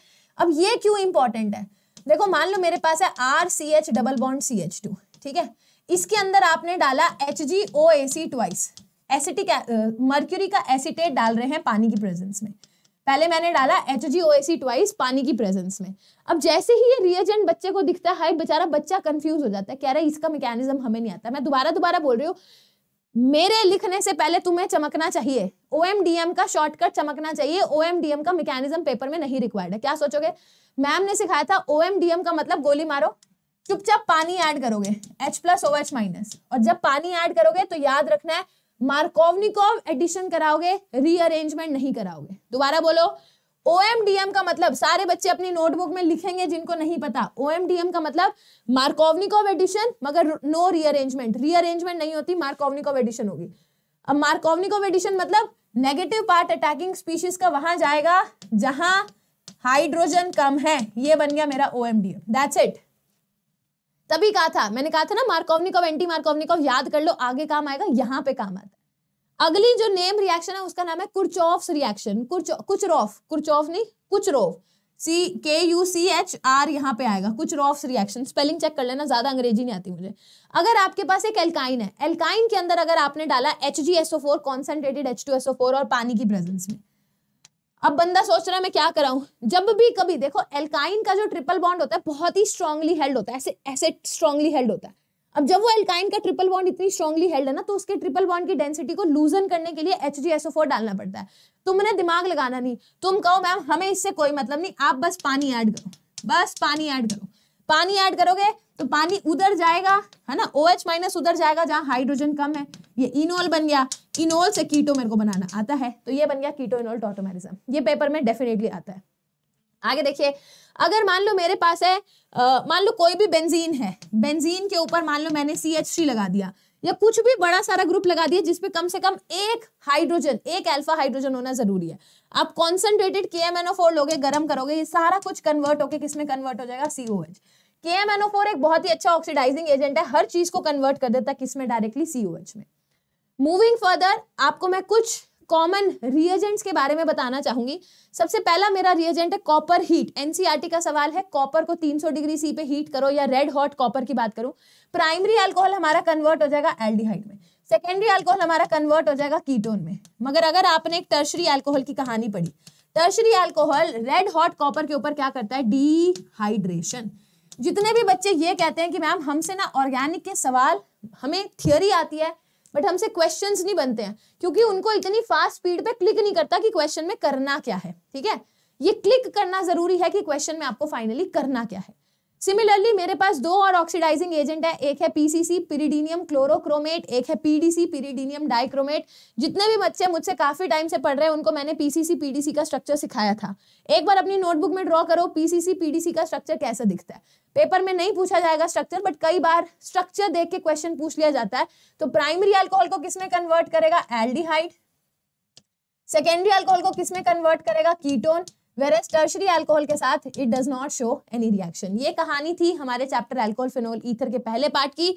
अब ये क्यों इंपॉर्टेंट है देखो मान लो मेरे पास है R C H double bond C H two ठीक है इसके अंदर आपने डाला H G O A C twice acetic mercury का एसिटेट डाल रहे हैं पानी की प्रेजेंस में पहले मैंने डाला H G O A C twice पानी की प्रेजेंस में अब जैसे ही ये रिएजेंट बच्चे को दिखता है हाई बेचारा बच्चा कंफ्यूज हो जाता है कह रहा है इसका मैकेनिज्म हमें नहीं आता मैं दोबारा दोबारा बोल रही हूँ मेरे लिखने से पहले तुम्हें चमकना चाहिए ओएमडीएम का शॉर्टकट चमकना चाहिए एमडीएम का मैकेनिज्म पेपर में नहीं रिक्वायर्ड है क्या सोचोगे मैम ने सिखाया था ओएमडीएम का मतलब गोली मारो चुपचाप पानी ऐड करोगे H plus O H minus और जब पानी ऐड करोगे तो याद रखना है मार्कोवनिकोव एडिशन कराओगे रीअरेंजमेंट नहीं कराओगे दोबारा बोलो ओ का मतलब सारे बच्चे अपनी नोटबुक में लिखेंगे जिनको नहीं पता ओ का मतलब मार्कोवनिकोव एडिशन मगर नो रीअरेंजमेंट रीअरेंजमेंट नहीं होती मार्कोवनिकोव एडिशन होगी अब मार्कोवनिकोव एडिशन मतलब नेगेटिव पार्ट अटैकिंग स्पीशीज का वहां जाएगा जहां हाइड्रोजन कम है ये बन गया मेरा O M D M that's it तभी कहा था मैंने कहा था ना मार्कोवनिकोव एंटी मार्कोवनिकोव याद कर लो आगे काम आएगा यहां पे काम आता है अगली जो नेम रिएक्शन है उसका नाम है कुर्चोफ रिएक्शन कुचरोफ कुर्चोफ नहीं रोफ सी के यू सी एच आर यहाँ पे आएगा कुछ रॉफ्स रिएक्शन स्पेलिंग चेक कर लेना ज़्यादा अंग्रेजी नहीं आती मुझे अगर आपके पास एक एल्काइन है एल्काइन के अंदर अगर आपने डाला H G S O four concentrated H two S O four और पानी की प्रेजेंस में अब बंदा सोच रहा है मैं क्या कराऊं जब भी कभी देखो एल्काइन का जो ट्रिपल बॉन्ड होता है बहुत ही स्ट्रांगली हेल्ड होता है ऐसे ऐसे स्ट्रांगली हेल्ड होता है अब जब वो एल्काइन का ट्रिपल बॉन्ड इतनी स्ट्रॉन्गली हेल्ड है ना तो उसके ट्रिपल बॉन्ड की डेंसिटी को लूजन करने के लिए H G S O four डालना पड़ता है तुमने दिमाग लगाना नहीं तुम कहो मैम हमें इससे कोई मतलब नहीं आप बस पानी ऐड करो बस पानी ऐड करो पानी ऐड करोगे तो पानी उधर जाएगा है ना ओ एच माइनस उधर जाएगा जहां हाइड्रोजन कम है ये इनोल बन गया इनोल से कीटो मेरे को बनाना आता है तो ये बन गया कीटो इनोल टोटोमेरिज्म ये पेपर में डेफिनेटली आता है आगे देखिए अगर मान लो मेरे पास है मान लो कोई भी बेंजीन है बेंजीन के ऊपर मान लो मैंने सी एच थ्री लगा दिया या कुछ भी बड़ा सारा ग्रुप लगा दिया जिसपे कम से कम एक हाइड्रोजन एक अल्फा हाइड्रोजन होना जरूरी है आप कॉन्सेंट्रेटेड के एम एनओ फोर लोगे गर्म करोगे ये सारा कुछ कन्वर्ट होके किसमें कन्वर्ट हो जाएगा CO H K M NO four एक बहुत ही अच्छा ऑक्सीडाइजिंग एजेंट है हर चीज को कन्वर्ट कर देता है किसमें डायरेक्टली सीओ एच में मूविंग फर्दर आपको मैं कुछ कॉमन रिएजेंट्स के बारे में बताना चाहूंगी सबसे पहला मेरा रिएजेंट है कॉपर हीट एनसीईआरटी का सवाल है कॉपर को 300 डिग्री सी पे हीट करो या रेड हॉट कॉपर की बात करूं प्राइमरी अल्कोहल हमारा कन्वर्ट हो जाएगा एल्डिहाइड में सेकेंडरी अल्कोहल हमारा कन्वर्ट हो जाएगा कीटोन में मगर अगर आपने एक टर्शरी एल्कोहल की कहानी पढ़ी tertiary alcohol red hot copper के ऊपर क्या करता है डिहाइड्रेशन जितने भी बच्चे ये कहते हैं कि मैम हमसे ना ऑर्गेनिक के सवाल हमें थियोरी आती है बट हमसे क्वेश्चन नहीं बनते हैं क्योंकि उनको इतनी फास्ट स्पीड पे क्लिक नहीं करता कि क्वेश्चन में करना क्या है ठीक है ये क्लिक करना जरूरी है कि क्वेश्चन में आपको फाइनली करना क्या है सिमिलरली मेरे पास दो और ऑक्सीडाइजिंग एजेंट है एक है पीसीसी पिरीडीनियम क्लोरोक्रोमेट एक है पीडीसी पिरीडीनियम डाइक्रोमेट जितने भी बच्चे मुझसे काफी टाइम से पढ़ रहे हैं उनको मैंने पीसीसी पीडीसी का स्ट्रक्चर सिखाया था एक बार अपनी नोटबुक में ड्रॉ करो पीसीसी पीडीसी का स्ट्रक्चर कैसा दिखता है पेपर में नहीं पूछा जाएगा स्ट्रक्चर बट कई बार स्ट्रक्चर देख के क्वेश्चन पूछ लिया जाता है तो प्राइमरी एल्कोहल को किसमें कन्वर्ट करेगा एल्डिहाइड सेकेंडरी एल्कोहल को किसमें कन्वर्ट करेगा ketone whereas tertiary alcohol के साथ it does not show any reaction ये कहानी थी हमारे चैप्टर अल्कोहल फिनोल ईथर के पहले पार्ट की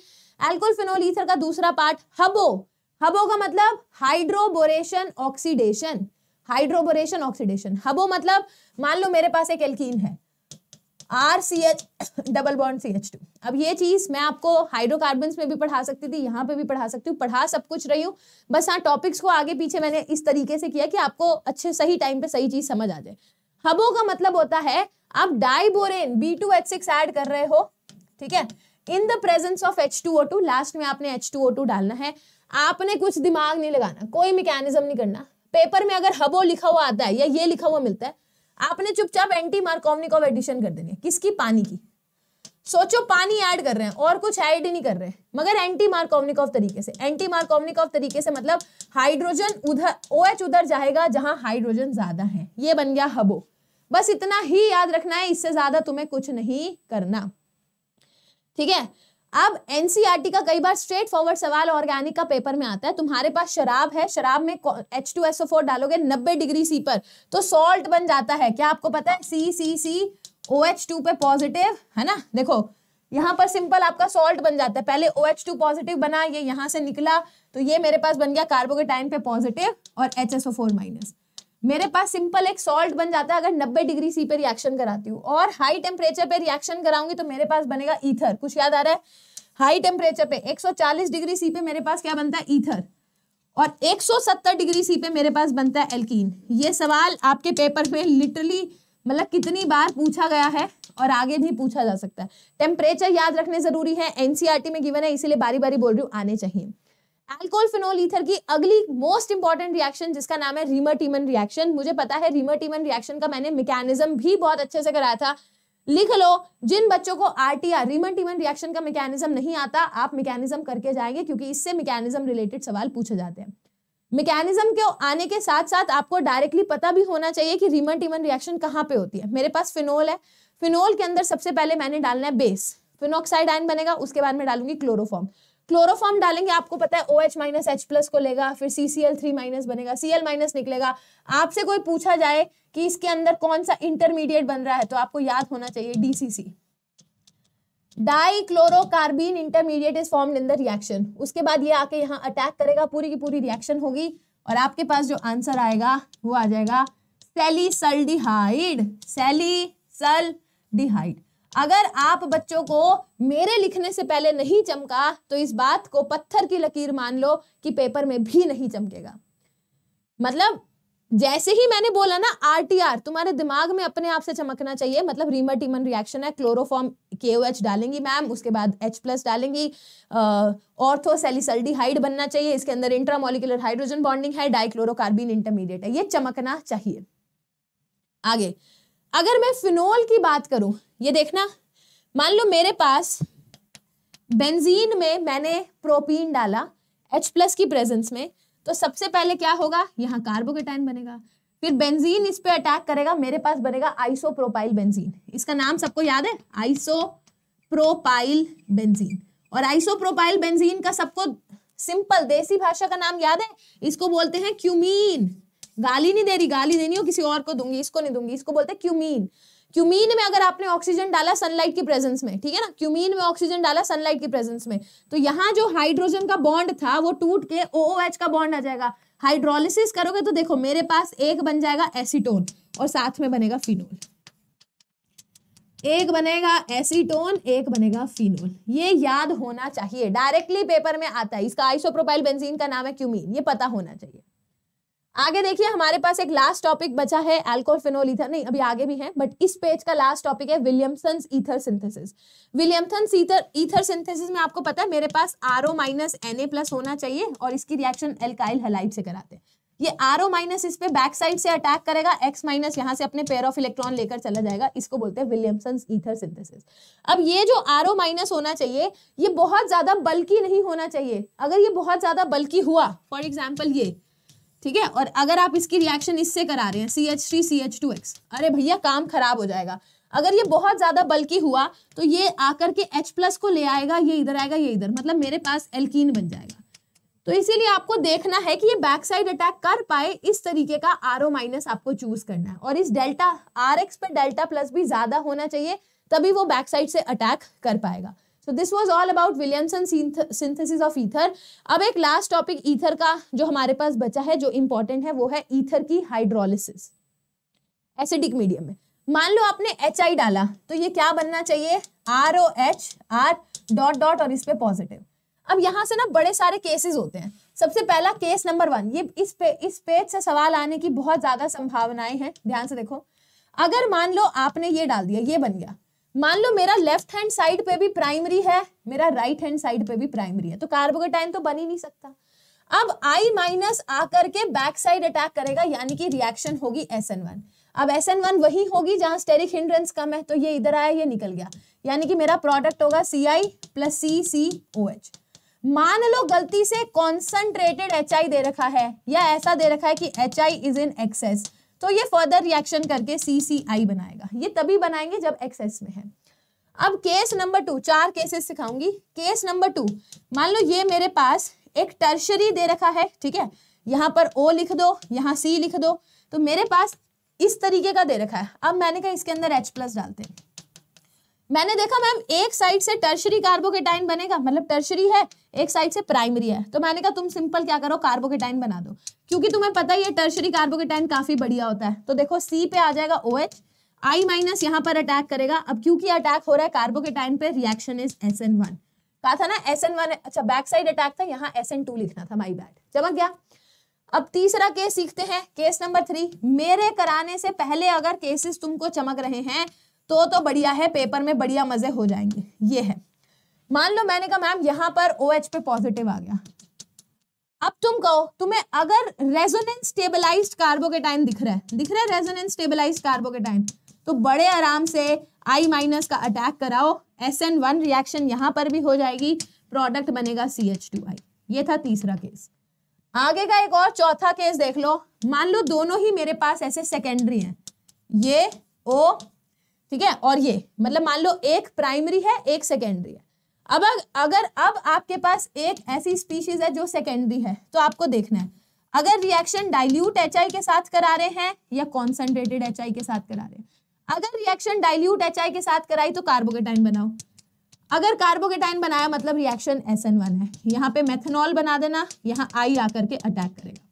अल्कोहल फिनोल ईथर का दूसरा पार्ट हबो हबो का मतलब हाइड्रोबोरेशन ऑक्सीडेशन हाइड्रोबोरेशन ऑक्सीडेशन हबो मतलब मान लो मेरे पास एक एल्कीन है R C H double bond C H two अब ये चीज़ मैं आपको हाइड्रोकार्बन में भी पढ़ा सकती थी यहाँ पे भी पढ़ा सकती हूँ पढ़ा सब कुछ रही हूँ बस हाँ टॉपिक्स को आगे पीछे मैंने इस तरीके से किया कि आपको अच्छे सही टाइम पे सही चीज़ समझ आ जाए हबो का मतलब होता है आप diborane B two H six add कर रहे हो ठीक है in the presence of H two O two last में आपने एच टू ओ टू डालना है आपने कुछ दिमाग नहीं लगाना कोई मैकेनिज्म नहीं करना पेपर में अगर हबो लिखा हुआ आता है या ये लिखा हुआ मिलता है आपने चुपचाप एंटी मार्कोवनिकॉव एडिशन कर देनी है किसकी पानी की सोचो पानी ऐड कर रहे हैं और कुछ ऐड ही नहीं कर रहे हैं मगर एंटी मार्कोवनिकॉव तरीके से एंटी मार्कोवनिकॉव तरीके से मतलब हाइड्रोजन उधर ओ OH उधर जाएगा जहां हाइड्रोजन ज्यादा है ये बन गया हबो बस इतना ही याद रखना है इससे ज्यादा तुम्हें कुछ नहीं करना ठीक है अब एनसीईआरटी e का कई बार स्ट्रेट फॉरवर्ड सवाल ऑर्गेनिक का पेपर में आता है तुम्हारे पास शराब है शराब में एच टू एसओ फोर डालोगे नब्बे डिग्री सी पर तो सॉल्ट बन जाता है क्या आपको पता है C C C O H two पे पॉजिटिव है ना देखो यहाँ पर सिंपल आपका सॉल्ट बन जाता है पहले ओ एच टू पॉजिटिव बना ये यहां से निकला तो ये मेरे पास बन गया कार्बोकेटाइन पे पॉजिटिव और H S O four minus मेरे पास सिंपल एक सॉल्ट बन जाता है अगर 90 डिग्री सी पे रिएक्शन कराती हूँ और हाई टेम्परेचर पे रिएक्शन कराऊंगी तो मेरे पास बनेगा ईथर कुछ याद आ रहा है हाई टेम्परेचर पे 140 डिग्री सी पे मेरे पास क्या बनता है ईथर और 170 डिग्री सी पे मेरे पास बनता है एल्कीन ये सवाल आपके पेपर में लिटरली मतलब कितनी बार पूछा गया है और आगे भी पूछा जा सकता है टेम्परेचर याद रखने जरूरी है एनसीआरटी e में गिवन है इसीलिए बारी बारी बोल रही हूँ आने चाहिए एल्कोहल फिनोल ईथर की अगली मोस्ट इंपॉर्टेंट रिएक्शन जिसका नाम है रीमर्टीमन रिएक्शन मुझे पता है रीमर्टीमन रिएक्शन का मैंने मैकेनिज्म भी बहुत अच्छे से कराया था लिख लो जिन बच्चों को आरटीआर रीमन टीमन रिएक्शन का मैकेनिज्म नहीं आता आप मैकेनिज्म करके जाएंगे क्योंकि इससे मैकेनिज्म रिलेटेड सवाल पूछे जाते हैं मैकेनिज्म के आने के साथ साथ आपको डायरेक्टली पता भी होना चाहिए कि रीमन टीमन रिएक्शन कहाँ पे होती है मेरे पास फिनोल है फिनोल के अंदर सबसे पहले मैंने डालना है बेस फिनोक्साइड आयन बनेगा उसके बाद में डालूंगी क्लोरोफॉर्म क्लोरोफॉर्म डालेंगे आपको पता है O H minus H plus को लेगा फिर C C L three minus बनेगा सी एल माइनस निकलेगा आपसे कोई पूछा जाए कि इसके अंदर कौन सा इंटरमीडिएट बन रहा है तो आपको याद होना चाहिए DCC dichlorocarbene intermediate is form in the reaction उसके बाद ये आके यहाँ अटैक करेगा पूरी की पूरी रिएक्शन होगी और आपके पास जो आंसर आएगा वो आ जाएगा सेलिसल्डिहाइड डिहाइड अगर आप बच्चों को मेरे लिखने से पहले नहीं चमका तो इस बात को पत्थर की लकीर मान लो कि पेपर में भी नहीं चमकेगा मतलब जैसे ही मैंने बोला ना आरटीआर तुम्हारे दिमाग में अपने आप से चमकना चाहिए मतलब रीमर टीमन रिएक्शन है क्लोरोफॉर्म के ओ एच डालेंगी मैम उसके बाद एच प्लस डालेंगी हाइड बनना चाहिए इसके अंदर इंट्रामोलिकुलर हाइड्रोजन बॉन्डिंग है डाइक्लोरोकार्बिन इंटरमीडिएट है ये चमकना चाहिए आगे अगर मैं फिनोल की बात करूं ये देखना मान लो मेरे पास बेंजीन में मैंने प्रोपीन डाला H प्लस की प्रेजेंस में तो सबसे पहले क्या होगा यहाँ कार्बोकेटाइन बनेगा फिर बेंजीन इस पे अटैक करेगा मेरे पास बनेगा आइसोप्रोपाइल बेंजीन इसका नाम सबको याद है आइसोप्रोपाइल बेंजीन और आइसोप्रोपाइल बेंजीन का सबको सिंपल देसी भाषा का नाम याद है इसको बोलते हैं क्यूमीन गाली नहीं दे रही गाली देनी हो किसी और को दूंगी इसको नहीं दूंगी इसको बोलते हैं क्यूमीन क्यूमीन में अगर आपने ऑक्सीजन डाला सनलाइट की प्रेजेंस में ठीक है ना क्यूमीन में ऑक्सीजन डाला सनलाइट की प्रेजेंस में तो यहाँ जो हाइड्रोजन का बॉन्ड था वो टूट के एच का बॉन्ड आ जाएगा हाइड्रोलिसिस करोगे तो देखो मेरे पास एक बन जाएगा एसीटोन और साथ में बनेगा फिनोल एक बनेगा एसीटोन एक बनेगा फिनोल ये याद होना चाहिए डायरेक्टली पेपर में आता है इसका आइसोप्रोपाइल बेंजीन का नाम है क्यूमीन ये पता होना चाहिए आगे देखिए हमारे पास एक लास्ट टॉपिक बचा है एल्कोहल फिनोल ईथर नहीं अभी आगे भी है बट इस पेज का लास्ट टॉपिक है Williamson ether synthesis Williamson ether ether synthesis में आपको पता है मेरे पास R O minus N A plus होना चाहिए और इसकी रिएक्शन एल्काइल हेलाइट से कराते हैं ये आर ओ माइनस इस पे बैक साइड से अटैक करेगा एक्स माइनस यहाँ से अपने पेयर ऑफ इलेक्ट्रॉन लेकर चला जाएगा इसको बोलते हैं विलियमसन ईथर सिंथेसिस अब ये जो आर ओ माइनस होना चाहिए ये बहुत ज्यादा बल्कि नहीं होना चाहिए अगर ये बहुत ज्यादा बल्कि हुआ फॉर एग्जाम्पल ये ठीक है और अगर आप इसकी रिएक्शन इससे करा रहे हैं C H three C H two X अरे भैया काम खराब हो जाएगा अगर ये बहुत ज़्यादा बल्कि हुआ तो ये आकर के H प्लस को ले आएगा ये इधर आएगा ये इधर मतलब मेरे पास एल्कीन बन जाएगा तो इसीलिए आपको देखना है कि ये बैक साइड अटैक कर पाए इस तरीके का आर ओ माइनस आपको चूज करना है और इस डेल्टा आर एक्स पर डेल्टा प्लस भी ज़्यादा होना चाहिए तभी वो बैक साइड से अटैक कर पाएगा so this was all about Williamson synthesis of ether अब एक लास्ट टॉपिक ईथर का जो हमारे पास बचा है जो इंपॉर्टेंट है वो है ईथर की हाइड्रोलिसिस एसिडिक मीडियम में मान लो आपने एच आई डाला तो ये क्या बनना चाहिए R O H R dot dot और इस पे पॉजिटिव अब यहाँ से ना बड़े सारे केसेस होते हैं सबसे पहला केस नंबर वन ये इस पे इस पेज से सवाल आने की बहुत ज्यादा संभावनाएं हैं ध्यान से देखो अगर मान लो आपने ये डाल दिया ये बन गया मान लो मेरा लेफ्ट हैंड साइड पे भी प्राइमरी है मेरा राइट हैंड साइड पे भी प्राइमरी है तो कार्बोकेटाइन तो बन ही नहीं सकता अब आई माइनस आकर के बैक साइड अटैक करेगा यानी कि रिएक्शन होगी एस एन वन अब एस एन वन वही होगी जहां स्टेरिक हिंड्रेंस कम है तो ये इधर आया ये निकल गया यानी कि मेरा प्रोडक्ट होगा सी आई प्लस सी सी ओ एच मान लो गलती से कॉन्सेंट्रेटेड एच आई दे रखा है या ऐसा दे रखा है कि H I is in excess तो ये फर्दर रिएक्शन करके सी सी आई बनाएगा ये तभी बनाएंगे जब एक्सेस में है अब केस नंबर टू चार केसेस सिखाऊंगी केस नंबर टू मान लो ये मेरे पास एक टर्शरी दे रखा है ठीक है यहाँ पर ओ लिख दो यहाँ सी लिख दो तो मेरे पास इस तरीके का दे रखा है अब मैंने कहा इसके अंदर एच प्लस डालते हैं मैंने देखा मैम एक साइड से टर्शरी कार्बोकेटाइन बनेगा मतलब टर्शरी है एक साइड से प्राइमरी है तो मैंने कहा तुम सिंपल क्या करो कार्बोकेटाइन बना दो क्योंकि तुम्हें पता ही है टर्शरी कार्बोकेटाइन काफी बढ़िया होता है तो देखो सी पे आ जाएगा ओ OH, आई माइनस यहाँ पर अटैक करेगा अब क्योंकि अटैक हो रहा है कार्बोकेटाइन पे reaction is S N one कहा था ना एस एन वन अच्छा बैक साइड अटैक था यहाँ एस एन टू लिखना था माई बैड चमक गया अब तीसरा केस सीखते हैं केस नंबर थ्री मेरे कराने से पहले अगर केसेस तुमको चमक रहे हैं तो तो बढ़िया है पेपर में बढ़िया मजे हो जाएंगे ये है मान लो मैंने कहा मैम यहां पर ओ OH पे पॉजिटिव आ गया अब तुम कहो तुम्हें अगर रेजोनेंस स्टेबलाइज्ड कार्बोकेटाइन दिख रहा है दिख रहा है रेजोनेंस स्टेबलाइज्ड कार्बोकेटाइन तो बड़े आराम से आई माइनस का अटैक कराओ एस एन वन रिएक्शन यहां पर भी हो जाएगी प्रोडक्ट बनेगा सी एच टू आई ये था तीसरा केस आगे का एक और चौथा केस देख लो मान लो दोनों ही मेरे पास ऐसे सेकेंडरी हैं ये ओ ठीक है और ये मतलब मान लो एक प्राइमरी है एक सेकेंडरी है अब अगर अब आपके पास एक ऐसी स्पीशीज है जो सेकेंडरी है तो आपको देखना है अगर रिएक्शन डाइल्यूट एच के साथ करा रहे हैं या कॉन्सेंट्रेटेड एच के साथ करा रहे हैं अगर रिएक्शन डाइल्यूट एच के साथ कराई तो कार्बोकेटाइन बनाओ अगर कार्बोकेटाइन बनाया मतलब रिएक्शन एस है यहाँ पे मेथनॉल बना देना यहाँ आई आकर के अटैक करेगा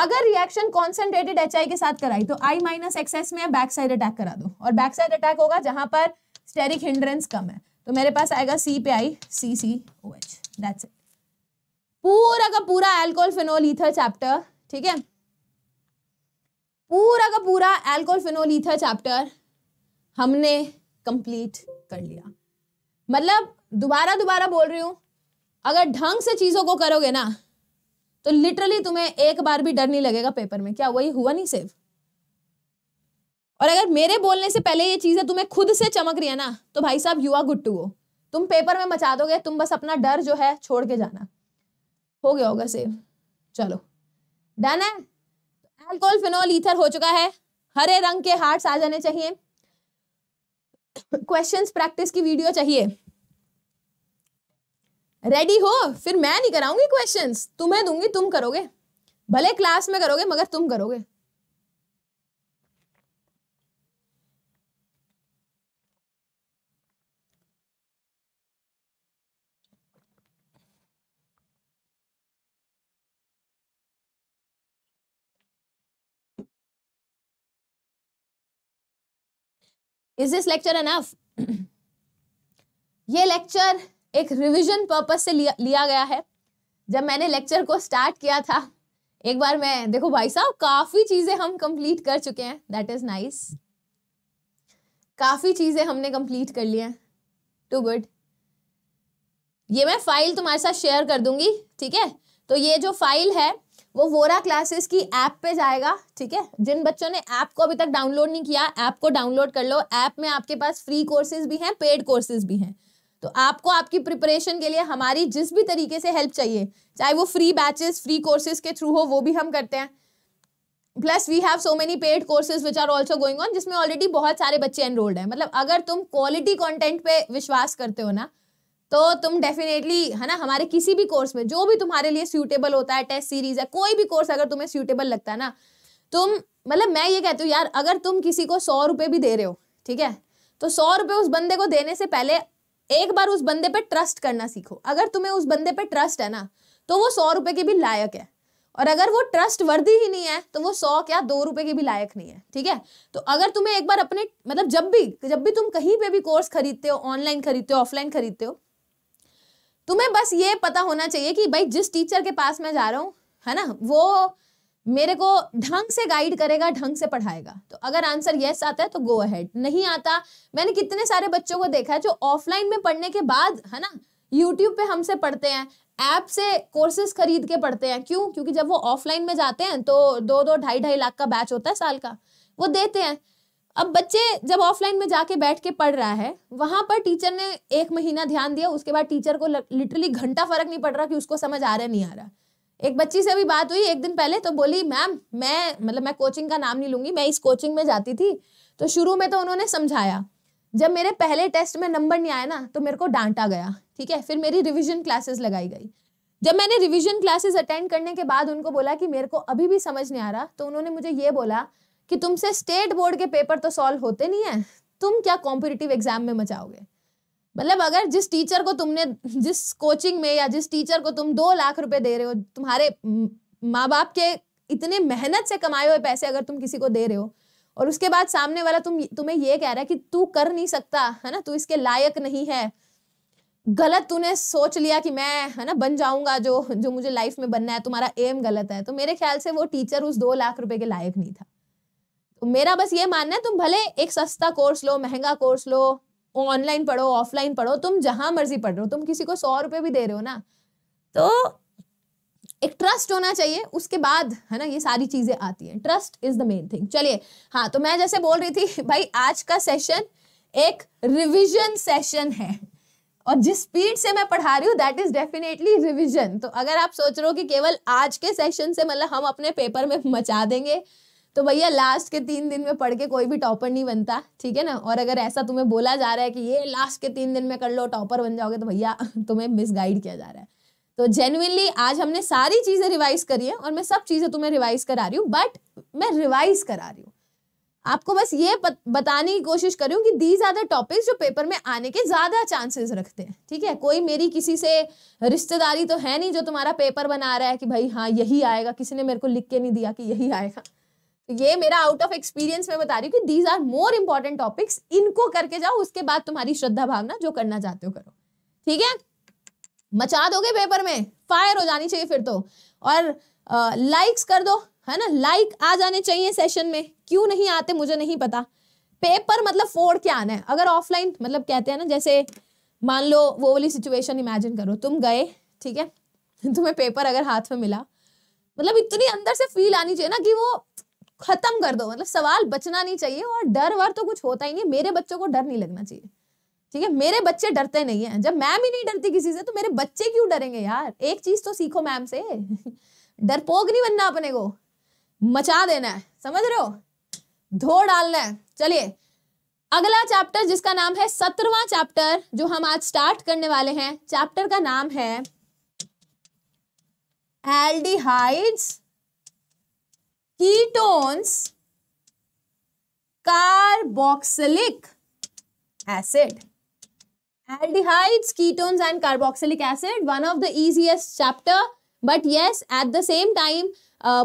अगर रिएक्शन कॉन्सेंट्रेटेड एच के साथ कराई तो आई माइनस एक्सएस में बैक साइड अटैक करा दो और बैक साइड अटैक होगा जहां पर स्टेरिक हिंड्रेंस कम है तो मेरे पास आएगा सी पे I C C O H that's it पूरा का पूरा एल्कोल फिनोल ईथर चैप्टर ठीक है पूरा का पूरा एल्कोल फिनोल ईथर चैप्टर हमने कंप्लीट कर लिया मतलब दोबारा दोबारा बोल रही हूं अगर ढंग से चीज़ों को करोगे ना तो लिटरली तुम्हें एक बार भी डर नहीं लगेगा पेपर में क्या वही हुआ नहीं सेव और अगर मेरे बोलने से पहले ये चीजें तुम्हें खुद से चमक रही है ना तो भाई साहब you are good to go तुम पेपर में मचा दोगे तुम बस अपना डर जो है छोड़ के जाना हो गया होगा सेव चलो डन है एल्कोहल फिनोल ईथर हो चुका है हरे रंग के हार्ट्स आ जाने चाहिए क्वेश्चंस प्रैक्टिस की वीडियो चाहिए रेडी हो फिर मैं नहीं कराऊंगी क्वेश्चंस तुम्हें दूंगी तुम करोगे भले क्लास में करोगे मगर तुम करोगे इज दिस लेक्चर एनफ ये लेक्चर एक रिविजन पर्पज से लिया, लिया गया है जब मैंने लेक्चर को स्टार्ट किया था एक बार मैं देखो भाई साहब काफ़ी चीज़ें हम कंप्लीट कर चुके हैं दैट इज़ नाइस काफ़ी चीज़ें हमने कंप्लीट कर ली हैं टू गुड ये मैं फाइल तुम्हारे साथ शेयर कर दूंगी ठीक है तो ये जो फाइल है वो वोरा क्लासेस की ऐप पे जाएगा ठीक है जिन बच्चों ने ऐप को अभी तक डाउनलोड नहीं किया ऐप को डाउनलोड कर लो ऐप में आपके पास फ्री कोर्सेज भी हैं पेड कोर्सेज भी हैं तो आपको आपकी प्रिपरेशन के लिए हमारी जिस भी तरीके से हेल्प चाहिए चाहे वो फ्री बैचेस फ्री कोर्सेज के थ्रू हो वो भी हम करते हैं plus we have so many paid courses which are also going on जिसमें ऑलरेडी बहुत सारे बच्चे एनरोल्ड हैं मतलब अगर तुम क्वालिटी कॉन्टेंट पे विश्वास करते हो ना तो तुम डेफिनेटली है ना हमारे किसी भी कोर्स में जो भी तुम्हारे लिए सूटेबल होता है टेस्ट सीरीज है कोई भी कोर्स अगर तुम्हें सूटेबल लगता है ना तुम मतलब मैं ये कहती हूँ यार अगर तुम किसी को सौ रुपये भी दे रहे हो ठीक है तो सौ रुपये उस बंदे को देने से पहले एक बार उस बंदे पे ट्रस्ट करना सीखो अगर तुम्हें उस बंदे पे ट्रस्ट है ना तो वो सौ रुपए के भी लायक है और अगर वो ट्रस्ट वर्दी ही नहीं है तो वो सौ क्या दो रुपए के भी लायक नहीं है ठीक है तो अगर तुम्हें एक बार अपने मतलब जब भी जब भी तुम कहीं पे भी कोर्स खरीदते हो ऑनलाइन खरीदते हो ऑफलाइन खरीदते हो तुम्हें बस ये पता होना चाहिए कि भाई जिस टीचर के पास मैं जा रहा हूँ है ना वो मेरे को ढंग से गाइड करेगा ढंग से पढ़ाएगा तो अगर आंसर यस आता है तो गो अहेड नहीं आता मैंने कितने सारे बच्चों को देखा है जो ऑफलाइन में पढ़ने के बाद है ना यूट्यूब पे हमसे पढ़ते हैं ऐप से कोर्सेज खरीद के पढ़ते हैं क्यों क्योंकि जब वो ऑफलाइन में जाते हैं तो दो दो ढाई ढाई लाख का बैच होता है साल का वो देते हैं अब बच्चे जब ऑफलाइन में जाके बैठ के पढ़ रहा है वहां पर टीचर ने एक महीना ध्यान दिया उसके बाद टीचर को लिटरली घंटा फर्क नहीं पड़ रहा कि उसको समझ आ रहा नहीं आ रहा एक बच्ची से भी बात हुई एक दिन पहले तो बोली मैम मैं मतलब मैं कोचिंग का नाम नहीं लूंगी मैं इस कोचिंग में जाती थी तो शुरू में तो उन्होंने समझाया जब मेरे पहले टेस्ट में नंबर नहीं आया ना तो मेरे को डांटा गया ठीक है फिर मेरी रिविजन क्लासेस लगाई गई जब मैंने रिविजन क्लासेस अटेंड करने के बाद उनको बोला कि मेरे को अभी भी समझ नहीं आ रहा तो उन्होंने मुझे ये बोला कि तुमसे स्टेट बोर्ड के पेपर तो सॉल्व होते नहीं है तुम क्या कॉम्पिटिटिव एग्जाम में मचाओगे मतलब अगर जिस टीचर को तुमने जिस कोचिंग में या जिस टीचर को तुम दो लाख रुपए दे रहे हो तुम्हारे माँ बाप के इतने मेहनत से कमाए हुए पैसे अगर तुम किसी को दे रहे हो और उसके बाद सामने वाला तुम तुम्हें ये कह रहा है कि तू कर नहीं सकता है ना तू इसके लायक नहीं है गलत तूने सोच लिया कि मैं है ना बन जाऊंगा जो जो मुझे लाइफ में बनना है तुम्हारा एम गलत है तो मेरे ख्याल से वो टीचर उस दो लाख रुपए के लायक नहीं था तो मेरा बस ये मानना है तुम भले एक सस्ता कोर्स लो महंगा कोर्स लो ऑनलाइन पढ़ो ऑफलाइन पढ़ो तुम जहां मर्जी पढ़ रहे हो तुम किसी को सौ रुपये भी दे रहे हो ना तो एक ट्रस्ट होना चाहिए उसके बाद है ना ये सारी चीज़ें आती हैं trust is the main thing चलिए हाँ तो मैं जैसे बोल रही थी भाई आज का सेशन एक रिविजन सेशन है और जिस स्पीड से मैं पढ़ा रही हूँ दैट इज डेफिनेटली रिविजन तो अगर आप सोच रहे हो कि केवल आज के सेशन से मतलब हम अपने पेपर में मचा देंगे तो भैया लास्ट के तीन दिन में पढ़ के कोई भी टॉपर नहीं बनता ठीक है ना और अगर ऐसा तुम्हें बोला जा रहा है कि ये लास्ट के तीन दिन में कर लो टॉपर बन जाओगे तो भैया तुम्हें मिसगाइड किया जा रहा है तो जेनुअनली आज हमने सारी चीज़ें रिवाइज करी है और मैं सब चीज़ें तुम्हें रिवाइज करा रही हूँ बट मैं रिवाइज करा रही हूँ आपको बस ये बताने की कोशिश करूँ कि दी ज्यादा टॉपिक्स जो पेपर में आने के ज़्यादा चांसेस रखते हैं ठीक है कोई मेरी किसी से रिश्तेदारी तो है नहीं जो तुम्हारा पेपर बना रहा है कि भाई हाँ यही आएगा किसी ने मेरे को लिख के नहीं दिया कि यही आएगा तो ये मेरा आउट ऑफ एक्सपीरियंस मैं बता रही हूँ कि these are more important topics इनको करके जाओ उसके बाद तुम्हारी श्रद्धा भावना जो करना चाहते हो करो ठीक है मचा दोगे पेपर में फायर हो जानी चाहिए फिर तो और लाइक्स कर दो है ना लाइक like आ जाने चाहिए सेशन में क्यों नहीं आते मुझे नहीं पता पेपर मतलब फोड़ के आना है अगर ऑफलाइन मतलब कहते हैं ना जैसे मान लो वो वाली सिचुएशन इमेजिन करो तुम गए ठीक है तुम्हें पेपर अगर हाथ में मिला मतलब इतनी अंदर से फील आनी चाहिए ना कि वो खत्म कर दो मतलब सवाल बचना नहीं चाहिए और डर वर तो कुछ होता ही नहीं मेरे बच्चों को डर नहीं लगना चाहिए ठीक है मेरे बच्चे डरते नहीं है जब मैम ही नहीं डरती किसी से तो मेरे बच्चे क्यों डरेंगे यार एक चीज तो सीखो मैम से डरपोक नहीं बनना अपने को मचा देना है समझ रहे हो धो डालना है चलिए अगला चैप्टर जिसका नाम है सत्रवा चैप्टर जो हम आज स्टार्ट करने वाले हैं चैप्टर का नाम है aldehydes ketones carboxylic acid aldehydes ketones and carboxylic acid one of the easiest chapter but yes at the same time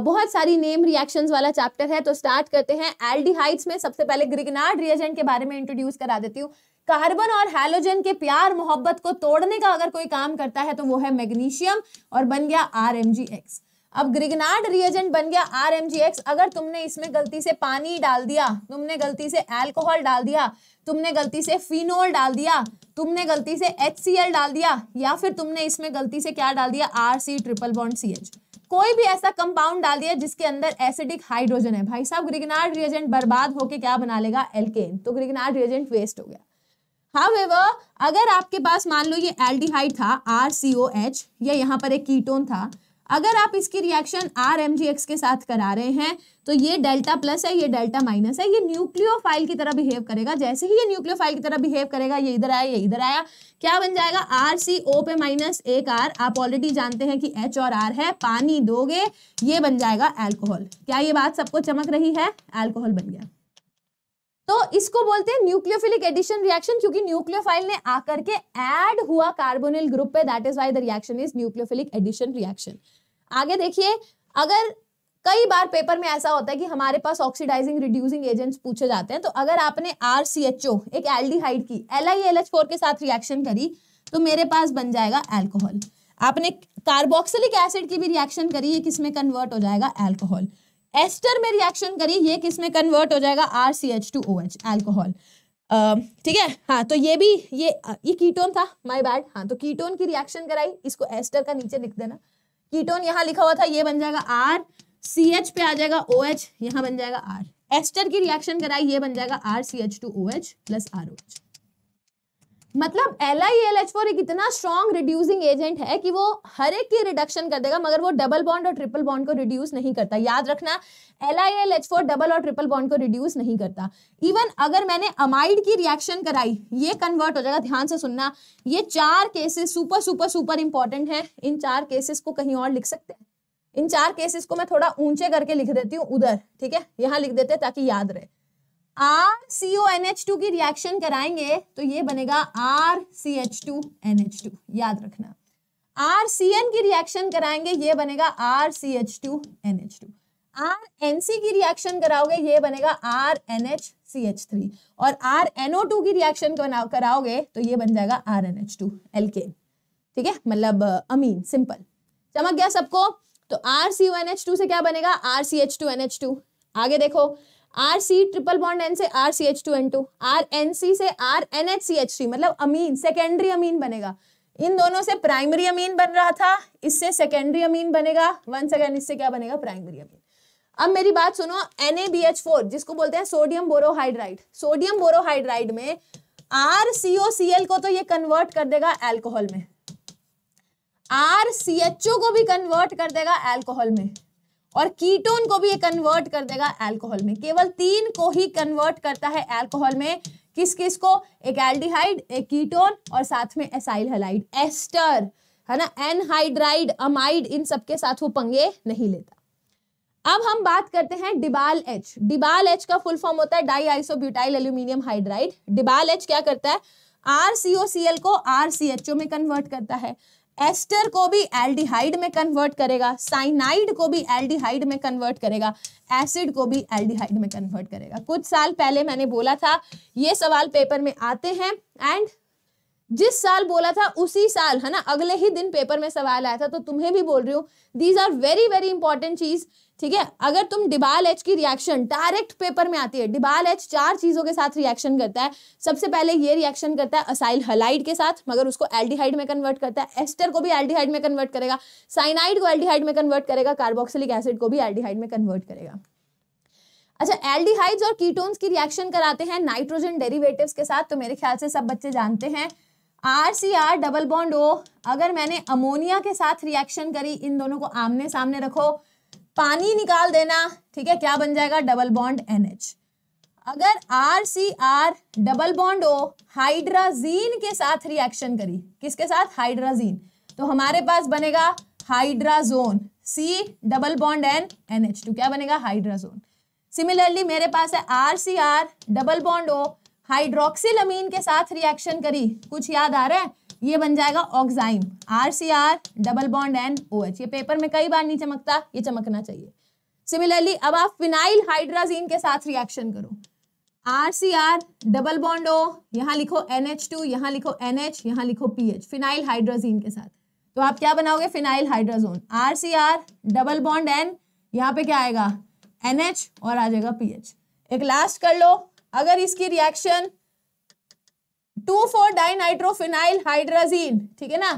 बहुत सारी नेम रिएक्शंस वाला चैप्टर है तो स्टार्ट करते हैं एल्डिहाइड्स में सबसे पहले ग्रिगनार्ड रिएजेंट के बारे में इंट्रोड्यूस करा देती हूँ कार्बन और हैलोजन के प्यार मोहब्बत को तोड़ने का अगर कोई काम करता है तो वो है मैग्नीशियम और बन गया आर एम जी एक्स अब ग्रिगनाड रिएजेंट बन गया आर अगर तुमने इसमें गलती से पानी डाल दिया तुमने गलती से एल्कोहल डाल दिया तुमने गलती से फिनोल डाल दिया तुमने गलती से एच डाल दिया या फिर तुमने इसमें गलती से क्या डाल दिया R C triple bond C H कोई भी ऐसा कंपाउंड डाल दिया जिसके अंदर एसिडिक हाइड्रोजन है भाई साहब ग्रिगनार्ड रिएजेंट बर्बाद होके क्या बना लेगा एल्केन तो ग्रिगनार्ड रिएजेंट वेस्ट हो गया However, अगर आपके पास मान लो ये एल्डिहाइड था आर सी ओ एच या यहाँ पर एक कीटोन था अगर आप इसकी reaction R M G X के साथ करा रहे हैं तो ये डेल्टा प्लस है ये डेल्टा माइनस है ये न्यूक्लियोफाइल की तरह बिहेव करेगा जैसे ही ये न्यूक्लियोफाइल की तरह बिहेव करेगा ये इधर आया ये इधर आया क्या बन जाएगा आर सी ओ पे माइनस एक आर आप ऑलरेडी जानते हैं कि एच और आर है पानी दोगे ये बन जाएगा एल्कोहल क्या ये बात सबको चमक रही है एल्कोहल बन गया तो इसको बोलते हैं न्यूक्लियोफिलिक एडिशन रिएक्शन क्योंकि न्यूक्लियोफाइल ने आकर के ऐड हुआ कार्बोनिल ग्रुप पे that is why the reaction is nucleophilic addition reaction आगे देखिए अगर कई बार पेपर में ऐसा होता है कि हमारे पास ऑक्सीडाइजिंग रिड्यूसिंग एजेंट्स पूछे जाते हैं तो अगर आपने आर सी एच ओ एक एल्डिहाइड की L I L H four के साथ रिएक्शन करी तो मेरे पास बन जाएगा एल्कोहल आपने कार्बोक्सिलिक एसिड की भी रिएक्शन करी ये किसमें कन्वर्ट हो जाएगा एल्कोहल एस्टर में रिएक्शन करी ये किस में कन्वर्ट हो जाएगा R C H two O H alcohol ठीक है हाँ तो ये भी ये ये कीटोन था माय बैड हाँ तो कीटोन की रिएक्शन कराई इसको एस्टर का नीचे लिख देना कीटोन यहाँ लिखा हुआ था ये बन जाएगा आर सी एच पे आ जाएगा ओ एच यहाँ बन जाएगा आर एस्टर की रिएक्शन कराई ये बन जाएगा R C H two O H plus R O H मतलब L I L H four एक इतना स्ट्रॉन्ग रिड्यूसिंग एजेंट है कि वो हर एक की रिडक्शन कर देगा मगर वो डबल बॉन्ड और ट्रिपल बॉन्ड को रिड्यूस नहीं करता याद रखना L I L H four double और ट्रिपल बॉन्ड को रिड्यूस नहीं करता इवन अगर मैंने अमाइड की रिएक्शन कराई ये कन्वर्ट हो जाएगा ध्यान से सुनना ये चार cases super super super important है इन चार केसेस को कहीं और लिख सकते हैं इन चार केसेस को मैं थोड़ा ऊंचे करके लिख देती हूँ उधर ठीक है यहाँ लिख देते हैं ताकि याद रहे R C O N H two की रिएक्शन कराएंगे तो ये बनेगा R C H two N H two याद रखना आर सी एन की रिएक्शन कराएंगे ये बनेगा R C H two N H two R N C की रिएक्शन कराओगे ये बनेगा R N H C H three और आर एन ओ टू की रिएक्शन कराओगे तो ये बन जाएगा R N H to L के ठीक है मतलब अमीन सिंपल चमक गया सबको तो R C O N H two से क्या बनेगा R C H two N H two आगे देखो R C triple bond N से R C H two N two R N C से R N H C H three मतलब amine secondary amine बनेगा इन दोनों से प्राइमरी अमीन बन रहा था इससे सेकेंडरी अमीन बनेगा वन सेकेंड इससे क्या बनेगा प्राइमरी अमीन अब मेरी बात सुनो NaBH4 जिसको बोलते हैं सोडियम बोरोहाइड्राइड सोडियम बोरोहाइड्राइड में RCOCl को तो ये कन्वर्ट कर देगा एल्कोहल में RCHO को भी कन्वर्ट कर देगा एल्कोहल में और कीटोन को भी ये कन्वर्ट कर देगा एल्कोहल में केवल तीन को ही कन्वर्ट करता है एल्कोहल में किस किस को एक एल्डिहाइड एक कीटोन और साथ में एसाइल हेलाइड एस्टर है ना एनहाइड्राइड अमाइड इन सबके साथ वो पंगे नहीं लेता अब हम बात करते हैं डिबाल एच डिबाल एच का फुल फॉर्म होता है di isobutyl aluminium hydride DIBAL H क्या करता है एल को आर सी एच ओ में कन्वर्ट करता है एस्टर को भी एल्डिहाइड में कन्वर्ट करेगा साइनाइड को भी एल्डिहाइड में कन्वर्ट करेगा एसिड को भी एल्डिहाइड में कन्वर्ट करेगा कुछ साल पहले मैंने बोला था ये सवाल पेपर में आते हैं एंड जिस साल बोला था उसी साल है ना अगले ही दिन पेपर में सवाल आया था तो तुम्हें भी बोल रही हूँ these are very very important चीज़ ठीक है अगर तुम डिबाल एच की रिएक्शन डायरेक्ट पेपर में आती है डिबाल एच चार चीजों के साथ रिएक्शन करता है सबसे पहले ये रिएक्शन करता है असाइल हलाइड के साथ मगर उसको एल्डिहाइड में कन्वर्ट करता है एस्टर को भी एल्डिहाइड में कन्वर्ट करेगा साइनाइड को एल्डिहाइड में कन्वर्ट करेगा कार्बोक्सिलिक एसिड को भी एल्डिहाइड में कन्वर्ट करेगा अच्छा एल्डिहाइड्स और कीटोन्स की रिएक्शन कराते हैं नाइट्रोजन डेरीवेटिव के साथ तो मेरे ख्याल से सब बच्चे जानते हैं R C R double bond O अगर मैंने अमोनिया के साथ रिएक्शन करी इन दोनों को आमने सामने रखो पानी निकाल देना ठीक है क्या बन जाएगा डबल बॉन्ड एनएच अगर R C R double bond O hydrazine के साथ रिएक्शन करी किसके साथ हाइड्राजीन तो हमारे पास बनेगा hydrazone C double bond N N H two क्या बनेगा हाइड्राजोन सिमिलरली मेरे पास है R C R double bond O hydroxylamine के साथ रिएक्शन करी कुछ याद आ रहा है ये बन जाएगा oxime R C R double bond N O H ये पेपर में कई बार नहीं चमकता ये चमकना चाहिए सिमिलरली अब आप फिनाइल हाइड्राजीन के साथ रिएक्शन करो R C R double bond O यहाँ लिखो एन एच टू यहाँ लिखो एन एच यहाँ लिखो पी एच फिनाइल हाइड्राजीन के साथ तो आप क्या बनाओगे phenyl hydrazone R C R double bond N यहाँ पे क्या आएगा एन एच और आ जाएगा पी एच एक लास्ट कर लो अगर इसकी reaction two four dinitrophenyl hydrazine ठीक है ना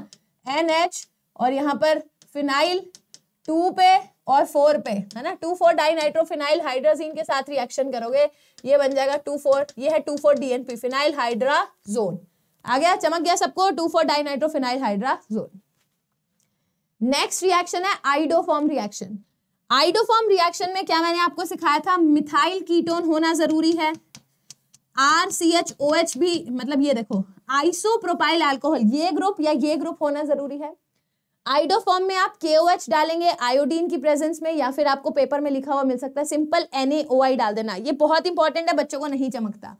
एन एच और यहाँ पर फिनाइल टू पे और फोर पे है ना टू फोर डाइनाइट्रोफिनाइल हाइड्राजीन के साथ रिएक्शन करोगे ये बन जाएगा टू फोर ये है two four DNP phenyl hydrazone आ गया चमक गया सबको two four dinitrophenyl hydrazone next reaction है आइडोफॉर्म रिएक्शन आइडोफॉर्म रिएक्शन में क्या मैंने आपको सिखाया था मिथाइल कीटोन होना जरूरी है R C H O H भी मतलब ये देखो आइसो प्रोपाइल एल्कोहल ये ग्रुप या ये ग्रुप होना जरूरी है आइडोफॉर्म में आप के ओ एच डालेंगे आयोडीन की प्रेजेंस में या फिर आपको पेपर में लिखा हुआ मिल सकता है सिंपल एन ए ओ आई डाल देना ये बहुत इंपॉर्टेंट है बच्चों को नहीं चमकता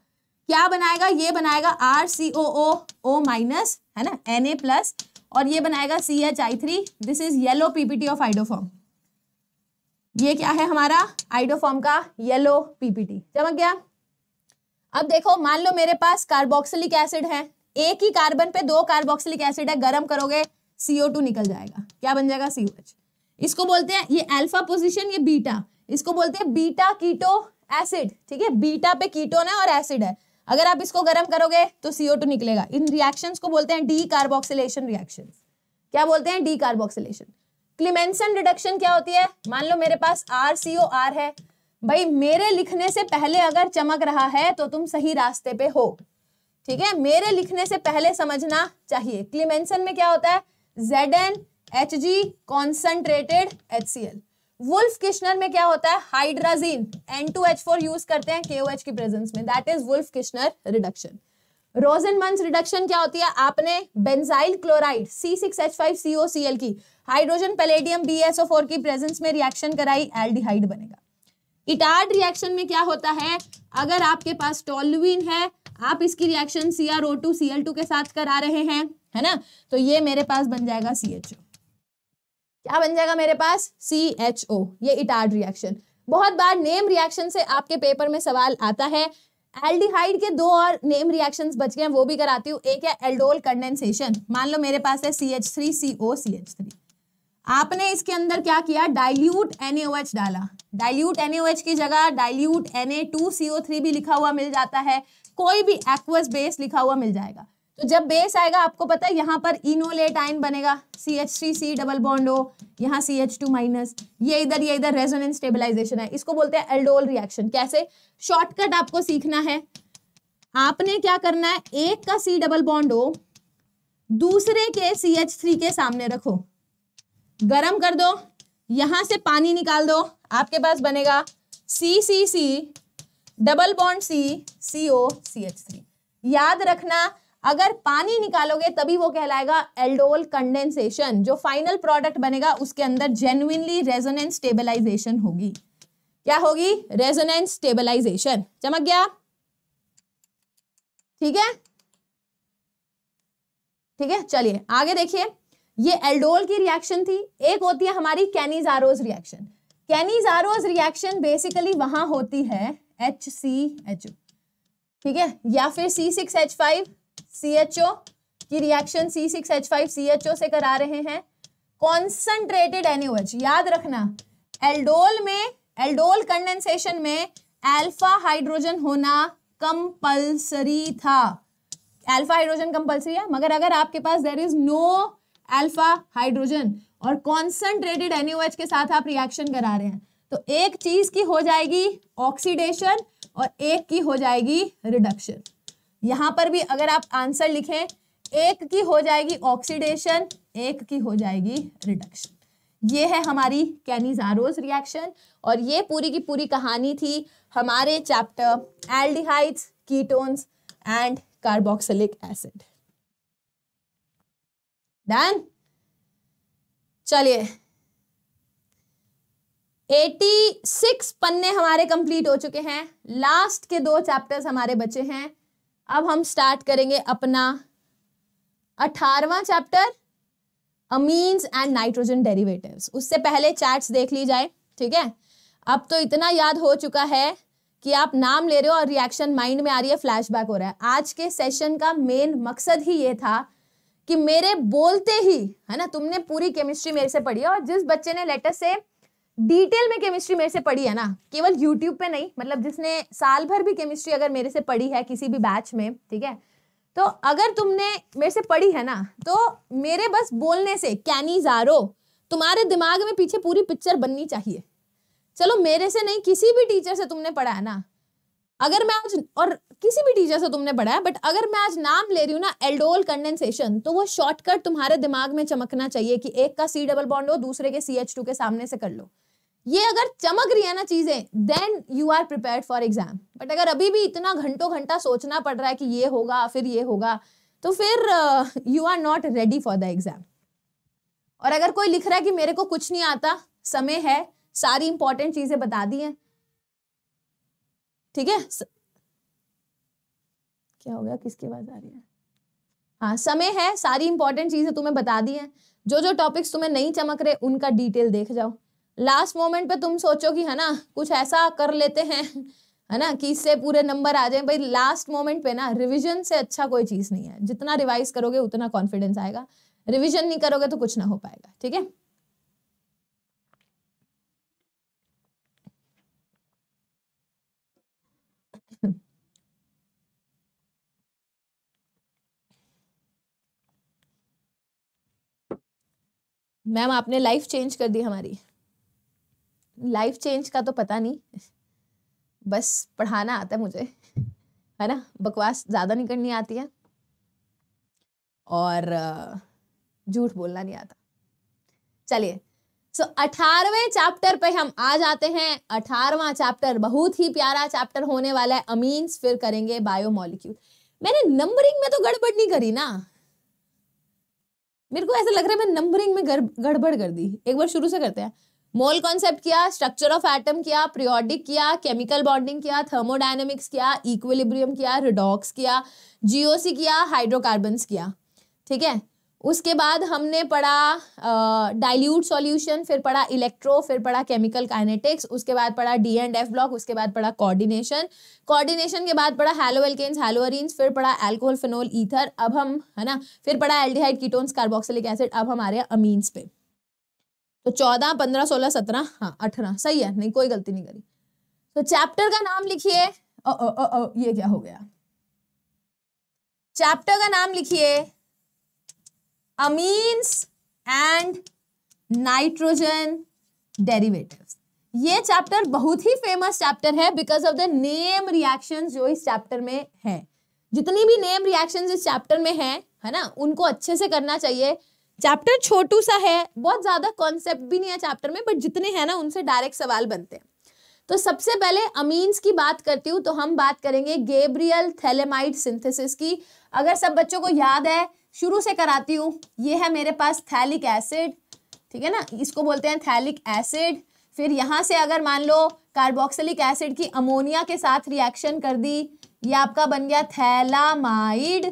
क्या बनाएगा ये बनाएगा R C O O O minus है ना एन ए प्लस और ये बनाएगा C H I three this is yellow PPT of iodoform ये क्या है हमारा आइडोफॉर्म का येलो पीपीटी चमक गया अब देखो मान लो मेरे पास कार्बोक्सिलिक एसिड है एक ही कार्बन पे दो कार्बोक्सिलिक एसिड है गर्म करोगे सीओ टू निकल जाएगा क्या बन जाएगा सीओ एच इसको बोलते हैं ये अल्फा पोजिशन ये बीटा इसको बोलते हैं बीटा कीटो एसिड ठीक है बीटा पे कीटोन है और एसिड है अगर आप इसको गर्म करोगे तो सीओ टू निकलेगा इन रिएक्शन को बोलते हैं डी कार्बोक्सिलेशन रिएक्शन क्या बोलते हैं डी कार्बोक्सिलेशन क्लिमेंसन रिडक्शन क्या होती है मान लो मेरे पास आर सीओ आर है भाई मेरे लिखने से पहले अगर चमक रहा है तो तुम सही रास्ते पे हो ठीक है मेरे लिखने से पहले समझना चाहिए क्लीमेंसन में क्या होता है Z N H G concentrated H C L Wolff Kishner में क्या होता है hydrazine N two H four use करते हैं के ओ एच की प्रेजेंस में that is Wolff Kishner reduction Rosenmund reduction क्या होती है आपने benzyl chloride C six H five C O C L की hydrogen palladium B S O four की प्रेजेंस में रिएक्शन कराई एल्डिहाइड बनेगा इटार्ड रिएक्शन में क्या होता है अगर आपके पास टोलुविन है आप इसकी reaction C R two C L two के साथ करा रहे हैं है ना तो ये मेरे पास बन जाएगा सी एच ओ क्या बन जाएगा मेरे पास सी एच ओ ये इटार्ड रिएक्शन बहुत बार नेम रिएक्शन से आपके पेपर में सवाल आता है एल्डिहाइड के दो और नेम रिएक्शंस बच गए हैं वो भी कराती हूँ एक है एल्डोल कंडेंसेशन मान लो मेरे पास है C H three C O C H three आपने इसके अंदर क्या किया डाइल्यूट NaOH डाला डाइल्यूट NaOH की जगह डाइल्यूट Na2CO3 भी लिखा हुआ मिल जाता है कोई भी एक्वस बेस लिखा हुआ मिल जाएगा तो जब बेस आएगा आपको पता है यहाँ पर इनोलेट आइन बनेगा C H three C double bond हो यहाँ सी एच टू माइनस ये इधर ये इधर रेजोनेंस स्टेबलाइजेशन है इसको बोलते हैं एल्डोल रिएक्शन कैसे शॉर्टकट आपको सीखना है आपने क्या करना है एक का सी डबल बॉन्डो दूसरे के सी एच थ्री के सामने रखो गरम कर दो यहां से पानी निकाल दो आपके पास बनेगा C C C double bond C C O C H three याद रखना अगर पानी निकालोगे तभी वो कहलाएगा एल्डोल कंडेंसेशन जो फाइनल प्रोडक्ट बनेगा उसके अंदर जेन्युनली रेजोनेंस स्टेबलाइजेशन होगी क्या होगी रेजोनेंस स्टेबलाइजेशन चमक गया ठीक है ठीक है चलिए आगे देखिए ये एल्डोल की रिएक्शन थी एक होती है हमारी Cannizzaro's reaction Cannizzaro's reaction basically वहां होती है एच सी एच ओ ठीक है या फिर C six H five C H O की reaction C six H five C H O से करा रहे हैं कॉन्सनट्रेटेड एनओएच याद रखना एल्डोल में एल्डोल कंडेंसेशन में एल्फा हाइड्रोजन होना कंपल्सरी था एल्फा हाइड्रोजन कंपल्सरी है मगर अगर आपके पास there is no alpha hydrogen और कॉन्सेंट्रेटेड एनओएच के साथ आप रिएक्शन करा रहे हैं तो एक चीज की हो जाएगी ऑक्सीडेशन और एक की हो जाएगी रिडक्शन यहां पर भी अगर आप आंसर लिखें एक की हो जाएगी ऑक्सीडेशन एक की हो जाएगी रिडक्शन ये है हमारी कैनिजारोज रिएक्शन और ये पूरी की पूरी कहानी थी हमारे chapter aldehydes ketones and carboxylic acid done चलिए 86 पन्ने हमारे कंप्लीट हो चुके हैं लास्ट के दो चैप्टर्स हमारे बचे हैं अब हम स्टार्ट करेंगे अपना अठारवा chapter amines and nitrogen derivatives उससे पहले चैट्स देख ली जाए ठीक है अब तो इतना याद हो चुका है कि आप नाम ले रहे हो और रिएक्शन माइंड में आ रही है फ्लैशबैक हो रहा है आज के सेशन का मेन मकसद ही ये था कि मेरे बोलते ही है ना तुमने पूरी केमिस्ट्री मेरे से पढ़ी है और जिस बच्चे ने लेटर से डिटेल में केमिस्ट्री मेरे से पढ़ी है ना केवल यूट्यूब पे नहीं मतलब जिसने साल भर भी केमिस्ट्री अगर मेरे से पढ़ी है किसी भी बैच में ठीक है तो अगर तुमने मेरे से पढ़ी है ना तो मेरे बस बोलने से कैनी जारो तुम्हारे दिमाग में पीछे पूरी पिक्चर बननी चाहिए चलो मेरे से नहीं किसी भी टीचर से तुमने पढ़ा है ना अगर मैं आज और किसी भी टीचर से तुमने पढ़ा है बट अगर मैं आज नाम ले रही हूँ ना एल्डोल कंडेंसेशन तो वो शॉर्टकट तुम्हारे दिमाग में चमकना चाहिए कि एक का सी डबल बॉन्ड हो दूसरे के सी एच टू के सामने से कर लो ये अगर चमक रही है ना चीजें then you are prepare for exam but अगर अभी भी इतना घंटों घंटा सोचना पड़ रहा है कि ये होगा फिर ये होगा तो फिर you are not ready for the exam और अगर कोई लिख रहा है कि मेरे को कुछ नहीं आता समय है सारी इंपॉर्टेंट चीजें बता दी हैं ठीक है स... क्या हो गया किसकी आवाज आ रही है हाँ समय है सारी इंपॉर्टेंट चीजें तुम्हें बता दी है जो जो टॉपिक्स तुम्हें नहीं चमक रहे उनका डिटेल देख जाओ लास्ट मोमेंट पे तुम सोचो कि है ना कुछ ऐसा कर लेते हैं है ना कि इससे पूरे नंबर आ जाए भाई लास्ट मोमेंट पे ना रिविजन से अच्छा कोई चीज़ नहीं है जितना रिवाइज करोगे उतना कॉन्फिडेंस आएगा रिविजन नहीं करोगे तो कुछ ना हो पाएगा ठीक है मैम आपने लाइफ चेंज कर दी हमारी लाइफ चेंज का तो पता नहीं बस पढ़ाना आता है मुझे है ना बकवास ज़्यादा नहीं करनी आती है और झूठ बोलना नहीं आता चलिए सो so, अठारहवें चैप्टर पे हम आ जाते हैं अठारवा चैप्टर बहुत ही प्यारा चैप्टर होने वाला है अमीन्स फिर करेंगे बायोमोलिक्यूल मैंने नंबरिंग में तो गड़बड़ नहीं करी ना मेरे को ऐसा लग रहा है मैं नंबरिंग में गड़बड़ कर दी एक बार शुरू से करते हैं मोल कॉन्सेप्ट किया स्ट्रक्चर ऑफ एटम किया प्रियोडिक किया केमिकल बॉन्डिंग किया थर्मोडाइनमिक्स किया इक्विलिब्रियम किया रिडॉक्स किया जीओसी किया हाइड्रोकार्बन्स किया ठीक है उसके बाद हमने पढ़ा डाइल्यूट सॉल्यूशन फिर पढ़ा इलेक्ट्रो फिर पढ़ा केमिकल काइनेटिक्स उसके बाद पढ़ा डी एंड एफ ब्लॉक उसके बाद पढ़ा कोऑर्डिनेशन कोऑर्डिनेशन के बाद पढ़ा हेलो एल्केन्स हेलोअरिन्स फिर पढ़ा एल्कोहल फिनोल ईथर अब हम है ना फिर पढ़ा एल्डिहाइड कीटोन्स कार्बोक्सिलिक एसिड अब हम आ रहे हैं अमीन्स पे तो चौदह पंद्रह सोलह सत्रह हाँ अठारह सही है नहीं कोई गलती नहीं करी तो चैप्टर का नाम लिखिए ये क्या हो गया चैप्टर का नाम लिखिए अमीन्स एंड नाइट्रोजन डेरिवेटिव ये चैप्टर बहुत ही फेमस चैप्टर है because of the name reaction जो इस चैप्टर में है जितनी भी नेम रिएक्शन इस चैप्टर में है है ना उनको अच्छे से करना चाहिए चैप्टर छोटू सा है बहुत ज्यादा कॉन्सेप्ट भी नहीं है चैप्टर में बट जितने हैं ना उनसे डायरेक्ट सवाल बनते हैं तो सबसे पहले अमीन्स की बात करती हूँ तो हम बात करेंगे गेब्रियल थैलेमाइड सिंथेसिस की अगर सब बच्चों को याद है शुरू से कराती हूँ ये है मेरे पास थैलिक एसिड ठीक है ना इसको बोलते हैं थैलिक एसिड फिर यहाँ से अगर मान लो कार्बोक्सिलिक एसिड की अमोनिया के साथ रिएक्शन कर दी ये आपका बन गया थैलामाइड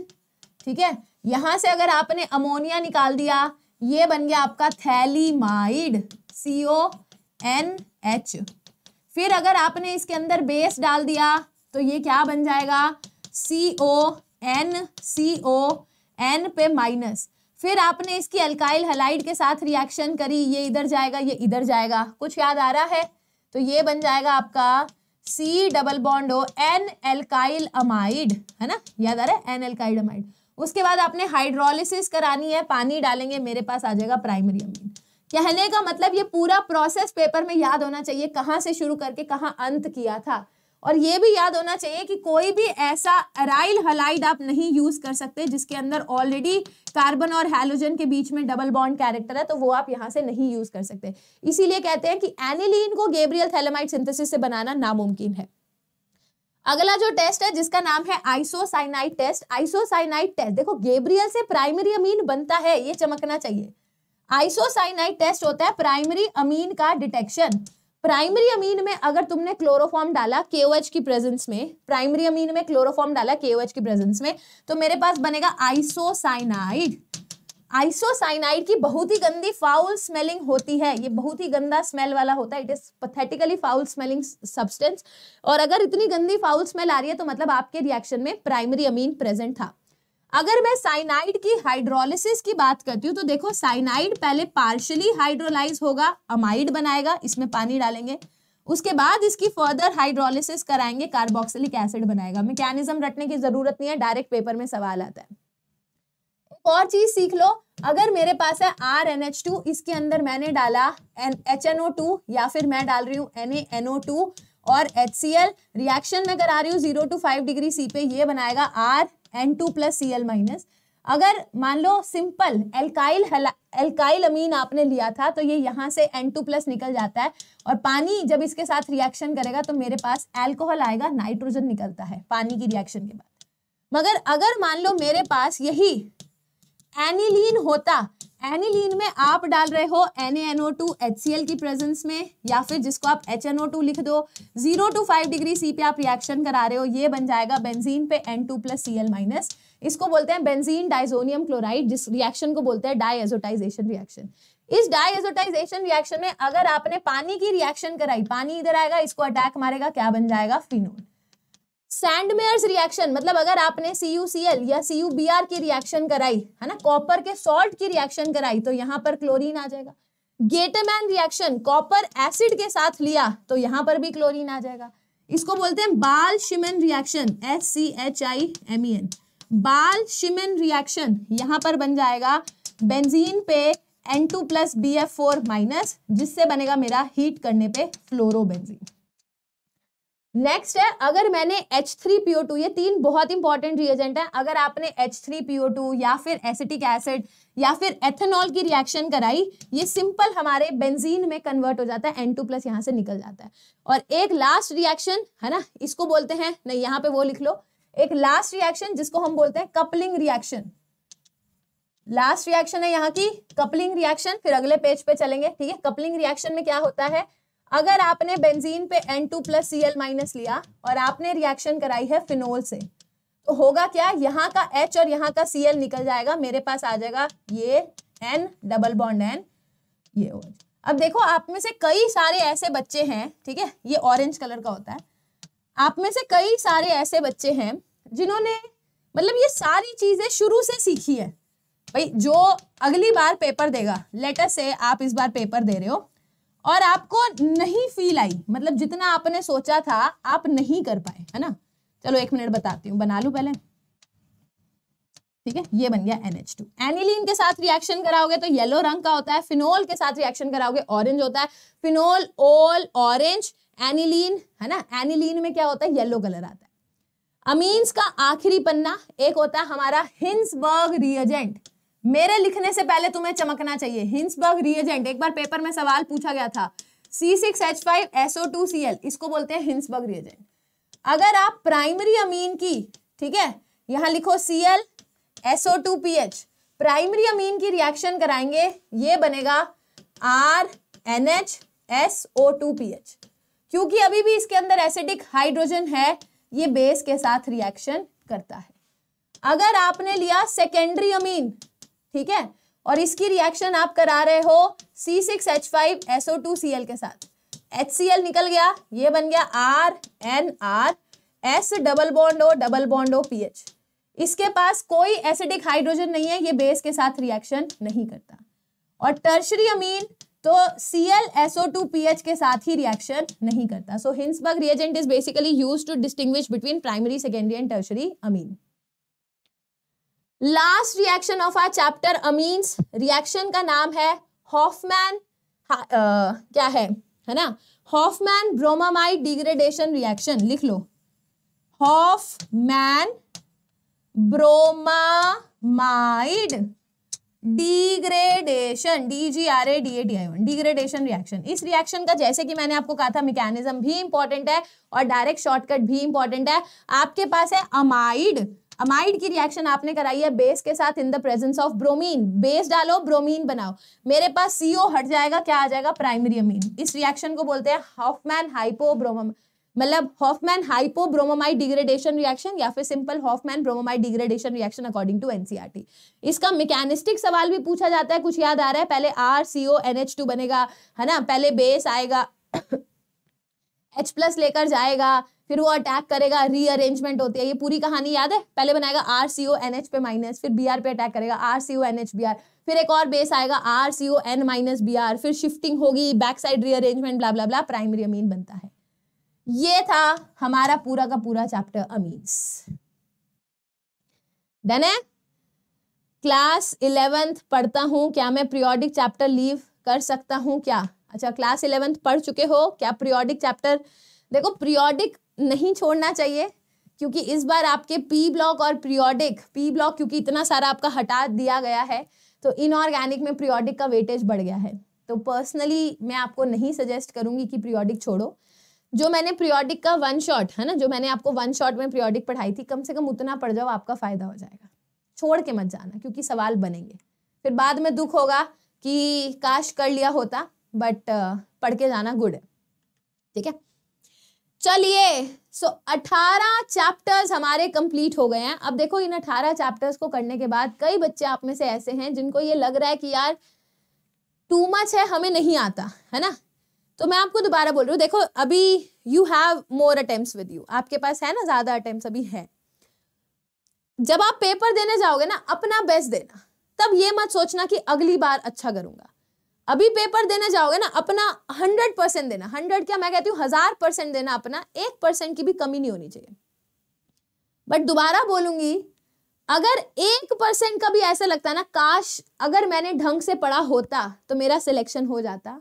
ठीक है यहाँ से अगर आपने अमोनिया निकाल दिया ये बन गया आपका phthalimide C O N H फिर अगर आपने इसके अंदर बेस डाल दिया तो ये क्या बन जाएगा C O N C O N पे माइनस फिर आपने इसकी अल्काइल हलाइड के साथ रिएक्शन करी ये इधर जाएगा ये इधर जाएगा कुछ याद आ रहा है तो ये बन जाएगा आपका C double bond O N alkyl amide है ना याद आ रहा है एन एल्काइड अमाइड उसके बाद आपने हाइड्रोलिसिस करानी है पानी डालेंगे मेरे पास आ जाएगा प्राइमरी अमीन कहने का मतलब ये पूरा प्रोसेस पेपर में याद होना चाहिए कहाँ से शुरू करके कहाँ अंत किया था और ये भी याद होना चाहिए कि कोई भी ऐसा अराइल हलाइड आप नहीं यूज कर सकते जिसके अंदर ऑलरेडी कार्बन और हेलोजन के बीच में डबल बॉन्ड कैरेक्टर है तो वो आप यहाँ से नहीं यूज कर सकते इसीलिए कहते हैं कि एनिलीन को गेब्रियल थैलेमाइड सिंथेसिस से बनाना नामुमकिन है अगला जो टेस्ट है जिसका नाम है आइसोसाइनाइड टेस्ट आइसोसाइनाइड टेस्ट देखो गेब्रियल से प्राइमरी अमीन बनता है ये चमकना चाहिए आइसोसाइनाइड टेस्ट होता है प्राइमरी अमीन का डिटेक्शन प्राइमरी अमीन में अगर तुमने क्लोरोफॉर्म डाला KOH की प्रेजेंस में प्राइमरी अमीन में क्लोरोफॉर्म डाला KOH की प्रेजेंस में तो मेरे पास बनेगा आइसोसाइनाइड आइसोसाइनाइड की बहुत ही गंदी फाउल स्मेलिंग होती है ये बहुत ही गंदा स्मेल वाला होता है it is pathetically foul smelling substance और अगर इतनी गंदी फाउल स्मेल आ रही है तो मतलब आपके रिएक्शन में प्राइमरी अमीन प्रेजेंट था अगर मैं साइनाइड की हाइड्रोलिसिस की बात करती हूँ तो देखो साइनाइड पहले पार्शली हाइड्रोलाइज होगा अमाइड बनाएगा इसमें पानी डालेंगे उसके बाद इसकी फर्दर हाइड्रोलिसिस कराएंगे कार्बोक्सिलिक एसिड बनाएगा मैकेनिज्म रटने की जरूरत नहीं है डायरेक्ट पेपर में सवाल आता है एक और चीज सीख लो अगर मेरे पास है आर एन एच टू इसके अंदर मैंने डाला एच एन ओ टू या फिर मैं डाल रही हूँ N A N O two और एच सी एल रिएक्शन में करा रही हूँ zero to five degree C पे ये बनाएगा R N two plus C L minus अगर मान लो सिंपल एल्काइल एल्काइल अमीन आपने लिया था तो ये यहाँ से टू प्लस निकल जाता है और पानी जब इसके साथ रिएक्शन करेगा तो मेरे पास एल्कोहल आएगा नाइट्रोजन निकलता है पानी की रिएक्शन के बाद मगर अगर मान लो मेरे पास यही एनिलीन होता एनिलीन में आप डाल रहे हो NaNO2 HCl की प्रेजेंस में या फिर जिसको आप एच टू लिख दो zero to five degree C पे आप रिएक्शन करा रहे हो ये बन जाएगा बेंजीन पे N two plus C L minus इसको बोलते हैं बेंजीन डाइजोनियम क्लोराइड जिस रिएक्शन को बोलते हैं डाइएजोटाइजेशन रिएक्शन इस डाइएजोटाइजेशन रिएक्शन में अगर आपने पानी की रिएक्शन कराई पानी इधर आएगा इसको अटैक मारेगा क्या बन जाएगा फिनोल सैंडमेयर्स रिएक्शन मतलब अगर आपने सी यू सी एल या सी यू बी आर की रिएक्शन कराई है ना कॉपर के सॉल्ट की रिएक्शन कराई तो यहाँ पर क्लोरीन आ जाएगा गेटेमैन रिएक्शन कॉपर एसिड के साथ लिया तो यहाँ पर भी क्लोरीन आ जाएगा इसको बोलते हैं Balz Schiemann reaction S C H I M E N Balz Schiemann reaction यहाँ पर बन जाएगा बेंजीन पे N2 two plus B F four minus जिससे बनेगा मेरा हीट करने पे फ्लोरोबेंजीन नेक्स्ट है अगर मैंने एच थ्री पीओ टू ये तीन बहुत इंपॉर्टेंट रिएजेंट है अगर आपने एच थ्री पीओ टू या फिर एसिटिक एसिड या फिर एथेनॉल की रिएक्शन कराई ये सिंपल हमारे बेंजीन में कन्वर्ट हो जाता है एन टू प्लस यहाँ से निकल जाता है और एक लास्ट रिएक्शन है ना इसको बोलते हैं नहीं यहाँ पे वो लिख लो एक लास्ट रिएक्शन जिसको हम बोलते हैं कपलिंग रिएक्शन लास्ट रिएक्शन है यहाँ की कपलिंग रिएक्शन फिर अगले पेज पे चलेंगे ठीक है कपलिंग रिएक्शन में क्या होता है अगर आपने बेंजीन पे N two plus C L minus लिया और आपने रिएक्शन कराई है फिनोल से तो होगा क्या यहाँ का एच और यहाँ का सी एल निकल जाएगा मेरे पास आ जाएगा ये एन डबल बॉन्ड एन ये अब देखो आप में से कई सारे ऐसे बच्चे हैं ठीक है ये ऑरेंज कलर का होता है आप में से कई सारे ऐसे बच्चे हैं जिन्होंने मतलब ये सारी चीजें शुरू से सीखी है भाई जो अगली बार पेपर देगा लेटर से आप इस बार पेपर दे रहे हो और आपको नहीं फील आई मतलब जितना आपने सोचा था आप नहीं कर पाए है ना चलो एक मिनट बताती हूँ बना लू पहले ठीक है ये बन गया NH2 एनिलीन के साथ रिएक्शन कराओगे तो येलो रंग का होता है फिनोल के साथ रिएक्शन कराओगे ऑरेंज होता है फिनोल ओल ऑरेंज एनिलीन है ना एनिलीन में क्या होता है येलो कलर आता है अमीन्स का आखिरी पन्ना एक होता है हमारा हिंसबर्ग रिएजेंट मेरे लिखने से पहले तुम्हें चमकना चाहिए हिंसबर्ग रिएजेंट एक बार पेपर में सवाल पूछा गया था C six H five SO two C L इसको बोलते हैं हिंसबर्ग रिएजेंट अगर आप प्राइमरी अमीन की ठीक है यहां लिखो C L SO two P H primary amine की रिएक्शन कराएंगे ये बनेगा R N H S O two P H क्योंकि अभी भी इसके अंदर एसिडिक हाइड्रोजन है ये बेस के साथ रिएक्शन करता है अगर आपने लिया सेकेंडरी अमीन ठीक है और इसकी रिएक्शन आप करा रहे हो C six H five SO two C L के साथ एच सी एल निकल गया ये बन गया R N R S double bond O double bond O P H इसके पास कोई एसिडिक हाइड्रोजन नहीं है ये बेस के साथ रिएक्शन नहीं करता और टर्शरी अमीन तो C L SO two P H के साथ ही रिएक्शन नहीं करता so Hinsberg reagent is basically use to distinguish between primary secondary and tertiary amine last reaction of our chapter amines reaction का नाम है हॉफमैन क्या है है ना हॉफमैन ब्रोमामाइड डिग्रेडेशन रिएक्शन लिख लो Hofmann bromamide degradation D G R A D A D I one degradation reaction इस रिएक्शन का जैसे कि मैंने आपको कहा था मैकेनिज्म भी इंपॉर्टेंट है और डायरेक्ट शॉर्टकट भी इंपॉर्टेंट है आपके पास है अमाइड अमाइड की रिएक्शन आपने कराई है बेस के साथ in the presence of bromine base डालो ब्रोमीन बनाओ मेरे पास सीओ हट जाएगा क्या आ जाएगा प्राइमरी अमीन इस रिएक्शन को बोलते हैं हॉफमैन हाइपोब्रोम मतलब हॉफमैन हाइपोब्रोमोमाइड डिग्रेडेशन रिएक्शन या फिर simple Hofmann bromamide degradation reaction according to NCERT इसका मैकेनिस्टिक सवाल भी पूछा जाता है कुछ याद आ रहा है पहले R C O N H two बनेगा है ना पहले बेस आएगा एच प्लस लेकर जाएगा फिर वो अटैक करेगा रीअरेंजमेंट होती है ये पूरी कहानी याद है पहले बनाएगा R C O N H पे माइनस फिर बी आर पे अटैक करेगा R C O N H B R फिर एक और बेस आएगा R C O N minus B R फिर शिफ्टिंग होगी back side rearrangement blah blah blah primary amine बनता है ये था हमारा पूरा का पूरा चैप्टर अमीन्स डन है क्लास इलेवेंथ पढ़ता हूं क्या मैं पीरियोडिक चैप्टर लीव कर सकता हूं क्या अच्छा क्लास इलेवेंथ पढ़ चुके हो क्या प्रियोडिक चैप्टर देखो प्रियोडिक नहीं छोड़ना चाहिए क्योंकि इस बार आपके पी ब्लॉक और प्रियोडिक पी ब्लॉक क्योंकि इतना सारा आपका हटा दिया गया है तो इनऑर्गेनिक में प्रियोडिक का वेटेज बढ़ गया है तो पर्सनली मैं आपको नहीं सजेस्ट करूंगी कि प्रियोडिक छोड़ो जो मैंने प्रियोडिक का वन शॉट है ना जो मैंने आपको वन शॉट में प्रियोडिक पढ़ाई थी कम से कम उतना पढ़ जाओ आपका फायदा हो जाएगा छोड़ के मत जाना क्योंकि सवाल बनेंगे फिर बाद में दुख होगा कि काश कर लिया होता बट uh, पढ़ के जाना गुड है ठीक है चलिए सो अठारह चैप्टर्स हमारे कंप्लीट हो गए हैं अब देखो इन अठारह चैप्टर्स को करने के बाद कई बच्चे आप में से ऐसे हैं जिनको ये लग रहा है कि यार टू मच है हमें नहीं आता है ना तो मैं आपको दोबारा बोल रही हूँ देखो अभी you have more attempt with you आपके पास है ना ज़्यादा अटेम्प्ट अभी है जब आप पेपर देने जाओगे ना अपना बेस्ट देना तब ये मत सोचना कि अगली बार अच्छा करूंगा अभी पेपर देना चाहोगे ना अपना हंड्रेड परसेंट देना हंड्रेड क्या मैं कहती हूँ हजार परसेंट देना अपना एक परसेंट की भी कमी नहीं होनी चाहिए बट दोबारा बोलूंगी अगर एक परसेंट का भी ऐसा लगता ना काश अगर मैंने ढंग से पढ़ा होता तो मेरा सिलेक्शन हो जाता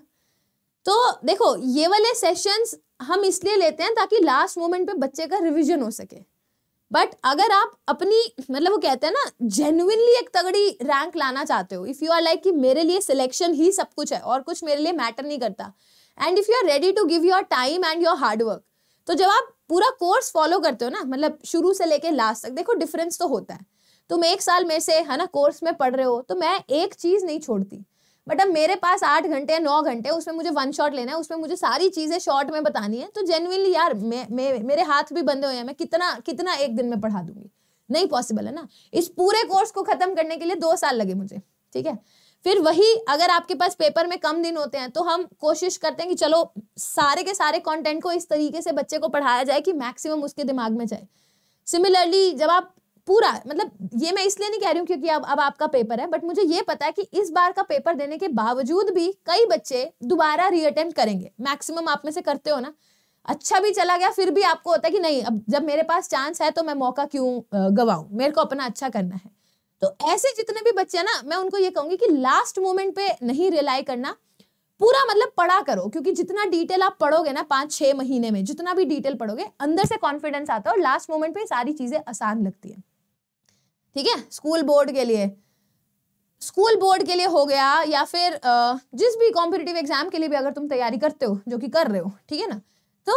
तो देखो ये वाले सेशंस हम इसलिए लेते हैं ताकि लास्ट मोमेंट पे बच्चे का रिवीजन हो सके बट अगर आप अपनी मतलब वो कहते हैं ना जेन्युनली एक तगड़ी रैंक लाना चाहते हो इफ़ यू आर लाइक कि मेरे लिए सिलेक्शन ही सब कुछ है और कुछ मेरे लिए मैटर नहीं करता and if you are ready to give your time and your hard work तो जब आप पूरा कोर्स फॉलो करते हो ना मतलब शुरू से लेके लास्ट तक देखो डिफरेंस तो होता है तुम एक साल मेरे से है ना कोर्स में पढ़ रहे हो तो मैं एक चीज़ नहीं छोड़ती बट अब मेरे पास आठ घंटे या नौ घंटे उसमें मुझे वन शॉट लेना है उसमें मुझे सारी चीज़ें शॉर्ट में बतानी है तो जेनविनली यार मे, मे, मेरे हाथ भी बंधे हुए हैं मैं कितना कितना एक दिन में पढ़ा दूंगी नहीं पॉसिबल है ना इस पूरे कोर्स को ख़त्म करने के लिए दो साल लगे मुझे ठीक है फिर वही अगर आपके पास पेपर में कम दिन होते हैं तो हम कोशिश करते हैं कि चलो सारे के सारे कंटेंट को इस तरीके से बच्चे को पढ़ाया जाए कि मैक्सिमम उसके दिमाग में जाए सिमिलरली जब आप पूरा मतलब ये मैं इसलिए नहीं कह रही हूँ क्योंकि अब अब आपका पेपर है बट मुझे ये पता है कि इस बार का पेपर देने के बावजूद भी कई बच्चे दोबारा रीअटेम्प्ट करेंगे मैक्सिमम आप में से करते हो ना अच्छा भी चला गया फिर भी आपको होता है कि नहीं अब जब मेरे पास चांस है तो मैं मौका क्यों गवाऊ मेरे को अपना अच्छा करना है तो ऐसे जितने भी बच्चे ना मैं उनको ये कहूंगी कि लास्ट मोमेंट पे नहीं रिलाई करना पूरा मतलब पढ़ा करो क्योंकि जितना डिटेल आप पढ़ोगे ना पाँच छः महीने में जितना भी डिटेल पढ़ोगे अंदर से कॉन्फिडेंस आता है और लास्ट मोमेंट पे सारी चीज़ें आसान लगती हैं ठीक है स्कूल बोर्ड के लिए स्कूल बोर्ड के लिए हो गया या फिर जिस भी कॉम्पिटिटिव एग्जाम के लिए भी अगर तुम तैयारी करते हो जो कि कर रहे हो ठीक है ना तो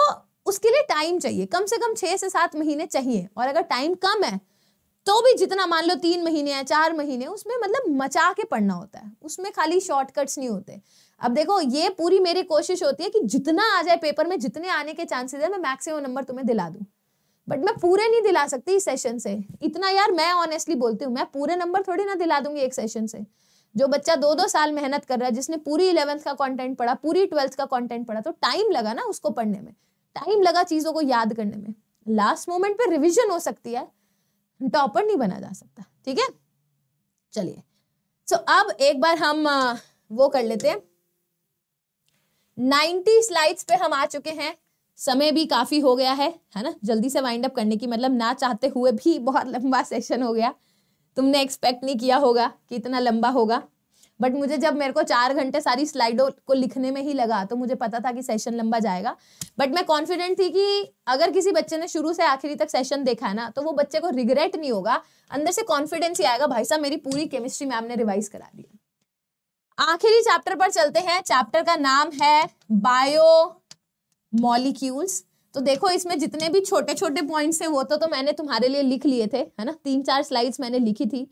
उसके लिए टाइम चाहिए कम से कम छः से सात महीने चाहिए और अगर टाइम कम है तो भी जितना मान लो तीन महीने या चार महीने उसमें मतलब मचा के पढ़ना होता है उसमें खाली शॉर्टकट्स नहीं होते अब देखो ये पूरी मेरी कोशिश होती है कि जितना आ जाए पेपर में जितने आने के चांसेस है मैं मैक्सिमम नंबर तुम्हें दिला दूँ बट मैं पूरे नहीं दिला सकती इस सेशन से इतना यार मैं ऑनेस्टली बोलती हूँ मैं पूरे नंबर थोड़ी ना दिला दूंगी एक सेशन से जो बच्चा दो दो साल मेहनत कर रहा है जिसने पूरी इलेवंथ का कंटेंट पढ़ा पूरी ट्वेल्थ का कंटेंट पढ़ा तो टाइम लगा ना उसको पढ़ने में टाइम लगा चीज़ों को याद करने में लास्ट मोमेंट पे रिविजन हो सकती है टॉपर नहीं बना जा सकता ठीक है चलिए सो so, अब एक बार हम वो कर लेते हैं 90 स्लाइड्स पे हम आ चुके हैं समय भी काफ़ी हो गया है है ना जल्दी से वाइंड अप करने की मतलब ना चाहते हुए भी बहुत लंबा सेशन हो गया तुमने एक्सपेक्ट नहीं किया होगा कि इतना लंबा होगा बट मुझे जब मेरे को चार घंटे सारी स्लाइडों को लिखने में ही लगा तो मुझे पता था कि सेशन लंबा जाएगा बट मैं कॉन्फिडेंट थी कि अगर किसी बच्चे ने शुरू से आखिरी तक सेशन देखा है ना तो वो बच्चे को रिग्रेट नहीं होगा अंदर से कॉन्फिडेंस ही आएगा भाई साहब मेरी पूरी केमिस्ट्री मैम ने रिवाइज करा दी आखिरी चैप्टर पर चलते हैं चैप्टर का नाम है बायो मॉलिक्यूल्स तो देखो इसमें जितने भी छोटे छोटे पॉइंट्स हैं वो तो, तो मैंने तुम्हारे लिए लिख लिए थे है ना तीन चार स्लाइड्स मैंने लिखी थी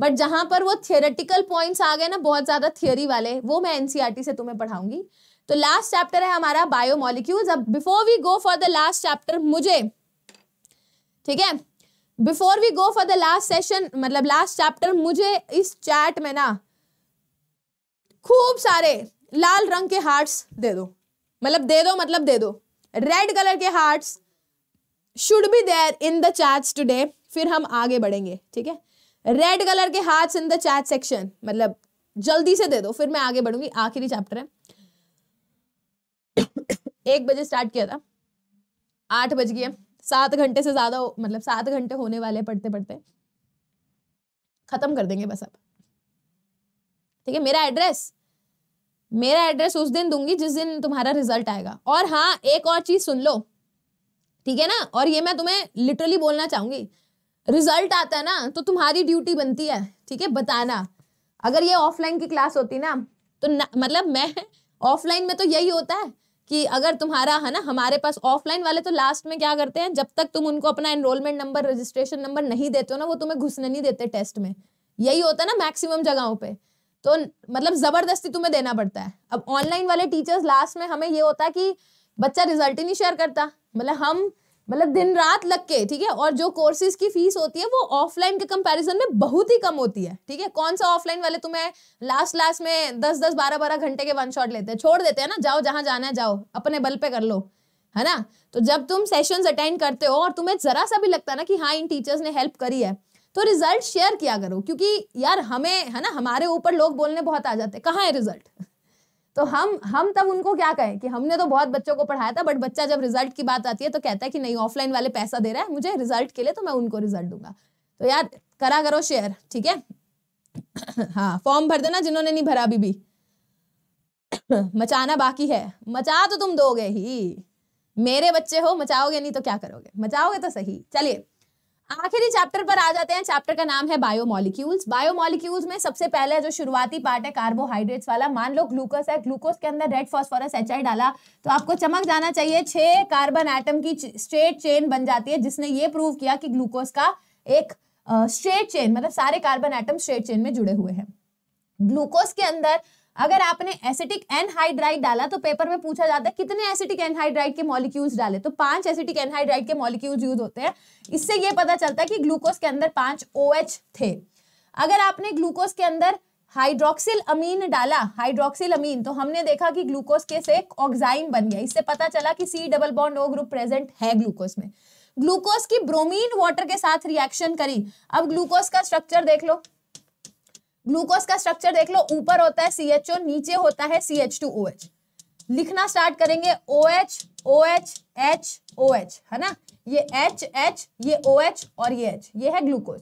बट जहां पर वो थियोरेटिकल पॉइंट्स आ गए ना बहुत ज्यादा थियोरी वाले वो मैं एनसीईआरटी e से तुम्हें पढ़ाऊंगी तो लास्ट चैप्टर है हमारा बायो मॉलिक्यूल अब before we go for the last chapter मुझे ठीक है before we go for the last session मतलब लास्ट चैप्टर मुझे इस चैट में ना खूब सारे लाल रंग के हार्ट्स दे दो मतलब दे दो मतलब दे दो रेड कलर के hearts should be there in the chats today फिर हम आगे बढ़ेंगे ठीक है रेड कलर के hearts in the chat section मतलब जल्दी से दे दो फिर मैं आगे बढ़ूंगी आखिरी चैप्टर है एक बजे स्टार्ट किया था आठ बज गए सात घंटे से ज्यादा मतलब सात घंटे होने वाले पढ़ते पढ़ते खत्म कर देंगे बस अब ठीक है मेरा एड्रेस मेरा एड्रेस उस दिन दूंगी जिस दिन तुम्हारा रिजल्ट आएगा और हाँ एक और चीज सुन लो ठीक है ना और ये मैं तुम्हें लिटरली बोलना चाहूंगी रिजल्ट आता है ना तो तुम्हारी ड्यूटी बनती है ठीक है बताना अगर ये ऑफलाइन की क्लास होती ना तो न, मतलब मैं ऑफलाइन में तो यही होता है कि अगर तुम्हारा है ना हमारे पास ऑफलाइन वाले तो लास्ट में क्या करते हैं जब तक तुम उनको अपना एनरोलमेंट नंबर रजिस्ट्रेशन नंबर नहीं देते हो ना वो तुम्हें घुसने नहीं देते टेस्ट में यही होता है ना मैक्सिमम जगहों पर तो मतलब जबरदस्ती तुम्हें देना पड़ता है अब ऑनलाइन वाले टीचर्स लास्ट में हमें ये होता है कि बच्चा रिजल्ट ही नहीं शेयर करता मतलब हम मतलब दिन रात लग के ठीक है और जो कोर्सेज की फीस होती है वो ऑफलाइन के कंपैरिजन में बहुत ही कम होती है ठीक है कौन सा ऑफलाइन वाले तुम्हें लास्ट लास्ट में दस दस बारह बारह घंटे के वन शॉट लेते हैं छोड़ देते हैं ना जाओ जहाँ जाना है जाओ अपने बल पे कर लो है ना तो जब तुम सेशंस अटेंड करते हो और तुम्हें जरा सा भी लगता है ना कि हाँ इन टीचर्स ने हेल्प करी है तो रिजल्ट शेयर किया करो क्योंकि यार हमें है ना हमारे ऊपर लोग बोलने बहुत आ जाते हैं कहाँ है रिजल्ट तो हम हम तब उनको क्या कहें कि हमने तो बहुत बच्चों को पढ़ाया था बट बच्चा जब रिजल्ट की बात आती है तो कहता है कि नहीं ऑफलाइन वाले पैसा दे रहा है मुझे रिजल्ट के लिए तो मैं उनको रिजल्ट दूंगा तो यार करा करो शेयर ठीक है हाँ फॉर्म भर देना जिन्होंने नहीं भरा अभी भी मचाना बाकी है मचा तो तुम दोगे ही मेरे बच्चे हो मचाओगे नहीं तो क्या करोगे मचाओगे तो सही चलिए आखिरी चैप्टर पर आ जाते हैं चैप्टर का नाम है बायोमोलिक्यूल्स बायोमोलिक्यूल्स में सबसे पहले जो शुरुआती पार्ट है कार्बोहाइड्रेट्स वाला मान लो ग्लूकोज है ग्लूकोज के अंदर रेड फॉस्फोरस एच डाला तो आपको चमक जाना चाहिए छह कार्बन एटम की स्ट्रेट चेन बन जाती है जिसने ये प्रूव किया कि ग्लूकोज का एक स्ट्रेट चेन मतलब सारे कार्बन एटम स्ट्रेट चेन में जुड़े हुए हैं ग्लूकोज के अंदर अगर आपने एसिटिक एनहाइड्राइड डाला तो पेपर में पूछा जाता है कितने एसिटिक एनहाइड्राइड के मॉलिक्यूल्स डाले तो पांच एसिटिक एनहाइड्राइड के मॉलिक्यूल्स यूज होते हैं इससे ये पता चलता है कि ग्लूकोज के अंदर पांच ओ OH थे अगर आपने ग्लूकोज के अंदर हाइड्रोक्सिल अमीन डाला हाइड्रोक्सिल अमीन तो हमने देखा कि ग्लूकोज के से ऑक्साइन बन गया इससे पता चला कि C double bond O group present है ग्लूकोज में ग्लूकोज की ब्रोमीन वाटर के साथ रिएक्शन करी अब ग्लूकोज का स्ट्रक्चर देख लो ग्लूकोज का स्ट्रक्चर देख लो ऊपर होता है सीएचओ नीचे होता है C H two O H लिखना स्टार्ट करेंगे O H O H H O H है ना ये एच एच ये ओ एच और ये एच ये है ग्लूकोज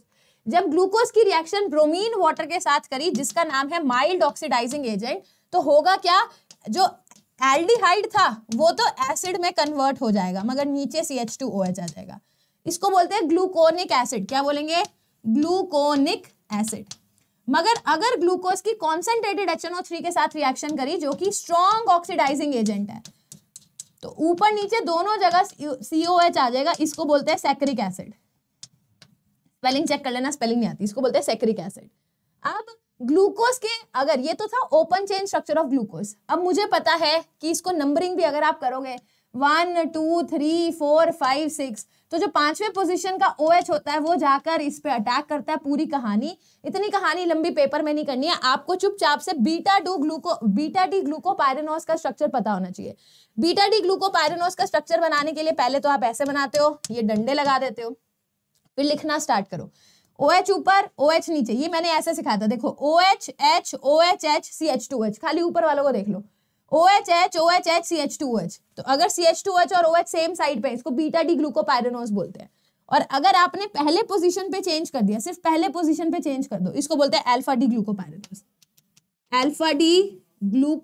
जब ग्लूकोज की रिएक्शन ब्रोमीन वाटर के साथ करी जिसका नाम है माइल्ड ऑक्सीडाइजिंग एजेंट तो होगा क्या जो एल्डिहाइड था वो तो एसिड में कन्वर्ट हो जाएगा मगर नीचे C H two O H आ जाएगा इसको बोलते हैं ग्लूकोनिक एसिड क्या बोलेंगे ग्लूकोनिक एसिड मगर अगर ग्लूकोज की कॉन्सेंट्रेटेड थ्री के साथ रिएक्शन करी जो कि स्ट्रॉन्ग ऑक्सीडाइजिंग एजेंट है तो ऊपर नीचे दोनों जगह COH आ जाएगा इसको बोलते हैं सैक्रिक एसिड स्पेलिंग चेक कर लेना स्पेलिंग नहीं आती इसको बोलते हैं सैक्रिक एसिड अब ग्लूकोज के अगर ये तो था open chain structure of glucose अब मुझे पता है कि इसको नंबरिंग भी अगर आप करोगे one two three four five six तो जो पांचवें पोजीशन का ओ OH होता है वो जाकर इस पर अटैक करता है पूरी कहानी इतनी कहानी लंबी पेपर में नहीं करनी है आपको चुपचाप से beta D gluco beta D glucopyranose का स्ट्रक्चर पता होना चाहिए बीटा डी ग्लूकोपायरेनोस का स्ट्रक्चर बनाने के लिए पहले तो आप ऐसे बनाते हो ये डंडे लगा देते हो फिर लिखना स्टार्ट करो ओ OH ऊपर ओ OH नीचे ये मैंने ऐसे सिखाया था देखो O H H O H H C H two H खाली ऊपर वालों को देख लो O H H O H H C H two H तो अगर सी एच टू एच और ओ एच सेम साइड पे इसको बीटा डी ग्लूकोपायरेनोज बोलते हैं और अगर आपने पहले पोजीशन पे चेंज कर दिया सिर्फ पहले पोजीशन पे चेंज कर दो इसको बोलते हैं alpha D glucopyranose alpha D glucopyranose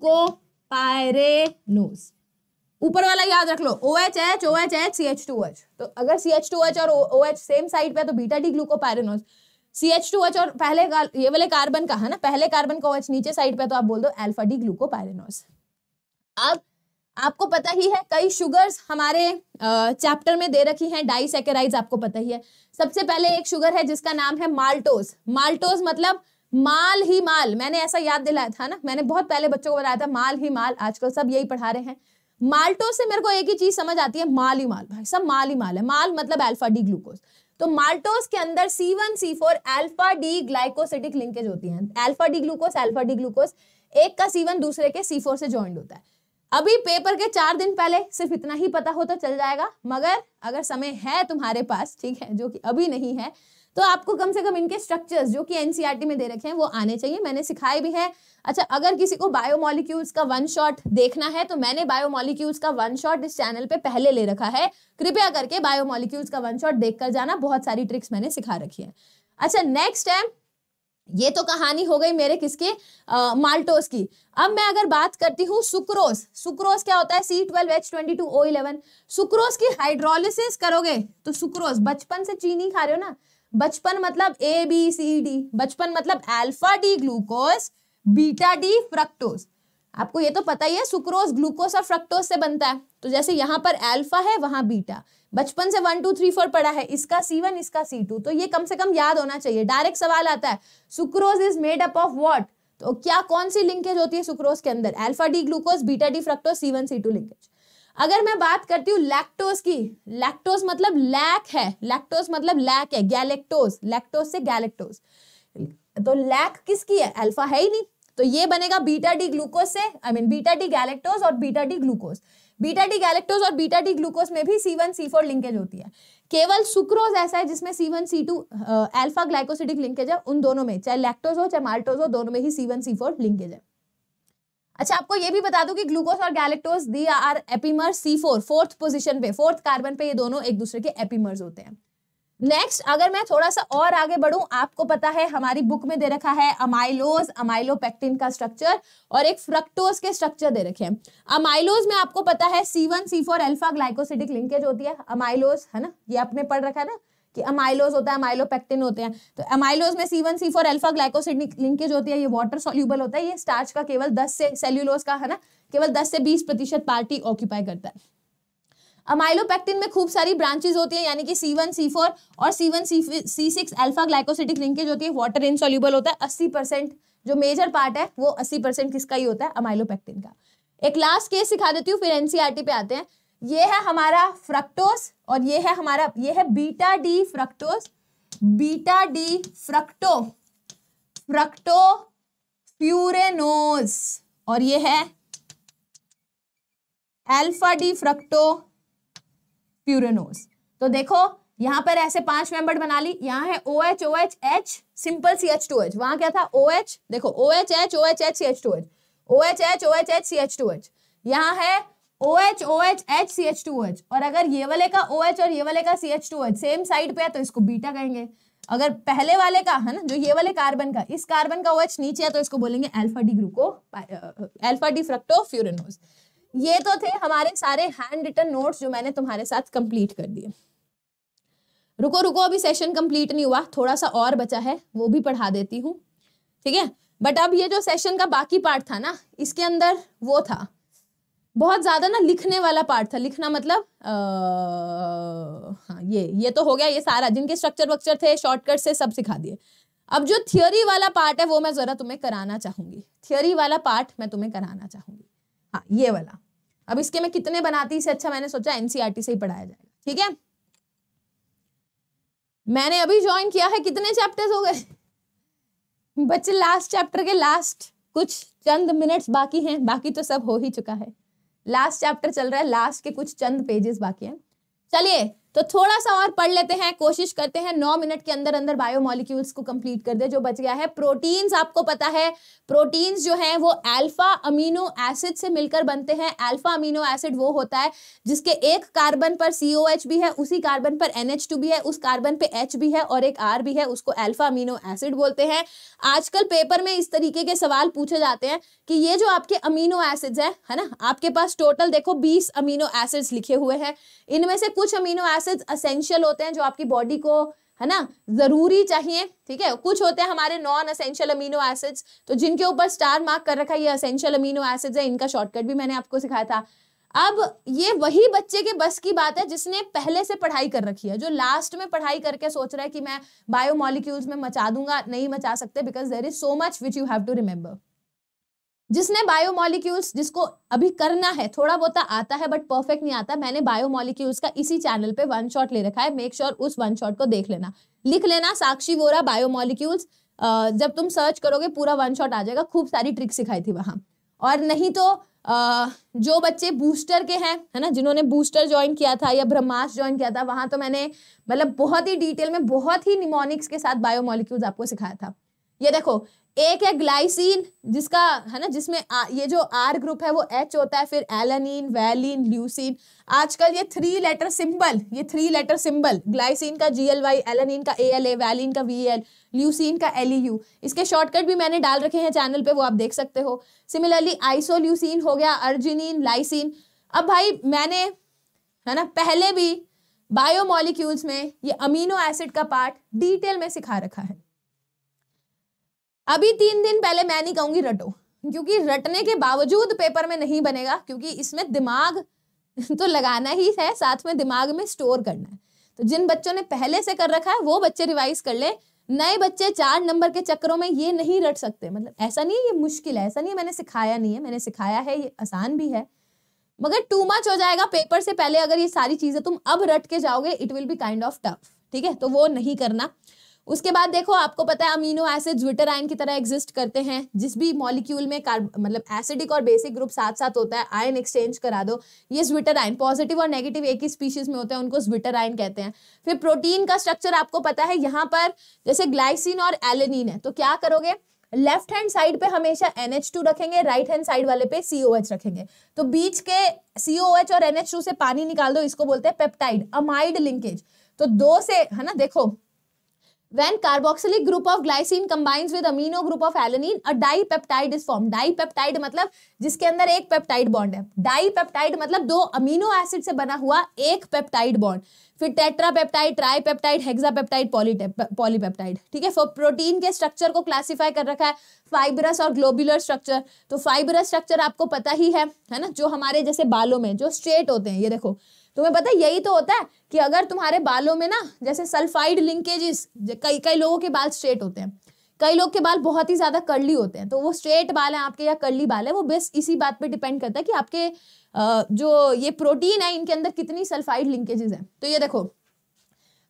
ऊपर वाला याद रख लो O H H O H H C H two H तो अगर सी एच टू एच और ओ एच सेम साइड पे तो beta D glucopyranose C H two H और पहले ये वाले कार्बन का है ना पहले कार्बन का ओ एच नीचे साइड पे तो आप बोल दो एल्फा डी ग्लूकोपायरेनोज अब आपको पता ही है कई शुगर्स हमारे चैप्टर में दे रखी हैं डाई आपको पता ही है सबसे पहले एक शुगर है जिसका नाम है माल्टोज माल्टोज मतलब माल ही माल मैंने ऐसा याद दिलाया था ना मैंने बहुत पहले बच्चों को बताया था माल ही माल आजकल सब यही पढ़ा रहे हैं माल्टोज से मेरे को एक ही चीज समझ आती है माल ही माल भाई सब माल ही माल है माल मतलब एल्फा डी ग्लूकोज तो माल्टोज के अंदर C one C four alpha D glycosidic linkage होती है alpha D glucose alpha D glucose एक का सीवन दूसरे के सी फोर से ज्वाइंट होता है अभी पेपर के चार दिन पहले सिर्फ इतना ही पता हो तो चल जाएगा मगर अगर समय है तुम्हारे पास ठीक है जो कि अभी नहीं है तो आपको कम से कम इनके स्ट्रक्चर्स जो कि एनसीईआरटी e में दे रखे हैं वो आने चाहिए मैंने सिखाए भी है अच्छा अगर किसी को बायोमोलिक्यूल्स का वन शॉट देखना है तो मैंने बायोमोलिक्यूल्स का वन शॉट इस चैनल पे पहले ले रखा है कृपया करके बायोमोलिक्यूल्स का वन शॉट देख कर जाना बहुत सारी ट्रिक्स मैंने सिखा रखी अच्छा, है अच्छा नेक्स्ट है ये तो कहानी हो गई मेरे किसके माल्टोस की अब मैं अगर बात करती हूँ सुक्रोस सुक्रोस क्या होता है C twelve H twenty two O eleven sucrose की हाइड्रोलिसिस करोगे तो सुक्रोस बचपन से चीनी खा रहे हो ना बचपन मतलब ए बी सी डी बचपन मतलब alpha D glucose beta D fructose आपको ये तो पता ही है सुक्रोज ग्लूकोज और फ्रक्टोज से बनता है तो जैसे यहाँ पर एल्फा है वहां बीटा बचपन से वन टू थ्री फोर पढ़ा है इसका सी वन इसका सी टू तो ये कम से कम याद होना चाहिए डायरेक्ट सवाल आता है sucrose is made up of what तो क्या कौन सी लिंकेज होती है सुक्रोज के अंदर alpha D glucose beta D fructose C one C two linkage अगर मैं बात करती हूँ लैक्टोज की लैक्टोज मतलब लैक है लैक्टोज मतलब लैक है गैलेक्टोज लैक्टोज से गैलेक्टोज तो लैक किसकी है अल्फा है ही नहीं तो ये बनेगा बीटा डी ग्लूकोज से I mean beta D galactose और beta D glucose beta D galactose और बीटा डी ग्लूकोज में भी C one C four linkage होती है केवल सुक्रोज ऐसा है जिसमें C one C two alpha glycosidic linkage है उन दोनों में चाहे लैक्टोज हो चाहे माल्टोज हो दोनों में ही C one C four linkage है अच्छा आपको ये भी बता दूं कि ग्लूकोज और galactose the are epimer C four fourth position पे फोर्थ कार्बन पे ये दोनों एक दूसरे के एपीमर्स होते हैं नेक्स्ट अगर मैं थोड़ा सा और आगे बढ़ूं आपको पता है हमारी बुक में दे रखा है अमाइलोज अमाइलोपेक्टिन का स्ट्रक्चर और एक फ्रक्टोज के स्ट्रक्चर दे रखे हैं अमाइलोज में आपको पता है C one C four alpha glycosidic linkage होती है अमाइलोज है ना ये आपने पढ़ रखा है ना कि अमाइलोज होता है अमाइलोपेक्टिन होते हैं तो अमाइलोज में C one C four alpha glycosidic linkage होती है ये वाटर सोल्यूबल होता है ये स्टार्च का केवल दस से सेल्यूलोज का है ना केवल दस से बीस प्रतिशत पार्टी ऑक्यूपाई करता है अमाइलोपेक्टिन में खूब सारी ब्रांचेज होती है यानी कि सी वन सी फोर और C one C C six alpha glycosidic linkage होती है वाटर इनसोल्यूबल होता है अस्सी परसेंट जो मेजर पार्ट है वो अस्सी परसेंट किसका ही होता है अमाइलोपेक्टिन का एक लास्ट केस सिखा देती हूँ फिर एनसीआरटी e पे आते हैं ये है हमारा फ्रक्टोस और ये है हमारा ये है beta D fructose beta D fructo fructo furanose और ये है एल्फा डी फ्रक्टो प्यूरेनोज तो देखो यहाँ पर ऐसे पांच मेंबर बना ली यहाँ है O H O H H simple C H two H वहां क्या था ओ एच देखो O H H O H H C H two H O H H O H H C H two H यहाँ है O H O H H C H two H और अगर ये वाले का O H और ये वाले का C H two H same side पे है तो इसको बीटा कहेंगे अगर पहले वाले का है ना जो ये वाले कार्बन का इस कार्बन का ओ एच नीचे है तो इसको बोलेंगे alpha D gluco alpha D fructo furanose ये तो थे हमारे सारे हैंड रिटन नोट्स जो मैंने तुम्हारे साथ कंप्लीट कर दिए रुको रुको अभी सेशन कंप्लीट नहीं हुआ थोड़ा सा और बचा है वो भी पढ़ा देती हूँ ठीक है बट अब ये जो सेशन का बाकी पार्ट था ना इसके अंदर वो था बहुत ज्यादा ना लिखने वाला पार्ट था लिखना मतलब आ, हाँ ये ये तो हो गया ये सारा जिनके स्ट्रक्चर वक्चर थे शॉर्टकट से सब सिखा दिए अब जो थियोरी वाला पार्ट है वो मैं जरा तुम्हें कराना चाहूंगी थियोरी वाला पार्ट मैं तुम्हें कराना चाहूंगी हाँ ये वाला अब इसके मैं कितने बनाती इसे अच्छा मैंने सोचा एनसीईआरटी e से ही पढ़ाया जाएगा ठीक है मैंने अभी ज्वाइन किया है कितने चैप्टर्स हो गए बच्चे लास्ट चैप्टर के लास्ट कुछ चंद मिनट्स बाकी हैं बाकी तो सब हो ही चुका है लास्ट चैप्टर चल रहा है लास्ट के कुछ चंद पेजेस बाकी हैं चलिए तो थोड़ा सा और पढ़ लेते हैं कोशिश करते हैं नौ मिनट के अंदर अंदर बायोमोलिक्यूल्स को कंप्लीट कर दे जो बच गया है प्रोटीन्स आपको पता है प्रोटीन्स जो है वो अल्फा अमीनो एसिड से मिलकर बनते हैं अल्फा अमीनो एसिड वो होता है जिसके एक कार्बन पर सी भी है उसी कार्बन पर एन भी है उस कार्बन पे एच भी है और एक आर भी है उसको एल्फा अमीनो एसिड बोलते हैं आजकल पेपर में इस तरीके के सवाल पूछे जाते हैं कि ये जो आपके अमीनो एसिड्स हैं है ना आपके पास टोटल देखो बीस अमीनो एसिड्स लिखे हुए हैं इनमें से कुछ अमीनो एसिड एसिड्स असेंशियल होते हैं जो आपकी बॉडी को है ना जरूरी चाहिए ठीक है कुछ होते हैं हमारे नॉन असेंशियल अमीनो एसिड्स तो जिनके ऊपर स्टार मार्क कर रखा है ये असेंशियल अमीनो एसिड्स है इनका शॉर्टकट भी मैंने आपको सिखाया था अब ये वही बच्चे के बस की बात है जिसने पहले से पढ़ाई कर रखी है जो लास्ट में पढ़ाई करके सोच रहा है कि मैं बायोमोलिक्यूल्स में मचा दूंगा नहीं मचा सकते because there is so much which you have to remember जिसने बायोमोलिक्यूल्स जिसको अभी करना है थोड़ा बहुत तो आता है बट परफेक्ट नहीं आता मैंने बायोमोलिक्यूल्स का इसी चैनल पे वन शॉट ले रखा है मेक श्योर sure उस वन शॉट को देख लेना लिख लेना साक्षी वोरा बायोमोलिक्यूल्स जब तुम सर्च करोगे पूरा वन शॉट आ जाएगा खूब सारी ट्रिक सिखाई थी वहां और नहीं तो जो बच्चे बूस्टर के हैं है ना जिन्होंने बूस्टर ज्वाइन किया था या ब्रह्मास ज्वाइन किया था वहां तो मैंने मतलब बहुत ही डिटेल में बहुत ही निमोनिक्स के साथ बायोमोलिक्यूल्स आपको सिखाया था ये देखो एक है ग्लाइसिन जिसका है ना जिसमें ये जो आर ग्रुप है वो एच होता है फिर एलानिन वैलिन ल्यूसिन आजकल ये थ्री लेटर सिंबल ये थ्री लेटर सिंबल ग्लाइसिन का जी एल वाई एलानिन का ए एल ए वैलिन का वी एल ल्यूसिन का एल ई यू इसके शॉर्टकट भी मैंने डाल रखे हैं चैनल पे वो आप देख सकते हो सिमिलरली आइसोल्यूसिन हो गया अर्जिनिन लाइसिन अब भाई मैंने है ना पहले भी बायोमोलिक्यूल्स में ये अमीनो एसिड का पार्ट डिटेल में सिखा रखा है अभी तीन दिन पहले मैं नहीं कहूंगी रटो क्योंकि रटने के बावजूद पेपर में नहीं बनेगा क्योंकि इसमें दिमाग तो लगाना ही है साथ में दिमाग में स्टोर करना है तो जिन बच्चों ने पहले से कर रखा है वो बच्चे रिवाइज कर ले नए बच्चे चार नंबर के चक्करों में ये नहीं रट सकते मतलब ऐसा नहीं है ये मुश्किल है ऐसा नहीं है मैंने सिखाया नहीं है मैंने सिखाया है ये आसान भी है मगर टू मच हो जाएगा पेपर से पहले अगर ये सारी चीजें तुम अब रट के जाओगे it will be kind of tough ठीक है तो वो नहीं करना उसके बाद देखो आपको पता है अमीनो एसिड ज्विटर आयन की तरह एग्जिस्ट करते हैं जिस भी मॉलिक्यूल में मतलब एसिडिक और बेसिक ग्रुप साथ साथ होता है आयन एक्सचेंज करा दो ये ज्विटर आयन पॉजिटिव और नेगेटिव एक ही स्पीशीज में होते हैं उनको ज्विटर आयन कहते हैं फिर प्रोटीन का स्ट्रक्चर आपको पता है यहाँ पर जैसे ग्लाइसिन और एलेनिन है तो क्या करोगे लेफ्ट हैंड साइड पे हमेशा NH2 रखेंगे राइट हैंड साइड वाले पे COH रखेंगे तो बीच के COH और NH2 से पानी निकाल दो इसको बोलते हैं पेप्टाइड अमाइड लिंकेज तो दो से है ना देखो when carboxylic group of glycine combines with amino group of alanine a dipeptide is formed dipeptide मतलब जिसके अंदर एक पेप्टाइड बॉन्ड है dipeptide मतलब दो amino acid से बना हुआ एक peptide bond फिर टेट्रापेप्टाइड ट्राइपेप्टाइड हेक्सापेप्टाइड पॉलीपेप्टाइड ठीक है फॉर प्रोटीन के स्ट्रक्चर को क्लासिफाई कर रखा है फाइबरस और ग्लोबुलर स्ट्रक्चर तो फाइबरस स्ट्रक्चर आपको पता ही है है ना जो हमारे जैसे बालों में जो स्ट्रेट होते हैं ये देखो तुम्हें पता है यही तो होता है कि अगर तुम्हारे बालों में ना जैसे सल्फाइड लिंकेजेस कई कई लोगों के बाल स्ट्रेट होते हैं कई लोग के बाल बहुत ही ज्यादा कर्ली होते हैं तो वो स्ट्रेट बाल है आपके या कर्ली बाल है वो बेस इसी बात पे डिपेंड करता है कि आपके जो ये प्रोटीन है इनके अंदर कितनी सल्फाइड लिंकेजेस हैं तो ये देखो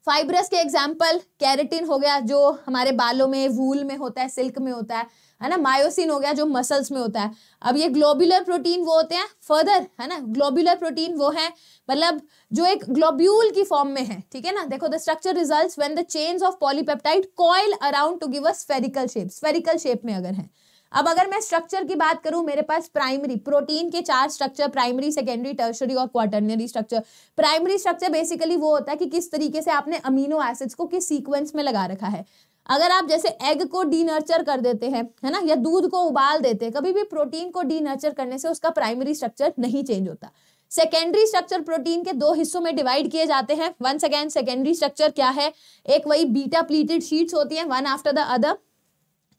फाइब्रस के एग्जाम्पल कैरेटिन हो गया जो हमारे बालों में वूल में होता है सिल्क में होता है है ना मायोसिन हो गया जो मसल्स में होता है अब ये ग्लोबुलर प्रोटीन वो होते हैं फर्दर है ना ग्लोबुलर प्रोटीन वो है मतलब जो एक ग्लोब्यूल की फॉर्म में है ठीक है ना देखो the structure result when the chains of polypeptide coil around to give a spherical shape spherical shape में अगर है अब अगर मैं स्ट्रक्चर की बात करूं मेरे पास प्राइमरी प्रोटीन के चार स्ट्रक्चर प्राइमरी सेकेंडरी टर्शरी और quaternary structure primary structure basically वो होता है कि किस तरीके से आपने अमीनो एसिड्स को किस सीक्वेंस में लगा रखा है अगर आप जैसे एग को डीनर्चर कर देते हैं है ना या दूध को उबाल देते हैं कभी भी प्रोटीन को डीनर्चर करने से उसका प्राइमरी स्ट्रक्चर नहीं चेंज होता सेकेंडरी स्ट्रक्चर प्रोटीन के दो हिस्सों में डिवाइड किए जाते हैं वंस अगेन सेकेंडरी स्ट्रक्चर क्या है एक वही बीटा प्लीटेड शीट्स होती है वन आफ्टर द अदर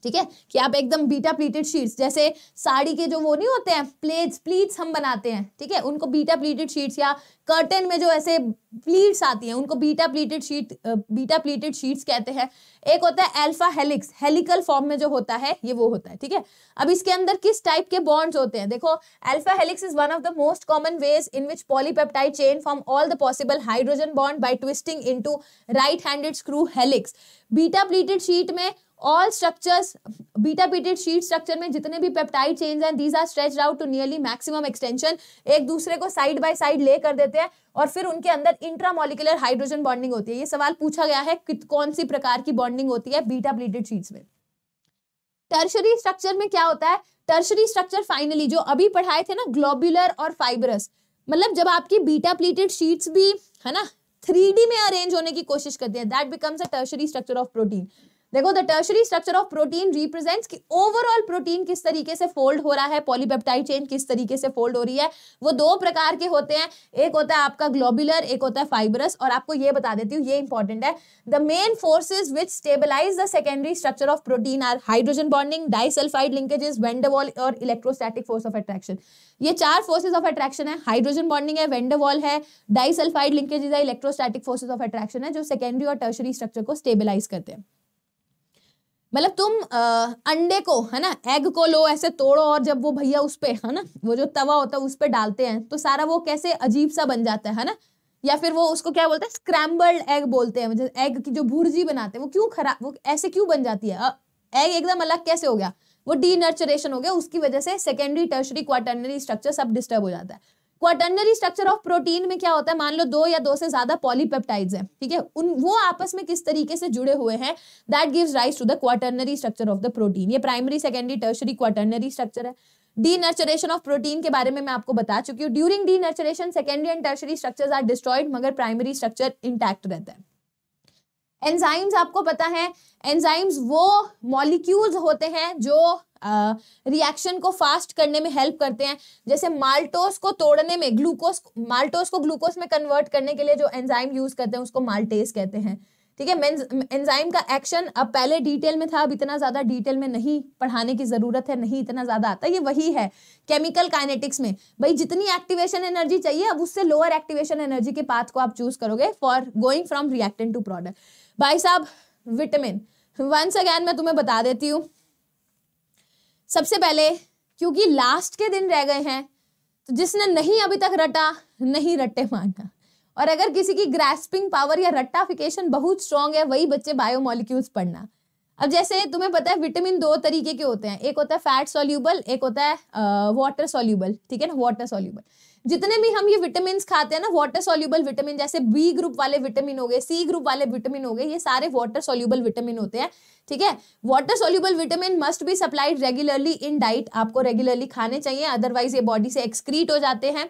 ठीक है कि आप एकदम बीटा प्लीटेड शीट्स जैसे साड़ी के जो वो नहीं होते हैं प्लेट्स प्लीट्स हम बनाते हैं ठीक है उनको बीटा प्लीटेड शीट्स या कर्टन में जो ऐसे प्लीट्स आती हैं उनको beta pleated sheet beta pleated sheets कहते हैं एक होता है एल्फा हेलिक्स हेलिकल फॉर्म में जो होता है ये वो होता है ठीक है अब इसके अंदर किस टाइप के बॉन्ड्स होते हैं देखो alpha helix is one of the most common ways in which polypeptide chain form all the possible hydrogen bond by twisting in right handed screw helix beta pleated sheet में all structures beta pleated sheet structure में जितने भी peptide chains हैं these are stretch out to nearly maximum extension एक दूसरे को side by side ले कर देते हैं और फिर उनके अंदर इंट्रामोलिकुलर हाइड्रोजन बॉन्डिंग होती है ये सवाल पूछा गया है कौन सी प्रकार की बॉन्डिंग होती है बीटा प्लेटेड शीट्स में टर्शरी स्ट्रक्चर में क्या होता है टर्शरी स्ट्रक्चर फाइनली जो अभी पढ़ाए थे ना ग्लोबुलर और फाइबरस मतलब जब आपकी बीटा प्लेटेड शीट्स भी है ना थ्री में अरेंज होने की कोशिश करते हैं that becomes a tertiary structure of protein देखो the tertiary structure of protein represents कि ओवरऑल प्रोटीन किस तरीके से फोल्ड हो रहा है पॉलीपेप्टाइड चेन किस तरीके से फोल्ड हो रही है वो दो प्रकार के होते हैं एक होता है आपका ग्लोबुलर एक होता है फाइबरस और आपको ये बता देती हूँ ये इंपॉर्टेंट है the main forces which stabilise the secondary structure of protein are hydrogen bonding disulphide linkages van der Waals और इलेक्ट्रोस्टैटिक फोर्स ऑफ अट्रैक्शन ये चार फोर्सेज ऑफ अट्रैक्शन है हाइड्रोजन बॉन्डिंग है वेंडवॉल है डाइसल्फाइड लिंकेजेस है इलेक्ट्रोस्टैटिक फोर्सेज ऑफ अट्रैक्शन है जो secondary और टर्शरी स्ट्रक्चर को स्टेबलाइज करते हैं मतलब तुम आ, अंडे को है ना एग को लो ऐसे तोड़ो और जब वो भैया उस पर है ना वो जो तवा होता है उस पर डालते हैं तो सारा वो कैसे अजीब सा बन जाता है ना या फिर वो उसको क्या बोलते हैं स्क्रैम्बल्ड एग बोलते हैं मतलब एग की जो भुर्जी बनाते हैं वो क्यों खराब वो ऐसे क्यों बन जाती है एग एकदम अलग कैसे हो गया वो डी हो गया उसकी वजह से सेकेंडरी टर्शरी क्वार्टनरी स्ट्रक्चर सब डिस्टर्ब हो जाता है क्वाटनरी स्ट्रक्चर ऑफ प्रोटीन में क्या होता है मान लो दो या दो से ज्यादा पॉलीपेप्टाइड्स हैं ठीक है उन वो आपस में किस तरीके से जुड़े हुए हैं that gives rise to the quaternary structure of the protein ये primary secondary tertiary quaternary structure है डी नर्चरेशन ऑफ प्रोटीन के बारे में मैं आपको बता चुकी हूँ during denaturation secondary and tertiary structure are destroyed मगर प्राइमरी स्ट्रक्चर इंटैक्ट रहता है एंजाइम्स आपको पता है एंजाइम्स वो मॉलिक्यूल्स होते हैं जो रिएक्शन को फास्ट करने में हेल्प करते हैं जैसे माल्टोस को तोड़ने में ग्लूकोज माल्टोस को ग्लूकोज में कन्वर्ट करने के लिए जो एंजाइम यूज करते हैं उसको माल्टेस कहते हैं ठीक है एंजाइम का एक्शन अब पहले डिटेल में था अब इतना ज़्यादा डिटेल में नहीं पढ़ाने की ज़रूरत है नहीं इतना ज़्यादा आता ये वही है केमिकल काइनेटिक्स में भाई जितनी एक्टिवेशन एनर्जी चाहिए अब उससे लोअर एक्टिवेशन एनर्जी के पाथ को आप चूज करोगे for going from reactant to product भाई साहब विटामिन वंस अगैन मैं तुम्हें बता देती हूँ सबसे पहले क्योंकि लास्ट के दिन रह गए हैं तो जिसने नहीं अभी तक रटा नहीं रट्टे मारना और अगर किसी की ग्रेस्पिंग पावर या रट्टाफिकेशन बहुत स्ट्रांग है वही बच्चे बायोमोलिक्यूल्स पढ़ना अब जैसे तुम्हें पता है विटामिन दो तरीके के होते हैं एक होता है फैट सोल्यूबल एक होता है वाटर सोल्यूबल ठीक है ना वाटर सोल्यूबल जितने भी हम ये विटामिन खाते हैं ना वाटर सोल्यूबल विटामिन जैसे बी ग्रुप वाले विटामिन हो गए सी ग्रुप वाले विटामिन हो गए ये सारे वाटर सोल्यूबल विटामिन होते हैं ठीक है water soluble vitamin must be supplied regularly in diet आपको रेगुलरली खाने चाहिए अदरवाइज ये बॉडी से एक्सक्रीट हो जाते हैं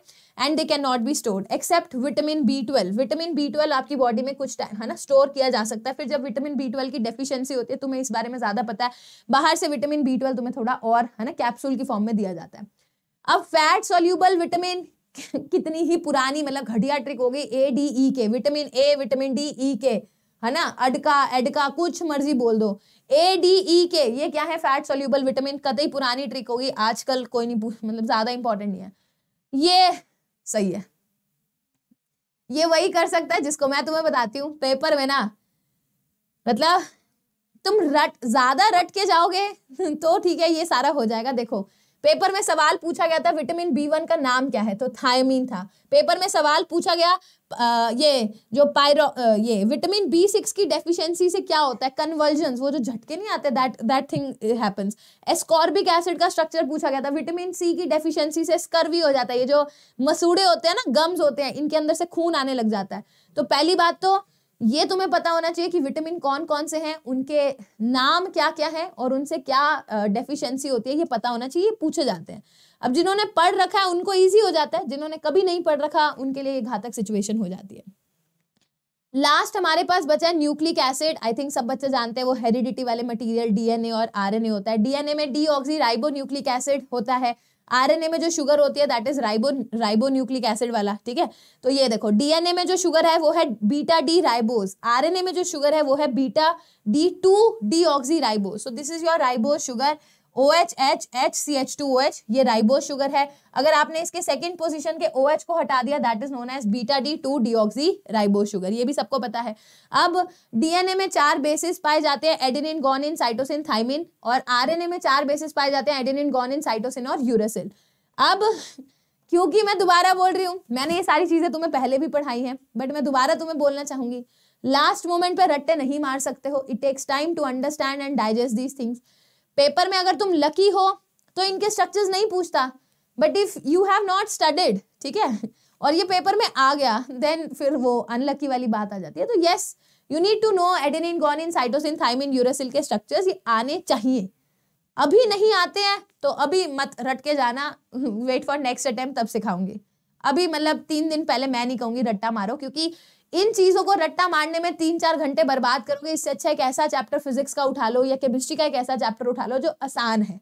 and they can not be stored except vitamin B twelve vitamin B twelve आपकी बॉडी में कुछ टाइम है ना स्टोर किया जा सकता है फिर जब विटामिन बी ट्वेल्व की डेफिशिएंसी होती है तुम्हें इस बारे में ज्यादा पता है बाहर से विटामिन बी ट्वेल्व तुम्हें थोड़ा और है ना कैप्सूल की फॉर्म में दिया जाता है अब फैट सोल्यूबल विटामिन कितनी ही पुरानी मतलब घटिया ट्रिक हो गई ए D E K vitamin A vitamin D E K है ना अडका एडका कुछ मर्जी बोल दो ए डी ई के ये क्या है फैट सोल्यूबल विटामिन कतई पुरानी ट्रिक होगी आजकल कोई नहीं पूछ मतलब ज्यादा इंपॉर्टेंट नहीं है ये सही है ये वही कर सकता है जिसको मैं तुम्हें बताती हूँ पेपर में ना मतलब तुम रट ज्यादा रट के जाओगे तो ठीक है ये सारा हो जाएगा देखो पेपर में सवाल पूछा गया था विटामिन बी वन का नाम क्या है तो थायमीन था पेपर में सवाल पूछा गया आ, ये जो पायरो ये विटामिन बी सिक्स की डेफिशिएंसी से क्या होता है कन्वर्जन वो जो झटके नहीं आते that that thing happens ascorbic acid का स्ट्रक्चर पूछा गया था विटामिन सी की डेफिशिएंसी से स्कर्वी हो जाता है ये जो मसूड़े होते हैं ना गम्स होते हैं इनके अंदर से खून आने लग जाता है तो पहली बात तो ये तुम्हें पता होना चाहिए कि विटामिन कौन कौन से हैं उनके नाम क्या क्या है और उनसे क्या डेफिशिएंसी होती है ये पता होना चाहिए पूछे जाते हैं अब जिन्होंने पढ़ रखा है उनको ईजी हो जाता है जिन्होंने कभी नहीं पढ़ रखा उनके लिए घातक सिचुएशन हो जाती है लास्ट हमारे पास बचा है न्यूक्लिक एसिड आई थिंक सब बच्चे जानते हैं वो हेरिडिटी वाले मटीरियल डीएनए और आरएनए होता है डीएनए में ribo nucleic acid होता है आरएनए में जो शुगर होती है that is ribo ribo nucleic acid वाला ठीक है तो ये देखो डीएनए में जो शुगर है वो है बीटा डी राइबोज आरएनए में जो शुगर है वो है beta D two deoxy ribose so this is your ribose sugar O H H H C H two O H ये राइबो शुगर है अगर आपने इसके सेकेंड पोजिशन के ओ OH एच को हटा दिया that is known as beta D two deoxy ribo sugar ये भी सबको पता है अब डीएनए में चार बेसिस पाए जाते हैं एडेनिन गॉनिन साइटोसिन थाइमिन और ए में चार बेसिस पाए जाते हैं गॉन गॉनिन साइटोसिन और यूरोसिन अब क्योंकि मैं दोबारा बोल रही हूँ मैंने ये सारी चीज़ें तुम्हें पहले भी पढ़ाई हैं बट मैं दोबारा तुम्हें बोलना चाहूंगी लास्ट मोमेंट पर रट्टे नहीं मार सकते हो it takes time to understand and digest these things paper में अगर तुम लकी हो तो इनके स्ट्रक्चर्स नहीं पूछता but if you have not studied ठीक है और ये पेपर में आ गया देन फिर वो अनलकी वाली बात आ जाती है तो yes you need to know adenine guanine cytosine thymine uracil के स्ट्रक्चर्स ये आने चाहिए अभी नहीं आते हैं तो अभी मत रट के जाना वेट फॉर नेक्स्ट अटेम्प्ट तब सिखाऊंगी अभी मतलब तीन दिन पहले मैं नहीं कहूंगी रट्टा मारो क्योंकि इन चीजों को रट्टा मारने में तीन चार घंटे बर्बाद करोगे इससे अच्छा एक ऐसा चैप्टर फिजिक्स का उठा लो या केमिस्ट्री का एक ऐसा चैप्टर उठा लो जो आसान है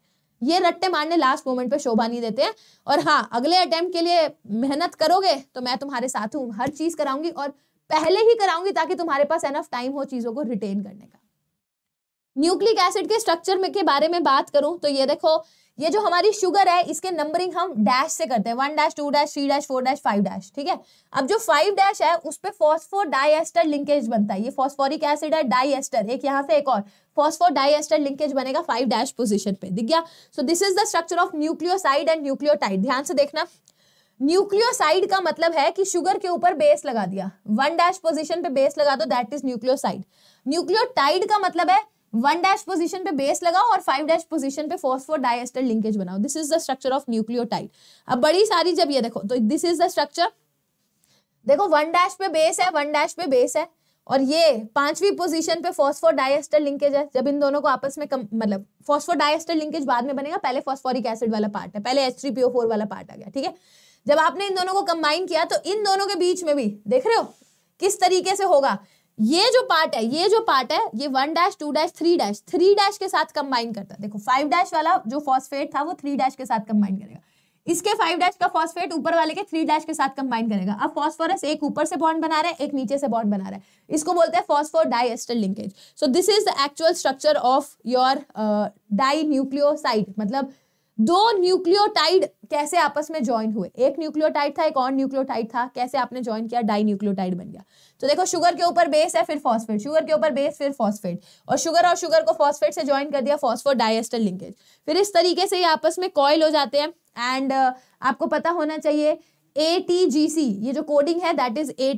ये रट्टे मारने लास्ट मोमेंट पे शोभा नहीं देते हैं और हाँ अगले अटेम्प्ट के लिए मेहनत करोगे तो मैं तुम्हारे साथ हूँ हर चीज कराऊंगी और पहले ही कराऊंगी ताकि तुम्हारे पास एनफ टाइम हो चीजों को रिटेन करने का न्यूक्लिक एसिड के स्ट्रक्चर में के बारे में बात करूं तो ये देखो ये जो हमारी शुगर है इसके नंबरिंग हम डैश से करते हैं one dash two dash three dash four dash five dash ठीक है अब जो फाइव डैश है उस पर फॉस्फो डाइएस्टर लिंकेज बनता है ये फॉस्फोरिक एसिड है डाइएस्टर एक यहाँ से एक और फॉस्फोर डाइएस्टर लिंकेज बनेगा फाइव डैश पोजिशन पे दिख गया so this is the structure of nucleoside and nucleotide ध्यान से देखना न्यूक्लियोसाइड का मतलब है कि शुगर के ऊपर बेस लगा दिया वन डैश पोजिशन पे बेस लगा दो दैट इज न्यूक्लियोसाइड न्यूक्लियोटाइड का मतलब है वन डैश पोजिशन पे बेस लगाओ और फाइव डैश पोजिशन पे फोस्फोर डायस्टर लिंकेज बनाओ this is the structure of nucleotide अब बड़ी सारी जब ये देखो तो दिस इज द स्ट्रक्चर देखो वन डैश पे बेस है वन डैश पे बेस है और ये पांचवी पोजीशन पे फॉस्फोर डाइएस्टर लिंकेज है जब इन दोनों को आपस में कम मतलब फॉस्फोर डाइएस्टर लिंकेज बाद में बनेगा पहले फॉस्फोरिक एसिड वाला पार्ट है पहले एच वाला पार्ट आ गया ठीक है जब आपने इन दोनों को कंबाइन किया तो इन दोनों के बीच में भी देख रहे हो किस तरीके से होगा ये जो पार्ट है ये जो पार्ट है ये one dash two dash three dash three dash के साथ कंबाइन करता है देखो फाइव डैश वाला जो फॉस्फेट था वो थ्री डैश के साथ कंबाइन करेगा इसके फाइव डैश का फॉस्फेट ऊपर वाले के थ्री डैश के साथ कंबाइन करेगा अब फॉस्फोरस एक ऊपर से बॉन्ड बना रहा है एक नीचे से बॉन्ड बना रहा है इसको बोलते हैं phosphodiester linkage so this is the actual structure of your dinucleoside मतलब दो न्यूक्लियोटाइड कैसे आपस में ज्वाइन हुए एक न्यूक्लियोटाइड था एक और न्यूक्लियोटाइड था कैसे आपने ज्वाइन किया डाई न्यूक्लियोटाइड बन गया तो देखो शुगर के ऊपर बेस है फिर फॉस्फेट शुगर के ऊपर बेस फिर फॉस्फेट और शुगर और शुगर को फॉस्फेट से ज्वाइन कर दिया फॉस्फोर डाइस्टर लिंकेज फिर इस तरीके से ये आपस में कॉयल हो जाते हैं एंड uh, आपको पता होना चाहिए ए ये जो कोडिंग है that is A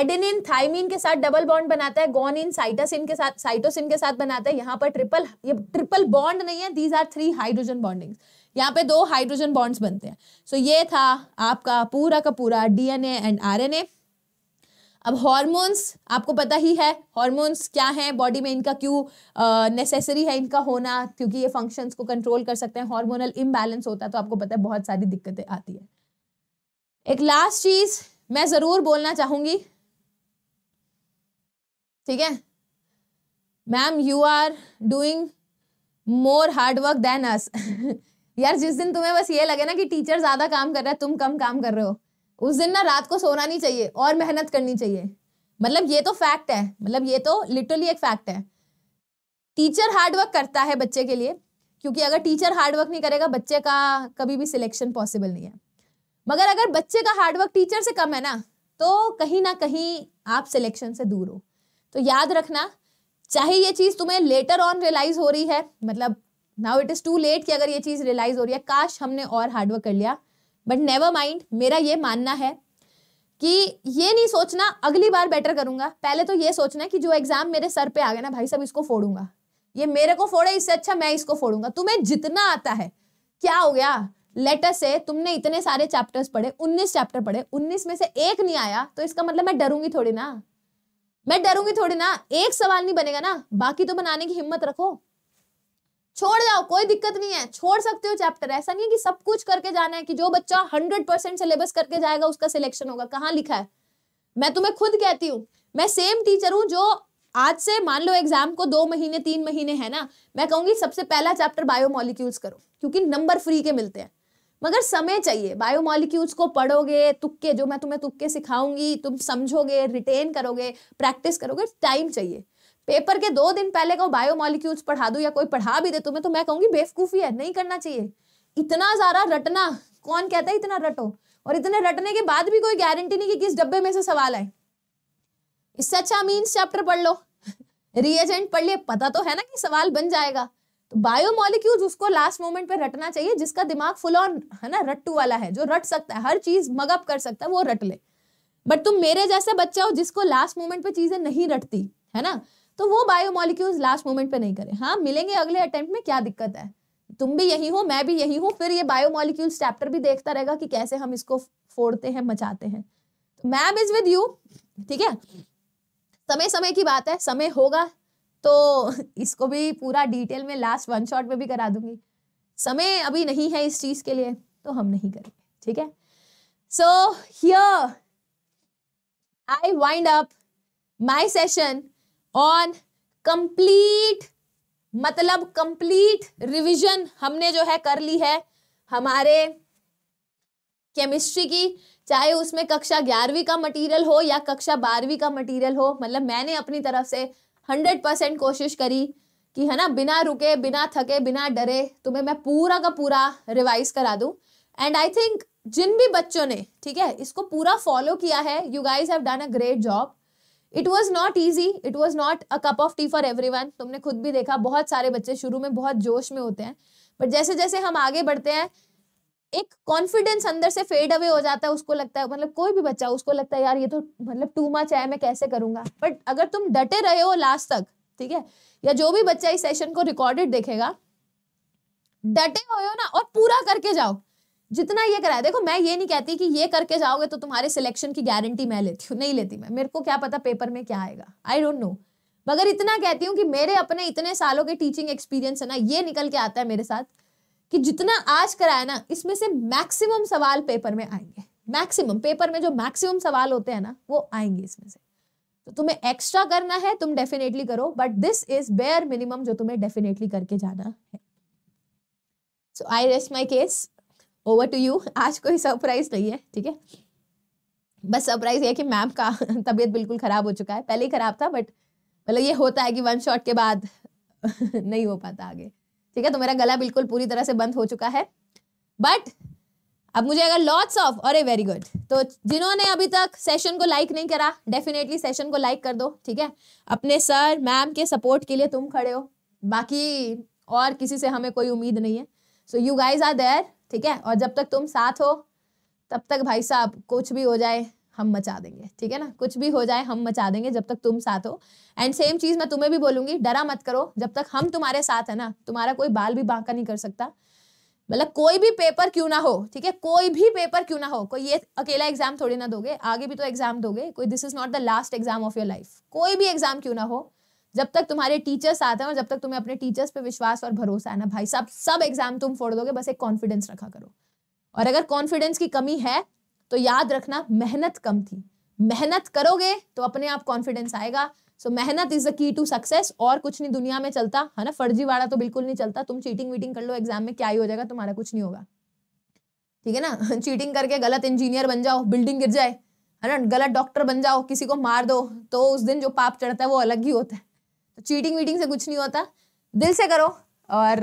adenine thymine के साथ डबल बॉन्ड बनाता है गोनिन साइटोसिन के साथ साइटोसिन के साथ बनाता है यहाँ पर ट्रिपल ये ट्रिपल बॉन्ड नहीं है these are three hydrogen bondings यहाँ पे दो हाइड्रोजन बॉन्ड्स बनते हैं सो so, ये था आपका पूरा का पूरा डीएनए एंड आरएनए अब हॉर्मोन्स आपको पता ही है हॉर्मोन्स क्या हैं बॉडी में इनका क्यों नेसेसरी है इनका होना क्योंकि ये फंक्शंस को कंट्रोल कर सकते हैं हार्मोनल इम्बैलेंस होता है तो आपको पता है बहुत सारी दिक्कतें आती है एक लास्ट चीज़ मैं ज़रूर बोलना चाहूँगी ठीक है ma'am you are doing more hard work than us यार जिस दिन तुम्हें बस ये लगे ना कि टीचर ज़्यादा काम कर रहा है तुम कम काम कर रहे हो उस दिन ना रात को सोना नहीं चाहिए और मेहनत करनी चाहिए मतलब ये तो फैक्ट है मतलब ये तो लिटरली एक फैक्ट है टीचर हार्डवर्क करता है बच्चे के लिए क्योंकि अगर टीचर हार्डवर्क नहीं करेगा बच्चे का कभी भी सिलेक्शन पॉसिबल नहीं है मगर अगर बच्चे का हार्डवर्क टीचर से कम है ना तो कहीं ना कहीं आप सिलेक्शन से दूर हो तो याद रखना चाहे ये चीज़ तुम्हें लेटर ऑन रियलाइज हो रही है मतलब now it is too late कि अगर ये चीज़ रियलाइज हो रही है काश हमने और हार्डवर्क कर लिया बट नेवर माइंड मेरा ये मानना है कि ये नहीं सोचना अगली बार बेटर करूंगा पहले तो ये सोचना कि जो एग्जाम मेरे सर पे आ गया ना भाई सब इसको फोड़ूंगा ये मेरे को फोड़े इससे अच्छा मैं इसको फोड़ूंगा तुम्हें जितना आता है क्या हो गया लेटर से तुमने इतने सारे चैप्टर्स पढ़े उन्नीस चैप्टर पढ़े उन्नीस में से एक नहीं आया तो इसका मतलब मैं डरूंगी थोड़ी ना मैं डरूंगी थोड़ी ना एक सवाल नहीं बनेगा ना बाकी तो बनाने की हिम्मत रखो छोड़ जाओ कोई दिक्कत नहीं है छोड़ सकते हो चैप्टर ऐसा नहीं है कि सब कुछ करके जाना है कि जो बच्चा हंड्रेड परसेंट सिलेबस करके जाएगा उसका सिलेक्शन होगा कहाँ लिखा है मैं तुम्हें खुद कहती हूँ मैं सेम टीचर हूँ जो आज से मान लो एग्जाम को दो महीने तीन महीने है ना मैं कहूंगी सबसे पहला चैप्टर बायोमोलिक्यूल्स करो क्योंकि नंबर फ्री के मिलते हैं मगर समय चाहिए बायोमोलिक्यूल्स को पढ़ोगे तुक्के जो मैं तुम्हें तुक्के सिखाऊंगी तुम समझोगे रिटेन करोगे प्रैक्टिस करोगे टाइम चाहिए पेपर के दो दिन पहले का बायोमोलिक्यूल्स पढ़ा दू या कोई पढ़ा भी दे तुम्हें तो मैं कहूंगी बेवकूफ़ी है नहीं करना चाहिए इतना ज्यादा रटना कौन कहता है इतना रटो और इतने रटने के बाद भी कोई गारंटी नहीं कि किस डब्बे में से सवाल आए इससे अच्छा मीन्स चैप्टर पढ़ लो रिएजेंट पढ़ लिए पता तो है ना कि सवाल बन जाएगा तो बायोमोलिक्यूल उसको लास्ट मोमेंट पे रटना चाहिए जिसका दिमाग फुल ऑन है ना रट्टू वाला है जो रट सकता है हर चीज मगअप कर सकता है वो रट ले बट तुम मेरे जैसे बच्चा हो जिसको लास्ट मोमेंट पे चीजें नहीं रटती है ना तो वो बायोमोलिक्यूल लास्ट मोमेंट पे नहीं करे हाँ मिलेंगे अगले अटेम्प्ट में क्या दिक्कत है तुम भी यही हो मैं भी यही हूँ फिर ये बायोमोलिक्यूल चैप्टर भी देखता रहेगा कि कैसे हम इसको फोड़ते हैं मचाते हैं तो मैम इज विद यू ठीक है समय समय की बात है समय होगा तो इसको भी पूरा डिटेल में लास्ट वन शॉट में भी करा दूंगी समय अभी नहीं है इस चीज के लिए तो हम नहीं करेंगे ठीक है so here I wind up my session on complete मतलब कंप्लीट रिवीजन हमने जो है कर ली है हमारे केमिस्ट्री की चाहे उसमें कक्षा ग्यारहवीं का मटेरियल हो या कक्षा बारहवीं का मटेरियल हो मतलब मैंने अपनी तरफ से हंड्रेड परसेंट कोशिश करी कि है ना बिना रुके बिना थके बिना डरे तुम्हें मैं पूरा का पूरा रिवाइज करा दूँ एंड आई थिंक जिन भी बच्चों ने ठीक है इसको पूरा फॉलो किया है you guys have done a great job it was not easy it was not a cup of tea for everyone तुमने खुद भी देखा बहुत सारे बच्चे शुरू में बहुत जोश में होते हैं बट जैसे जैसे हम आगे बढ़ते हैं एक कॉन्फिडेंस अंदर से फेड अवे हो जाता है उसको लगता है मतलब कोई भी बच्चा उसको लगता है यार ये तो मतलब टू मच है मैं कैसे करूंगा बट अगर तुम डटे रहे हो लास्ट तक ठीक है या जो भी बच्चा इस सेशन को रिकॉर्डेड देखेगा डटे हुए हो ना और पूरा करके जाओ जितना ये कराया देखो मैं ये नहीं कहती कि ये करके जाओगे तो तुम्हारे सिलेक्शन की गारंटी मैं लेती हूँ नहीं लेती मैं मेरे को क्या पता पेपर में क्या आएगा आई डोंट नो मगर इतना कहती हूँ कि मेरे अपने इतने सालों के टीचिंग एक्सपीरियंस है ना ये निकल के आता है मेरे साथ कि जितना आज कराया ना इसमें से मैक्सिमम सवाल पेपर में आएंगे मैक्सिमम पेपर में जो मैक्सिमम सवाल होते हैं ना वो आएंगे इसमें से तो तुम्हें एक्स्ट्रा करना है तुम डेफिनेटली करो but this is bare minimum जो तुम्हें डेफिनेटली करके जाना है so I rest my case over to you आज कोई सरप्राइज नहीं है ठीक है बस सरप्राइज ये कि मैम का तबीयत बिल्कुल ख़राब हो चुका है पहले ही ख़राब था बट मतलब ये होता है कि वन शॉट के बाद नहीं हो पाता आगे ठीक है तो मेरा गला बिल्कुल पूरी तरह से बंद हो चुका है बट अब मुझे अगर लॉट्स ऑफ और ए वेरी गुड तो जिन्होंने अभी तक सेशन को लाइक नहीं करा डेफिनेटली सेशन को लाइक कर दो ठीक है अपने सर मैम के सपोर्ट के लिए तुम खड़े हो बाकी और किसी से हमें कोई उम्मीद नहीं है so you guys are there ठीक है और जब तक तुम साथ हो तब तक भाई साहब कुछ भी हो जाए हम मचा देंगे ठीक है ना कुछ भी हो जाए हम मचा देंगे जब तक तुम साथ हो एंड सेम चीज़ मैं तुम्हें भी बोलूंगी डरा मत करो जब तक हम तुम्हारे साथ है ना तुम्हारा कोई बाल भी बांका नहीं कर सकता मतलब कोई भी पेपर क्यों ना हो ठीक है कोई भी पेपर क्यों ना हो कोई ये अकेला एग्जाम थोड़ी ना दोगे आगे भी तो एग्जाम दोगे कोई this is not the last exam of your life कोई भी एग्जाम क्यों ना हो जब तक तुम्हारे टीचर्स आते हैं और जब तक तुम्हें अपने टीचर्स पे विश्वास और भरोसा है ना भाई सब सब एग्जाम तुम फोड़ दोगे बस एक कॉन्फिडेंस रखा करो और अगर कॉन्फिडेंस की कमी है तो याद रखना मेहनत कम थी मेहनत करोगे तो अपने आप कॉन्फिडेंस आएगा सो so, मेहनत is the key to success और कुछ नहीं दुनिया में चलता है ना फर्जीवाड़ा तो बिल्कुल नहीं चलता तुम चीटिंग वीटिंग कर लो एग्जाम में क्या ही हो जाएगा तुम्हारा कुछ नहीं होगा ठीक है ना चीटिंग करके गलत इंजीनियर बन जाओ बिल्डिंग गिर जाए है ना गलत डॉक्टर बन जाओ किसी को मार दो तो उस दिन जो पाप चढ़ता है वो अलग ही होता है तो चीटिंग वीटिंग से कुछ नहीं होता दिल से करो और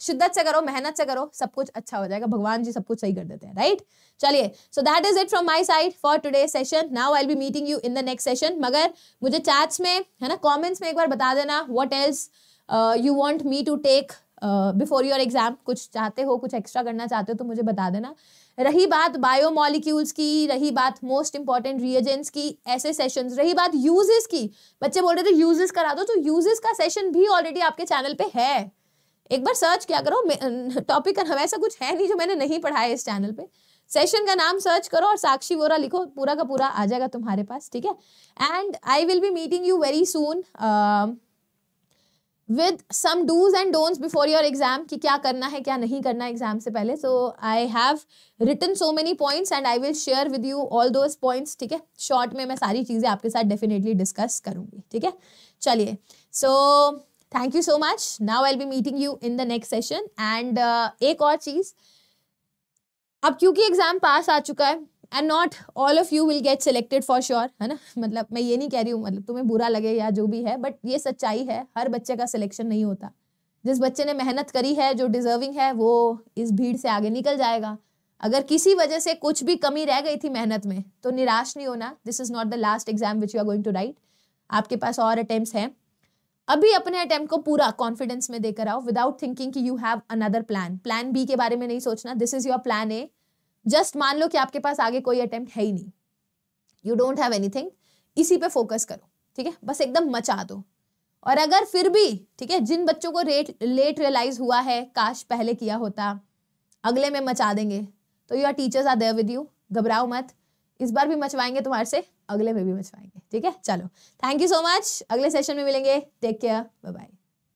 शिद्दत से करो मेहनत से करो सब कुछ अच्छा हो जाएगा भगवान जी सब कुछ सही कर देते हैं राइट चलिए so that is it from my side for today session now I be meeting you in the next session मगर मुझे चैट्स में है ना कॉमेंट्स में एक बार बता देना what else you want me to take before your exam कुछ चाहते हो कुछ एक्स्ट्रा करना चाहते हो तो मुझे बता देना रही बात बायोमोलिक्यूल्स की रही बात मोस्ट इंपॉर्टेंट रिएजेंट्स की ऐसे सेशंस रही बात यूजेस की बच्चे बोल रहे थे यूजेस करा दो तो यूजेस का सेशन भी ऑलरेडी आपके चैनल पे है एक बार सर्च क्या करो टॉपिक का ऐसा कुछ है नहीं जो मैंने नहीं पढ़ाया इस चैनल पे सेशन का नाम सर्च करो और साक्षी वोरा लिखो पूरा का पूरा आ जाएगा तुम्हारे पास ठीक है and I will be meeting you very soon with some dos and don'ts before your exam कि क्या करना है क्या नहीं करना है एग्जाम से पहले so I have written so many points and I will share with you all those points ठीक है शॉर्ट में मैं सारी चीज़ें आपके साथ डेफिनेटली डिस्कस करूंगी ठीक है चलिए so thank you so much now I will be meeting you in the next session and एक और चीज़ अब क्योंकि एग्ज़ाम पास आ चुका है and not all of you will get selected for sure है ना मतलब मैं ये नहीं कह रही हूँ मतलब तुम्हें बुरा लगे या जो भी है बट ये सच्चाई है हर बच्चे का सिलेक्शन नहीं होता जिस बच्चे ने मेहनत करी है जो डिजर्विंग है वो इस भीड़ से आगे निकल जाएगा अगर किसी वजह से कुछ भी कमी रह गई थी मेहनत में तो निराश नहीं होना this is not the last exam which you are going to write आपके पास और अटेम्प्ट हैं अभी अपने अटेम्प्ट को पूरा कॉन्फिडेंस में देकर आओ विदाउट थिंकिंग कि you have another plan plan B के बारे में नहीं सोचना this is your plan A just मान लो कि आपके पास आगे कोई अटेम्प्ट है ही नहीं यू डोंट हैव एनीथिंग इसी पे फोकस करो ठीक है बस एकदम मचा दो और अगर फिर भी ठीक है जिन बच्चों को रेट लेट रियलाइज हुआ है काश पहले किया होता अगले में मचा देंगे तो our teachers are there with you घबराओ मत इस बार भी मचवाएंगे तुम्हारे से अगले में भी मचवाएंगे ठीक है चलो थैंक यू सो मच अगले सेशन में मिलेंगे टेक केयर बाय बाय